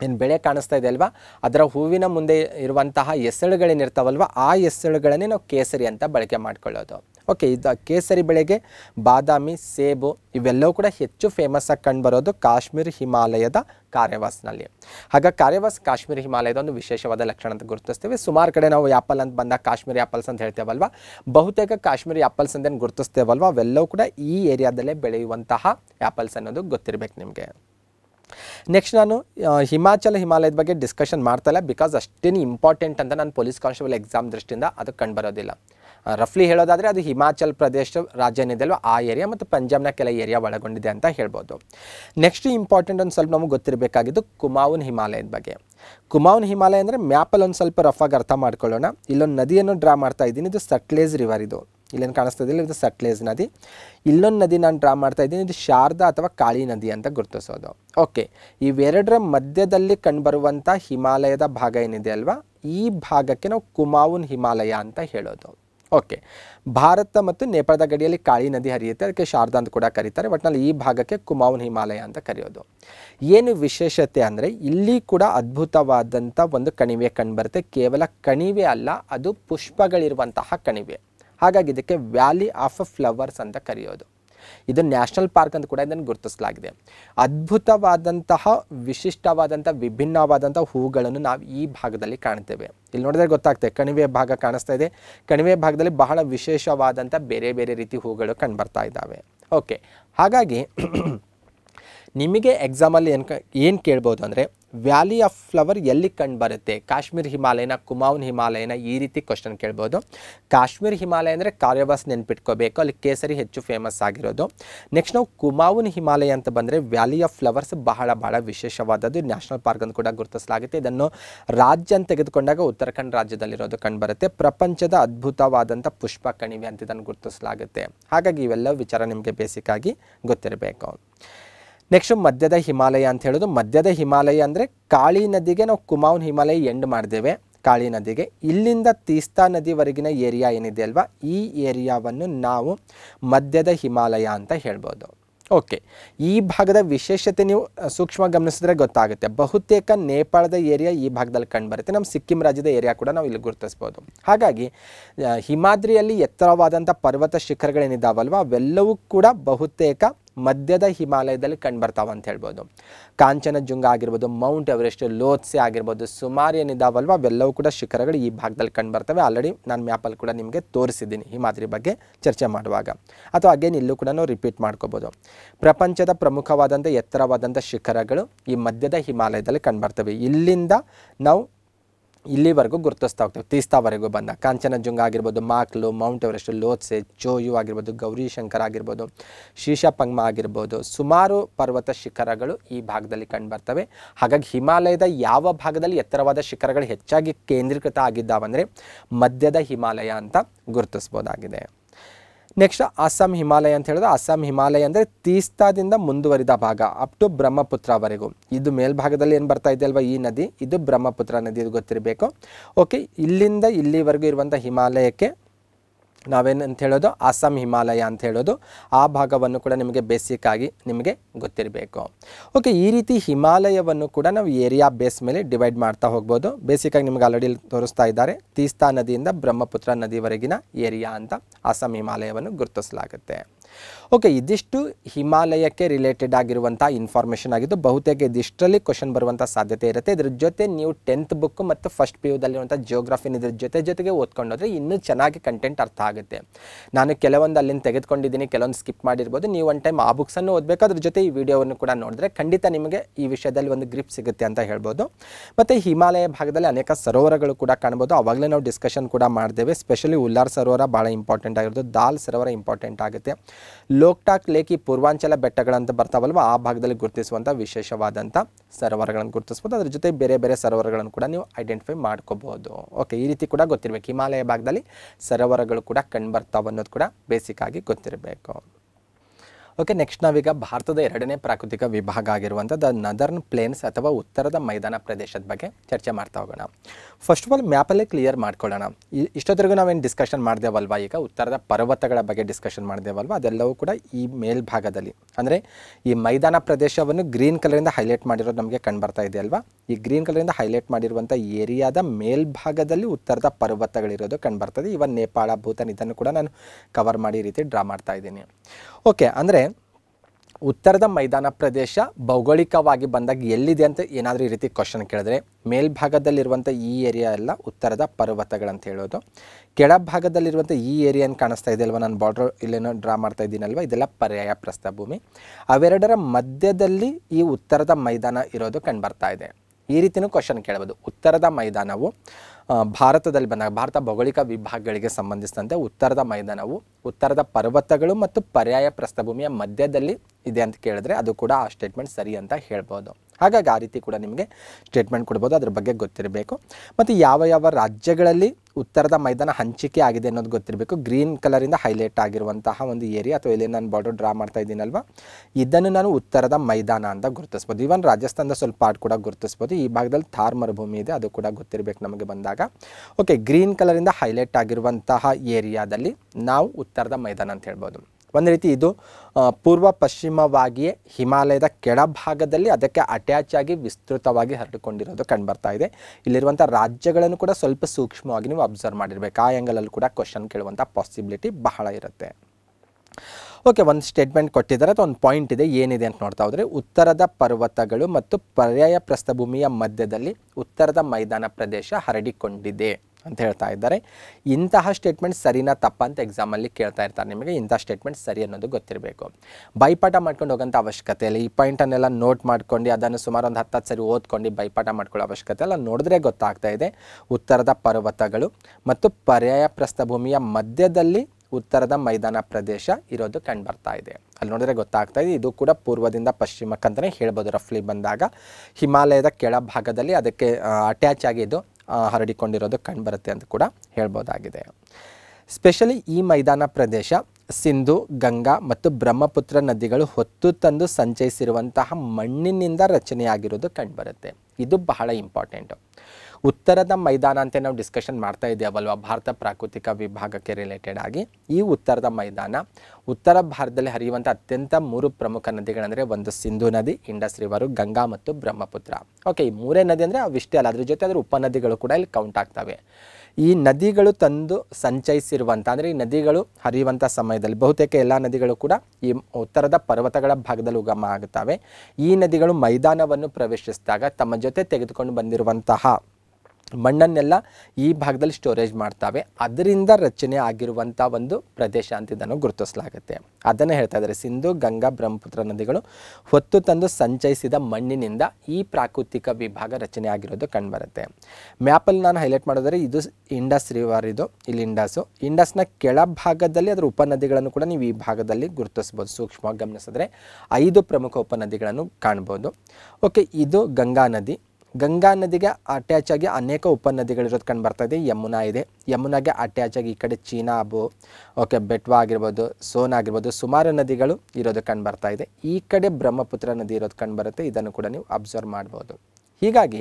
ಏನು ಬೆಳೆ ಕಾಣಿಸ್ತಾ ಇದೆ ಅಲ್ವಾ ಅದರ ಹೂವಿನ ಮುಂದೆ ಇರುವಂತಹ ಎಸಳುಗಳೇನಿರ್ತಾವಲ್ವ ಆ ಎಸಳುಗಳನ್ನೇ ನಾವು ಕೇಸರಿ ಅಂತ ಬಳಕೆ ಮಾಡ್ಕೊಳ್ಳೋದು ಓಕೆ ಇದು ಕೇಸರಿ ಬೆಳೆಗೆ ಬಾದಾಮಿ ಸೇಬು ಇವೆಲ್ಲವೂ ಕೂಡ ಹೆಚ್ಚು ಫೇಮಸ್ ಆಗಿ ಕಂಡುಬರೋದು ಕಾಶ್ಮೀರ ಹಿಮಾಲಯದ ಕಾರ್ಯವಾಸ್ನಲ್ಲಿ ಹಾಗಾಗಿ ಕಾರ್ಯವಾಸ್ ಕಾಶ್ಮೀರ ಹಿಮಾಲಯದ ಒಂದು ವಿಶೇಷವಾದ ಲಕ್ಷಣ ಅಂತ ಗುರುತಿಸ್ತೀವಿ ಸುಮಾರು ಕಡೆ ನಾವು ಆ್ಯಪಲ್ ಅಂತ ಬಂದಾಗ ಕಾಶ್ಮೀರಿ ಆ್ಯಪಲ್ಸ್ ಅಂತ ಹೇಳ್ತೇವಲ್ವ ಬಹುತೇಕ ಕಾಶ್ಮೀರಿ ಆ್ಯಪಲ್ಸ್ ಅಂತ ಏನು ಗುರುತಿಸ್ತೇವಲ್ವ ಅವೆಲ್ಲವೂ ಕೂಡ ಈ ಏರಿಯಾದಲ್ಲೇ ಬೆಳೆಯುವಂತಹ ಆ್ಯಪಲ್ಸ್ ಅನ್ನೋದು ಗೊತ್ತಿರಬೇಕು ನಿಮಗೆ ನೆಕ್ಸ್ಟ್ ನಾನು ಹಿಮಾಚಲ ಹಿಮಾಲಯದ ಬಗ್ಗೆ ಡಿಸ್ಕಷನ್ ಮಾಡ್ತಾ ಇಲ್ಲ ಬಿಕಾಸ್ ಅಷ್ಟೇನು ಇಂಪಾರ್ಟೆಂಟ್ ಅಂತ ನಾನು ಪೊಲೀಸ್ ಕಾನ್ಸ್ಟೇಬಲ್ ಎಕ್ಸಾಮ್ ದೃಷ್ಟಿಯಿಂದ ಅದು ಕಂಡುಬರೋದಿಲ್ಲ ರಫ್ಲಿ ಹೇಳೋದಾದರೆ ಅದು ಹಿಮಾಚಲ್ ಪ್ರದೇಶ ರಾಜ್ಯನಿದೆ ಅಲ್ವಾ ಆ ಏರಿಯಾ ಮತ್ತು ಪಂಜಾಬ್ನ ಕೆಲ ಏರಿಯಾ ಒಳಗೊಂಡಿದೆ ಅಂತ ಹೇಳ್ಬೋದು ನೆಕ್ಸ್ಟ್ ಇಂಪಾರ್ಟೆಂಟ್ ಒಂದು ಸ್ವಲ್ಪ ನಮಗೆ ಗೊತ್ತಿರಬೇಕಾಗಿದ್ದು ಕುಮಾವುನ್ ಹಿಮಾಲಯದ ಬಗ್ಗೆ ಕುಮಾವೂನ್ ಹಿಮಾಲಯ ಅಂದರೆ ಮ್ಯಾಪಲ್ಲಿ ಒಂದು ಸ್ವಲ್ಪ ರಫಾಗಿ ಅರ್ಥ ಮಾಡ್ಕೊಳ್ಳೋಣ ಇಲ್ಲೊಂದು ನದಿಯನ್ನು ಡ್ರಾ ಮಾಡ್ತಾ ಇದ್ದೀನಿ ಇದು ಸಟ್ಲೇಜ್ ರಿವರ್ ಇದು ಇಲ್ಲೇನು ಕಾಣಿಸ್ತಾ ಇದ್ದಿಲ್ಲ ಇದು ಸಟ್ಲೇಜ್ ನದಿ ಇಲ್ಲೊಂದು ನದಿ ನಾನು ಡ್ರಾ ಮಾಡ್ತಾ ಇದ್ದೀನಿ ಇದು ಶಾರದಾ ಅಥವಾ ಕಾಳಿ ನದಿ ಅಂತ ಗುರುತಿಸೋದು ಓಕೆ ಇವೆರಡರ ಮಧ್ಯದಲ್ಲಿ ಕಂಡುಬರುವಂಥ ಹಿಮಾಲಯದ ಭಾಗ ಏನಿದೆ ಅಲ್ವಾ ಈ ಭಾಗಕ್ಕೆ ನಾವು ಕುಮಾವುನ್ ಹಿಮಾಲಯ ಅಂತ ಹೇಳೋದು ಓಕೆ ಭಾರತ ಮತ್ತು ನೇಪಾಳದ ಗಡಿಯಲ್ಲಿ ಕಾಳಿ ನದಿ ಹರಿಯುತ್ತೆ ಅದಕ್ಕೆ ಶಾರದಾ ಅಂತ ಕೂಡ ಕರೀತಾರೆ ಒಟ್ನಲ್ಲಿ ಈ ಭಾಗಕ್ಕೆ ಕುಮಾವನ್ ಹಿಮಾಲಯ ಅಂತ ಕರೆಯೋದು ಏನು ವಿಶೇಷತೆ ಅಂದರೆ ಇಲ್ಲಿ ಕೂಡ ಅದ್ಭುತವಾದಂಥ ಒಂದು ಕಣಿವೆ ಕಂಡುಬರುತ್ತೆ ಕೇವಲ ಕಣಿವೆ ಅಲ್ಲ ಅದು ಪುಷ್ಪಗಳಿರುವಂತಹ ಕಣಿವೆ ಹಾಗಾಗಿ ಇದಕ್ಕೆ ವ್ಯಾಲಿ ಆಫ್ ಫ್ಲವರ್ಸ್ ಅಂತ ಕರೆಯೋದು ಇದು ನ್ಯಾಷನಲ್ ಪಾರ್ಕ್ ಅಂತ ಕೂಡ ಇದನ್ನು ಗುರುತಿಸಲಾಗಿದೆ ಅದ್ಭುತವಾದಂತಹ ವಿಶಿಷ್ಟವಾದಂಥ ವಿಭಿನ್ನವಾದಂಥ ಹೂಗಳನ್ನು ನಾವು ಈ ಭಾಗದಲ್ಲಿ ಕಾಣ್ತೇವೆ ಇಲ್ಲಿ ನೋಡಿದ್ರೆ ಗೊತ್ತಾಗ್ತದೆ ಕಣಿವೆ ಭಾಗ ಕಾಣಿಸ್ತಾ ಇದೆ ಕಣಿವೆ ಭಾಗದಲ್ಲಿ ಬಹಳ ವಿಶೇಷವಾದಂಥ ಬೇರೆ ಬೇರೆ ರೀತಿ ಹೂಗಳು ಕಂಡುಬರ್ತಾ ಇದ್ದಾವೆ ಓಕೆ ಹಾಗಾಗಿ ನಿಮಗೆ ಎಕ್ಸಾಮಲ್ಲಿ ಏನು ಏನು ಕೇಳ್ಬೋದು ಅಂದರೆ ವ್ಯಾಲಿ ಆಫ್ ಫ್ಲವರ್ ಎಲ್ಲಿ ಕಂಡು ಬರುತ್ತೆ ಕಾಶ್ಮೀರ್ ಹಿಮಾಲಯನ ಕುಮಾವನ್ ಹಿಮಾಲಯನ ಈ ರೀತಿ ಕ್ವಶನ್ ಕೇಳ್ಬೋದು ಕಾಶ್ಮೀರ್ ಹಿಮಾಲಯ ಅಂದರೆ ಕಾರ್ಯವಾಸ ನೆನ್ಪಿಟ್ಕೋಬೇಕು ಅಲ್ಲಿ ಕೇಸರಿ ಹೆಚ್ಚು ಫೇಮಸ್ ಆಗಿರೋದು ನೆಕ್ಸ್ಟ್ ನಾವು ಕುಮಾವನ್ ಹಿಮಾಲಯ ಅಂತ ಬಂದರೆ ವ್ಯಾಲಿ ಆಫ್ ಫ್ಲವರ್ಸ್ ಬಹಳ ಬಹಳ ವಿಶೇಷವಾದದ್ದು ನ್ಯಾಷನಲ್ ಪಾರ್ಕ್ ಅಂತ ಕೂಡ ಗುರುತಿಸಲಾಗುತ್ತೆ ಇದನ್ನು ರಾಜ್ಯ ಅಂತ ತೆಗೆದುಕೊಂಡಾಗ ಉತ್ತರಾಖಂಡ್ ರಾಜ್ಯದಲ್ಲಿರೋದು ಕಂಡುಬರುತ್ತೆ ಪ್ರಪಂಚದ ಅದ್ಭುತವಾದಂಥ ಪುಷ್ಪ ಕಣಿವೆ ಅಂತ ಇದನ್ನು ಗುರುತಿಸಲಾಗುತ್ತೆ ಹಾಗಾಗಿ ಇವೆಲ್ಲ ವಿಚಾರ ನಿಮಗೆ ಬೇಸಿಕ್ ಆಗಿ ಗೊತ್ತಿರಬೇಕು ನೆಕ್ಸ್ಟು ಮಧ್ಯದ ಹಿಮಾಲಯ ಅಂತ ಹೇಳೋದು ಮಧ್ಯದ ಹಿಮಾಲಯ ಅಂದರೆ ಕಾಳಿ ನದಿಗೆ ನಾವು ಕುಮಾವನ್ ಹಿಮಾಲಯ ಎಂಡ್ ಮಾಡಿದ್ದೇವೆ ಕಾಳಿ ನದಿಗೆ ಇಲ್ಲಿಂದ ತೀಸ್ತಾ ನದಿವರೆಗಿನ ಏರಿಯಾ ಏನಿದೆ ಅಲ್ವಾ ಈ ಏರಿಯಾವನ್ನು ನಾವು ಮಧ್ಯದ ಹಿಮಾಲಯ ಅಂತ ಹೇಳ್ಬೋದು ಓಕೆ ಈ ಭಾಗದ ವಿಶೇಷತೆ ನೀವು ಸೂಕ್ಷ್ಮ ಗಮನಿಸಿದ್ರೆ ಗೊತ್ತಾಗುತ್ತೆ ಬಹುತೇಕ ನೇಪಾಳದ ಏರಿಯಾ ಈ ಭಾಗದಲ್ಲಿ ಕಂಡುಬರುತ್ತೆ ನಮ್ಮ ಸಿಕ್ಕಿಂ ರಾಜ್ಯದ ಏರಿಯಾ ಕೂಡ ನಾವು ಇಲ್ಲಿ ಗುರುತಿಸ್ಬೋದು ಹಾಗಾಗಿ ಹಿಮಾದ್ರಿಯಲ್ಲಿ ಎತ್ತರವಾದಂಥ ಪರ್ವತ ಶಿಖರಗಳೇನಿದ್ದಾವಲ್ವ ಅವೆಲ್ಲವೂ ಕೂಡ ಬಹುತೇಕ ಮಧ್ಯದ ಹಿಮಾಲಯದಲ್ಲಿ ಕಂಡು ಬರ್ತಾವೆ ಅಂತ ಹೇಳ್ಬೋದು ಕಾಂಚನಜುಂಗ ಆಗಿರ್ಬೋದು ಮೌಂಟ್ ಎವರೆಸ್ಟ್ ಲೋತ್ಸೆ ಆಗಿರ್ಬೋದು ಸುಮಾರು ಏನಿದಾವಲ್ವ ಅವೆಲ್ಲವೂ ಕೂಡ ಶಿಖರಗಳು ಈ ಭಾಗದಲ್ಲಿ ಕಂಡು ಬರ್ತವೆ ಆಲ್ರೆಡಿ ನಾನು ಮ್ಯಾಪಲ್ಲಿ ಕೂಡ ನಿಮಗೆ ತೋರಿಸಿದ್ದೀನಿ ಹಿಮಾದ್ರಿ ಬಗ್ಗೆ ಚರ್ಚೆ ಮಾಡುವಾಗ ಅಥವಾ ಅಗೇನ್ ಇಲ್ಲೂ ಕೂಡ ನಾವು ರಿಪೀಟ್ ಮಾಡ್ಕೋಬೋದು ಪ್ರಪಂಚದ ಪ್ರಮುಖವಾದಂಥ ಎತ್ತರವಾದಂಥ ಶಿಖರಗಳು ಈ ಮಧ್ಯದ ಹಿಮಾಲಯದಲ್ಲಿ ಕಂಡು ಬರ್ತವೆ ಇಲ್ಲಿಂದ ನಾವು ಇಲ್ಲಿವರೆಗೂ ಗುರುತಿಸ್ತಾ ಹೋಗ್ತೇವೆ ತೀಸ್ತಾವರೆಗೂ ಬಂದ ಕಾಂಚನಜುಂಗ ಆಗಿರ್ಬೋದು ಮಾಕ್ಲು ಮೌಂಟ್ ಎವರೆಸ್ಟ್ ಲೋತ್ಸೆ ಚೋಯು ಆಗಿರ್ಬೋದು ಗೌರಿಶಂಕರ್ ಆಗಿರ್ಬೋದು ಶೀಶಪಂಗ್ಮ ಆಗಿರ್ಬೋದು ಸುಮಾರು ಪರ್ವತ ಶಿಖರಗಳು ಈ ಭಾಗದಲ್ಲಿ ಕಂಡುಬರ್ತವೆ ಹಾಗಾಗಿ ಹಿಮಾಲಯದ ಯಾವ ಭಾಗದಲ್ಲಿ ಎತ್ತರವಾದ ಶಿಖರಗಳು ಹೆಚ್ಚಾಗಿ ಕೇಂದ್ರೀಕೃತ ಆಗಿದ್ದಾವಂದರೆ ಮಧ್ಯದ ಹಿಮಾಲಯ ಅಂತ ಗುರುತಿಸ್ಬೋದಾಗಿದೆ ನೆಕ್ಸ್ಟ್ ಅಸ್ಸಾಂ ಹಿಮಾಲಯ ಅಂತ ಹೇಳಿದ್ರೆ ಅಸ್ಸಾಂ ಹಿಮಾಲಯ ಅಂದರೆ ತೀಸ್ತಾದಿಂದ ಮುಂದುವರಿದ ಭಾಗ ಅಪ್ ಟು ಬ್ರಹ್ಮಪುತ್ರವರೆಗೂ ಇದು ಮೇಲ್ಭಾಗದಲ್ಲಿ ಏನು ಬರ್ತಾ ಇದೆ ಅಲ್ವಾ ಈ ನದಿ ಇದು ಬ್ರಹ್ಮಪುತ್ರ ನದಿ ಇದು ಗೊತ್ತಿರಬೇಕು ಓಕೆ ಇಲ್ಲಿಂದ ಇಲ್ಲಿವರೆಗೂ ಇರುವಂಥ ಹಿಮಾಲಯಕ್ಕೆ ನಾವೇನು ಅಂತ ಹೇಳೋದು ಅಸ್ಸಾಂ ಹಿಮಾಲಯ ಅಂತ ಹೇಳೋದು ಆ ಭಾಗವನ್ನು ಕೂಡ ನಿಮಗೆ ಬೇಸಿಕ್ ಆಗಿ ನಿಮಗೆ ಗೊತ್ತಿರಬೇಕು ಓಕೆ ಈ ರೀತಿ ಹಿಮಾಲಯವನ್ನು ಕೂಡ ನಾವು ಏರಿಯಾ ಬೇಸ್ ಮೇಲೆ ಡಿವೈಡ್ ಮಾಡ್ತಾ ಹೋಗ್ಬೋದು ಬೇಸಿಕ್ಕಾಗಿ ನಿಮಗೆ ಆಲ್ರೆಡಿ ತೋರಿಸ್ತಾ ಇದ್ದಾರೆ ತೀಸ್ತಾ ನದಿಯಿಂದ ಬ್ರಹ್ಮಪುತ್ರ ನದಿವರೆಗಿನ ಏರಿಯಾ ಅಂತ ಅಸ್ಸಾಂ ಹಿಮಾಲಯವನ್ನು ಗುರುತಿಸಲಾಗುತ್ತೆ ಓಕೆ ಇದಿಷ್ಟು ಹಿಮಾಲಯಕ್ಕೆ ರಿಲೇಟೆಡ್ ಆಗಿರುವಂಥ ಇನ್ಫಾರ್ಮೇಷನ್ ಆಗಿದ್ದು ಬಹುತೇಕ ಇದಿಷ್ಟರಲ್ಲಿ ಕ್ವಶನ್ ಬರುವಂಥ ಸಾಧ್ಯತೆ ಇರುತ್ತೆ ಇದ್ರ ಜೊತೆ ನೀವು ಟೆಂತ್ ಬುಕ್ ಮತ್ತು ಫಸ್ಟ್ ಪಿ ಯುದಲ್ಲಿರುವಂಥ ಜಿಯೋಗ್ರಫಿನ ಇದ್ರ ಜೊತೆ ಜೊತೆಗೆ ಓದ್ಕೊಂಡೋದ್ರೆ ಇನ್ನೂ ಚೆನ್ನಾಗಿ ಕಂಟೆಂಟ್ ಅರ್ಥ ಆಗುತ್ತೆ ನಾನು ಕೆಲವೊಂದು ಅಲ್ಲಿಂದ ತೆಗೆದುಕೊಂಡಿದ್ದೀನಿ ಕೆಲವೊಂದು ಸ್ಕಿಪ್ ಮಾಡಿರ್ಬೋದು ನೀವು ಒನ್ ಟೈಮ್ ಆ ಬುಕ್ಸನ್ನು ಓದಬೇಕು ಅದ್ರ ಜೊತೆ ಈ ವಿಡಿಯೋವನ್ನು ಕೂಡ ನೋಡಿದ್ರೆ ಖಂಡಿತ ನಿಮಗೆ ಈ ವಿಷಯದಲ್ಲಿ ಒಂದು ಗ್ರಿಪ್ ಸಿಗುತ್ತೆ ಅಂತ ಹೇಳ್ಬೋದು ಮತ್ತು ಹಿಮಾಲಯ ಭಾಗದಲ್ಲಿ ಅನೇಕ ಸರೋವರಗಳು ಕೂಡ ಕಾಣ್ಬೋದು ಆವಾಗಲೇ ನಾವು ಡಿಸ್ಕಷನ್ ಕೂಡ ಮಾಡಿದ್ದೇವೆ ಸ್ಪೆಷಲಿ ಉಲ್ಲಾರ್ ಸರೋವರ ಭಾಳ ಇಂಪಾರ್ಟೆಂಟ್ ಆಗಿರೋದು ದಾಲ್ ಸರೋವರ ಇಂಪಾರ್ಟೆಂಟ್ ಆಗುತ್ತೆ ಲೋಕ್ಟಾಕ್ ಲೇಕಿ ಪೂರ್ವಾಂಚಲ ಬೆಟ್ಟಗಳಂತ ಬರ್ತಾವಲ್ವ ಆ ಭಾಗದಲ್ಲಿ ಗುರುತಿಸುವಂಥ ವಿಶೇಷವಾದಂಥ ಸರೋವರಗಳನ್ನು ಗುರುತಿಸ್ಬೋದು ಅದ್ರ ಜೊತೆ ಬೇರೆ ಬೇರೆ ಸರೋವರಗಳನ್ನು ಕೂಡ ನೀವು ಐಡೆಂಟಿಫೈ ಮಾಡ್ಕೋಬೋದು ಓಕೆ ಈ ರೀತಿ ಕೂಡ ಗೊತ್ತಿರಬೇಕು ಹಿಮಾಲಯ ಭಾಗದಲ್ಲಿ ಸರೋವರಗಳು ಕೂಡ ಕಂಡು ಬರ್ತಾವೆ ಅನ್ನೋದು ಕೂಡ ಬೇಸಿಕ್ ಆಗಿ ಗೊತ್ತಿರಬೇಕು ಓಕೆ ನೆಕ್ಸ್ಟ್ ನಾವೀಗ ಭಾರತದ ಎರಡನೇ ಪ್ರಾಕೃತಿಕ ವಿಭಾಗ ಆಗಿರುವಂಥದ್ದು ನದರ್ನ್ ಪ್ಲೇನ್ಸ್ ಅಥವಾ ಉತ್ತರದ ಮೈದಾನ ಪ್ರದೇಶದ ಬಗ್ಗೆ ಚರ್ಚೆ ಮಾಡ್ತಾ ಹೋಗೋಣ ಫಸ್ಟ್ ಆಫ್ ಆಲ್ ಮ್ಯಾಪಲ್ಲೇ ಕ್ಲಿಯರ್ ಮಾಡ್ಕೊಳ್ಳೋಣ ಇಷ್ಟೊತ್ತರೆಗೂ ನಾವೇನು ಡಿಸ್ಕಷನ್ ಮಾಡಿದೆವಲ್ವ ಈಗ ಉತ್ತರದ ಪರ್ವತಗಳ ಬಗ್ಗೆ ಡಿಸ್ಕಷನ್ ಮಾಡಿದೆವಲ್ವ ಅದೆಲ್ಲವೂ ಕೂಡ ಈ ಮೇಲ್ಭಾಗದಲ್ಲಿ ಅಂದರೆ ಈ ಮೈದಾನ ಪ್ರದೇಶವನ್ನು ಗ್ರೀನ್ ಕಲರಿಂದ ಹೈಲೈಟ್ ಮಾಡಿರೋದು ನಮಗೆ ಕಂಡು ಬರ್ತಾ ಇದೆ ಅಲ್ವಾ ಈ ಗ್ರೀನ್ ಕಲರಿಂದ ಹೈಲೈಟ್ ಮಾಡಿರುವಂಥ ಏರಿಯಾದ ಮೇಲ್ಭಾಗದಲ್ಲಿ ಉತ್ತರದ ಪರ್ವತಗಳಿರೋದು ಕಂಡು ಬರ್ತದೆ ಇವನ್ ನೇಪಾಳ ಭೂತಾನ್ ಇದನ್ನು ಕೂಡ ನಾನು ಕವರ್ ಮಾಡಿ ರೀತಿ ಡ್ರಾ ಮಾಡ್ತಾ ಇದ್ದೀನಿ ಓಕೆ ಅಂದರೆ ಉತ್ತರದ ಮೈದಾನ ಪ್ರದೇಶ ಭೌಗೋಳಿಕವಾಗಿ ಬಂದಾಗ ಎಲ್ಲಿದೆ ಅಂತ ಏನಾದರೂ ಈ ರೀತಿ ಕ್ವಶನ್ ಕೇಳಿದ್ರೆ ಮೇಲ್ಭಾಗದಲ್ಲಿರುವಂಥ ಈ ಏರಿಯಾ ಎಲ್ಲ ಉತ್ತರದ ಪರ್ವತಗಳಂತ ಹೇಳೋದು ಕೆಳಭಾಗದಲ್ಲಿರುವಂಥ ಈ ಏರಿಯಾ ಕಾಣಿಸ್ತಾ ಇದೆ ಅಲ್ವಾ ನಾನು ಬಾರ್ಡ್ರ್ ಇಲ್ಲೇನೋ ಡ್ರಾ ಮಾಡ್ತಾ ಇದ್ದೀನಲ್ವ ಇದೆಲ್ಲ ಪರ್ಯಾಯ ಪ್ರಸ್ಥಭೂಮಿ ಅವೆರಡರ ಮಧ್ಯದಲ್ಲಿ ಈ ಉತ್ತರದ ಮೈದಾನ ಇರೋದು ಬರ್ತಾ ಇದೆ ಈ ರೀತಿಯೂ ಕ್ವಶನ್ ಕೇಳಬಹುದು ಉತ್ತರದ ಮೈದಾನವು ಭಾರತದಲ್ಲಿ ಬಂದಾಗ ಭಾರತ ಭೌಗೋಳಿಕ ವಿಭಾಗಗಳಿಗೆ ಸಂಬಂಧಿಸಿದಂತೆ ಉತ್ತರದ ಮೈದಾನವು ಉತ್ತರದ ಪರ್ವತಗಳು ಮತ್ತು ಪರ್ಯಾಯ ಪ್ರಸ್ಥಭೂಮಿಯ ಮಧ್ಯದಲ್ಲಿ ಇದೆ ಅಂತ ಕೇಳಿದ್ರೆ ಅದು ಕೂಡ ಆ ಸ್ಟೇಟ್ಮೆಂಟ್ ಸರಿ ಅಂತ ಹೇಳ್ಬೋದು ಹಾಗಾಗಿ ಆ ರೀತಿ ಕೂಡ ನಿಮಗೆ ಸ್ಟೇಟ್ಮೆಂಟ್ ಕೊಡ್ಬೋದು ಅದ್ರ ಬಗ್ಗೆ ಗೊತ್ತಿರಬೇಕು ಮತ್ತು ಯಾವ ಯಾವ ರಾಜ್ಯಗಳಲ್ಲಿ ಉತ್ತರದ ಮೈದಾನ ಹಂಚಿಕೆ ಆಗಿದೆ ಅನ್ನೋದು ಗೊತ್ತಿರಬೇಕು ಗ್ರೀನ್ ಕಲರಿಂದ ಹೈಲೈಟ್ ಆಗಿರುವಂತಹ ಒಂದು ಏರಿಯಾ ಅಥವಾ ಇಲ್ಲಿ ನಾನು ಬಾರ್ಡರ್ ಡ್ರಾ ಮಾಡ್ತಾ ಇದ್ದೀನಲ್ವ ಇದನ್ನು ನಾನು ಉತ್ತರದ ಮೈದಾನ ಅಂತ ಗುರುತಿಸ್ಬೋದು ಈವನ್ ರಾಜಸ್ಥಾನದ ಸ್ವಲ್ಪ ಪಾರ್ಟ್ ಕೂಡ ಗುರುತಿಸ್ಬೋದು ಈ ಭಾಗದಲ್ಲಿ ಥಾರ್ ಮರುಭೂಮಿ ಇದೆ ಅದು ಕೂಡ ಗೊತ್ತಿರಬೇಕು ನಮಗೆ ಬಂದಾಗ ಓಕೆ ಗ್ರೀನ್ ಕಲರಿಂದ ಹೈಲೈಟ್ ಆಗಿರುವಂತಹ ಏರಿಯಾದಲ್ಲಿ ನಾವು ಉತ್ತರದ ಮೈದಾನ ಅಂತ ಹೇಳ್ಬೋದು ಒಂದು ರೀತಿ ಇದು ಪೂರ್ವ ಪಶ್ಚಿಮವಾಗಿಯೇ ಹಿಮಾಲಯದ ಕೆಳಭಾಗದಲ್ಲಿ ಅದಕ್ಕೆ ಅಟ್ಯಾಚ್ ಆಗಿ ವಿಸ್ತೃತವಾಗಿ ಹರಡಿಕೊಂಡಿರೋದು ಕಂಡುಬರ್ತಾ ಇದೆ ಇಲ್ಲಿರುವಂಥ ರಾಜ್ಯಗಳನ್ನು ಕೂಡ ಸ್ವಲ್ಪ ಸೂಕ್ಷ್ಮವಾಗಿ ನೀವು ಅಬ್ಸರ್ವ್ ಮಾಡಿರಬೇಕು ಆ ಆ್ಯಂಗಲಲ್ಲಿ ಕೂಡ ಕ್ವಶನ್ ಕೇಳುವಂಥ ಪಾಸಿಬಿಲಿಟಿ ಬಹಳ ಇರುತ್ತೆ ಓಕೆ ಒಂದು ಸ್ಟೇಟ್ಮೆಂಟ್ ಕೊಟ್ಟಿದ್ದಾರೆ ಅಥವಾ ಒಂದು ಪಾಯಿಂಟ್ ಇದೆ ಏನಿದೆ ಅಂತ ನೋಡ್ತಾ ಹೋದರೆ ಉತ್ತರದ ಪರ್ವತಗಳು ಮತ್ತು ಪರ್ಯಾಯ ಪ್ರಸ್ಥಭೂಮಿಯ ಮಧ್ಯದಲ್ಲಿ ಉತ್ತರದ ಮೈದಾನ ಪ್ರದೇಶ ಹರಡಿಕೊಂಡಿದೆ ಅಂತ ಹೇಳ್ತಾ ಇದ್ದಾರೆ ಇಂತಹ ಸ್ಟೇಟ್ಮೆಂಟ್ ಸರಿನಾ ತಪ್ಪ ಅಂತ ಎಕ್ಸಾಮಲ್ಲಿ ಕೇಳ್ತಾ ಇರ್ತಾರೆ ನಿಮಗೆ ಇಂಥ ಸ್ಟೇಟ್ಮೆಂಟ್ ಸರಿ ಅನ್ನೋದು ಗೊತ್ತಿರಬೇಕು ಬೈಪಾಠ ಮಾಡ್ಕೊಂಡು ಹೋಗೋಂಥ ಅವಶ್ಯಕತೆ ಇಲ್ಲ ಈ ಪಾಯಿಂಟನ್ನೆಲ್ಲ ನೋಟ್ ಮಾಡ್ಕೊಂಡು ಅದನ್ನು ಸುಮಾರು ಒಂದು ಹತ್ತು ಸರಿ ಓದ್ಕೊಂಡು ಬೈಪಾಠ ಮಾಡ್ಕೊಳ್ಳೋ ಅವಶ್ಯಕತೆ ಅಲ್ಲ ನೋಡಿದ್ರೆ ಗೊತ್ತಾಗ್ತಾ ಇದೆ ಉತ್ತರದ ಪರ್ವತಗಳು ಮತ್ತು ಪರ್ಯಾಯ ಪ್ರಸ್ಥಭೂಮಿಯ ಮಧ್ಯದಲ್ಲಿ ಉತ್ತರದ ಮೈದಾನ ಪ್ರದೇಶ ಇರೋದು ಬರ್ತಾ ಇದೆ ಅಲ್ಲಿ ನೋಡಿದ್ರೆ ಗೊತ್ತಾಗ್ತಾ ಇದೆ ಇದು ಕೂಡ ಪೂರ್ವದಿಂದ ಪಶ್ಚಿಮಕ್ಕಂತಲೇ ಹೇಳ್ಬೋದು ರಫ್ಲಿ ಬಂದಾಗ ಹಿಮಾಲಯದ ಕೆಳಭಾಗದಲ್ಲಿ ಅದಕ್ಕೆ ಅಟ್ಯಾಚ್ ಆಗಿದ್ದು ಹರಡಿಕೊಂಡಿರೋದು ಕಂಡುಬರುತ್ತೆ ಅಂತ ಕೂಡ ಹೇಳ್ಬೋದಾಗಿದೆ ಸ್ಪೆಷಲಿ ಈ ಮೈದಾನ ಪ್ರದೇಶ ಸಿಂಧು ಗಂಗಾ ಮತ್ತು ಬ್ರಹ್ಮಪುತ್ರ ನದಿಗಳು ಹೊತ್ತು ತಂದು ಸಂಚಯಿಸಿರುವಂತಹ ಮಣ್ಣಿನಿಂದ ರಚನೆಯಾಗಿರೋದು ಕಂಡುಬರುತ್ತೆ ಇದು ಬಹಳ ಇಂಪಾರ್ಟೆಂಟು ಉತ್ತರದ ಮೈದಾನ ಅಂತ ನಾವು ಡಿಸ್ಕಷನ್ ಮಾಡ್ತಾ ಇದ್ದೇವಲ್ವ ಭಾರತ ಪ್ರಾಕೃತಿಕ ವಿಭಾಗಕ್ಕೆ ರಿಲೇಟೆಡ್ ಆಗಿ ಈ ಉತ್ತರದ ಮೈದಾನ ಉತ್ತರ ಭಾರತದಲ್ಲಿ ಹರಿಯುವಂಥ ಅತ್ಯಂತ ಮೂರು ಪ್ರಮುಖ ನದಿಗಳಂದರೆ ಒಂದು ಸಿಂಧು ನದಿ ಇಂಡಸ್ ರಿವರು ಗಂಗಾ ಮತ್ತು ಬ್ರಹ್ಮಪುತ್ರ ಓಕೆ ಈ ಮೂರೇ ನದಿ ಅಂದರೆ ಅವಿಷ್ಟೇ ಅಲ್ಲ ಅದ್ರ ಜೊತೆ ಅದರ ಉಪನದಿಗಳು ಕೂಡ ಇಲ್ಲಿ ಕೌಂಟ್ ಆಗ್ತವೆ ಈ ನದಿಗಳು ತಂದು ಸಂಚಯಿಸಿರುವಂಥ ಅಂದರೆ ಈ ನದಿಗಳು ಹರಿಯುವಂಥ ಸಮಯದಲ್ಲಿ ಬಹುತೇಕ ಎಲ್ಲ ನದಿಗಳು ಕೂಡ ಈ ಉತ್ತರದ ಪರ್ವತಗಳ ಭಾಗದಲ್ಲಿ ಉಗಮ ಆಗುತ್ತವೆ ಈ ನದಿಗಳು ಮೈದಾನವನ್ನು ಪ್ರವೇಶಿಸಿದಾಗ ತಮ್ಮ ಜೊತೆ ತೆಗೆದುಕೊಂಡು ಬಂದಿರುವಂತಹ ಮಣ್ಣನ್ನೆಲ್ಲ ಈ ಭಾಗದಲ್ಲಿ ಸ್ಟೋರೇಜ್ ಮಾಡ್ತಾವೆ ಅದರಿಂದ ರಚನೆ ಆಗಿರುವಂಥ ಒಂದು ಪ್ರದೇಶ ಅಂತ ಇದನ್ನು ಗುರುತಿಸಲಾಗುತ್ತೆ ಅದನ್ನು ಹೇಳ್ತಾ ಇದ್ದಾರೆ ಸಿಂಧು ಗಂಗಾ ಬ್ರಹ್ಮಪುತ್ರ ನದಿಗಳು ಹೊತ್ತು ತಂದು ಸಂಚಯಿಸಿದ ಮಣ್ಣಿನಿಂದ ಈ ಪ್ರಾಕೃತಿಕ ವಿಭಾಗ ರಚನೆ ಆಗಿರೋದು ಕಂಡುಬರುತ್ತೆ ಮ್ಯಾಪಲ್ಲಿ ನಾನು ಹೈಲೈಟ್ ಮಾಡೋದರೆ ಇದು ಇಂಡಸ್ ರಿವರ್ ಇದು ಇಲ್ಲಿ ಇಂಡಸ್ಸು ಇಂಡಸ್ನ ಕೆಳಭಾಗದಲ್ಲಿ ಅದರ ಉಪನದಿಗಳನ್ನು ಕೂಡ ನೀವು ಈ ಭಾಗದಲ್ಲಿ ಗುರುತಿಸ್ಬೋದು ಸೂಕ್ಷ್ಮವಾಗಿ ಗಮನಿಸಿದ್ರೆ ಐದು ಪ್ರಮುಖ ಉಪನದಿಗಳನ್ನು ಕಾಣ್ಬೋದು ಓಕೆ ಇದು ಗಂಗಾ ನದಿ ಗಂಗಾ ನದಿಗೆ ಅಟ್ಯಾಚ್ ಆಗಿ ಅನೇಕ ಉಪನದಿಗಳಿರೋದು ಕಂಡು ಬರ್ತಾ ಇದೆ ಯಮುನಾ ಇದೆ ಯಮುನಾಗೆ ಅಟ್ಯಾಚ್ ಆಗಿ ಈ ಕಡೆ ಚೀನಾ ಓಕೆ ಬೆಟ್ವಾ ಆಗಿರ್ಬೋದು ಸೋನ್ ಆಗಿರ್ಬೋದು ಸುಮಾರು ನದಿಗಳು ಇರೋದು ಕಂಡು ಬರ್ತಾ ಇದೆ ಈ ಕಡೆ ಬ್ರಹ್ಮಪುತ್ರ ನದಿ ಇರೋದು ಕಂಡು ಬರುತ್ತೆ ಇದನ್ನು ಕೂಡ ನೀವು ಅಬ್ಸರ್ವ್ ಮಾಡ್ಬೋದು ಹೀಗಾಗಿ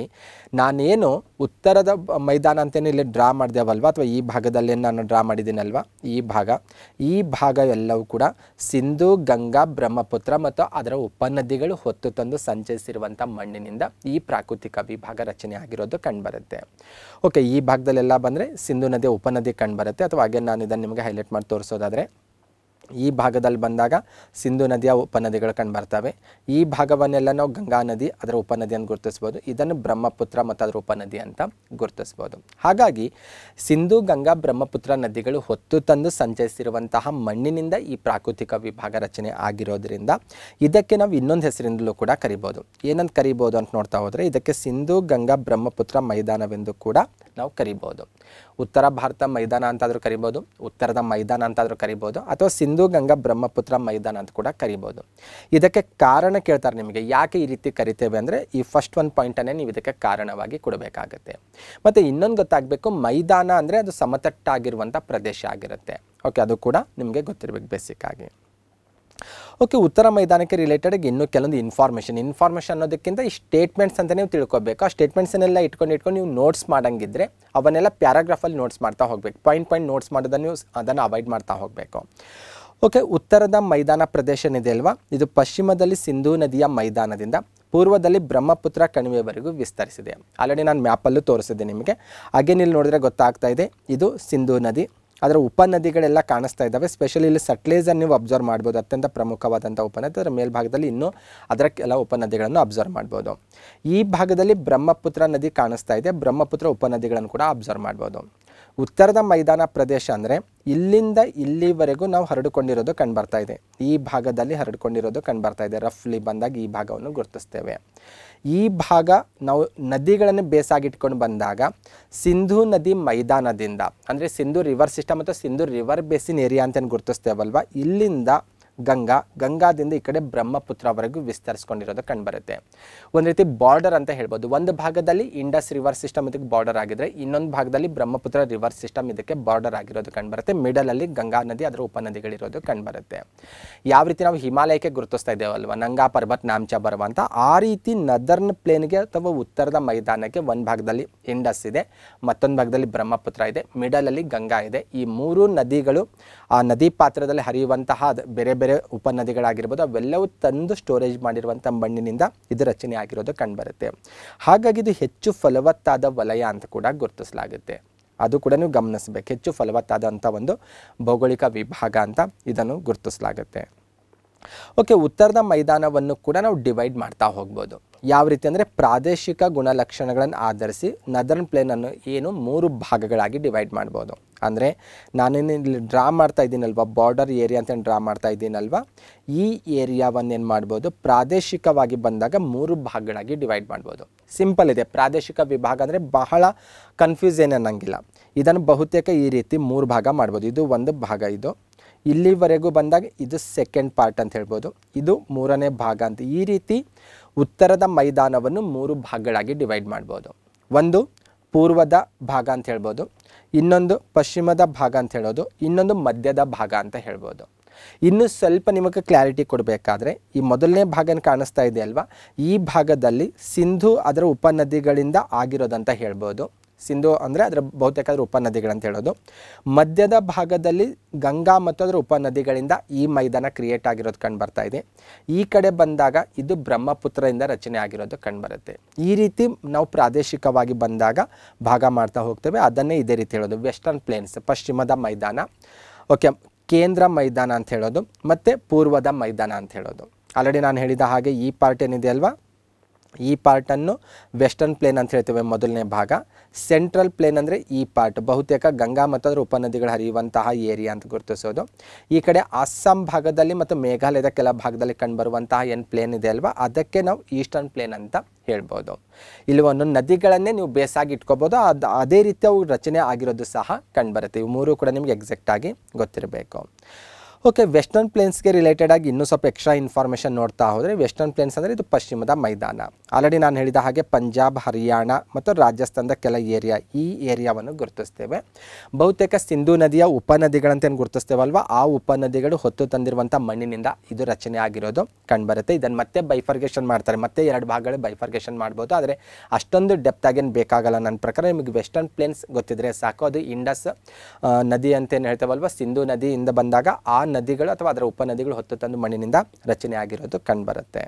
ನಾನೇನು ಉತ್ತರದ ಮೈದಾನ ಅಂತೇನು ಇಲ್ಲಿ ಡ್ರಾ ಮಾಡಿದೆವಲ್ವಾ ಅಥವಾ ಈ ಭಾಗದಲ್ಲಿ ನಾನು ಡ್ರಾ ಮಾಡಿದ್ದೀನಲ್ವಾ ಈ ಭಾಗ ಈ ಭಾಗ ಎಲ್ಲವೂ ಕೂಡ ಸಿಂಧು ಗಂಗಾ ಬ್ರಹ್ಮಪುತ್ರ ಮತ್ತು ಅದರ ಉಪನದಿಗಳು ಹೊತ್ತು ತಂದು ಸಂಚರಿಸಿರುವಂಥ ಮಣ್ಣಿನಿಂದ ಈ ಪ್ರಾಕೃತಿಕ ವಿಭಾಗ ರಚನೆ ಆಗಿರೋದು ಕಂಡುಬರುತ್ತೆ ಓಕೆ ಈ ಭಾಗದಲ್ಲೆಲ್ಲ ಬಂದರೆ ಸಿಂಧು ನದಿಯ ಉಪನದಿ ಕಂಡುಬರುತ್ತೆ ಅಥವಾ ಹಾಗೆ ನಾನು ಇದನ್ನು ನಿಮಗೆ ಹೈಲೈಟ್ ಮಾಡಿ ತೋರಿಸೋದಾದರೆ ಈ ಭಾಗದಲ್ಲಿ ಬಂದಾಗ ಸಿಂಧು ನದಿಯ ಉಪನದಿಗಳು ಕಂಡು ಬರ್ತವೆ ಈ ಭಾಗವನ್ನೆಲ್ಲ ನಾವು ಗಂಗಾ ನದಿ ಅದರ ಉಪನದಿ ಅಂತ ಗುರುತಿಸ್ಬೋದು ಇದನ್ನು ಬ್ರಹ್ಮಪುತ್ರ ಮತ್ತು ಅದರ ಉಪನದಿ ಅಂತ ಗುರುತಿಸ್ಬೋದು ಹಾಗಾಗಿ ಸಿಂಧು ಗಂಗಾ ಬ್ರಹ್ಮಪುತ್ರ ನದಿಗಳು ಹೊತ್ತು ತಂದು ಸಂಚರಿಸಿರುವಂತಹ ಮಣ್ಣಿನಿಂದ ಈ ಪ್ರಾಕೃತಿಕ ವಿಭಾಗ ರಚನೆ ಆಗಿರೋದ್ರಿಂದ ಇದಕ್ಕೆ ನಾವು ಇನ್ನೊಂದು ಹೆಸರಿಂದಲೂ ಕೂಡ ಕರಿಬೋದು ಏನಂತ ಕರಿಬೋದು ಅಂತ ನೋಡ್ತಾ ಹೋದರೆ ಇದಕ್ಕೆ ಸಿಂಧು ಗಂಗಾ ಬ್ರಹ್ಮಪುತ್ರ ಮೈದಾನವೆಂದು ಕೂಡ ನಾವು ಕರಿಬೋದು ಉತ್ತರ ಭಾರತ ಮೈದಾನ ಅಂತಾದರೂ ಕರಿಬೋದು ಉತ್ತರದ ಮೈದಾನ ಅಂತಾದರೂ ಕರಿಬೋದು ಅಥವಾ ಸಿಂಧು ಗಂಗಾ ಬ್ರಹ್ಮಪುತ್ರ ಮೈದಾನ ಅಂತ ಕೂಡ ಕರಿಬೋದು ಇದಕ್ಕೆ ಕಾರಣ ಕೇಳ್ತಾರೆ ನಿಮಗೆ ಯಾಕೆ ಈ ರೀತಿ ಕರಿತೇವೆ ಅಂದರೆ ಈ ಫಸ್ಟ್ ಒನ್ ಪಾಯಿಂಟನ್ನೇ ನೀವು ಇದಕ್ಕೆ ಕಾರಣವಾಗಿ ಕೊಡಬೇಕಾಗುತ್ತೆ ಮತ್ತು ಇನ್ನೊಂದು ಗೊತ್ತಾಗಬೇಕು ಮೈದಾನ ಅಂದರೆ ಅದು ಸಮತಟ್ಟಾಗಿರುವಂಥ ಪ್ರದೇಶ ಆಗಿರುತ್ತೆ ಓಕೆ ಅದು ಕೂಡ ನಿಮಗೆ ಗೊತ್ತಿರಬೇಕು ಬೇಸಿಕ್ಕಾಗಿ ಓಕೆ ಉತ್ತರ ಮೈದಾನಕ್ಕೆ ರಿಲೇಟೆಡ್ ಇನ್ನೂ ಕೆಲವೊಂದು ಇನ್ಫಾರ್ಮೇಷನ್ ಇನ್ಫಾರ್ಮೇಷನ್ ಅನ್ನೋದಕ್ಕಿಂತ ಈ ಸ್ಟೇಟ್ಮೆಂಟ್ಸ್ ಅಂತ ನೀವು ತಿಳ್ಕೊಬೇಕು ಆ ಸ್ಟೇಟ್ಮೆಂಟ್ಸನ್ನೆಲ್ಲ ಇಟ್ಕೊಂಡು ಇಟ್ಕೊಂಡು ನೀವು ನೋಟ್ಸ್ ಮಾಡಂಗಿದ್ರೆ ಅವನ್ನೆಲ್ಲ ಪ್ಯಾರಾಗ್ರಾಫಲ್ಲಿ ನೋಟ್ಸ್ ಮಾಡ್ತಾ ಹೋಗ್ಬೇಕು ಪಾಯಿಂಟ್ ಪಾಯಿಂಟ್ ನೋಟ್ಸ್ ಮಾಡೋದನ್ನು ನೀವು ಅದನ್ನು ಅವಾಯ್ಡ್ ಮಾಡ್ತಾ ಹೋಗಬೇಕು ಓಕೆ ಉತ್ತರದ ಮೈದಾನ ಪ್ರದೇಶ ಅಲ್ವಾ ಇದು ಪಶ್ಚಿಮದಲ್ಲಿ ಸಿಂಧೂ ನದಿಯ ಮೈದಾನದಿಂದ ಪೂರ್ವದಲ್ಲಿ ಬ್ರಹ್ಮಪುತ್ರ ಕಣಿವೆವರೆಗೂ ವಿಸ್ತರಿಸಿದೆ ಆಲ್ರೆಡಿ ನಾನು ಮ್ಯಾಪಲ್ಲೂ ತೋರಿಸಿದ್ದೆ ನಿಮಗೆ ಹಾಗೆ ನೋಡಿದ್ರೆ ಗೊತ್ತಾಗ್ತಾ ಇದೆ ಇದು ಸಿಂಧೂ ನದಿ ಅದರ ಉಪನದಿಗಳೆಲ್ಲ ಕಾಣಿಸ್ತಾ ಇದ್ದಾವೆ ಸ್ಪೆಷಲಿ ಇಲ್ಲಿ ಸಟ್ಲೇಸನ್ನು ನೀವು ಅಬ್ಸರ್ವ್ ಮಾಡ್ಬೋದು ಅತ್ಯಂತ ಪ್ರಮುಖವಾದಂಥ ಉಪನದಿ ಅದರ ಮೇಲ್ಭಾಗದಲ್ಲಿ ಇನ್ನೂ ಅದರ ಕೆಲ ಉಪನದಿಗಳನ್ನು ಅಬ್ಸರ್ವ್ ಮಾಡ್ಬೋದು ಈ ಭಾಗದಲ್ಲಿ ಬ್ರಹ್ಮಪುತ್ರ ನದಿ ಕಾಣಿಸ್ತಾ ಇದೆ ಬ್ರಹ್ಮಪುತ್ರ ಉಪನದಿಗಳನ್ನು ಕೂಡ ಅಬ್ಸರ್ವ್ ಮಾಡ್ಬೋದು ಉತ್ತರದ ಮೈದಾನ ಪ್ರದೇಶ ಅಂದರೆ ಇಲ್ಲಿಂದ ಇಲ್ಲಿವರೆಗೂ ನಾವು ಹರಡಿಕೊಂಡಿರೋದು ಕಂಡುಬರ್ತಾ ಇದೆ ಈ ಭಾಗದಲ್ಲಿ ಹರಡಿಕೊಂಡಿರೋದು ಕಂಡುಬರ್ತಾ ಇದೆ ರಫ್ಲಿ ಬಂದಾಗ ಈ ಭಾಗವನ್ನು ಗುರುತಿಸ್ತೇವೆ ಈ ಭಾಗ ನಾವು ನದಿಗಳನ್ನು ಬೇಸಾಗಿಟ್ಕೊಂಡು ಬಂದಾಗ ಸಿಂಧು ನದಿ ಮೈದಾನದಿಂದ ಅಂದರೆ ಸಿಂಧು ರಿವರ್ ಸಿಸ್ಟಮ್ ಅಥವಾ ಸಿಂಧು ರಿವರ್ ಬೇಸಿನ್ ಏರಿಯಾ ಅಂತ ಗುರುತಿಸ್ತೇವಲ್ವ ಇಲ್ಲಿಂದ ಗಂಗಾ ಗಂಗಾದಿಂದ ಈ ಕಡೆ ಬ್ರಹ್ಮಪುತ್ರವರೆಗೂ ವಿಸ್ತರಿಸ್ಕೊಂಡಿರೋದು ಕಂಡುಬರುತ್ತೆ ಒಂದು ರೀತಿ ಬಾರ್ಡರ್ ಅಂತ ಹೇಳ್ಬೋದು ಒಂದು ಭಾಗದಲ್ಲಿ ಇಂಡಸ್ ರಿವರ್ ಸಿಸ್ಟಮ್ ಇದಕ್ಕೆ ಬಾರ್ಡರ್ ಆಗಿದ್ರೆ ಇನ್ನೊಂದು ಭಾಗದಲ್ಲಿ ಬ್ರಹ್ಮಪುತ್ರ ರಿವರ್ ಸಿಸ್ಟಮ್ ಇದಕ್ಕೆ ಬಾರ್ಡರ್ ಆಗಿರೋದು ಕಂಡುಬರುತ್ತೆ ಮಿಡಲಲ್ಲಿ ಗಂಗಾ ನದಿ ಅದರ ಉಪನದಿಗಳಿರೋದು ಕಂಡುಬರುತ್ತೆ ಯಾವ ರೀತಿ ನಾವು ಹಿಮಾಲಯಕ್ಕೆ ಗುರುತಿಸ್ತಾ ಇದ್ದೇವಲ್ವ ನಂಗಾ ಪರ್ವತ್ ನಾಮಚ ಪರ್ವ ಅಂತ ಆ ರೀತಿ ನದರ್ನ್ ಪ್ಲೇನ್ಗೆ ಅಥವಾ ಉತ್ತರದ ಮೈದಾನಕ್ಕೆ ಒಂದು ಭಾಗದಲ್ಲಿ ಇಂಡಸ್ ಇದೆ ಮತ್ತೊಂದು ಭಾಗದಲ್ಲಿ ಬ್ರಹ್ಮಪುತ್ರ ಇದೆ ಮಿಡಲಲ್ಲಿ ಗಂಗಾ ಇದೆ ಈ ಮೂರು ನದಿಗಳು ಆ ನದಿ ಪಾತ್ರದಲ್ಲಿ ಹರಿಯುವಂತಹ ಬೇರೆ ಬೇರೆ ಉಪನದಿಗಳಾಗಿರ್ಬೋದು ಅವೆಲ್ಲವೂ ತಂದು ಸ್ಟೋರೇಜ್ ಮಾಡಿರುವಂಥ ಮಣ್ಣಿನಿಂದ ಇದು ರಚನೆ ಆಗಿರೋದು ಕಂಡುಬರುತ್ತೆ ಹಾಗಾಗಿ ಇದು ಹೆಚ್ಚು ಫಲವತ್ತಾದ ವಲಯ ಅಂತ ಕೂಡ ಗುರುತಿಸಲಾಗುತ್ತೆ ಅದು ಕೂಡ ನೀವು ಗಮನಿಸಬೇಕು ಹೆಚ್ಚು ಫಲವತ್ತಾದಂಥ ಒಂದು ಭೌಗೋಳಿಕ ವಿಭಾಗ ಅಂತ ಇದನ್ನು ಗುರುತಿಸಲಾಗುತ್ತೆ ಓಕೆ ಉತ್ತರದ ಮೈದಾನವನ್ನು ಕೂಡ ನಾವು ಡಿವೈಡ್ ಮಾಡ್ತಾ ಹೋಗ್ಬೋದು ಯಾವ ರೀತಿ ಅಂದರೆ ಪ್ರಾದೇಶಿಕ ಗುಣಲಕ್ಷಣಗಳನ್ನು ಆಧರಿಸಿ ನದರ್ನ್ ಪ್ಲೇನನ್ನು ಏನು ಮೂರು ಭಾಗಗಳಾಗಿ ಡಿವೈಡ್ ಮಾಡ್ಬೋದು ಅಂದರೆ ನಾನೇನು ಇಲ್ಲಿ ಡ್ರಾ ಮಾಡ್ತಾ ಇದ್ದೀನಲ್ವ ಬಾರ್ಡರ್ ಏರಿಯಾ ಅಂತ ಡ್ರಾ ಮಾಡ್ತಾ ಇದ್ದೀನಲ್ವ ಈ ಏರಿಯಾವನ್ನೇನು ಮಾಡ್ಬೋದು ಪ್ರಾದೇಶಿಕವಾಗಿ ಬಂದಾಗ ಮೂರು ಭಾಗಗಳಾಗಿ ಡಿವೈಡ್ ಮಾಡ್ಬೋದು ಸಿಂಪಲ್ ಇದೆ ಪ್ರಾದೇಶಿಕ ವಿಭಾಗ ಅಂದರೆ ಬಹಳ ಕನ್ಫ್ಯೂಸ್ ಏನು ಅನ್ನಂಗಿಲ್ಲ ಇದನ್ನು ಬಹುತೇಕ ಈ ರೀತಿ ಮೂರು ಭಾಗ ಮಾಡ್ಬೋದು ಇದು ಒಂದು ಭಾಗ ಇದು ಇಲ್ಲಿವರೆಗೂ ಬಂದಾಗ ಇದು ಸೆಕೆಂಡ್ ಪಾರ್ಟ್ ಅಂತ ಹೇಳ್ಬೋದು ಇದು ಮೂರನೇ ಭಾಗ ಅಂತ ಈ ರೀತಿ ಉತ್ತರದ ಮೈದಾನವನ್ನು ಮೂರು ಭಾಗಗಳಾಗಿ ಡಿವೈಡ್ ಮಾಡ್ಬೋದು ಒಂದು ಪೂರ್ವದ ಭಾಗ ಅಂತ ಹೇಳ್ಬೋದು ಇನ್ನೊಂದು ಪಶ್ಚಿಮದ ಭಾಗ ಅಂತ ಹೇಳೋದು ಇನ್ನೊಂದು ಮಧ್ಯದ ಭಾಗ ಅಂತ ಹೇಳ್ಬೋದು ಇನ್ನು ಸ್ವಲ್ಪ ನಿಮಗೆ ಕ್ಲಾರಿಟಿ ಕೊಡಬೇಕಾದ್ರೆ ಈ ಮೊದಲನೇ ಭಾಗನ ಕಾಣಿಸ್ತಾ ಇದೆ ಅಲ್ವಾ ಈ ಭಾಗದಲ್ಲಿ ಸಿಂಧು ಅದರ ಉಪನದಿಗಳಿಂದ ಆಗಿರೋದಂತ ಹೇಳ್ಬೋದು ಸಿಂಧು ಅಂದರೆ ಅದರ ಬಹುತೇಕ ಅದರ ಉಪನದಿಗಳಂತ ಹೇಳೋದು ಮಧ್ಯದ ಭಾಗದಲ್ಲಿ ಗಂಗಾ ಮತ್ತು ಅದರ ಉಪನದಿಗಳಿಂದ ಈ ಮೈದಾನ ಕ್ರಿಯೇಟ್ ಆಗಿರೋದು ಕಂಡು ಬರ್ತಾ ಇದೆ ಈ ಕಡೆ ಬಂದಾಗ ಇದು ಬ್ರಹ್ಮಪುತ್ರದಿಂದ ರಚನೆ ಆಗಿರೋದು ಕಂಡುಬರುತ್ತೆ ಈ ರೀತಿ ನಾವು ಪ್ರಾದೇಶಿಕವಾಗಿ ಬಂದಾಗ ಭಾಗ ಮಾಡ್ತಾ ಹೋಗ್ತೇವೆ ಅದನ್ನೇ ಇದೇ ರೀತಿ ಹೇಳೋದು ವೆಸ್ಟರ್ನ್ ಪ್ಲೇನ್ಸ್ ಪಶ್ಚಿಮದ ಮೈದಾನ ಓಕೆ ಕೇಂದ್ರ ಮೈದಾನ ಅಂತ ಹೇಳೋದು ಮತ್ತು ಪೂರ್ವದ ಮೈದಾನ ಅಂತ ಹೇಳೋದು ಆಲ್ರೆಡಿ ನಾನು ಹೇಳಿದ ಹಾಗೆ ಈ ಪಾರ್ಟ್ ಏನಿದೆ ಅಲ್ವಾ ಈ ಪಾರ್ಟನ್ನು ವೆಸ್ಟರ್ನ್ ಪ್ಲೇನ್ ಅಂತ ಹೇಳ್ತೇವೆ ಮೊದಲನೇ ಭಾಗ ಸೆಂಟ್ರಲ್ ಪ್ಲೇನ್ ಅಂದರೆ ಈ ಪಾರ್ಟ್ ಬಹುತೇಕ ಗಂಗಾ ಮತ್ತು ಅದರ ಉಪನದಿಗಳು ಹರಿಯುವಂತಹ ಏರಿಯಾ ಅಂತ ಗುರುತಿಸೋದು ಈ ಕಡೆ ಅಸ್ಸಾಂ ಭಾಗದಲ್ಲಿ ಮತ್ತು ಮೇಘಾಲಯದ ಕೆಲ ಭಾಗದಲ್ಲಿ ಕಂಡುಬರುವಂತಹ ಏನು ಪ್ಲೇನ್ ಇದೆ ಅಲ್ವಾ ಅದಕ್ಕೆ ನಾವು ಈಸ್ಟರ್ನ್ ಪ್ಲೇನ್ ಅಂತ ಹೇಳ್ಬೋದು ಇಲ್ಲಿ ಒಂದು ನದಿಗಳನ್ನೇ ನೀವು ಬೇಸಾಗಿ ಇಟ್ಕೋಬೋದು ಅದು ಅದೇ ರೀತಿ ಅವು ರಚನೆ ಆಗಿರೋದು ಸಹ ಕಂಡುಬರುತ್ತೆ ಇವು ಮೂರು ಕೂಡ ನಿಮಗೆ ಎಕ್ಸಾಕ್ಟಾಗಿ ಗೊತ್ತಿರಬೇಕು ಓಕೆ ವೆಸ್ಟರ್ನ್ ಪ್ಲೇನ್ಸ್ಗೆ ರಿಲೇಟೆಡ್ ಆಗಿ ಇನ್ನೂ ಸ್ವಲ್ಪ ಎಕ್ಸ್ಟ್ರಾ ಇನ್ಫಾರ್ಮೇಷನ್ ನೋಡ್ತಾ ಹೋದರೆ ವೆಸ್ಟರ್ನ್ ಪ್ಲೇನ್ಸ್ ಅಂದರೆ ಇದು ಪಶ್ಚಿಮದ ಮೈದಾನ ಆಲ್ರೆಡಿ ನಾನು ಹೇಳಿದ ಹಾಗೆ ಪಂಜಾಬ್ ಹರಿಯಾಣ ಮತ್ತು ರಾಜಸ್ಥಾನದ ಕೆಲ ಏರಿಯಾ ಈ ಏರಿಯಾವನ್ನು ಗುರುತಿಸ್ತೇವೆ ಬಹುತೇಕ ಸಿಂಧು ನದಿಯ ಉಪನದಿಗಳಂತೇನು ಗುರುತಿಸ್ತೇವಲ್ವ ಆ ಉಪನದಿಗಳು ಹೊತ್ತು ತಂದಿರುವಂಥ ಮಣ್ಣಿನಿಂದ ಇದು ರಚನೆ ಆಗಿರೋದು ಕಂಡುಬರುತ್ತೆ ಇದನ್ನು ಮತ್ತೆ ಬೈಫರ್ಗೇಷನ್ ಮಾಡ್ತಾರೆ ಮತ್ತೆ ಎರಡು ಭಾಗಗಳು ಬೈಫರ್ಗೇಷನ್ ಮಾಡ್ಬೋದು ಆದರೆ ಅಷ್ಟೊಂದು ಡೆಪ್ತ್ ಆಗೇನು ಬೇಕಾಗಲ್ಲ ನನ್ನ ಪ್ರಕಾರ ನಿಮಗೆ ವೆಸ್ಟರ್ನ್ ಪ್ಲೇನ್ಸ್ ಗೊತ್ತಿದ್ರೆ ಸಾಕು ಅದು ಇಂಡಸ್ ನದಿ ಅಂತೇನು ಹೇಳ್ತೇವಲ್ವ ಸಿಂಧು ನದಿಯಿಂದ ಬಂದಾಗ ಆ ನದಿಗಳು ಅಥವಾ ಅದರ ಉಪನದಿಗಳು ಹೊತ್ತು ತಂದು ಮಣ್ಣಿನಿಂದ ರಚನೆ ಆಗಿರೋದು ಕಂಡುಬರುತ್ತೆ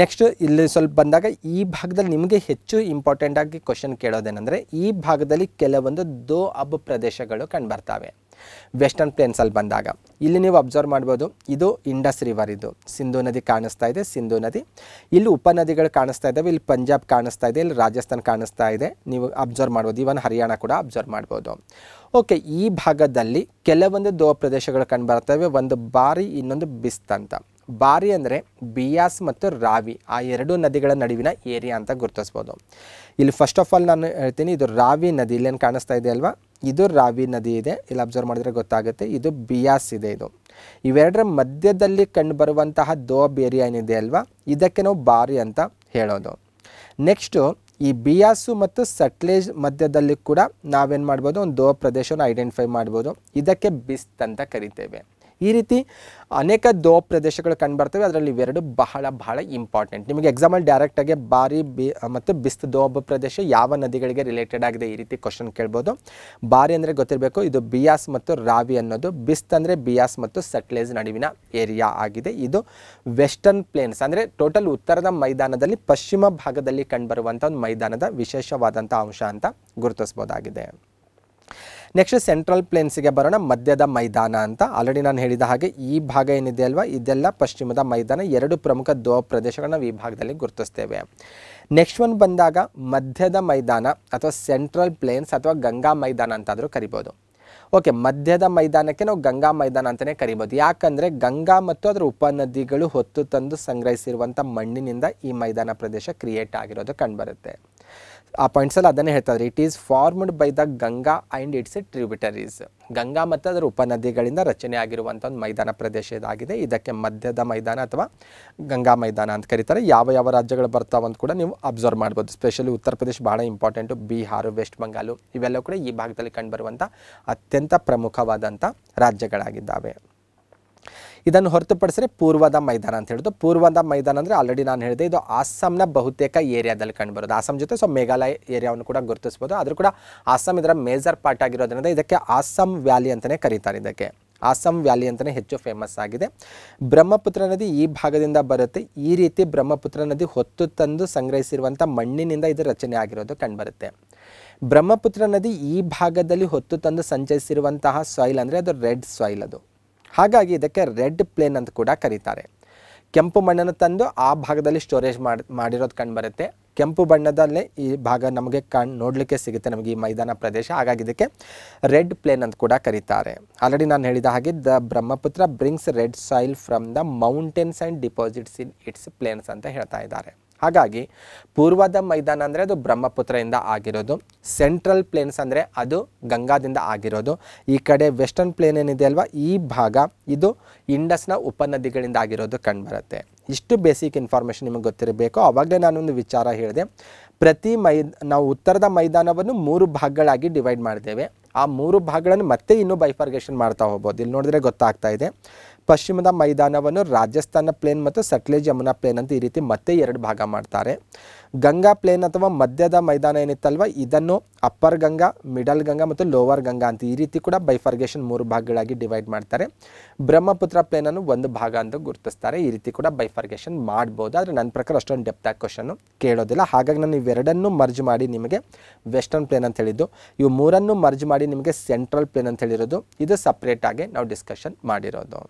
ನೆಕ್ಸ್ಟ್ ಇಲ್ಲಿ ಸ್ವಲ್ಪ ಬಂದಾಗ ಈ ಭಾಗದಲ್ಲಿ ನಿಮಗೆ ಹೆಚ್ಚು ಇಂಪಾರ್ಟೆಂಟ್ ಆಗಿ ಕ್ವಶನ್ ಕೇಳೋದೇನೆಂದರೆ ಈ ಭಾಗದಲ್ಲಿ ಕೆಲವೊಂದು ದೋ ಅಬ್ ಪ್ರದೇಶಗಳು ಕಂಡುಬರ್ತವೆ ವೆಸ್ಟರ್ನ್ ಪ್ಲೇನ್ಸಲ್ಲಿ ಬಂದಾಗ ಇಲ್ಲಿ ನೀವು ಅಬ್ಸರ್ವ್ ಮಾಡ್ಬೋದು ಇದು ಇಂಡಸ್ ರಿವರ್ ಇದು ಸಿಂಧು ನದಿ ಕಾಣಿಸ್ತಾ ಇದೆ ಸಿಂಧು ನದಿ ಇಲ್ಲಿ ಉಪನದಿಗಳು ಕಾಣಿಸ್ತಾ ಇದ್ದಾವೆ ಇಲ್ಲಿ ಪಂಜಾಬ್ ಕಾಣಿಸ್ತಾ ಇದೆ ಇಲ್ಲಿ ರಾಜಸ್ಥಾನ್ ಕಾಣಿಸ್ತಾ ಇದೆ ನೀವು ಅಬ್ಸರ್ವ್ ಮಾಡ್ಬೋದು ಇವನ್ ಹರಿಯಾಣ ಕೂಡ ಅಬ್ಸರ್ವ್ ಮಾಡ್ಬೋದು ಓಕೆ ಈ ಭಾಗದಲ್ಲಿ ಕೆಲವೊಂದು ದೋ ಪ್ರದೇಶಗಳು ಕಂಡು ಬರ್ತವೆ ಒಂದು ಬಾರಿ ಇನ್ನೊಂದು ಬಿಸ್ತಂತ ಅಂತ ಬಾರಿ ಅಂದರೆ ಬಿಯಾಸ್ ಮತ್ತು ರಾವಿ ಆ ಎರಡು ನದಿಗಳ ನಡುವಿನ ಏರಿಯಾ ಅಂತ ಗುರುತಿಸ್ಬೋದು ಇಲ್ಲಿ ಫಸ್ಟ್ ಆಫ್ ಆಲ್ ನಾನು ಹೇಳ್ತೀನಿ ಇದು ರಾವಿ ನದಿ ಇಲ್ಲೇನು ಕಾಣಿಸ್ತಾ ಇದೆ ಅಲ್ವಾ ಇದು ರಾವಿ ನದಿ ಇದೆ ಇಲ್ಲಿ ಅಬ್ಸರ್ವ್ ಮಾಡಿದರೆ ಗೊತ್ತಾಗುತ್ತೆ ಇದು ಬಿಯಾಸ್ ಇದೆ ಇದು ಇವೆರಡರ ಮಧ್ಯದಲ್ಲಿ ಕಂಡುಬರುವಂತಹ ದೋಬ್ ಏರಿಯಾ ಏನಿದೆ ಅಲ್ವಾ ಇದಕ್ಕೆ ನಾವು ಬಾರಿ ಅಂತ ಹೇಳೋದು ನೆಕ್ಸ್ಟು ಈ ಬಿಯಾಸು ಮತ್ತು ಸಟ್ಲೇಜ್ ಮಧ್ಯದಲ್ಲಿ ಕೂಡ ನಾವೇನು ಮಾಡ್ಬೋದು ಒಂದು ದೋ ಪ್ರದೇಶವನ್ನು ಐಡೆಂಟಿಫೈ ಮಾಡ್ಬೋದು ಇದಕ್ಕೆ ಬಿಸ್ತ್ ಅಂತ ಕರಿತೇವೆ ಈ ರೀತಿ ಅನೇಕ ದೋ ಪ್ರದೇಶಗಳು ಕಂಡುಬರ್ತವೆ ಅದರಲ್ಲಿ ಇವೆರಡು ಬಹಳ ಬಹಳ ಇಂಪಾರ್ಟೆಂಟ್ ನಿಮಗೆ ಎಕ್ಸಾಂಪಲ್ ಡೈರೆಕ್ಟಾಗಿ ಬಾರಿ ಬಿ ಮತ್ತು ಬಿಸ್ತ್ ದೋಬ್ ಪ್ರದೇಶ ಯಾವ ನದಿಗಳಿಗೆ ರಿಲೇಟೆಡ್ ಆಗಿದೆ ಈ ರೀತಿ ಕ್ವಶನ್ ಕೇಳ್ಬೋದು ಬಾರಿ ಅಂದರೆ ಗೊತ್ತಿರಬೇಕು ಇದು ಬಿಯಾಸ್ ಮತ್ತು ರಾವಿ ಅನ್ನೋದು ಬಿಸ್ತ್ ಅಂದರೆ ಬಿಯಾಸ್ ಮತ್ತು ಸಟ್ಲೇಜ್ ನಡುವಿನ ಏರಿಯಾ ಆಗಿದೆ ಇದು ವೆಸ್ಟರ್ನ್ ಪ್ಲೇನ್ಸ್ ಅಂದರೆ ಟೋಟಲ್ ಉತ್ತರದ ಮೈದಾನದಲ್ಲಿ ಪಶ್ಚಿಮ ಭಾಗದಲ್ಲಿ ಕಂಡುಬರುವಂಥ ಒಂದು ಮೈದಾನದ ವಿಶೇಷವಾದಂಥ ಅಂಶ ಅಂತ ಗುರುತಿಸ್ಬೋದಾಗಿದೆ ನೆಕ್ಸ್ಟ್ ಸೆಂಟ್ರಲ್ ಪ್ಲೇನ್ಸ್ಗೆ ಬರೋಣ ಮಧ್ಯದ ಮೈದಾನ ಅಂತ ಆಲ್ರೆಡಿ ನಾನು ಹೇಳಿದ ಹಾಗೆ ಈ ಭಾಗ ಏನಿದೆ ಅಲ್ವಾ ಇದೆಲ್ಲ ಪಶ್ಚಿಮದ ಮೈದಾನ ಎರಡು ಪ್ರಮುಖ ದೋ ಪ್ರದೇಶಗಳನ್ನ ನಾವು ಈ ಭಾಗದಲ್ಲಿ ಗುರುತಿಸ್ತೇವೆ ನೆಕ್ಸ್ಟ್ ಒನ್ ಬಂದಾಗ ಮಧ್ಯದ ಮೈದಾನ ಅಥವಾ ಸೆಂಟ್ರಲ್ ಪ್ಲೇನ್ಸ್ ಅಥವಾ ಗಂಗಾ ಮೈದಾನ ಅಂತಾದರೂ ಕರಿಬೋದು ಓಕೆ ಮಧ್ಯದ ಮೈದಾನಕ್ಕೆ ನಾವು ಗಂಗಾ ಮೈದಾನ ಅಂತಲೇ ಕರಿಬೋದು ಯಾಕಂದರೆ ಗಂಗಾ ಮತ್ತು ಅದರ ಉಪನದಿಗಳು ಹೊತ್ತು ತಂದು ಸಂಗ್ರಹಿಸಿರುವಂಥ ಮಣ್ಣಿನಿಂದ ಈ ಮೈದಾನ ಪ್ರದೇಶ ಕ್ರಿಯೇಟ್ ಆಗಿರೋದು ಕಂಡುಬರುತ್ತೆ ಆ ಪಾಯಿಂಟ್ಸಲ್ಲಿ ಅದನ್ನೇ ಹೇಳ್ತಾರೆ it is formed by the Ganga and its a tributaries Ganga ಮತ್ತು ಅದರ ಉಪನದಿಗಳಿಂದ ರಚನೆ ಆಗಿರುವಂಥ ಒಂದು ಮೈದಾನ ಪ್ರದೇಶ ಇದಾಗಿದೆ ಇದಕ್ಕೆ ಮಧ್ಯದ ಮೈದಾನ ಅಥವಾ ಗಂಗಾ ಮೈದಾನ ಅಂತ ಕರೀತಾರೆ ಯಾವ ಯಾವ ರಾಜ್ಯಗಳು ಬರ್ತಾವಂತ ಕೂಡ ನೀವು ಅಬ್ಸರ್ವ್ ಮಾಡ್ಬೋದು ಸ್ಪೆಷಲಿ ಉತ್ತರ ಪ್ರದೇಶ ಭಾಳ ಇಂಪಾರ್ಟೆಂಟು ಬಿಹಾರು ವೆಸ್ಟ್ ಬಂಗಾಲು ಇವೆಲ್ಲ ಕೂಡ ಈ ಭಾಗದಲ್ಲಿ ಕಂಡುಬರುವಂಥ ಅತ್ಯಂತ ಪ್ರಮುಖವಾದಂಥ ರಾಜ್ಯಗಳಾಗಿದ್ದಾವೆ ಇದನ್ನು ಹೊರತುಪಡಿಸಿದ್ರೆ ಪೂರ್ವದ ಮೈದಾನ ಅಂತ ಹೇಳೋದು ಪೂರ್ವದ ಮೈದಾನ ಅಂದರೆ ಆಲ್ರೆಡಿ ನಾನು ಹೇಳಿದೆ ಇದು ಅಸ್ಸಾಂನ ಬಹುತೇಕ ಏರಿಯಾದಲ್ಲಿ ಕಂಡುಬರೋದು ಅಸ್ಸಾಂ ಜೊತೆ ಸೊ ಮೇಘಾಲಯ ಏರಿಯಾವನ್ನು ಕೂಡ ಗುರುತಿಸಬಹುದು ಆದರೂ ಕೂಡ ಅಸ್ಸಾಂ ಇದರ ಮೇಜರ್ ಪಾರ್ಟ್ ಆಗಿರೋದ್ರಿಂದ ಇದಕ್ಕೆ ಅಸ್ಸಾಂ ವ್ಯಾಲಿ ಅಂತಲೇ ಕರೀತಾರೆ ಇದಕ್ಕೆ ಅಸ್ಸಾಂ ವ್ಯಾಲಿ ಅಂತಲೇ ಹೆಚ್ಚು ಫೇಮಸ್ ಆಗಿದೆ ಬ್ರಹ್ಮಪುತ್ರ ನದಿ ಈ ಭಾಗದಿಂದ ಬರುತ್ತೆ ಈ ರೀತಿ ಬ್ರಹ್ಮಪುತ್ರ ನದಿ ಹೊತ್ತು ತಂದು ಸಂಗ್ರಹಿಸಿರುವಂಥ ಮಣ್ಣಿನಿಂದ ಇದು ರಚನೆ ಆಗಿರೋದು ಕಂಡುಬರುತ್ತೆ ಬ್ರಹ್ಮಪುತ್ರ ನದಿ ಈ ಭಾಗದಲ್ಲಿ ಹೊತ್ತು ತಂದು ಸಂಚರಿಸಿರುವಂತಹ ಸಾಯಿಲ್ ಅಂದರೆ ಅದು ರೆಡ್ ಸಾಯಿಲ್ ಅದು ಹಾಗಾಗಿ ಇದಕ್ಕೆ ರೆಡ್ ಪ್ಲೇನ್ ಅಂತ ಕೂಡ ಕರೀತಾರೆ ಕೆಂಪು ಮಣ್ಣನ್ನು ತಂದು ಆ ಭಾಗದಲ್ಲಿ ಸ್ಟೋರೇಜ್ ಮಾಡಿ ಮಾಡಿರೋದು ಕಂಡು ಬರುತ್ತೆ ಕೆಂಪು ಬಣ್ಣದಲ್ಲೇ ಈ ಭಾಗ ನಮಗೆ ಕಣ್ ನೋಡಲಿಕ್ಕೆ ಸಿಗುತ್ತೆ ನಮಗೆ ಈ ಮೈದಾನ ಪ್ರದೇಶ ಹಾಗಾಗಿ ಇದಕ್ಕೆ ರೆಡ್ ಪ್ಲೇನ್ ಅಂತ ಕೂಡ ಕರೀತಾರೆ ಆಲ್ರೆಡಿ ನಾನು ಹೇಳಿದ ಹಾಗೆ the Brahmaputra brings red soil from the mountains and deposits in its plains ಅಂತ ಹೇಳ್ತಾ ಇದ್ದಾರೆ ಹಾಗಾಗಿ ಪೂರ್ವದ ಮೈದಾನ ಅಂದರೆ ಅದು ಬ್ರಹ್ಮಪುತ್ರದಿಂದ ಆಗಿರೋದು ಸೆಂಟ್ರಲ್ ಪ್ಲೇನ್ಸ್ ಅಂದರೆ ಅದು ಗಂಗಾದಿಂದ ಆಗಿರೋದು ಈ ಕಡೆ ವೆಸ್ಟರ್ನ್ ಪ್ಲೇನ್ ಏನಿದೆ ಅಲ್ವಾ ಈ ಭಾಗ ಇದು ಇಂಡಸ್ನ ಉಪನದಿಗಳಿಂದ ಆಗಿರೋದು ಕಂಡುಬರುತ್ತೆ ಇಷ್ಟು ಬೇಸಿಕ್ ಇನ್ಫಾರ್ಮೇಷನ್ ನಿಮಗೆ ಗೊತ್ತಿರಬೇಕು ಆವಾಗಲೇ ನಾನೊಂದು ವಿಚಾರ ಹೇಳಿದೆ ಪ್ರತಿ ಮೈ ನಾವು ಉತ್ತರದ ಮೈದಾನವನ್ನು ಮೂರು ಭಾಗಗಳಾಗಿ ಡಿವೈಡ್ ಮಾಡಿದ್ದೇವೆ ಆ ಮೂರು ಭಾಗಗಳನ್ನು ಮತ್ತೆ ಇನ್ನೂ ಬೈಫರ್ಗೇಷನ್ ಮಾಡ್ತಾ ಹೋಗ್ಬೋದು ಇಲ್ಲಿ ನೋಡಿದ್ರೆ ಗೊತ್ತಾಗ್ತಾ ಇದೆ ಪಶ್ಚಿಮದ ಮೈದಾನವನ್ನು ರಾಜಸ್ಥಾನ ಪ್ಲೇನ್ ಮತ್ತು ಸಟ್ಲೇಜ್ ಯಮುನಾ ಪ್ಲೇನ್ ಅಂತ ಈ ರೀತಿ ಮತ್ತೆ ಎರಡು ಭಾಗ ಮಾಡ್ತಾರೆ ಗಂಗಾ ಪ್ಲೇನ್ ಅಥವಾ ಮಧ್ಯದ ಮೈದಾನ ಏನಿತ್ತಲ್ವ ಇದನ್ನು ಅಪ್ಪರ್ ಗಂಗಾ ಮಿಡಲ್ ಗಂಗಾ ಮತ್ತು ಲೋವರ್ ಗಂಗಾ ಅಂತ ಈ ರೀತಿ ಕೂಡ ಬೈಫರ್ಗೇಷನ್ ಮೂರು ಭಾಗಗಳಾಗಿ ಡಿವೈಡ್ ಮಾಡ್ತಾರೆ ಬ್ರಹ್ಮಪುತ್ರ ಪ್ಲೇನನ್ನು ಒಂದು ಭಾಗ ಅಂತ ಗುರುತಿಸ್ತಾರೆ ಈ ರೀತಿ ಕೂಡ ಬೈಫರ್ಗೇಷನ್ ಮಾಡ್ಬೋದು ಆದರೆ ನನ್ನ ಪ್ರಕಾರ ಅಷ್ಟೊಂದು ಡೆಪ್ತ್ ಆಗಿ ಕ್ವಶನ್ನು ಕೇಳೋದಿಲ್ಲ ಹಾಗಾಗಿ ನಾನು ಇವೆರಡನ್ನು ಮರ್ಜ್ ಮಾಡಿ ನಿಮಗೆ ವೆಸ್ಟರ್ನ್ ಪ್ಲೇನ್ ಅಂತ ಹೇಳಿದ್ದು ಇವು ಮೂರನ್ನು ಮರ್ಜ್ ಮಾಡಿ ನಿಮಗೆ ಸೆಂಟ್ರಲ್ ಪ್ಲೇನ್ ಅಂತ ಹೇಳಿರೋದು ಇದು ಸಪ್ರೇಟಾಗಿ ನಾವು ಡಿಸ್ಕಷನ್ ಮಾಡಿರೋದು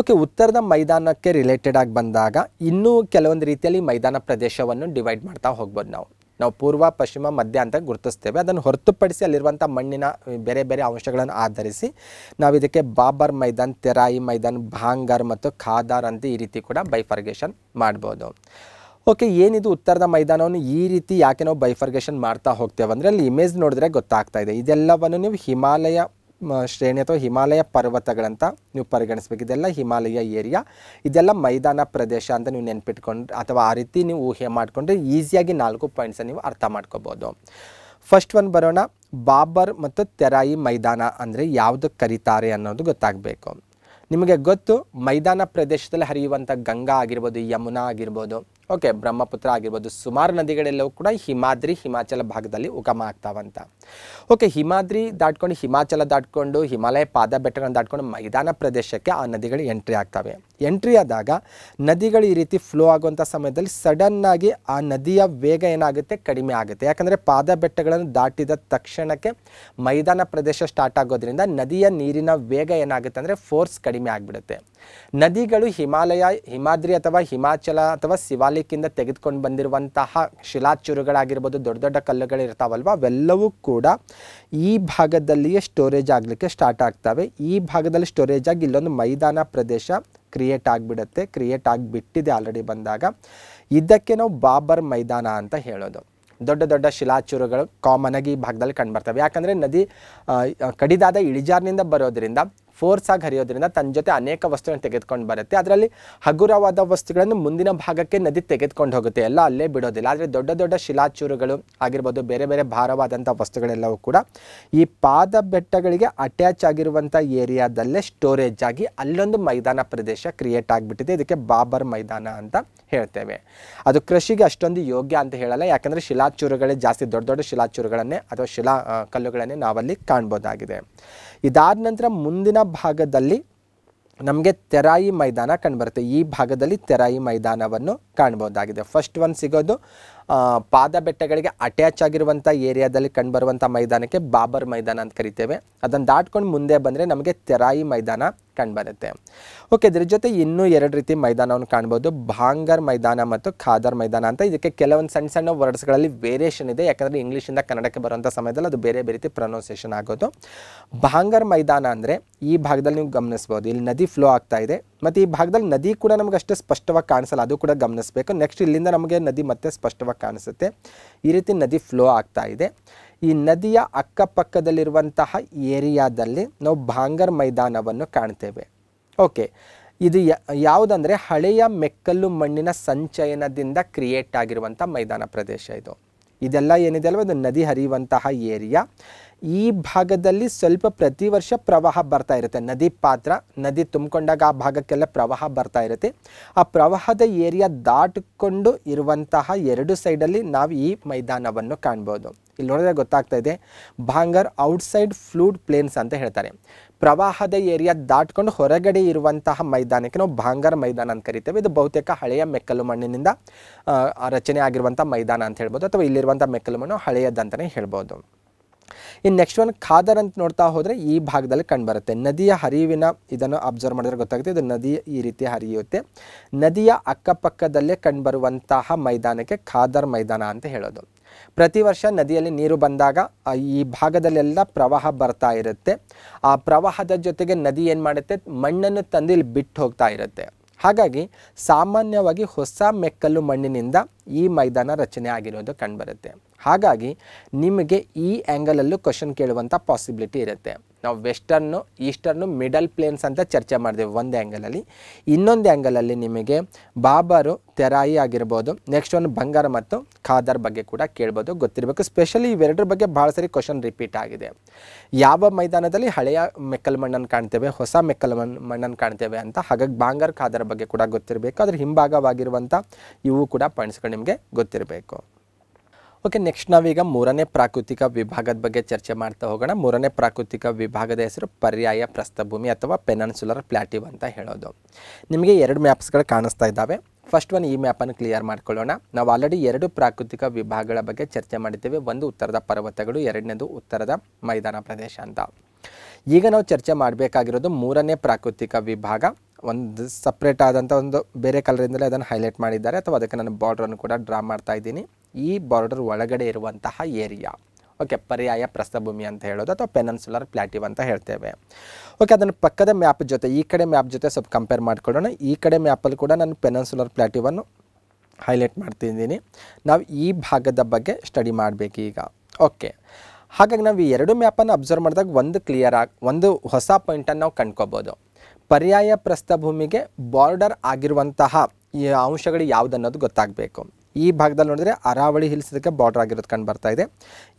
ಓಕೆ ಉತ್ತರದ ಮೈದಾನಕ್ಕೆ ರಿಲೇಟೆಡ್ ಆಗಿ ಬಂದಾಗ ಇನ್ನೂ ಕೆಲವೊಂದು ರೀತಿಯಲ್ಲಿ ಮೈದಾನ ಪ್ರದೇಶವನ್ನು ಡಿವೈಡ್ ಮಾಡ್ತಾ ಹೋಗ್ಬೋದು ನಾವು ನಾವು ಪೂರ್ವ ಪಶ್ಚಿಮ ಮಧ್ಯ ಅಂತ ಗುರುತಿಸ್ತೇವೆ ಅದನ್ನು ಹೊರತುಪಡಿಸಿ ಅಲ್ಲಿರುವಂಥ ಮಣ್ಣಿನ ಬೇರೆ ಬೇರೆ ಅಂಶಗಳನ್ನು ಆಧರಿಸಿ ನಾವು ಇದಕ್ಕೆ ಬಾಬರ್ ಮೈದಾನ್ ತೆರಾಯಿ ಮೈದಾನ್ ಭಾಂಗರ್ ಮತ್ತು ಖಾದಾರ್ ಅಂತ ಈ ರೀತಿ ಕೂಡ ಬೈಫರ್ಗೇಷನ್ ಮಾಡ್ಬೋದು ಓಕೆ ಏನಿದು ಉತ್ತರದ ಮೈದಾನವನ್ನು ಈ ರೀತಿ ಯಾಕೆ ನಾವು ಬೈಫರ್ಗೇಷನ್ ಮಾಡ್ತಾ ಹೋಗ್ತೇವೆ ಅಂದರೆ ಅಲ್ಲಿ ಇಮೇಜ್ ನೋಡಿದ್ರೆ ಗೊತ್ತಾಗ್ತಾ ಇದೆ ಇದೆಲ್ಲವನ್ನು ನೀವು ಹಿಮಾಲಯ ಶ್ರೇಣಿ ಅಥವಾ ಹಿಮಾಲಯ ಪರ್ವತಗಳಂತ ನೀವು ಪರಿಗಣಿಸ್ಬೇಕು ಇದೆಲ್ಲ ಹಿಮಾಲಯ ಏರಿಯಾ ಇದೆಲ್ಲ ಮೈದಾನ ಪ್ರದೇಶ ಅಂತ ನೀವು ನೆನ್ಪಿಟ್ಕೊಂಡು ಅಥವಾ ಆ ರೀತಿ ನೀವು ಊಹೆ ಮಾಡಿಕೊಂಡ್ರೆ ಈಸಿಯಾಗಿ ನಾಲ್ಕು ಪಾಯಿಂಟ್ಸನ್ನು ನೀವು ಅರ್ಥ ಮಾಡ್ಕೋಬೋದು ಫಸ್ಟ್ ಒಂದು ಬರೋಣ ಬಾಬರ್ ಮತ್ತು ತೆರಾಯಿ ಮೈದಾನ ಅಂದರೆ ಯಾವುದು ಕರೀತಾರೆ ಅನ್ನೋದು ಗೊತ್ತಾಗಬೇಕು ನಿಮಗೆ ಗೊತ್ತು ಮೈದಾನ ಪ್ರದೇಶದಲ್ಲಿ ಹರಿಯುವಂಥ ಗಂಗಾ ಆಗಿರ್ಬೋದು ಯಮುನಾ ಆಗಿರ್ಬೋದು ಓಕೆ ಬ್ರಹ್ಮಪುತ್ರ ಆಗಿರ್ಬೋದು ಸುಮಾರು ನದಿಗಳೆಲ್ಲವೂ ಕೂಡ ಹಿಮಾದ್ರಿ ಹಿಮಾಚಲ ಭಾಗದಲ್ಲಿ ಉಗಮ ಆಗ್ತಾವಂತ ಓಕೆ ಹಿಮಾದ್ರಿ ದಾಟ್ಕೊಂಡು ಹಿಮಾಚಲ ದಾಟ್ಕೊಂಡು ಹಿಮಾಲಯ ಪಾದ ಬೆಟ್ಟಗಳನ್ನು ದಾಟ್ಕೊಂಡು ಮೈದಾನ ಪ್ರದೇಶಕ್ಕೆ ಆ ನದಿಗಳು ಎಂಟ್ರಿ ಆಗ್ತವೆ ಎಂಟ್ರಿ ಆದಾಗ ನದಿಗಳು ಈ ರೀತಿ ಫ್ಲೋ ಆಗುವಂಥ ಸಮಯದಲ್ಲಿ ಸಡನ್ನಾಗಿ ಆ ನದಿಯ ವೇಗ ಏನಾಗುತ್ತೆ ಕಡಿಮೆ ಆಗುತ್ತೆ ಯಾಕಂದರೆ ಪಾದ ಬೆಟ್ಟಗಳನ್ನು ದಾಟಿದ ತಕ್ಷಣಕ್ಕೆ ಮೈದಾನ ಪ್ರದೇಶ ಸ್ಟಾರ್ಟ್ ಆಗೋದ್ರಿಂದ ನದಿಯ ನೀರಿನ ವೇಗ ಏನಾಗುತ್ತೆ ಅಂದರೆ ಫೋರ್ಸ್ ಕಡಿಮೆ ಆಗಿಬಿಡುತ್ತೆ ನದಿಗಳು ಹಿಮಾಲಯ ಹಿಮಾದ್ರಿ ಅಥವಾ ಹಿಮಾಚಲ ಅಥವಾ ಶಿವಾಲಿಕಿಂದ ತೆಗೆದುಕೊಂಡು ಬಂದಿರುವಂತಹ ಶಿಲಾಚೂರುಗಳಾಗಿರ್ಬೋದು ದೊಡ್ಡ ದೊಡ್ಡ ಕಲ್ಲುಗಳಿರ್ತಾವಲ್ವ ಅವೆಲ್ಲವೂ ಕೂಡ ಕೂಡ ಈ ಭಾಗದಲ್ಲಿಯೇ ಸ್ಟೋರೇಜ್ ಆಗಲಿಕ್ಕೆ ಸ್ಟಾರ್ಟ್ ಆಗ್ತವೆ ಈ ಭಾಗದಲ್ಲಿ ಸ್ಟೋರೇಜ್ ಆಗಿ ಇಲ್ಲೊಂದು ಮೈದಾನ ಪ್ರದೇಶ ಕ್ರಿಯೇಟ್ ಆಗಿಬಿಡುತ್ತೆ ಕ್ರಿಯೇಟ್ ಆಗಿಬಿಟ್ಟಿದೆ ಆಲ್ರೆಡಿ ಬಂದಾಗ ಇದಕ್ಕೆ ನಾವು ಬಾಬರ್ ಮೈದಾನ ಅಂತ ಹೇಳೋದು ದೊಡ್ಡ ದೊಡ್ಡ ಶಿಲಾಚೂರುಗಳು ಕಾಮನ್ ಆಗಿ ಈ ಭಾಗದಲ್ಲಿ ಕಂಡುಬರ್ತವೆ ಯಾಕಂದರೆ ನದಿ ಕಡಿದಾದ ಇಳಿಜಾರಿನಿಂದ ಬರೋದರಿಂದ ಫೋರ್ಸ್ ಆಗಿ ಹರಿಯೋದ್ರಿಂದ ತನ್ನ ಜೊತೆ ಅನೇಕ ವಸ್ತುಗಳನ್ನು ತೆಗೆದುಕೊಂಡು ಬರುತ್ತೆ ಅದರಲ್ಲಿ ಹಗುರವಾದ ವಸ್ತುಗಳನ್ನು ಮುಂದಿನ ಭಾಗಕ್ಕೆ ನದಿ ತೆಗೆದುಕೊಂಡು ಹೋಗುತ್ತೆ ಎಲ್ಲ ಅಲ್ಲೇ ಬಿಡೋದಿಲ್ಲ ಆದರೆ ದೊಡ್ಡ ದೊಡ್ಡ ಶಿಲಾಚೂರುಗಳು ಆಗಿರ್ಬೋದು ಬೇರೆ ಬೇರೆ ಭಾರವಾದಂಥ ವಸ್ತುಗಳೆಲ್ಲವೂ ಕೂಡ ಈ ಪಾದ ಬೆಟ್ಟಗಳಿಗೆ ಅಟ್ಯಾಚ್ ಆಗಿರುವಂಥ ಏರಿಯಾದಲ್ಲೇ ಸ್ಟೋರೇಜ್ ಆಗಿ ಅಲ್ಲೊಂದು ಮೈದಾನ ಪ್ರದೇಶ ಕ್ರಿಯೇಟ್ ಆಗಿಬಿಟ್ಟಿದೆ ಇದಕ್ಕೆ ಬಾಬರ್ ಮೈದಾನ ಅಂತ ಹೇಳ್ತೇವೆ ಅದು ಕೃಷಿಗೆ ಅಷ್ಟೊಂದು ಯೋಗ್ಯ ಅಂತ ಹೇಳಲ್ಲ ಯಾಕಂದರೆ ಶಿಲಾಚೂರುಗಳೇ ಜಾಸ್ತಿ ದೊಡ್ಡ ದೊಡ್ಡ ಶಿಲಾಚೂರುಗಳನ್ನೇ ಅಥವಾ ಶಿಲಾ ಕಲ್ಲುಗಳನ್ನೇ ನಾವಲ್ಲಿ ಕಾಣ್ಬೋದಾಗಿದೆ ಇದಾದ ನಂತರ ಮುಂದಿನ ಭಾಗದಲ್ಲಿ ನಮಗೆ ತೆರಾಯಿ ಮೈದಾನ ಕಂಡುಬರುತ್ತೆ ಈ ಭಾಗದಲ್ಲಿ ತೆರಾಯಿ ಮೈದಾನವನ್ನು ಕಾಣ್ಬೋದಾಗಿದೆ ಫಸ್ಟ್ ಒಂದು ಸಿಗೋದು ಪಾದ ಬೆಟ್ಟಗಳಿಗೆ ಅಟ್ಯಾಚ್ ಆಗಿರುವಂಥ ಏರಿಯಾದಲ್ಲಿ ಕಂಡುಬರುವಂಥ ಮೈದಾನಕ್ಕೆ ಬಾಬರ್ ಮೈದಾನ ಅಂತ ಕರಿತೇವೆ ಅದನ್ನು ದಾಟ್ಕೊಂಡು ಮುಂದೆ ಬಂದರೆ ನಮಗೆ ತೆರಾಯಿ ಮೈದಾನ ಕಂಡುಬರುತ್ತೆ ಓಕೆ ಇದ್ರ ಜೊತೆ ಇನ್ನೂ ಎರಡು ರೀತಿ ಮೈದಾನವನ್ನು ಕಾಣ್ಬೋದು ಭಾಂಗರ್ ಮೈದಾನ ಮತ್ತು ಖಾದರ್ ಮೈದಾನ ಅಂತ ಇದಕ್ಕೆ ಕೆಲವೊಂದು ಸಣ್ಣ ಸಣ್ಣ ವರ್ಡ್ಸ್ಗಳಲ್ಲಿ ವೇರಿಯೇಷನ್ ಇದೆ ಯಾಕಂದರೆ ಇಂಗ್ಲೀಷಿಂದ ಕನ್ನಡಕ್ಕೆ ಬರುವಂಥ ಸಮಯದಲ್ಲಿ ಅದು ಬೇರೆ ಬೇರೆ ರೀತಿ ಪ್ರೊನೌನ್ಸೇಷನ್ ಆಗೋದು ಭಾಂಗರ್ ಮೈದಾನ ಅಂದರೆ ಈ ಭಾಗದಲ್ಲಿ ನೀವು ಗಮನಿಸ್ಬೋದು ಇಲ್ಲಿ ನದಿ ಫ್ಲೋ ಆಗ್ತಾ ಇದೆ ಮತ್ತು ಈ ಭಾಗದಲ್ಲಿ ನದಿ ಕೂಡ ನಮಗೆ ಅಷ್ಟೇ ಸ್ಪಷ್ಟವಾಗಿ ಕಾಣಿಸಲ್ಲ ಅದು ಕೂಡ ಗಮನಿಸಬೇಕು ನೆಕ್ಸ್ಟ್ ಇಲ್ಲಿಂದ ನಮಗೆ ನದಿ ಮತ್ತೆ ಸ್ಪಷ್ಟವಾಗಿ ಕಾಣಿಸುತ್ತೆ ಈ ರೀತಿ ನದಿ ಫ್ಲೋ ಆಗ್ತಾ ಇದೆ ಈ ನದಿಯ ಅಕ್ಕಪಕ್ಕದಲ್ಲಿರುವಂತಹ ಏರಿಯಾದಲ್ಲಿ ನಾವು ಭಾಂಗರ್ ಮೈದಾನವನ್ನು ಕಾಣ್ತೇವೆ ಓಕೆ ಇದು ಯಾವುದಂದರೆ ಹಳೆಯ ಮೆಕ್ಕಲು ಮಣ್ಣಿನ ಸಂಚಯನದಿಂದ ಕ್ರಿಯೇಟ್ ಆಗಿರುವಂಥ ಮೈದಾನ ಪ್ರದೇಶ ಇದು ಇದೆಲ್ಲ ಏನಿದೆ ಅಲ್ವ ಇದು ನದಿ ಹರಿಯುವಂತಹ ಏರಿಯಾ ಈ ಭಾಗದಲ್ಲಿ ಸ್ವಲ್ಪ ಪ್ರತಿ ವರ್ಷ ಪ್ರವಾಹ ಬರ್ತಾ ಇರುತ್ತೆ ನದಿ ಪಾತ್ರ ನದಿ ತುಂಬಿಕೊಂಡಾಗ ಆ ಭಾಗಕ್ಕೆಲ್ಲ ಪ್ರವಾಹ ಬರ್ತಾ ಇರುತ್ತೆ ಆ ಪ್ರವಾಹದ ಏರಿಯಾ ದಾಟಿಕೊಂಡು ಇರುವಂತಹ ಎರಡು ಸೈಡಲ್ಲಿ ನಾವು ಈ ಮೈದಾನವನ್ನು ಕಾಣ್ಬೋದು ಇಲ್ಲಿ ನೋಡಿದ್ರೆ ಗೊತ್ತಾಗ್ತಾ ಇದೆ ಭಾಂಗರ್ ಔಟ್ಸೈಡ್ ಫ್ಲೂಡ್ ಪ್ಲೇನ್ಸ್ ಅಂತ ಹೇಳ್ತಾರೆ ಪ್ರವಾಹದ ಏರಿಯಾ ದಾಟ್ಕೊಂಡು ಹೊರಗಡೆ ಇರುವಂತಹ ಮೈದಾನಕ್ಕೆ ನಾವು ಭಾಂಗರ್ ಮೈದಾನ ಅಂತ ಕರಿತೇವೆ ಇದು ಬಹುತೇಕ ಹಳೆಯ ಮೆಕ್ಕಲು ಮಣ್ಣಿನಿಂದ ರಚನೆ ಆಗಿರುವಂಥ ಮೈದಾನ ಅಂತ ಹೇಳ್ಬೋದು ಅಥವಾ ಇಲ್ಲಿರುವಂಥ ಮೆಕ್ಕಲು ಮಣ್ಣು ಹಳೆಯದಂತಲೇ ಹೇಳ್ಬೋದು ಇನ್ನು ನೆಕ್ಸ್ಟ್ ಒನ್ ಖಾದರ್ ಅಂತ ನೋಡ್ತಾ ಹೋದರೆ ಈ ಭಾಗದಲ್ಲಿ ಕಂಡುಬರುತ್ತೆ ನದಿಯ ಹರಿವಿನ ಇದನ್ನು ಅಬ್ಸರ್ವ್ ಮಾಡಿದ್ರೆ ಗೊತ್ತಾಗುತ್ತೆ ಇದು ನದಿ ಈ ರೀತಿ ಹರಿಯುತ್ತೆ ನದಿಯ ಅಕ್ಕಪಕ್ಕದಲ್ಲೇ ಕಂಡುಬರುವಂತಹ ಮೈದಾನಕ್ಕೆ ಖಾದರ್ ಮೈದಾನ ಅಂತ ಹೇಳೋದು ಪ್ರತಿ ವರ್ಷ ನದಿಯಲ್ಲಿ ನೀರು ಬಂದಾಗ ಈ ಭಾಗದಲ್ಲೆಲ್ಲ ಪ್ರವಾಹ ಬರ್ತಾ ಇರುತ್ತೆ ಆ ಪ್ರವಾಹದ ಜೊತೆಗೆ ನದಿ ಏನು ಮಾಡುತ್ತೆ ಮಣ್ಣನ್ನು ತಂದು ಇಲ್ಲಿ ಬಿಟ್ಟು ಹೋಗ್ತಾ ಇರುತ್ತೆ ಹಾಗಾಗಿ ಸಾಮಾನ್ಯವಾಗಿ ಹೊಸ ಮೆಕ್ಕಲು ಮಣ್ಣಿನಿಂದ ಈ ಮೈದಾನ ರಚನೆ ಆಗಿರೋದು ಕಂಡುಬರುತ್ತೆ ಹಾಗಾಗಿ ನಿಮಗೆ ಈ ಆ್ಯಂಗಲಲ್ಲೂ ಕ್ವಶನ್ ಕೇಳುವಂಥ ಪಾಸಿಬಿಲಿಟಿ ಇರುತ್ತೆ ನಾವು ವೆಸ್ಟರ್ನು ಈಸ್ಟರ್ನು ಮಿಡಲ್ ಪ್ಲೇನ್ಸ್ ಅಂತ ಚರ್ಚೆ ಮಾಡಿದೆವು ಒಂದು ಆ್ಯಂಗಲಲ್ಲಿ ಇನ್ನೊಂದು ಆ್ಯಂಗಲಲ್ಲಿ ನಿಮಗೆ ಬಾಬರು ತೆರಾಯಿ ಆಗಿರ್ಬೋದು ನೆಕ್ಸ್ಟ್ ಒಂದು ಬಂಗಾರ ಮತ್ತು ಖಾದರ್ ಬಗ್ಗೆ ಕೂಡ ಕೇಳ್ಬೋದು ಗೊತ್ತಿರಬೇಕು ಸ್ಪೆಷಲಿ ಇವೆರಡರ ಬಗ್ಗೆ ಭಾಳ ಸರಿ ಕ್ವಶನ್ ರಿಪೀಟ್ ಆಗಿದೆ ಯಾವ ಮೈದಾನದಲ್ಲಿ ಹಳೆಯ ಮೆಕ್ಕಲ್ ಮಣ್ಣನ್ನು ಕಾಣ್ತೇವೆ ಹೊಸ ಮೆಕ್ಕಲ್ ಮಣ್ಣು ಮಣ್ಣನ್ನು ಕಾಣ್ತೇವೆ ಅಂತ ಹಾಗಾಗಿ ಬಾಂಗರ್ ಖಾದರ್ ಬಗ್ಗೆ ಕೂಡ ಗೊತ್ತಿರಬೇಕು ಅದ್ರ ಹಿಂಭಾಗವಾಗಿರುವಂಥ ಇವು ಕೂಡ ಪಾಯಿಂಟ್ಸ್ಗಳು ನಿಮಗೆ ಗೊತ್ತಿರಬೇಕು ಓಕೆ ನೆಕ್ಸ್ಟ್ ನಾವೀಗ ಮೂರನೇ ಪ್ರಾಕೃತಿಕ ವಿಭಾಗದ ಬಗ್ಗೆ ಚರ್ಚೆ ಮಾಡ್ತಾ ಹೋಗೋಣ ಮೂರನೇ ಪ್ರಾಕೃತಿಕ ವಿಭಾಗದ ಹೆಸರು ಪರ್ಯಾಯ ಪ್ರಸ್ಥಭೂಮಿ ಅಥವಾ ಪೆನನ್ಸುಲರ್ ಪ್ಲಾಟಿವ್ ಅಂತ ಹೇಳೋದು ನಿಮಗೆ ಎರಡು ಮ್ಯಾಪ್ಸ್ಗಳು ಕಾಣಿಸ್ತಾ ಇದ್ದಾವೆ ಫಸ್ಟ್ ಒನ್ ಈ ಮ್ಯಾಪನ್ನು ಕ್ಲಿಯರ್ ಮಾಡ್ಕೊಳ್ಳೋಣ ನಾವು ಆಲ್ರೆಡಿ ಎರಡು ಪ್ರಾಕೃತಿಕ ವಿಭಾಗಗಳ ಬಗ್ಗೆ ಚರ್ಚೆ ಮಾಡಿದ್ದೇವೆ ಒಂದು ಉತ್ತರದ ಪರ್ವತಗಳು ಎರಡನೇದು ಉತ್ತರದ ಮೈದಾನ ಪ್ರದೇಶ ಅಂತ ಈಗ ನಾವು ಚರ್ಚೆ ಮಾಡಬೇಕಾಗಿರೋದು ಮೂರನೇ ಪ್ರಾಕೃತಿಕ ವಿಭಾಗ ಒಂದು ಸಪ್ರೇಟ್ ಆದಂಥ ಒಂದು ಬೇರೆ ಕಲರಿಂದಲೇ ಅದನ್ನು ಹೈಲೈಟ್ ಮಾಡಿದ್ದಾರೆ ಅಥವಾ ಅದಕ್ಕೆ ನಾನು ಬಾರ್ಡ್ರನ್ನು ಕೂಡ ಡ್ರಾ ಮಾಡ್ತಾ ಇದ್ದೀನಿ ಈ ಬಾರ್ಡರ್ ಒಳಗಡೆ ಇರುವಂತಹ ಏರಿಯಾ ಓಕೆ ಪರ್ಯಾಯ ಪ್ರಸ್ಥಭೂಮಿ ಅಂತ ಹೇಳೋದು ಅಥವಾ ಪೆನನ್ಸುಲರ್ ಪ್ಲಾಟಿವ್ ಅಂತ ಹೇಳ್ತೇವೆ ಓಕೆ ಅದನ್ನು ಪಕ್ಕದ ಮ್ಯಾಪ್ ಜೊತೆ ಈ ಕಡೆ ಮ್ಯಾಪ್ ಜೊತೆ ಸ್ವಲ್ಪ ಕಂಪೇರ್ ಮಾಡಿಕೊಡೋಣ ಈ ಕಡೆ ಮ್ಯಾಪಲ್ಲಿ ಕೂಡ ನಾನು ಪೆನನ್ಸುಲರ್ ಪ್ಲಾಟಿವನ್ನು ಹೈಲೈಟ್ ಮಾಡ್ತಿದ್ದೀನಿ ನಾವು ಈ ಭಾಗದ ಬಗ್ಗೆ ಸ್ಟಡಿ ಮಾಡಬೇಕು ಈಗ ಓಕೆ ಹಾಗಾಗಿ ನಾವು ಈ ಎರಡು ಮ್ಯಾಪನ್ನು ಅಬ್ಸರ್ವ್ ಮಾಡಿದಾಗ ಒಂದು ಕ್ಲಿಯರ್ ಆಗಿ ಒಂದು ಹೊಸ ಪಾಯಿಂಟನ್ನು ನಾವು ಕಂಡ್ಕೋಬೋದು ಪರ್ಯಾಯ ಪ್ರಸ್ಥಭೂಮಿಗೆ ಬಾರ್ಡರ್ ಆಗಿರುವಂತಹ ಈ ಅಂಶಗಳು ಯಾವುದನ್ನೋದು ಗೊತ್ತಾಗಬೇಕು ಈ ಭಾಗದಲ್ಲಿ ನೋಡಿದರೆ ಅರಾವಳಿ ಹಿಲ್ಸ್ ಇದಕ್ಕೆ ಬಾರ್ಡರ್ ಆಗಿರೋದು ಕಂಡು ಬರ್ತಾ ಇದೆ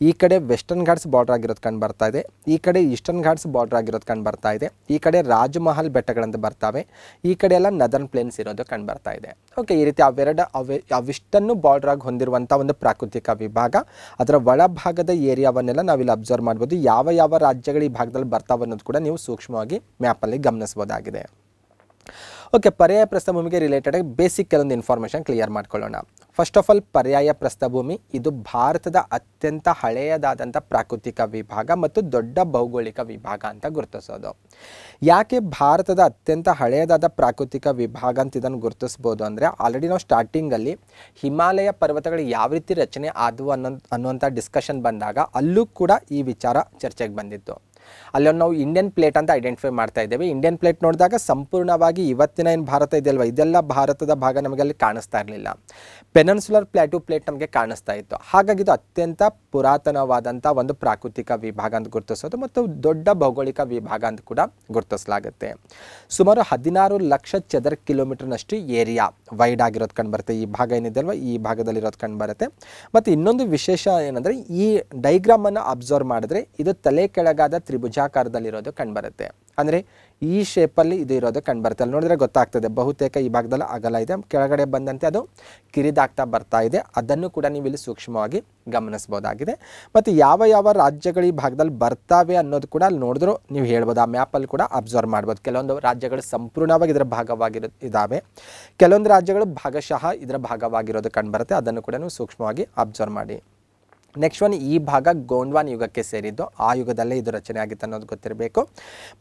ಈ ಕಡೆ ವೆಸ್ಟರ್ನ್ ಘಾಟ್ಸ್ ಬಾರ್ಡರ್ ಆಗಿರೋದು ಕಂಡು ಬರ್ತಾ ಇದೆ ಈ ಕಡೆ ಈಸ್ಟರ್ನ್ ಘಾಟ್ಸ್ ಬಾರ್ಡರ್ ಆಗಿರೋದು ಕಂಡು ಬರ್ತಾ ಇದೆ ಈ ಕಡೆ ರಾಜಮಹಲ್ ಬೆಟ್ಟಗಳಂತ ಬರ್ತಾವೆ ಈ ಕಡೆ ಎಲ್ಲ ನದರ್ನ್ ಪ್ಲೇನ್ಸ್ ಇರೋದು ಕಂಡು ಬರ್ತಾ ಇದೆ ಓಕೆ ಈ ರೀತಿ ಅವೆರಡು ಅವೆ ಅವಿಷ್ಟನ್ನು ಬಾರ್ಡರ್ ಆಗಿ ಹೊಂದಿರುವಂಥ ಒಂದು ಪ್ರಾಕೃತಿಕ ವಿಭಾಗ ಅದರ ಒಳಭಾಗದ ಏರಿಯಾವನ್ನೆಲ್ಲ ನಾವಿಲ್ಲಿ ಅಬ್ಸರ್ವ್ ಮಾಡ್ಬೋದು ಯಾವ ಯಾವ ರಾಜ್ಯಗಳು ಈ ಭಾಗದಲ್ಲಿ ಬರ್ತಾವೆ ಅನ್ನೋದು ಕೂಡ ನೀವು ಸೂಕ್ಷ್ಮವಾಗಿ ಮ್ಯಾಪಲ್ಲಿ ಗಮನಿಸ್ಬೋದಾಗಿದೆ ಓಕೆ ಪರ್ಯಾಯ ಪ್ರಸ್ಥಭೂಮಿಗೆ ರಿಲೇಟೆಡ್ ಆಗಿ ಬೇಸಿಕ್ ಕೆಲವೊಂದು ಇನ್ಫಾರ್ಮೇಷನ್ ಕ್ಲಿಯರ್ ಮಾಡ್ಕೊಳ್ಳೋಣ ಫಸ್ಟ್ ಆಫ್ ಆಲ್ ಪರ್ಯಾಯ ಪ್ರಸ್ಥಭೂಮಿ ಇದು ಭಾರತದ ಅತ್ಯಂತ ಹಳೆಯದಾದಂಥ ಪ್ರಾಕೃತಿಕ ವಿಭಾಗ ಮತ್ತು ದೊಡ್ಡ ಭೌಗೋಳಿಕ ವಿಭಾಗ ಅಂತ ಗುರುತಿಸೋದು ಯಾಕೆ ಭಾರತದ ಅತ್ಯಂತ ಹಳೆಯದಾದ ಪ್ರಾಕೃತಿಕ ವಿಭಾಗ ಅಂತ ಇದನ್ನು ಗುರುತಿಸ್ಬೋದು ಅಂದರೆ ಆಲ್ರೆಡಿ ನಾವು ಸ್ಟಾರ್ಟಿಂಗಲ್ಲಿ ಹಿಮಾಲಯ ಪರ್ವತಗಳು ಯಾವ ರೀತಿ ರಚನೆ ಆದವು ಅನ್ನೋ ಅನ್ನುವಂಥ ಡಿಸ್ಕಷನ್ ಬಂದಾಗ ಅಲ್ಲೂ ಕೂಡ ಈ ವಿಚಾರ ಚರ್ಚೆಗೆ ಬಂದಿತ್ತು ಅಲ್ಲೊಂದು ನಾವು ಇಂಡಿಯನ್ ಪ್ಲೇಟ್ ಅಂತ ಐಡೆಂಟಿಫೈ ಮಾಡ್ತಾ ಇದ್ದೇವೆ ಇಂಡಿಯನ್ ಪ್ಲೇಟ್ ನೋಡಿದಾಗ ಸಂಪೂರ್ಣವಾಗಿ ಇವತ್ತಿನ ಏನು ಭಾರತ ಇದೆ ಅಲ್ವಾ ಇದೆಲ್ಲ ಭಾರತದ ಭಾಗ ನಮಗೆ ಅಲ್ಲಿ ಕಾಣಿಸ್ತಾ ಇರಲಿಲ್ಲ ಪೆನನ್ಸುಲರ್ ಪ್ಲಾಟು ಪ್ಲೇಟ್ ನಮಗೆ ಕಾಣಿಸ್ತಾ ಇತ್ತು ಹಾಗಾಗಿ ಇದು ಅತ್ಯಂತ ಪುರಾತನವಾದಂಥ ಒಂದು ಪ್ರಾಕೃತಿಕ ವಿಭಾಗ ಅಂತ ಗುರುತಿಸೋದು ಮತ್ತು ದೊಡ್ಡ ಭೌಗೋಳಿಕ ವಿಭಾಗ ಅಂತ ಕೂಡ ಗುರುತಿಸಲಾಗುತ್ತೆ ಸುಮಾರು ಹದಿನಾರು ಲಕ್ಷ ಚದರ ಕಿಲೋಮೀಟರ್ನಷ್ಟು ಏರಿಯಾ ವೈಡ್ ಆಗಿರೋದು ಕಂಡುಬರುತ್ತೆ ಈ ಭಾಗ ಏನಿದೆ ಅಲ್ವಾ ಈ ಭಾಗದಲ್ಲಿರೋದು ಕಂಡುಬರುತ್ತೆ ಮತ್ತು ಇನ್ನೊಂದು ವಿಶೇಷ ಏನಂದರೆ ಈ ಡೈಗ್ರಾಮನ್ನು ಅಬ್ಸರ್ವ್ ಮಾಡಿದ್ರೆ ಇದು ತಲೆ ಕೆಳಗಾದ ತ್ರಿಭುಜಾಕಾರದಲ್ಲಿರೋದು ಕಂಡುಬರುತ್ತೆ ಅಂದರೆ ಈ ಶೇಪಲ್ಲಿ ಇದು ಇರೋದು ಕಂಡುಬರುತ್ತೆ ಅಲ್ಲಿ ನೋಡಿದ್ರೆ ಗೊತ್ತಾಗ್ತದೆ ಬಹುತೇಕ ಈ ಭಾಗದಲ್ಲಿ ಅಗಲ ಇದೆ ಕೆಳಗಡೆ ಬಂದಂತೆ ಅದು ಕಿರಿದಾಗ್ತಾ ಬರ್ತಾ ಇದೆ ಅದನ್ನು ಕೂಡ ನೀವು ಇಲ್ಲಿ ಸೂಕ್ಷ್ಮವಾಗಿ ಗಮನಿಸ್ಬೋದಾಗಿದೆ ಮತ್ತು ಯಾವ ಯಾವ ರಾಜ್ಯಗಳು ಈ ಭಾಗದಲ್ಲಿ ಬರ್ತಾವೆ ಅನ್ನೋದು ಕೂಡ ಅಲ್ಲಿ ನೋಡಿದ್ರು ನೀವು ಹೇಳ್ಬೋದು ಆ ಮ್ಯಾಪಲ್ಲಿ ಕೂಡ ಅಬ್ಸರ್ವ್ ಮಾಡ್ಬೋದು ಕೆಲವೊಂದು ರಾಜ್ಯಗಳು ಸಂಪೂರ್ಣವಾಗಿ ಇದರ ಭಾಗವಾಗಿರೋ ಇದ್ದಾವೆ ಕೆಲವೊಂದು ರಾಜ್ಯಗಳು ಭಾಗಶಃ ಇದರ ಭಾಗವಾಗಿರೋದು ಕಂಡುಬರುತ್ತೆ ಅದನ್ನು ಕೂಡ ನೀವು ಸೂಕ್ಷ್ಮವಾಗಿ ಅಬ್ಸರ್ವ್ ಮಾಡಿ ನೆಕ್ಸ್ಟ್ ಒನ್ ಈ ಭಾಗ ಗೋಂಡ್ವಾನ್ ಯುಗಕ್ಕೆ ಸೇರಿದ್ದು ಆ ಯುಗದಲ್ಲೇ ಇದು ರಚನೆ ಆಗಿತ್ತು ಅನ್ನೋದು ಗೊತ್ತಿರಬೇಕು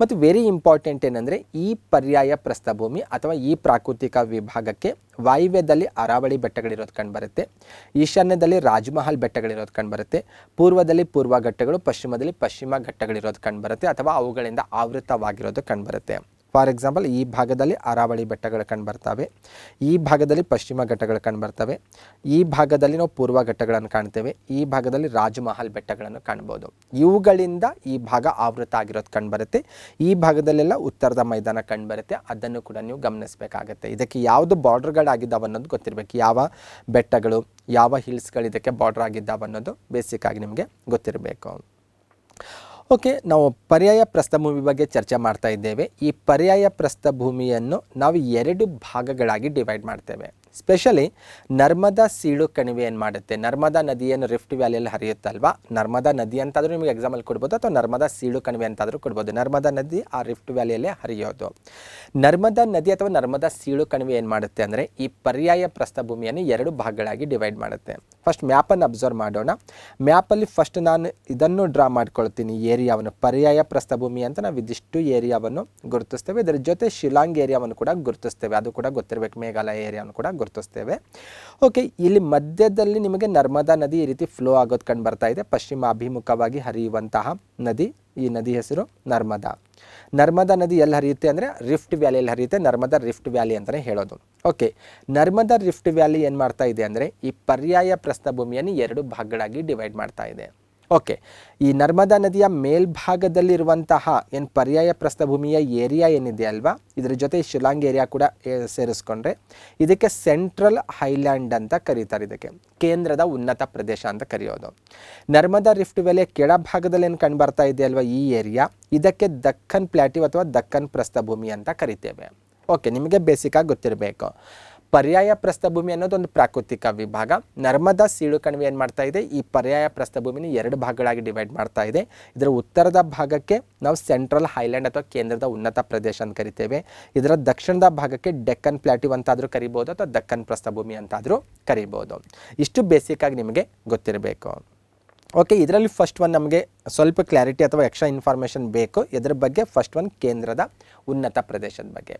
ಮತ್ತು ವೆರಿ ಇಂಪಾರ್ಟೆಂಟ್ ಏನಂದರೆ ಈ ಪರ್ಯಾಯ ಪ್ರಸ್ಥಭೂಮಿ ಅಥವಾ ಈ ಪ್ರಾಕೃತಿಕ ವಿಭಾಗಕ್ಕೆ ವಾಯುವ್ಯದಲ್ಲಿ ಅರಾವಳಿ ಬೆಟ್ಟಗಳಿರೋದು ಕಂಡುಬರುತ್ತೆ ಈಶಾನ್ಯದಲ್ಲಿ ರಾಜ್ಮಹಲ್ ಬೆಟ್ಟಗಳಿರೋದು ಕಂಡುಬರುತ್ತೆ ಪೂರ್ವದಲ್ಲಿ ಪೂರ್ವ ಘಟ್ಟಗಳು ಪಶ್ಚಿಮದಲ್ಲಿ ಪಶ್ಚಿಮ ಘಟ್ಟಗಳಿರೋದು ಕಂಡುಬರುತ್ತೆ ಅಥವಾ ಅವುಗಳಿಂದ ಆವೃತವಾಗಿರೋದು ಕಂಡುಬರುತ್ತೆ ಫಾರ್ ಎಕ್ಸಾಂಪಲ್ ಈ ಭಾಗದಲ್ಲಿ ಅರಾವಳಿ ಬೆಟ್ಟಗಳು ಕಂಡುಬರ್ತವೆ ಈ ಭಾಗದಲ್ಲಿ ಪಶ್ಚಿಮ ಘಟ್ಟಗಳು ಕಂಡುಬರ್ತವೆ ಈ ಭಾಗದಲ್ಲಿ ನಾವು ಪೂರ್ವ ಘಟ್ಟಗಳನ್ನು ಕಾಣ್ತೇವೆ ಈ ಭಾಗದಲ್ಲಿ ರಾಜಮಹಲ್ ಬೆಟ್ಟಗಳನ್ನು ಕಾಣ್ಬೋದು ಇವುಗಳಿಂದ ಈ ಭಾಗ ಆವೃತ ಆಗಿರೋದು ಕಂಡುಬರುತ್ತೆ ಈ ಭಾಗದಲ್ಲೆಲ್ಲ ಉತ್ತರದ ಮೈದಾನ ಕಂಡುಬರುತ್ತೆ ಅದನ್ನು ಕೂಡ ನೀವು ಗಮನಿಸಬೇಕಾಗತ್ತೆ ಇದಕ್ಕೆ ಯಾವುದು ಬಾರ್ಡರ್ಗಳಾಗಿದ್ದಾವೆ ಅನ್ನೋದು ಗೊತ್ತಿರಬೇಕು ಯಾವ ಬೆಟ್ಟಗಳು ಯಾವ ಹಿಲ್ಸ್ಗಳು ಇದಕ್ಕೆ ಬಾರ್ಡ್ರ್ ಆಗಿದ್ದಾವೆ ಅನ್ನೋದು ಬೇಸಿಕ್ಕಾಗಿ ನಿಮಗೆ ಗೊತ್ತಿರಬೇಕು ಓಕೆ ನಾವು ಪರ್ಯಾಯ ಪ್ರಸ್ಥಭೂಮಿ ಬಗ್ಗೆ ಚರ್ಚೆ ಮಾಡ್ತಾ ಇದ್ದೇವೆ ಈ ಪರ್ಯಾಯ ಪ್ರಸ್ಥಭೂಮಿಯನ್ನು ನಾವು ಎರಡು ಭಾಗಗಳಾಗಿ ಡಿವೈಡ್ ಮಾಡ್ತೇವೆ ಸ್ಪೆಷಲಿ ನರ್ಮದಾ ಸೀಳು ಕಣಿವೆ ಏನು ಮಾಡುತ್ತೆ ನರ್ಮದಾ ನದಿಯನ್ನು ರಿಫ್ಟ್ ವ್ಯಾಲಿಯಲ್ಲಿ ಹರಿಯುತ್ತಲ್ವಾ ನರ್ಮದಾ ನದಿ ಅಂತಾದರೂ ನಿಮಗೆ ಎಕ್ಸಾಂಪಲ್ ಕೊಡ್ಬೋದು ಅಥವಾ ನರ್ಮದಾ ಸೀಳು ಕಣಿವೆ ಅಂತಾದರೂ ಕೊಡ್ಬೋದು ನರ್ಮದಾ ನದಿ ಆ ರಿಫ್ಟ್ ವ್ಯಾಲಿಯಲ್ಲೇ ಹರಿಯೋದು ನರ್ಮದಾ ನದಿ ಅಥವಾ ನರ್ಮದಾ ಸೀಳು ಕಣಿವೆ ಏನು ಮಾಡುತ್ತೆ ಅಂದರೆ ಈ ಪರ್ಯಾಯ ಪ್ರಸ್ಥಭೂಮಿಯನ್ನು ಎರಡು ಭಾಗಗಳಾಗಿ ಡಿವೈಡ್ ಮಾಡುತ್ತೆ ಫಸ್ಟ್ ಮ್ಯಾಪನ್ನು ಅಬ್ಸರ್ವ್ ಮಾಡೋಣ ಮ್ಯಾಪಲ್ಲಿ ಫಸ್ಟ್ ನಾನು ಇದನ್ನು ಡ್ರಾ ಮಾಡ್ಕೊಳ್ತೀನಿ ಏರಿಯಾವನ್ನು ಪರ್ಯಾಯ ಪ್ರಸ್ಥಭೂಮಿ ಅಂತ ನಾವು ಇದಿಷ್ಟು ಏರಿಯಾವನ್ನು ಗುರುತಿಸ್ತೇವೆ ಇದರ ಜೊತೆ ಶಿಲಾಂಗ್ ಏರಿಯಾವನ್ನು ಕೂಡ ಗುರುತಿಸ್ತೇವೆ ಅದು ಕೂಡ ಗೊತ್ತಿರಬೇಕು ಮೇಘಾಲಯ ಏರಿಯಾವನ್ನು ಕೂಡ ಗುರುತಿಸ್ತೇವೆ ಓಕೆ ಇಲ್ಲಿ ಮಧ್ಯದಲ್ಲಿ ನಿಮಗೆ ನರ್ಮದಾ ನದಿ ಈ ರೀತಿ ಫ್ಲೋ ಆಗೋದು ಕಂಡು ಬರ್ತಾ ಇದೆ ಪಶ್ಚಿಮಾಭಿಮುಖವಾಗಿ ಹರಿಯುವಂತಹ ನದಿ ಈ ನದಿ ಹೆಸರು ನರ್ಮದಾ ನರ್ಮದಾ ನದಿ ಎಲ್ಲಿ ಹರಿಯುತ್ತೆ ಅಂದರೆ ರಿಫ್ಟ್ ವ್ಯಾಲಿಯಲ್ಲಿ ಹರಿಯುತ್ತೆ ನರ್ಮದಾ ರಿಫ್ಟ್ ವ್ಯಾಲಿ ಅಂತಲೇ ಹೇಳೋದು ಓಕೆ ನರ್ಮದಾ ರಿಫ್ಟ್ ವ್ಯಾಲಿ ಏನು ಮಾಡ್ತಾ ಇದೆ ಅಂದರೆ ಈ ಪರ್ಯಾಯ ಪ್ರಸ್ಥಭೂಮಿಯನ್ನು ಎರಡು ಭಾಗಗಳಾಗಿ ಡಿವೈಡ್ ಮಾಡ್ತಾ ಇದೆ ಓಕೆ ಈ ನರ್ಮದಾ ನದಿಯ ಮೇಲ್ಭಾಗದಲ್ಲಿರುವಂತಹ ಏನು ಪರ್ಯಾಯ ಪ್ರಸ್ಥಭೂಮಿಯ ಏರಿಯಾ ಏನಿದೆ ಅಲ್ವಾ ಇದರ ಜೊತೆ ಶಿಲಾಂಗ್ ಏರಿಯಾ ಕೂಡ ಸೇರಿಸ್ಕೊಂಡ್ರೆ ಇದಕ್ಕೆ ಸೆಂಟ್ರಲ್ ಹೈಲ್ಯಾಂಡ್ ಅಂತ ಕರೀತಾರೆ ಇದಕ್ಕೆ ಕೇಂದ್ರದ ಉನ್ನತ ಪ್ರದೇಶ ಅಂತ ಕರೆಯೋದು ನರ್ಮದಾ ರಿಫ್ಟ್ ವೇಲೆ ಕೆಳಭಾಗದಲ್ಲಿ ಏನು ಕಂಡುಬರ್ತಾ ಇದೆ ಅಲ್ವಾ ಈ ಏರಿಯಾ ಇದಕ್ಕೆ ದಕ್ಕನ್ ಪ್ಲಾಟಿವ್ ಅಥವಾ ದಕ್ಕನ್ ಪ್ರಸ್ಥಭೂಮಿ ಅಂತ ಕರಿತೇವೆ ಓಕೆ ನಿಮಗೆ ಬೇಸಿಕಾಗಿ ಗೊತ್ತಿರಬೇಕು ಪರ್ಯಾಯ ಪ್ರಸ್ಥಭೂಮಿ ಅನ್ನೋದು ಒಂದು ಪ್ರಾಕೃತಿಕ ವಿಭಾಗ ನರ್ಮದಾ ಸೀಳು ಕಣಿವೆ ಏನು ಮಾಡ್ತಾ ಇದೆ ಈ ಪರ್ಯಾಯ ಪ್ರಸ್ಥಭೂಮಿನ ಎರಡು ಭಾಗಗಳಾಗಿ ಡಿವೈಡ್ ಮಾಡ್ತಾ ಇದೆ ಇದರ ಉತ್ತರದ ಭಾಗಕ್ಕೆ ನಾವು ಸೆಂಟ್ರಲ್ ಹೈಲ್ಯಾಂಡ್ ಅಥವಾ ಕೇಂದ್ರದ ಉನ್ನತ ಪ್ರದೇಶ ಅಂತ ಕರಿತೇವೆ ಇದರ ದಕ್ಷಿಣದ ಭಾಗಕ್ಕೆ ಡೆಕ್ಕನ್ ಪ್ಲಾಟಿವ್ ಅಂತಾದರೂ ಕರಿಬೋದು ಅಥವಾ ದಕ್ಕನ್ ಪ್ರಸ್ಥಭೂಮಿ ಅಂತಾದರೂ ಕರಿಬೋದು ಇಷ್ಟು ಆಗಿ ನಿಮಗೆ ಗೊತ್ತಿರಬೇಕು ಓಕೆ ಇದರಲ್ಲಿ ಫಸ್ಟ್ ಒಂದು ನಮಗೆ ಸ್ವಲ್ಪ ಕ್ಲಾರಿಟಿ ಅಥವಾ ಎಕ್ಸ್ಟ್ರಾ ಇನ್ಫಾರ್ಮೇಷನ್ ಬೇಕು ಇದ್ರ ಬಗ್ಗೆ ಫಸ್ಟ್ ಒಂದು ಕೇಂದ್ರದ ಉನ್ನತ ಪ್ರದೇಶದ ಬಗ್ಗೆ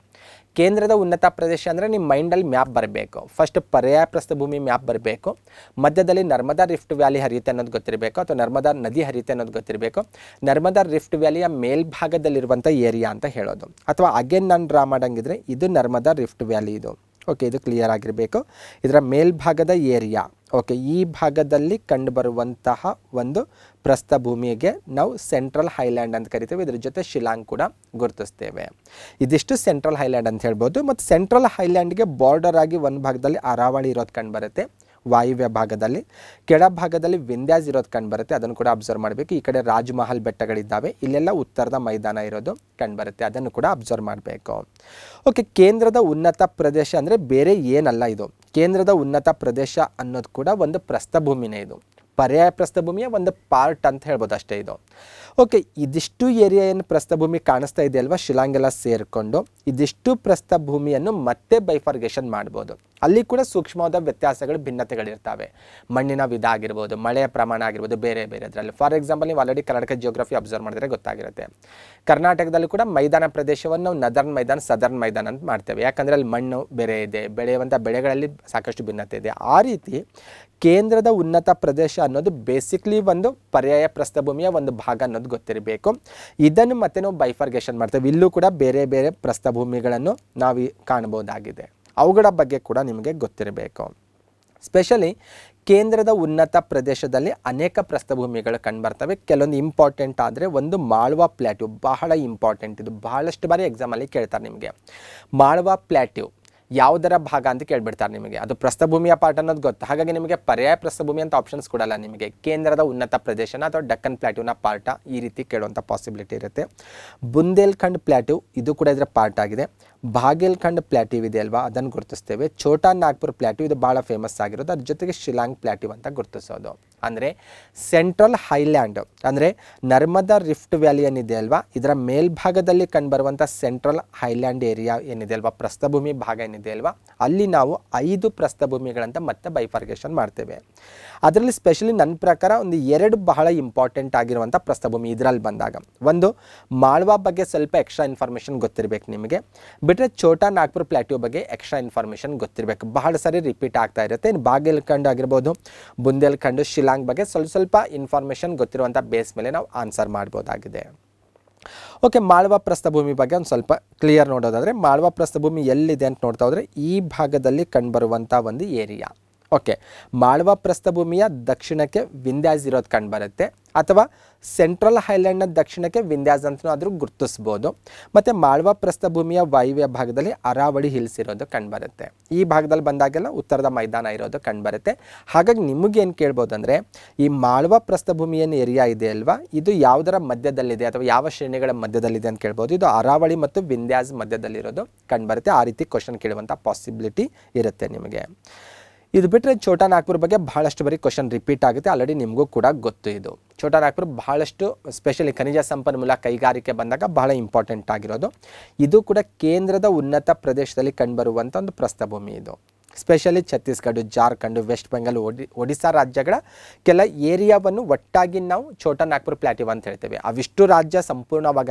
ಕೇಂದ್ರದ ಉನ್ನತ ಪ್ರದೇಶ ಅಂದರೆ ನಿಮ್ಮ ಮೈಂಡಲ್ಲಿ ಮ್ಯಾಪ್ ಬರಬೇಕು ಫಸ್ಟ್ ಪರ್ಯಾಯ ಪ್ರಸ್ಥಭೂಮಿ ಮ್ಯಾಪ್ ಬರಬೇಕು ಮಧ್ಯದಲ್ಲಿ ನರ್ಮದಾ ರಿಫ್ಟ್ ವ್ಯಾಲಿ ಹರಿಯುತ್ತೆ ಅನ್ನೋದು ಗೊತ್ತಿರಬೇಕು ಅಥವಾ ನರ್ಮದಾ ನದಿ ಹರಿಯುತ್ತೆ ಅನ್ನೋದು ಗೊತ್ತಿರಬೇಕು ನರ್ಮದಾ ರಿಫ್ಟ್ ವ್ಯಾಲಿಯ ಮೇಲ್ಭಾಗದಲ್ಲಿರುವಂಥ ಏರಿಯಾ ಅಂತ ಹೇಳೋದು ಅಥವಾ ಅಗೇನ್ ನಾನು ಡ್ರಾ ಮಾಡಂಗಿದ್ರೆ ಇದು ನರ್ಮದಾ ರಿಫ್ಟ್ ವ್ಯಾಲಿ ಇದು ಓಕೆ ಇದು ಕ್ಲಿಯರ್ ಆಗಿರಬೇಕು ಇದರ ಮೇಲ್ಭಾಗದ ಏರಿಯಾ ಓಕೆ ಈ ಭಾಗದಲ್ಲಿ ಕಂಡುಬರುವಂತಹ ಒಂದು ಪ್ರಸ್ಥ ಭೂಮಿಗೆ ನಾವು ಸೆಂಟ್ರಲ್ ಹೈಲ್ಯಾಂಡ್ ಅಂತ ಕರಿತೇವೆ ಇದರ ಜೊತೆ ಶಿಲಾಂಗ್ ಕೂಡ ಗುರುತಿಸ್ತೇವೆ ಇದಿಷ್ಟು ಸೆಂಟ್ರಲ್ ಹೈಲ್ಯಾಂಡ್ ಅಂತ ಹೇಳ್ಬೋದು ಮತ್ತು ಸೆಂಟ್ರಲ್ ಹೈಲ್ಯಾಂಡ್ಗೆ ಬಾರ್ಡರ್ ಆಗಿ ಒಂದು ಭಾಗದಲ್ಲಿ ಅರಾವಳಿ ಇರೋದು ಕಂಡುಬರುತ್ತೆ ವಾಯುವ್ಯ ಭಾಗದಲ್ಲಿ ಕೆಳಭಾಗದಲ್ಲಿ ವಿಂಧ್ಯಾಸ್ ಇರೋದು ಕಂಡುಬರುತ್ತೆ ಅದನ್ನು ಕೂಡ ಅಬ್ಸರ್ವ್ ಮಾಡಬೇಕು ಈ ಕಡೆ ರಾಜ್ಮಹಲ್ ಬೆಟ್ಟಗಳಿದ್ದಾವೆ ಇಲ್ಲೆಲ್ಲ ಉತ್ತರದ ಮೈದಾನ ಇರೋದು ಕಂಡುಬರುತ್ತೆ ಅದನ್ನು ಕೂಡ ಅಬ್ಸರ್ವ್ ಮಾಡಬೇಕು ಓಕೆ ಕೇಂದ್ರದ ಉನ್ನತ ಪ್ರದೇಶ ಅಂದರೆ ಬೇರೆ ಏನಲ್ಲ ಇದು ಕೇಂದ್ರದ ಉನ್ನತ ಪ್ರದೇಶ ಅನ್ನೋದು ಕೂಡ ಒಂದು ಪ್ರಸ್ಥಭೂಮಿನೇ ಇದು ಪರ್ಯಾಯ ಪ್ರಸ್ಥಭೂಮಿಯ ಒಂದು ಪಾರ್ಟ್ ಅಂತ ಹೇಳ್ಬೋದು ಅಷ್ಟೇ ಇದು ಓಕೆ ಇದಿಷ್ಟು ಏರಿಯಾಯನ್ನು ಪ್ರಸ್ಥಭೂಮಿ ಕಾಣಿಸ್ತಾ ಇದೆ ಅಲ್ವಾ ಶಿಲಾಂಗೆಲ್ಲ ಸೇರಿಕೊಂಡು ಇದಿಷ್ಟು ಪ್ರಸ್ಥಭೂಮಿಯನ್ನು ಮತ್ತೆ ಬೈಫಾರ್ಗೇಷನ್ ಮಾಡ್ಬೋದು ಅಲ್ಲಿ ಕೂಡ ಸೂಕ್ಷ್ಮವಾದ ವ್ಯತ್ಯಾಸಗಳು ಭಿನ್ನತೆಗಳಿರ್ತವೆ ಮಣ್ಣಿನ ವಿಧ ಆಗಿರ್ಬೋದು ಮಳೆಯ ಪ್ರಮಾಣ ಆಗಿರ್ಬೋದು ಬೇರೆ ಬೇರೆ ಅದರಲ್ಲಿ ಫಾರ್ ಎಕ್ಸಾಂಪಲ್ ನೀವು ಆಲ್ರೆಡಿ ಕರ್ನಾಟಕ ಜಿಯೋಗ್ರಫಿ ಅಬ್ಸರ್ವ್ ಮಾಡಿದ್ರೆ ಗೊತ್ತಾಗಿರುತ್ತೆ ಕರ್ನಾಟಕದಲ್ಲಿ ಕೂಡ ಮೈದಾನ ಪ್ರದೇಶವನ್ನು ನಾವು ನದರ್ನ್ ಮೈದಾನ ಸದರ್ನ್ ಮೈದಾನ ಅಂತ ಮಾಡ್ತೇವೆ ಯಾಕಂದರೆ ಅಲ್ಲಿ ಮಣ್ಣು ಬೇರೆ ಇದೆ ಬೆಳೆಯುವಂಥ ಬೆಳೆಗಳಲ್ಲಿ ಸಾಕಷ್ಟು ಭಿನ್ನತೆ ಇದೆ ಆ ರೀತಿ ಕೇಂದ್ರದ ಉನ್ನತ ಪ್ರದೇಶ ಅನ್ನೋದು ಬೇಸಿಕ್ಲಿ ಒಂದು ಪರ್ಯಾಯ ಪ್ರಸ್ಥಭೂಮಿಯ ಒಂದು ಭಾಗ ಅನ್ನೋದು ಅನ್ನೋದು ಗೊತ್ತಿರಬೇಕು ಇದನ್ನು ಮತ್ತೆ ನಾವು ಬೈಫರ್ಗೇಷನ್ ಮಾಡ್ತೇವೆ ಇಲ್ಲೂ ಕೂಡ ಬೇರೆ ಬೇರೆ ಪ್ರಸ್ಥಭೂಮಿಗಳನ್ನು ನಾವು ಕಾಣಬಹುದಾಗಿದೆ ಅವುಗಳ ಬಗ್ಗೆ ಕೂಡ ನಿಮಗೆ ಗೊತ್ತಿರಬೇಕು ಸ್ಪೆಷಲಿ ಕೇಂದ್ರದ ಉನ್ನತ ಪ್ರದೇಶದಲ್ಲಿ ಅನೇಕ ಪ್ರಸ್ಥಭೂಮಿಗಳು ಕಂಡುಬರ್ತವೆ ಕೆಲವೊಂದು ಇಂಪಾರ್ಟೆಂಟ್ ಆದರೆ ಒಂದು ಮಾಳ್ವಾ ಪ್ಲ್ಯಾಟ್ಯೂ ಬಹಳ ಇಂಪಾರ್ಟೆಂಟ್ ಇದು ಬಹಳಷ್ಟು ಬಾರಿ ಎಕ್ಸಾಮಲ್ಲಿ ಕೇಳ್ತಾರೆ ನಿಮಗೆ ಮಾಳ್ವಾ ಪ್ಲ್ಯಾಟ್ಯೂ ಯಾವುದರ ಭಾಗ ಅಂತ ಕೇಳ್ಬಿಡ್ತಾರೆ ನಿಮಗೆ ಅದು ಪ್ರಸ್ಥಭೂಮಿಯ ಪಾರ್ಟ್ ಅನ್ನೋದು ಗೊತ್ತು ಹಾಗಾಗಿ ನಿಮಗೆ ಪರ್ಯಾಯ ಪ್ರಸ್ಥಭೂಮಿ ಅಂತ ಆಪ್ಷನ್ಸ್ ಕೊಡಲ್ಲ ನಿಮಗೆ ಕೇಂದ್ರದ ಉನ್ನತ ಪ್ರದೇಶನ ಅಥವಾ ಡಕ್ಕನ್ ಪ್ಲಾಟ್ಯೂನ ಪಾರ್ಟ ಈ ರೀತಿ ಕೇಳುವಂಥ ಪಾಸಿಬಿಲಿಟಿ ಇರುತ್ತೆ ಬುಂದೇಲ್ಖಂಡ್ ಪ್ಲಾಟ್ಯೂ ಇದು ಕೂಡ ಇದರ ಪಾರ್ಟ್ ಆಗಿದೆ ಬಾಗೇಲ್ಖಂಡ್ ಪ್ಲ್ಯಾಟಿವ್ ಇದೆ ಅಲ್ವಾ ಅದನ್ನು ಗುರುತಿಸ್ತೇವೆ ಛೋಟಾ ನಾಗ್ಪುರ್ ಪ್ಲ್ಯಾಟಿವ್ ಇದು ಭಾಳ ಫೇಮಸ್ ಆಗಿರೋದು ಅದ್ರ ಜೊತೆಗೆ ಶಿಲಾಂಗ್ ಪ್ಲ್ಯಾಟಿವ್ ಅಂತ ಗುರುತಿಸೋದು ಅಂದರೆ ಸೆಂಟ್ರಲ್ ಹೈಲ್ಯಾಂಡ್ ಅಂದರೆ ನರ್ಮದಾ ರಿಫ್ಟ್ ವ್ಯಾಲಿ ಏನಿದೆ ಅಲ್ವಾ ಇದರ ಮೇಲ್ಭಾಗದಲ್ಲಿ ಕಂಡುಬರುವಂಥ ಸೆಂಟ್ರಲ್ ಹೈಲ್ಯಾಂಡ್ ಏರಿಯಾ ಏನಿದೆ ಅಲ್ವಾ ಪ್ರಸ್ಥಭೂಮಿ ಭಾಗ ಏನಿದೆ ಅಲ್ವಾ ಅಲ್ಲಿ ನಾವು ಐದು ಪ್ರಸ್ಥಭೂಮಿಗಳಂತ ಮತ್ತೆ ಬೈಫಾರ್ಗೇಷನ್ ಮಾಡ್ತೇವೆ ಅದರಲ್ಲಿ ಸ್ಪೆಷಲಿ ನನ್ನ ಪ್ರಕಾರ ಒಂದು ಎರಡು ಬಹಳ ಇಂಪಾರ್ಟೆಂಟ್ ಆಗಿರುವಂಥ ಪ್ರಸ್ಥಭೂಮಿ ಇದರಲ್ಲಿ ಬಂದಾಗ ಒಂದು ಮಾಳ್ವಾ ಬಗ್ಗೆ ಸ್ವಲ್ಪ ಎಕ್ಸ್ಟ್ರಾ ಇನ್ಫಾರ್ಮೇಷನ್ ಗೊತ್ತಿರಬೇಕು ನಿಮಗೆ ಬಿಟ್ಟರೆ ಛೋಟಾ ನಾಗ್ಪುರ್ ಪ್ಲಾಟ್ಯೂ ಬಗ್ಗೆ ಎಕ್ಸ್ಟ್ರಾ ಇನ್ಫಾರ್ಮೇಷನ್ ಗೊತ್ತಿರಬೇಕು ಬಹಳ ಸಾರಿ ರಿಪೀಟ್ ಆಗ್ತಾ ಇರುತ್ತೆ ಇನ್ನು ಬಾಗೇಲ್ಖಂಡ್ ಆಗಿರ್ಬೋದು ಬುಂದೇಲ್ಖಂಡ್ ಶಿಲಾಂಗ್ ಬಗ್ಗೆ ಸ್ವಲ್ಪ ಸ್ವಲ್ಪ ಇನ್ಫಾರ್ಮೇಷನ್ ಗೊತ್ತಿರುವಂಥ ಬೇಸ್ ಮೇಲೆ ನಾವು ಆನ್ಸರ್ ಮಾಡ್ಬೋದಾಗಿದೆ ಓಕೆ ಮಾಳ್ವಾ ಪ್ರಸ್ಥಭೂಮಿ ಬಗ್ಗೆ ಒಂದು ಸ್ವಲ್ಪ ಕ್ಲಿಯರ್ ನೋಡೋದಾದರೆ ಮಾಳ್ವಾ ಪ್ರಸ್ಥಭೂಮಿ ಎಲ್ಲಿದೆ ಅಂತ ನೋಡ್ತಾ ಹೋದರೆ ಈ ಭಾಗದಲ್ಲಿ ಕಂಡುಬರುವಂಥ ಒಂದು ಏರಿಯಾ ಓಕೆ ಮಾಳ್ವ ಪ್ರಸ್ಥಭೂಮಿಯ ದಕ್ಷಿಣಕ್ಕೆ ವಿಂದ್ಯಾಸ್ ಇರೋದು ಕಂಡುಬರುತ್ತೆ ಅಥವಾ ಸೆಂಟ್ರಲ್ ಹೈಲ್ಯಾಂಡ್ನ ದಕ್ಷಿಣಕ್ಕೆ ವಿಂಧ್ಯಾಸ್ ಅಂತಲೂ ಆದರೂ ಗುರುತಿಸ್ಬೋದು ಮತ್ತು ಮಾಳ್ವ ಪ್ರಸ್ಥಭೂಮಿಯ ವಾಯುವ್ಯ ಭಾಗದಲ್ಲಿ ಅರಾವಳಿ ಹಿಲ್ಸ್ ಇರೋದು ಕಂಡುಬರುತ್ತೆ ಈ ಭಾಗದಲ್ಲಿ ಬಂದಾಗೆಲ್ಲ ಉತ್ತರದ ಮೈದಾನ ಇರೋದು ಕಂಡುಬರುತ್ತೆ ಹಾಗಾಗಿ ನಿಮಗೇನು ಕೇಳ್ಬೋದು ಅಂದರೆ ಈ ಮಾಳ್ವ ಏನು ಏರಿಯಾ ಇದೆ ಅಲ್ವಾ ಇದು ಯಾವುದರ ಮಧ್ಯದಲ್ಲಿದೆ ಅಥವಾ ಯಾವ ಶ್ರೇಣಿಗಳ ಮಧ್ಯದಲ್ಲಿದೆ ಅಂತ ಕೇಳ್ಬೋದು ಇದು ಅರಾವಳಿ ಮತ್ತು ವಿಂದ್ಯಾಸ್ ಮಧ್ಯದಲ್ಲಿರೋದು ಕಂಡುಬರುತ್ತೆ ಆ ರೀತಿ ಕ್ವಶನ್ ಕೇಳುವಂಥ ಪಾಸಿಬಿಲಿಟಿ ಇರುತ್ತೆ ನಿಮಗೆ ಇದು ಬಿಟ್ಟರೆ ಛೋಟಾ ನಾಗ್ಪುರ್ ಬಗ್ಗೆ ಬಹಳಷ್ಟು ಬರೀ ಕ್ವಶನ್ ರಿಪೀಟ್ ಆಗುತ್ತೆ ಆಲ್ರೆಡಿ ನಿಮಗೂ ಕೂಡ ಗೊತ್ತು ಇದು ಛೋಟಾ ನಾಗ್ಪುರ್ ಬಹಳಷ್ಟು ಸ್ಪೆಷಲಿ ಖನಿಜ ಸಂಪನ್ಮೂಲ ಕೈಗಾರಿಕೆ ಬಂದಾಗ ಬಹಳ ಇಂಪಾರ್ಟೆಂಟ್ ಆಗಿರೋದು ಇದು ಕೂಡ ಕೇಂದ್ರದ ಉನ್ನತ ಪ್ರದೇಶದಲ್ಲಿ ಕಂಡುಬರುವಂಥ ಒಂದು ಪ್ರಸ್ಥಭೂಮಿ ಇದು ಸ್ಪೆಷಲಿ ಛತ್ತೀಸ್ಗಢ ಜಾರ್ಖಂಡ್ ವೆಸ್ಟ್ ಬೆಂಗಾಲ್ ಒಡಿ ಒಡಿಸ್ಸಾ ರಾಜ್ಯಗಳ ಕೆಲ ಏರಿಯಾವನ್ನು ಒಟ್ಟಾಗಿ ನಾವು ಛೋಟಾ ನಾಗ್ಪುರ್ ಪ್ಲಾಟಿವ್ ಅಂತ ಹೇಳ್ತೇವೆ ಅವಿಷ್ಟು ರಾಜ್ಯ ಸಂಪೂರ್ಣವಾಗಿ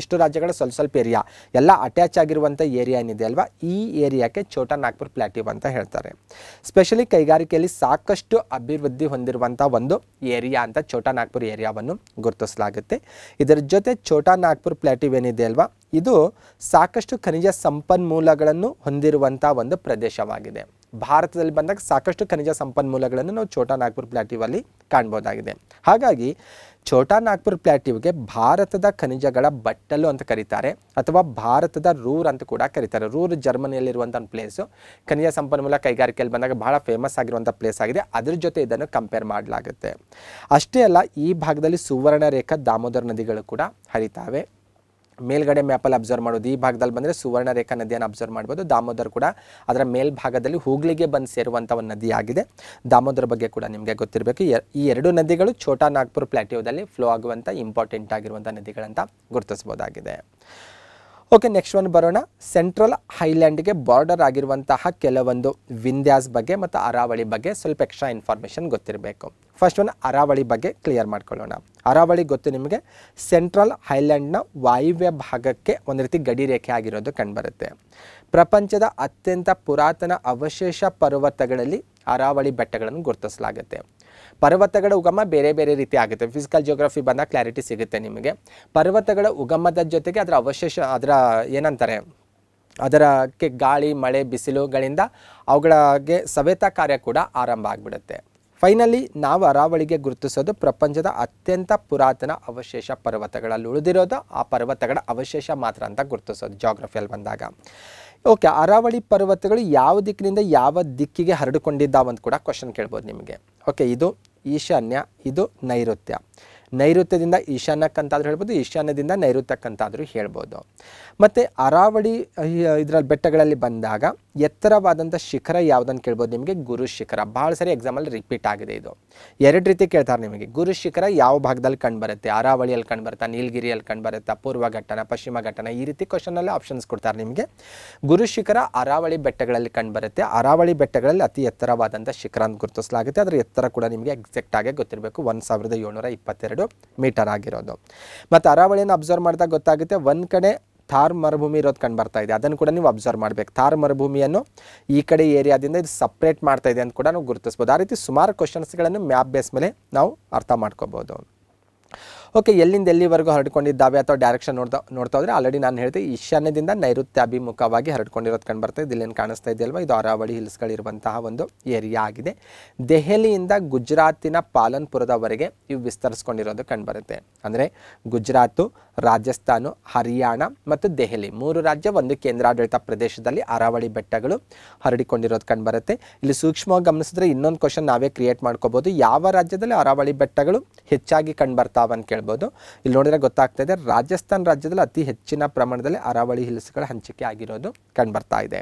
ಇಷ್ಟು ರಾಜ್ಯಗಳ ಸ್ವಲ್ಪ ಸ್ವಲ್ಪ ಏರಿಯಾ ಎಲ್ಲ ಅಟ್ಯಾಚ್ ಆಗಿರುವಂಥ ಏರಿಯಾ ಏನಿದೆ ಅಲ್ವಾ ಈ ಏರಿಯಾಕ್ಕೆ ಛೋಟಾ ನಾಗ್ಪುರ್ ಪ್ಲಾಟಿವ್ ಅಂತ ಹೇಳ್ತಾರೆ ಸ್ಪೆಷಲಿ ಕೈಗಾರಿಕೆಯಲ್ಲಿ ಸಾಕಷ್ಟು ಅಭಿವೃದ್ಧಿ ಹೊಂದಿರುವಂಥ ಒಂದು ಏರಿಯಾ ಅಂತ ಛೋಟಾ ನಾಗ್ಪುರ್ ಏರಿಯಾವನ್ನು ಗುರುತಿಸಲಾಗುತ್ತೆ ಇದರ ಜೊತೆ ಛೋಟಾ ನಾಗ್ಪುರ್ ಪ್ಲಾಟಿವ್ ಏನಿದೆ ಅಲ್ವಾ ಇದು ಸಾಕಷ್ಟು ಖನಿಜ ಸಂಪನ್ಮೂಲಗಳನ್ನು ಹೊಂದಿರುವಂಥ ಒಂದು ಪ್ರದೇಶವಾಗಿದೆ ಭಾರತದಲ್ಲಿ ಬಂದಾಗ ಸಾಕಷ್ಟು ಖನಿಜ ಸಂಪನ್ಮೂಲಗಳನ್ನು ನಾವು ಛೋಟಾ ನಾಗ್ಪುರ್ ಪ್ಲಾಟಿವಲ್ಲಿ ಕಾಣ್ಬೋದಾಗಿದೆ ಹಾಗಾಗಿ ಛೋಟಾ ನಾಗ್ಪುರ್ ಪ್ಲಾಟಿವ್ಗೆ ಭಾರತದ ಖನಿಜಗಳ ಬಟ್ಟಲು ಅಂತ ಕರೀತಾರೆ ಅಥವಾ ಭಾರತದ ರೂರ್ ಅಂತ ಕೂಡ ಕರೀತಾರೆ ರೂರ್ ಜರ್ಮನಿಯಲ್ಲಿರುವಂಥ ಒಂದು ಪ್ಲೇಸು ಖನಿಜ ಸಂಪನ್ಮೂಲ ಕೈಗಾರಿಕೆಯಲ್ಲಿ ಬಂದಾಗ ಬಹಳ ಫೇಮಸ್ ಆಗಿರುವಂಥ ಪ್ಲೇಸ್ ಆಗಿದೆ ಅದ್ರ ಜೊತೆ ಇದನ್ನು ಕಂಪೇರ್ ಮಾಡಲಾಗುತ್ತೆ ಅಷ್ಟೇ ಅಲ್ಲ ಈ ಭಾಗದಲ್ಲಿ ಸುವರ್ಣ ರೇಖಾ ದಾಮೋದರ ನದಿಗಳು ಕೂಡ ಹರಿತಾವೆ ಮೇಲ್ಗಡೆ ಮ್ಯಾಪಲ್ಲಿ ಅಬ್ಸರ್ವ್ ಮಾಡೋದು ಈ ಭಾಗದಲ್ಲಿ ಬಂದರೆ ರೇಖಾ ನದಿಯನ್ನು ಅಬ್ಸರ್ವ್ ಮಾಡ್ಬೋದು ದಾಮೋದರ್ ಕೂಡ ಅದರ ಮೇಲ್ಭಾಗದಲ್ಲಿ ಹೂಗ್ಲಿಗೆ ಬಂದು ಸೇರುವಂಥ ಒಂದು ನದಿಯಾಗಿದೆ ದಾಮೋದರ ಬಗ್ಗೆ ಕೂಡ ನಿಮಗೆ ಗೊತ್ತಿರಬೇಕು ಈ ಎರಡು ನದಿಗಳು ಛೋಟಾ ನಾಗ್ಪುರ್ ಪ್ಲಾಟಿಯೋದಲ್ಲಿ ಫ್ಲೋ ಆಗುವಂಥ ಇಂಪಾರ್ಟೆಂಟ್ ಆಗಿರುವಂಥ ನದಿಗಳಂತ ಗುರುತಿಸ್ಬೋದಾಗಿದೆ ಓಕೆ ನೆಕ್ಸ್ಟ್ ಒಂದು ಬರೋಣ ಸೆಂಟ್ರಲ್ ಹೈಲ್ಯಾಂಡ್ಗೆ ಬಾರ್ಡರ್ ಆಗಿರುವಂತಹ ಕೆಲವೊಂದು ವಿಂಧ್ಯಾಸ್ ಬಗ್ಗೆ ಮತ್ತು ಅರಾವಳಿ ಬಗ್ಗೆ ಸ್ವಲ್ಪ ಎಕ್ಸ್ಟ್ರಾ ಇನ್ಫಾರ್ಮೇಷನ್ ಗೊತ್ತಿರಬೇಕು ಫಸ್ಟ್ ಒಂದು ಅರಾವಳಿ ಬಗ್ಗೆ ಕ್ಲಿಯರ್ ಮಾಡ್ಕೊಳ್ಳೋಣ ಅರಾವಳಿ ಗೊತ್ತು ನಿಮಗೆ ಸೆಂಟ್ರಲ್ ಹೈಲ್ಯಾಂಡ್ನ ವಾಯುವ್ಯ ಭಾಗಕ್ಕೆ ಒಂದು ರೀತಿ ಗಡಿ ರೇಖೆ ಆಗಿರೋದು ಕಂಡುಬರುತ್ತೆ ಪ್ರಪಂಚದ ಅತ್ಯಂತ ಪುರಾತನ ಅವಶೇಷ ಪರ್ವತಗಳಲ್ಲಿ ಅರಾವಳಿ ಬೆಟ್ಟಗಳನ್ನು ಗುರುತಿಸಲಾಗುತ್ತೆ ಪರ್ವತಗಳ ಉಗಮ ಬೇರೆ ಬೇರೆ ರೀತಿ ಆಗುತ್ತೆ ಫಿಸಿಕಲ್ ಜಿಯೋಗ್ರಫಿ ಬಂದಾಗ ಕ್ಲಾರಿಟಿ ಸಿಗುತ್ತೆ ನಿಮಗೆ ಪರ್ವತಗಳ ಉಗಮದ ಜೊತೆಗೆ ಅದರ ಅವಶೇಷ ಅದರ ಏನಂತಾರೆ ಅದರಕ್ಕೆ ಗಾಳಿ ಮಳೆ ಬಿಸಿಲುಗಳಿಂದ ಅವುಗಳಿಗೆ ಸವೆತ ಕಾರ್ಯ ಕೂಡ ಆರಂಭ ಆಗಿಬಿಡುತ್ತೆ ಫೈನಲಿ ನಾವು ಅರಾವಳಿಗೆ ಗುರುತಿಸೋದು ಪ್ರಪಂಚದ ಅತ್ಯಂತ ಪುರಾತನ ಅವಶೇಷ ಪರ್ವತಗಳಲ್ಲಿ ಉಳಿದಿರೋದು ಆ ಪರ್ವತಗಳ ಅವಶೇಷ ಮಾತ್ರ ಅಂತ ಗುರುತಿಸೋದು ಜಾಗ್ರಫಿಯಲ್ಲಿ ಬಂದಾಗ ಓಕೆ ಅರಾವಳಿ ಪರ್ವತಗಳು ಯಾವ ದಿಕ್ಕಿನಿಂದ ಯಾವ ದಿಕ್ಕಿಗೆ ಹರಡಿಕೊಂಡಿದ್ದಾವೆ ಅಂತ ಕೂಡ ಕ್ವಶನ್ ಕೇಳ್ಬೋದು ನಿಮಗೆ ಓಕೆ ಇದು ಈಶಾನ್ಯ ಇದು ನೈಋತ್ಯ ನೈಋತ್ಯದಿಂದ ಈಶಾನ್ಯಕ್ಕಂತಾದ್ರೂ ಹೇಳ್ಬೋದು ಈಶಾನ್ಯದಿಂದ ನೈಋತ್ಯಕ್ಕಂತಾದರೂ ಹೇಳ್ಬೋದು ಮತ್ತು ಅರಾವಳಿ ಇದರಲ್ಲಿ ಬೆಟ್ಟಗಳಲ್ಲಿ ಬಂದಾಗ ಎತ್ತರವಾದಂಥ ಶಿಖರ ಯಾವುದನ್ನು ಕೇಳ್ಬೋದು ನಿಮಗೆ ಗುರು ಶಿಖರ ಭಾಳ ಸರಿ ಎಕ್ಸಾಮಲ್ಲಿ ರಿಪೀಟ್ ಆಗಿದೆ ಇದು ಎರಡು ರೀತಿ ಕೇಳ್ತಾರೆ ನಿಮಗೆ ಗುರು ಶಿಖರ ಯಾವ ಭಾಗದಲ್ಲಿ ಕಂಡುಬರುತ್ತೆ ಅರಾವಳಿಯಲ್ಲಿ ಕಂಡುಬರುತ್ತಾ ನೀಲಗಿರಿಯಲ್ಲಿ ಕಂಡುಬರುತ್ತಾ ಪೂರ್ವ ಘಟ್ಟನ ಪಶ್ಚಿಮ ಘಟ್ಟನ ಈ ರೀತಿ ಕ್ವಶನಲ್ಲಿ ಆಪ್ಷನ್ಸ್ ಕೊಡ್ತಾರೆ ನಿಮಗೆ ಗುರು ಶಿಖರ ಅರಾವಳಿ ಬೆಟ್ಟಗಳಲ್ಲಿ ಕಂಡುಬರುತ್ತೆ ಅರಾವಳಿ ಬೆಟ್ಟಗಳಲ್ಲಿ ಅತಿ ಎತ್ತರವಾದಂಥ ಶಿಖರ ಅಂತ ಗುರುತಿಸಲಾಗುತ್ತೆ ಅದರ ಎತ್ತರ ಕೂಡ ನಿಮಗೆ ಎಕ್ಸಾಕ್ಟ್ ಆಗಿ ಗೊತ್ತಿರಬೇಕು ಒಂದು ಸಾವಿರದ ಏಳ್ನೂರ ಇಪ್ಪತ್ತೆರಡು ಮೀಟರ್ ಆಗಿರೋದು ಮತ್ತು ಅರಾವಳಿಯನ್ನು ಅಬ್ಸರ್ವ್ ಮಾಡಿದಾಗ ಗೊತ್ತಾಗುತ್ತೆ ಒಂದು ಕಡೆ ಥಾರ್ ಮರುಭೂಮಿ ಇರೋದು ಕಂಡು ಬರ್ತಾ ಇದೆ ಅದನ್ನು ಕೂಡ ನೀವು ಅಬ್ಸರ್ವ್ ಮಾಡಬೇಕು ಥಾರ್ ಮರುಭೂಮಿಯನ್ನು ಈ ಕಡೆ ಏರಿಯಾದಿಂದ ಇದು ಸಪ್ರೇಟ್ ಮಾಡ್ತಾ ಇದೆ ಅಂತ ಕೂಡ ನಾವು ಗುರುತಿಸ್ಬೋದು ಆ ರೀತಿ ಸುಮಾರು ಕ್ವಶನ್ಸ್ಗಳನ್ನು ಮ್ಯಾಪ್ ಬೇಸ್ ಮೇಲೆ ನಾವು ಅರ್ಥ ಮಾಡ್ಕೋಬೋದು ಓಕೆ ಎಲ್ಲಿಂದ ಎಲ್ಲಿವರೆಗೂ ಹರಡಿಕೊಂಡಿದ್ದಾವೆ ಅಥವಾ ಡೈರೆಕ್ಷನ್ ನೋಡ್ತಾ ನೋಡ್ತಾ ಹೋದರೆ ಆಲ್ರೆಡಿ ನಾನು ಹೇಳಿದೆ ಈಶಾನ್ಯದಿಂದ ನೈಋತ್ಯಾಭಿಮುಖವಾಗಿ ಹರಡಿಕೊಂಡಿರೋದು ಕಂಡು ಬರ್ತದೆ ಇದೆ ಕಾಣಿಸ್ತಾ ಇದೆಯಲ್ವ ಇದು ಅರಾವಳಿ ಹಿಲ್ಸ್ಗಳಿರುವಂತಹ ಒಂದು ಏರಿಯಾ ಆಗಿದೆ ದೆಹಲಿಯಿಂದ ಗುಜರಾತಿನ ಪಾಲನ್ಪುರದವರೆಗೆ ಇವು ವಿಸ್ತರಿಸ್ಕೊಂಡಿರೋದು ಕಂಡುಬರುತ್ತೆ ಅಂದರೆ ಗುಜರಾತು ರಾಜಸ್ಥಾನ ಹರಿಯಾಣ ಮತ್ತು ದೆಹಲಿ ಮೂರು ರಾಜ್ಯ ಒಂದು ಕೇಂದ್ರಾಡಳಿತ ಪ್ರದೇಶದಲ್ಲಿ ಅರಾವಳಿ ಬೆಟ್ಟಗಳು ಹರಡಿಕೊಂಡಿರೋದು ಕಂಡುಬರುತ್ತೆ ಇಲ್ಲಿ ಸೂಕ್ಷ್ಮವಾಗಿ ಗಮನಿಸಿದ್ರೆ ಇನ್ನೊಂದು ಕ್ವಶನ್ ನಾವೇ ಕ್ರಿಯೇಟ್ ಮಾಡ್ಕೋಬೋದು ಯಾವ ರಾಜ್ಯದಲ್ಲಿ ಅರಾವಳಿ ಬೆಟ್ಟಗಳು ಹೆಚ್ಚಾಗಿ ಅಂತ ಕೇಳ್ಬೋದು ಹೇಳ್ಬೋದು ಇಲ್ಲಿ ನೋಡಿದರೆ ಗೊತ್ತಾಗ್ತಾ ಇದೆ ರಾಜಸ್ಥಾನ್ ರಾಜ್ಯದಲ್ಲಿ ಅತಿ ಹೆಚ್ಚಿನ ಪ್ರಮಾಣದಲ್ಲಿ ಅರಾವಳಿ ಹಿಲ್ಸ್ಗಳ ಹಂಚಿಕೆ ಆಗಿರೋದು ಕಂಡುಬರ್ತಾ ಇದೆ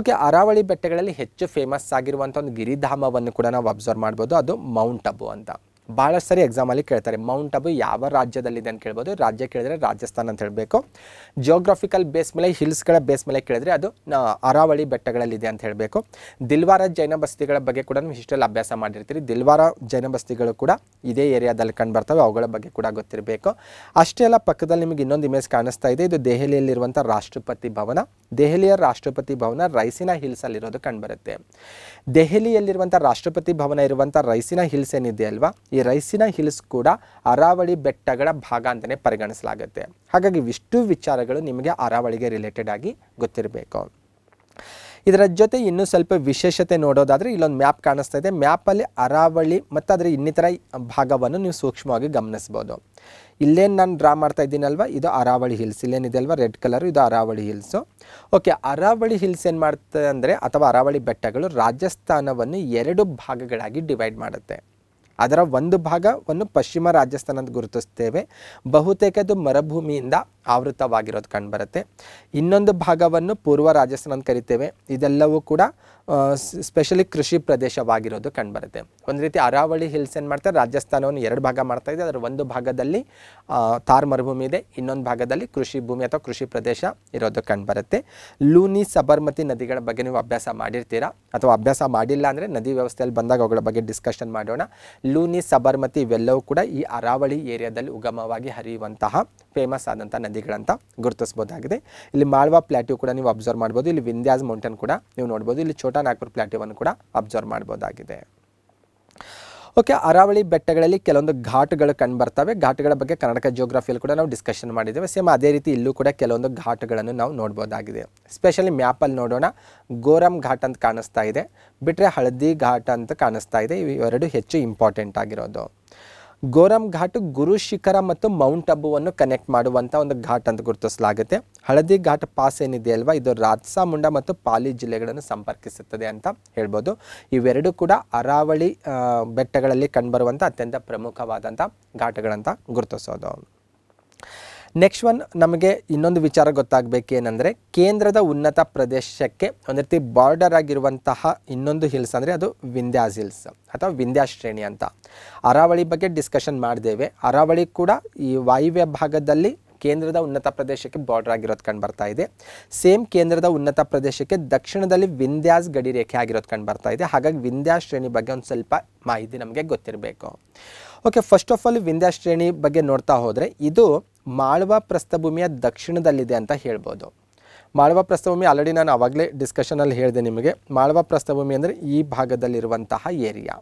ಓಕೆ ಅರಾವಳಿ ಬೆಟ್ಟಗಳಲ್ಲಿ ಹೆಚ್ಚು ಫೇಮಸ್ ಆಗಿರುವಂಥ ಒಂದು ಗಿರಿಧಾಮವನ್ನು ಕೂಡ ನಾವು ಅಬ್ಸರ್ವ್ ಮಾಡ್ಬೋದು ಅದು ಮೌಂಟ್ ಅಬು ಅಂತ ಭಾಳಷ್ಟು ಸರಿ ಎಕ್ಸಾಮಲ್ಲಿ ಕೇಳ್ತಾರೆ ಮೌಂಟ್ ಅಬು ಯಾವ ರಾಜ್ಯದಲ್ಲಿದೆ ಅಂತ ಕೇಳ್ಬೋದು ರಾಜ್ಯ ಕೇಳಿದರೆ ರಾಜಸ್ಥಾನ ಅಂತ ಹೇಳಬೇಕು ಜಿಯೋಗ್ರಫಿಕಲ್ ಬೇಸ್ ಮೇಲೆ ಹಿಲ್ಸ್ಗಳ ಬೇಸ್ ಮೇಲೆ ಕೇಳಿದರೆ ಅದು ಅರಾವಳಿ ಬೆಟ್ಟಗಳಲ್ಲಿದೆ ಅಂತ ಹೇಳಬೇಕು ದಿಲ್ವಾರ ಜೈನ ಬಸ್ತಿಗಳ ಬಗ್ಗೆ ಕೂಡ ನೀವು ಹಿಸ್ಟ್ರಲ್ಲಿ ಅಭ್ಯಾಸ ಮಾಡಿರ್ತೀರಿ ದಿಲ್ವಾರ ಜೈನ ಬಸ್ತಿಗಳು ಕೂಡ ಇದೇ ಏರಿಯಾದಲ್ಲಿ ಕಂಡು ಬರ್ತವೆ ಅವುಗಳ ಬಗ್ಗೆ ಕೂಡ ಗೊತ್ತಿರಬೇಕು ಅಷ್ಟೇ ಅಲ್ಲ ಪಕ್ಕದಲ್ಲಿ ನಿಮಗೆ ಇನ್ನೊಂದು ಇಮೇಜ್ ಕಾಣಿಸ್ತಾ ಇದೆ ಇದು ದೆಹಲಿಯಲ್ಲಿರುವಂಥ ರಾಷ್ಟ್ರಪತಿ ಭವನ ದೆಹಲಿಯ ರಾಷ್ಟ್ರಪತಿ ಭವನ ರೈಸಿನ ಹಿಲ್ಸಲ್ಲಿರೋದು ಕಂಡುಬರುತ್ತೆ ದೆಹಲಿಯಲ್ಲಿರುವಂಥ ರಾಷ್ಟ್ರಪತಿ ಭವನ ಇರುವಂಥ ರೈಸಿನ ಹಿಲ್ಸ್ ಏನಿದೆ ಅಲ್ವಾ ಈ ರೈಸಿನ ಹಿಲ್ಸ್ ಕೂಡ ಅರಾವಳಿ ಬೆಟ್ಟಗಳ ಭಾಗ ಅಂತಲೇ ಪರಿಗಣಿಸಲಾಗುತ್ತೆ ಹಾಗಾಗಿ ಇಷ್ಟು ವಿಚಾರಗಳು ನಿಮಗೆ ಅರಾವಳಿಗೆ ರಿಲೇಟೆಡ್ ಆಗಿ ಗೊತ್ತಿರಬೇಕು ಇದರ ಜೊತೆ ಇನ್ನೂ ಸ್ವಲ್ಪ ವಿಶೇಷತೆ ನೋಡೋದಾದರೆ ಇಲ್ಲೊಂದು ಮ್ಯಾಪ್ ಕಾಣಿಸ್ತಾ ಇದೆ ಮ್ಯಾಪಲ್ಲಿ ಅರಾವಳಿ ಮತ್ತು ಅದರ ಇನ್ನಿತರ ಭಾಗವನ್ನು ನೀವು ಸೂಕ್ಷ್ಮವಾಗಿ ಗಮನಿಸ್ಬೋದು ಇಲ್ಲೇನು ನಾನು ಡ್ರಾ ಮಾಡ್ತಾ ಇದ್ದೀನಲ್ವ ಇದು ಅರಾವಳಿ ಹಿಲ್ಸ್ ಇಲ್ಲೇನಿದೆ ಅಲ್ವಾ ರೆಡ್ ಕಲರು ಇದು Aravalli hills okay Aravalli hills ಏನು ಮಾಡ್ತದೆ ಅಂದರೆ ಅಥವಾ ಅರಾವಳಿ ಬೆಟ್ಟಗಳು ರಾಜಸ್ಥಾನವನ್ನು ಎರಡು ಭಾಗಗಳಾಗಿ ಡಿವೈಡ್ ಮಾಡುತ್ತೆ ಅದರ ಒಂದು ಭಾಗವನ್ನು ಪಶ್ಚಿಮ ರಾಜಸ್ಥಾನ ಅಂತ ಗುರುತಿಸ್ತೇವೆ ಬಹುತೇಕದು ಮರುಭೂಮಿಯಿಂದ ಆವೃತವಾಗಿರೋದು ಕಂಡುಬರುತ್ತೆ ಇನ್ನೊಂದು ಭಾಗವನ್ನು ಪೂರ್ವ ರಾಜಸ್ಥಾನ ಅಂತ ಕರಿತೇವೆ ಇದೆಲ್ಲವೂ ಕೂಡ ಸ್ಪೆಷಲಿ ಕೃಷಿ ಪ್ರದೇಶವಾಗಿರೋದು ಕಂಡುಬರುತ್ತೆ ಒಂದು ರೀತಿ ಅರಾವಳಿ ಹಿಲ್ಸ್ ಏನು ಮಾಡ್ತಾರೆ ರಾಜಸ್ಥಾನವನ್ನು ಎರಡು ಭಾಗ ಮಾಡ್ತಾ ಇದೆ ಅದರ ಒಂದು ಭಾಗದಲ್ಲಿ ತಾರ್ ಮರುಭೂಮಿ ಇದೆ ಇನ್ನೊಂದು ಭಾಗದಲ್ಲಿ ಕೃಷಿ ಭೂಮಿ ಅಥವಾ ಕೃಷಿ ಪ್ರದೇಶ ಇರೋದು ಕಂಡುಬರುತ್ತೆ ಲೂನಿ ಸಬರ್ಮತಿ ನದಿಗಳ ಬಗ್ಗೆ ನೀವು ಅಭ್ಯಾಸ ಮಾಡಿರ್ತೀರಾ ಅಥವಾ ಅಭ್ಯಾಸ ಮಾಡಿಲ್ಲ ಅಂದರೆ ನದಿ ವ್ಯವಸ್ಥೆಯಲ್ಲಿ ಬಂದಾಗ ಅವುಗಳ ಬಗ್ಗೆ ಡಿಸ್ಕಷನ್ ಮಾಡೋಣ ಲೂನಿ ಸಬರ್ಮತಿ ಇವೆಲ್ಲವೂ ಕೂಡ ಈ ಅರಾವಳಿ ಏರಿಯಾದಲ್ಲಿ ಉಗಮವಾಗಿ ಹರಿಯುವಂತಹ ಫೇಮಸ್ ಆದಂಥ ನದಿ ನದಿಗಳಂತ ಗುರುತಿಸ್ಬೋದಾಗಿದೆ ಇಲ್ಲಿ ಮಾಳ್ವಾ ಪ್ಲಾಟ್ಯೂ ಕೂಡ ನೀವು ಅಬ್ಸರ್ವ್ ಮಾಡ್ಬೋದು ಇಲ್ಲಿ ವಿಂಧ್ಯಾಸ್ ಮೌಂಟೇನ್ ಕೂಡ ನೀವು ನೋಡಬಹುದು ಇಲ್ಲಿ ಛೋಟಾ ನಾಗ್ಪುರ್ ಪ್ಲಾಟ್ಯೂವನ್ನು ಕೂಡ ಅಬ್ಸರ್ವ್ ಮಾಡ್ಬೋದಾಗಿದೆ ಓಕೆ ಅರಾವಳಿ ಬೆಟ್ಟಗಳಲ್ಲಿ ಕೆಲವೊಂದು ಘಾಟ್ಗಳು ಕಂಡುಬರ್ತವೆ ಘಾಟ್ಗಳ ಬಗ್ಗೆ ಕರ್ನಾಟಕ ಜಿಯೋಗ್ರಫಿಯಲ್ಲಿ ಕೂಡ ನಾವು ಡಿಸ್ಕಷನ್ ಮಾಡಿದ್ದೇವೆ ಸೇಮ್ ಅದೇ ರೀತಿ ಇಲ್ಲೂ ಕೂಡ ಕೆಲವೊಂದು ಘಾಟ್ಗಳನ್ನು ನಾವು ನೋಡ್ಬೋದಾಗಿದೆ ಸ್ಪೆಷಲಿ ಮ್ಯಾಪಲ್ಲಿ ನೋಡೋಣ ಗೋರಂ ಘಾಟ್ ಅಂತ ಕಾಣಿಸ್ತಾ ಇದೆ ಬಿಟ್ಟರೆ ಹಳದಿ ಘಾಟ್ ಅಂತ ಕಾಣಿಸ್ತಾ ಇದೆ ಇವೆರಡು ಹೆಚ್ಚು ಇಂಪಾರ್ಟೆಂಟ್ ಆಗಿರೋದು ಗೋರಂ ಘಾಟ್ ಗುರು ಶಿಖರ ಮತ್ತು ಮೌಂಟ್ ಅಬ್ಬುವನ್ನು ಕನೆಕ್ಟ್ ಮಾಡುವಂಥ ಒಂದು ಘಾಟ್ ಅಂತ ಗುರುತಿಸಲಾಗುತ್ತೆ ಹಳದಿ ಘಾಟ್ ಪಾಸ್ ಏನಿದೆ ಅಲ್ವಾ ಇದು ರಾತ್ಸಾ ಮುಂಡ ಮತ್ತು ಪಾಲಿ ಜಿಲ್ಲೆಗಳನ್ನು ಸಂಪರ್ಕಿಸುತ್ತದೆ ಅಂತ ಹೇಳ್ಬೋದು ಇವೆರಡೂ ಕೂಡ ಅರಾವಳಿ ಬೆಟ್ಟಗಳಲ್ಲಿ ಕಂಡುಬರುವಂಥ ಅತ್ಯಂತ ಪ್ರಮುಖವಾದಂಥ ಘಾಟಗಳಂತ ಗುರುತಿಸೋದು ನೆಕ್ಸ್ಟ್ ಒನ್ ನಮಗೆ ಇನ್ನೊಂದು ವಿಚಾರ ಗೊತ್ತಾಗಬೇಕೇನೆಂದರೆ ಕೇಂದ್ರದ ಉನ್ನತ ಪ್ರದೇಶಕ್ಕೆ ಒಂದು ರೀತಿ ಬಾರ್ಡರ್ ಆಗಿರುವಂತಹ ಇನ್ನೊಂದು ಹಿಲ್ಸ್ ಅಂದರೆ ಅದು ವಿಂಧ್ಯಾಸ್ ಹಿಲ್ಸ್ ಅಥವಾ ವಿಂಧ್ಯಾ ಶ್ರೇಣಿ ಅಂತ ಅರಾವಳಿ ಬಗ್ಗೆ ಡಿಸ್ಕಷನ್ ಮಾಡಿದ್ದೇವೆ ಅರಾವಳಿ ಕೂಡ ಈ ವಾಯುವ್ಯ ಭಾಗದಲ್ಲಿ ಕೇಂದ್ರದ ಉನ್ನತ ಪ್ರದೇಶಕ್ಕೆ ಬಾರ್ಡರ್ ಆಗಿರೋದು ಕಂಡು ಬರ್ತಾ ಇದೆ ಸೇಮ್ ಕೇಂದ್ರದ ಉನ್ನತ ಪ್ರದೇಶಕ್ಕೆ ದಕ್ಷಿಣದಲ್ಲಿ ವಿಂಧ್ಯಾಸ್ ಗಡಿ ರೇಖೆ ಆಗಿರೋದು ಕಂಡು ಬರ್ತಾ ಇದೆ ಹಾಗಾಗಿ ವಿಂಧ್ಯಾ ಶ್ರೇಣಿ ಬಗ್ಗೆ ಒಂದು ಸ್ವಲ್ಪ ಮಾಹಿತಿ ನಮಗೆ ಗೊತ್ತಿರಬೇಕು okay first of all Vindhya ಶ್ರೇಣಿ ಬಗ್ಗೆ ನೋಡ್ತಾ ಹೋದರೆ ಇದು ಮಾಳ್ವ ಪ್ರಸ್ಥಭೂಮಿಯ ದಕ್ಷಿಣದಲ್ಲಿದೆ ಅಂತ ಹೇಳ್ಬೋದು ಮಾಳ್ವ ಪ್ರಸ್ಥಭೂಮಿ ಆಲ್ರೆಡಿ ನಾನು ಆವಾಗಲೇ ಡಿಸ್ಕಷನಲ್ಲಿ ಹೇಳಿದೆ ನಿಮಗೆ ಮಾಳ್ವ ಪ್ರಸ್ಥಭೂಮಿ ಅಂದರೆ ಈ ಭಾಗದಲ್ಲಿರುವಂತಹ ಏರಿಯಾ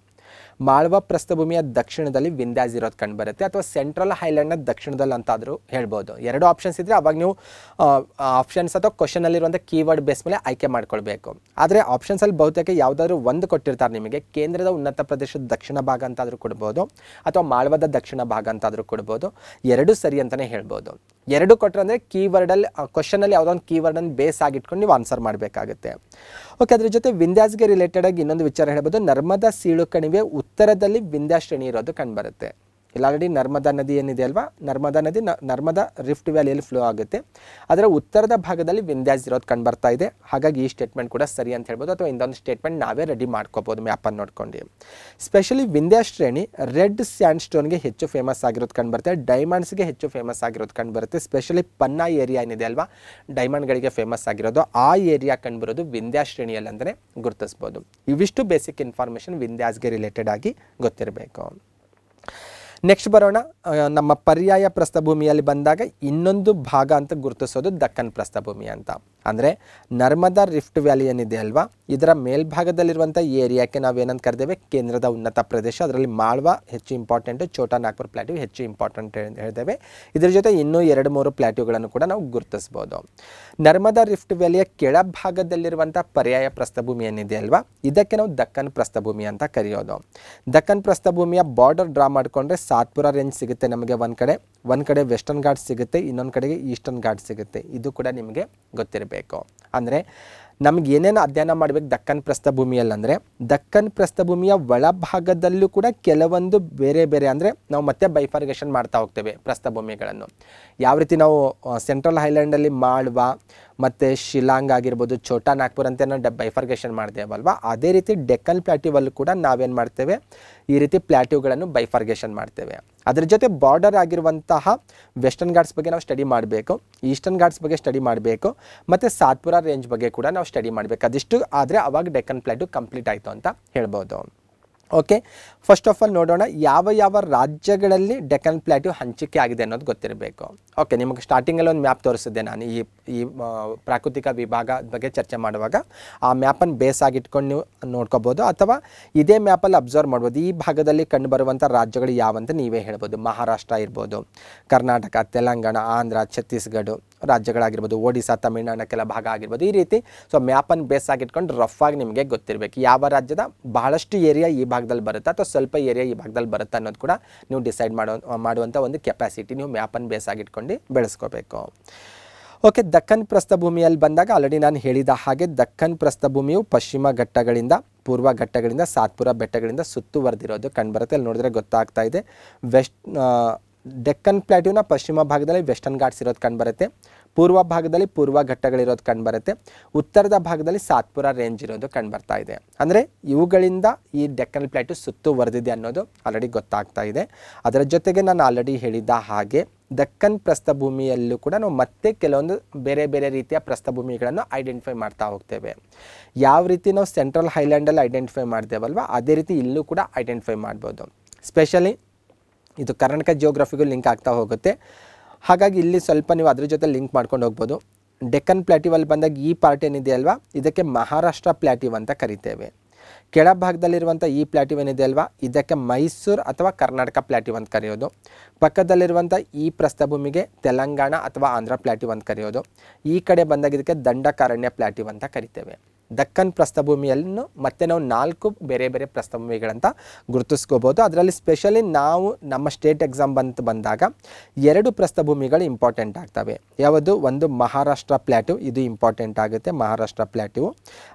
ಮಾಳ್ವಾ ಪ್ರಸ್ಥಭೂಮಿಯ ದಕ್ಷಿಣದಲ್ಲಿ ವಿಂದ್ಯಾಸ್ ಇರೋದು ಕಂಡುಬರುತ್ತೆ ಅಥವಾ ಸೆಂಟ್ರಲ್ ಹೈಲ್ಯಾಂಡ್ನ ದಕ್ಷಿಣದಲ್ಲಿ ಅಂತಾದರೂ ಹೇಳ್ಬೋದು ಎರಡು ಆಪ್ಷನ್ಸ್ ಇದ್ದರೆ ಅವಾಗ ನೀವು ಆಪ್ಷನ್ಸ್ ಅಥವಾ ಕ್ವಶನಲ್ಲಿರುವಂಥ ಕೀವರ್ಡ್ ಬೇಸ್ ಮೇಲೆ ಆಯ್ಕೆ ಮಾಡ್ಕೊಳ್ಬೇಕು ಆದರೆ ಆಪ್ಷನ್ಸಲ್ಲಿ ಬಹುತೇಕ ಯಾವುದಾದ್ರೂ ಒಂದು ಕೊಟ್ಟಿರ್ತಾರೆ ನಿಮಗೆ ಕೇಂದ್ರದ ಉನ್ನತ ಪ್ರದೇಶದ ದಕ್ಷಿಣ ಭಾಗ ಅಂತಾದರೂ ಕೊಡ್ಬೋದು ಅಥವಾ ಮಾಳ್ವಾದ ದಕ್ಷಿಣ ಭಾಗ ಅಂತಾದರೂ ಕೊಡ್ಬೋದು ಎರಡು ಸರಿ ಅಂತಲೇ ಹೇಳ್ಬೋದು ಎರಡು ಕೊಟ್ಟರೆ ಅಂದರೆ ಕೀವರ್ಡಲ್ಲಿ ಕ್ವಶನಲ್ಲಿ ಯಾವುದೋ ಒಂದು ಕೀವರ್ಡನ್ನು ಬೇಸ್ ಆಗಿಟ್ಕೊಂಡು ನೀವು ಆನ್ಸರ್ ಮಾಡಬೇಕಾಗುತ್ತೆ ಓಕೆ ಅದ್ರ ಜೊತೆ ವಿಂದ್ಯಾಸ್ಗೆ ರಿಲೇಟೆಡಾಗಿ ಇನ್ನೊಂದು ವಿಚಾರ ಹೇಳ್ಬೋದು ನರ್ಮದಾ ಸೀಳು ಕಣಿವೆ ಉತ್ತರದಲ್ಲಿ ವಿಂಧ್ಯಾಶ್ರೇಣಿ ಇರೋದು ಕಂಡುಬರುತ್ತೆ ಇಲ್ಲ ಆಲ್ರೆಡಿ ನರ್ಮದಾ ನದಿ ಏನಿದೆ ಅಲ್ವಾ ನರ್ಮದಾ ನದಿ ನರ್ಮದಾ ರಿಫ್ಟ್ ವ್ಯಾಲಿಯಲ್ಲಿ ಫ್ಲೋ ಆಗುತ್ತೆ ಅದರ ಉತ್ತರದ ಭಾಗದಲ್ಲಿ ವಿಂಧ್ಯಾಸ್ ಇರೋದು ಕಂಡು ಬರ್ತಾ ಇದೆ ಹಾಗಾಗಿ ಈ ಸ್ಟೇಟ್ಮೆಂಟ್ ಕೂಡ ಸರಿ ಅಂತ ಹೇಳ್ಬೋದು ಅಥವಾ ಇನ್ನೊಂದು ಸ್ಟೇಟ್ಮೆಂಟ್ ನಾವೇ ರೆಡಿ ಮಾಡ್ಕೋಬೋದು ಮ್ಯಾಪನ್ನು ನೋಡ್ಕೊಂಡು ಸ್ಪೆಷಲಿ ವಿಂಧ್ಯಾ ಶ್ರೇಣಿ ರೆಡ್ ಸ್ಯಾಂಡ್ ಸ್ಟೋನ್ಗೆ ಹೆಚ್ಚು ಫೇಮಸ್ ಆಗಿರೋದು ಕಂಡು ಬರ್ತದೆ ಡೈಮಂಡ್ಸ್ಗೆ ಹೆಚ್ಚು ಫೇಮಸ್ ಆಗಿರೋದು ಕಂಡು ಬರುತ್ತೆ ಸ್ಪೆಷಲಿ ಪನ್ನಾ ಏರಿಯಾ ಏನಿದೆ ಅಲ್ವಾ ಡೈಮಂಡ್ಗಳಿಗೆ ಫೇಮಸ್ ಆಗಿರೋದು ಆ ಏರಿಯಾ ಕಂಡುಬರೋದು ವಿಂಧ್ಯ ಶ್ರೇಣಿಯಲ್ಲಿ ಅಂದರೆ ಗುರುತಿಸ್ಬೋದು ಇವಿಷ್ಟು ಬೇಸಿಕ್ ಇನ್ಫಾರ್ಮೇಷನ್ ವಿಂಧ್ಯಾಸ್ಗೆ ರಿಲೇಟೆಡ್ ಆಗಿ ಗೊತ್ತಿರಬೇಕು ನೆಕ್ಸ್ಟ್ ಬರೋಣ ನಮ್ಮ ಪರ್ಯಾಯ ಪ್ರಸ್ಥಭೂಮಿಯಲ್ಲಿ ಬಂದಾಗ ಇನ್ನೊಂದು ಭಾಗ ಅಂತ ಗುರುತಿಸೋದು ದಕ್ಕನ್ ಪ್ರಸ್ಥಭೂಮಿ ಅಂತ ಅಂದರೆ ನರ್ಮದಾ ರಿಫ್ಟ್ ವ್ಯಾಲಿ ಏನಿದೆ ಅಲ್ವಾ ಇದರ ಮೇಲ್ಭಾಗದಲ್ಲಿರುವಂಥ ಏರಿಯಾಕ್ಕೆ ನಾವು ಏನಂತ ಕರೆದೇವೆ ಕೇಂದ್ರದ ಉನ್ನತ ಪ್ರದೇಶ ಅದರಲ್ಲಿ ಮಾಳ್ವ ಹೆಚ್ಚು ಇಂಪಾರ್ಟೆಂಟ್ ಛೋಟಾ ನಾಗ್ಪುರ್ ಪ್ಲಾಟ್ಯೂ ಹೆಚ್ಚು ಇಂಪಾರ್ಟೆಂಟ್ ಹೇಳಿದ್ದೇವೆ ಇದರ ಜೊತೆ ಇನ್ನೂ ಎರಡು ಮೂರು ಪ್ಲಾಟ್ಯೂಗಳನ್ನು ಕೂಡ ನಾವು ಗುರುತಿಸ್ಬೋದು ನರ್ಮದಾ ರಿಫ್ಟ್ ವ್ಯಾಲಿಯ ಕೆಳಭಾಗದಲ್ಲಿರುವಂಥ ಪರ್ಯಾಯ ಪ್ರಸ್ಥಭೂಮಿ ಏನಿದೆ ಅಲ್ವಾ ಇದಕ್ಕೆ ನಾವು ದಕ್ಕನ್ ಪ್ರಸ್ಥಭೂಮಿ ಅಂತ ಕರೆಯೋದು ದಕ್ಕನ್ ಪ್ರಸ್ಥಭೂಮಿಯ ಬಾರ್ಡರ್ ಡ್ರಾ ಮಾಡಿಕೊಂಡ್ರೆ ಸಾತ್ಪುರ ರೇಂಜ್ ಸಿಗುತ್ತೆ ನಮಗೆ ಒಂದು ಕಡೆ ಒಂದು ಕಡೆ ವೆಸ್ಟರ್ನ್ ಘಾಟ್ ಸಿಗುತ್ತೆ ಇನ್ನೊಂದು ಕಡೆಗೆ ಈಸ್ಟರ್ನ್ ಘಾಟ್ ಸಿಗುತ್ತೆ ಇದು ಕೂಡ ನಿಮಗೆ ಗೊತ್ತಿರಬೇಕು ಅಂದರೆ ನಮ್ಗೆ ಏನೇನು ಅಧ್ಯಯನ ಮಾಡಬೇಕು ದಕ್ಕನ್ ಪ್ರಸ್ಥಭೂಮಿಯಲ್ಲಂದರೆ ದಕ್ಕನ್ ಪ್ರಸ್ಥಭೂಮಿಯ ಒಳಭಾಗದಲ್ಲೂ ಕೂಡ ಕೆಲವೊಂದು ಬೇರೆ ಬೇರೆ ಅಂದರೆ ನಾವು ಮತ್ತೆ ಬೈಫಾರ್ಗೇಷನ್ ಮಾಡ್ತಾ ಹೋಗ್ತೇವೆ ಪ್ರಸ್ಥಭೂಮಿಗಳನ್ನು ಯಾವ ರೀತಿ ನಾವು ಸೆಂಟ್ರಲ್ ಹೈಲ್ಯಾಂಡಲ್ಲಿ ಮಾಳ್ವಾ ಮತ್ತು ಶಿಲಾಂಗ್ ಆಗಿರ್ಬೋದು ಛೋಟಾ ನಾಗ್ಪುರ್ ಅಂತ ಏನೋ ಡ ಬೈಫರ್ಗೇಷನ್ ಮಾಡ್ತೇವಲ್ವ ಅದೇ ರೀತಿ ಡೆಕ್ಕನ್ ಪ್ಲ್ಯಾಟಿವಲ್ಲೂ ಕೂಡ ನಾವೇನು ಮಾಡ್ತೇವೆ ಈ ರೀತಿ ಪ್ಲ್ಯಾಟಿವ್ಗಳನ್ನು ಬೈಫರ್ಗೇಷನ್ ಮಾಡ್ತೇವೆ ಅದ್ರ ಜೊತೆ ಬಾರ್ಡರ್ ಆಗಿರುವಂತಹ ವೆಸ್ಟರ್ನ್ ಘಾಟ್ಸ್ ಬಗ್ಗೆ ನಾವು ಸ್ಟಡಿ ಮಾಡಬೇಕು ಈಸ್ಟರ್ನ್ ಘಾಟ್ಸ್ ಬಗ್ಗೆ ಸ್ಟಡಿ ಮಾಡಬೇಕು ಮತ್ತು ಸಾತ್ಪುರ ರೇಂಜ್ ಬಗ್ಗೆ ಕೂಡ ನಾವು ಸ್ಟಡಿ ಮಾಡಬೇಕು ಅದಿಷ್ಟು ಆದರೆ ಅವಾಗ ಡೆಕ್ಕನ್ ಪ್ಲೇಟು ಕಂಪ್ಲೀಟ್ ಆಯಿತು ಅಂತ ಹೇಳ್ಬೋದು ಓಕೆ ಫಸ್ಟ್ ಆಫ್ ಆಲ್ ನೋಡೋಣ ಯಾವ ಯಾವ ರಾಜ್ಯಗಳಲ್ಲಿ ಡೆಕನ್ ಪ್ಲ್ಯಾಟ್ಯೂ ಹಂಚಿಕೆ ಆಗಿದೆ ಅನ್ನೋದು ಗೊತ್ತಿರಬೇಕು ಓಕೆ ನಿಮಗೆ ಸ್ಟಾರ್ಟಿಂಗಲ್ಲಿ ಒಂದು ಮ್ಯಾಪ್ ತೋರಿಸಿದ್ದೆ ನಾನು ಈ ಈ ಪ್ರಾಕೃತಿಕ ವಿಭಾಗದ ಬಗ್ಗೆ ಚರ್ಚೆ ಮಾಡುವಾಗ ಆ ಮ್ಯಾಪನ್ನು ಬೇಸ್ ಆಗಿಟ್ಕೊಂಡು ನೀವು ನೋಡ್ಕೋಬೋದು ಅಥವಾ ಇದೇ ಮ್ಯಾಪಲ್ಲಿ ಅಬ್ಸರ್ವ್ ಮಾಡ್ಬೋದು ಈ ಭಾಗದಲ್ಲಿ ಕಂಡುಬರುವಂಥ ರಾಜ್ಯಗಳು ಯಾವಂತ ನೀವೇ ಹೇಳ್ಬೋದು ಮಹಾರಾಷ್ಟ್ರ ಇರ್ಬೋದು ಕರ್ನಾಟಕ ತೆಲಂಗಾಣ ಆಂಧ್ರ ಛತ್ತೀಸ್ಗಢ ರಾಜ್ಯಗಳಾಗಿರ್ಬೋದು ಒಡಿಶಾ ತಮಿಳುನಾಡಿನ ಕೆಲ ಭಾಗ ಆಗಿರ್ಬೋದು ಈ ರೀತಿ ಸೊ ಮ್ಯಾಪನ್ನು ಬೇಸ್ ಆಗಿಟ್ಕೊಂಡು ರಫ್ ಆಗಿ ನಿಮಗೆ ಗೊತ್ತಿರಬೇಕು ಯಾವ ರಾಜ್ಯದ ಬಹಳಷ್ಟು ಏರಿಯಾ ಈ ಭಾಗದಲ್ಲಿ ಬರುತ್ತೆ ಅಥವಾ ಸ್ವಲ್ಪ ಏರಿಯಾ ಈ ಭಾಗದಲ್ಲಿ ಬರುತ್ತೆ ಅನ್ನೋದು ಕೂಡ ನೀವು ಡಿಸೈಡ್ ಮಾಡೋ ಮಾಡುವಂಥ ಒಂದು ಕೆಪಾಸಿಟಿ ನೀವು ಮ್ಯಾಪನ್ ಬೇಸ್ ಆಗಿಟ್ಕೊಂಡು ಬೆಳೆಸ್ಕೋಬೇಕು ಓಕೆ ದಕ್ಕನ್ ಪ್ರಸ್ಥಭೂಮಿಯಲ್ಲಿ ಬಂದಾಗ ಆಲ್ರೆಡಿ ನಾನು ಹೇಳಿದ ಹಾಗೆ ದಕ್ಕನ್ ಪ್ರಸ್ಥಭೂಮಿಯು ಪಶ್ಚಿಮ ಘಟ್ಟಗಳಿಂದ ಪೂರ್ವ ಘಟ್ಟಗಳಿಂದ ಸಾತ್ಪುರ ಬೆಟ್ಟಗಳಿಂದ ಸುತ್ತುವರೆದಿರೋದು ಕಂಡುಬರುತ್ತೆ ಅಲ್ಲಿ ನೋಡಿದ್ರೆ ಗೊತ್ತಾಗ್ತಾ ಇದೆ ವೆಸ್ಟ್ ಡೆಕ್ಕನ್ ಪ್ಲಾಟ್ಯೂನ ಪಶ್ಚಿಮ ಭಾಗದಲ್ಲಿ ವೆಸ್ಟರ್ನ್ ಘಾಟ್ಸ್ ಇರೋದು ಕಂಡುಬರುತ್ತೆ ಪೂರ್ವ ಭಾಗದಲ್ಲಿ ಪೂರ್ವ ಘಟ್ಟಗಳಿರೋದು ಕಂಡುಬರುತ್ತೆ ಉತ್ತರದ ಭಾಗದಲ್ಲಿ ಸಾತ್ಪುರ ರೇಂಜ್ ಇರೋದು ಬರ್ತಾ ಇದೆ ಅಂದರೆ ಇವುಗಳಿಂದ ಈ ಡೆಕ್ಕನ್ ಪ್ಲಾಟ್ಯೂ ಸುತ್ತುವರೆದಿದೆ ಅನ್ನೋದು ಆಲ್ರೆಡಿ ಗೊತ್ತಾಗ್ತಾ ಇದೆ ಅದರ ಜೊತೆಗೆ ನಾನು ಆಲ್ರೆಡಿ ಹೇಳಿದ ಹಾಗೆ ದಕ್ಕನ್ ಪ್ರಸ್ಥಭೂಮಿಯಲ್ಲೂ ಕೂಡ ನಾವು ಮತ್ತೆ ಕೆಲವೊಂದು ಬೇರೆ ಬೇರೆ ರೀತಿಯ ಪ್ರಸ್ಥಭೂಮಿಗಳನ್ನು ಐಡೆಂಟಿಫೈ ಮಾಡ್ತಾ ಹೋಗ್ತೇವೆ ಯಾವ ರೀತಿ ನಾವು ಸೆಂಟ್ರಲ್ ಹೈಲ್ಯಾಂಡಲ್ಲಿ ಐಡೆಂಟಿಫೈ ಮಾಡ್ತೇವಲ್ವ ಅದೇ ರೀತಿ ಇಲ್ಲೂ ಕೂಡ ಐಡೆಂಟಿಫೈ ಮಾಡ್ಬೋದು ಸ್ಪೆಷಲಿ ಇದು ಕರ್ನಾಟಕ ಜಿಯೋಗ್ರಫಿಗೂ ಲಿಂಕ್ ಆಗ್ತಾ ಹೋಗುತ್ತೆ ಹಾಗಾಗಿ ಇಲ್ಲಿ ಸ್ವಲ್ಪ ನೀವು ಅದ್ರ ಜೊತೆ ಲಿಂಕ್ ಮಾಡ್ಕೊಂಡು ಹೋಗ್ಬೋದು ಡೆಕ್ಕನ್ ಪ್ಲ್ಯಾಟಿವಲ್ಲಿ ಬಂದಾಗ ಈ ಪಾರ್ಟ್ ಏನಿದೆ ಅಲ್ವಾ ಇದಕ್ಕೆ ಮಹಾರಾಷ್ಟ್ರ ಪ್ಲ್ಯಾಟಿವ್ ಅಂತ ಕರಿತೇವೆ ಕೆಳಭಾಗದಲ್ಲಿರುವಂಥ ಈ ಪ್ಲ್ಯಾಟಿವ್ ಏನಿದೆ ಅಲ್ವಾ ಇದಕ್ಕೆ ಮೈಸೂರು ಅಥವಾ ಕರ್ನಾಟಕ ಪ್ಲ್ಯಾಟಿವ್ ಅಂತ ಕರೆಯೋದು ಪಕ್ಕದಲ್ಲಿರುವಂಥ ಈ ಪ್ರಸ್ಥಭೂಮಿಗೆ ತೆಲಂಗಾಣ ಅಥವಾ ಆಂಧ್ರ ಪ್ಲ್ಯಾಟಿವ್ ಅಂತ ಕರೆಯೋದು ಈ ಕಡೆ ಬಂದಾಗ ಇದಕ್ಕೆ ದಂಡಕಾರಣ್ಯ ಪ್ಲ್ಯಾಟಿವ್ ಅಂತ ಕರಿತೇವೆ ದಕ್ಕನ್ ಪ್ರಸ್ಥಭೂಮಿಯನ್ನು ಮತ್ತೆ ನಾವು ನಾಲ್ಕು ಬೇರೆ ಬೇರೆ ಪ್ರಸ್ಥಭೂಮಿಗಳಂತ ಗುರುತಿಸ್ಕೋಬೋದು ಅದರಲ್ಲಿ ಸ್ಪೆಷಲಿ ನಾವು ನಮ್ಮ ಸ್ಟೇಟ್ ಎಕ್ಸಾಮ್ ಬಂತ ಬಂದಾಗ ಎರಡು ಪ್ರಸ್ಥಭೂಮಿಗಳು ಇಂಪಾರ್ಟೆಂಟ್ ಆಗ್ತವೆ ಯಾವುದು ಒಂದು ಮಹಾರಾಷ್ಟ್ರ ಪ್ಲ್ಯಾಟಿವ್ ಇದು ಇಂಪಾರ್ಟೆಂಟ್ ಆಗುತ್ತೆ ಮಹಾರಾಷ್ಟ್ರ ಪ್ಲ್ಯಾಟಿವ್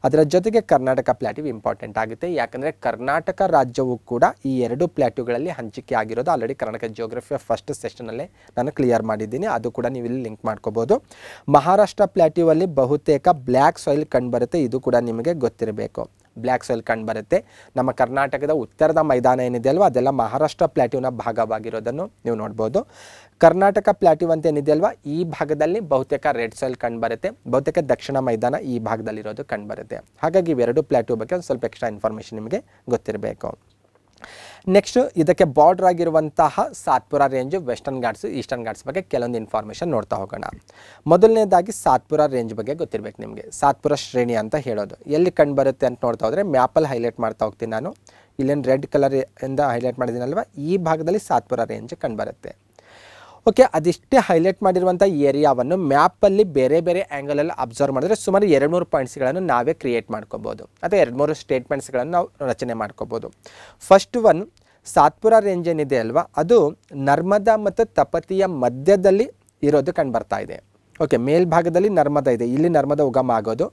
ಅದರ ಜೊತೆಗೆ ಕರ್ನಾಟಕ ಪ್ಲ್ಯಾಟಿವ್ ಇಂಪಾರ್ಟೆಂಟ್ ಆಗುತ್ತೆ ಯಾಕಂದರೆ ಕರ್ನಾಟಕ ರಾಜ್ಯವು ಕೂಡ ಈ ಎರಡು ಪ್ಲ್ಯಾಟಿವ್ಗಳಲ್ಲಿ ಹಂಚಿಕೆ ಆಗಿರೋದು ಆಲ್ರೆಡಿ ಕರ್ನಾಟಕ ಜಿಯೋಗ್ರಫಿಯ ಫಸ್ಟ್ ಸೆಷನಲ್ಲೇ ನಾನು ಕ್ಲಿಯರ್ ಮಾಡಿದ್ದೀನಿ ಅದು ಕೂಡ ನೀವು ಇಲ್ಲಿ ಲಿಂಕ್ ಮಾಡ್ಕೋಬೋದು ಮಹಾರಾಷ್ಟ್ರ ಪ್ಲ್ಯಾಟಿವಲ್ಲಿ ಬಹುತೇಕ ಬ್ಲ್ಯಾಕ್ ಸಾಯಿಲ್ ಕಂಡುಬರುತ್ತೆ ಇದು ಕೂಡ ನಿಮಗೆ ಗೊತ್ತಿರಬೇಕು ಬ್ಲ್ಯಾಕ್ ಸೋಯಿಲ್ ಕಂಡು ಬರುತ್ತೆ ನಮ್ಮ ಕರ್ನಾಟಕದ ಉತ್ತರದ ಮೈದಾನ ಏನಿದೆ ಅಲ್ವಾ ಅದೆಲ್ಲ ಮಹಾರಾಷ್ಟ್ರ ಪ್ಲಾಟ್ಯೂನ ಭಾಗವಾಗಿರೋದನ್ನು ನೀವು ನೋಡ್ಬೋದು ಕರ್ನಾಟಕ ಪ್ಲಾಟ್ಯೂ ಅಂತ ಏನಿದೆ ಅಲ್ವಾ ಈ ಭಾಗದಲ್ಲಿ ಬಹುತೇಕ ರೆಡ್ ಸೋಯಿಲ್ ಕಂಡು ಬರುತ್ತೆ ಬಹುತೇಕ ದಕ್ಷಿಣ ಮೈದಾನ ಈ ಭಾಗದಲ್ಲಿರೋದು ಕಂಡು ಬರುತ್ತೆ ಹಾಗಾಗಿ ಇವೆರಡು ಪ್ಲಾಟ್ಯೂ ಬಗ್ಗೆ ಒಂದು ಸ್ವಲ್ಪ ಎಕ್ಸ್ಟ್ರಾ ಇನ್ಫಾರ್ಮೇಷನ್ ನಿಮಗೆ ಗೊತ್ತಿರಬೇಕು ನೆಕ್ಸ್ಟ್ ಇದಕ್ಕೆ ಬಾರ್ಡರ್ ಆಗಿರುವಂತಹ Satpura range Western Ghats Eastern Ghats ಬಗ್ಗೆ ಕೆಲವೊಂದು ಇನ್ಫಾರ್ಮೇಷನ್ ನೋಡ್ತಾ ಹೋಗೋಣ ಮೊದಲನೇದಾಗಿ ಸಾತ್ಪುರ ರೇಂಜ್ ಬಗ್ಗೆ ಗೊತ್ತಿರಬೇಕು ನಿಮಗೆ ಸಾತ್ಪುರ ಶ್ರೇಣಿ ಅಂತ ಹೇಳೋದು ಎಲ್ಲಿ ಕಂಡು ಬರುತ್ತೆ ಅಂತ ನೋಡ್ತಾ ಹೋದರೆ ಮ್ಯಾಪಲ್ ಹೈಲೈಟ್ ಮಾಡ್ತಾ ಹೋಗ್ತೀನಿ ನಾನು ಇಲ್ಲೇನು ರೆಡ್ ಕಲರ್ ಇಂದ ಹೈಲೈಟ್ ಮಾಡಿದ್ದೀನಲ್ವ ಈ ಭಾಗದಲ್ಲಿ ಸಾತ್ಪುರ ರೇಂಜ್ ಕಂಡುಬರುತ್ತೆ ಓಕೆ ಅದಿಷ್ಟೇ ಹೈಲೈಟ್ ಮಾಡಿರುವಂಥ ಏರಿಯಾವನ್ನು ಮ್ಯಾಪಲ್ಲಿ ಬೇರೆ ಬೇರೆ ಆ್ಯಂಗಲಲ್ಲಿ ಅಬ್ಸರ್ವ್ ಮಾಡಿದ್ರೆ ಸುಮಾರು ಎರಡು ಮೂರು ಪಾಯಿಂಟ್ಸ್ಗಳನ್ನು ನಾವೇ ಕ್ರಿಯೇಟ್ ಮಾಡ್ಕೋಬೋದು ಅಥವಾ ಎರಡು ಮೂರು ಸ್ಟೇಟ್ಮೆಂಟ್ಸ್ಗಳನ್ನು ನಾವು ರಚನೆ ಮಾಡ್ಕೋಬೋದು ಫಸ್ಟ್ ಒನ್ ಸಾತ್ಪುರ ರೇಂಜ್ ಏನಿದೆ ಅಲ್ವಾ ಅದು ನರ್ಮದಾ ಮತ್ತು ತಪತಿಯ ಮಧ್ಯದಲ್ಲಿ ಇರೋದು ಕಂಡು ಬರ್ತಾ ಇದೆ ಓಕೆ ಮೇಲ್ಭಾಗದಲ್ಲಿ ನರ್ಮದಾ ಇದೆ ಇಲ್ಲಿ ನರ್ಮದಾ ಉಗಮ ಆಗೋದು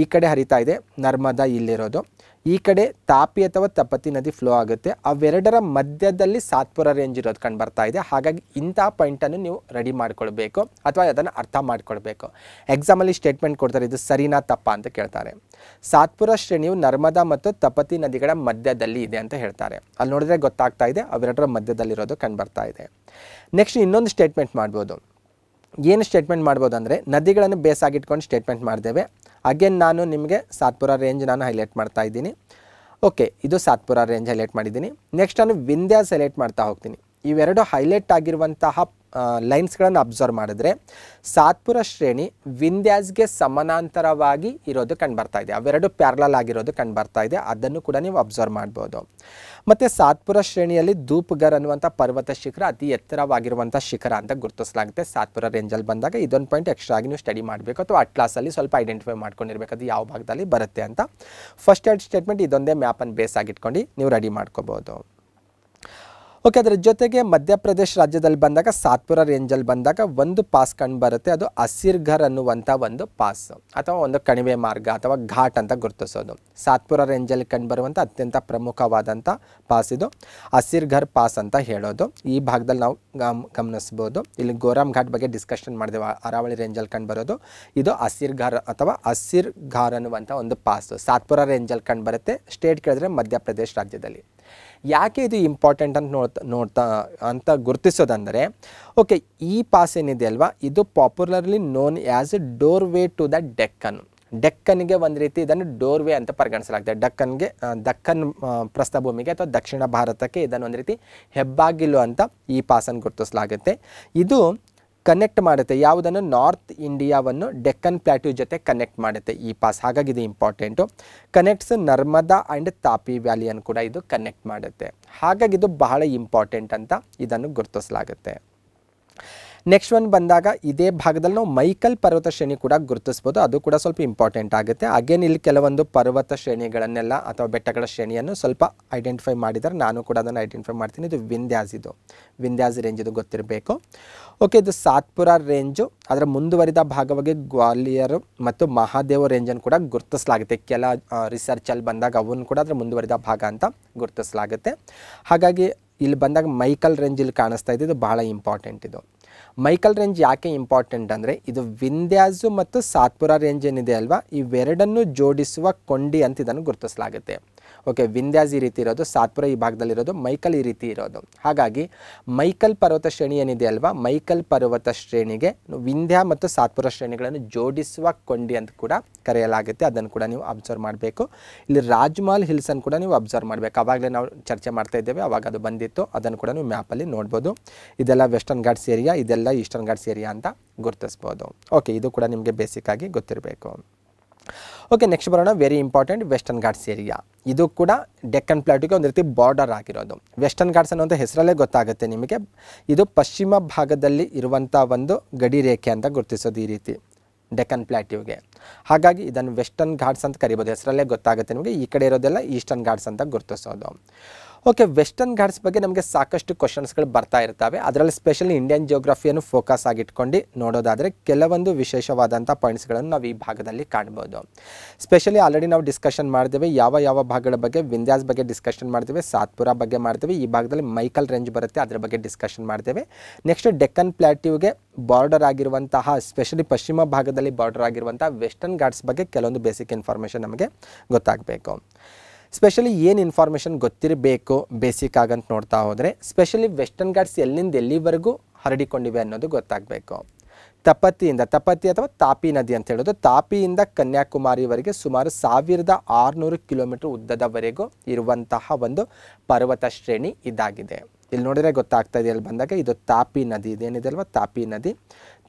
ಈ ಕಡೆ ಹರಿತಾ ಇದೆ ನರ್ಮದಾ ಇಲ್ಲಿರೋದು ಈ ಕಡೆ ತಾಪಿ ಅಥವಾ ತಪತಿ ನದಿ ಫ್ಲೋ ಆಗುತ್ತೆ ಅವೆರಡರ ಮಧ್ಯದಲ್ಲಿ ಸಾತ್ಪುರ ರೇಂಜ್ ಇರೋದು ಕಂಡು ಬರ್ತಾ ಇದೆ ಹಾಗಾಗಿ ಇಂಥ ಪಾಯಿಂಟನ್ನು ನೀವು ರೆಡಿ ಮಾಡ್ಕೊಳ್ಬೇಕು ಅಥವಾ ಅದನ್ನು ಅರ್ಥ ಮಾಡ್ಕೊಳ್ಬೇಕು ಎಕ್ಸಾಮಲ್ಲಿ ಸ್ಟೇಟ್ಮೆಂಟ್ ಕೊಡ್ತಾರೆ ಇದು ಸರಿನಾ ತಪ್ಪ ಅಂತ ಕೇಳ್ತಾರೆ ಸಾತ್ಪುರ ಶ್ರೇಣಿಯು ನರ್ಮದಾ ಮತ್ತು ತಪತಿ ನದಿಗಳ ಮಧ್ಯದಲ್ಲಿ ಇದೆ ಅಂತ ಹೇಳ್ತಾರೆ ಅಲ್ಲಿ ನೋಡಿದ್ರೆ ಗೊತ್ತಾಗ್ತಾ ಇದೆ ಅವೆರಡರ ಮಧ್ಯದಲ್ಲಿರೋದು ಕಂಡು ಬರ್ತಾ ಇದೆ ನೆಕ್ಸ್ಟ್ ಇನ್ನೊಂದು ಸ್ಟೇಟ್ಮೆಂಟ್ ಮಾಡ್ಬೋದು ಏನು ಸ್ಟೇಟ್ಮೆಂಟ್ ಮಾಡ್ಬೋದು ಅಂದರೆ ನದಿಗಳನ್ನು ಬೇಸಾಗಿಟ್ಕೊಂಡು ಸ್ಟೇಟ್ಮೆಂಟ್ ಮಾಡಿದ್ದೇವೆ ಅಗೇನ್ ನಾನು ನಿಮಗೆ ಸಾತ್ಪುರ ರೇಂಜ್ ನಾನು ಹೈಲೈಟ್ ಮಾಡ್ತಾ ಇದ್ದೀನಿ ಓಕೆ ಇದು ಸಾತ್ಪುರ ರೇಂಜ್ ಹೈಲೈಟ್ ಮಾಡಿದ್ದೀನಿ ನೆಕ್ಸ್ಟ್ ನಾನು ವಿಂಧ್ಯ ಹೈಲೈಟ್ ಮಾಡ್ತಾ ಹೋಗ್ತೀನಿ ಇವೆರಡು ಹೈಲೈಟ್ ಆಗಿರುವಂತಹ ಲೈನ್ಸ್ಗಳನ್ನು ಅಬ್ಸರ್ವ್ ಮಾಡಿದ್ರೆ ಸಾತ್ಪುರ ಶ್ರೇಣಿ ವಿಂಧ್ಯಾಸ್ಗೆ ಸಮಾನಾಂತರವಾಗಿ ಇರೋದು ಕಂಡು ಬರ್ತಾ ಇದೆ ಅವೆರಡು ಪ್ಯಾರಲಲ್ ಆಗಿರೋದು ಕಂಡು ಬರ್ತಾ ಇದೆ ಅದನ್ನು ಕೂಡ ನೀವು ಅಬ್ಸರ್ವ್ ಮಾಡ್ಬೋದು ಮತ್ತು ಸಾತ್ಪುರ ಶ್ರೇಣಿಯಲ್ಲಿ ಧೂಪ್ಗರ್ ಅನ್ನುವಂಥ ಪರ್ವತ ಶಿಖರ ಅತಿ ಎತ್ತರವಾಗಿರುವಂಥ ಶಿಖರ ಅಂತ ಗುರುತಿಸಲಾಗುತ್ತೆ ಸಾತ್ಪುರ ರೇಂಜಲ್ಲಿ ಬಂದಾಗ ಇದೊಂದು ಪಾಯಿಂಟ್ ಎಕ್ಸ್ಟ್ರಾ ಆಗಿ ನೀವು ಸ್ಟಡಿ ಮಾಡಬೇಕು ಅಥವಾ ಅಟ್ಲಾಸಲ್ಲಿ ಸ್ವಲ್ಪ ಐಡೆಂಟಿಫೈ ಮಾಡ್ಕೊಂಡಿರ್ಬೇಕು ಅದು ಯಾವ ಭಾಗದಲ್ಲಿ ಬರುತ್ತೆ ಅಂತ ಫಸ್ಟ್ ಏಡ್ ಸ್ಟೇಟ್ಮೆಂಟ್ ಇದೊಂದೇ ಮ್ಯಾಪನ್ನು ಬೇಸ್ ಆಗಿಟ್ಕೊಂಡು ನೀವು ರೆಡಿ ಮಾಡ್ಕೋಬೋದು ಓಕೆ ಅದರ ಜೊತೆಗೆ ಮಧ್ಯಪ್ರದೇಶ ರಾಜ್ಯದಲ್ಲಿ ಬಂದಾಗ ಸಾತ್ಪುರ ರೇಂಜಲ್ಲಿ ಬಂದಾಗ ಒಂದು ಪಾಸ್ ಕಂಡು ಬರುತ್ತೆ ಅದು ಅಸಿರ್ಘರ್ ಅನ್ನುವಂಥ ಒಂದು ಪಾಸ್ ಅಥವಾ ಒಂದು ಕಣಿವೆ ಮಾರ್ಗ ಅಥವಾ ಘಾಟ್ ಅಂತ ಗುರುತಿಸೋದು ಸಾತ್ಪುರ ರೇಂಜಲ್ಲಿ ಕಂಡುಬರುವಂಥ ಅತ್ಯಂತ ಪ್ರಮುಖವಾದಂಥ ಪಾಸ್ ಇದು ಅಸಿರ್ಘರ್ ಪಾಸ್ ಅಂತ ಹೇಳೋದು ಈ ಭಾಗದಲ್ಲಿ ನಾವು ಗಮನಿಸ್ಬೋದು ಇಲ್ಲಿ ಗೋರಾಮ್ ಘಾಟ್ ಬಗ್ಗೆ ಡಿಸ್ಕಷನ್ ಮಾಡಿದೆ ಅರಾವಳಿ ರೇಂಜಲ್ಲಿ ಕಂಡುಬರೋದು ಇದು ಅಸಿರ್ಘರ್ ಅಥವಾ ಹಸಿರ್ ಘಾರ್ ಅನ್ನುವಂಥ ಒಂದು ಪಾಸ್ ಸಾತ್ಪುರ ರೇಂಜಲ್ಲಿ ಕಂಡುಬರುತ್ತೆ ಸ್ಟೇಟ್ ಕೇಳಿದ್ರೆ ಮಧ್ಯಪ್ರದೇಶ ರಾಜ್ಯದಲ್ಲಿ ಯಾಕೆ ಇದು ಇಂಪಾರ್ಟೆಂಟ್ ಅಂತ ನೋಡ್ತಾ ನೋಡ್ತಾ ಅಂತ ಗುರುತಿಸೋದಂದರೆ ಓಕೆ ಈ ಪಾಸ್ ಏನಿದೆ ಅಲ್ವಾ ಇದು popularly known as doorway to the Deccan ಡೆಕ್ಕನ್ಗೆ ಒಂದು ರೀತಿ ಇದನ್ನು ಡೋರ್ ವೇ ಅಂತ ಪರಿಗಣಿಸಲಾಗಿದೆ ಡಕ್ಕನ್ಗೆ ದಕ್ಕನ್ ಪ್ರಸ್ಥಭೂಮಿಗೆ ಅಥವಾ ದಕ್ಷಿಣ ಭಾರತಕ್ಕೆ ಇದನ್ನು ಒಂದು ರೀತಿ ಹೆಬ್ಬಾಗಿಲು ಅಂತ ಈ ಪಾಸನ್ನು ಗುರುತಿಸಲಾಗುತ್ತೆ ಇದು ಕನೆಕ್ಟ್ ಮಾಡುತ್ತೆ ಯಾವುದನ್ನು ನಾರ್ತ್ ಇಂಡಿಯಾವನ್ನು ಡೆಕ್ಕನ್ ಪ್ಲ್ಯಾಟ್ಯೂ ಜೊತೆ ಕನೆಕ್ಟ್ ಮಾಡುತ್ತೆ ಈ ಪಾಸ್ ಹಾಗಾಗಿ ಇದು important connects Narmada and Tapi ವ್ಯಾಲಿಯನ್ನು ಕೂಡ ಇದು ಕನೆಕ್ಟ್ ಮಾಡುತ್ತೆ ಹಾಗಾಗಿ ಇದು ಬಹಳ ಇಂಪಾರ್ಟೆಂಟ್ ಅಂತ ಇದನ್ನು ಗುರುತಿಸಲಾಗುತ್ತೆ ನೆಕ್ಸ್ಟ್ ಒನ್ ಬಂದಾಗ ಇದೇ ಭಾಗದಲ್ಲಿ ನಾವು ಮೈಕಲ್ ಪರ್ವತ ಶ್ರೇಣಿ ಕೂಡ ಗುರುತಿಸ್ಬೋದು ಅದು ಕೂಡ ಸ್ವಲ್ಪ ಇಂಪಾರ್ಟೆಂಟ್ ಆಗುತ್ತೆ ಅಗೇನ್ ಇಲ್ಲಿ ಕೆಲವೊಂದು ಪರ್ವತ ಶ್ರೇಣಿಗಳನ್ನೆಲ್ಲ ಅಥವಾ ಬೆಟ್ಟಗಳ ಶ್ರೇಣಿಯನ್ನು ಸ್ವಲ್ಪ ಐಡೆಂಟಿಫೈ ಮಾಡಿದರೆ ನಾನು ಕೂಡ ಅದನ್ನು ಐಡೆಂಟಿಫೈ ಮಾಡ್ತೀನಿ ಇದು ವಿಂಧ್ಯಾಸ್ ಇದು ವಿಂಧ್ಯಾಸ್ ರೇಂಜ್ ಇದು ಗೊತ್ತಿರಬೇಕು ಓಕೆ ಇದು ಸಾತ್ಪುರ ರೇಂಜು ಅದರ ಮುಂದುವರಿದ ಭಾಗವಾಗಿ ಗ್ವಾಲಿಯರ್ ಮತ್ತು ಮಹಾದೇವ ರೇಂಜನ್ನು ಕೂಡ ಗುರುತಿಸಲಾಗುತ್ತೆ ಕೆಲ ರಿಸರ್ಚಲ್ಲಿ ಬಂದಾಗ ಅವನ್ನು ಕೂಡ ಅದರ ಮುಂದುವರಿದ ಭಾಗ ಅಂತ ಗುರುತಿಸಲಾಗುತ್ತೆ ಹಾಗಾಗಿ ಇಲ್ಲಿ ಬಂದಾಗ ಮೈಕಲ್ ರೇಂಜ್ ಇಲ್ಲಿ ಕಾಣಿಸ್ತಾ ಇದೆ ಇದು ಬಹಳ ಇಂಪಾರ್ಟೆಂಟ್ ಇದು ಮೈಕಲ್ ರೇಂಜ್ ಯಾಕೆ ಇಂಪಾರ್ಟೆಂಟ್ ಅಂದರೆ ಇದು ವಿಂದ್ಯಾಜು ಮತ್ತು ಸಾತ್ಪುರ ರೇಂಜ್ ಏನಿದೆ ಅಲ್ವಾ ಇವೆರಡನ್ನು ಜೋಡಿಸುವ ಕೊಂಡಿ ಅಂತ ಇದನ್ನು ಗುರುತಿಸಲಾಗುತ್ತೆ ಓಕೆ ವಿಂಧ್ಯಾಸ್ ಈ ರೀತಿ ಇರೋದು ಸಾತ್ಪುರ ಈ ಭಾಗದಲ್ಲಿರೋದು ಮೈಕಲ್ ಈ ರೀತಿ ಇರೋದು ಹಾಗಾಗಿ ಮೈಕಲ್ ಪರ್ವತ ಶ್ರೇಣಿ ಏನಿದೆ ಅಲ್ವಾ ಮೈಕಲ್ ಪರ್ವತ ಶ್ರೇಣಿಗೆ ವಿಂಧ್ಯ ಮತ್ತು ಸಾತ್ಪುರ ಶ್ರೇಣಿಗಳನ್ನು ಜೋಡಿಸುವ ಕೊಂಡಿ ಅಂತ ಕೂಡ ಕರೆಯಲಾಗುತ್ತೆ ಅದನ್ನು ಕೂಡ ನೀವು ಅಬ್ಸರ್ವ್ ಮಾಡಬೇಕು ಇಲ್ಲಿ ರಾಜ್ಮಹಲ್ ಹಿಲ್ಸ್ ಅನ್ನು ಕೂಡ ನೀವು ಅಬ್ಸರ್ವ್ ಮಾಡಬೇಕು ಆವಾಗಲೇ ನಾವು ಚರ್ಚೆ ಮಾಡ್ತಾ ಇದ್ದೇವೆ ಅವಾಗ ಅದು ಬಂದಿತ್ತು ಅದನ್ನು ಕೂಡ ನೀವು ಮ್ಯಾಪಲ್ಲಿ ನೋಡ್ಬೋದು ಇದೆಲ್ಲ ವೆಸ್ಟರ್ನ್ ಘಾಟ್ಸ್ ಏರಿಯಾ ಇದೆಲ್ಲ ಈಸ್ಟರ್ನ್ ಘಾಟ್ಸ್ ಏರಿಯಾ ಅಂತ ಗುರುತಿಸ್ಬೋದು ಓಕೆ ಇದು ಕೂಡ ನಿಮಗೆ ಬೇಸಿಕ್ ಆಗಿ ಗೊತ್ತಿರಬೇಕು ಓಕೆ ನೆಕ್ಸ್ಟ್ ಬರೋಣ very important Western Ghats area ಇದು ಕೂಡ ಡೆಕ್ಕನ್ ಪ್ಲಾಟಿಗೆ ಒಂದು ರೀತಿ ಬಾರ್ಡರ್ ಆಗಿರೋದು ವೆಸ್ಟರ್ನ್ ಘಾಟ್ಸ್ ಅಂತ ಹೆಸರಲ್ಲೇ ಗೊತ್ತಾಗುತ್ತೆ ನಿಮಗೆ ಇದು ಪಶ್ಚಿಮ ಭಾಗದಲ್ಲಿ ಇರುವಂಥ ಒಂದು ಗಡಿ ರೇಖೆ ಅಂತ ಗುರುತಿಸೋದು ಈ ರೀತಿ ಡೆಕ್ಕನ್ ಪ್ಲಾಟ್ಯೂಗೆ ಹಾಗಾಗಿ ಇದನ್ನು ವೆಸ್ಟರ್ನ್ ಘಾಟ್ಸ್ ಅಂತ ಕರಿಬೋದು ಹೆಸರಲ್ಲೇ ಗೊತ್ತಾಗುತ್ತೆ ನಿಮಗೆ ಈ ಕಡೆ ಇರೋದೆಲ್ಲ ಈಸ್ಟರ್ನ್ ಘಾಟ್ಸ್ ಅಂತ ಗುರುತಿಸೋದು ಓಕೆ ವೆಸ್ಟರ್ನ್ ಘಾಟ್ಸ್ ಬಗ್ಗೆ ನಮಗೆ ಸಾಕಷ್ಟು ಕ್ವಶನ್ಸ್ಗಳು ಬರ್ತಾ ಇರ್ತವೆ ಅದರಲ್ಲಿ ಸ್ಪೆಷಲಿ ಇಂಡಿಯನ್ ಜಿಯೋಗ್ರಫಿಯನ್ನು ಫೋಕಸ್ ಆಗಿಟ್ಕೊಂಡು ನೋಡೋದಾದರೆ ಕೆಲವೊಂದು ವಿಶೇಷವಾದಂಥ ಪಾಯಿಂಟ್ಸ್ಗಳನ್ನು ನಾವು ಈ ಭಾಗದಲ್ಲಿ ಕಾಣ್ಬೋದು ಸ್ಪೆಷಲಿ ಆಲ್ರೆಡಿ ನಾವು ಡಿಸ್ಕಷನ್ ಮಾಡಿದ್ದೇವೆ ಯಾವ ಯಾವ ಭಾಗಗಳ ಬಗ್ಗೆ ವಿಂಧ್ಯಾಸ್ ಬಗ್ಗೆ ಡಿಸ್ಕಷನ್ ಮಾಡ್ತೇವೆ ಸಾತ್ಪುರ ಬಗ್ಗೆ ಮಾಡ್ತೇವೆ ಈ ಭಾಗದಲ್ಲಿ ಮೈಕಲ್ ರೇಂಜ್ ಬರುತ್ತೆ ಅದರ ಬಗ್ಗೆ ಡಿಸ್ಕಷನ್ ಮಾಡ್ತೇವೆ ನೆಕ್ಸ್ಟ್ ಡೆಕ್ಕನ್ ಪ್ಲಾಟ್ಯೂಗೆ ಬಾರ್ಡರ್ ಆಗಿರುವಂತಹ ಸ್ಪೆಷಲಿ ಪಶ್ಚಿಮ ಭಾಗದಲ್ಲಿ ಬಾರ್ಡರ್ ಆಗಿರುವಂತಹ ವೆಸ್ಟರ್ನ್ ಘಾಟ್ಸ್ ಬಗ್ಗೆ ಕೆಲವೊಂದು ಬೇಸಿಕ್ ಇನ್ಫಾರ್ಮೇಷನ್ ನಮಗೆ ಗೊತ್ತಾಗಬೇಕು ಸ್ಪೆಷಲಿ ಏನು ಇನ್ಫಾರ್ಮೇಷನ್ ಗೊತ್ತಿರಬೇಕು ಬೇಸಿಕ್ ಆಗಂತ ನೋಡ್ತಾ ಹೋದರೆ ಸ್ಪೆಷಲಿ ವೆಸ್ಟರ್ನ್ ಗಾಟ್ಸ್ ಎಲ್ಲಿಂದ ಎಲ್ಲಿವರೆಗೂ ಹರಡಿಕೊಂಡಿವೆ ಅನ್ನೋದು ಗೊತ್ತಾಗಬೇಕು ತಪತಿಯಿಂದ ತಪತಿ ಅಥವಾ ತಾಪಿ ನದಿ ಅಂತ ಹೇಳೋದು ತಾಪಿಯಿಂದ ಕನ್ಯಾಕುಮಾರಿವರೆಗೆ ಸುಮಾರು ಸಾವಿರದ ಆರುನೂರು ಕಿಲೋಮೀಟರ್ ಉದ್ದದವರೆಗೂ ಇರುವಂತಹ ಒಂದು ಪರ್ವತ ಶ್ರೇಣಿ ಇದಾಗಿದೆ ಇಲ್ಲಿ ನೋಡಿದರೆ ಗೊತ್ತಾಗ್ತಾ ಇದೆ ಅಲ್ಲಿ ಬಂದಾಗ ಇದು ತಾಪಿ ನದಿ ಇದೇನಿದೆ ಅಲ್ವಾ ತಾಪಿ ನದಿ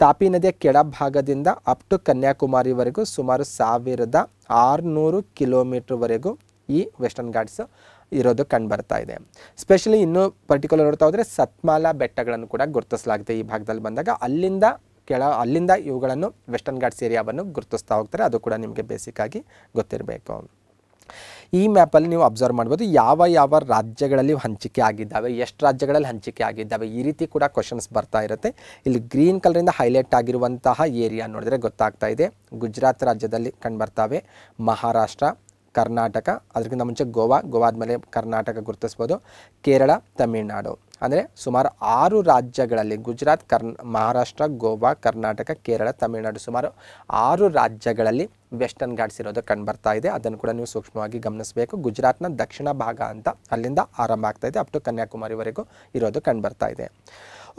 ತಾಪಿ ನದಿಯ ಕೆಳಭಾಗದಿಂದ ಅಪ್ ಟು ಕನ್ಯಾಕುಮಾರಿವರೆಗೂ ಸುಮಾರು ಸಾವಿರದ ಆರುನೂರು ಕಿಲೋಮೀಟ್ರ್ವರೆಗೂ ಈ ವೆಸ್ಟರ್ನ್ ಘಾಟ್ಸ್ ಇರೋದು ಕಂಡು ಬರ್ತಾ ಇದೆ ಸ್ಪೆಷಲಿ ಇನ್ನೂ ಪರ್ಟಿಕ್ಯುಲರ್ ನೋಡ್ತಾ ಹೋದರೆ ಸತ್ಮಾಲಾ ಬೆಟ್ಟಗಳನ್ನು ಕೂಡ ಗುರುತಿಸಲಾಗಿದೆ ಈ ಭಾಗದಲ್ಲಿ ಬಂದಾಗ ಅಲ್ಲಿಂದ ಕೆಳ ಅಲ್ಲಿಂದ ಇವುಗಳನ್ನು ವೆಸ್ಟರ್ನ್ ಘಾಟ್ಸ್ ಏರಿಯಾವನ್ನು ಗುರುತಿಸ್ತಾ ಹೋಗ್ತಾರೆ ಅದು ಕೂಡ ನಿಮಗೆ ಬೇಸಿಕ್ಕಾಗಿ ಗೊತ್ತಿರಬೇಕು ಈ ಮ್ಯಾಪಲ್ಲಿ ನೀವು ಅಬ್ಸರ್ವ್ ಮಾಡ್ಬೋದು ಯಾವ ಯಾವ ರಾಜ್ಯಗಳಲ್ಲಿ ಹಂಚಿಕೆ ಆಗಿದ್ದಾವೆ ಎಷ್ಟು ರಾಜ್ಯಗಳಲ್ಲಿ ಹಂಚಿಕೆ ಆಗಿದ್ದಾವೆ ಈ ರೀತಿ ಕೂಡ ಕ್ವಶನ್ಸ್ ಬರ್ತಾ ಇರುತ್ತೆ ಇಲ್ಲಿ ಗ್ರೀನ್ ಕಲರಿಂದ ಹೈಲೈಟ್ ಆಗಿರುವಂತಹ ಏರಿಯಾ ನೋಡಿದ್ರೆ ಗೊತ್ತಾಗ್ತಾ ಇದೆ ಗುಜರಾತ್ ರಾಜ್ಯದಲ್ಲಿ ಕಂಡುಬರ್ತಾವೆ ಮಹಾರಾಷ್ಟ್ರ ಕರ್ನಾಟಕ ಅದಕ್ಕಿಂತ ಮುಂಚೆ ಗೋವಾ ಗೋವಾದ ಮೇಲೆ ಕರ್ನಾಟಕ ಗುರುತಿಸ್ಬೋದು ಕೇರಳ ತಮಿಳುನಾಡು ಅಂದರೆ ಸುಮಾರು ಆರು ರಾಜ್ಯಗಳಲ್ಲಿ ಗುಜರಾತ್ ಕರ್ನ್ ಮಹಾರಾಷ್ಟ್ರ ಗೋವಾ ಕರ್ನಾಟಕ ಕೇರಳ ತಮಿಳುನಾಡು ಸುಮಾರು ಆರು ರಾಜ್ಯಗಳಲ್ಲಿ ವೆಸ್ಟರ್ನ್ ಘಾಟ್ಸ್ ಇರೋದು ಕಂಡುಬರ್ತಾ ಇದೆ ಅದನ್ನು ಕೂಡ ನೀವು ಸೂಕ್ಷ್ಮವಾಗಿ ಗಮನಿಸಬೇಕು ಗುಜರಾತ್ನ ದಕ್ಷಿಣ ಭಾಗ ಅಂತ ಅಲ್ಲಿಂದ ಆರಂಭ ಆಗ್ತಾ ಇದೆ ಅಪ್ ಟು ಕನ್ಯಾಕುಮಾರಿವರೆಗೂ ಇರೋದು ಕಂಡುಬರ್ತಾ ಇದೆ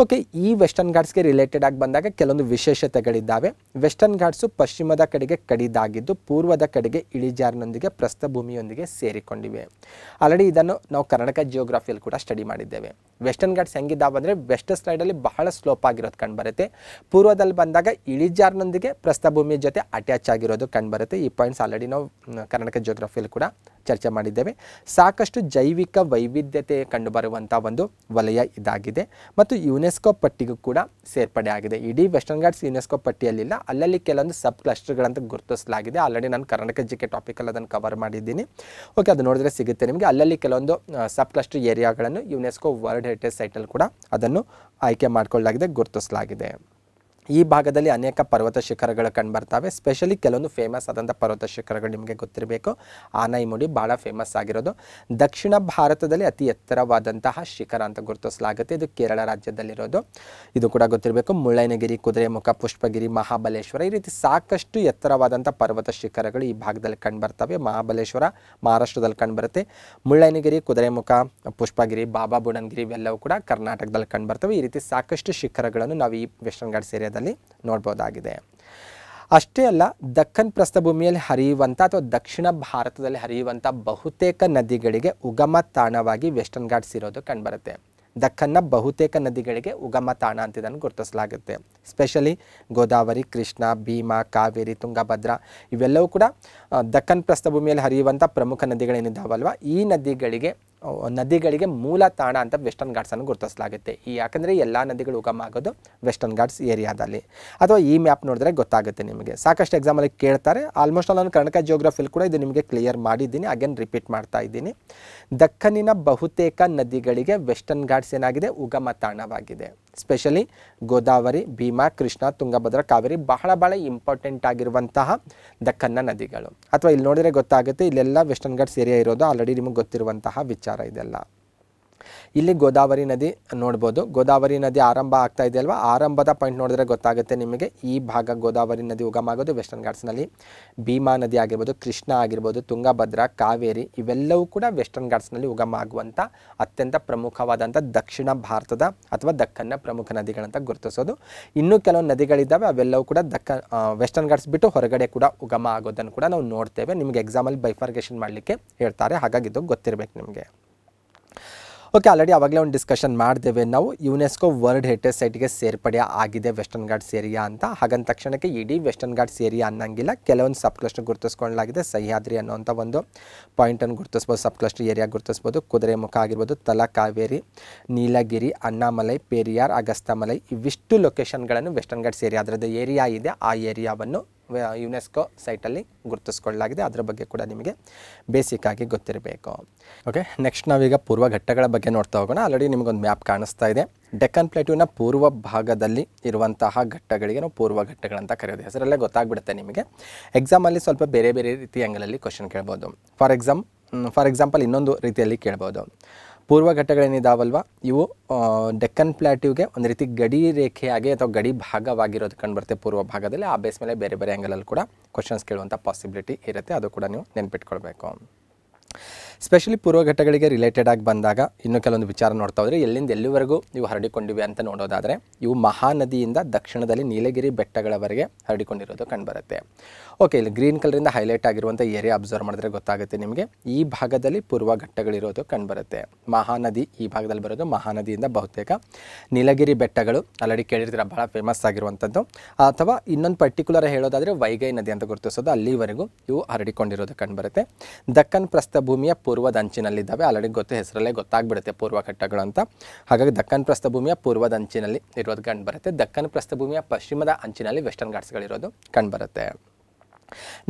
ಓಕೆ ಈ ವೆಸ್ಟರ್ನ್ ಘಾಟ್ಸ್ಗೆ ರಿಲೇಟೆಡ್ ಆಗಿ ಬಂದಾಗ ಕೆಲವೊಂದು ವಿಶೇಷತೆಗಳಿದ್ದಾವೆ ವೆಸ್ಟರ್ನ್ ಘಾಟ್ಸು ಪಶ್ಚಿಮದ ಕಡೆಗೆ ಕಡಿದಾಗಿದ್ದು ಪೂರ್ವದ ಕಡೆಗೆ ಇಳಿಜಾರಿನೊಂದಿಗೆ ಪ್ರಸ್ಥಭೂಮಿಯೊಂದಿಗೆ ಸೇರಿಕೊಂಡಿವೆ ಆಲ್ರೆಡಿ ಇದನ್ನು ನಾವು ಕರ್ನಾಟಕ ಜಿಯೋಗ್ರಫಿಯಲ್ಲಿ ಕೂಡ ಸ್ಟಡಿ ಮಾಡಿದ್ದೇವೆ ವೆಸ್ಟರ್ನ್ ಘಾಟ್ಸ್ ಹೆಂಗಿದ್ದಾವೆ ಅಂದರೆ ವೆಸ್ಟ್ ಸೈಡಲ್ಲಿ ಬಹಳ ಸ್ಲೋಪ್ ಆಗಿರೋದು ಕಂಡುಬರುತ್ತೆ ಪೂರ್ವದಲ್ಲಿ ಬಂದಾಗ ಇಳಿಜಾರಿನೊಂದಿಗೆ ಪ್ರಸ್ಥಭೂಮಿಯ ಜೊತೆ ಅಟ್ಯಾಚ್ ಆಗಿರೋದು ಕಂಡುಬರುತ್ತೆ ಈ ಪಾಯಿಂಟ್ಸ್ ಆಲ್ರೆಡಿ ನಾವು ಕರ್ನಾಟಕ ಜಿಯೋಗ್ರಫಿಯಲ್ಲಿ ಕೂಡ ಚರ್ಚೆ ಮಾಡಿದ್ದೇವೆ ಸಾಕಷ್ಟು ಜೈವಿಕ ವೈವಿಧ್ಯತೆ ಕಂಡುಬರುವಂಥ ಒಂದು ವಲಯ ಇದಾಗಿದೆ ಮತ್ತು ಯುನೆಸ್ಕೋ ಪಟ್ಟಿಗೂ ಕೂಡ ಸೇರ್ಪಡೆ ಆಗಿದೆ ಇಡೀ ವೆಸ್ಟರ್ನ್ ಗಾರ್ಡ್ಸ್ ಯುನೆಸ್ಕೋ ಪಟ್ಟಿಯಲ್ಲಿಲ್ಲ ಅಲ್ಲಲ್ಲಿ ಕೆಲವೊಂದು ಸಬ್ ಕ್ಲಸ್ಟರ್ಗಳಂತ ಗುರುತಿಸಲಾಗಿದೆ ಆಲ್ರೆಡಿ ನಾನು ಕರ್ನಾಟಕ ಜಿ ಕೆ ಟಾಪಿಕಲ್ಲಿ ಅದನ್ನು ಕವರ್ ಮಾಡಿದ್ದೀನಿ ಓಕೆ ಅದು ನೋಡಿದ್ರೆ ಸಿಗುತ್ತೆ ನಿಮಗೆ ಅಲ್ಲಲ್ಲಿ ಕೆಲವೊಂದು ಸಬ್ ಕ್ಲಸ್ಟರ್ ಏರಿಯಾಗಳನ್ನು ಯುನೆಸ್ಕೋ ವರ್ಲ್ಡ್ ಹೆರಿಟೇಜ್ ಸೈಟಲ್ಲಿ ಕೂಡ ಅದನ್ನು ಆಯ್ಕೆ ಮಾಡಿಕೊಳ್ಳಲಾಗಿದೆ ಗುರುತಿಸಲಾಗಿದೆ ಈ ಭಾಗದಲ್ಲಿ ಅನೇಕ ಪರ್ವತ ಶಿಖರಗಳು ಕಂಡುಬರ್ತವೆ ಸ್ಪೆಷಲಿ ಕೆಲವೊಂದು ಫೇಮಸ್ ಆದಂಥ ಪರ್ವತ ಶಿಖರಗಳು ನಿಮಗೆ ಗೊತ್ತಿರಬೇಕು ಆನೈಮುಡಿ ಭಾಳ ಫೇಮಸ್ ಆಗಿರೋದು ದಕ್ಷಿಣ ಭಾರತದಲ್ಲಿ ಅತಿ ಎತ್ತರವಾದಂತಹ ಶಿಖರ ಅಂತ ಗುರುತಿಸಲಾಗುತ್ತೆ ಇದು ಕೇರಳ ರಾಜ್ಯದಲ್ಲಿರೋದು ಇದು ಕೂಡ ಗೊತ್ತಿರಬೇಕು ಮುಳ್ಳಯ್ಯನಗಿರಿ ಕುದುರೆಮುಖ ಪುಷ್ಪಗಿರಿ ಮಹಾಬಲೇಶ್ವರ ಈ ರೀತಿ ಸಾಕಷ್ಟು ಎತ್ತರವಾದಂಥ ಪರ್ವತ ಶಿಖರಗಳು ಈ ಭಾಗದಲ್ಲಿ ಕಂಡುಬರ್ತವೆ ಮಹಾಬಲೇಶ್ವರ ಮಹಾರಾಷ್ಟ್ರದಲ್ಲಿ ಕಂಡುಬರುತ್ತೆ ಮುಳ್ಳಯ್ಯನಗಿರಿ ಕುದುರೆಮುಖ ಪುಷ್ಪಗಿರಿ ಬಾಬಾ ಬುಡನ್ಗಿರಿ ಇವೆಲ್ಲವೂ ಕೂಡ ಕರ್ನಾಟಕದಲ್ಲಿ ಕಂಡುಬರ್ತವೆ ಈ ರೀತಿ ಸಾಕಷ್ಟು ಶಿಖರಗಳನ್ನು ನಾವು ಈ ವೆಸ್ಟರ್ನ್ ಘಾಟ್ ಸಮಯದಲ್ಲಿ ನೋಡ್ಬೋದಾಗಿದೆ ಅಷ್ಟೇ ಅಲ್ಲ ದಕ್ಕನ್ ಪ್ರಸ್ಥಭೂಮಿಯಲ್ಲಿ ಹರಿಯುವಂಥ ಅಥವಾ ದಕ್ಷಿಣ ಭಾರತದಲ್ಲಿ ಹರಿಯುವಂಥ ಬಹುತೇಕ ನದಿಗಳಿಗೆ ಉಗಮ ತಾಣವಾಗಿ ವೆಸ್ಟರ್ನ್ ಘಾಟ್ಸ್ ಇರೋದು ಕಂಡುಬರುತ್ತೆ ದಕ್ಕನ್ನ ಬಹುತೇಕ ನದಿಗಳಿಗೆ ಉಗಮ ತಾಣ ಅಂತ ಇದನ್ನು ಗುರುತಿಸಲಾಗುತ್ತೆ ಸ್ಪೆಷಲಿ ಗೋದಾವರಿ ಕೃಷ್ಣ ಭೀಮಾ ಕಾವೇರಿ ತುಂಗಭದ್ರಾ ಇವೆಲ್ಲವೂ ಕೂಡ ದಕ್ಕನ್ ಪ್ರಸ್ಥಭೂಮಿಯಲ್ಲಿ ಹರಿಯುವಂಥ ಪ್ರಮುಖ ನದಿಗಳೇನಿದ್ದಾವಲ್ವ ಈ ನದಿಗಳಿಗೆ ನದಿಗಳಿಗೆ ಮೂಲ ತಾಣ ಅಂತ ವೆಸ್ಟರ್ನ್ ಅನ್ನು ಗುರುತಿಸಲಾಗುತ್ತೆ ಈ ಯಾಕಂದರೆ ಎಲ್ಲ ನದಿಗಳು ಉಗಮ ಆಗೋದು ವೆಸ್ಟರ್ನ್ ಘಾಟ್ಸ್ ಏರಿಯಾದಲ್ಲಿ ಅಥವಾ ಈ ಮ್ಯಾಪ್ ನೋಡಿದ್ರೆ ಗೊತ್ತಾಗುತ್ತೆ ನಿಮಗೆ ಸಾಕಷ್ಟು ಎಕ್ಸಾಮಲ್ಲಿ ಕೇಳ್ತಾರೆ ಆಲ್ಮೋಸ್ಟ್ ಆಲ್ ನಾನು ಕರ್ನಾಟಕ ಜಿಯೋಗ್ರಫಿಲಿ ಕೂಡ ಇದು ನಿಮಗೆ ಕ್ಲಿಯರ್ ಮಾಡಿದ್ದೀನಿ ಅಗೇನ್ ರಿಪೀಟ್ ಮಾಡ್ತಾ ಇದ್ದೀನಿ ದಕ್ಕನಿನ ಬಹುತೇಕ ನದಿಗಳಿಗೆ ವೆಸ್ಟರ್ನ್ ಘಾಟ್ಸ್ ಏನಾಗಿದೆ ಉಗಮ ತಾಣವಾಗಿದೆ ಸ್ಪೆಷಲಿ ಗೋದಾವರಿ ಭೀಮಾ ಕೃಷ್ಣ ತುಂಗಭದ್ರಾ ಕಾವೇರಿ ಬಹಳ ಬಹಳ ಇಂಪಾರ್ಟೆಂಟ್ ಆಗಿರುವಂತಹ ದಕ್ಕನ್ನ ನದಿಗಳು ಅಥವಾ ಇಲ್ಲಿ ನೋಡಿದರೆ ಗೊತ್ತಾಗುತ್ತೆ ಇಲ್ಲೆಲ್ಲ ವೆಸ್ಟರ್ನ್ ಘಾಟ್ಸ್ ಏರಿಯಾ ಇರೋದು ಆಲ್ರೆಡಿ ನಿಮಗೆ ಗೊತ್ತಿರುವಂತಹ ವಿಚಾರ ಇದೆಲ್ಲ ಇಲ್ಲಿ ಗೋದಾವರಿ ನದಿ ನೋಡ್ಬೋದು ಗೋದಾವರಿ ನದಿ ಆರಂಭ ಆಗ್ತಾ ಇದೆ ಅಲ್ವಾ ಆರಂಭದ ಪಾಯಿಂಟ್ ನೋಡಿದ್ರೆ ಗೊತ್ತಾಗುತ್ತೆ ನಿಮಗೆ ಈ ಭಾಗ ಗೋದಾವರಿ ನದಿ ಉಗಮ ಆಗೋದು ವೆಸ್ಟರ್ನ್ ಘಾಟ್ಸ್ನಲ್ಲಿ ಭೀಮಾ ನದಿ ಆಗಿರ್ಬೋದು ಕೃಷ್ಣ ಆಗಿರ್ಬೋದು ತುಂಗಭದ್ರಾ ಕಾವೇರಿ ಇವೆಲ್ಲವೂ ಕೂಡ ವೆಸ್ಟರ್ನ್ ಘಾಟ್ಸ್ನಲ್ಲಿ ಉಗಮ ಆಗುವಂಥ ಅತ್ಯಂತ ಪ್ರಮುಖವಾದಂಥ ದಕ್ಷಿಣ ಭಾರತದ ಅಥವಾ ದಕ್ಕನ್ನ ಪ್ರಮುಖ ನದಿಗಳಂತ ಗುರುತಿಸೋದು ಇನ್ನೂ ಕೆಲವು ನದಿಗಳಿದ್ದಾವೆ ಅವೆಲ್ಲವೂ ಕೂಡ ದಕ್ಕ ವೆಸ್ಟರ್ನ್ ಘಾಟ್ಸ್ ಬಿಟ್ಟು ಹೊರಗಡೆ ಕೂಡ ಉಗಮ ಆಗೋದನ್ನು ಕೂಡ ನಾವು ನೋಡ್ತೇವೆ ನಿಮಗೆ ಎಕ್ಸಾಮಲ್ಲಿ ಬೈಫರ್ಗೇಷನ್ ಮಾಡಲಿಕ್ಕೆ ಹೇಳ್ತಾರೆ ಹಾಗಾಗಿ ಇದು ಗೊತ್ತಿರಬೇಕು ನಿಮಗೆ ಓಕೆ ಆಲ್ರೆಡಿ ಅವಾಗಲೇ ಒಂದು ಡಿಸ್ಕಷನ್ ಮಾಡಿದ್ದೇವೆ ನಾವು ಯುನೆಸ್ಕೋ ವರ್ಲ್ಡ್ ಹೆರಿಟೇಜ್ ಸೈಟ್ಗೆ ಸೇರ್ಪಡೆ ಆಗಿದೆ ವೆಸ್ಟರ್ನ್ ಘಾಟ್ಸ್ ಏರಿಯಾ ಅಂತ ಹಾಗಂದ ತಕ್ಷಣಕ್ಕೆ ಇಡೀ ವೆಸ್ಟರ್ನ್ ಘಾಟ್ಸ್ ಏರಿಯಾ ಅನ್ನಂಗಿಲ್ಲ ಕೆಲವೊಂದು ಸಬ್ ಕ್ಲಸ್ಟರ್ ಗುರುತಿಸ್ಕೊಳ್ಳಲಾಗಿದೆ ಸಹ್ಯಾದ್ರಿ ಅನ್ನೋಂಥ ಒಂದು ಪಾಯಿಂಟನ್ನು ಗುರುತಿಸ್ಬೋದು ಸಬ್ ಕ್ಲಸ್ಟರ್ ಏರಿಯಾ ಗುರುತಿಸ್ಬೋದು ಕುದುರೆಮುಖ ಆಗಿರ್ಬೋದು ತಲಕಾವೇರಿ ನೀಲಗಿರಿ ಅಣ್ಣಾಮಲೈ ಪೇರಿಯಾರ್ ಅಗಸ್ತಮಲೈ ಇವಿಷ್ಟು ಲೊಕೇಶನ್ಗಳನ್ನು ವೆಸ್ಟರ್ನ್ ಘಾಟ್ಸ್ ಏರಿಯಾ ಅದರದ್ದು ಏರಿಯಾ ಇದೆ ಆ ಏರಿಯಾವನ್ನು ಯುನೆಸ್ಕೋ ಸೈಟಲ್ಲಿ ಗುರುತಿಸ್ಕೊಳ್ಳಲಾಗಿದೆ ಅದರ ಬಗ್ಗೆ ಕೂಡ ನಿಮಗೆ ಬೇಸಿಕ್ ಆಗಿ ಗೊತ್ತಿರಬೇಕು ಓಕೆ ನೆಕ್ಸ್ಟ್ ನಾವೀಗ ಪೂರ್ವ ಘಟ್ಟಗಳ ಬಗ್ಗೆ ನೋಡ್ತಾ ಹೋಗೋಣ ಆಲ್ರೆಡಿ ನಿಮಗೊಂದು ಮ್ಯಾಪ್ ಕಾಣಿಸ್ತಾ ಇದೆ ಡೆಕ್ಕನ್ ಪ್ಲೇಟ್ಯೂನ ಪೂರ್ವ ಭಾಗದಲ್ಲಿ ಇರುವಂತಹ ಘಟ್ಟಗಳಿಗೆ ನಾವು ಪೂರ್ವ ಘಟ್ಟಗಳಂತ ಕರೆಯೋದು ಹೆಸರಲ್ಲೇ ಗೊತ್ತಾಗ್ಬಿಡುತ್ತೆ ನಿಮಗೆ ಎಕ್ಸಾಮಲ್ಲಿ ಸ್ವಲ್ಪ ಬೇರೆ ಬೇರೆ ರೀತಿ ಅಂಗಲಲ್ಲಿ ಕ್ವಶನ್ ಕೇಳ್ಬೋದು ಫಾರ್ ಎಕ್ಸಾಮ್ ಫಾರ್ ಎಕ್ಸಾಂಪಲ್ ಇನ್ನೊಂದು ರೀತಿಯಲ್ಲಿ ಕೇಳ್ಬೋದು ಪೂರ್ವ ಇವು ಡೆಕ್ಕನ್ ಪ್ಲ್ಯಾಟಿವ್ಗೆ ಒಂದು ರೀತಿ ಗಡಿ ರೇಖೆಯಾಗಿ ಅಥವಾ ಗಡಿ ಭಾಗವಾಗಿರೋದು ಕಂಡುಬರುತ್ತೆ ಪೂರ್ವ ಭಾಗದಲ್ಲಿ ಆ ಬೇಸ್ ಮೇಲೆ ಬೇರೆ ಬೇರೆ ಆ್ಯಂಗಲಲ್ಲಿ ಕೂಡ ಕ್ವಶನ್ಸ್ ಕೇಳುವಂಥ ಪಾಸಿಬಿಲಿಟಿ ಇರುತ್ತೆ ಅದು ಕೂಡ ನೀವು ನೆನ್ಪಿಟ್ಕೊಳ್ಬೇಕು ಸ್ಪೆಷಲಿ ಪೂರ್ವ ಘಟ್ಟಗಳಿಗೆ ರಿಲೇಟೆಡ್ ಆಗಿ ಬಂದಾಗ ಇನ್ನೂ ಕೆಲವೊಂದು ವಿಚಾರ ನೋಡ್ತಾ ಹೋದರೆ ಎಲ್ಲಿಂದ ಎಲ್ಲಿವರೆಗೂ ನೀವು ಹರಡಿಕೊಂಡಿವೆ ಅಂತ ನೋಡೋದಾದರೆ ಇವು ಮಹಾನದಿಯಿಂದ ದಕ್ಷಿಣದಲ್ಲಿ ನೀಲಗಿರಿ ಬೆಟ್ಟಗಳವರೆಗೆ ಹರಡಿಕೊಂಡಿರೋದು ಕಂಡುಬರುತ್ತೆ ಓಕೆ ಇಲ್ಲಿ ಗ್ರೀನ್ ಕಲರಿಂದ ಹೈಲೈಟ್ ಆಗಿರುವಂಥ ಏರಿಯಾ ಅಬ್ಸರ್ವ್ ಮಾಡಿದ್ರೆ ಗೊತ್ತಾಗುತ್ತೆ ನಿಮಗೆ ಈ ಭಾಗದಲ್ಲಿ ಪೂರ್ವ ಘಟ್ಟಗಳಿರೋದು ಕಂಡುಬರುತ್ತೆ ಮಹಾನದಿ ಈ ಭಾಗದಲ್ಲಿ ಬರೋದು ಮಹಾನದಿಯಿಂದ ಬಹುತೇಕ ನೀಲಗಿರಿ ಬೆಟ್ಟಗಳು ಆಲ್ರೆಡಿ ಕೇಳಿರ್ತೀರ ಬಹಳ ಫೇಮಸ್ ಆಗಿರುವಂಥದ್ದು ಅಥವಾ ಇನ್ನೊಂದು ಪರ್ಟಿಕ್ಯುಲರ್ ಹೇಳೋದಾದರೆ ವೈಗೈ ನದಿ ಅಂತ ಗುರುತಿಸೋದು ಅಲ್ಲಿವರೆಗೂ ಇವು ಹರಡಿಕೊಂಡಿರೋದು ಕಂಡುಬರುತ್ತೆ ದಕ್ಕನ್ ಪ್ರಸ್ಥಭೂಮಿಯ ಪೂರ್ವದ ಅಂಚಿನಲ್ಲಿದ್ದಾವೆ ಆಲ್ರೆಡಿ ಗೊತ್ತು ಹೆಸರಲ್ಲೇ ಗೊತ್ತಾಗ್ಬಿಡುತ್ತೆ ಪೂರ್ವ ಘಟ್ಟಗಳು ಅಂತ ಹಾಗಾಗಿ ದಕ್ಕನ್ ಪ್ರಸ್ಥಭೂಮಿಯ ಪೂರ್ವದ ಅಂಚಿನಲ್ಲಿ ಇರೋದು ಕಂಡುಬರುತ್ತೆ ದಕ್ಕನ್ ಪ್ರಸ್ಥಭೂಮಿಯ ಪಶ್ಚಿಮದ ಅಂಚಿನಲ್ಲಿ ವೆಸ್ಟರ್ನ್ ಘಾಟ್ಸ್ಗಳಿರೋದು ಕಂಡುಬರುತ್ತೆ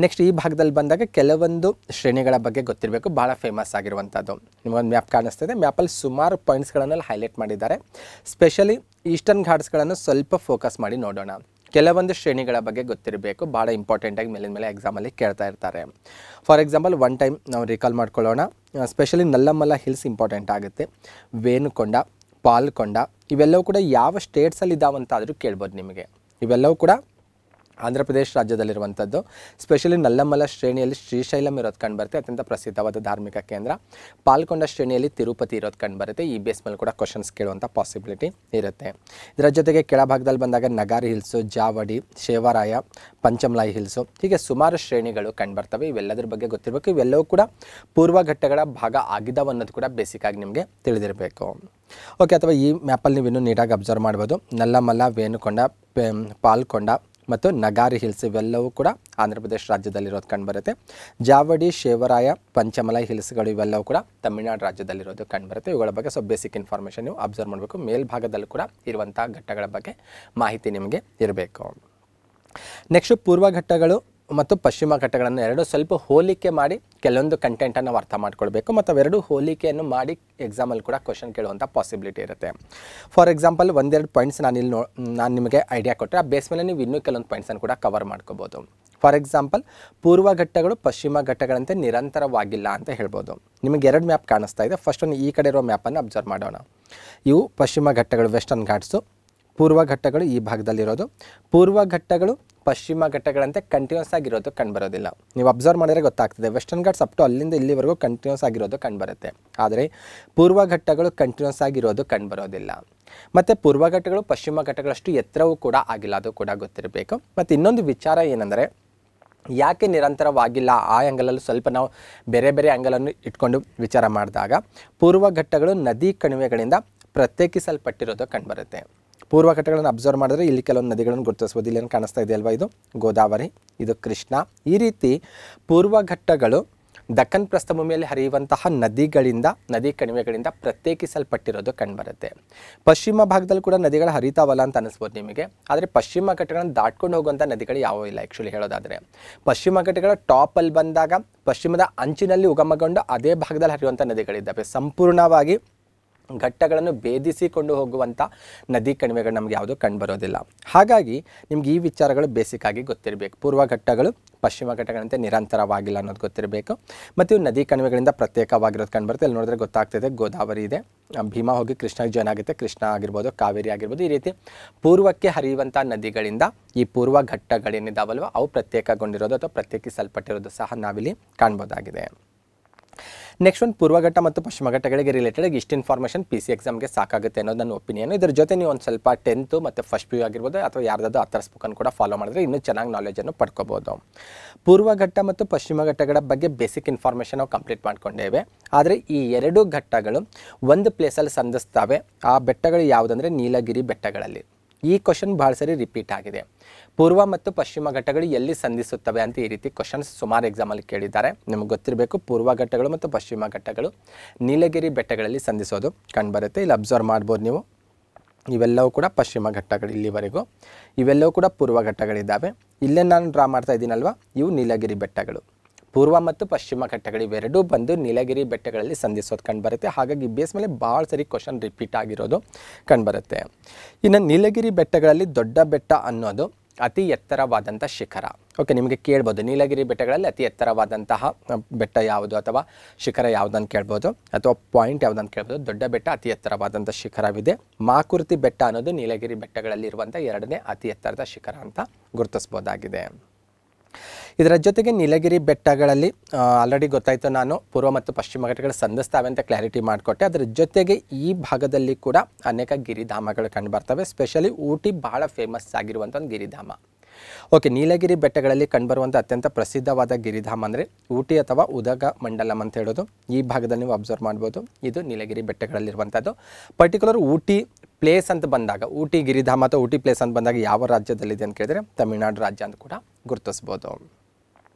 ನೆಕ್ಸ್ಟ್ ಈ ಭಾಗದಲ್ಲಿ ಬಂದಾಗ ಕೆಲವೊಂದು ಶ್ರೇಣಿಗಳ ಬಗ್ಗೆ ಗೊತ್ತಿರಬೇಕು ಭಾಳ ಫೇಮಸ್ ಆಗಿರುವಂಥದ್ದು ನಿಮಗೊಂದು ಮ್ಯಾಪ್ ಕಾಣಿಸ್ತಿದೆ ಮ್ಯಾಪಲ್ಲಿ ಸುಮಾರು ಪಾಯಿಂಟ್ಸ್ಗಳನ್ನೆಲ್ಲ ಹೈಲೈಟ್ ಮಾಡಿದ್ದಾರೆ ಸ್ಪೆಷಲಿ ಈಸ್ಟರ್ನ್ ಘಾಟ್ಸ್ಗಳನ್ನು ಸ್ವಲ್ಪ ಫೋಕಸ್ ಮಾಡಿ ನೋಡೋಣ ಕೆಲವೊಂದು ಶ್ರೇಣಿಗಳ ಬಗ್ಗೆ ಗೊತ್ತಿರಬೇಕು ಭಾಳ ಇಂಪಾರ್ಟೆಂಟಾಗಿ ಮೇಲಿನ ಮೇಲೆ ಎಕ್ಸಾಮಲ್ಲಿ ಕೇಳ್ತಾ ಇರ್ತಾರೆ ಫಾರ್ ಎಕ್ಸಾಂಪಲ್ ಒನ್ ಟೈಮ್ ನಾವು ರಿಕಾಲ್ ಮಾಡ್ಕೊಳ್ಳೋಣ ಸ್ಪೆಷಲಿ ನಲ್ಲಮಲ್ಲ ಹಿಲ್ಸ್ ಇಂಪಾರ್ಟೆಂಟ್ ಆಗುತ್ತೆ ವೇಣುಕೊಂಡ ಪಾಲ್ಕೊಂಡ ಇವೆಲ್ಲವೂ ಕೂಡ ಯಾವ ಸ್ಟೇಟ್ಸಲ್ಲಿ ಇದ್ದಾವಂತಾದರೂ ಕೇಳ್ಬೋದು ನಿಮಗೆ ಇವೆಲ್ಲವೂ ಕೂಡ ಆಂಧ್ರ ಪ್ರದೇಶ ರಾಜ್ಯದಲ್ಲಿರುವಂಥದ್ದು ಸ್ಪೆಷಲಿ ನಲ್ಲಮಲ ಶ್ರೇಣಿಯಲ್ಲಿ ಶ್ರೀಶೈಲಂ ಇರೋದು ಕಂಡುಬರುತ್ತೆ ಅತ್ಯಂತ ಪ್ರಸಿದ್ಧವಾದ ಧಾರ್ಮಿಕ ಕೇಂದ್ರ ಪಾಲ್ಕೊಂಡ ಶ್ರೇಣಿಯಲ್ಲಿ ತಿರುಪತಿ ಇರೋದು ಕಂಡುಬರುತ್ತೆ ಈ ಬೇಸ್ ಮೇಲೆ ಕೂಡ ಕ್ವಶನ್ಸ್ ಕೇಳುವಂಥ ಪಾಸಿಬಿಲಿಟಿ ಇರುತ್ತೆ ಇದರ ಜೊತೆಗೆ ಕೆಳಭಾಗದಲ್ಲಿ ಬಂದಾಗ ನಗಾರಿ ಹಿಲ್ಸು ಜಾವಡಿ ಶೇವರಾಯ ಪಂಚಮಲಾಯಿ ಹಿಲ್ಸು ಹೀಗೆ ಸುಮಾರು ಶ್ರೇಣಿಗಳು ಕಂಡುಬರ್ತವೆ ಇವೆಲ್ಲದರ ಬಗ್ಗೆ ಗೊತ್ತಿರಬೇಕು ಇವೆಲ್ಲವೂ ಕೂಡ ಪೂರ್ವಘಟ್ಟಗಳ ಭಾಗ ಅನ್ನೋದು ಕೂಡ ಬೇಸಿಕ್ಕಾಗಿ ನಿಮಗೆ ತಿಳಿದಿರಬೇಕು ಓಕೆ ಅಥವಾ ಈ ಮ್ಯಾಪಲ್ಲಿ ನೀವು ಇನ್ನೂ ನೀಟಾಗಿ ಅಬ್ಸರ್ವ್ ಮಾಡ್ಬೋದು ನಲ್ಲಮಲ್ಲ ವೇಣುಕೊಂಡ ಪಾಲ್ಕೊಂಡ ಮತ್ತು ನಗಾರಿ ಹಿಲ್ಸ್ ಇವೆಲ್ಲವೂ ಕೂಡ ಆಂಧ್ರ ಪ್ರದೇಶ ರಾಜ್ಯದಲ್ಲಿರೋದು ಕಂಡುಬರುತ್ತೆ ಜಾವಡಿ ಶೇವರಾಯ ಪಂಚಮಲೈ ಹಿಲ್ಸ್ಗಳು ಇವೆಲ್ಲವೂ ಕೂಡ ತಮಿಳುನಾಡು ರಾಜ್ಯದಲ್ಲಿರೋದು ಕಂಡುಬರುತ್ತೆ ಇವುಗಳ ಬಗ್ಗೆ ಸೊ ಬೇಸಿಕ್ ಇನ್ಫಾರ್ಮೇಷನ್ ನೀವು ಅಬ್ಸರ್ವ್ ಮಾಡಬೇಕು ಮೇಲ್ಭಾಗದಲ್ಲೂ ಕೂಡ ಇರುವಂಥ ಘಟ್ಟಗಳ ಬಗ್ಗೆ ಮಾಹಿತಿ ನಿಮಗೆ ಇರಬೇಕು ನೆಕ್ಸ್ಟು ಪೂರ್ವ ಘಟ್ಟಗಳು ಮತ್ತು ಪಶ್ಚಿಮ ಘಟ್ಟಗಳನ್ನು ಎರಡು ಸ್ವಲ್ಪ ಹೋಲಿಕೆ ಮಾಡಿ ಕೆಲವೊಂದು ಕಂಟೆಂಟನ್ನು ಅರ್ಥ ಮಾಡ್ಕೊಳ್ಬೇಕು ಮತ್ತು ಅವೆರಡು ಹೋಲಿಕೆಯನ್ನು ಮಾಡಿ ಎಕ್ಸಾಮಲ್ಲಿ ಕೂಡ ಕ್ವಶನ್ ಕೇಳುವಂಥ ಪಾಸಿಬಿಲಿಟಿ ಇರುತ್ತೆ ಫಾರ್ ಎಕ್ಸಾಂಪಲ್ ಒಂದೆರಡು ಪಾಯಿಂಟ್ಸ್ ನಾನು ಇಲ್ಲಿ ನೋ ನಾನು ನಿಮಗೆ ಐಡಿಯಾ ಕೊಟ್ಟರೆ ಆ ಬೇಸ್ ಮೇಲೆ ನೀವು ಇನ್ನೂ ಕೆಲವೊಂದು ಪಾಯಿಂಟ್ಸನ್ನು ಕೂಡ ಕವರ್ ಮಾಡ್ಕೋಬೋದು ಫಾರ್ ಎಕ್ಸಾಂಪಲ್ ಪೂರ್ವ ಘಟ್ಟಗಳು ಪಶ್ಚಿಮ ಘಟ್ಟಗಳಂತೆ ನಿರಂತರವಾಗಿಲ್ಲ ಅಂತ ಹೇಳ್ಬೋದು ನಿಮಗೆ ಎರಡು ಮ್ಯಾಪ್ ಕಾಣಿಸ್ತಾ ಇದೆ ಫಸ್ಟ್ ಒಂದು ಈ ಕಡೆ ಇರೋ ಮ್ಯಾಪನ್ನು ಅಬ್ಸರ್ವ್ ಮಾಡೋಣ ಇವು ಪಶ್ಚಿಮ ಘಟ್ಟಗಳು ವೆಸ್ಟರ್ನ್ ಘಾಟ್ಸು ಪೂರ್ವ ಘಟ್ಟಗಳು ಈ ಭಾಗದಲ್ಲಿರೋದು ಪೂರ್ವ ಘಟ್ಟಗಳು ಪಶ್ಚಿಮ ಘಟ್ಟಗಳಂತೆ ಕಂಟಿನ್ಯೂಸ್ ಆಗಿರೋದು ಕಂಡುಬರೋದಿಲ್ಲ ನೀವು ಅಬ್ಸರ್ವ್ ಮಾಡಿದರೆ ಗೊತ್ತಾಗ್ತದೆ ವೆಸ್ಟರ್ನ್ ಘಾಟ್ಸ್ ಅಪ್ ಟು ಅಲ್ಲಿಂದ ಇಲ್ಲಿವರೆಗೂ ಕಂಟಿನ್ಯೂಸ್ ಆಗಿರೋದು ಕಂಡುಬರುತ್ತೆ ಆದರೆ ಪೂರ್ವ ಘಟ್ಟಗಳು ಕಂಟಿನ್ಯೂಸ್ ಆಗಿರೋದು ಕಂಡುಬರೋದಿಲ್ಲ ಮತ್ತು ಪೂರ್ವ ಘಟ್ಟಗಳು ಪಶ್ಚಿಮ ಘಟ್ಟಗಳಷ್ಟು ಎತ್ತರವೂ ಕೂಡ ಆಗಿಲ್ಲ ಅದು ಕೂಡ ಗೊತ್ತಿರಬೇಕು ಮತ್ತು ಇನ್ನೊಂದು ವಿಚಾರ ಏನಂದರೆ ಯಾಕೆ ನಿರಂತರವಾಗಿಲ್ಲ ಆ ಆ್ಯಂಗಲಲ್ಲೂ ಸ್ವಲ್ಪ ನಾವು ಬೇರೆ ಬೇರೆ ಆ್ಯಂಗಲನ್ನು ಇಟ್ಕೊಂಡು ವಿಚಾರ ಮಾಡಿದಾಗ ಪೂರ್ವ ಘಟ್ಟಗಳು ನದಿ ಕಣಿವೆಗಳಿಂದ ಪ್ರತ್ಯೇಕಿಸಲ್ಪಟ್ಟಿರೋದು ಕಂಡುಬರುತ್ತೆ ಪೂರ್ವ ಘಟ್ಟಗಳನ್ನು ಅಬ್ಸರ್ವ್ ಮಾಡಿದ್ರೆ ಇಲ್ಲಿ ಕೆಲವೊಂದು ನದಿಗಳನ್ನು ಗುರುತಿಸ್ಬೋದು ಏನು ಕಾಣಿಸ್ತಾ ಇದೆ ಅಲ್ವಾ ಇದು ಗೋದಾವರಿ ಇದು ಕೃಷ್ಣ ಈ ರೀತಿ ಪೂರ್ವ ಘಟ್ಟಗಳು ದಕ್ಕನ್ ಪ್ರಸ್ಥಭೂಮಿಯಲ್ಲಿ ಹರಿಯುವಂತಹ ನದಿಗಳಿಂದ ನದಿ ಕಣಿವೆಗಳಿಂದ ಪ್ರತ್ಯೇಕಿಸಲ್ಪಟ್ಟಿರೋದು ಕಂಡುಬರುತ್ತೆ ಪಶ್ಚಿಮ ಭಾಗದಲ್ಲಿ ಕೂಡ ನದಿಗಳು ಹರಿತಾವಲ್ಲ ಅಂತ ಅನಿಸ್ಬೋದು ನಿಮಗೆ ಆದರೆ ಪಶ್ಚಿಮ ಘಟ್ಟಗಳನ್ನು ದಾಟ್ಕೊಂಡು ಹೋಗುವಂಥ ನದಿಗಳು ಯಾವುವೂ ಇಲ್ಲ ಆ್ಯಕ್ಚುಲಿ ಹೇಳೋದಾದರೆ ಪಶ್ಚಿಮ ಘಟ್ಟಗಳ ಟಾಪಲ್ಲಿ ಬಂದಾಗ ಪಶ್ಚಿಮದ ಅಂಚಿನಲ್ಲಿ ಉಗಮಗೊಂಡು ಅದೇ ಭಾಗದಲ್ಲಿ ಹರಿಯುವಂಥ ನದಿಗಳಿದ್ದಾವೆ ಸಂಪೂರ್ಣವಾಗಿ ಘಟ್ಟಗಳನ್ನು ಭೇದಿಸಿಕೊಂಡು ಹೋಗುವಂಥ ನದಿ ಕಣಿವೆಗಳು ನಮಗೆ ಯಾವುದೂ ಕಂಡುಬರೋದಿಲ್ಲ ಹಾಗಾಗಿ ನಿಮ್ಗೆ ಈ ವಿಚಾರಗಳು ಬೇಸಿಕ್ ಆಗಿ ಗೊತ್ತಿರಬೇಕು ಪೂರ್ವ ಘಟ್ಟಗಳು ಪಶ್ಚಿಮ ಘಟ್ಟಗಳಂತೆ ನಿರಂತರವಾಗಿಲ್ಲ ಅನ್ನೋದು ಗೊತ್ತಿರಬೇಕು ಮತ್ತು ಇವು ನದಿ ಕಣಿವೆಗಳಿಂದ ಪ್ರತ್ಯೇಕವಾಗಿರೋದು ಕಂಡುಬರುತ್ತೆ ಅಲ್ಲಿ ನೋಡಿದ್ರೆ ಗೊತ್ತಾಗ್ತದೆ ಗೋದಾವರಿ ಇದೆ ಭೀಮಾ ಹೋಗಿ ಕೃಷ್ಣಗೆ ಜಾಯ್ನ್ ಆಗುತ್ತೆ ಕೃಷ್ಣ ಆಗಿರ್ಬೋದು ಕಾವೇರಿ ಆಗಿರ್ಬೋದು ಈ ರೀತಿ ಪೂರ್ವಕ್ಕೆ ಹರಿಯುವಂಥ ನದಿಗಳಿಂದ ಈ ಪೂರ್ವ ಘಟ್ಟಗಳೇನಿದ್ದಾವಲ್ವ ಅವು ಪ್ರತ್ಯೇಕಗೊಂಡಿರೋದು ಅಥವಾ ಪ್ರತ್ಯೇಕಿಸಲ್ಪಟ್ಟಿರೋದು ಸಹ ನಾವಿಲ್ಲಿ ಕಾಣ್ಬೋದಾಗಿದೆ ನೆಕ್ಸ್ಟ್ ಒಂದು ಪೂರ್ವಘಟ್ಟ ಮತ್ತು ಪಶ್ಚಿಮಘಟ್ಟಗಳಿಗೆ ರಿಲೇಟೆಡ್ ಆಗಿ ಇಷ್ಟು ಇನ್ಫಾರ್ಮೇಷನ್ ಪಿ ಸಿ ಎಕ್ಸಾಮ್ಗೆ ಸಾಕಾಗುತ್ತೆ ಅನ್ನೋದು ನನ್ನ ಒಪಿನಿಯನ್ ಇದ್ರ ಜೊತೆ ನೀವು ಒಂದು ಸ್ವಲ್ಪ ಟೆಂತ್ ಮತ್ತು ಫಸ್ಟ್ ಪಿ ಯು ಆಗಿರ್ಬೋದು ಅಥವಾ ಯಾರ್ದಾದ್ರು ಹತ್ತರ ಥರ ಕೂಡ ಫಾಲೋ ಮಾಡಿದ್ರೆ ಇನ್ನೂ ಚೆನ್ನಾಗಿ ನಾಲೆಜನ್ನು ಪಡ್ಕೋಬೋದು ಪೂರ್ವಘಟ್ಟ ಮತ್ತು ಪಶ್ಚಿಮ ಘಟ್ಟಗಳ ಬಗ್ಗೆ ಬೇಸಿಕ್ ಇನ್ಫಾರ್ಮೇಷನ್ ನಾವು ಕಂಪ್ಲೀಟ್ ಮಾಡ್ಕೊಂಡೇವೆ ಆದರೆ ಈ ಎರಡು ಘಟ್ಟಗಳು ಒಂದು ಪ್ಲೇಸಲ್ಲಿ ಸಂಧಿಸ್ತವೆ ಆ ಬೆಟ್ಟಗಳು ಯಾವುದಂದರೆ ನೀಲಗಿರಿ ಬೆಟ್ಟಗಳಲ್ಲಿ ಈ ಕ್ವಶನ್ ಭಾಳ ಸರಿ ರಿಪೀಟ್ ಆಗಿದೆ ಪೂರ್ವ ಮತ್ತು ಪಶ್ಚಿಮ ಘಟ್ಟಗಳು ಎಲ್ಲಿ ಸಂಧಿಸುತ್ತವೆ ಅಂತ ಈ ರೀತಿ ಕ್ವಶನ್ಸ್ ಸುಮಾರು ಎಕ್ಸಾಮಲ್ಲಿ ಕೇಳಿದ್ದಾರೆ ನಿಮಗೆ ಗೊತ್ತಿರಬೇಕು ಪೂರ್ವ ಘಟ್ಟಗಳು ಮತ್ತು ಪಶ್ಚಿಮ ಘಟ್ಟಗಳು ನೀಲಗಿರಿ ಬೆಟ್ಟಗಳಲ್ಲಿ ಸಂಧಿಸೋದು ಕಂಡುಬರುತ್ತೆ ಇಲ್ಲಿ ಅಬ್ಸರ್ವ್ ಮಾಡ್ಬೋದು ನೀವು ಇವೆಲ್ಲವೂ ಕೂಡ ಪಶ್ಚಿಮ ಘಟ್ಟಗಳು ಇಲ್ಲಿವರೆಗೂ ಇವೆಲ್ಲವೂ ಕೂಡ ಪೂರ್ವ ಘಟ್ಟಗಳಿದ್ದಾವೆ ಇಲ್ಲೇ ನಾನು ಡ್ರಾ ಮಾಡ್ತಾ ಇದ್ದೀನಲ್ವಾ ಇವು ನೀಲಗಿರಿ ಬೆಟ್ಟಗಳು ಪೂರ್ವ ಮತ್ತು ಪಶ್ಚಿಮ ಘಟ್ಟಗಳು ಇವೆರಡೂ ಬಂದು ನೀಲಗಿರಿ ಬೆಟ್ಟಗಳಲ್ಲಿ ಸಂಧಿಸೋದು ಕಂಡುಬರುತ್ತೆ ಹಾಗಾಗಿ ಬೇಸ್ ಮೇಲೆ ಭಾಳ ಸರಿ ಕ್ವಶನ್ ರಿಪೀಟ್ ಆಗಿರೋದು ಕಂಡುಬರುತ್ತೆ ಇನ್ನು ನೀಲಗಿರಿ ಬೆಟ್ಟಗಳಲ್ಲಿ ದೊಡ್ಡ ಬೆಟ್ಟ ಅನ್ನೋದು ಅತಿ ಎತ್ತರವಾದಂಥ ಶಿಖರ ಓಕೆ ನಿಮಗೆ ಕೇಳ್ಬೋದು ನೀಲಗಿರಿ ಬೆಟ್ಟಗಳಲ್ಲಿ ಅತಿ ಎತ್ತರವಾದಂತಹ ಬೆಟ್ಟ ಯಾವುದು ಅಥವಾ ಶಿಖರ ಯಾವುದಂತ ಕೇಳ್ಬೋದು ಅಥವಾ ಪಾಯಿಂಟ್ ಯಾವುದಂತ ಕೇಳ್ಬೋದು ದೊಡ್ಡ ಬೆಟ್ಟ ಅತಿ ಎತ್ತರವಾದಂಥ ಶಿಖರವಿದೆ ಮಾಕುರ್ತಿ ಬೆಟ್ಟ ಅನ್ನೋದು ನೀಲಗಿರಿ ಬೆಟ್ಟಗಳಲ್ಲಿ ಇರುವಂಥ ಎರಡನೇ ಅತಿ ಎತ್ತರದ ಶಿಖರ ಅಂತ ಗುರುತಿಸ್ಬೋದಾಗಿದೆ ಇದರ ಜೊತೆಗೆ ನೀಲಗಿರಿ ಬೆಟ್ಟಗಳಲ್ಲಿ ಆಲ್ರೆಡಿ ಗೊತ್ತಾಯಿತು ನಾನು ಪೂರ್ವ ಮತ್ತು ಪಶ್ಚಿಮ ಘಟ್ಟಗಳು ಸಂದಿಸ್ತಾವೆ ಅಂತ ಕ್ಲಾರಿಟಿ ಮಾಡಿಕೊಟ್ಟೆ ಅದರ ಜೊತೆಗೆ ಈ ಭಾಗದಲ್ಲಿ ಕೂಡ ಅನೇಕ ಗಿರಿಧಾಮಗಳು ಕಂಡುಬರ್ತವೆ ಸ್ಪೆಷಲಿ ಊಟಿ ಭಾಳ ಫೇಮಸ್ ಆಗಿರುವಂಥ ಒಂದು ಗಿರಿಧಾಮ ಓಕೆ ನೀಲಗಿರಿ ಬೆಟ್ಟಗಳಲ್ಲಿ ಕಂಡುಬರುವಂಥ ಅತ್ಯಂತ ಪ್ರಸಿದ್ಧವಾದ ಗಿರಿಧಾಮ ಅಂದರೆ ಊಟಿ ಅಥವಾ ಉದಗ ಮಂಡಲಂ ಅಂತ ಹೇಳೋದು ಈ ಭಾಗದಲ್ಲಿ ನೀವು ಅಬ್ಸರ್ವ್ ಮಾಡ್ಬೋದು ಇದು ನೀಲಗಿರಿ ಬೆಟ್ಟಗಳಲ್ಲಿರುವಂಥದ್ದು ಪರ್ಟಿಕ್ಯುಲರ್ ಊಟಿ ಪ್ಲೇಸ್ ಅಂತ ಬಂದಾಗ ಊಟಿ ಗಿರಿಧಾಮ ಅಥವಾ ಊಟಿ ಪ್ಲೇಸ್ ಅಂತ ಬಂದಾಗ ಯಾವ ರಾಜ್ಯದಲ್ಲಿದೆ ಅಂತ ಕೇಳಿದರೆ ತಮಿಳುನಾಡು ರಾಜ್ಯ ಅಂತ ಕೂಡ ಗುರುತಿಸ್ಬೋದು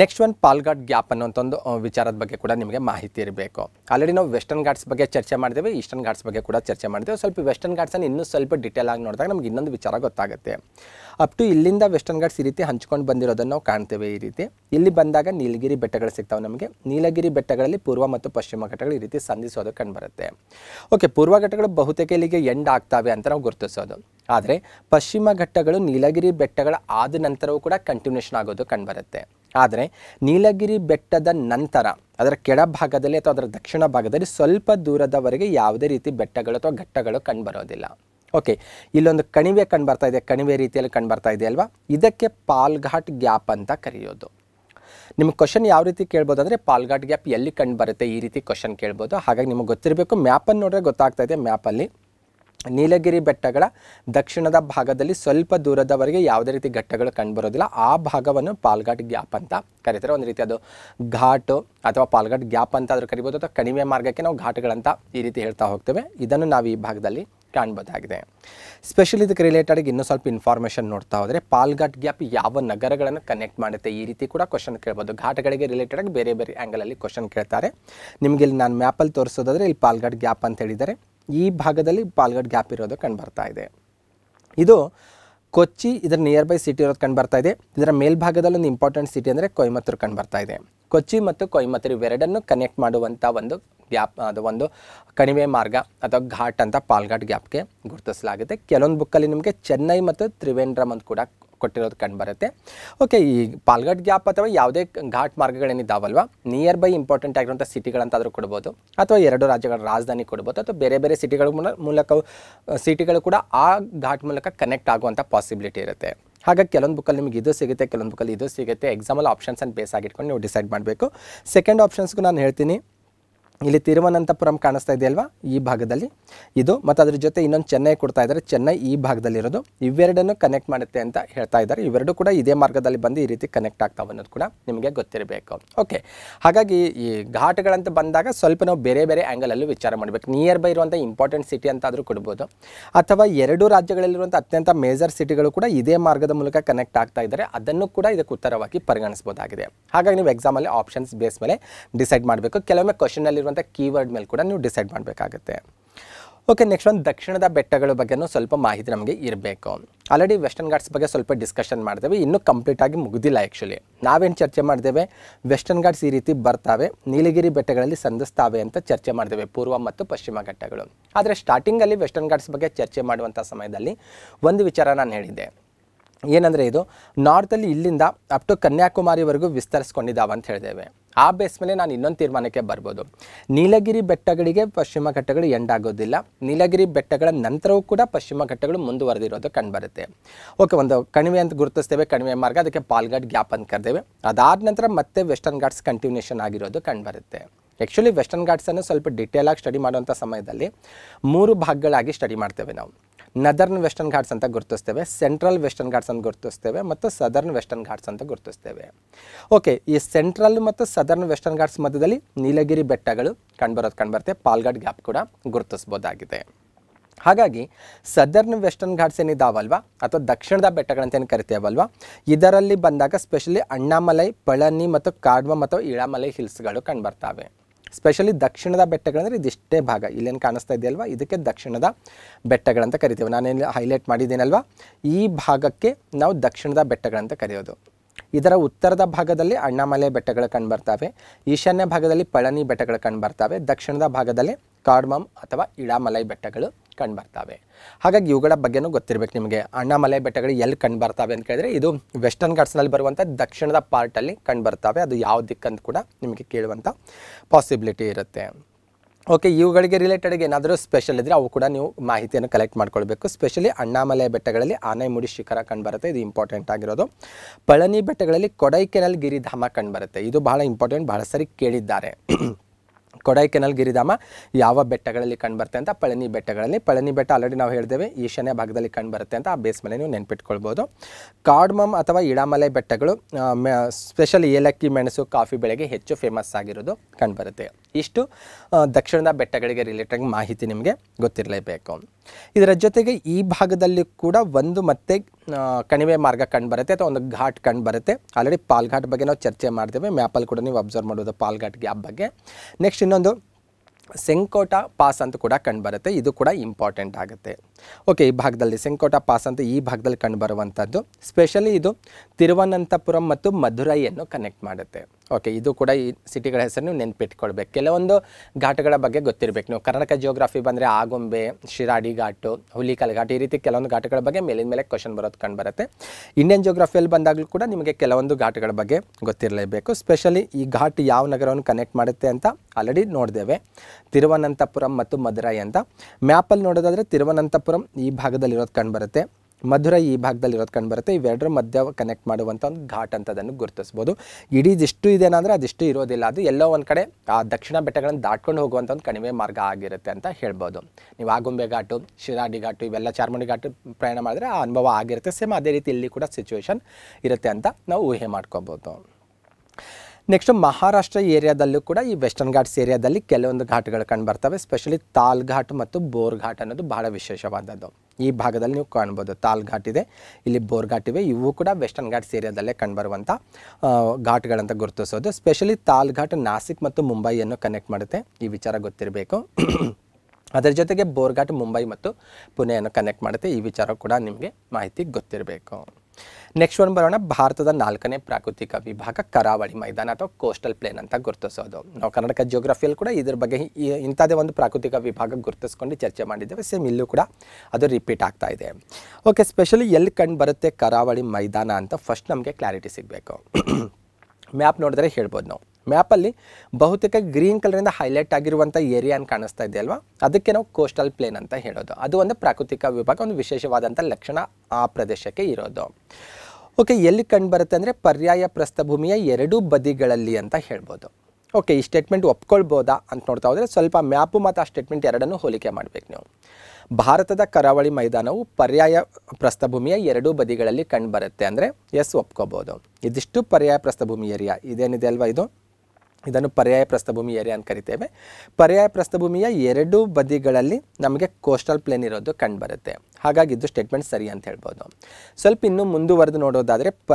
ನೆಕ್ಸ್ಟ್ ಒನ್ ಪಾಲ್ಘಾಟ್ ಗ್ಯಾಪ್ ಒಂದು ವಿಚಾರದ ಬಗ್ಗೆ ಕೂಡ ನಿಮಗೆ ಮಾಹಿತಿ ಇರಬೇಕು ಆಲ್ರೆಡಿ ನಾವು ವೆಸ್ಟರ್ನ್ ಘಾಟ್ಸ್ ಬಗ್ಗೆ ಚರ್ಚೆ ಮಾಡಿದ್ದೇವೆ ಈಸ್ಟರ್ನ್ ಘಾಟ್ಸ್ ಬಗ್ಗೆ ಕೂಡ ಚರ್ಚೆ ಮಾಡಿದ್ದೇವೆ ಸ್ವಲ್ಪ ವೆಸ್ಟರ್ನ್ ಘಾಟ್ಸನ್ನು ಇನ್ನೂ ಸ್ವಲ್ಪ ಡಿಟೇಲ್ ಆಗಿ ನೋಡಿದಾಗ ನಮಗೆ ಇನ್ನೊಂದು ವಿಚಾರ ಗೊತ್ತಾಗುತ್ತೆ ಅಪ್ ಟು ಇಲ್ಲಿಂದ ವೆಸ್ಟರ್ನ್ ಘಾಟ್ಸ್ ಈ ರೀತಿ ಹಂಚ್ಕೊಂಡು ಬಂದಿರೋದನ್ನು ನಾವು ಕಾಣ್ತೇವೆ ಈ ರೀತಿ ಇಲ್ಲಿ ಬಂದಾಗ ನೀಲಗಿರಿ ಬೆಟ್ಟಗಳು ಸಿಗ್ತಾವೆ ನಮಗೆ ನೀಲಗಿರಿ ಬೆಟ್ಟಗಳಲ್ಲಿ ಪೂರ್ವ ಮತ್ತು ಪಶ್ಚಿಮ ಘಟ್ಟಗಳು ಈ ರೀತಿ ಸಂಧಿಸೋದು ಕಂಡುಬರುತ್ತೆ ಓಕೆ ಪೂರ್ವ ಘಟ್ಟಗಳು ಬಹುತೇಕ ಇಲ್ಲಿಗೆ ಎಂಡ್ ಆಗ್ತಾವೆ ಅಂತ ನಾವು ಗುರುತಿಸೋದು ಆದರೆ ಪಶ್ಚಿಮ ಘಟ್ಟಗಳು ನೀಲಗಿರಿ ಬೆಟ್ಟಗಳ ಆದ ನಂತರವೂ ಕೂಡ ಕಂಟಿನ್ಯೂಷನ್ ಆಗೋದು ಕಂಡುಬರುತ್ತೆ ಆದರೆ ನೀಲಗಿರಿ ಬೆಟ್ಟದ ನಂತರ ಅದರ ಕೆಳಭಾಗದಲ್ಲಿ ಅಥವಾ ಅದರ ದಕ್ಷಿಣ ಭಾಗದಲ್ಲಿ ಸ್ವಲ್ಪ ದೂರದವರೆಗೆ ಯಾವುದೇ ರೀತಿ ಬೆಟ್ಟಗಳು ಅಥವಾ ಘಟ್ಟಗಳು ಕಂಡುಬರೋದಿಲ್ಲ ಓಕೆ ಇಲ್ಲೊಂದು ಕಣಿವೆ ಕಂಡುಬರ್ತಾ ಇದೆ ಕಣಿವೆ ರೀತಿಯಲ್ಲಿ ಕಂಡುಬರ್ತಾ ಇದೆ ಅಲ್ವಾ ಇದಕ್ಕೆ ಪಾಲ್ಘಾಟ್ ಗ್ಯಾಪ್ ಅಂತ ಕರೆಯೋದು ನಿಮ್ಮ ಕ್ವಶನ್ ಯಾವ ರೀತಿ ಕೇಳ್ಬೋದು ಅಂದರೆ ಪಾಲ್ಘಾಟ್ ಗ್ಯಾಪ್ ಎಲ್ಲಿ ಕಂಡು ಬರುತ್ತೆ ಈ ರೀತಿ ಕ್ವಶನ್ ಕೇಳ್ಬೋದು ಹಾಗಾಗಿ ನಿಮಗೆ ಗೊತ್ತಿರಬೇಕು ಮ್ಯಾಪನ್ನು ನೋಡಿದ್ರೆ ಗೊತ್ತಾಗ್ತಾ ಇದೆ ಮ್ಯಾಪಲ್ಲಿ ನೀಲಗಿರಿ ಬೆಟ್ಟಗಳ ದಕ್ಷಿಣದ ಭಾಗದಲ್ಲಿ ಸ್ವಲ್ಪ ದೂರದವರೆಗೆ ಯಾವುದೇ ರೀತಿ ಘಟ್ಟಗಳು ಕಂಡುಬರೋದಿಲ್ಲ ಆ ಭಾಗವನ್ನು ಪಾಲ್ಘಾಟ್ ಗ್ಯಾಪ್ ಅಂತ ಕರೀತಾರೆ ಒಂದು ರೀತಿ ಅದು ಘಾಟು ಅಥವಾ ಪಾಲ್ಘಾಟ್ ಗ್ಯಾಪ್ ಅಂತ ಆದರೂ ಕರಿಬೋದು ಅಥವಾ ಕಣಿವೆ ಮಾರ್ಗಕ್ಕೆ ನಾವು ಘಾಟ್ಗಳಂತ ಈ ರೀತಿ ಹೇಳ್ತಾ ಹೋಗ್ತೇವೆ ಇದನ್ನು ನಾವು ಈ ಭಾಗದಲ್ಲಿ ಕಾಣ್ಬೋದಾಗಿದೆ ಸ್ಪೆಷಲಿ ಇದಕ್ಕೆ ರಿಲೇಟೆಡ್ ಇನ್ನೂ ಸ್ವಲ್ಪ ಇನ್ಫಾರ್ಮೇಷನ್ ನೋಡ್ತಾ ಹೋದರೆ ಪಾಲ್ಘಾಟ್ ಗ್ಯಾಪ್ ಯಾವ ನಗರಗಳನ್ನು ಕನೆಕ್ಟ್ ಮಾಡುತ್ತೆ ಈ ರೀತಿ ಕೂಡ ಕ್ವಶನ್ ಕೇಳ್ಬೋದು ಘಾಟ್ಗಳಿಗೆ ರಿಲೇಟೆಡ್ ಆಗಿ ಬೇರೆ ಬೇರೆ ಆ್ಯಂಗಲಲ್ಲಿ ಕ್ವಶನ್ ಕೇಳ್ತಾರೆ ನಿಮಗೆ ಇಲ್ಲಿ ನಾನು ಮ್ಯಾಪಲ್ಲಿ ತೋರಿಸೋದಾದರೆ ಇಲ್ಲಿ ಪಾಲ್ಘಾಟ್ ಗ್ಯಾಪ್ ಅಂತ ಹೇಳಿದರೆ ಈ ಭಾಗದಲ್ಲಿ ಪಾಲ್ಗಡ್ ಗ್ಯಾಪ್ ಇರೋದು ಕಂಡುಬರ್ತಾ ಇದೆ ಇದು ಕೊಚ್ಚಿ ಇದರ ನಿಯರ್ ಬೈ ಸಿಟಿ ಇರೋದು ಕಂಡು ಬರ್ತಾ ಇದೆ ಇದರ ಮೇಲ್ಭಾಗದಲ್ಲಿ ಒಂದು ಇಂಪಾರ್ಟೆಂಟ್ ಸಿಟಿ ಅಂದರೆ ಕೊಯಮತ್ತೂರು ಕಂಡು ಬರ್ತಾ ಇದೆ ಕೊಚ್ಚಿ ಮತ್ತು ಕೊಯಮತ್ತೂರು ಇವೆರಡನ್ನು ಕನೆಕ್ಟ್ ಮಾಡುವಂಥ ಒಂದು ಗ್ಯಾಪ್ ಅದು ಒಂದು ಕಣಿವೆ ಮಾರ್ಗ ಅಥವಾ ಘಾಟ್ ಅಂತ ಪಾಲ್ಘಾಟ್ ಗ್ಯಾಪ್ಗೆ ಗುರುತಿಸಲಾಗುತ್ತೆ ಕೆಲವೊಂದು ಬುಕ್ಕಲ್ಲಿ ನಿಮಗೆ ಚೆನ್ನೈ ಮತ್ತು ತ್ರಿವೇಂದ್ರಮ್ ಅಂತ ಕೂಡ ಕೊಟ್ಟಿರೋದು ಕಂಡು ಬರುತ್ತೆ ಓಕೆ ಈ ಪಾಲ್ಗಡ್ ಗ್ಯಾಪ್ ಅಥವಾ ಯಾವುದೇ ಘಾಟ್ ಮಾರ್ಗಗಳೇನಿದ್ದಾವಲ್ವ ನಿಯರ್ ಬೈ ಇಂಪಾರ್ಟೆಂಟ್ ಆಗಿರುವಂಥ ಸಿಟಿಗಳಂತಾದರೂ ಕೊಡ್ಬೋದು ಅಥವಾ ಎರಡು ರಾಜ್ಯಗಳ ರಾಜಧಾನಿ ಕೊಡ್ಬೋದು ಅಥವಾ ಬೇರೆ ಬೇರೆ ಸಿಟಿಗಳ ಮೂಲಕ ಸಿಟಿಗಳು ಕೂಡ ಆ ಘಾಟ್ ಮೂಲಕ ಕನೆಕ್ಟ್ ಆಗುವಂಥ ಪಾಸಿಬಿಲಿಟಿ ಇರುತ್ತೆ ಹಾಗಾಗಿ ಕೆಲವೊಂದು ಬುಕ್ಕಲ್ಲಿ ನಿಮಗೆ ಇದು ಸಿಗುತ್ತೆ ಕೆಲವೊಂದು ಬುಕ್ಕಲ್ಲಿ ಇದು ಸಿಗುತ್ತೆ ಎಕ್ಸಾಮಲ್ಲಿ ಆಪ್ಷನ್ಸನ್ನು ಬೇಸ್ ಆಗಿಟ್ಕೊಂಡು ನೀವು ಡಿಸೈಡ್ ಮಾಡಬೇಕು ಸೆಕೆಂಡ್ ಆಪ್ಷನ್ಸ್ಗೂ ನಾನು ಹೇಳ್ತೀನಿ ಇಲ್ಲಿ ತಿರುವನಂತಪುರಂ ಕಾಣಿಸ್ತಾ ಅಲ್ವಾ ಈ ಭಾಗದಲ್ಲಿ ಇದು ಮತ್ತು ಅದ್ರ ಜೊತೆ ಇನ್ನೊಂದು ಚೆನ್ನೈ ಕೊಡ್ತಾ ಇದ್ದಾರೆ ಚೆನ್ನೈ ಈ ಭಾಗದಲ್ಲಿರೋದು ಇವೆರಡನ್ನು ಕನೆಕ್ಟ್ ಮಾಡುತ್ತೆ ಅಂತ ಹೇಳ್ತಾ ಇದ್ದಾರೆ ಇವೆರಡು ಕೂಡ ಇದೇ ಮಾರ್ಗದಲ್ಲಿ ಬಂದು ಈ ರೀತಿ ಕನೆಕ್ಟ್ ಆಗ್ತಾವೆ ಅನ್ನೋದು ಕೂಡ ನಿಮಗೆ ಗೊತ್ತಿರಬೇಕು ಓಕೆ ಹಾಗಾಗಿ ಈ ಘಾಟ್ಗಳಂತ ಬಂದಾಗ ಸ್ವಲ್ಪ ನಾವು ಬೇರೆ ಬೇರೆ ಆ್ಯಂಗಲಲ್ಲೂ ವಿಚಾರ ಮಾಡಬೇಕು ನಿಯರ್ ಬೈ ಇರುವಂಥ ಇಂಪಾರ್ಟೆಂಟ್ ಸಿಟಿ ಅಂತಾದರೂ ಕೊಡ್ಬೋದು ಅಥವಾ ಎರಡು ರಾಜ್ಯಗಳಲ್ಲಿರುವಂಥ ಅತ್ಯಂತ ಮೇಜರ್ ಸಿಟಿಗಳು ಕೂಡ ಇದೇ ಮಾರ್ಗದ ಮೂಲಕ ಕನೆಕ್ಟ್ ಆಗ್ತಾ ಇದ್ದಾರೆ ಅದನ್ನು ಕೂಡ ಇದಕ್ಕೆ ಉತ್ತರವಾಗಿ ಪರಿಗಣಿಸ್ಬೋದಾಗಿದೆ ಹಾಗಾಗಿ ನೀವು ಎಕ್ಸಾಮಲ್ಲಿ ಆಪ್ಷನ್ಸ್ ಬೇಸ್ ಮೇಲೆ ಡಿಸೈಡ್ ಮಾಡಬೇಕು ಕೆಲವೊಮ್ಮೆ ಕ್ವಶನಲ್ಲಿ ಅಂತ ಕೀವರ್ಡ್ ಮೇಲೆ ಕೂಡ ನೀವು ಡಿಸೈಡ್ ಮಾಡಬೇಕಾಗುತ್ತೆ ಓಕೆ ನೆಕ್ಸ್ಟ್ ಒಂದು ದಕ್ಷಿಣದ ಬೆಟ್ಟಗಳ ಬಗ್ಗೆನೂ ಸ್ವಲ್ಪ ಮಾಹಿತಿ ನಮಗೆ ಇರಬೇಕು ಆಲ್ರೆಡಿ ವೆಸ್ಟರ್ನ್ ಘಾಟ್ಸ್ ಬಗ್ಗೆ ಸ್ವಲ್ಪ ಡಿಸ್ಕಷನ್ ಮಾಡಿದೇವೆ ಇನ್ನೂ ಕಂಪ್ಲೀಟಾಗಿ ಮುಗಿದಿಲ್ಲ ಆ್ಯಕ್ಚುಲಿ ನಾವೇನು ಚರ್ಚೆ ಮಾಡಿದ್ದೇವೆ ವೆಸ್ಟರ್ನ್ ಘಾಟ್ಸ್ ಈ ರೀತಿ ಬರ್ತಾವೆ ನೀಲಗಿರಿ ಬೆಟ್ಟಗಳಲ್ಲಿ ಸಂಧಿಸ್ತಾವೆ ಅಂತ ಚರ್ಚೆ ಮಾಡಿದ್ದೇವೆ ಪೂರ್ವ ಮತ್ತು ಪಶ್ಚಿಮ ಘಟ್ಟಗಳು ಆದರೆ ಸ್ಟಾರ್ಟಿಂಗಲ್ಲಿ ವೆಸ್ಟರ್ನ್ ಘಾಟ್ಸ್ ಬಗ್ಗೆ ಚರ್ಚೆ ಮಾಡುವಂಥ ಸಮಯದಲ್ಲಿ ಒಂದು ವಿಚಾರ ನಾನು ಹೇಳಿದ್ದೆ ಏನಂದರೆ ಇದು ನಾರ್ತಲ್ಲಿ ಇಲ್ಲಿಂದ ಅಪ್ ಟು ಕನ್ಯಾಕುಮಾರಿವರೆಗೂ ವಿಸ್ತರಿಸ್ಕೊಂಡಿದ್ದಾವೆ ಅಂತ ಹೇಳಿದ್ದೇವೆ ಆ ಬೇಸ್ ಮೇಲೆ ನಾನು ಇನ್ನೊಂದು ತೀರ್ಮಾನಕ್ಕೆ ಬರ್ಬೋದು ನೀಲಗಿರಿ ಬೆಟ್ಟಗಳಿಗೆ ಪಶ್ಚಿಮ ಘಟ್ಟಗಳು ಎಂಡಾಗೋದಿಲ್ಲ ನೀಲಗಿರಿ ಬೆಟ್ಟಗಳ ನಂತರವೂ ಕೂಡ ಪಶ್ಚಿಮ ಘಟ್ಟಗಳು ಮುಂದುವರೆದಿರೋದು ಕಂಡುಬರುತ್ತೆ ಓಕೆ ಒಂದು ಕಣಿವೆ ಅಂತ ಗುರುತಿಸ್ತೇವೆ ಕಣಿವೆ ಮಾರ್ಗ ಅದಕ್ಕೆ ಪಾಲ್ಘಾಟ್ ಗ್ಯಾಪ್ ಅಂತ ಕರೆದೇವೆ ಅದಾದ ನಂತರ ಮತ್ತೆ ವೆಸ್ಟರ್ನ್ ಘಾಟ್ಸ್ ಕಂಟಿನ್ಯೂಷನ್ ಆಗಿರೋದು ಕಂಡುಬರುತ್ತೆ ಆ್ಯಕ್ಚುಲಿ ವೆಸ್ಟರ್ನ್ ಘಾಟ್ಸನ್ನು ಸ್ವಲ್ಪ ಡಿಟೇಲಾಗಿ ಸ್ಟಡಿ ಮಾಡುವಂಥ ಸಮಯದಲ್ಲಿ ಮೂರು ಭಾಗಗಳಾಗಿ ಸ್ಟಡಿ ಮಾಡ್ತೇವೆ ನಾವು ನದರ್ನ್ ವೆಸ್ಟರ್ನ್ ಘಾಟ್ಸ್ ಅಂತ ಗುರುತಿಸ್ತೇವೆ ಸೆಂಟ್ರಲ್ ವೆಸ್ಟರ್ನ್ ಘಾಟ್ಸ್ ಅಂತ ಗುರುತಿಸ್ತೇವೆ ಮತ್ತು ಸದರ್ನ್ ವೆಸ್ಟರ್ನ್ ಘಾಟ್ಸ್ ಅಂತ ಗುರುತಿಸ್ತೇವೆ ಓಕೆ ಈ ಸೆಂಟ್ರಲ್ ಮತ್ತು ಸದರ್ನ್ ವೆಸ್ಟರ್ನ್ ಘಾಟ್ಸ್ ಮಧ್ಯದಲ್ಲಿ ನೀಲಗಿರಿ ಬೆಟ್ಟಗಳು ಕಂಡುಬರೋದು ಕಂಡುಬರುತ್ತೆ ಪಾಲ್ಗಾಡ್ ಗ್ಯಾಪ್ ಕೂಡ ಗುರುತಿಸ್ಬೋದಾಗಿದೆ ಹಾಗಾಗಿ ಸದರ್ನ್ ವೆಸ್ಟರ್ನ್ ಘಾಟ್ಸ್ ಏನಿದಾವಲ್ವಾ ಅಥವಾ ದಕ್ಷಿಣದ ಬೆಟ್ಟಗಳಂತ ಏನು ಕರಿತೇವಲ್ವಾ ಇದರಲ್ಲಿ ಬಂದಾಗ ಸ್ಪೆಷಲಿ ಅಣ್ಣಾಮಲೈ ಪಳನಿ ಮತ್ತು ಕಾಡ್ವ ಮತ್ತು ಇಳಾಮಲೈ ಹಿಲ್ಸ್ಗಳು ಕಂಡುಬರ್ತವೆ ಸ್ಪೆಷಲಿ ದಕ್ಷಿಣದ ಬೆಟ್ಟಗಳಂದರೆ ಇದಿಷ್ಟೇ ಭಾಗ ಇಲ್ಲೇನು ಕಾಣಿಸ್ತಾ ಇದೆಯಲ್ವ ಇದಕ್ಕೆ ದಕ್ಷಿಣದ ಬೆಟ್ಟಗಳಂತ ಕರಿತೀವಿ ನಾನೇನು ಹೈಲೈಟ್ ಮಾಡಿದ್ದೀನಲ್ವ ಈ ಭಾಗಕ್ಕೆ ನಾವು ದಕ್ಷಿಣದ ಬೆಟ್ಟಗಳಂತ ಕರೆಯೋದು ಇದರ ಉತ್ತರದ ಭಾಗದಲ್ಲಿ ಅಣ್ಣಾಮಲೆ ಬೆಟ್ಟಗಳು ಕಂಡುಬರ್ತವೆ ಈಶಾನ್ಯ ಭಾಗದಲ್ಲಿ ಪಳನಿ ಬೆಟ್ಟಗಳು ಕಂಡುಬರ್ತವೆ ದಕ್ಷಿಣದ ಭಾಗದಲ್ಲಿ ಕಾರ್ಮಮ್ ಅಥವಾ ಇಡಾಮಲೈ ಬೆಟ್ಟಗಳು ಕಂಡುಬರ್ತವೆ ಹಾಗಾಗಿ ಇವುಗಳ ಬಗ್ಗೆನೂ ಗೊತ್ತಿರಬೇಕು ನಿಮಗೆ ಅಣ್ಣಾಮಲೈ ಬೆಟ್ಟಗಳು ಎಲ್ಲಿ ಕಂಡುಬರ್ತವೆ ಅಂತ ಕೇಳಿದರೆ ಇದು ವೆಸ್ಟರ್ನ್ ಘಾಟ್ಸ್ನಲ್ಲಿ ಬರುವಂಥ ದಕ್ಷಿಣದ ಪಾರ್ಟಲ್ಲಿ ಕಂಡುಬರ್ತವೆ ಅದು ಯಾವ ದಿಕ್ಕಂತ ಕೂಡ ನಿಮಗೆ ಕೇಳುವಂಥ ಪಾಸಿಬಿಲಿಟಿ ಇರುತ್ತೆ ಓಕೆ ಇವುಗಳಿಗೆ ರಿಲೇಟೆಡ್ ಏನಾದರೂ ಸ್ಪೆಷಲ್ ಇದ್ದರೆ ಅವು ಕೂಡ ನೀವು ಮಾಹಿತಿಯನ್ನು ಕಲೆಕ್ಟ್ ಮಾಡ್ಕೊಳ್ಬೇಕು ಸ್ಪೆಷಲಿ ಅಣ್ಣಾಮಲೆ ಬೆಟ್ಟಗಳಲ್ಲಿ ಆನೆಮುಡಿ ಶಿಖರ ಕಂಡುಬರುತ್ತೆ ಇದು ಇಂಪಾರ್ಟೆಂಟ್ ಆಗಿರೋದು ಪಳನಿ ಬೆಟ್ಟಗಳಲ್ಲಿ ಕೊಡೈಕೆನಲ್ ಗಿರಿಧಾಮ ಕಂಡುಬರುತ್ತೆ ಇದು ಬಹಳ ಇಂಪಾರ್ಟೆಂಟ್ ಬಹಳ ಸರಿ ಕೇಳಿದ್ದಾರೆ ಕೊಡೈಕೆನಲ್ ಗಿರಿಧಾಮ ಯಾವ ಬೆಟ್ಟಗಳಲ್ಲಿ ಕಂಡುಬರುತ್ತೆ ಅಂತ ಪಳನಿ ಬೆಟ್ಟಗಳಲ್ಲಿ ಪಳನಿ ಬೆಟ್ಟ ಆಲ್ರೆಡಿ ನಾವು ಹೇಳಿದ್ದೇವೆ ಈಶಾನ್ಯ ಭಾಗದಲ್ಲಿ ಕಂಡುಬರುತ್ತೆ ಅಂತ ಆ ಬೇಸ್ ಮೇಲೆ ನೀವು ನೆನ್ಪಿಟ್ಕೊಳ್ಬೋದು ಕಾಡ್ಮಮ್ ಅಥವಾ ಇಡಾಮಲೆ ಬೆಟ್ಟಗಳು ಸ್ಪೆಷಲ್ ಏಲಕ್ಕಿ ಮೆಣಸು ಕಾಫಿ ಬೆಳೆಗೆ ಹೆಚ್ಚು ಫೇಮಸ್ ಆಗಿರೋದು ಕಂಡುಬರುತ್ತೆ ಇಷ್ಟು ದಕ್ಷಿಣದ ಬೆಟ್ಟಗಳಿಗೆ ರಿಲೇಟೆಡ್ ಮಾಹಿತಿ ನಿಮಗೆ ಗೊತ್ತಿರಲೇಬೇಕು ಇದರ ಜೊತೆಗೆ ಈ ಭಾಗದಲ್ಲಿ ಕೂಡ ಒಂದು ಮತ್ತೆ ಕಣಿವೆ ಮಾರ್ಗ ಕಂಡು ಬರುತ್ತೆ ಅಥವಾ ಒಂದು ಘಾಟ್ ಕಂಡು ಬರುತ್ತೆ ಆಲ್ರೆಡಿ ಪಾಲ್ಘಾಟ್ ಬಗ್ಗೆ ನಾವು ಚರ್ಚೆ ಮಾಡ್ತೇವೆ ಮ್ಯಾಪಲ್ಲಿ ಕೂಡ ನೀವು ಅಬ್ಸರ್ವ್ ಮಾಡೋದು ಪಾಲ್ಘಾಟ್ ಗ್ಯಾಪ್ ಬಗ್ಗೆ ನೆಕ್ಸ್ಟ್ ಇನ್ನೊಂದು ಸೆಂಕೋಟ ಪಾಸ್ ಅಂತ ಕೂಡ ಕಂಡುಬರುತ್ತೆ ಇದು ಕೂಡ ಇಂಪಾರ್ಟೆಂಟ್ ಆಗುತ್ತೆ ಓಕೆ ಈ ಭಾಗದಲ್ಲಿ ಸೆಂಕೋಟ ಪಾಸ್ ಅಂತ ಈ ಭಾಗದಲ್ಲಿ ಕಂಡುಬರುವಂಥದ್ದು ಸ್ಪೆಷಲಿ ಇದು ತಿರುವನಂತಪುರಂ ಮತ್ತು ಮಧುರೈಯನ್ನು ಕನೆಕ್ಟ್ ಮಾಡುತ್ತೆ ಓಕೆ ಇದು ಕೂಡ ಈ ಸಿಟಿಗಳ ಹೆಸರನ್ನು ನೆನ್ಪಿಟ್ಕೊಳ್ಬೇಕು ಕೆಲವೊಂದು ಘಾಟಗಳ ಬಗ್ಗೆ ಗೊತ್ತಿರಬೇಕು ನೀವು ಕರ್ನಾಟಕ ಜಿಯೋಗ್ರಫಿ ಬಂದರೆ ಆಗುಂಬೆ ಶಿರಾಡಿ ಘಾಟು ಹುಲಿಕಲ್ ಘಾಟ್ ಈ ರೀತಿ ಕೆಲವೊಂದು ಘಾಟಗಳ ಬಗ್ಗೆ ಮೇಲಿನ ಮೇಲೆ ಕ್ವಶನ್ ಬರೋದು ಕಂಡುಬರುತ್ತೆ ಇಂಡಿಯನ್ ಜಿಯೋಗ್ರಫಿಯಲ್ಲಿ ಬಂದಾಗಲೂ ಕೂಡ ನಿಮಗೆ ಕೆಲವೊಂದು ಘಾಟಗಳ ಬಗ್ಗೆ ಗೊತ್ತಿರಲೇಬೇಕು ಸ್ಪೆಷಲಿ ಈ ಘಾಟ್ ಯಾವ ನಗರವನ್ನು ಕನೆಕ್ಟ್ ಮಾಡುತ್ತೆ ಅಂತ ಆಲ್ರೆಡಿ ನೋಡಿದ್ದೇವೆ ತಿರುವನಂತಪುರಂ ಮತ್ತು ಮಧುರೈ ಅಂತ ಮ್ಯಾಪಲ್ಲಿ ನೋಡೋದಾದರೆ ತಿರುವನಂತಪುರಂ ಈ ಭಾಗದಲ್ಲಿರೋದು ಕಂಡುಬರುತ್ತೆ ಮಧುರೈ ಈ ಭಾಗದಲ್ಲಿರೋದು ಕಂಡುಬರುತ್ತೆ ಇವೆರಡರ ಮಧ್ಯ ಕನೆಕ್ಟ್ ಮಾಡುವಂಥ ಒಂದು ಘಾಟ್ ಅಂತದನ್ನು ಗುರುತಿಸ್ಬೋದು ಇಡೀ ಇದಿಷ್ಟು ಇದೆ ಅಂದರೆ ಅದಿಷ್ಟು ಇರೋದಿಲ್ಲ ಅದು ಎಲ್ಲೋ ಒಂದು ಕಡೆ ಆ ದಕ್ಷಿಣ ಬೆಟ್ಟಗಳನ್ನು ದಾಟ್ಕೊಂಡು ಹೋಗುವಂಥ ಒಂದು ಕಣಿವೆ ಮಾರ್ಗ ಆಗಿರುತ್ತೆ ಅಂತ ಹೇಳ್ಬೋದು ನೀವು ಆಗುಂಬೆ ಘಾಟು ಶಿರಾಡಿ ಘಾಟು ಇವೆಲ್ಲ ಚಾರ್ಮುಡಿ ಘಾಟು ಪ್ರಯಾಣ ಮಾಡಿದ್ರೆ ಆ ಅನುಭವ ಆಗಿರುತ್ತೆ ಸೇಮ್ ಅದೇ ರೀತಿ ಇಲ್ಲಿ ಕೂಡ ಸಿಚುವೇಶನ್ ಇರುತ್ತೆ ಅಂತ ನಾವು ಊಹೆ ಮಾಡ್ಕೋಬೋದು ನೆಕ್ಸ್ಟ್ ಮಹಾರಾಷ್ಟ್ರ ಏರಿಯಾದಲ್ಲೂ ಕೂಡ ಈ ವೆಸ್ಟರ್ನ್ ಘಾಟ್ಸ್ ಏರಿಯಾದಲ್ಲಿ ಕೆಲವೊಂದು ಘಾಟ್ಗಳು ಕಂಡುಬರ್ತವೆ ಸ್ಪೆಷಲಿ ತಾಲ್ ಘಾಟ್ ಮತ್ತು ಬೋರ್ ಘಾಟ್ ಅನ್ನೋದು ಬಹಳ ವಿಶೇಷವಾದದ್ದು ಈ ಭಾಗದಲ್ಲಿ ನೀವು ಕಾಣ್ಬೋದು ತಾಲ್ ಘಾಟ್ ಇದೆ ಇಲ್ಲಿ ಬೋರ್ ಘಾಟ್ ಇವೆ ಇವು ಕೂಡ ವೆಸ್ಟರ್ನ್ ಘಾಟ್ಸ್ ಏರಿಯಾದಲ್ಲೇ ಕಂಡುಬರುವಂಥ ಘಾಟ್ಗಳಂತ ಗುರುತಿಸೋದು ಸ್ಪೆಷಲಿ ತಾಲ್ ಘಾಟ್ ನಾಸಿಕ್ ಮತ್ತು ಮುಂಬೈಯನ್ನು ಕನೆಕ್ಟ್ ಮಾಡುತ್ತೆ ಈ ವಿಚಾರ ಗೊತ್ತಿರಬೇಕು ಅದರ ಜೊತೆಗೆ ಬೋರ್ಘಾಟ್ ಮುಂಬೈ ಮತ್ತು ಪುಣೆಯನ್ನು ಕನೆಕ್ಟ್ ಮಾಡುತ್ತೆ ಈ ವಿಚಾರ ಕೂಡ ನಿಮಗೆ ಮಾಹಿತಿ ಗೊತ್ತಿರಬೇಕು ನೆಕ್ಸ್ಟ್ ಒಂದು ಬರೋಣ ಭಾರತದ ನಾಲ್ಕನೇ ಪ್ರಾಕೃತಿಕ ವಿಭಾಗ ಕರಾವಳಿ ಮೈದಾನ ಅಥವಾ ಕೋಸ್ಟಲ್ ಪ್ಲೇನ್ ಅಂತ ಗುರುತಿಸೋದು ನಾವು ಕರ್ನಾಟಕ ಜಿಯೋಗ್ರಫಿಯಲ್ಲಿ ಕೂಡ ಇದ್ರ ಬಗ್ಗೆ ಇಂಥದ್ದೇ ಒಂದು ಪ್ರಾಕೃತಿಕ ವಿಭಾಗ ಗುರುತಿಸ್ಕೊಂಡು ಚರ್ಚೆ ಮಾಡಿದ್ದೇವೆ ಸೇಮ್ ಇಲ್ಲೂ ಕೂಡ ಅದು ರಿಪೀಟ್ ಆಗ್ತಾ ಇದೆ ಓಕೆ ಸ್ಪೆಷಲಿ ಎಲ್ಲಿ ಕಂಡು ಬರುತ್ತೆ ಕರಾವಳಿ ಮೈದಾನ ಅಂತ ಫಸ್ಟ್ ನಮಗೆ ಕ್ಲಾರಿಟಿ ಸಿಗಬೇಕು ಮ್ಯಾಪ್ ನೋಡಿದ್ರೆ ಹೇಳ್ಬೋದು ನಾವು ಮ್ಯಾಪಲ್ಲಿ ಬಹುತೇಕ ಗ್ರೀನ್ ಕಲರಿಂದ ಹೈಲೈಟ್ ಆಗಿರುವಂಥ ಏರಿಯಾನ ಕಾಣಿಸ್ತಾ ಇದೆ ಅಲ್ವಾ ಅದಕ್ಕೆ ನಾವು ಕೋಸ್ಟಲ್ ಪ್ಲೇನ್ ಅಂತ ಹೇಳೋದು ಅದು ಒಂದು ಪ್ರಾಕೃತಿಕ ವಿಭಾಗ ಒಂದು ವಿಶೇಷವಾದಂಥ ಲಕ್ಷಣ ಆ ಪ್ರದೇಶಕ್ಕೆ ಇರೋದು ಓಕೆ ಎಲ್ಲಿ ಕಂಡುಬರುತ್ತೆ ಅಂದರೆ ಪರ್ಯಾಯ ಪ್ರಸ್ಥಭೂಮಿಯ ಎರಡೂ ಬದಿಗಳಲ್ಲಿ ಅಂತ ಹೇಳ್ಬೋದು ಓಕೆ ಈ ಸ್ಟೇಟ್ಮೆಂಟ್ ಒಪ್ಕೊಳ್ಬೋದಾ ಅಂತ ನೋಡ್ತಾ ಹೋದರೆ ಸ್ವಲ್ಪ ಮ್ಯಾಪು ಮತ್ತು ಆ ಸ್ಟೇಟ್ಮೆಂಟ್ ಎರಡನ್ನೂ ಹೋಲಿಕೆ ಮಾಡಬೇಕು ನೀವು ಭಾರತದ ಕರಾವಳಿ ಮೈದಾನವು ಪರ್ಯಾಯ ಪ್ರಸ್ಥಭೂಮಿಯ ಎರಡೂ ಬದಿಗಳಲ್ಲಿ ಕಂಡುಬರುತ್ತೆ ಅಂದರೆ ಎಸ್ ಒಪ್ಕೋಬೋದು ಇದಿಷ್ಟು ಪರ್ಯಾಯ ಪ್ರಸ್ಥಭೂಮಿ ಏರಿಯಾ ಇದೇನಿದೆ ಅಲ್ವಾ ಇದು ಇದನ್ನು ಪರ್ಯಾಯ ಪ್ರಸ್ಥಭೂಮಿ ಏರಿಯಾ ಅಂತ ಕರಿತೇವೆ ಪರ್ಯಾಯ ಪ್ರಸ್ಥಭೂಮಿಯ ಎರಡು ಬದಿಗಳಲ್ಲಿ ನಮಗೆ ಕೋಸ್ಟಲ್ ಪ್ಲೇನ್ ಇರೋದು ಕಂಡುಬರುತ್ತೆ ಹಾಗಾಗಿ ಇದು ಸ್ಟೇಟ್ಮೆಂಟ್ ಸರಿ ಅಂತ ಹೇಳ್ಬೋದು ಸ್ವಲ್ಪ ಇನ್ನೂ ಮುಂದುವರೆದು ನೋಡೋದಾದರೆ ಪ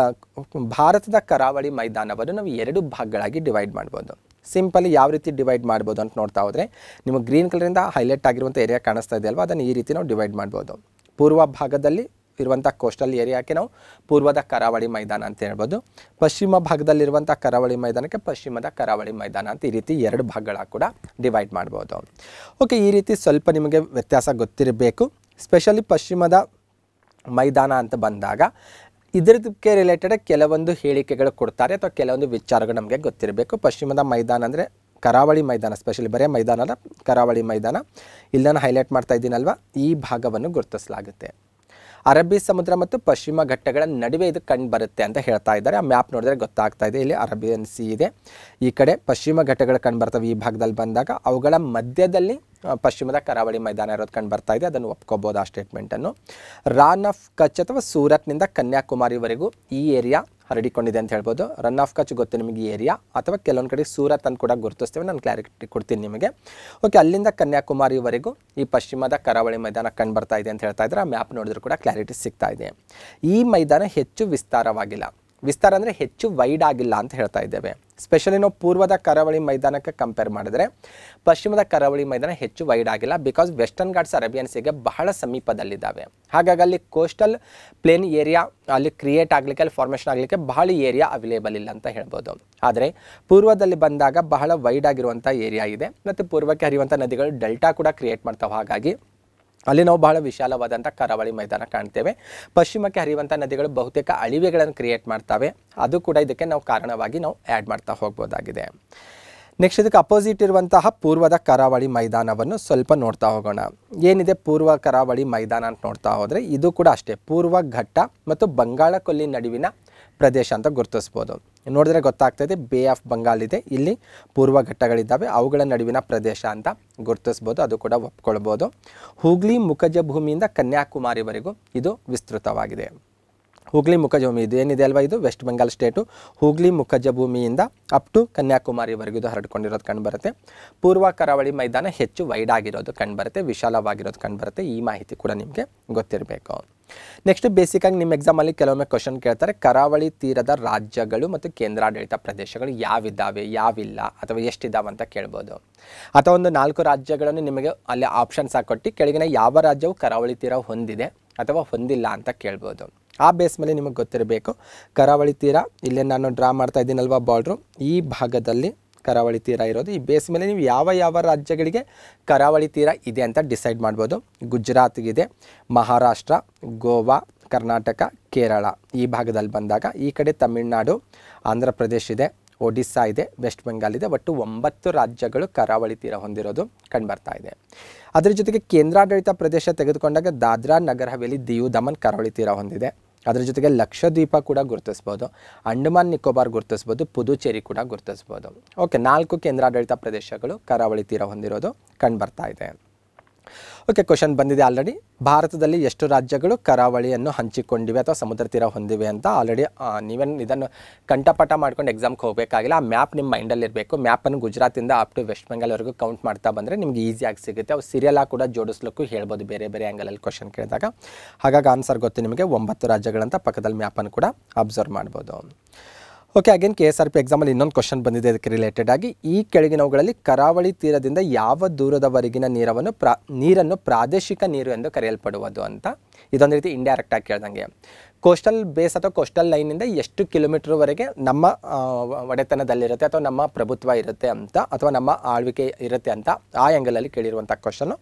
ಭಾರತದ ಕರಾವಳಿ ಮೈದಾನವನ್ನು ನಾವು ಎರಡು ಭಾಗಗಳಾಗಿ ಡಿವೈಡ್ ಮಾಡ್ಬೋದು ಸಿಂಪಲಿ ಯಾವ ರೀತಿ ಡಿವೈಡ್ ಮಾಡ್ಬೋದು ಅಂತ ನೋಡ್ತಾ ಹೋದರೆ ನಿಮಗೆ ಗ್ರೀನ್ ಕಲರಿಂದ ಹೈಲೈಟ್ ಆಗಿರುವಂಥ ಏರಿಯಾ ಕಾಣಿಸ್ತಾ ಇದೆ ಅಲ್ವಾ ಅದನ್ನು ಈ ರೀತಿ ನಾವು ಡಿವೈಡ್ ಮಾಡ್ಬೋದು ಪೂರ್ವ ಭಾಗದಲ್ಲಿ ಇರುವಂಥ ಕೋಸ್ಟಲ್ ಏರಿಯಾಕ್ಕೆ ನಾವು ಪೂರ್ವದ ಕರಾವಳಿ ಮೈದಾನ ಅಂತ ಹೇಳ್ಬೋದು ಪಶ್ಚಿಮ ಭಾಗದಲ್ಲಿರುವಂಥ ಕರಾವಳಿ ಮೈದಾನಕ್ಕೆ ಪಶ್ಚಿಮದ ಕರಾವಳಿ ಮೈದಾನ ಅಂತ ಈ ರೀತಿ ಎರಡು ಭಾಗಗಳ ಕೂಡ ಡಿವೈಡ್ ಮಾಡ್ಬೋದು ಓಕೆ ಈ ರೀತಿ ಸ್ವಲ್ಪ ನಿಮಗೆ ವ್ಯತ್ಯಾಸ ಗೊತ್ತಿರಬೇಕು ಸ್ಪೆಷಲಿ ಪಶ್ಚಿಮದ ಮೈದಾನ ಅಂತ ಬಂದಾಗ ಇದರದಕ್ಕೆ ರಿಲೇಟೆಡ್ ಕೆಲವೊಂದು ಹೇಳಿಕೆಗಳು ಕೊಡ್ತಾರೆ ಅಥವಾ ಕೆಲವೊಂದು ವಿಚಾರಗಳು ನಮಗೆ ಗೊತ್ತಿರಬೇಕು ಪಶ್ಚಿಮದ ಮೈದಾನ ಅಂದರೆ ಕರಾವಳಿ ಮೈದಾನ ಸ್ಪೆಷಲಿ ಬರೀ ಮೈದಾನದ ಕರಾವಳಿ ಮೈದಾನ ಇಲ್ಲಿ ನಾನು ಹೈಲೈಟ್ ಮಾಡ್ತಾ ಇದ್ದೀನಲ್ವ ಈ ಭಾಗವನ್ನು ಗುರುತಿಸಲಾಗುತ್ತೆ ಅರಬ್ಬಿ ಸಮುದ್ರ ಮತ್ತು ಪಶ್ಚಿಮ ಘಟ್ಟಗಳ ನಡುವೆ ಇದು ಕಂಡು ಬರುತ್ತೆ ಅಂತ ಹೇಳ್ತಾ ಇದ್ದಾರೆ ಆ ಮ್ಯಾಪ್ ನೋಡಿದ್ರೆ ಗೊತ್ತಾಗ್ತಾ ಇದೆ ಇಲ್ಲಿ ಅರಬ್ಬಿಯನ್ ಸಿ ಇದೆ ಈ ಕಡೆ ಪಶ್ಚಿಮ ಘಟ್ಟಗಳು ಕಂಡು ಬರ್ತವೆ ಈ ಭಾಗದಲ್ಲಿ ಬಂದಾಗ ಅವುಗಳ ಮಧ್ಯದಲ್ಲಿ ಪಶ್ಚಿಮದ ಕರಾವಳಿ ಮೈದಾನ ಇರೋದು ಕಂಡು ಬರ್ತಾ ಇದೆ ಅದನ್ನು ಒಪ್ಕೋಬಹುದು ಆ ಸ್ಟೇಟ್ಮೆಂಟನ್ನು ರಾನ್ ಆಫ್ ಕಚ್ ಅಥವಾ ಸೂರತ್ನಿಂದ ಕನ್ಯಾಕುಮಾರಿವರೆಗೂ ಈ ಏರಿಯಾ ಹರಡಿಕೊಂಡಿದೆ ಅಂತ ಹೇಳ್ಬೋದು ರನ್ ಆಫ್ ಕಚ್ ಗೊತ್ತು ನಿಮಗೆ ಈ ಏರಿಯಾ ಅಥವಾ ಕೆಲವೊಂದು ಕಡೆ ಸೂರತ್ ಅಂತ ಕೂಡ ಗುರುತಿಸ್ತೇವೆ ನಾನು ಕ್ಲಾರಿಟಿ ಕೊಡ್ತೀನಿ ನಿಮಗೆ ಓಕೆ ಅಲ್ಲಿಂದ ಕನ್ಯಾಕುಮಾರಿವರೆಗೂ ಈ ಪಶ್ಚಿಮದ ಕರಾವಳಿ ಮೈದಾನ ಕಂಡು ಬರ್ತಾ ಇದೆ ಅಂತ ಹೇಳ್ತಾ ಇದ್ರೆ ಆ ಮ್ಯಾಪ್ ನೋಡಿದ್ರು ಕೂಡ ಕ್ಲಾರಿಟಿ ಸಿಗ್ತಾ ಇದೆ ಈ ಮೈದಾನ ಹೆಚ್ಚು ವಿಸ್ತಾರವಾಗಿಲ್ಲ ವಿಸ್ತಾರ ಅಂದರೆ ಹೆಚ್ಚು ವೈಡ್ ಆಗಿಲ್ಲ ಅಂತ ಹೇಳ್ತಾ ಇದ್ದೇವೆ ಸ್ಪೆಷಲಿ ನಾವು ಪೂರ್ವದ ಕರಾವಳಿ ಮೈದಾನಕ್ಕೆ ಕಂಪೇರ್ ಮಾಡಿದ್ರೆ ಪಶ್ಚಿಮದ ಕರಾವಳಿ ಮೈದಾನ ಹೆಚ್ಚು ವೈಡ್ ಆಗಿಲ್ಲ ಬಿಕಾಸ್ ವೆಸ್ಟರ್ನ್ ಘಾಟ್ಸ್ ಅರೇಬಿಯನ್ಸಿಗೆ ಬಹಳ ಸಮೀಪದಲ್ಲಿದ್ದಾವೆ ಹಾಗಾಗಿ ಅಲ್ಲಿ ಕೋಸ್ಟಲ್ ಪ್ಲೇನ್ ಏರಿಯಾ ಅಲ್ಲಿ ಕ್ರಿಯೇಟ್ ಆಗಲಿಕ್ಕೆ ಅಲ್ಲಿ ಫಾರ್ಮೇಷನ್ ಆಗಲಿಕ್ಕೆ ಬಹಳ ಏರಿಯಾ ಅವೈಲೇಬಲ್ ಇಲ್ಲ ಅಂತ ಹೇಳ್ಬೋದು ಆದರೆ ಪೂರ್ವದಲ್ಲಿ ಬಂದಾಗ ಬಹಳ ವೈಡ್ ಆಗಿರುವಂಥ ಏರಿಯಾ ಇದೆ ಮತ್ತು ಪೂರ್ವಕ್ಕೆ ಹರಿಯುವಂಥ ನದಿಗಳು ಡೆಲ್ಟಾ ಕೂಡ ಕ್ರಿಯೇಟ್ ಮಾಡ್ತಾವೆ ಹಾಗಾಗಿ ಅಲ್ಲಿ ನಾವು ಬಹಳ ವಿಶಾಲವಾದಂಥ ಕರಾವಳಿ ಮೈದಾನ ಕಾಣ್ತೇವೆ ಪಶ್ಚಿಮಕ್ಕೆ ಹರಿಯುವಂಥ ನದಿಗಳು ಬಹುತೇಕ ಅಳಿವೆಗಳನ್ನು ಕ್ರಿಯೇಟ್ ಮಾಡ್ತವೆ ಅದು ಕೂಡ ಇದಕ್ಕೆ ನಾವು ಕಾರಣವಾಗಿ ನಾವು ಆ್ಯಡ್ ಮಾಡ್ತಾ ಹೋಗ್ಬೋದಾಗಿದೆ ನೆಕ್ಸ್ಟ್ ಇದಕ್ಕೆ ಅಪೋಸಿಟ್ ಇರುವಂತಹ ಪೂರ್ವದ ಕರಾವಳಿ ಮೈದಾನವನ್ನು ಸ್ವಲ್ಪ ನೋಡ್ತಾ ಹೋಗೋಣ ಏನಿದೆ ಪೂರ್ವ ಕರಾವಳಿ ಮೈದಾನ ಅಂತ ನೋಡ್ತಾ ಹೋದರೆ ಇದು ಕೂಡ ಅಷ್ಟೇ ಪೂರ್ವ ಘಟ್ಟ ಮತ್ತು ಬಂಗಾಳ ನಡುವಿನ ಪ್ರದೇಶ ಅಂತ ಗುರುತಿಸ್ಬೋದು ನೋಡಿದ್ರೆ ಇದೆ ಬೇ ಆಫ್ ಬಂಗಾಲ್ ಇದೆ ಇಲ್ಲಿ ಪೂರ್ವ ಘಟ್ಟಗಳಿದ್ದಾವೆ ಅವುಗಳ ನಡುವಿನ ಪ್ರದೇಶ ಅಂತ ಗುರುತಿಸ್ಬೋದು ಅದು ಕೂಡ ಒಪ್ಕೊಳ್ಬೋದು ಹೂಗ್ಲಿ ಮುಖಜ ಭೂಮಿಯಿಂದ ಕನ್ಯಾಕುಮಾರಿವರೆಗೂ ಇದು ವಿಸ್ತೃತವಾಗಿದೆ ಹೂಗ್ಲಿ ಮುಖಜ ಭೂಮಿ ಇದು ಏನಿದೆ ಅಲ್ವಾ ಇದು ವೆಸ್ಟ್ ಬೆಂಗಾಲ್ ಸ್ಟೇಟು ಹೂಗ್ಲಿ ಮುಖಜ ಭೂಮಿಯಿಂದ ಅಪ್ ಟು ಕನ್ಯಾಕುಮಾರಿವರೆಗೂ ಇದು ಹರಡ್ಕೊಂಡಿರೋದು ಕಂಡುಬರುತ್ತೆ ಪೂರ್ವ ಕರಾವಳಿ ಮೈದಾನ ಹೆಚ್ಚು ವೈಡ್ ಆಗಿರೋದು ಕಂಡುಬರುತ್ತೆ ವಿಶಾಲವಾಗಿರೋದು ಕಂಡುಬರುತ್ತೆ ಈ ಮಾಹಿತಿ ಕೂಡ ನಿಮಗೆ ಗೊತ್ತಿರಬೇಕು ನೆಕ್ಸ್ಟ್ ಬೇಸಿಕಾಗಿ ನಿಮ್ಮ ಎಕ್ಸಾಮಲ್ಲಿ ಕೆಲವೊಮ್ಮೆ ಕ್ವಶನ್ ಕೇಳ್ತಾರೆ ಕರಾವಳಿ ತೀರದ ರಾಜ್ಯಗಳು ಮತ್ತು ಕೇಂದ್ರಾಡಳಿತ ಪ್ರದೇಶಗಳು ಯಾವಿದ್ದಾವೆ ಯಾವಿಲ್ಲ ಅಥವಾ ಎಷ್ಟಿದ್ದಾವೆ ಅಂತ ಕೇಳ್ಬೋದು ಅಥವಾ ಒಂದು ನಾಲ್ಕು ರಾಜ್ಯಗಳನ್ನು ನಿಮಗೆ ಅಲ್ಲಿ ಆಪ್ಷನ್ಸ್ ಹಾಕೊಟ್ಟು ಕೆಳಗಿನ ಯಾವ ರಾಜ್ಯವು ಕರಾವಳಿ ತೀರ ಹೊಂದಿದೆ ಅಥವಾ ಹೊಂದಿಲ್ಲ ಅಂತ ಕೇಳ್ಬೋದು ಆ ಬೇಸ್ ಮೇಲೆ ನಿಮಗೆ ಗೊತ್ತಿರಬೇಕು ಕರಾವಳಿ ತೀರ ಇಲ್ಲೇ ನಾನು ಡ್ರಾ ಮಾಡ್ತಾ ಇದ್ದೀನಲ್ವಾ ಬಾರ್ಡ್ರು ಈ ಭಾಗದಲ್ಲಿ ಕರಾವಳಿ ತೀರ ಇರೋದು ಈ ಬೇಸ್ ಮೇಲೆ ನೀವು ಯಾವ ಯಾವ ರಾಜ್ಯಗಳಿಗೆ ಕರಾವಳಿ ತೀರ ಇದೆ ಅಂತ ಡಿಸೈಡ್ ಮಾಡ್ಬೋದು ಗುಜರಾತ್ಗಿದೆ ಮಹಾರಾಷ್ಟ್ರ ಗೋವಾ ಕರ್ನಾಟಕ ಕೇರಳ ಈ ಭಾಗದಲ್ಲಿ ಬಂದಾಗ ಈ ಕಡೆ ತಮಿಳುನಾಡು ಆಂಧ್ರ ಪ್ರದೇಶ ಇದೆ ಒಡಿಸ್ಸಾ ಇದೆ ವೆಸ್ಟ್ ಬೆಂಗಾಲ್ ಇದೆ ಒಟ್ಟು ಒಂಬತ್ತು ರಾಜ್ಯಗಳು ಕರಾವಳಿ ತೀರ ಹೊಂದಿರೋದು ಕಂಡುಬರ್ತಾ ಇದೆ ಅದರ ಜೊತೆಗೆ ಕೇಂದ್ರಾಡಳಿತ ಪ್ರದೇಶ ತೆಗೆದುಕೊಂಡಾಗ ದಾದ್ರಾ ನಗರ ಹವೇಲಿ ದಿಯು ದಮನ್ ಕರಾವಳಿ ತೀರ ಹೊಂದಿದೆ ಅದರ ಜೊತೆಗೆ ಲಕ್ಷದ್ವೀಪ ಕೂಡ ಗುರುತಿಸ್ಬೋದು ಅಂಡಮಾನ್ ನಿಕೋಬಾರ್ ಗುರುತಿಸ್ಬೋದು ಪುದುಚೇರಿ ಕೂಡ ಗುರುತಿಸ್ಬೋದು ಓಕೆ ನಾಲ್ಕು ಕೇಂದ್ರಾಡಳಿತ ಪ್ರದೇಶಗಳು ಕರಾವಳಿ ತೀರ ಹೊಂದಿರೋದು ಕಂಡುಬರ್ತಾ ಇದೆ ಓಕೆ ಕ್ವಶನ್ ಬಂದಿದೆ ಆಲ್ರೆಡಿ ಭಾರತದಲ್ಲಿ ಎಷ್ಟು ರಾಜ್ಯಗಳು ಕರಾವಳಿಯನ್ನು ಹಂಚಿಕೊಂಡಿವೆ ಅಥವಾ ಸಮುದ್ರ ತೀರ ಹೊಂದಿವೆ ಅಂತ ಆಲ್ರೆಡಿ ನೀವೇನು ಇದನ್ನು ಕಂಠಪಾಠ ಮಾಡ್ಕೊಂಡು ಎಕ್ಸಾಮ್ಗೆ ಹೋಗಬೇಕಾಗಿಲ್ಲ ಆ ಮ್ಯಾಪ್ ನಿಮ್ಮ ಮೈಂಡಲ್ಲಿ ಇರಬೇಕು ಮ್ಯಾಪನ್ನು ಗುಜರಾತಿಂದ ಅಪ್ ಟು ವೆಸ್ಟ್ ಬೆಂಗಾಲ್ವರೆಗೂ ಕೌಂಟ್ ಮಾಡ್ತಾ ಬಂದರೆ ನಿಮಗೆ ಈಸಿಯಾಗಿ ಸಿಗುತ್ತೆ ಅವು ಸೀರಿಯಲಾಗಿ ಕೂಡ ಜೋಡಿಸ್ಲಿಕ್ಕೂ ಹೇಳ್ಬೋದು ಬೇರೆ ಬೇರೆ ಆ್ಯಂಗಲಲ್ಲಿ ಕ್ವಶನ್ ಕೇಳಿದಾಗ ಹಾಗಾಗಿ ಆನ್ಸರ್ ಗೊತ್ತು ನಿಮಗೆ ಒಂಬತ್ತು ರಾಜ್ಯಗಳಂತ ಪಕ್ಕದಲ್ಲಿ ಮ್ಯಾಪನ್ನು ಕೂಡ ಅಬ್ಸರ್ವ್ ಮಾಡ್ಬೋದು okay again K S R P ಎಕ್ಸಾಮಲ್ಲಿ ಇನ್ನೊಂದು ಕ್ವಶನ್ ಬಂದಿದೆ ಅದಕ್ಕೆ ರಿಲೇಟೆಡ್ ಆಗಿ ಈ ಕೆಳಗಿನವುಗಳಲ್ಲಿ ಕರಾವಳಿ ತೀರದಿಂದ ಯಾವ ದೂರದವರೆಗಿನ ನೀರವನ್ನು ಪ್ರಾ ನೀರನ್ನು ಪ್ರಾದೇಶಿಕ ನೀರು ಎಂದು ಕರೆಯಲ್ಪಡುವುದು ಅಂತ ಇದೊಂದು ರೀತಿ ಇಂಡೈರೆಕ್ಟಾಗಿ ಕೇಳ್ದಂಗೆ ಕೋಸ್ಟಲ್ ಬೇಸ್ ಅಥವಾ ಕೋಸ್ಟಲ್ ಲೈನಿಂದ ಎಷ್ಟು ಕಿಲೋಮೀಟ್ರವರೆಗೆ ನಮ್ಮ ಒಡೆತನದಲ್ಲಿರುತ್ತೆ ಅಥವಾ ನಮ್ಮ ಪ್ರಭುತ್ವ ಇರುತ್ತೆ ಅಂತ ಅಥವಾ ನಮ್ಮ ಆಳ್ವಿಕೆ ಇರುತ್ತೆ ಅಂತ ಆ ಆ್ಯಂಗಲಲ್ಲಿ ಕೇಳಿರುವಂಥ ಕ್ವಶನ್ನು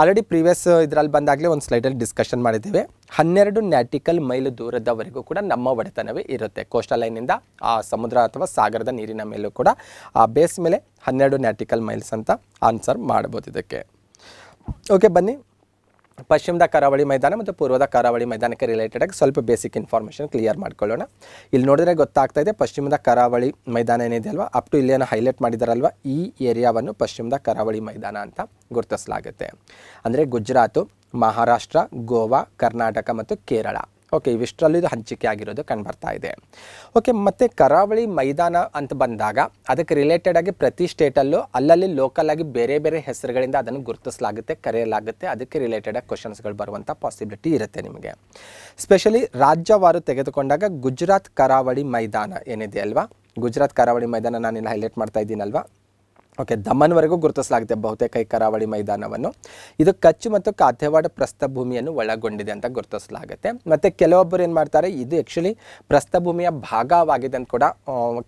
ಆಲ್ರೆಡಿ ಪ್ರೀವಿಯಸ್ ಇದರಲ್ಲಿ ಬಂದಾಗಲೇ ಒಂದು ಸ್ಲೈಡಲ್ಲಿ ಡಿಸ್ಕಷನ್ ಮಾಡಿದ್ದೇವೆ ಹನ್ನೆರಡು ನ್ಯಾಟಿಕಲ್ ಮೈಲು ದೂರದವರೆಗೂ ಕೂಡ ನಮ್ಮ ಒಡೆತನವೇ ಇರುತ್ತೆ ಕೋಸ್ಟಲ್ ಲೈನಿಂದ ಆ ಸಮುದ್ರ ಅಥವಾ ಸಾಗರದ ನೀರಿನ ಮೇಲೂ ಕೂಡ ಆ ಬೇಸ್ ಮೇಲೆ ಹನ್ನೆರಡು ನ್ಯಾಟಿಕಲ್ ಮೈಲ್ಸ್ ಅಂತ ಆನ್ಸರ್ ಮಾಡ್ಬೋದು ಇದಕ್ಕೆ ಓಕೆ ಬನ್ನಿ ಪಶ್ಚಿಮದ ಕರಾವಳಿ ಮೈದಾನ ಮತ್ತು ಪೂರ್ವದ ಕರಾವಳಿ ಮೈದಾನಕ್ಕೆ ರಿಲೇಟೆಡ್ ಆಗಿ ಸ್ವಲ್ಪ ಬೇಸಿಕ್ ಇನ್ಫಾರ್ಮೇಷನ್ ಕ್ಲಿಯರ್ ಮಾಡ್ಕೊಳ್ಳೋಣ ಇಲ್ಲಿ ನೋಡಿದ್ರೆ ಗೊತ್ತಾಗ್ತಾ ಇದೆ ಪಶ್ಚಿಮದ ಕರಾವಳಿ ಮೈದಾನ ಏನಿದೆ ಅಲ್ವಾ ಅಪ್ ಟು ಇಲ್ಲೇನು ಹೈಲೈಟ್ ಮಾಡಿದಾರಲ್ವ ಈ ಏರಿಯಾವನ್ನು ಪಶ್ಚಿಮದ ಕರಾವಳಿ ಮೈದಾನ ಅಂತ ಗುರುತಿಸಲಾಗುತ್ತೆ ಅಂದರೆ ಗುಜರಾತು ಮಹಾರಾಷ್ಟ್ರ ಗೋವಾ ಕರ್ನಾಟಕ ಮತ್ತು ಕೇರಳ ಓಕೆ ಇವಿಷ್ಟರಲ್ಲೂ ಇದು ಹಂಚಿಕೆ ಆಗಿರೋದು ಕಂಡುಬರ್ತಾ ಇದೆ ಓಕೆ ಮತ್ತು ಕರಾವಳಿ ಮೈದಾನ ಅಂತ ಬಂದಾಗ ಅದಕ್ಕೆ ರಿಲೇಟೆಡ್ ಆಗಿ ಪ್ರತಿ ಸ್ಟೇಟಲ್ಲೂ ಅಲ್ಲಲ್ಲಿ ಲೋಕಲ್ ಆಗಿ ಬೇರೆ ಬೇರೆ ಹೆಸರುಗಳಿಂದ ಅದನ್ನು ಗುರುತಿಸಲಾಗುತ್ತೆ ಕರೆಯಲಾಗುತ್ತೆ ಅದಕ್ಕೆ ರಿಲೇಟೆಡ್ ಆಗಿ ಕ್ವಶನ್ಸ್ಗಳು ಬರುವಂಥ ಪಾಸಿಬಿಲಿಟಿ ಇರುತ್ತೆ ನಿಮಗೆ ಸ್ಪೆಷಲಿ ರಾಜ್ಯವಾರು ತೆಗೆದುಕೊಂಡಾಗ ಗುಜರಾತ್ ಕರಾವಳಿ ಮೈದಾನ ಏನಿದೆ ಅಲ್ವಾ ಗುಜರಾತ್ ಕರಾವಳಿ ಮೈದಾನ ನಾನಿಲ್ಲ ಹೈಲೈಟ್ ಮಾಡ್ತಾ ಇದ್ದೀನಲ್ವಾ ಓಕೆ ದಮನ್ವರೆಗೂ ಗುರುತಿಸಲಾಗಿದೆ ಬಹುತೇಕ ಈ ಕರಾವಳಿ ಮೈದಾನವನ್ನು ಇದು ಕಚ್ಚು ಮತ್ತು ಕಾಥೇವಾಡ ಪ್ರಸ್ಥಭೂಮಿಯನ್ನು ಒಳಗೊಂಡಿದೆ ಅಂತ ಗುರುತಿಸಲಾಗುತ್ತೆ ಮತ್ತು ಕೆಲವೊಬ್ಬರು ಏನು ಮಾಡ್ತಾರೆ ಇದು ಆ್ಯಕ್ಚುಲಿ ಪ್ರಸ್ಥಭೂಮಿಯ ಭಾಗವಾಗಿದೆ ಅಂತ ಕೂಡ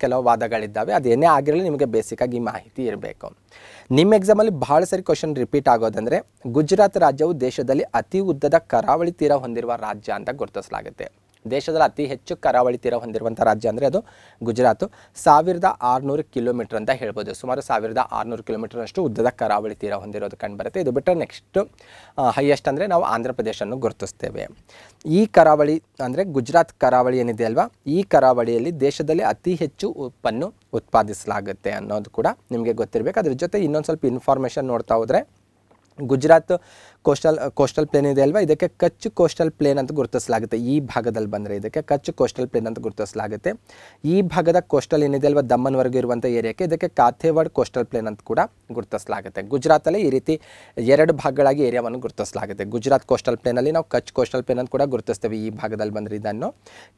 ಕೆಲವು ವಾದಗಳಿದ್ದಾವೆ ಅದೇನೇ ಆಗಿರಲಿ ನಿಮಗೆ ಬೇಸಿಕ್ಕಾಗಿ ಈ ಮಾಹಿತಿ ಇರಬೇಕು ನಿಮ್ಮ ಎಕ್ಸಾಮಲ್ಲಿ ಭಾಳ ಸರಿ ಕ್ವಶನ್ ರಿಪೀಟ್ ಆಗೋದಂದರೆ ಗುಜರಾತ್ ರಾಜ್ಯವು ದೇಶದಲ್ಲಿ ಅತಿ ಉದ್ದದ ಕರಾವಳಿ ತೀರ ಹೊಂದಿರುವ ರಾಜ್ಯ ಅಂತ ಗುರುತಿಸಲಾಗುತ್ತೆ ದೇಶದಲ್ಲಿ ಅತಿ ಹೆಚ್ಚು ಕರಾವಳಿ ತೀರ ಹೊಂದಿರುವಂಥ ರಾಜ್ಯ ಅಂದರೆ ಅದು ಗುಜರಾತು ಸಾವಿರದ ಆರುನೂರು ಕಿಲೋಮೀಟರ್ ಅಂತ ಹೇಳ್ಬೋದು ಸುಮಾರು ಸಾವಿರದ ಆರುನೂರು ಕಿಲೋಮೀಟರ್ನಷ್ಟು ಉದ್ದದ ಕರಾವಳಿ ತೀರ ಹೊಂದಿರೋದು ಕಂಡುಬರುತ್ತೆ ಇದು ಬಿಟ್ಟರೆ ನೆಕ್ಸ್ಟ್ ಹೈಯೆಸ್ಟ್ ಅಂದರೆ ನಾವು ಆಂಧ್ರ ಪ್ರದೇಶವನ್ನು ಗುರುತಿಸ್ತೇವೆ ಈ ಕರಾವಳಿ ಅಂದರೆ ಗುಜರಾತ್ ಕರಾವಳಿ ಏನಿದೆ ಅಲ್ವಾ ಈ ಕರಾವಳಿಯಲ್ಲಿ ದೇಶದಲ್ಲಿ ಅತಿ ಹೆಚ್ಚು ಉಪ್ಪನ್ನು ಉತ್ಪಾದಿಸಲಾಗುತ್ತೆ ಅನ್ನೋದು ಕೂಡ ನಿಮಗೆ ಗೊತ್ತಿರಬೇಕು ಅದ್ರ ಜೊತೆ ಇನ್ನೊಂದು ಸ್ವಲ್ಪ ಇನ್ಫಾರ್ಮೇಷನ್ ನೋಡ್ತಾ ಹೋದರೆ ಗುಜರಾತ್ ಕೋಸ್ಟಲ್ ಕೋಸ್ಟಲ್ ಪ್ಲೇನ್ ಇದೆ ಅಲ್ವಾ ಇದಕ್ಕೆ ಕಚ್ ಕೋಸ್ಟಲ್ ಪ್ಲೇನ್ ಅಂತ ಗುರುತಿಸಲಾಗುತ್ತೆ ಈ ಭಾಗದಲ್ಲಿ ಬಂದರೆ ಇದಕ್ಕೆ ಕಚ್ ಕೋಸ್ಟಲ್ ಪ್ಲೇನ್ ಅಂತ ಗುರುತಿಸಲಾಗುತ್ತೆ ಈ ಭಾಗದ ಕೋಸ್ಟಲ್ ಏನಿದೆ ಅಲ್ವಾ ದಮ್ಮನ್ವರೆಗೆ ಇರುವಂಥ ಏರಿಯಾಕ್ಕೆ ಇದಕ್ಕೆ ಕಾಥೇವಾಡ್ ಕೋಸ್ಟಲ್ ಪ್ಲೇನ್ ಅಂತ ಕೂಡ ಗುರುತಿಸಲಾಗುತ್ತೆ ಗುಜರಾತಲ್ಲೇ ಈ ರೀತಿ ಎರಡು ಭಾಗಗಳಾಗಿ ಏರಿಯಾವನ್ನು ಗುರುತಿಸಲಾಗುತ್ತೆ ಗುಜರಾತ್ ಕೋಸ್ಟಲ್ ಪ್ಲೇನಲ್ಲಿ ನಾವು ಕಚ್ ಕೋಸ್ಟಲ್ ಪ್ಲೇನ್ ಅಂತ ಕೂಡ ಗುರುತಿಸ್ತೇವೆ ಈ ಭಾಗದಲ್ಲಿ ಬಂದರೆ ಇದನ್ನು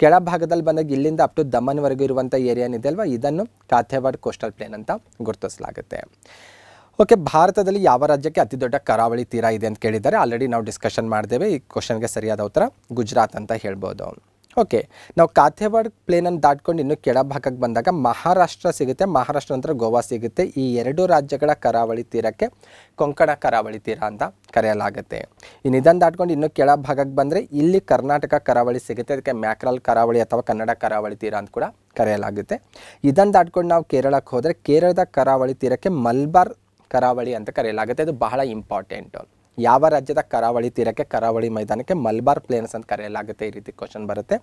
ಕೆಳ ಭಾಗದಲ್ಲಿ ಬಂದಾಗ ಇಲ್ಲಿಂದ ಅಪ್ ಟು ದಮ್ಮನ್ವರೆಗೂ ಇರುವಂಥ ಏರಿಯಾ ಏನಿದೆ ಅಲ್ವಾ ಇದನ್ನು ಕಾಥೇವಾಡ್ ಕೋಸ್ಟಲ್ ಪ್ಲೇನ್ ಅಂತ ಗುರುತಿಸಲಾಗುತ್ತೆ ಓಕೆ ಭಾರತದಲ್ಲಿ ಯಾವ ರಾಜ್ಯಕ್ಕೆ ಅತಿ ದೊಡ್ಡ ಕರಾವಳಿ ತೀರ ಇದೆ ಅಂತ ಕೇಳಿದ್ದಾರೆ ಆಲ್ರೆಡಿ ನಾವು ಡಿಸ್ಕಷನ್ ಮಾಡಿದ್ದೇವೆ ಈ ಕ್ವಶನ್ಗೆ ಸರಿಯಾದ ಉತ್ತರ ಗುಜರಾತ್ ಅಂತ ಹೇಳ್ಬೋದು ಓಕೆ ನಾವು ಕಾಥೇವಾಡ್ ಪ್ಲೇನನ್ನು ದಾಟ್ಕೊಂಡು ಇನ್ನು ಕೆಳಭಾಗಕ್ಕೆ ಬಂದಾಗ ಮಹಾರಾಷ್ಟ್ರ ಸಿಗುತ್ತೆ ಮಹಾರಾಷ್ಟ್ರ ನಂತರ ಗೋವಾ ಸಿಗುತ್ತೆ ಈ ಎರಡು ರಾಜ್ಯಗಳ ಕರಾವಳಿ ತೀರಕ್ಕೆ ಕೊಂಕಣ ಕರಾವಳಿ ತೀರ ಅಂತ ಕರೆಯಲಾಗುತ್ತೆ ಇನ್ನು ಇದನ್ನು ದಾಟ್ಕೊಂಡು ಇನ್ನು ಕೆಳಭಾಗಕ್ಕೆ ಬಂದರೆ ಇಲ್ಲಿ ಕರ್ನಾಟಕ ಕರಾವಳಿ ಸಿಗುತ್ತೆ ಅದಕ್ಕೆ ಮ್ಯಾಕ್ರಲ್ ಕರಾವಳಿ ಅಥವಾ ಕನ್ನಡ ಕರಾವಳಿ ತೀರ ಅಂತ ಕೂಡ ಕರೆಯಲಾಗುತ್ತೆ ಇದನ್ನು ದಾಟ್ಕೊಂಡು ನಾವು ಕೇರಳಕ್ಕೆ ಹೋದರೆ ಕೇರಳದ ಕರಾವಳಿ ತೀರಕ್ಕೆ ಮಲ್ಬಾರ್ ಕರಾವಳಿ ಅಂತ ಕರೆಯಲಾಗುತ್ತೆ ಇದು ಬಹಳ ಇಂಪಾರ್ಟೆಂಟು ಯಾವ ರಾಜ್ಯದ ಕರಾವಳಿ ತೀರಕ್ಕೆ ಕರಾವಳಿ ಮೈದಾನಕ್ಕೆ ಮಲ್ಬಾರ್ ಪ್ಲೇನ್ಸ್ ಅಂತ ಕರೆಯಲಾಗುತ್ತೆ ಈ ರೀತಿ ಕ್ವಶನ್ ಬರುತ್ತೆ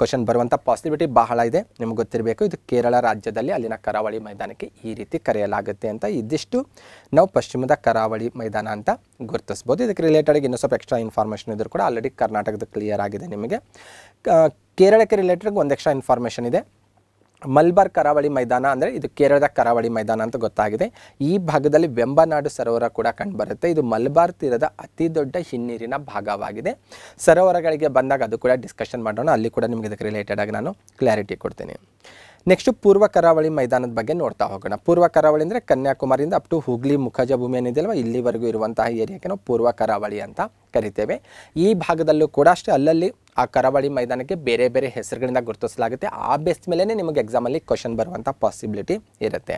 ಕ್ವಶನ್ ಬರುವಂಥ ಪಾಸಿಬಿಲಿಟಿ ಬಹಳ ಇದೆ ನಿಮ್ಗೆ ಗೊತ್ತಿರಬೇಕು ಇದು ಕೇರಳ ರಾಜ್ಯದಲ್ಲಿ ಅಲ್ಲಿನ ಕರಾವಳಿ ಮೈದಾನಕ್ಕೆ ಈ ರೀತಿ ಕರೆಯಲಾಗುತ್ತೆ ಅಂತ ಇದಿಷ್ಟು ನಾವು ಪಶ್ಚಿಮದ ಕರಾವಳಿ ಮೈದಾನ ಅಂತ ಗುರುತಿಸ್ಬೋದು ಇದಕ್ಕೆ ರಿಲೇಟೆಡ್ ಇನ್ನೂ ಸ್ವಲ್ಪ ಎಕ್ಸ್ಟ್ರಾ ಇನ್ಫಾರ್ಮೇಷನ್ ಇದ್ದರೂ ಕೂಡ ಆಲ್ರೆಡಿ ಕರ್ನಾಟಕದ ಕ್ಲಿಯರ್ ಆಗಿದೆ ನಿಮಗೆ ಕೇರಳಕ್ಕೆ ರಿಲೇಟೆಡ್ ಒಂದು ಎಕ್ಸ್ಟ್ರಾ ಇನ್ಫಾರ್ಮೇಷನ್ ಇದೆ ಮಲ್ಬಾರ್ ಕರಾವಳಿ ಮೈದಾನ ಅಂದರೆ ಇದು ಕೇರಳದ ಕರಾವಳಿ ಮೈದಾನ ಅಂತ ಗೊತ್ತಾಗಿದೆ ಈ ಭಾಗದಲ್ಲಿ ವೆಂಬನಾಡು ಸರೋವರ ಕೂಡ ಕಂಡುಬರುತ್ತೆ ಇದು ಮಲ್ಬಾರ್ ತೀರದ ಅತಿ ದೊಡ್ಡ ಹಿನ್ನೀರಿನ ಭಾಗವಾಗಿದೆ ಸರೋವರಗಳಿಗೆ ಬಂದಾಗ ಅದು ಕೂಡ ಡಿಸ್ಕಷನ್ ಮಾಡೋಣ ಅಲ್ಲಿ ಕೂಡ ನಿಮಗೆ ಇದಕ್ಕೆ ರಿಲೇಟೆಡ್ ಆಗಿ ನಾನು ಕ್ಲಾರಿಟಿ ಕೊಡ್ತೀನಿ ನೆಕ್ಸ್ಟ್ ಪೂರ್ವ ಕರಾವಳಿ ಮೈದಾನದ ಬಗ್ಗೆ ನೋಡ್ತಾ ಹೋಗೋಣ ಪೂರ್ವ ಕರಾವಳಿ ಅಂದರೆ ಕನ್ಯಾಕುಮಾರಿಯಿಂದ ಅಪ್ ಟು ಹುಗ್ಲಿ ಮುಖಜ ಭೂಮಿ ಅಲ್ವಾ ಇಲ್ಲಿವರೆಗೂ ಇರುವಂತಹ ಏರಿಯಾಕ್ಕೆ ನಾವು ಪೂರ್ವ ಕರಾವಳಿ ಅಂತ ಕರಿತೇವೆ ಈ ಭಾಗದಲ್ಲೂ ಕೂಡ ಅಷ್ಟೇ ಅಲ್ಲಲ್ಲಿ ಆ ಕರಾವಳಿ ಮೈದಾನಕ್ಕೆ ಬೇರೆ ಬೇರೆ ಹೆಸರುಗಳಿಂದ ಗುರುತಿಸಲಾಗುತ್ತೆ ಆ ಬೇಸ್ ಮೇಲೆ ನಿಮಗೆ ಎಕ್ಸಾಮಲ್ಲಿ ಕ್ವಶನ್ ಬರುವಂಥ ಪಾಸಿಬಿಲಿಟಿ ಇರುತ್ತೆ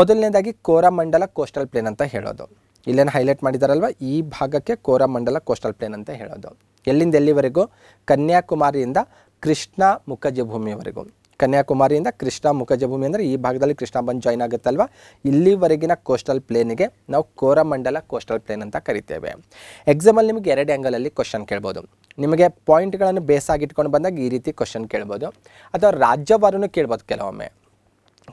ಮೊದಲನೇದಾಗಿ ಕೋರಮಂಡಲ ಕೋಸ್ಟಲ್ ಪ್ಲೇನ್ ಅಂತ ಹೇಳೋದು ಇಲ್ಲೇನು ಹೈಲೈಟ್ ಮಾಡಿದಾರಲ್ವ ಈ ಭಾಗಕ್ಕೆ ಕೋರಮಂಡಲ ಕೋಸ್ಟಲ್ ಪ್ಲೇನ್ ಅಂತ ಹೇಳೋದು ಎಲ್ಲಿಂದ ಎಲ್ಲಿವರೆಗೂ ಕನ್ಯಾಕುಮಾರಿಯಿಂದ ಕೃಷ್ಣ ಮುಖಜ ಭೂಮಿವರೆಗೂ ಕನ್ಯಾಕುಮಾರಿಯಿಂದ ಕೃಷ್ಣಾ ಮುಖಜಭೂಮಿ ಅಂದರೆ ಈ ಭಾಗದಲ್ಲಿ ಕೃಷ್ಣಾ ಬಂದು ಜಾಯ್ನ್ ಆಗುತ್ತಲ್ವ ಇಲ್ಲಿವರೆಗಿನ ಕೋಸ್ಟಲ್ ಪ್ಲೇನಿಗೆ ನಾವು ಕೋರಮಂಡಲ ಕೋಸ್ಟಲ್ ಪ್ಲೇನ್ ಅಂತ ಕರಿತೇವೆ ಎಕ್ಸಾಮಲ್ಲಿ ನಿಮಗೆ ಎರಡು ಆ್ಯಂಗಲಲ್ಲಿ ಕ್ವಶನ್ ಕೇಳ್ಬೋದು ನಿಮಗೆ ಪಾಯಿಂಟ್ಗಳನ್ನು ಬೇಸಾಗಿಟ್ಕೊಂಡು ಬಂದಾಗ ಈ ರೀತಿ ಕ್ವಶನ್ ಕೇಳ್ಬೋದು ಅಥವಾ ರಾಜ್ಯವಾರು ಕೇಳ್ಬೋದು ಕೆಲವೊಮ್ಮೆ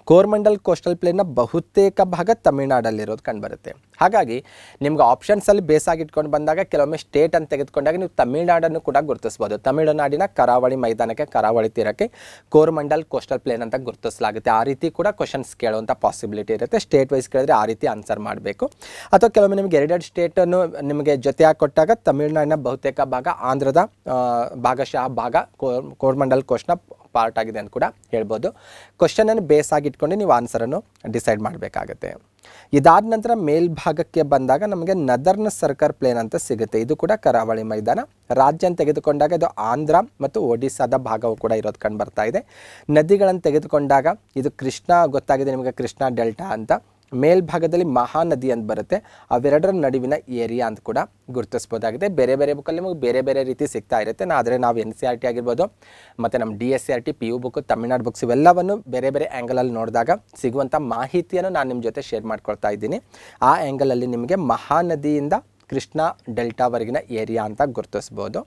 ಕೋರ್ಮಂಡಲ್ ಕೋಸ್ಟಲ್ ಪ್ಲೇನ್ನ ಬಹುತೇಕ ಭಾಗ ತಮಿಳ್ನಾಡಲ್ಲಿರೋದು ಕಂಡುಬರುತ್ತೆ ಹಾಗಾಗಿ ನಿಮ್ಗೆ ಆಪ್ಷನ್ಸಲ್ಲಿ ಬೇಸಾಗಿಟ್ಕೊಂಡು ಬಂದಾಗ ಕೆಲವೊಮ್ಮೆ ಸ್ಟೇಟ್ ಅಂತ ತೆಗೆದುಕೊಂಡಾಗ ನೀವು ತಮಿಳ್ನಾಡನ್ನು ಕೂಡ ಗುರುತಿಸ್ಬೋದು ತಮಿಳುನಾಡಿನ ಕರಾವಳಿ ಮೈದಾನಕ್ಕೆ ಕರಾವಳಿ ತೀರಕ್ಕೆ ಕೋರ್ಮಂಡಲ್ ಕೋಸ್ಟಲ್ ಪ್ಲೇನ್ ಅಂತ ಗುರುತಿಸಲಾಗುತ್ತೆ ಆ ರೀತಿ ಕೂಡ ಕ್ವಶನ್ಸ್ ಕೇಳುವಂಥ ಪಾಸಿಬಿಲಿಟಿ ಇರುತ್ತೆ ಸ್ಟೇಟ್ ವೈಸ್ ಕೇಳಿದ್ರೆ ಆ ರೀತಿ ಆನ್ಸರ್ ಮಾಡಬೇಕು ಅಥವಾ ಕೆಲವೊಮ್ಮೆ ನಿಮಗೆ ಎರಡೆರಡು ಸ್ಟೇಟನ್ನು ನಿಮಗೆ ಜೊತೆಯಾಗಿ ಕೊಟ್ಟಾಗ ತಮಿಳ್ನಾಡಿನ ಬಹುತೇಕ ಭಾಗ ಆಂಧ್ರದ ಭಾಗಶಃ ಭಾಗ ಕೋರ್ಮಂಡಲ್ ಕೋಸ್ಟ್ನ ಪಾರ್ಟ್ ಆಗಿದೆ ಅಂತ ಕೂಡ ಹೇಳ್ಬೋದು ಕ್ವಶನನ್ನು ಬೇಸ್ ಇಟ್ಕೊಂಡು ನೀವು ಆನ್ಸರನ್ನು ಡಿಸೈಡ್ ಮಾಡಬೇಕಾಗತ್ತೆ ಇದಾದ ನಂತರ ಮೇಲ್ಭಾಗಕ್ಕೆ ಬಂದಾಗ ನಮಗೆ ನದರ್ನ ಸರ್ಕರ್ ಪ್ಲೇನ್ ಅಂತ ಸಿಗುತ್ತೆ ಇದು ಕೂಡ ಕರಾವಳಿ ಮೈದಾನ ರಾಜ್ಯ ತೆಗೆದುಕೊಂಡಾಗ ಇದು ಆಂಧ್ರ ಮತ್ತು ಒಡಿಸ್ಸಾದ ಭಾಗವು ಕೂಡ ಇರೋದು ಕಂಡು ಬರ್ತಾ ಇದೆ ನದಿಗಳನ್ನು ತೆಗೆದುಕೊಂಡಾಗ ಇದು ಕೃಷ್ಣ ಗೊತ್ತಾಗಿದೆ ನಿಮಗೆ ಕೃಷ್ಣ ಡೆಲ್ಟಾ ಅಂತ ಮೇಲ್ಭಾಗದಲ್ಲಿ ಮಹಾನದಿ ಅಂತ ಬರುತ್ತೆ ಅವೆರಡರ ನಡುವಿನ ಏರಿಯಾ ಅಂತ ಕೂಡ ಗುರುತಿಸ್ಬೋದಾಗಿದೆ ಬೇರೆ ಬೇರೆ ಬುಕ್ಕಲ್ಲಿ ನಿಮಗೆ ಬೇರೆ ಬೇರೆ ರೀತಿ ಸಿಗ್ತಾ ಇರುತ್ತೆ ಆದರೆ ನಾವು N C R T e ಆಗಿರ್ಬೋದು ಮತ್ತು ನಮ್ಮ D S C R T P U book Tamil Nadu books ಇವೆಲ್ಲವನ್ನು ಬೇರೆ ಬೇರೆ ಆ್ಯಂಗಲಲ್ಲಿ ನೋಡಿದಾಗ ಸಿಗುವಂಥ ಮಾಹಿತಿಯನ್ನು ನಾನು ನಿಮ್ಮ ಜೊತೆ ಶೇರ್ ಮಾಡ್ಕೊಳ್ತಾ ಇದ್ದೀನಿ ಆ ಆ್ಯಂಗಲಲ್ಲಿ ನಿಮಗೆ ಮಹಾನದಿಯಿಂದ ಕೃಷ್ಣ ಡೆಲ್ಟಾವರೆಗಿನ ಏರಿಯಾ ಅಂತ ಗುರುತಿಸ್ಬೋದು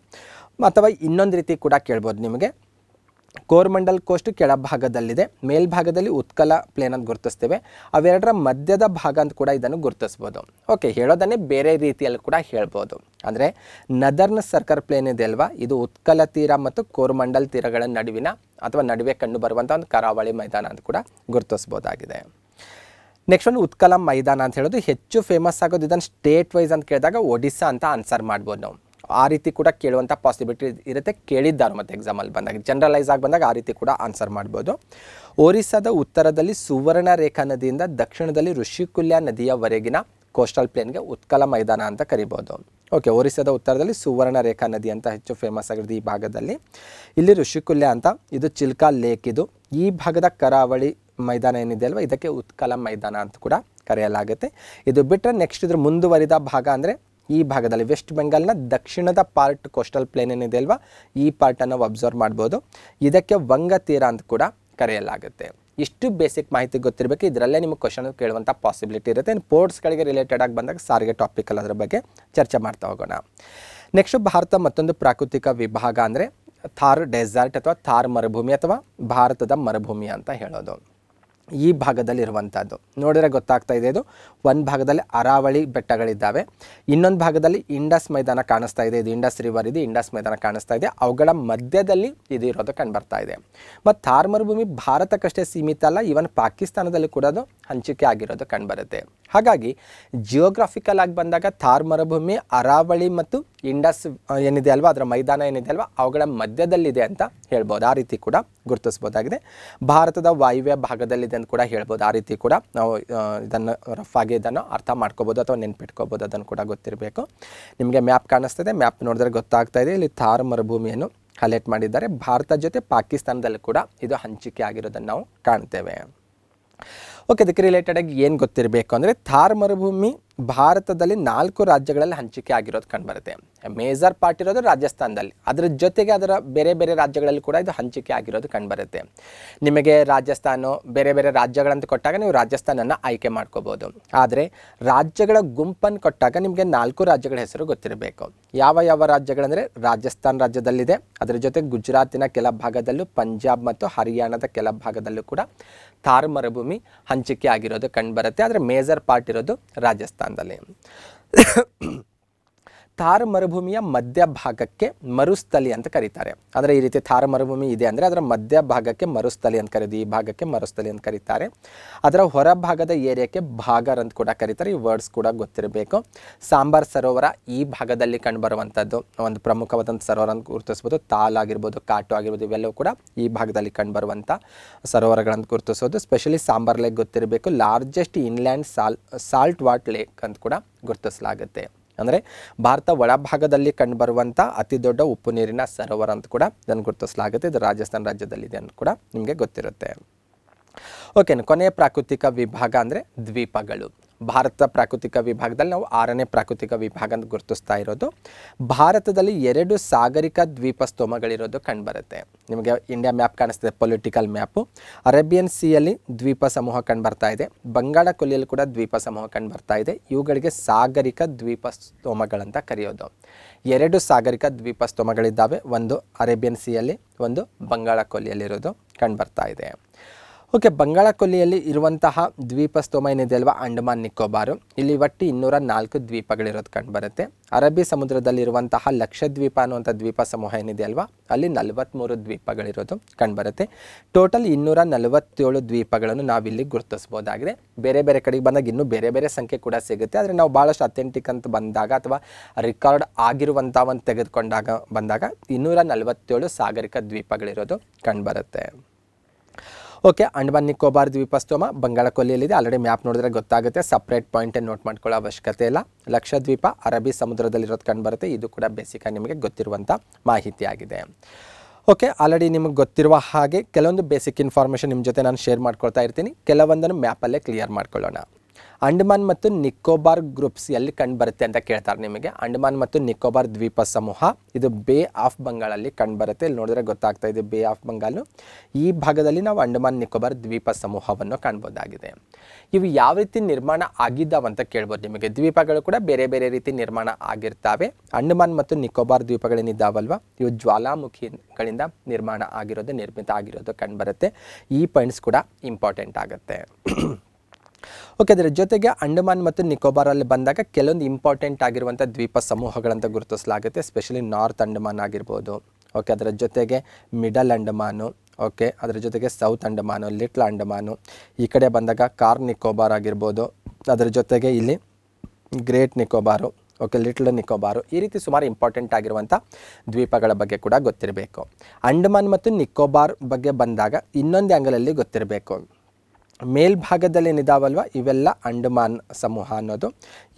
ಅಥವಾ ಇನ್ನೊಂದು ರೀತಿ ಕೂಡ ಕೇಳ್ಬೋದು ನಿಮಗೆ ಕೋರ್ಮಂಡಲ್ ಕೋಸ್ಟ್ ಕೆಳಭಾಗದಲ್ಲಿದೆ ಮೇಲ್ಭಾಗದಲ್ಲಿ ಉತ್ಕಲ ಪ್ಲೇನ್ ಅಂತ ಗುರುತಿಸ್ತೇವೆ ಅವೆರಡರ ಮಧ್ಯದ ಭಾಗ ಅಂತ ಕೂಡ ಇದನ್ನು ಗುರುತಿಸ್ಬೋದು ಓಕೆ ಹೇಳೋದನ್ನೇ ಬೇರೆ ರೀತಿಯಲ್ಲಿ ಕೂಡ ಹೇಳ್ಬೋದು ಅಂದರೆ ನದರ್ನ್ ಸರ್ಕರ್ ಪ್ಲೇನ್ ಇದೆ ಅಲ್ವಾ ಇದು ಉತ್ಕಲ ತೀರ ಮತ್ತು ಕೋರ್ಮಂಡಲ್ ತೀರಗಳ ನಡುವಿನ ಅಥವಾ ನಡುವೆ ಕಂಡು ಬರುವಂಥ ಒಂದು ಕರಾವಳಿ ಮೈದಾನ ಅಂತ ಕೂಡ ಗುರುತಿಸ್ಬೋದಾಗಿದೆ ನೆಕ್ಸ್ಟ್ ಒಂದು ಉತ್ಕಲ ಮೈದಾನ ಅಂತ ಹೇಳೋದು ಹೆಚ್ಚು ಫೇಮಸ್ ಆಗೋದು ಇದನ್ನು ಸ್ಟೇಟ್ ವೈಸ್ ಅಂತ ಕೇಳಿದಾಗ ಒಡಿಸ್ಸಾ ಅಂತ ಆನ್ಸರ್ ಮಾಡ್ಬೋದು ನಾವು ಆ ರೀತಿ ಕೂಡ ಕೇಳುವಂಥ ಪಾಸಿಬಿಲಿಟಿ ಇರುತ್ತೆ ಕೇಳಿದ್ದಾರೆ ಮತ್ತು ಎಕ್ಸಾಮಲ್ಲಿ ಬಂದಾಗ ಜನರಲೈಸ್ ಆಗಿ ಬಂದಾಗ ಆ ರೀತಿ ಕೂಡ ಆನ್ಸರ್ ಮಾಡ್ಬೋದು ಒರಿಸ್ಸಾದ ಉತ್ತರದಲ್ಲಿ ಸುವರ್ಣ ರೇಖಾ ನದಿಯಿಂದ ದಕ್ಷಿಣದಲ್ಲಿ ಋಷಿಕುಲ್ಯ ನದಿಯವರೆಗಿನ ಕೋಸ್ಟಲ್ ಪ್ಲೇನ್ಗೆ ಉತ್ಕಲ ಮೈದಾನ ಅಂತ ಕರಿಬೋದು ಓಕೆ ಒರಿಸ್ಸಾದ ಉತ್ತರದಲ್ಲಿ ಸುವರ್ಣ ರೇಖಾ ನದಿ ಅಂತ ಹೆಚ್ಚು ಫೇಮಸ್ ಆಗಿರೋದು ಈ ಭಾಗದಲ್ಲಿ ಇಲ್ಲಿ ಋಷಿಕುಲ್ಯ ಅಂತ ಇದು ಚಿಲ್ಕಾ ಲೇಕ್ ಇದು ಈ ಭಾಗದ ಕರಾವಳಿ ಮೈದಾನ ಏನಿದೆ ಅಲ್ವಾ ಇದಕ್ಕೆ ಉತ್ಕಲ ಮೈದಾನ ಅಂತ ಕೂಡ ಕರೆಯಲಾಗುತ್ತೆ ಇದು ಬಿಟ್ಟರೆ ನೆಕ್ಸ್ಟ್ ಇದ್ರ ಮುಂದುವರಿದ ಭಾಗ ಅಂದರೆ ಈ ಭಾಗದಲ್ಲಿ ವೆಸ್ಟ್ ಬೆಂಗಾಲ್ನ ದಕ್ಷಿಣದ ಪಾರ್ಟ್ ಕೋಸ್ಟಲ್ ಪ್ಲೇನ್ ಏನಿದೆ ಅಲ್ವಾ ಈ ಪಾರ್ಟನ್ನು ಅಬ್ಸರ್ವ್ ಮಾಡ್ಬೋದು ಇದಕ್ಕೆ ವಂಗ ತೀರ ಅಂತ ಕೂಡ ಕರೆಯಲಾಗುತ್ತೆ ಇಷ್ಟು ಬೇಸಿಕ್ ಮಾಹಿತಿ ಗೊತ್ತಿರಬೇಕು ಇದರಲ್ಲೇ ನಿಮಗೆ ಕ್ವಶನ್ ಕೇಳುವಂಥ ಪಾಸಿಬಿಲಿಟಿ ಇರುತ್ತೆ ಇನ್ನು ಪೋರ್ಟ್ಸ್ಗಳಿಗೆ ರಿಲೇಟೆಡ್ ಆಗಿ ಬಂದಾಗ ಸಾರಿಗೆ ಟಾಪಿಕಲ್ಲಿ ಅದರ ಬಗ್ಗೆ ಚರ್ಚೆ ಮಾಡ್ತಾ ಹೋಗೋಣ ನೆಕ್ಸ್ಟ್ ಭಾರತ ಮತ್ತೊಂದು ಪ್ರಾಕೃತಿಕ ವಿಭಾಗ ಅಂದರೆ ಥಾರ್ ಡೆಸರ್ಟ್ ಅಥವಾ ಥಾರ್ ಮರುಭೂಮಿ ಅಥವಾ ಭಾರತದ ಮರುಭೂಮಿ ಅಂತ ಹೇಳೋದು ಈ ಭಾಗದಲ್ಲಿರುವಂಥದ್ದು ನೋಡಿದರೆ ಗೊತ್ತಾಗ್ತಾ ಇದೆ ಇದು ಒಂದು ಭಾಗದಲ್ಲಿ ಅರಾವಳಿ ಬೆಟ್ಟಗಳಿದ್ದಾವೆ ಇನ್ನೊಂದು ಭಾಗದಲ್ಲಿ ಇಂಡಸ್ ಮೈದಾನ ಕಾಣಿಸ್ತಾ ಇದೆ ಇದು ಇಂಡಸ್ ರಿವರ್ ಇದೆ ಇಂಡಸ್ ಮೈದಾನ ಕಾಣಿಸ್ತಾ ಇದೆ ಅವುಗಳ ಮಧ್ಯದಲ್ಲಿ ಇದು ಇರೋದು ಕಂಡುಬರ್ತಾ ಇದೆ ಮತ್ತು ಥಾರ್ ಮರುಭೂಮಿ ಭಾರತಕ್ಕಷ್ಟೇ ಸೀಮಿತ ಅಲ್ಲ ಈವನ್ ಪಾಕಿಸ್ತಾನದಲ್ಲಿ ಕೂಡ ಅದು ಹಂಚಿಕೆ ಆಗಿರೋದು ಕಂಡುಬರುತ್ತೆ ಹಾಗಾಗಿ ಜಿಯೋಗ್ರಾಫಿಕಲ್ ಆಗಿ ಬಂದಾಗ ಥಾರ್ ಮರುಭೂಮಿ ಅರಾವಳಿ ಮತ್ತು ಇಂಡಸ್ ಏನಿದೆ ಅಲ್ವಾ ಅದರ ಮೈದಾನ ಏನಿದೆ ಅಲ್ವಾ ಅವುಗಳ ಮಧ್ಯದಲ್ಲಿದೆ ಅಂತ ಹೇಳ್ಬೋದು ಆ ರೀತಿ ಕೂಡ ಗುರುತಿಸ್ಬೋದಾಗಿದೆ ಭಾರತದ ವಾಯುವ್ಯ ಭಾಗದಲ್ಲಿದೆ ಅಂತ ಕೂಡ ಹೇಳ್ಬೋದು ಆ ರೀತಿ ಕೂಡ ನಾವು ಇದನ್ನು ರಫ್ ಆಗಿ ಇದನ್ನು ಅರ್ಥ ಮಾಡ್ಕೋಬೋದು ಅಥವಾ ನೆನ್ಪಿಟ್ಕೋಬೋದು ಅದನ್ನು ಕೂಡ ಗೊತ್ತಿರಬೇಕು ನಿಮಗೆ ಮ್ಯಾಪ್ ಕಾಣಿಸ್ತದೆ ಮ್ಯಾಪ್ ನೋಡಿದ್ರೆ ಗೊತ್ತಾಗ್ತಾ ಇದೆ ಇಲ್ಲಿ ಥಾರ್ ಮರುಭೂಮಿಯನ್ನು ಹೈಲೈಟ್ ಮಾಡಿದ್ದಾರೆ ಭಾರತ ಜೊತೆ ಪಾಕಿಸ್ತಾನದಲ್ಲೂ ಕೂಡ ಇದು ಹಂಚಿಕೆ ಆಗಿರೋದನ್ನು ನಾವು ಕಾಣ್ತೇವೆ ಓಕೆ ಅದಕ್ಕೆ ರಿಲೇಟೆಡಾಗಿ ಏನು ಗೊತ್ತಿರಬೇಕು ಅಂದರೆ ಥಾರ್ ಮರುಭೂಮಿ ಭಾರತದಲ್ಲಿ ನಾಲ್ಕು ರಾಜ್ಯಗಳಲ್ಲಿ ಹಂಚಿಕೆ ಆಗಿರೋದು ಕಂಡುಬರುತ್ತೆ ಮೇಜರ್ ಪಾರ್ಟ್ ಇರೋದು ರಾಜಸ್ಥಾನದಲ್ಲಿ ಅದರ ಜೊತೆಗೆ ಅದರ ಬೇರೆ ಬೇರೆ ರಾಜ್ಯಗಳಲ್ಲಿ ಕೂಡ ಇದು ಹಂಚಿಕೆ ಆಗಿರೋದು ಕಂಡುಬರುತ್ತೆ ನಿಮಗೆ ರಾಜಸ್ಥಾನ ಬೇರೆ ಬೇರೆ ರಾಜ್ಯಗಳಂತ ಕೊಟ್ಟಾಗ ನೀವು ರಾಜಸ್ಥಾನನ್ನು ಆಯ್ಕೆ ಮಾಡ್ಕೋಬೋದು ಆದರೆ ರಾಜ್ಯಗಳ ಗುಂಪನ್ನು ಕೊಟ್ಟಾಗ ನಿಮಗೆ ನಾಲ್ಕು ರಾಜ್ಯಗಳ ಹೆಸರು ಗೊತ್ತಿರಬೇಕು ಯಾವ ಯಾವ ರಾಜ್ಯಗಳಂದರೆ ರಾಜಸ್ಥಾನ ರಾಜ್ಯದಲ್ಲಿದೆ ಅದರ ಜೊತೆ ಗುಜರಾತಿನ ಕೆಲ ಭಾಗದಲ್ಲೂ ಪಂಜಾಬ್ ಮತ್ತು ಹರಿಯಾಣದ ಕೆಲ ಭಾಗದಲ್ಲೂ ಕೂಡ ಥಾರ್ ಮರುಭೂಮಿ ಹಂಚಿಕೆ ಆಗಿರೋದು ಕಂಡುಬರುತ್ತೆ ಆದರೆ ಮೇಜರ್ ಪಾರ್ಟ್ ಇರೋದು ರಾಜಸ್ಥಾನ ándale. ಥಾರ್ ಮರುಭೂಮಿಯ ಮಧ್ಯಭಾಗಕ್ಕೆ ಮರುಸ್ಥಲಿ ಅಂತ ಕರೀತಾರೆ ಅಂದರೆ ಈ ರೀತಿ ಥಾರ್ ಮರುಭೂಮಿ ಇದೆ ಅಂದರೆ ಅದರ ಮಧ್ಯಭಾಗಕ್ಕೆ ಮರುಸ್ಥಲಿ ಅಂತ ಕರೀದು ಈ ಭಾಗಕ್ಕೆ ಮರುಸ್ಥಲಿ ಅಂತ ಕರೀತಾರೆ ಅದರ ಹೊರಭಾಗದ ಏರಿಯಾಕ್ಕೆ ಭಾಗರ್ ಅಂತ ಕೂಡ ಕರೀತಾರೆ ಈ ವರ್ಡ್ಸ್ ಕೂಡ ಗೊತ್ತಿರಬೇಕು ಸಾಂಬಾರ್ ಸರೋವರ ಈ ಭಾಗದಲ್ಲಿ ಕಂಡುಬರುವಂಥದ್ದು ಒಂದು ಪ್ರಮುಖವಾದಂಥ ಸರೋವರ ಅಂತ ಗುರುತಿಸ್ಬೋದು ತಾಲ್ ಆಗಿರ್ಬೋದು ಕಾಟು ಆಗಿರ್ಬೋದು ಇವೆಲ್ಲವೂ ಕೂಡ ಈ ಭಾಗದಲ್ಲಿ ಕಂಡುಬರುವಂಥ ಸರೋವರಗಳನ್ನು ಗುರುತಿಸೋದು ಸ್ಪೆಷಲಿ ಸಾಂಬಾರ್ ಲೇಕ್ ಗೊತ್ತಿರಬೇಕು largest inland salt salt water lake ಅಂತ ಕೂಡ ಗುರುತಿಸಲಾಗುತ್ತೆ ಅಂದರೆ ಭಾರತ ಒಳಭಾಗದಲ್ಲಿ ಕಂಡುಬರುವಂಥ ಅತಿ ದೊಡ್ಡ ಉಪ್ಪು ನೀರಿನ ಸರೋವರ ಅಂತ ಕೂಡ ಇದನ್ನು ಗುರುತಿಸಲಾಗುತ್ತೆ ಇದು ರಾಜಸ್ಥಾನ ರಾಜ್ಯದಲ್ಲಿದೆ ಅಂತ ಕೂಡ ನಿಮಗೆ ಗೊತ್ತಿರುತ್ತೆ ಓಕೆ ಕೊನೆಯ ಪ್ರಾಕೃತಿಕ ವಿಭಾಗ ಅಂದರೆ ದ್ವೀಪಗಳು ಭಾರತ ಪ್ರಾಕೃತಿಕ ವಿಭಾಗದಲ್ಲಿ ನಾವು ಆರನೇ ಪ್ರಾಕೃತಿಕ ವಿಭಾಗ ಅಂತ ಗುರುತಿಸ್ತಾ ಇರೋದು ಭಾರತದಲ್ಲಿ ಎರಡು ಸಾಗರಿಕ ದ್ವೀಪ ಸ್ತೋಮಗಳಿರೋದು ಕಂಡುಬರುತ್ತೆ ನಿಮಗೆ ಇಂಡಿಯಾ ಮ್ಯಾಪ್ ಕಾಣಿಸ್ತದೆ ಪೊಲಿಟಿಕಲ್ ಮ್ಯಾಪು ಅರೇಬಿಯನ್ ಸಿಯಲ್ಲಿ ದ್ವೀಪ ಸಮೂಹ ಕಂಡುಬರ್ತಾ ಇದೆ ಬಂಗಾಳ ಕೊಲ್ಲಿಯಲ್ಲಿ ಕೂಡ ದ್ವೀಪ ಸಮೂಹ ಕಂಡುಬರ್ತಾ ಇದೆ ಇವುಗಳಿಗೆ ಸಾಗರಿಕ ದ್ವೀಪ ಸ್ತೋಮಗಳಂತ ಕರೆಯೋದು ಎರಡು ಸಾಗರಿಕ ದ್ವೀಪ ಸ್ತೋಮಗಳಿದ್ದಾವೆ ಒಂದು ಅರೇಬಿಯನ್ ಸಿಯಲ್ಲಿ ಒಂದು ಬಂಗಾಳ ಕೊಲ್ಲಿಯಲ್ಲಿರೋದು ಕಂಡುಬರ್ತಾ ಇದೆ ಓಕೆ ಬಂಗಾಳ ಕೊಲ್ಲಿಯಲ್ಲಿ ಇರುವಂತಹ ದ್ವೀಪ ಸ್ತೋಮ ಏನಿದೆ ಅಲ್ವಾ ಅಂಡಮಾನ್ ನಿಕೋಬಾರು ಇಲ್ಲಿ ಒಟ್ಟು ಇನ್ನೂರ ನಾಲ್ಕು ದ್ವೀಪಗಳಿರೋದು ಕಂಡುಬರುತ್ತೆ ಅರಬ್ಬಿ ಸಮುದ್ರದಲ್ಲಿರುವಂತಹ ಲಕ್ಷದ್ವೀಪ ಅನ್ನುವಂಥ ದ್ವೀಪ ಸಮೂಹ ಏನಿದೆ ಅಲ್ವಾ ಅಲ್ಲಿ ನಲವತ್ತ್ಮೂರು ದ್ವೀಪಗಳಿರೋದು ಕಂಡುಬರುತ್ತೆ ಟೋಟಲ್ ಇನ್ನೂರ ನಲವತ್ತೇಳು ದ್ವೀಪಗಳನ್ನು ನಾವಿಲ್ಲಿ ಗುರುತಿಸ್ಬೋದಾಗಿದೆ ಬೇರೆ ಬೇರೆ ಕಡೆಗೆ ಬಂದಾಗ ಇನ್ನೂ ಬೇರೆ ಬೇರೆ ಸಂಖ್ಯೆ ಕೂಡ ಸಿಗುತ್ತೆ ಆದರೆ ನಾವು ಭಾಳಷ್ಟು ಅಥೆಂಟಿಕ್ ಅಂತ ಬಂದಾಗ ಅಥವಾ ರೆಕಾರ್ಡ್ ಆಗಿರುವಂಥ ಒಂದು ತೆಗೆದುಕೊಂಡಾಗ ಬಂದಾಗ ಇನ್ನೂರ ನಲವತ್ತೇಳು ಸಾಗರಿಕ ದ್ವೀಪಗಳಿರೋದು ಕಂಡುಬರುತ್ತೆ ಓಕೆ ಅಂಡಮಾನ್ ನಿಕೋಬಾರ್ ದ್ವೀಪಸ್ತೋಮ ಇದೆ ಆಲ್ರೆಡಿ ಮ್ಯಾಪ್ ನೋಡಿದ್ರೆ ಗೊತ್ತಾಗುತ್ತೆ ಸಪ್ರೇಟ್ ಪಾಯಿಂಟ್ ನೋಟ್ ಮಾಡ್ಕೊಳ್ಳೋ ಅವಶ್ಯಕತೆ ಇಲ್ಲ ಲಕ್ಷದ್ವೀಪ ಅರಬ್ಬಿ ಸಮುದ್ರದಲ್ಲಿರೋದು ಕಂಡುಬರುತ್ತೆ ಇದು ಕೂಡ ಬೇಸಿಕಾಗಿ ನಿಮಗೆ ಗೊತ್ತಿರುವಂಥ ಮಾಹಿತಿಯಾಗಿದೆ ಓಕೆ ಆಲ್ರೆಡಿ ನಿಮಗೆ ಗೊತ್ತಿರುವ ಹಾಗೆ ಕೆಲವೊಂದು ಬೇಸಿಕ್ ಇನ್ಫಾರ್ಮೇಷನ್ ನಿಮ್ಮ ಜೊತೆ ನಾನು ಶೇರ್ ಮಾಡ್ಕೊಳ್ತಾ ಇರ್ತೀನಿ ಕೆಲವೊಂದನ್ನು ಮ್ಯಾಪಲ್ಲೇ ಕ್ಲಿಯರ್ ಮಾಡ್ಕೊಳ್ಳೋಣ ಅಂಡಮಾನ್ ಮತ್ತು ನಿಕೋಬಾರ್ ಗ್ರೂಪ್ಸ್ ಎಲ್ಲಿ ಕಂಡುಬರುತ್ತೆ ಅಂತ ಕೇಳ್ತಾರೆ ನಿಮಗೆ ಅಂಡಮಾನ್ ಮತ್ತು ನಿಕೋಬಾರ್ ದ್ವೀಪ ಸಮೂಹ ಇದು ಬೇ ಆಫ್ ಬಂಗಾಳಲ್ಲಿ ಕಂಡುಬರುತ್ತೆ ಇಲ್ಲಿ ನೋಡಿದ್ರೆ ಗೊತ್ತಾಗ್ತಾ ಇದೆ ಬೇ ಆಫ್ ಬಂಗಾಲು ಈ ಭಾಗದಲ್ಲಿ ನಾವು ಅಂಡಮಾನ್ ನಿಕೋಬಾರ್ ದ್ವೀಪ ಸಮೂಹವನ್ನು ಕಾಣ್ಬೋದಾಗಿದೆ ಇವು ಯಾವ ರೀತಿ ನಿರ್ಮಾಣ ಅಂತ ಕೇಳ್ಬೋದು ನಿಮಗೆ ದ್ವೀಪಗಳು ಕೂಡ ಬೇರೆ ಬೇರೆ ರೀತಿ ನಿರ್ಮಾಣ ಆಗಿರ್ತಾವೆ ಅಂಡಮಾನ್ ಮತ್ತು ನಿಕೋಬಾರ್ ದ್ವೀಪಗಳೇನಿದ್ದಾವಲ್ವ ಇವು ಜ್ವಾಲಾಮುಖಿಗಳಿಂದ ನಿರ್ಮಾಣ ಆಗಿರೋದು ನಿರ್ಮಿತ ಆಗಿರೋದು ಕಂಡುಬರುತ್ತೆ ಈ ಪಾಯಿಂಟ್ಸ್ ಕೂಡ ಇಂಪಾರ್ಟೆಂಟ್ ಆಗುತ್ತೆ ಓಕೆ ಅದರ ಜೊತೆಗೆ ಅಂಡಮಾನ್ ಮತ್ತು ನಿಕೋಬಾರಲ್ಲಿ ಬಂದಾಗ ಕೆಲವೊಂದು ಇಂಪಾರ್ಟೆಂಟ್ ಆಗಿರುವಂಥ ದ್ವೀಪ ಸಮೂಹಗಳಂತ ಗುರುತಿಸಲಾಗುತ್ತೆ ಸ್ಪೆಷಲಿ ನಾರ್ತ್ ಅಂಡಮಾನ್ ಆಗಿರ್ಬೋದು ಓಕೆ ಅದರ ಜೊತೆಗೆ ಮಿಡಲ್ ಅಂಡಮಾನು ಓಕೆ ಅದರ ಜೊತೆಗೆ ಸೌತ್ ಅಂಡಮಾನು ಲಿಟ್ಲ್ ಅಂಡಮಾನು ಈ ಕಡೆ ಬಂದಾಗ ಕಾರ್ ನಿಕೋಬಾರ್ ಆಗಿರ್ಬೋದು ಅದರ ಜೊತೆಗೆ ಇಲ್ಲಿ great Nicobar okay little Nicobar ಈ ರೀತಿ ಸುಮಾರು ಇಂಪಾರ್ಟೆಂಟ್ ಆಗಿರುವಂಥ ದ್ವೀಪಗಳ ಬಗ್ಗೆ ಕೂಡ ಗೊತ್ತಿರಬೇಕು ಅಂಡಮಾನ್ ಮತ್ತು ನಿಕೋಬಾರ್ ಬಗ್ಗೆ ಬಂದಾಗ ಇನ್ನೊಂದು ಆ್ಯಂಗಲಲ್ಲಿ ಗೊತ್ತಿರಬೇಕು ಮೇಲ್ಭಾಗದಲ್ಲಿ ಇವೆಲ್ಲ ಅಂಡಮಾನ್ ಸಮೂಹ ಅನ್ನೋದು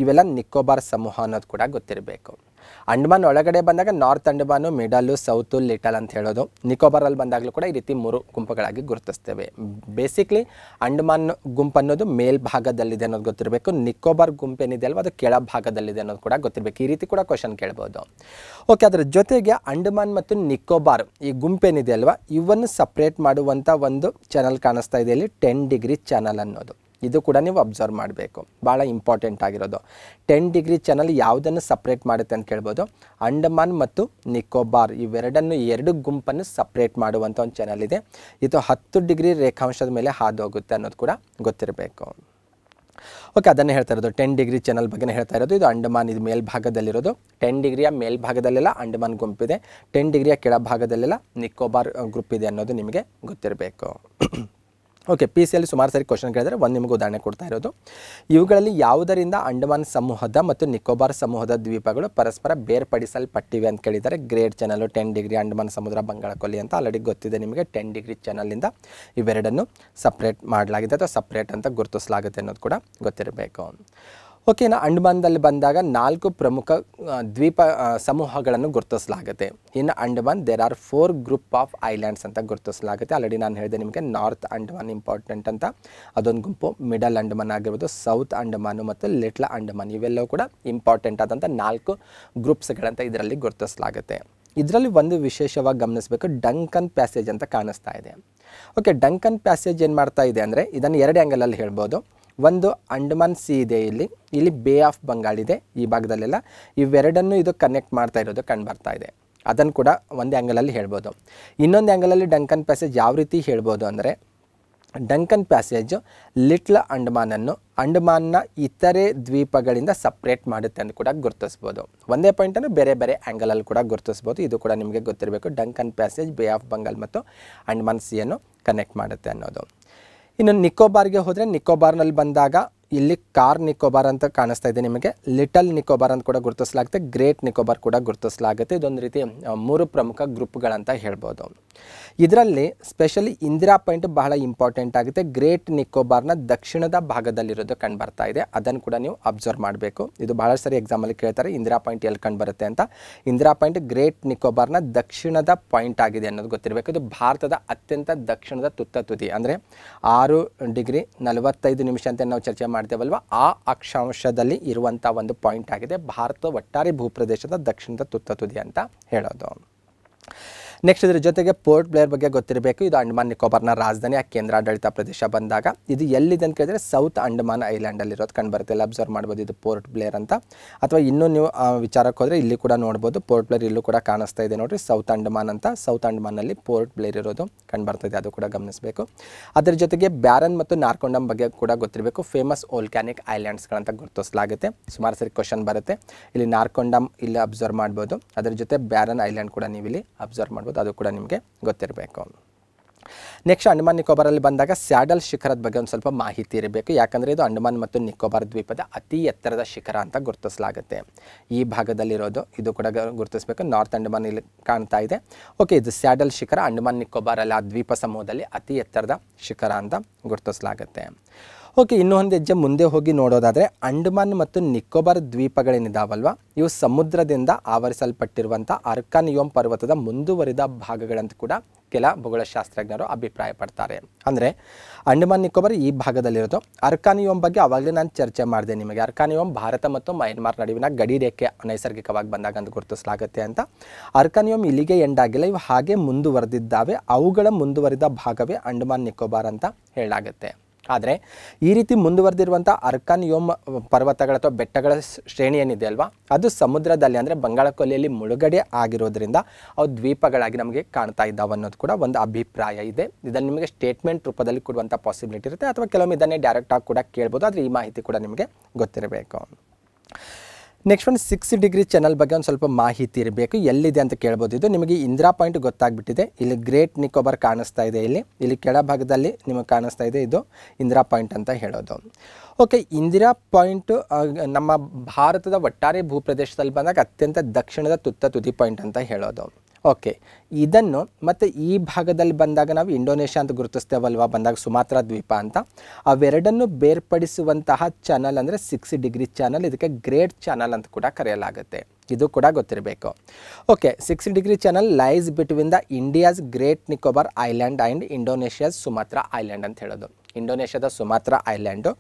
ಇವೆಲ್ಲ ನಿಕೋಬಾರ್ ಸಮೂಹ ಅನ್ನೋದು ಕೂಡ ಗೊತ್ತಿರಬೇಕು ಅಂಡಮಾನ್ ಒಳಗಡೆ ಬಂದಾಗ north Andaman middle south little ಅಂತ ಹೇಳೋದು ನಿಕೋಬಾರಲ್ಲಿ ಬಂದಾಗಲೂ ಕೂಡ ಈ ರೀತಿ ಮೂರು ಗುಂಪುಗಳಾಗಿ ಗುರುತಿಸ್ತೇವೆ ಬೇಸಿಕ್ಲಿ ಅಂಡಮಾನ್ ಗುಂಪು ಅನ್ನೋದು ಮೇಲ್ಭಾಗದಲ್ಲಿದೆ ಅನ್ನೋದು ಗೊತ್ತಿರಬೇಕು ನಿಕೋಬಾರ್ ಗುಂಪು ಏನಿದೆ ಅಲ್ವಾ ಅದು ಕೆಳಭಾಗದಲ್ಲಿದೆ ಅನ್ನೋದು ಕೂಡ ಗೊತ್ತಿರಬೇಕು ಈ ರೀತಿ ಕೂಡ ಕ್ವಶನ್ ಕೇಳ್ಬೋದು ಓಕೆ ಅದರ ಜೊತೆಗೆ ಅಂಡಮಾನ್ ಮತ್ತು ನಿಕೋಬಾರ್ ಈ ಗುಂಪೇನಿದೆ ಅಲ್ವಾ ಇವನ್ನು ಸಪ್ರೇಟ್ ಮಾಡುವಂಥ ಒಂದು ಚಾನಲ್ ಕಾಣಿಸ್ತಾ ಇದೆ ಇಲ್ಲಿ ಟೆನ್ ಡಿಗ್ರಿ ಚಾನಲ್ ಅನ್ನೋದು ಇದು ಕೂಡ ನೀವು ಅಬ್ಸರ್ವ್ ಮಾಡಬೇಕು ಭಾಳ ಇಂಪಾರ್ಟೆಂಟ್ ಆಗಿರೋದು ಟೆನ್ ಡಿಗ್ರಿ ಚಾನಲ್ ಯಾವುದನ್ನು ಸಪ್ರೇಟ್ ಮಾಡುತ್ತೆ ಅಂತ ಕೇಳ್ಬೋದು ಅಂಡಮಾನ್ ಮತ್ತು ನಿಕೋಬಾರ್ ಇವೆರಡನ್ನು ಎರಡು ಗುಂಪನ್ನು ಸಪ್ರೇಟ್ ಮಾಡುವಂಥ ಒಂದು ಚಾನಲ್ ಇದೆ ಇದು ಹತ್ತು ಡಿಗ್ರಿ ರೇಖಾಂಶದ ಮೇಲೆ ಹಾದು ಹೋಗುತ್ತೆ ಅನ್ನೋದು ಕೂಡ ಗೊತ್ತಿರಬೇಕು ಓಕೆ ಅದನ್ನು ಹೇಳ್ತಾ ಇರೋದು ಟೆನ್ ಡಿಗ್ರಿ ಚಾನಲ್ ಬಗ್ಗೆ ಹೇಳ್ತಾ ಇರೋದು ಇದು ಅಂಡಮಾನ್ ಇದು ಮೇಲ್ಭಾಗದಲ್ಲಿರೋದು ಟೆನ್ ಡಿಗ್ರಿಯ ಮೇಲ್ಭಾಗದಲ್ಲೆಲ್ಲ ಅಂಡಮಾನ್ ಗುಂಪಿದೆ ಟೆನ್ ಡಿಗ್ರಿಯ ಕೆಳಭಾಗದಲ್ಲೆಲ್ಲ ನಿಕೋಬಾರ್ ಗ್ರೂಪ್ ಇದೆ ಅನ್ನೋದು ನಿಮಗೆ ಗೊತ್ತಿರಬೇಕು ಓಕೆ ಪಿ ಸಿಯಲ್ಲಿ ಸುಮಾರು ಸರಿ ಕ್ವಶನ್ ಕೇಳಿದರೆ ಒಂದು ನಿಮಗೆ ಉದಾಹರಣೆ ಕೊಡ್ತಾ ಇರೋದು ಇವುಗಳಲ್ಲಿ ಯಾವುದರಿಂದ ಅಂಡಮಾನ್ ಸಮೂಹದ ಮತ್ತು ನಿಕೋಬಾರ್ ಸಮೂಹದ ದ್ವೀಪಗಳು ಪರಸ್ಪರ ಬೇರ್ಪಡಿಸಲ್ಪಟ್ಟಿವೆ ಅಂತ ಕೇಳಿದ್ದಾರೆ great channel ten degree Andaman ಸಮುದ್ರ ಬಂಗಾಳಕೊಲ್ಲಿ ಅಂತ ಆಲ್ರೆಡಿ ಗೊತ್ತಿದೆ ನಿಮಗೆ ಟೆನ್ ಡಿಗ್ರಿ ಚಾನಲಿಂದ ಇವೆರಡನ್ನು ಸಪ್ರೇಟ್ ಮಾಡಲಾಗಿದೆ ಅಥವಾ ಸಪ್ರೇಟ್ ಅಂತ ಗುರುತಿಸಲಾಗುತ್ತೆ ಅನ್ನೋದು ಕೂಡ ಗೊತ್ತಿರಬೇಕು ಓಕೆ ನಾ ಅಂಡಮಾನ್ದಲ್ಲಿ ಬಂದಾಗ ನಾಲ್ಕು ಪ್ರಮುಖ ದ್ವೀಪ ಸಮೂಹಗಳನ್ನು ಗುರುತಿಸಲಾಗುತ್ತೆ ಇನ್ನು Andaman there are four group of islands ಅಂತ ಗುರುತಿಸಲಾಗುತ್ತೆ ಆಲ್ರೆಡಿ ನಾನು ಹೇಳಿದೆ ನಿಮಗೆ ನಾರ್ತ್ ಅಂಡಮಾನ್ ಇಂಪಾರ್ಟೆಂಟ್ ಅಂತ ಅದೊಂದು ಗುಂಪು ಮಿಡಲ್ ಅಂಡಮಾನ್ ಆಗಿರ್ಬೋದು ಸೌತ್ ಅಂಡಮಾನು ಮತ್ತು ಲಿಟ್ಲ ಅಂಡಮಾನ್ ಇವೆಲ್ಲವೂ ಕೂಡ ಇಂಪಾರ್ಟೆಂಟ್ ಆದಂಥ ನಾಲ್ಕು ಗ್ರೂಪ್ಸ್ಗಳಂತ ಇದರಲ್ಲಿ ಗುರುತಿಸಲಾಗುತ್ತೆ ಇದರಲ್ಲಿ ಒಂದು ವಿಶೇಷವಾಗಿ ಗಮನಿಸಬೇಕು ಡಂಕನ್ ಪ್ಯಾಸೇಜ್ ಅಂತ ಕಾಣಿಸ್ತಾ ಇದೆ ಓಕೆ ಡಂಕನ್ ಪ್ಯಾಸೇಜ್ ಏನು ಮಾಡ್ತಾ ಇದೆ ಅಂದರೆ ಇದನ್ನು ಎರಡು ಆ್ಯಂಗಲಲ್ಲಿ ಹೇಳ್ಬೋದು ಒಂದು ಅಂಡಮಾನ್ ಸಿ ಇದೆ ಇಲ್ಲಿ ಇಲ್ಲಿ ಬೇ ಆಫ್ ಬಂಗಾಲ್ ಇದೆ ಈ ಭಾಗದಲ್ಲೆಲ್ಲ ಇವೆರಡನ್ನು ಇದು ಕನೆಕ್ಟ್ ಮಾಡ್ತಾ ಇರೋದು ಕಂಡು ಬರ್ತಾ ಇದೆ ಅದನ್ನು ಕೂಡ ಒಂದೇ ಆ್ಯಂಗಲಲ್ಲಿ ಹೇಳ್ಬೋದು ಇನ್ನೊಂದು ಆ್ಯಂಗಲಲ್ಲಿ ಡಂಕನ್ ಪ್ಯಾಸೇಜ್ ಯಾವ ರೀತಿ ಹೇಳ್ಬೋದು ಅಂದರೆ ಡಂಕನ್ ಪ್ಯಾಸೇಜು ಲಿಟ್ಲ್ ಅಂಡಮಾನನ್ನು ಅಂಡಮಾನ್ನ ಇತರೆ ದ್ವೀಪಗಳಿಂದ ಸಪ್ರೇಟ್ ಮಾಡುತ್ತೆ ಅಂತ ಕೂಡ ಗುರುತಿಸ್ಬೋದು ಒಂದೇ ಪಾಯಿಂಟನ್ನು ಬೇರೆ ಬೇರೆ ಆ್ಯಂಗಲಲ್ಲಿ ಕೂಡ ಗುರುತಿಸ್ಬೋದು ಇದು ಕೂಡ ನಿಮಗೆ ಗೊತ್ತಿರಬೇಕು Duncan passage bay of Bengal ಮತ್ತು ಅಂಡಮಾನ್ ಸಿಯನ್ನು ಕನೆಕ್ಟ್ ಮಾಡುತ್ತೆ ಅನ್ನೋದು ಇನ್ನು ನಿಕೋಬಾರ್ಗೆ ಹೋದರೆ ನಿಕೋಬಾರ್ನಲ್ಲಿ ಬಂದಾಗ ಇಲ್ಲಿ ಕಾರ್ ನಿಕೋಬಾರ್ ಅಂತ ಕಾಣಿಸ್ತಾ ಇದೆ ನಿಮಗೆ ಲಿಟಲ್ ನಿಕೋಬಾರ್ ಅಂತ ಕೂಡ ಗುರುತಿಸಲಾಗುತ್ತೆ ಗ್ರೇಟ್ ನಿಕೋಬಾರ್ ಕೂಡ ಗುರುತಿಸಲಾಗುತ್ತೆ ಇದೊಂದು ರೀತಿ ಮೂರು ಪ್ರಮುಖ ಗ್ರೂಪ್ಗಳಂತ ಹೇಳ್ಬೋದು ಇದರಲ್ಲಿ ಸ್ಪೆಷಲಿ ಇಂದಿರಾ ಪಾಯಿಂಟ್ ಬಹಳ ಇಂಪಾರ್ಟೆಂಟ್ ಆಗುತ್ತೆ ಗ್ರೇಟ್ ನಿಕೋಬಾರ್ನ ದಕ್ಷಿಣದ ಭಾಗದಲ್ಲಿರೋದು ಕಂಡು ಬರ್ತಾ ಇದೆ ಅದನ್ನು ಕೂಡ ನೀವು ಅಬ್ಸರ್ವ್ ಮಾಡಬೇಕು ಇದು ಬಹಳ ಸರಿ ಎಕ್ಸಾಮಲ್ಲಿ ಕೇಳ್ತಾರೆ ಇಂದಿರಾ ಪಾಯಿಂಟ್ ಎಲ್ಲಿ ಕಂಡು ಬರುತ್ತೆ ಅಂತ ಇಂದಿರಾ ಪಾಯಿಂಟ್ ಗ್ರೇಟ್ ನಿಕೋಬಾರ್ನ ದಕ್ಷಿಣದ ಪಾಯಿಂಟ್ ಆಗಿದೆ ಅನ್ನೋದು ಗೊತ್ತಿರಬೇಕು ಇದು ಭಾರತದ ಅತ್ಯಂತ ದಕ್ಷಿಣದ ತುತ್ತ ತುದಿ ಅಂದರೆ ಆರು ಡಿಗ್ರಿ ನಲವತ್ತೈದು ನಿಮಿಷ ಅಂತ ನಾವು ಚರ್ಚೆ ಮಾಡ್ತೇವಲ್ವ ಆ ಅಕ್ಷಾಂಶದಲ್ಲಿ ಇರುವಂಥ ಒಂದು ಪಾಯಿಂಟ್ ಆಗಿದೆ ಭಾರತದ ಒಟ್ಟಾರೆ ಭೂಪ್ರದೇಶದ ದಕ್ಷಿಣದ ತುತ್ತ ತುದಿ ಅಂತ ಹೇಳೋದು ನೆಕ್ಸ್ಟ್ ಇದರ ಜೊತೆಗೆ ಪೋರ್ಟ್ ಬ್ಲೇರ್ ಬಗ್ಗೆ ಗೊತ್ತಿರಬೇಕು ಇದು ಅಂಡಮಾನ್ ನಿಕೋಬಾರ್ನ ರಾಜಧಾನಿ ಆ ಕೇಂದ್ರಾಡಳಿತ ಪ್ರದೇಶ ಬಂದಾಗ ಇದು ಎಲ್ಲಿದೆ ಅಂತ ಕೇಳಿದ್ರೆ ಸೌತ್ ಅಂಡಮಾನ್ ಐಲ್ಯಾಂಡಲ್ಲಿ ಇರೋದು ಕಂಡುಬರುತ್ತೆ ಇಲ್ಲಿ ಅಬ್ಸರ್ವ್ ಮಾಡ್ಬೋದು ಇದು ಪೋರ್ಟ್ ಬ್ಲೇರ್ ಅಂತ ಅಥವಾ ಇನ್ನೂ ನೀವು ವಿಚಾರಕ್ಕೆ ಹೋದರೆ ಇಲ್ಲಿ ಕೂಡ ನೋಡ್ಬೋದು ಪೋರ್ಟ್ ಬ್ಲೇರ್ ಇಲ್ಲೂ ಕೂಡ ಕಾಣಿಸ್ತಾ ಇದೆ ನೋಡಿರಿ ಸೌತ್ ಅಂಡಮಾನ್ ಅಂತ ಸೌತ್ ಅಂಡಮಾನ್ ಅಲ್ಲಿ ಪೋರ್ಟ್ ಬ್ಲೇರ್ ಇರೋದು ಕಂಡುಬರ್ತಿದೆ ಅದು ಕೂಡ ಗಮನಿಸಬೇಕು ಅದರ ಜೊತೆಗೆ ಬ್ಯಾರನ್ ಮತ್ತು ನಾರ್ಕೊಂಡಮ್ ಬಗ್ಗೆ ಕೂಡ ಗೊತ್ತಿರಬೇಕು ಫೇಮಸ್ ಓಲ್ಕ್ಯಾನಿಕ್ ಐಲ್ಯಾಂಡ್ಸ್ಗಳಂತ ಗುರುತಿಸಲಾಗುತ್ತೆ ಸುಮಾರು ಸರಿ ಕ್ವಶನ್ ಬರುತ್ತೆ ಇಲ್ಲಿ ನಾರ್ಕೊಂಡಮ್ ಇಲ್ಲಿ ಅಬ್ಸರ್ವ್ ಮಾಡಬಹುದು ಅದರ ಜೊತೆ ಬ್ಯಾರನ್ ಐಲ್ಯಾಂಡ್ ಕೂಡ ನೀವು ಇಲ್ಲಿ ಅಬ್ಸರ್ವ್ ಮಾಡ್ಬೋದು ಅದು ಕೂಡ ನಿಮಗೆ ಗೊತ್ತಿರಬೇಕು ನೆಕ್ಸ್ಟ್ ಅಂಡಮಾನ್ ನಿಕೋಬಾರಲ್ಲಿ ಬಂದಾಗ ಸ್ಯಾಡಲ್ ಶಿಖರದ ಬಗ್ಗೆ ಒಂದು ಸ್ವಲ್ಪ ಮಾಹಿತಿ ಇರಬೇಕು ಯಾಕಂದರೆ ಇದು ಅಂಡಮಾನ್ ಮತ್ತು ನಿಕೋಬಾರ್ ದ್ವೀಪದ ಅತಿ ಎತ್ತರದ ಶಿಖರ ಅಂತ ಗುರುತಿಸಲಾಗುತ್ತೆ ಈ ಭಾಗದಲ್ಲಿರೋದು ಇದು ಕೂಡ ಗುರುತಿಸಬೇಕು ನಾರ್ತ್ ಅಂಡಮಾನ್ ಇಲ್ಲಿ ಕಾಣ್ತಾ ಇದೆ ಓಕೆ ಇದು ಸ್ಯಾಡಲ್ ಶಿಖರ ಅಂಡಮಾನ್ ನಿಕೋಬಾರಲ್ಲಿ ಆ ದ್ವೀಪ ಸಮೂಹದಲ್ಲಿ ಅತಿ ಎತ್ತರದ ಶಿಖರ ಅಂತ ಗುರುತಿಸಲಾಗುತ್ತೆ ಓಕೆ ಇನ್ನೂ ಒಂದು ಹೆಜ್ಜೆ ಮುಂದೆ ಹೋಗಿ ನೋಡೋದಾದರೆ ಅಂಡಮಾನ್ ಮತ್ತು ನಿಕೋಬಾರ್ ದ್ವೀಪಗಳೇನಿದಾವಲ್ವ ಇವು ಸಮುದ್ರದಿಂದ ಆವರಿಸಲ್ಪಟ್ಟಿರುವಂಥ ಅರ್ಕಾನಿಯೋಮ್ ಪರ್ವತದ ಮುಂದುವರಿದ ಭಾಗಗಳಂತ ಕೂಡ ಕೆಲ ಭೂಗೋಳಶಾಸ್ತ್ರಜ್ಞರು ಅಭಿಪ್ರಾಯಪಡ್ತಾರೆ ಅಂದರೆ ಅಂಡಮಾನ್ ನಿಕೋಬಾರ್ ಈ ಭಾಗದಲ್ಲಿರೋದು ಅರ್ಕಾನಿಯೋಮ್ ಬಗ್ಗೆ ಆವಾಗಲೇ ನಾನು ಚರ್ಚೆ ಮಾಡಿದೆ ನಿಮಗೆ ಅರ್ಕಾನಿಯೋಮ್ ಭಾರತ ಮತ್ತು ಮಯನ್ಮಾರ್ ನಡುವಿನ ಗಡಿ ರೇಖೆ ನೈಸರ್ಗಿಕವಾಗಿ ಬಂದಾಗ ಅಂತ ಗುರುತಿಸಲಾಗುತ್ತೆ ಅಂತ ಅರ್ಕಾನಿಯೋಮ್ ಇಲ್ಲಿಗೆ ಎಂಡ್ ಆಗಿಲ್ಲ ಇವು ಹಾಗೆ ಮುಂದುವರೆದಿದ್ದಾವೆ ಅವುಗಳ ಮುಂದುವರಿದ ಭಾಗವೇ ಅಂಡಮಾನ್ ನಿಕೋಬಾರ್ ಅಂತ ಹೇಳಲಾಗುತ್ತೆ ಆದರೆ ಈ ರೀತಿ ಮುಂದುವರೆದಿರುವಂಥ ಅರ್ಕನ್ ಯೋಮ ಪರ್ವತಗಳ ಅಥವಾ ಬೆಟ್ಟಗಳ ಶ್ರೇಣಿ ಏನಿದೆ ಅಲ್ವಾ ಅದು ಸಮುದ್ರದಲ್ಲಿ ಅಂದರೆ ಬಂಗಾಳಕೊಲ್ಲಿಯಲ್ಲಿ ಮುಳುಗಡೆ ಆಗಿರೋದ್ರಿಂದ ಅವು ದ್ವೀಪಗಳಾಗಿ ನಮಗೆ ಕಾಣ್ತಾ ಇದ್ದಾವೆ ಅನ್ನೋದು ಕೂಡ ಒಂದು ಅಭಿಪ್ರಾಯ ಇದೆ ಇದನ್ನು ನಿಮಗೆ ಸ್ಟೇಟ್ಮೆಂಟ್ ರೂಪದಲ್ಲಿ ಕೊಡುವಂಥ ಪಾಸಿಬಿಲಿಟಿ ಇರುತ್ತೆ ಅಥವಾ ಕೆಲವೊಮ್ಮೆ ಇದನ್ನೇ ಡೈರೆಕ್ಟಾಗಿ ಕೂಡ ಕೇಳ್ಬೋದು ಆದರೆ ಈ ಮಾಹಿತಿ ಕೂಡ ನಿಮಗೆ ಗೊತ್ತಿರಬೇಕು ನೆಕ್ಸ್ಟ್ ಒಂದು ಸಿಕ್ಸ್ ಡಿಗ್ರಿ ಚಾನಲ್ ಬಗ್ಗೆ ಒಂದು ಸ್ವಲ್ಪ ಮಾಹಿತಿ ಇರಬೇಕು ಎಲ್ಲಿದೆ ಅಂತ ಕೇಳ್ಬೋದು ಇದು ನಿಮಗೆ ಇಂದಿರಾ ಪಾಯಿಂಟ್ ಗೊತ್ತಾಗ್ಬಿಟ್ಟಿದೆ ಇಲ್ಲಿ ಗ್ರೇಟ್ ನಿಕೋಬಾರ್ ಕಾಣಿಸ್ತಾ ಇದೆ ಇಲ್ಲಿ ಇಲ್ಲಿ ಕೆಳಭಾಗದಲ್ಲಿ ನಿಮಗೆ ಕಾಣಿಸ್ತಾ ಇದೆ ಇದು ಇಂದಿರಾ ಪಾಯಿಂಟ್ ಅಂತ ಹೇಳೋದು ಓಕೆ ಇಂದಿರಾ ಪಾಯಿಂಟು ನಮ್ಮ ಭಾರತದ ಒಟ್ಟಾರೆ ಭೂಪ್ರದೇಶದಲ್ಲಿ ಬಂದಾಗ ಅತ್ಯಂತ ದಕ್ಷಿಣದ ತುತ್ತ ತುದಿ ಪಾಯಿಂಟ್ ಅಂತ ಹೇಳೋದು ಓಕೆ ಇದನ್ನು ಮತ್ತು ಈ ಭಾಗದಲ್ಲಿ ಬಂದಾಗ ನಾವು ಇಂಡೋನೇಷ್ಯಾ ಅಂತ ಗುರುತಿಸ್ತೇವಲ್ವಾ ಬಂದಾಗ ಸುಮಾತ್ರ ದ್ವೀಪ ಅಂತ ಅವೆರಡನ್ನು ಬೇರ್ಪಡಿಸುವಂತಹ ಚಾನಲ್ ಅಂದರೆ ಸಿಕ್ಸ್ ಡಿಗ್ರಿ ಚಾನಲ್ ಇದಕ್ಕೆ ಗ್ರೇಟ್ ಚಾನಲ್ ಅಂತ ಕೂಡ ಕರೆಯಲಾಗುತ್ತೆ ಇದು ಕೂಡ ಗೊತ್ತಿರಬೇಕು okay six degree channel lies between the India's great Nicobar island and Indonesia's Sumatra island ಅಂತ ಹೇಳೋದು ಇಂಡೋನೇಷ್ಯಾದ ಸುಮಾತ್ರಾ ಐಲ್ಯಾಂಡು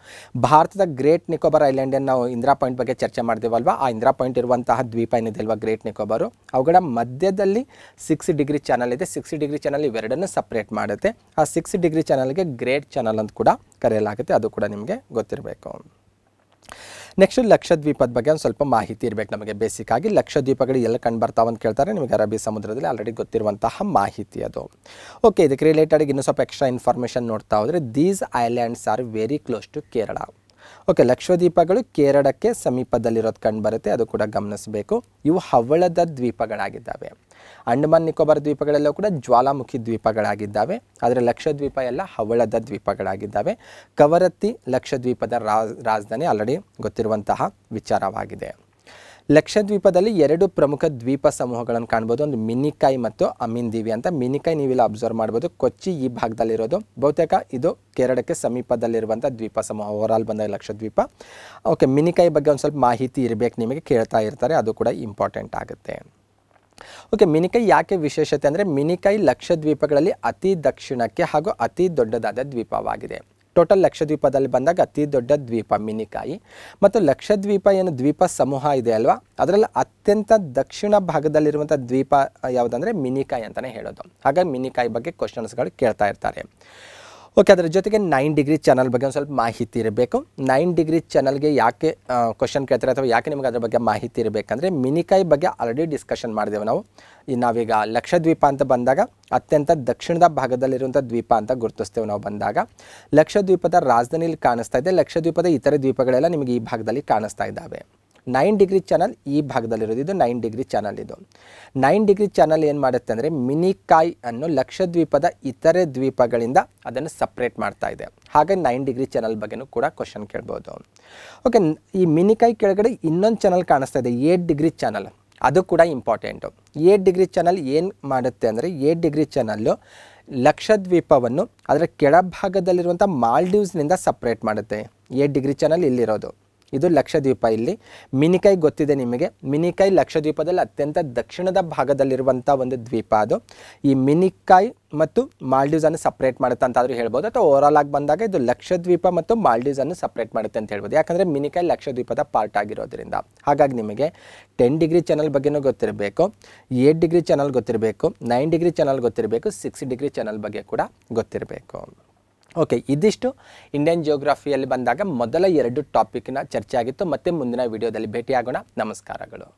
ಭಾರತದ ಗ್ರೇಟ್ ನಿಕೋಬಾರ್ ಐಲ್ಯಾಂಡನ್ನು ನಾವು ಇಂದಿರಾ ಪಾಯಿಂಟ್ ಬಗ್ಗೆ ಚರ್ಚೆ ಮಾಡ್ತೀವಲ್ವ ಆ ಇಂದಿರಾ ಪಾಯಿಂಟ್ ಇರುವಂತಹ ದ್ವೀಪ ಏನಿದೆಯಲ್ವ ಗ್ರೇಟ್ ನಿಕೋಬಾರು ಅವುಗಳ ಮಧ್ಯದಲ್ಲಿ ಸಿಕ್ಸ್ ಡಿಗ್ರಿ ಚಾನಲ್ ಇದೆ ಸಿಕ್ಸ್ ಡಿಗ್ರಿ ಚಾನಲ್ ಇವೆರಡನ್ನು ಸಪ್ರೇಟ್ ಮಾಡುತ್ತೆ ಆ ಸಿಕ್ಸ್ ಡಿಗ್ರಿ ಚಾನಲ್ಗೆ ಗ್ರೇಟ್ ಚಾನಲ್ ಅಂತ ಕೂಡ ಕರೆಯಲಾಗುತ್ತೆ ಅದು ಕೂಡ ನಿಮಗೆ ಗೊತ್ತಿರಬೇಕು ನೆಕ್ಸ್ಟ್ ಲಕ್ಷದ್ವೀಪದ ಬಗ್ಗೆ ಒಂದು ಸ್ವಲ್ಪ ಮಾಹಿತಿ ಇರಬೇಕು ನಮಗೆ ಬೇಸಿಕ್ ಆಗಿ ಲಕ್ಷದ್ವೀಪಗಳು ಎಲ್ಲ ಕಂಡು ಬರ್ತಾವಂತ ಕೇಳ್ತಾರೆ ನಿಮಗೆ ಅರಬ್ಬಿ ಸಮುದ್ರದಲ್ಲಿ ಆಲ್ರೆಡಿ ಗೊತ್ತಿರುವಂತಹ ಮಾಹಿತಿ ಅದು ಓಕೆ ಇದಕ್ಕೆ ರಿಲೇಟೆಡ್ ಇನ್ನೂ ಸ್ವಲ್ಪ ಎಕ್ಸ್ಟ್ರಾ ಇನ್ಫಾರ್ಮೇಷನ್ ನೋಡ್ತಾ ಹೋದರೆ these islands are very close to Kerala okay ಲಕ್ಷದ್ವೀಪಗಳು ಕೇರಳಕ್ಕೆ ಸಮೀಪದಲ್ಲಿರೋದು ಕಂಡುಬರುತ್ತೆ ಅದು ಕೂಡ ಗಮನಿಸಬೇಕು ಇವು ಹವಳದ ದ್ವೀಪಗಳಾಗಿದ್ದಾವೆ ಅಂಡಮಾನ್ ನಿಕೋಬಾರ್ ದ್ವೀಪಗಳೆಲ್ಲವೂ ಕೂಡ ಜ್ವಾಲಾಮುಖಿ ದ್ವೀಪಗಳಾಗಿದ್ದಾವೆ ಆದರೆ ಲಕ್ಷದ್ವೀಪ ಎಲ್ಲ ಹವಳದ ದ್ವೀಪಗಳಾಗಿದ್ದಾವೆ ಕವರತ್ತಿ ಲಕ್ಷದ್ವೀಪದ ರಾಜ್ ರಾಜಧಾನಿ ಆಲ್ರೆಡಿ ಗೊತ್ತಿರುವಂತಹ ವಿಚಾರವಾಗಿದೆ ಲಕ್ಷದ್ವೀಪದಲ್ಲಿ ಎರಡು ಪ್ರಮುಖ ದ್ವೀಪ ಸಮೂಹಗಳನ್ನು ಕಾಣ್ಬೋದು ಒಂದು ಮಿನಿಕಾಯಿ ಮತ್ತು ಅಮೀನ್ ದೀವಿ ಅಂತ ಮಿನಿಕಾಯಿ ನೀವೆಲ್ಲ ಅಬ್ಸರ್ವ್ ಮಾಡ್ಬೋದು ಕೊಚ್ಚಿ ಈ ಭಾಗದಲ್ಲಿರೋದು ಬಹುತೇಕ ಇದು ಕೇರಳಕ್ಕೆ ಸಮೀಪದಲ್ಲಿರುವಂಥ ದ್ವೀಪ ಸಮೂಹ ಓವರಾಲ್ ಬಂದ ಲಕ್ಷದ್ವೀಪ ಓಕೆ ಮಿನಿಕಾಯಿ ಬಗ್ಗೆ ಒಂದು ಸ್ವಲ್ಪ ಮಾಹಿತಿ ಇರಬೇಕು ನಿಮಗೆ ಕೇಳ್ತಾ ಇರ್ತಾರೆ ಅದು ಕೂಡ ಇಂಪಾರ್ಟೆಂಟ್ ಆಗುತ್ತೆ ಓಕೆ ಮಿನಿಕೈ ಯಾಕೆ ವಿಶೇಷತೆ ಅಂದರೆ ಮಿನಿಕೈ ಲಕ್ಷದ್ವೀಪಗಳಲ್ಲಿ ಅತಿ ದಕ್ಷಿಣಕ್ಕೆ ಹಾಗೂ ಅತಿ ದೊಡ್ಡದಾದ ದ್ವೀಪವಾಗಿದೆ ಟೋಟಲ್ ಲಕ್ಷದ್ವೀಪದಲ್ಲಿ ಬಂದಾಗ ಅತಿ ದೊಡ್ಡ ದ್ವೀಪ ಮಿನಿಕಾಯಿ ಮತ್ತು ಲಕ್ಷದ್ವೀಪ ಏನು ದ್ವೀಪ ಸಮೂಹ ಇದೆ ಅಲ್ವಾ ಅದರಲ್ಲಿ ಅತ್ಯಂತ ದಕ್ಷಿಣ ಭಾಗದಲ್ಲಿರುವಂಥ ದ್ವೀಪ ಯಾವುದಂದ್ರೆ ಮಿನಿಕಾಯಿ ಅಂತಲೇ ಹೇಳೋದು ಹಾಗಾಗಿ ಮಿನಿಕಾಯಿ ಬಗ್ಗೆ ಕ್ವಶನ್ಸ್ಗಳು ಕೇಳ್ತಾ ಇರ್ತಾರೆ ಓಕೆ ಅದರ ಜೊತೆಗೆ ನೈನ್ ಡಿಗ್ರಿ ಚಾನಲ್ ಬಗ್ಗೆ ಒಂದು ಸ್ವಲ್ಪ ಮಾಹಿತಿ ಇರಬೇಕು ನೈನ್ ಡಿಗ್ರಿ ಚಾನಲ್ಗೆ ಯಾಕೆ ಕ್ವಶನ್ ಕೇಳ್ತಾರೆ ಅಥವಾ ಯಾಕೆ ನಿಮಗೆ ಅದರ ಬಗ್ಗೆ ಮಾಹಿತಿ ಇರಬೇಕಂದ್ರೆ ಮಿನಿಕಾಯಿ ಬಗ್ಗೆ ಆಲ್ರೆಡಿ ಡಿಸ್ಕಷನ್ ಮಾಡಿದೆವು ನಾವು ನಾವೀಗ ಲಕ್ಷದ್ವೀಪ ಅಂತ ಬಂದಾಗ ಅತ್ಯಂತ ದಕ್ಷಿಣದ ಭಾಗದಲ್ಲಿರುವಂಥ ದ್ವೀಪ ಅಂತ ಗುರುತಿಸ್ತೇವೆ ನಾವು ಬಂದಾಗ ಲಕ್ಷದ್ವೀಪದ ರಾಜಧಾನಿಯಲ್ಲಿ ಕಾಣಿಸ್ತಾ ಇದೆ ಲಕ್ಷದ್ವೀಪದ ಇತರ ದ್ವೀಪಗಳೆಲ್ಲ ನಿಮಗೆ ಈ ಭಾಗದಲ್ಲಿ ಕಾಣಿಸ್ತಾ ಇದ್ದಾವೆ ನೈನ್ ಡಿಗ್ರಿ ಚಾನಲ್ ಈ ಭಾಗದಲ್ಲಿರೋದು ಇದು ನೈನ್ ಡಿಗ್ರಿ ಚಾನಲ್ ಇದು ನೈನ್ ಡಿಗ್ರಿ ಚಾನಲ್ ಏನು ಮಾಡುತ್ತೆ ಅಂದರೆ ಮಿನಿಕಾಯ್ ಅನ್ನು ಲಕ್ಷದ್ವೀಪದ ಇತರೆ ದ್ವೀಪಗಳಿಂದ ಅದನ್ನು ಸಪ್ರೇಟ್ ಮಾಡ್ತಾ ಇದೆ ಹಾಗೆ ನೈನ್ ಡಿಗ್ರಿ ಚಾನಲ್ ಬಗ್ಗೆನೂ ಕೂಡ ಕ್ವಶನ್ ಕೇಳ್ಬೋದು ಓಕೆ ಈ ಮಿನಿಕಾಯ್ ಕೆಳಗಡೆ ಇನ್ನೊಂದು ಚಾನಲ್ ಕಾಣಿಸ್ತಾ ಇದೆ ಏಟ್ ಡಿಗ್ರಿ ಚಾನಲ್ ಅದು ಕೂಡ ಇಂಪಾರ್ಟೆಂಟು ಏಟ್ ಡಿಗ್ರಿ ಚಾನಲ್ ಏನು ಮಾಡುತ್ತೆ ಅಂದರೆ ಏಟ್ ಡಿಗ್ರಿ ಚಾನಲ್ಲು ಲಕ್ಷದ್ವೀಪವನ್ನು ಅದರ ಕೆಳಭಾಗದಲ್ಲಿರುವಂಥ ಮಾಲ್ಡೀವ್ಸ್ನಿಂದ ಸಪ್ರೇಟ್ ಮಾಡುತ್ತೆ ಏಟ್ ಡಿಗ್ರಿ ಚಾನಲ್ ಇಲ್ಲಿರೋದು ಇದು ಲಕ್ಷದ್ವೀಪ ಇಲ್ಲಿ ಮಿನಿಕೈ ಗೊತ್ತಿದೆ ನಿಮಗೆ ಮಿನಿಕೈ ಲಕ್ಷದ್ವೀಪದಲ್ಲಿ ಅತ್ಯಂತ ದಕ್ಷಿಣದ ಭಾಗದಲ್ಲಿರುವಂಥ ಒಂದು ದ್ವೀಪ ಅದು ಈ ಮಿನಿಕಾಯ್ ಮತ್ತು ಮಾಲ್ಡೀವ್ಸನ್ನು ಸಪ್ರೇಟ್ ಮಾಡುತ್ತೆ ಅಂತಾದರೂ ಹೇಳ್ಬೋದು ಅಥವಾ ಓವರಾಲ್ ಆಗಿ ಬಂದಾಗ ಇದು ಲಕ್ಷದ್ವೀಪ ಮತ್ತು ಮಾಲ್ಡೀವ್ಸನ್ನು ಸಪ್ರೇಟ್ ಮಾಡುತ್ತೆ ಅಂತ ಹೇಳ್ಬೋದು ಯಾಕಂದರೆ ಮಿನಿಕಾಯ್ ಲಕ್ಷದ್ವೀಪದ ಪಾರ್ಟ್ ಆಗಿರೋದ್ರಿಂದ ಹಾಗಾಗಿ ನಿಮಗೆ ಟೆನ್ ಡಿಗ್ರಿ ಚಾನಲ್ ಬಗ್ಗೆನೂ ಗೊತ್ತಿರಬೇಕು ಏಟ್ ಡಿಗ್ರಿ ಚಾನಲ್ ಗೊತ್ತಿರಬೇಕು ನೈನ್ ಡಿಗ್ರಿ ಚಾನಲ್ ಗೊತ್ತಿರಬೇಕು ಸಿಕ್ಸ್ ಡಿಗ್ರಿ ಚಾನಲ್ ಬಗ್ಗೆ ಕೂಡ ಗೊತ್ತಿರಬೇಕು ಓಕೆ ಇದಿಷ್ಟು ಇಂಡಿಯನ್ ಜಿಯೋಗ್ರಫಿಯಲ್ಲಿ ಬಂದಾಗ ಮೊದಲ ಎರಡು ಟಾಪಿಕ್ನ ಚರ್ಚೆ ಆಗಿತ್ತು ಮತ್ತೆ ಮುಂದಿನ ವಿಡಿಯೋದಲ್ಲಿ ಭೇಟಿಯಾಗೋಣ ನಮಸ್ಕಾರಗಳು